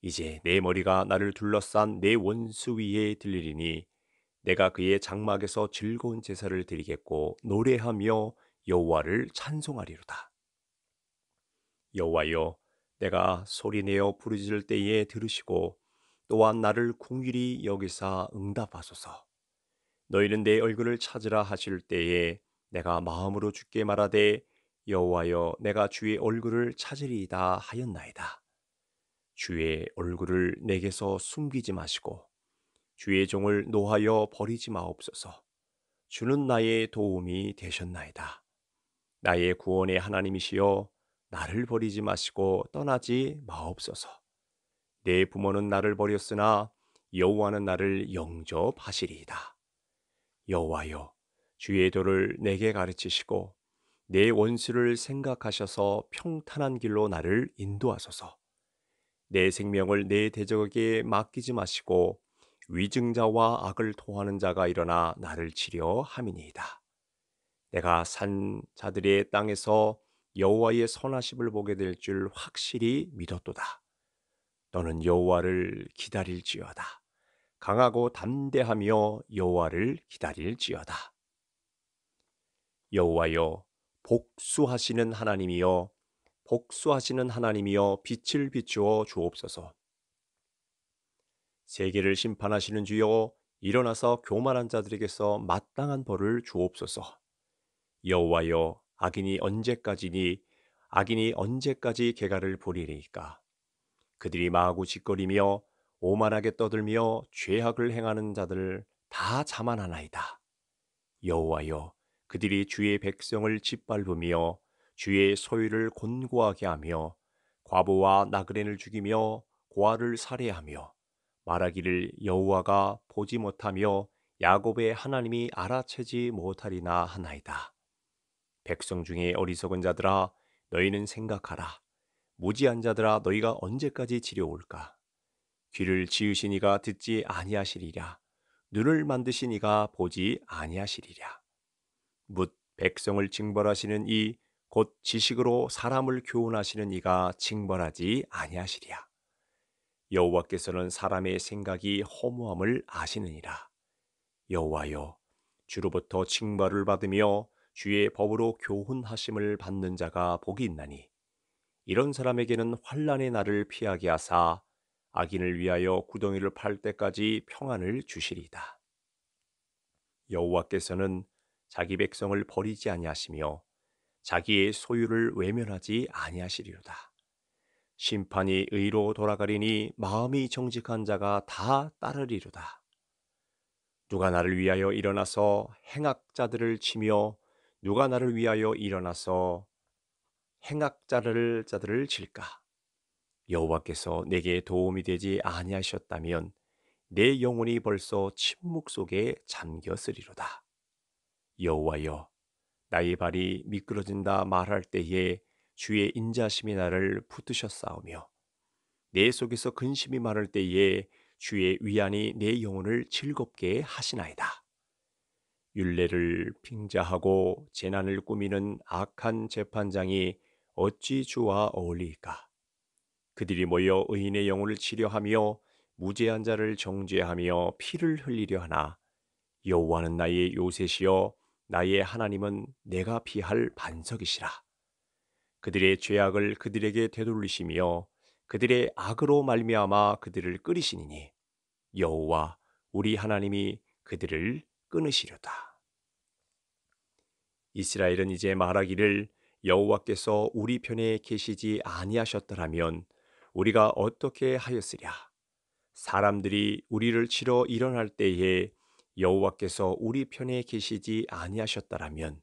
이제 내 머리가 나를 둘러싼 내 원수 위에 들리리니 내가 그의 장막에서 즐거운 제사를 드리겠고 노래하며 여호와를 찬송하리로다. 여호와여 내가 소리내어 부르짖을 때에 들으시고 또한 나를 궁일이 여기사 응답하소서. 너희는 내 얼굴을 찾으라 하실 때에 내가 마음으로 주께 말하되 여호와여 내가 주의 얼굴을 찾으리이다 하였나이다. 주의 얼굴을 내게서 숨기지 마시고 주의 종을 노하여 버리지 마옵소서. 주는 나의 도움이 되셨나이다. 나의 구원의 하나님이시여 나를 버리지 마시고 떠나지 마옵소서. 내 부모는 나를 버렸으나 여호와는 나를 영접하시리이다. 여호와여, 주의 도를 내게 가르치시고 내 원수를 생각하셔서 평탄한 길로 나를 인도하소서. 내 생명을 내 대적에게 맡기지 마시고 위증자와 악을 토하는 자가 일어나 나를 치려 함이니이다. 내가 산 자들의 땅에서 여호와의 선하심을 보게 될 줄 확실히 믿었도다. 너는 여호와를 기다릴지어다. 강하고 담대하며 여호와를 기다릴지어다. 여호와여 복수하시는 하나님이여 복수하시는 하나님이여 빛을 비추어 주옵소서. 세계를 심판하시는 주여 일어나서 교만한 자들에게서 마땅한 벌을 주옵소서. 여호와여 악인이 언제까지니 악인이 언제까지 개가를 보리리까 그들이 마하 짓거리며 오만하게 떠들며 죄악을 행하는 자들 다 자만하나이다 여호와여 그들이 주의 백성을 짓밟으며 주의 소유를 곤고하게 하며 과부와 나그네를 죽이며 고아를 살해하며 말하기를 여호와가 보지 못하며 야곱의 하나님이 알아채지 못하리나 하나이다. 백성 중에 어리석은 자들아 너희는 생각하라. 무지한 자들아 너희가 언제까지 지려올까? 귀를 지으신 이가 듣지 아니하시리랴 눈을 만드신 이가 보지 아니하시리랴묻 백성을 징벌하시는 이 곧 지식으로 사람을 교훈하시는 이가 징벌하지 아니하시리랴 여호와께서는 사람의 생각이 허무함을 아시느니라. 여호와여 주로부터 징벌을 받으며 주의 법으로 교훈하심을 받는 자가 복이 있나니 이런 사람에게는 환란의 날을 피하게 하사 악인을 위하여 구덩이를 팔 때까지 평안을 주시리이다. 여호와께서는 자기 백성을 버리지 아니하시며 자기의 소유를 외면하지 아니하시리로다. 심판이 의로 돌아가리니 마음이 정직한 자가 다 따르리로다. 누가 나를 위하여 일어나서 행악자들을 치며 누가 나를 위하여 일어나서 행악자를 자들을 칠까? 여호와께서 내게 도움이 되지 아니하셨다면 내 영혼이 벌써 침묵 속에 잠겼으리로다. 여호와여, 나의 발이 미끄러진다 말할 때에 주의 인자심이 나를 붙드셨사오며 내 속에서 근심이 많을 때에 주의 위안이 내 영혼을 즐겁게 하시나이다. 윤례를 핑자하고 재난을 꾸미는 악한 재판장이 어찌 주와 어울릴까 그들이 모여 의인의 영혼을 치료하며 무죄한 자를 정죄하며 피를 흘리려 하나 여호와는 나의 요셉이요 나의 하나님은 내가 피할 반석이시라. 그들의 죄악을 그들에게 되돌리시며 그들의 악으로 말미암아 그들을 끓이시니니 여호와 우리 하나님이 그들을 끊으시려다. 이스라엘은 이제 말하기를 여호와께서 우리 편에 계시지 아니하셨더라면 우리가 어떻게 하였으랴? 사람들이 우리를 치러 일어날 때에 여호와께서 우리 편에 계시지 아니하셨더라면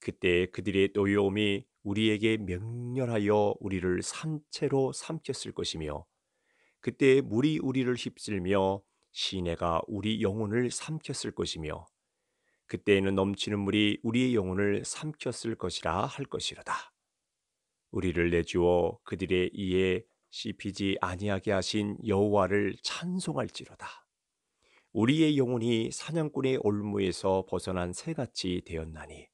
그때 그들의 노여움이 우리에게 명렬하여 우리를 산채로 삼켰을 것이며 그때 물이 우리를 휩쓸며 시내가 우리 영혼을 삼켰을 것이며 그때에는 넘치는 물이 우리의 영혼을 삼켰을 것이라 할 것이로다. 우리를 내주어 그들의 이에 씹히지 아니하게 하신 여호와를 찬송할지로다. 우리의 영혼이 사냥꾼의 올무에서 벗어난 새같이 되었나니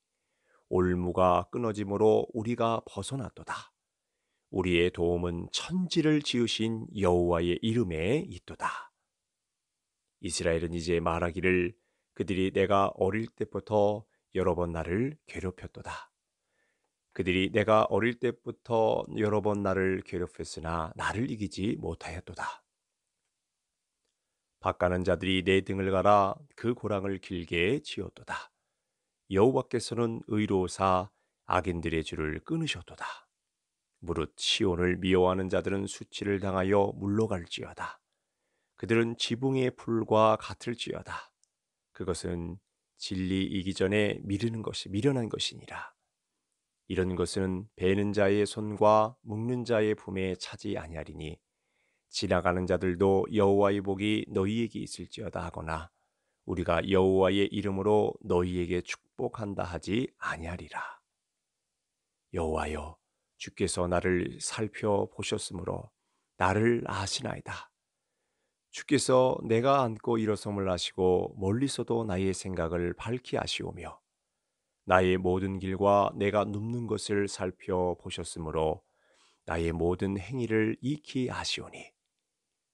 올무가 끊어짐으로 우리가 벗어났도다. 우리의 도움은 천지를 지으신 여호와의 이름에 있도다. 이스라엘은 이제 말하기를 그들이 내가 어릴 때부터 여러 번 나를 괴롭혔도다. 그들이 내가 어릴 때부터 여러 번 나를 괴롭혔으나 나를 이기지 못하였도다. 바가는 자들이 내 등을 갈아 그 고랑을 길게 지었도다. 여호와께서는 의로사 악인들의 줄을 끊으셨도다. 무릇 시온을 미워하는 자들은 수치를 당하여 물러갈지어다. 그들은 지붕의 풀과 같을지어다. 그것은 진리이기 전에 미르는 것이 미련한 것이니라. 이런 것은 베는 자의 손과 묶는 자의 품에 차지 아니하리니 지나가는 자들도 여호와의 복이 너희에게 있을지어다 하거나 우리가 여호와의 이름으로 너희에게 축복한다 하지 아니하리라. 여호와여 주께서 나를 살펴보셨으므로 나를 아시나이다. 주께서 내가 안고 일어섬을 아시고 멀리서도 나의 생각을 밝히 아시오며 나의 모든 길과 내가 눕는 것을 살펴보셨으므로 나의 모든 행위를 익히 아시오니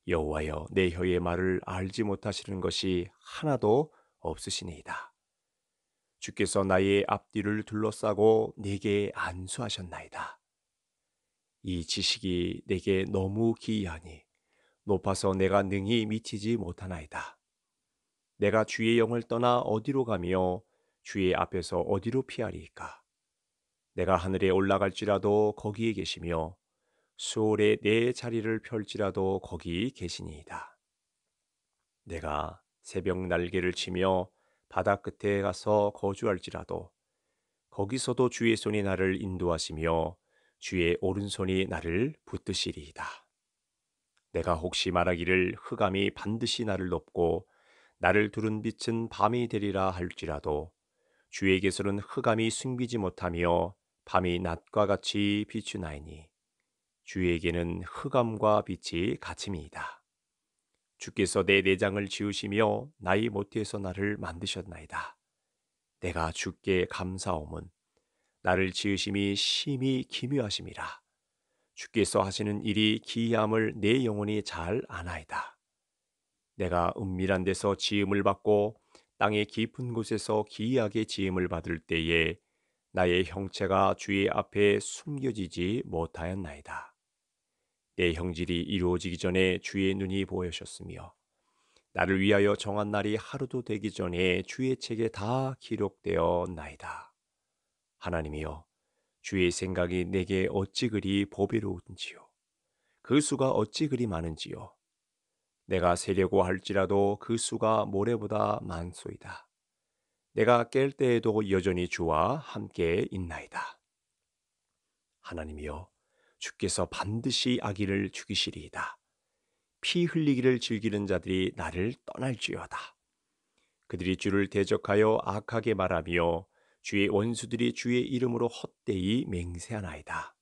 여호와여 내 혀의 말을 알지 못하시는 것이 하나도 없으시니이다. 주께서 나의 앞뒤를 둘러싸고 내게 안수하셨나이다. 이 지식이 내게 너무 기이하니 높아서 내가 능히 미치지 못하나이다. 내가 주의 영을 떠나 어디로 가며 주의 앞에서 어디로 피하리까 내가 하늘에 올라갈지라도 거기에 계시며 수월에 내 자리를 펼지라도 거기 계시니이다. 내가 새벽 날개를 치며 바다 끝에 가서 거주할지라도 거기서도 주의 손이 나를 인도하시며 주의 오른손이 나를 붙드시리이다. 내가 혹시 말하기를 흑암이 반드시 나를 덮고 나를 두른 빛은 밤이 되리라 할지라도 주에게서는 흑암이 숨기지 못하며 밤이 낮과 같이 비추나이니 주에게는 흑암과 빛이 같음이이다. 주께서 내 내장을 지으시며 나의 모태서 나를 만드셨나이다. 내가 주께 감사함은 나를 지으심이 심히 기묘하심이라. 주께서 하시는 일이 기이함을 내 영혼이 잘 아나이다. 내가 은밀한 데서 지음을 받고 땅의 깊은 곳에서 기이하게 지음을 받을 때에 나의 형체가 주의 앞에 숨겨지지 못하였나이다. 내 형질이 이루어지기 전에 주의 눈이 보여셨으며 나를 위하여 정한 날이 하루도 되기 전에 주의 책에 다 기록되어 나이다. 하나님이여 주의 생각이 내게 어찌 그리 보배로운지요. 그 수가 어찌 그리 많은지요. 내가 세려고 할지라도 그 수가 모래보다 많소이다. 내가 깰 때에도 여전히 주와 함께 있나이다. 하나님이여, 주께서 반드시 아기를 죽이시리이다. 피 흘리기를 즐기는 자들이 나를 떠날지어다. 그들이 주를 대적하여 악하게 말하며 주의 원수들이 주의 이름으로 헛되이 맹세하나이다.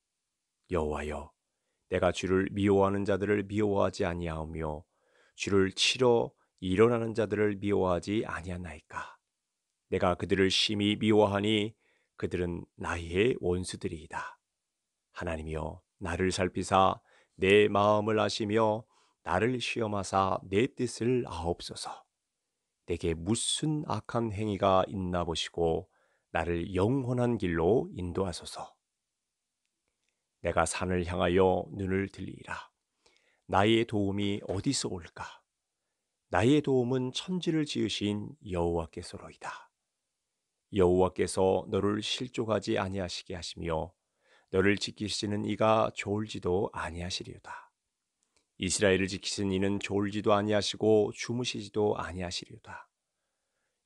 여호와여, 내가 주를 미워하는 자들을 미워하지 아니하오며 주를 치러 일어나는 자들을 미워하지 아니하나이까. 내가 그들을 심히 미워하니 그들은 나의 원수들이이다. 하나님이여, 나를 살피사 내 마음을 아시며 나를 시험하사 내 뜻을 아옵소서. 내게 무슨 악한 행위가 있나 보시고 나를 영원한 길로 인도하소서. 내가 산을 향하여 눈을 들리라. 나의 도움이 어디서 올까? 나의 도움은 천지를 지으신 여호와께서로이다. 여호와께서 너를 실족하지 아니하시게 하시며 너를 지키시는 이가 좋을지도 아니하시리로다. 이스라엘을 지키시 이는 좋지도 아니하시고 주무시지도 아니하시리다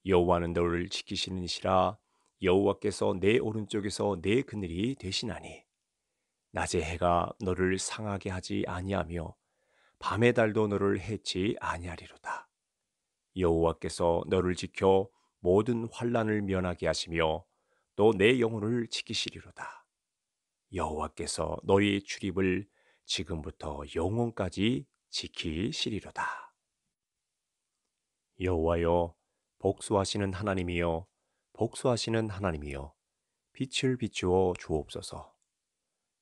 여호와는 너를 지키시는 이시라 여호와께서 내 오른쪽에서 내 그늘이 되시나니 낮의 해가 너를 상하게 하지 아니하며 밤의 달도 너를 해치 아니하리로다. 여호와께서 너를 지켜 모든 환란을 면하게 하시며 또 내 영혼을 지키시리로다. 여호와께서 너의 출입을 지금부터 영혼까지 지키시리로다. 여호와여 복수하시는 하나님이여 복수하시는 하나님이여 빛을 비추어 주옵소서.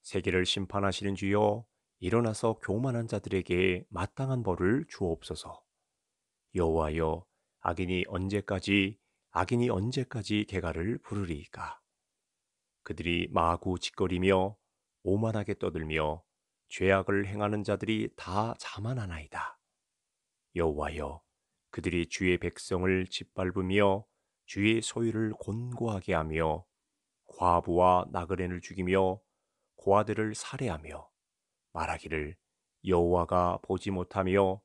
세계를 심판하시는 주여 일어나서 교만한 자들에게 마땅한 벌을 주옵소서. 여호와여 악인이 언제까지 악인이 언제까지 개가를 부르리까 그들이 마구 짓거리며 오만하게 떠들며 죄악을 행하는 자들이 다 자만하나이다. 여호와여 그들이 주의 백성을 짓밟으며 주의 소유를 곤고하게 하며 과부와 나그네를 죽이며 고아들을 살해하며 말하기를 여호와가 보지 못하며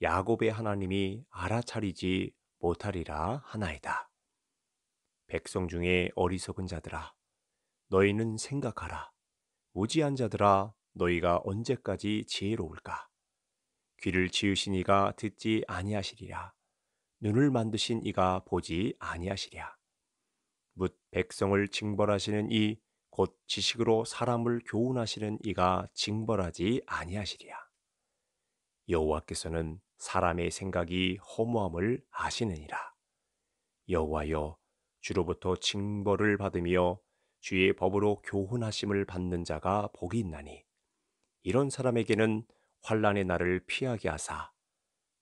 야곱의 하나님이 알아차리지 못하리라 하나이다. 백성 중에 어리석은 자들아 너희는 생각하라 무지한 자들아 너희가 언제까지 지혜로울까 귀를 지으시니가 듣지 아니하시리라 눈을 만드신 이가 보지 아니하시랴. 묻 백성을 징벌하시는 이 곧 지식으로 사람을 교훈하시는 이가 징벌하지 아니하시리야. 여호와께서는 사람의 생각이 허무함을 아시느니라. 여호와여 주로부터 징벌을 받으며 주의 법으로 교훈하심을 받는 자가 복이 있나니 이런 사람에게는 환란의 날을 피하게 하사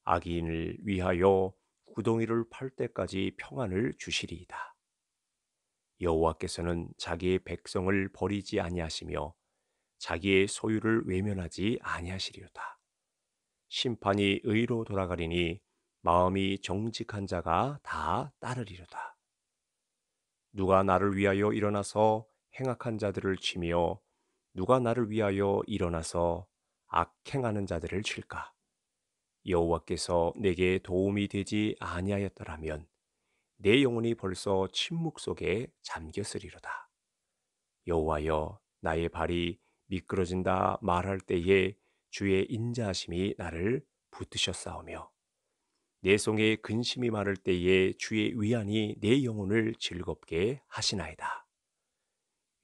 악인을 위하여 구덩이를 팔 때까지 평안을 주시리이다. 여호와께서는 자기의 백성을 버리지 아니하시며 자기의 소유를 외면하지 아니하시리로다. 심판이 의로 돌아가리니 마음이 정직한 자가 다 따르리로다. 누가 나를 위하여 일어나서 행악한 자들을 치며 누가 나를 위하여 일어나서 악행하는 자들을 칠까? 여호와께서 내게 도움이 되지 아니하였더라면 내 영혼이 벌써 침묵 속에 잠겼으리로다. 여호와여 나의 발이 미끄러진다 말할 때에 주의 인자하심이 나를 붙드셨사오며 내 속에 근심이 마를 때에 주의 위안이 내 영혼을 즐겁게 하시나이다.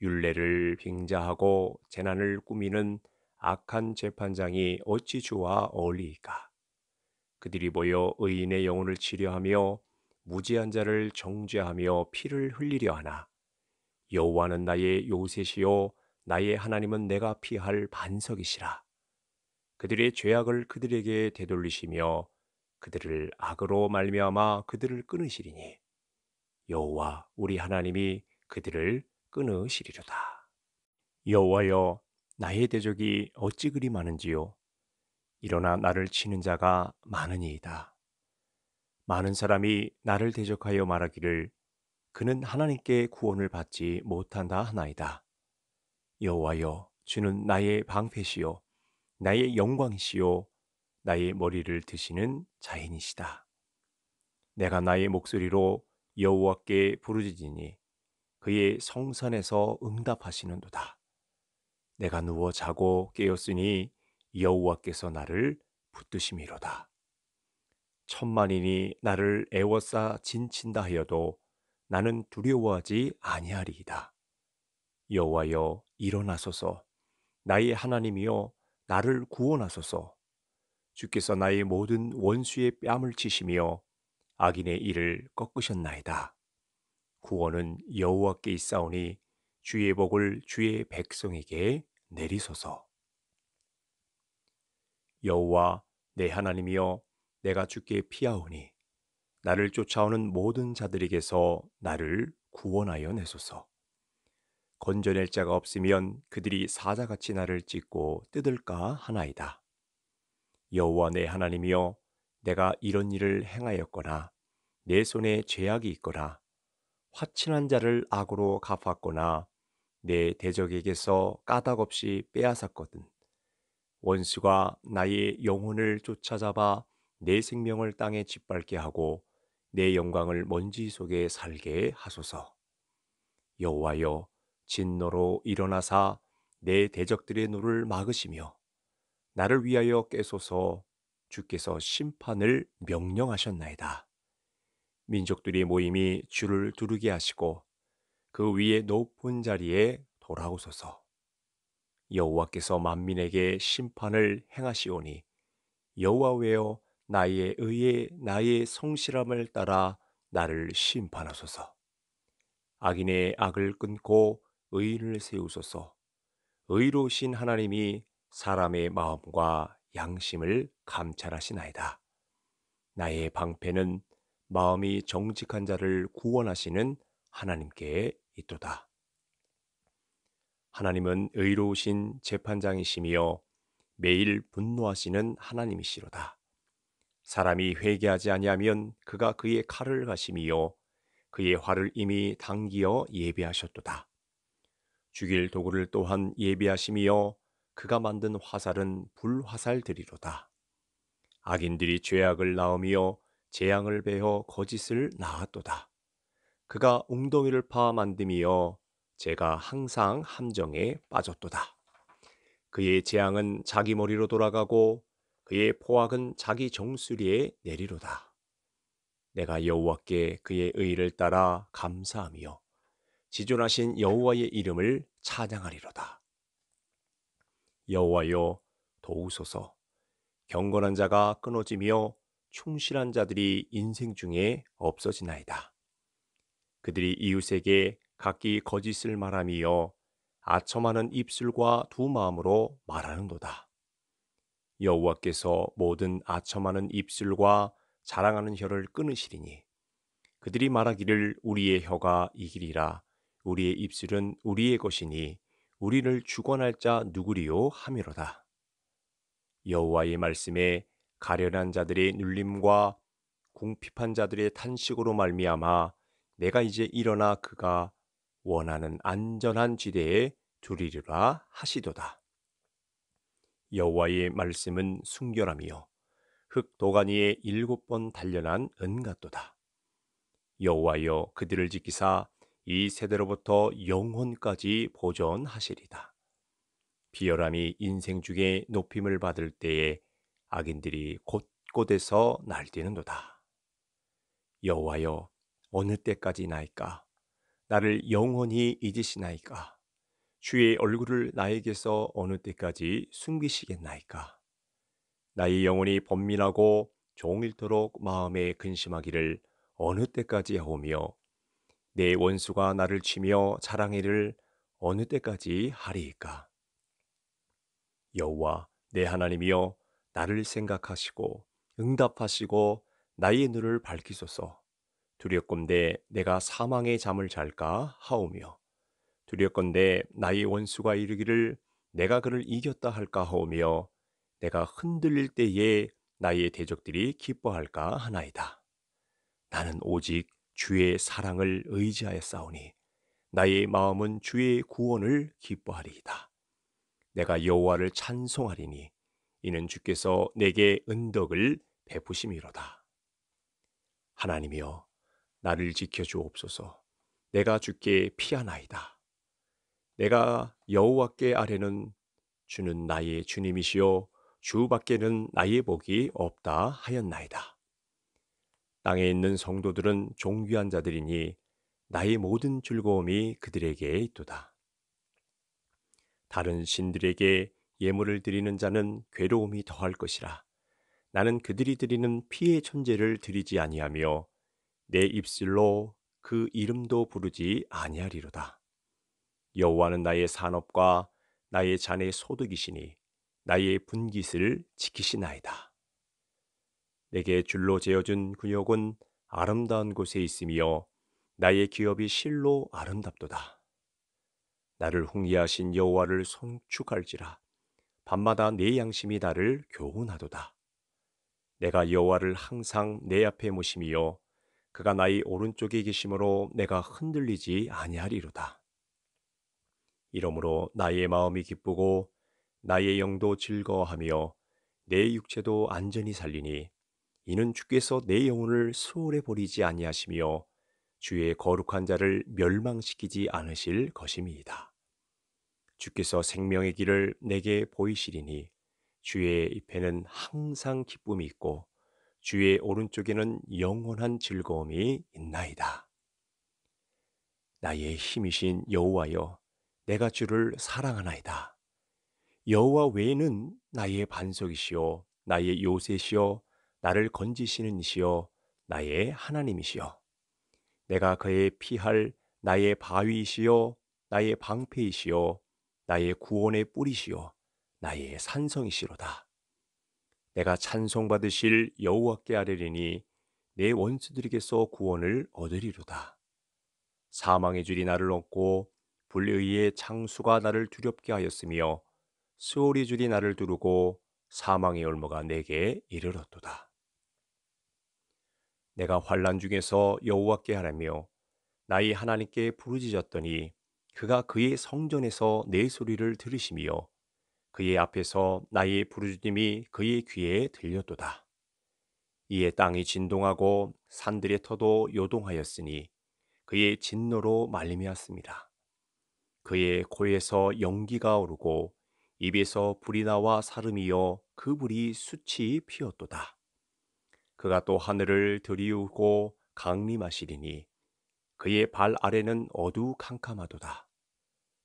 윤례를 빙자하고 재난을 꾸미는 악한 재판장이 어찌 주와 어울리이까? 그들이 모여 의인의 영혼을 치료하며 무지한 자를 정죄하며 피를 흘리려 하나 여호와는 나의 요셉이요 나의 하나님은 내가 피할 반석이시라 그들의 죄악을 그들에게 되돌리시며 그들을 악으로 말미암아 그들을 끊으시리니 여호와 우리 하나님이 그들을 끊으시리로다 여호와여 나의 대적이 어찌 그리 많은지요 일어나 나를 치는 자가 많으니이다. 많은 사람이 나를 대적하여 말하기를 그는 하나님께 구원을 받지 못한다 하나이다. 여호와여 주는 나의 방패시요 나의 영광이시요 나의 머리를 드시는 자인이시다. 내가 나의 목소리로 여호와께 부르짖으니 그의 성산에서 응답하시는도다. 내가 누워 자고 깨었으니 여호와께서 나를 붙드심이로다. 천만인이 나를 애워싸 진친다 하여도 나는 두려워하지 아니하리이다. 여호와여 일어나소서 나의 하나님이여 나를 구원하소서 주께서 나의 모든 원수의 뺨을 치시며 악인의 이를 꺾으셨나이다. 구원은 여호와께 있사오니 주의 복을 주의 백성에게 내리소서. 여호와 내 하나님이여 내가 주께 피하오니 나를 쫓아오는 모든 자들에게서 나를 구원하여 내소서. 건져낼 자가 없으면 그들이 사자같이 나를 찢고 뜯을까 하나이다. 여호와 내 하나님이여 내가 이런 일을 행하였거나 내 손에 죄악이 있거나 화친한 자를 악으로 갚았거나 내 대적에게서 까닭없이 빼앗았거든 원수가 나의 영혼을 쫓아잡아 내 생명을 땅에 짓밟게 하고 내 영광을 먼지 속에 살게 하소서. 여호와여 진노로 일어나사 내 대적들의 노를 막으시며 나를 위하여 깨소서 주께서 심판을 명령하셨나이다. 민족들이 모임이 주를 두르게 하시고 그 위에 높은 자리에 돌아오소서. 여호와께서 만민에게 심판을 행하시오니 여호와 외여 나의 의에 나의 성실함을 따라 나를 심판하소서. 악인의 악을 끊고 의인을 세우소서. 의로우신 하나님이 사람의 마음과 양심을 감찰하시나이다. 나의 방패는 마음이 정직한 자를 구원하시는 하나님께 있도다. 하나님은 의로우신 재판장이시며 매일 분노하시는 하나님이시로다. 사람이 회개하지 아니하면 그가 그의 칼을 가시며 그의 화를 이미 당기어 예비하셨도다. 죽일 도구를 또한 예비하시며 그가 만든 화살은 불화살들이로다. 악인들이 죄악을 낳으며 재앙을 베어 거짓을 낳았도다. 그가 웅덩이를 파 만듦이여 제가 항상 함정에 빠졌도다. 그의 재앙은 자기 머리로 돌아가고 그의 포악은 자기 정수리에 내리로다. 내가 여호와께 그의 의를 따라 감사하며 지존하신 여호와의 이름을 찬양하리로다. 여호와여 도우소서 경건한 자가 끊어지며 충실한 자들이 인생 중에 없어지나이다. 그들이 이웃에게 각기 거짓을 말함이여 아첨하는 입술과 두 마음으로 말하는도다. 여호와께서 모든 아첨하는 입술과 자랑하는 혀를 끊으시리니 그들이 말하기를 우리의 혀가 이길이라 우리의 입술은 우리의 것이니 우리를 주관할 자 누구리요 하미로다. 여호와의 말씀에 가련한 자들의 눌림과 궁핍한 자들의 탄식으로 말미암아 내가 이제 일어나 그가 원하는 안전한 지대에 두리리라 하시도다. 여호와의 말씀은 순결함이요 흙 도가니에 일곱 번 단련한 은갓도다. 여호와여 그들을 지키사 이 세대로부터 영혼까지 보존하시리다. 비열함이 인생 중에 높임을 받을 때에 악인들이 곳곳에서 날뛰는도다. 여호와여 어느 때까지 나이까 나를 영원히 잊으시나이까? 주의 얼굴을 나에게서 어느 때까지 숨기시겠나이까? 나의 영혼이 번민하고 종일토록 마음에 근심하기를 어느 때까지 하오며 내 원수가 나를 치며 자랑이를 어느 때까지 하리이까? 여호와 내 하나님이여 나를 생각하시고 응답하시고 나의 눈을 밝히소서 두렵건대 내가 사망의 잠을 잘까 하오며 두렵건대 나의 원수가 이르기를 내가 그를 이겼다 할까 하오며 내가 흔들릴 때에 나의 대적들이 기뻐할까 하나이다. 나는 오직 주의 사랑을 의지하여 싸우니 나의 마음은 주의 구원을 기뻐하리이다. 내가 여호와를 찬송하리니 이는 주께서 내게 은덕을 베푸심이로다. 하나님이여 나를 지켜주옵소서. 내가 주께 피하나이다. 내가 여호와께 아래는 주는 나의 주님이시요 주밖에는 나의 복이 없다 하였나이다. 땅에 있는 성도들은 종귀한 자들이니 나의 모든 즐거움이 그들에게 있도다. 다른 신들에게 예물을 드리는 자는 괴로움이 더할 것이라. 나는 그들이 드리는 피의 천재를 드리지 아니하며 내 입술로 그 이름도 부르지 아니하리로다. 여호와는 나의 산업과 나의 잔의 소득이시니 나의 분깃을 지키시나이다. 내게 줄로 재어준 군역은 아름다운 곳에 있으며 나의 기업이 실로 아름답도다. 나를 홍리하신 여호와를 송축할지라 밤마다 내 양심이 나를 교훈하도다. 내가 여호와를 항상 내 앞에 모시며 그가 나의 오른쪽에 계심으로 내가 흔들리지 아니하리로다. 이러므로 나의 마음이 기쁘고 나의 영도 즐거워하며 내 육체도 안전히 살리니 이는 주께서 내 영혼을 수월해 버리지 아니하시며 주의 거룩한 자를 멸망시키지 않으실 것임이다 주께서 생명의 길을 내게 보이시리니 주의 입에는 항상 기쁨이 있고 주의 오른쪽에는 영원한 즐거움이 있나이다. 나의 힘이신 여호와여, 내가 주를 사랑하나이다. 여호와 외에는 나의 반석이시요, 나의 요새시요, 나를 건지시는 이시요, 나의 하나님이시요. 내가 그의 피할 나의 바위이시요, 나의 방패이시요, 나의 구원의 뿌리시요, 나의 산성이시로다. 내가 찬송받으실 여호와께 아뢰리니 내 원수들에게서 구원을 얻으리로다. 사망의 줄이 나를 엉고 불의의 창수가 나를 두렵게 하였으며 수오리 줄이 나를 두르고 사망의 올무가 내게 이르렀도다. 내가 환란 중에서 여호와께 하라며 나의 하나님께 부르짖었더니 그가 그의 성전에서 내 소리를 들으시며 그의 앞에서 나의 부르짖음이 그의 귀에 들렸도다. 이에 땅이 진동하고 산들의 터도 요동하였으니 그의 진노로 말미암습니다. 그의 코에서 연기가 오르고 입에서 불이 나와 사름이여 그 불이 수치 피었도다. 그가 또 하늘을 들이우고 강림하시리니 그의 발 아래는 어두 캄캄하도다.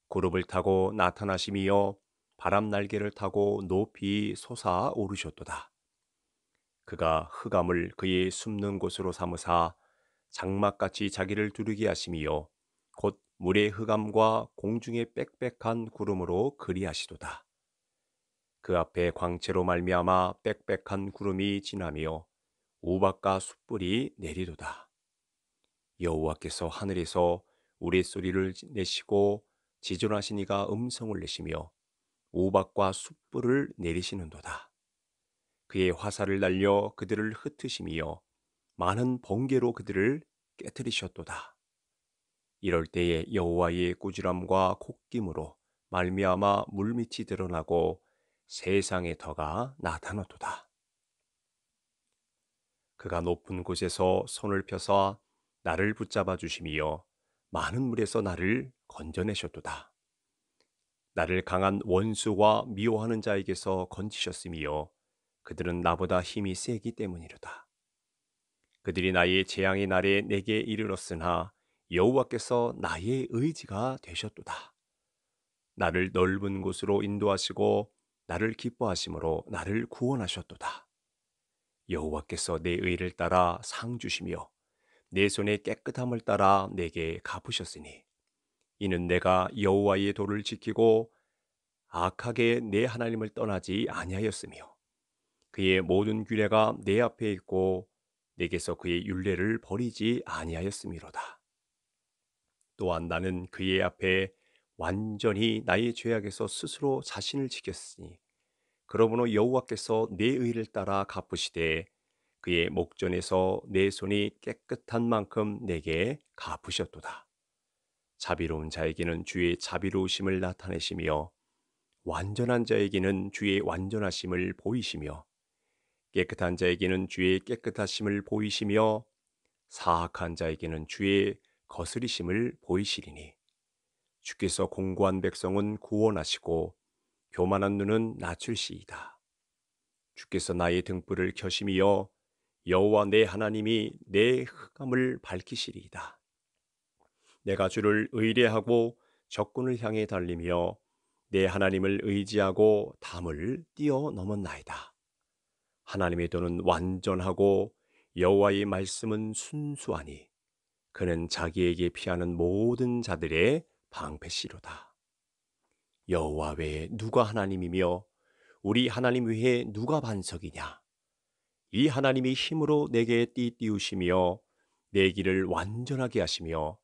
구름을 타고 나타나심이여 바람 날개를 타고 높이 솟아 오르셨도다. 그가 흑암을 그의 숨는 곳으로 삼으사 장막같이 자기를 두르게 하심이요 곧 물의 흑암과 공중의 빽빽한 구름으로 그리하시도다. 그 앞에 광채로 말미암아 빽빽한 구름이 지나며 우박과 숯불이 내리도다. 여호와께서 하늘에서 우리 소리를 내시고 지존하시니가 음성을 내시며 오박과 숯불을 내리시는도다. 그의 화살을 날려 그들을 흩으시며 많은 번개로 그들을 깨뜨리셨도다. 이럴 때에 여호와의 꾸지람과 콧김으로 말미암아 물밑이 드러나고 세상의 터가 나타났도다. 그가 높은 곳에서 손을 펴서 나를 붙잡아 주시며 많은 물에서 나를 건져내셨도다. 나를 강한 원수와 미워하는 자에게서 건지셨으며 그들은 나보다 힘이 세기 때문이로다. 그들이 나의 재앙의 날에 내게 이르렀으나 여호와께서 나의 의지가 되셨도다. 나를 넓은 곳으로 인도하시고 나를 기뻐하심으로 나를 구원하셨도다. 여호와께서 내 의를 따라 상 주시며 내 손의 깨끗함을 따라 내게 갚으셨으니 이는 내가 여호와의 도를 지키고 악하게 내 하나님을 떠나지 아니하였으며 그의 모든 규례가 내 앞에 있고 내게서 그의 율례를 버리지 아니하였음이로다. 또한 나는 그의 앞에 완전히 나의 죄악에서 스스로 자신을 지켰으니 그러므로 여호와께서 내 의를 따라 갚으시되 그의 목전에서 내 손이 깨끗한 만큼 내게 갚으셨도다. 자비로운 자에게는 주의 자비로우심을 나타내시며 완전한 자에게는 주의 완전하심을 보이시며 깨끗한 자에게는 주의 깨끗하심을 보이시며 사악한 자에게는 주의 거스리심을 보이시리니 주께서 공고한 백성은 구원하시고 교만한 눈은 낮출시이다. 주께서 나의 등불을 켜심이여 여호와 내 하나님이 내 흑암을 밝히시리이다. 내가 주를 의뢰하고 적군을 향해 달리며 내 하나님을 의지하고 담을 뛰어넘었나이다. 하나님의 도는 완전하고 여호와의 말씀은 순수하니 그는 자기에게 피하는 모든 자들의 방패시로다. 여호와 외에 누가 하나님이며 우리 하나님 외에 누가 반석이냐? 이 하나님이 힘으로 내게 띠 띄우시며 내 길을 완전하게 하시며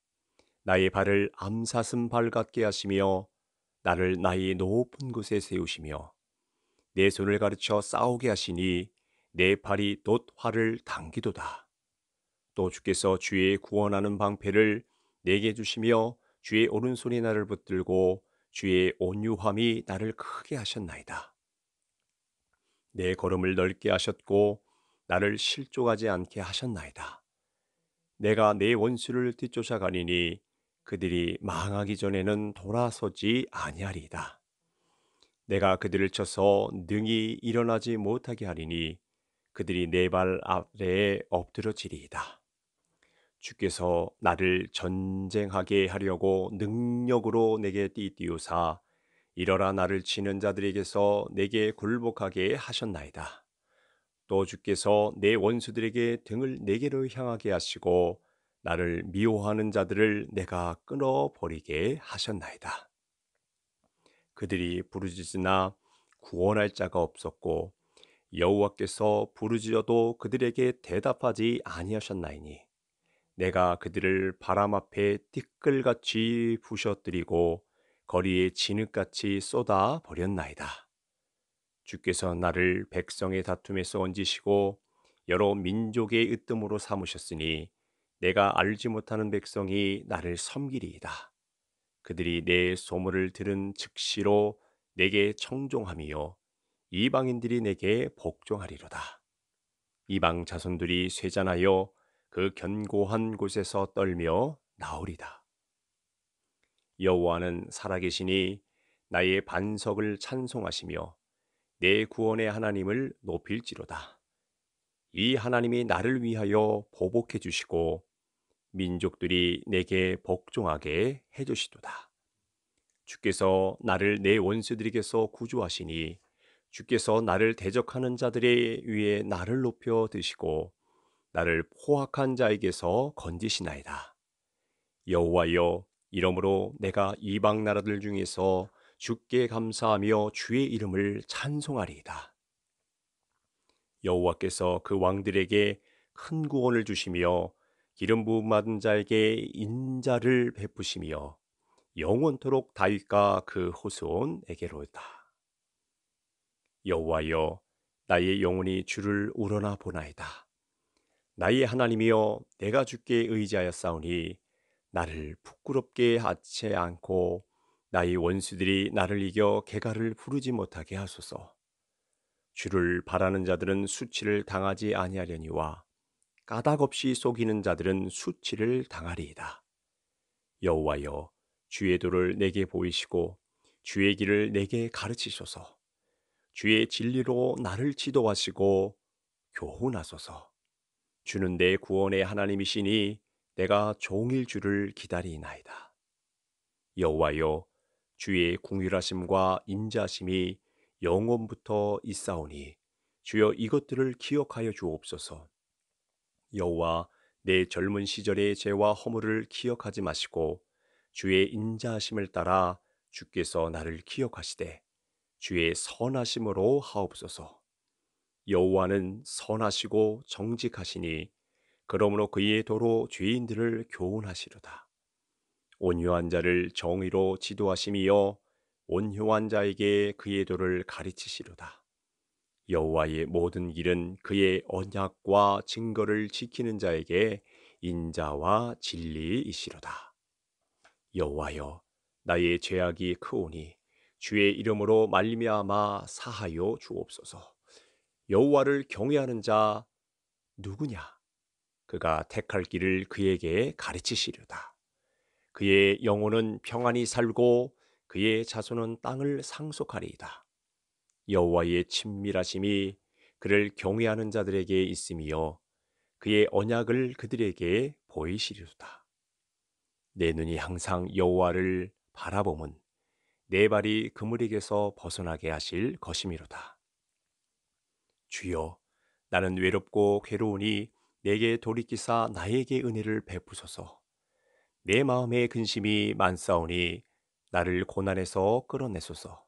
나의 발을 암사슴 발 같게 하시며 나를 나의 높은 곳에 세우시며 내 손을 가르쳐 싸우게 하시니 내 팔이 돛 활을 당기도다. 또 주께서 주의 구원하는 방패를 내게 주시며 주의 오른손이 나를 붙들고 주의 온유함이 나를 크게 하셨나이다. 내 걸음을 넓게 하셨고 나를 실족하지 않게 하셨나이다. 내가 내 원수를 뒤쫓아가니니 그들이 망하기 전에는 돌아서지 아니하리이다. 내가 그들을 쳐서 능히 일어나지 못하게 하리니 그들이 내 발 아래에 엎드러지리이다. 주께서 나를 전쟁하게 하려고 능력으로 내게 띠띠우사 일어라 나를 치는 자들에게서 내게 굴복하게 하셨나이다. 또 주께서 내 원수들에게 등을 내게로 향하게 하시고 나를 미워하는 자들을 내가 끊어버리게 하셨나이다. 그들이 부르짖으나 구원할 자가 없었고 여호와께서 부르짖어도 그들에게 대답하지 아니하셨나이니 내가 그들을 바람 앞에 띠끌같이 부셔뜨리고 거리에 진흙같이 쏟아 버렸나이다. 주께서 나를 백성의 다툼에서 얹으시고 여러 민족의 으뜸으로 삼으셨으니 내가 알지 못하는 백성이 나를 섬기리이다. 그들이 내 소문을 들은 즉시로 내게 청종함이요 이방인들이 내게 복종하리로다. 이방 자손들이 쇠잔하여 그 견고한 곳에서 떨며 나오리다. 여호와는 살아계시니 나의 반석을 찬송하시며 내 구원의 하나님을 높일지로다. 이 하나님이 나를 위하여 보복해 주시고 민족들이 내게 복종하게 해주시도다. 주께서 나를 내 원수들에게서 구조하시니 주께서 나를 대적하는 자들의 위에 나를 높여 드시고 나를 포악한 자에게서 건지시나이다. 여호와여 이러므로 내가 이방 나라들 중에서 주께 감사하며 주의 이름을 찬송하리이다. 여호와께서 그 왕들에게 큰 구원을 주시며 기름 부음 받은 자에게 인자를 베푸시며 영원토록 다윗과 그 후손에게로다. 여호와여 나의 영혼이 주를 우러나 보나이다. 나의 하나님이여 내가 주께 의지하였사오니 나를 부끄럽게 하지 않고 나의 원수들이 나를 이겨 개가를 부르지 못하게 하소서. 주를 바라는 자들은 수치를 당하지 아니하려니와 까닭없이 속이는 자들은 수치를 당하리이다. 여호와여 주의 도를 내게 보이시고 주의 길을 내게 가르치소서. 주의 진리로 나를 지도하시고 교훈하소서. 주는 내 구원의 하나님이시니 내가 종일 주를 기다리나이다. 여호와여 주의 궁휼하심과 인자심이 영원부터 있사오니 주여 이것들을 기억하여 주옵소서. 여호와 내 젊은 시절의 죄와 허물을 기억하지 마시고 주의 인자하심을 따라 주께서 나를 기억하시되 주의 선하심으로 하옵소서. 여호와는 선하시고 정직하시니 그러므로 그의 도로 죄인들을 교훈하시로다. 온유한 자를 정의로 지도하심이여 온유한 자에게 그의 도를 가르치시로다. 여호와의 모든 일은 그의 언약과 증거를 지키는 자에게 인자와 진리이시로다. 여호와여 나의 죄악이 크오니 주의 이름으로 말미암아 사하여 주옵소서. 여호와를 경외하는 자 누구냐? 그가 택할 길을 그에게 가르치시려다. 그의 영혼은 평안히 살고 그의 자손은 땅을 상속하리이다. 여호와의 친밀하심이 그를 경외하는 자들에게 있음이요 그의 언약을 그들에게 보이시리로다. 내 눈이 항상 여호와를 바라보문 내 발이 그물에게서 벗어나게 하실 것이미로다. 주여, 나는 외롭고 괴로우니 내게 돌이키사 나에게 은혜를 베푸소서. 내 마음의 근심이 많사오니 나를 고난에서 끌어내소서.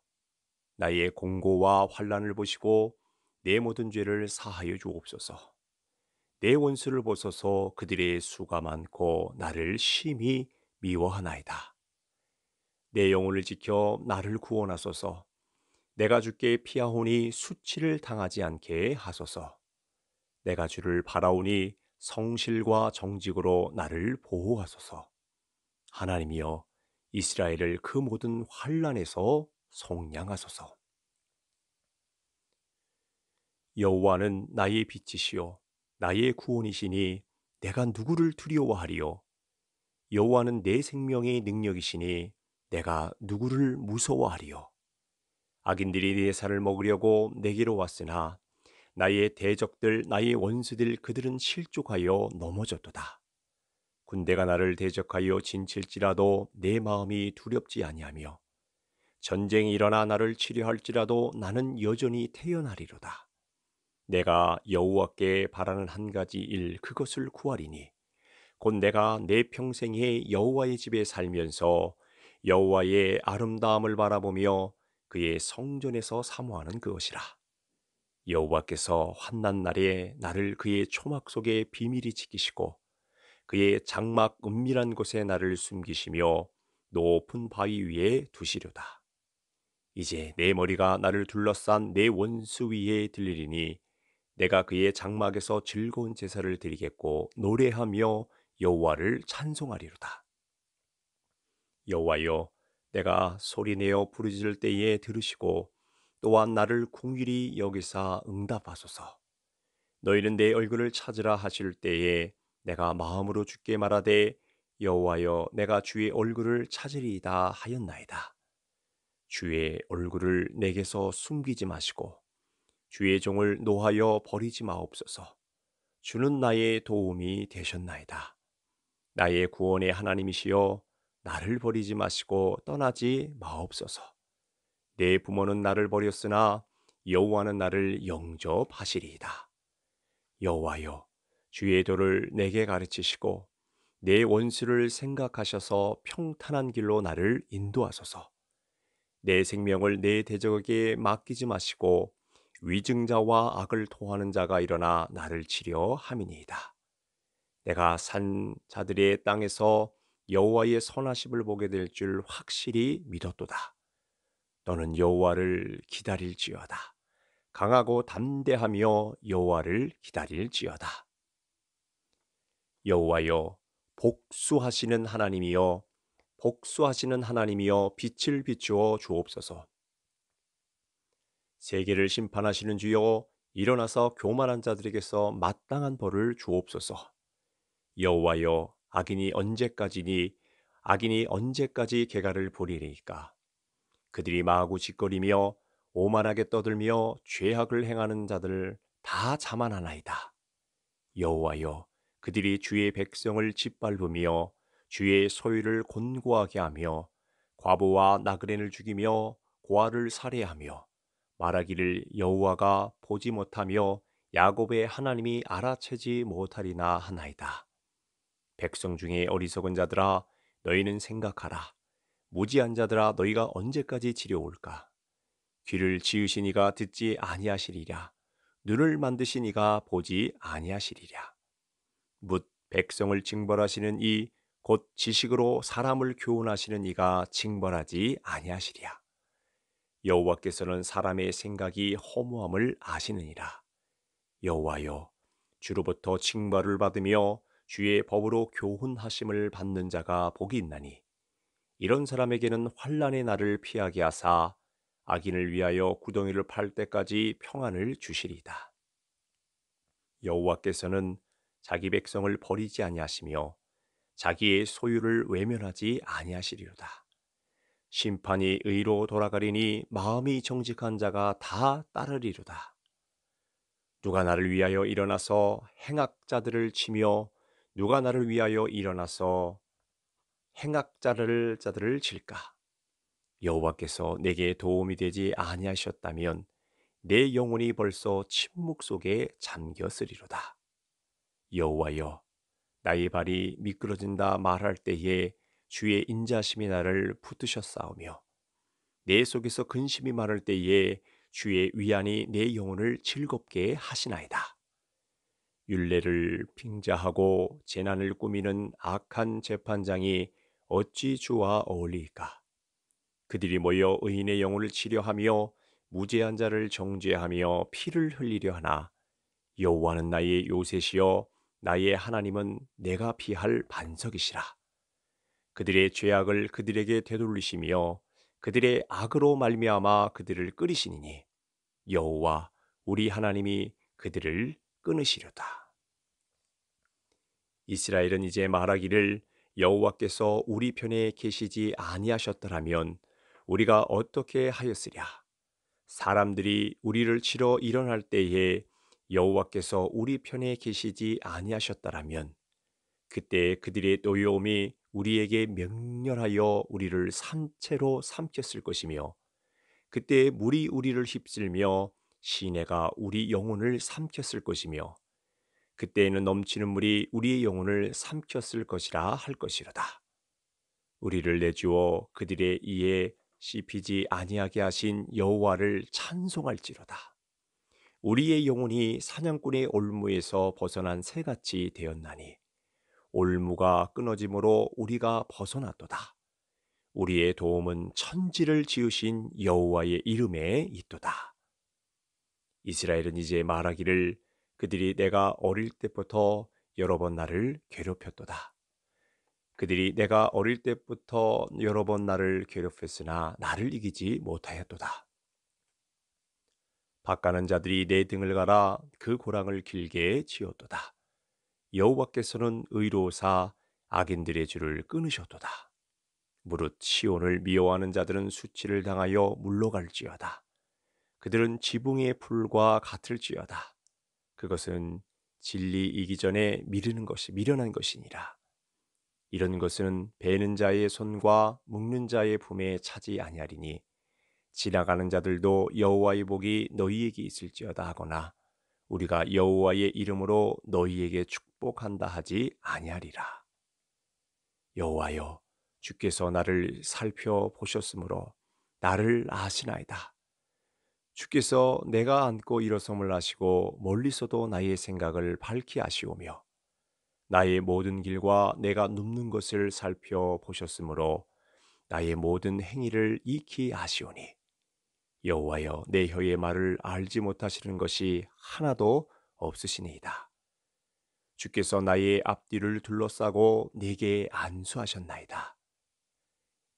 나의 공고와 환란을 보시고 내 모든 죄를 사하여 주옵소서. 내 원수를 보소서 그들의 수가 많고 나를 심히 미워하나이다. 내 영혼을 지켜 나를 구원하소서. 내가 주께 피하오니 수치를 당하지 않게 하소서. 내가 주를 바라오니 성실과 정직으로 나를 보호하소서. 하나님이여 이스라엘을 그 모든 환란에서 속량하소서. 여호와는 나의 빛이시요 나의 구원이시니 내가 누구를 두려워하리요 여호와는 내 생명의 능력이시니 내가 누구를 무서워하리요 악인들이 내 살을 먹으려고 내게로 왔으나 나의 대적들 나의 원수들 그들은 실족하여 넘어졌도다 군대가 나를 대적하여 진칠지라도 내 마음이 두렵지 아니하며 전쟁이 일어나 나를 치료할지라도 나는 여전히 태어나리로다. 내가 여호와께 바라는 한 가지 일 그것을 구하리니 곧 내가 내 평생에 여호와의 집에 살면서 여호와의 아름다움을 바라보며 그의 성전에서 사모하는 그것이라. 여호와께서 환난 날에 나를 그의 초막 속에 비밀이 지키시고 그의 장막 은밀한 곳에 나를 숨기시며 높은 바위 위에 두시려다. 이제 내 머리가 나를 둘러싼 내 원수 위에 들리리니 내가 그의 장막에서 즐거운 제사를 드리겠고 노래하며 여호와를 찬송하리로다. 여호와여 내가 소리내어 부르짖을 때에 들으시고 또한 나를 궁일이 여기사 응답하소서. 너희는 내 얼굴을 찾으라 하실 때에 내가 마음으로 주께 말하되 여호와여 내가 주의 얼굴을 찾으리이다 하였나이다. 주의 얼굴을 내게서 숨기지 마시고 주의 종을 노하여 버리지 마옵소서. 주는 나의 도움이 되셨나이다. 나의 구원의 하나님이시여 나를 버리지 마시고 떠나지 마옵소서. 내 부모는 나를 버렸으나 여호와는 나를 영접하시리이다. 여호와여 주의 도를 내게 가르치시고 내 원수를 생각하셔서 평탄한 길로 나를 인도하소서. 내 생명을 내 대적에게 맡기지 마시고 위증자와 악을 토하는 자가 일어나 나를 치려 함이니이다. 내가 산 자들의 땅에서 여호와의 선하심을 보게 될 줄 확실히 믿었도다. 너는 여호와를 기다릴지어다. 강하고 담대하며 여호와를 기다릴지어다. 여호와여 복수하시는 하나님이여 복수하시는 하나님이여 빛을 비추어 주옵소서. 세계를 심판하시는 주여 일어나서 교만한 자들에게서 마땅한 벌을 주옵소서. 여호와여 악인이 언제까지니 악인이 언제까지 개가를 부리리까? 그들이 마구 짓거리며 오만하게 떠들며 죄악을 행하는 자들 다 자만하나이다. 여호와여 그들이 주의 백성을 짓밟으며 주의 소유를 곤고하게 하며 과부와 나그네를 죽이며 고아를 살해하며 말하기를 여호와가 보지 못하며 야곱의 하나님이 알아채지 못하리나 하나이다. 백성 중에 어리석은 자들아 너희는 생각하라. 무지한 자들아 너희가 언제까지 지려올까? 귀를 지으신 이가 듣지 아니하시리라. 눈을 만드신 이가 보지 아니하시리라. 묻 백성을 징벌하시는 이곧 지식으로 사람을 교훈하시는 이가 징벌하지 아니하시리야. 여호와께서는 사람의 생각이 허무함을 아시느니라. 여호와여, 주로부터 징벌을 받으며 주의 법으로 교훈하심을 받는 자가 복이 있나니 이런 사람에게는 환란의 날을 피하게 하사 악인을 위하여 구덩이를 팔 때까지 평안을 주시리다. 여호와께서는 자기 백성을 버리지 아니하시며 자기의 소유를 외면하지 아니하시리로다. 심판이 의로 돌아가리니 마음이 정직한 자가 다 따르리로다. 누가 나를 위하여 일어나서 행악자들을 치며 누가 나를 위하여 일어나서 행악자를 자들을 칠까? 여호와께서 내게 도움이 되지 아니하셨다면 내 영혼이 벌써 침묵 속에 잠겼으리로다. 여호와여, 나의 발이 미끄러진다 말할 때에 주의 인자심이 나를 붙드셨사오며 내 속에서 근심이 많을 때에 주의 위안이 내 영혼을 즐겁게 하시나이다. 윤례를 빙자하고 재난을 꾸미는 악한 재판장이 어찌 주와 어울리까? 그들이 모여 의인의 영혼을 치료하며 무죄한 자를 정죄하며 피를 흘리려 하나 여호와는 나의 요셉이여 나의 하나님은 내가 피할 반석이시라. 그들의 죄악을 그들에게 되돌리시며 그들의 악으로 말미암아 그들을 끓이시니니 여호와 우리 하나님이 그들을 끊으시려다. 이스라엘은 이제 말하기를 여호와께서 우리 편에 계시지 아니하셨더라면 우리가 어떻게 하였으랴? 사람들이 우리를 치러 일어날 때에 여호와께서 우리 편에 계시지 아니하셨다라면 그때 그들의 노여움이 우리에게 명렬하여 우리를 산채로 삼켰을 것이며 그때 물이 우리를 휩쓸며 시내가 우리 영혼을 삼켰을 것이며 그때에는 넘치는 물이 우리의 영혼을 삼켰을 것이라 할 것이로다. 우리를 내주어 그들의 이에 씹히지 아니하게 하신 여호와를 찬송할지로다. 우리의 영혼이 사냥꾼의 올무에서 벗어난 새같이 되었나니 올무가 끊어짐으로 우리가 벗어났도다. 우리의 도움은 천지를 지으신 여호와의 이름에 있도다. 이스라엘은 이제 말하기를 그들이 내가 어릴 때부터 여러 번 나를 괴롭혔도다. 그들이 내가 어릴 때부터 여러 번 나를 괴롭혔으나 나를 이기지 못하였도다. 바가는 자들이 내 등을 갈아 그 고랑을 길게 지어도다 여호와께서는 의로사 악인들의 줄을 끊으셨도다. 무릇 시온을 미워하는 자들은 수치를 당하여 물러갈지어다. 그들은 지붕의 풀과 같을지어다. 그것은 진리 이기 전에 미르는 것이 미련한 것이니라. 이런 것은 베는 자의 손과 묶는 자의 품에 차지 아니하리니 지나가는 자들도 여호와의 복이 너희에게 있을지어다 하거나 우리가 여호와의 이름으로 너희에게 축복한다 하지 아니하리라. 여호와여 주께서 나를 살펴보셨으므로 나를 아시나이다. 주께서 내가 안고 일어섬을 아시고 멀리서도 나의 생각을 밝히 아시오며 나의 모든 길과 내가 눕는 것을 살펴보셨으므로 나의 모든 행위를 익히 아시오니 여호와여 내 혀의 말을 알지 못하시는 것이 하나도 없으시니이다. 주께서 나의 앞뒤를 둘러싸고 내게 안수하셨나이다.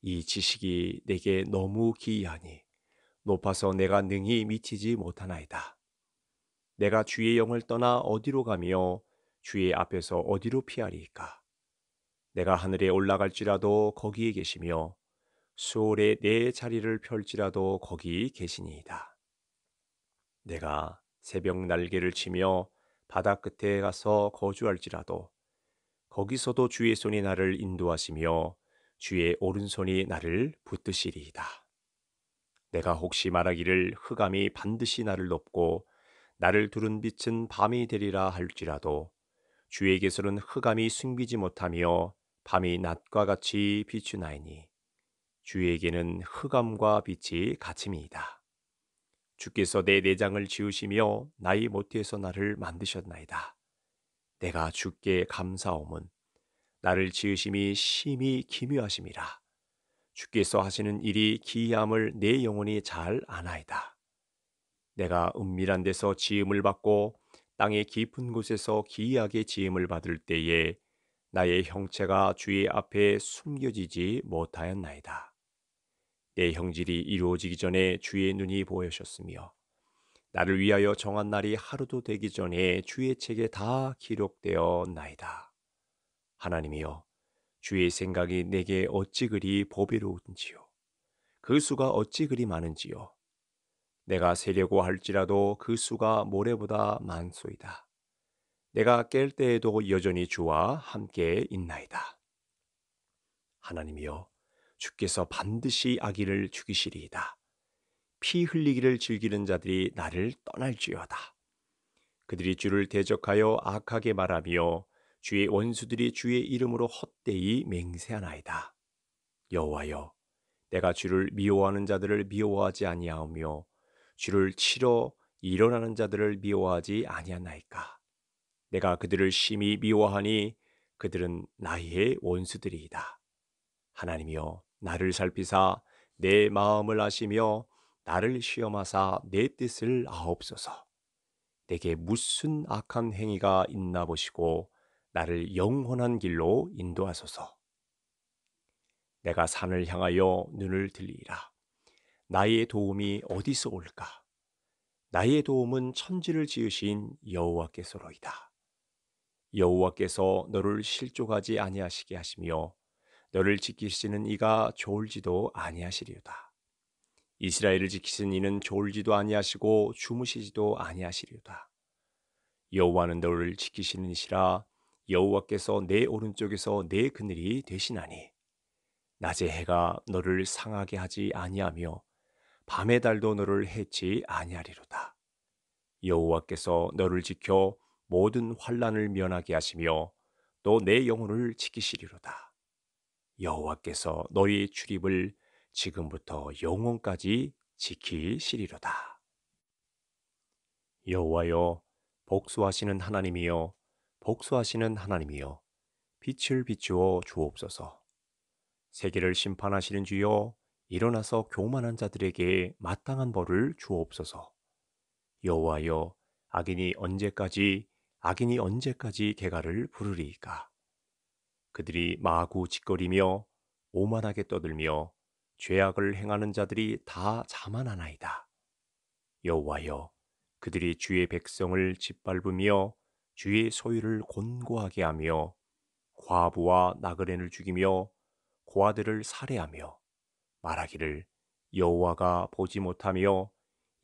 이 지식이 내게 너무 기이하니 높아서 내가 능히 미치지 못하나이다. 내가 주의 영을 떠나 어디로 가며 주의 앞에서 어디로 피하리까 내가 하늘에 올라갈지라도 거기에 계시며 수월에 내 자리를 펼지라도 거기 계시니이다. 내가 새벽 날개를 치며 바다 끝에 가서 거주할지라도 거기서도 주의 손이 나를 인도하시며 주의 오른손이 나를 붙드시리이다. 내가 혹시 말하기를 흑암이 반드시 나를 높고 나를 두른 빛은 밤이 되리라 할지라도 주에게서는 흑암이 숨기지 못하며 밤이 낮과 같이 비추나이니 주에게는 흑암과 빛이 같음이이다. 주께서 내 내장을 지으시며 나의 모태에서 나를 만드셨나이다. 내가 주께 감사함은 나를 지으심이 심히 기묘하심이라. 주께서 하시는 일이 기이함을 내 영혼이 잘 아나이다. 내가 은밀한 데서 지음을 받고 땅의 깊은 곳에서 기이하게 지음을 받을 때에 나의 형체가 주의 앞에 숨겨지지 못하였나이다. 내 형질이 이루어지기 전에 주의 눈이 보여셨으며 나를 위하여 정한 날이 하루도 되기 전에 주의 책에 다 기록되어 나이다. 하나님이여 주의 생각이 내게 어찌 그리 보배로운지요. 그 수가 어찌 그리 많은지요. 내가 세려고 할지라도 그 수가 모래보다 많소이다. 내가 깰 때에도 여전히 주와 함께 있나이다. 하나님이여, 주께서 반드시 아기를 죽이시리이다. 피 흘리기를 즐기는 자들이 나를 떠날지어다. 그들이 주를 대적하여 악하게 말하며 주의 원수들이 주의 이름으로 헛되이 맹세하나이다. 여호와여, 내가 주를 미워하는 자들을 미워하지 아니하며 주를 치러 일어나는 자들을 미워하지 아니하나이까. 내가 그들을 심히 미워하니 그들은 나의 원수들이이다. 하나님이여, 나를 살피사 내 마음을 아시며 나를 시험하사 내 뜻을 아옵소서. 내게 무슨 악한 행위가 있나 보시고 나를 영원한 길로 인도하소서. 내가 산을 향하여 눈을 들리라. 나의 도움이 어디서 올까? 나의 도움은 천지를 지으신 여호와께서로이다. 여호와께서 너를 실족하지 아니하시게 하시며 너를 지키시는 이가 좋을지도 아니하시리로다. 이스라엘을 지키신 이는 졸지도 아니하시고 주무시지도 아니하시리로다. 여호와는 너를 지키시는 이시라 여호와께서 내 오른쪽에서 내 그늘이 되시나니 낮에 해가 너를 상하게 하지 아니하며 밤의 달도 너를 해치 아니하리로다. 여호와께서 너를 지켜 모든 환란을 면하게 하시며 또 내 영혼을 지키시리로다. 여호와께서 너희의 출입을 지금부터 영원까지 지키시리로다. 여호와여 복수하시는 하나님이여 복수하시는 하나님이여 빛을 비추어 주옵소서. 세계를 심판하시는 주여 일어나서 교만한 자들에게 마땅한 벌을 주옵소서. 여호와여 악인이 언제까지 악인이 언제까지 개가를 부르리이 그들이 마구 짓거리며 오만하게 떠들며 죄악을 행하는 자들이 다 자만하나이다. 여호와여, 그들이 주의 백성을 짓밟으며 주의 소유를 곤고하게 하며 과부와 나그네를 죽이며 고아들을 살해하며 말하기를 여호와가 보지 못하며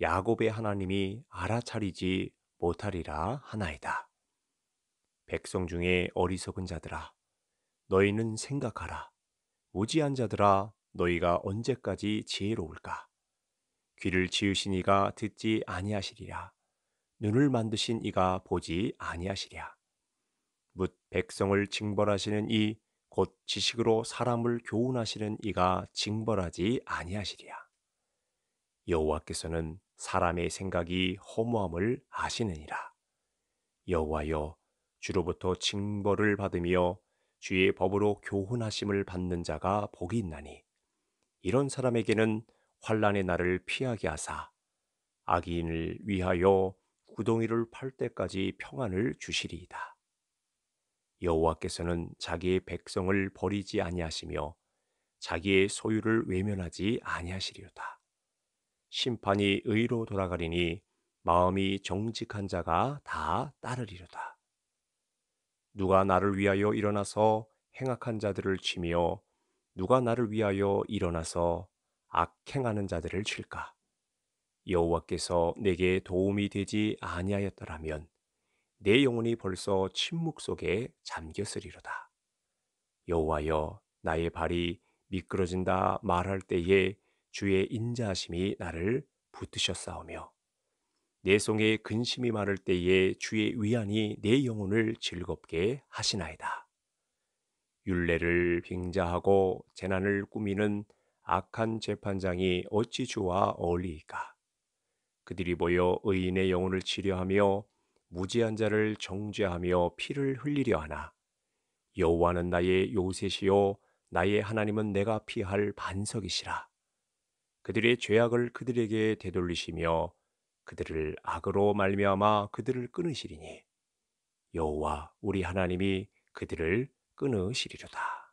야곱의 하나님이 알아차리지 못하리라 하나이다. 백성 중에 어리석은 자들아 너희는 생각하라. 무지한 자들아, 너희가 언제까지 지혜로울까? 귀를 지으신 이가 듣지 아니하시리라. 눈을 만드신 이가 보지 아니하시랴. 묻 백성을 징벌하시는 이 곧 지식으로 사람을 교훈하시는 이가 징벌하지 아니하시랴. 여호와께서는 사람의 생각이 허무함을 아시느니라. 여호와여 주로부터 징벌을 받으며 주의 법으로 교훈하심을 받는 자가 복이 있나니 이런 사람에게는 환란의 날을 피하게 하사 악인을 위하여 구덩이를 팔 때까지 평안을 주시리이다. 여호와께서는 자기의 백성을 버리지 아니하시며 자기의 소유를 외면하지 아니하시리로다. 심판이 의로 돌아가리니 마음이 정직한 자가 다 따르리로다. 누가 나를 위하여 일어나서 행악한 자들을 치며 누가 나를 위하여 일어나서 악행하는 자들을 칠까? 여호와께서 내게 도움이 되지 아니하였더라면 내 영혼이 벌써 침묵 속에 잠겼으리로다. 여호와여 나의 발이 미끄러진다 말할 때에 주의 인자하심이 나를 붙드셨사오며 내성에 근심이 많을 때에 주의 위안이 내 영혼을 즐겁게 하시나이다. 윤례를 빙자하고 재난을 꾸미는 악한 재판장이 어찌 주와 어울리이까? 그들이 모여 의인의 영혼을 치료하며 무지한 자를 정죄하며 피를 흘리려 하나. 여호와는 나의 요셉이요 나의 하나님은 내가 피할 반석이시라. 그들의 죄악을 그들에게 되돌리시며 그들을 악으로 말미암아 그들을 끊으시리니 여호와 우리 하나님이 그들을 끊으시리로다.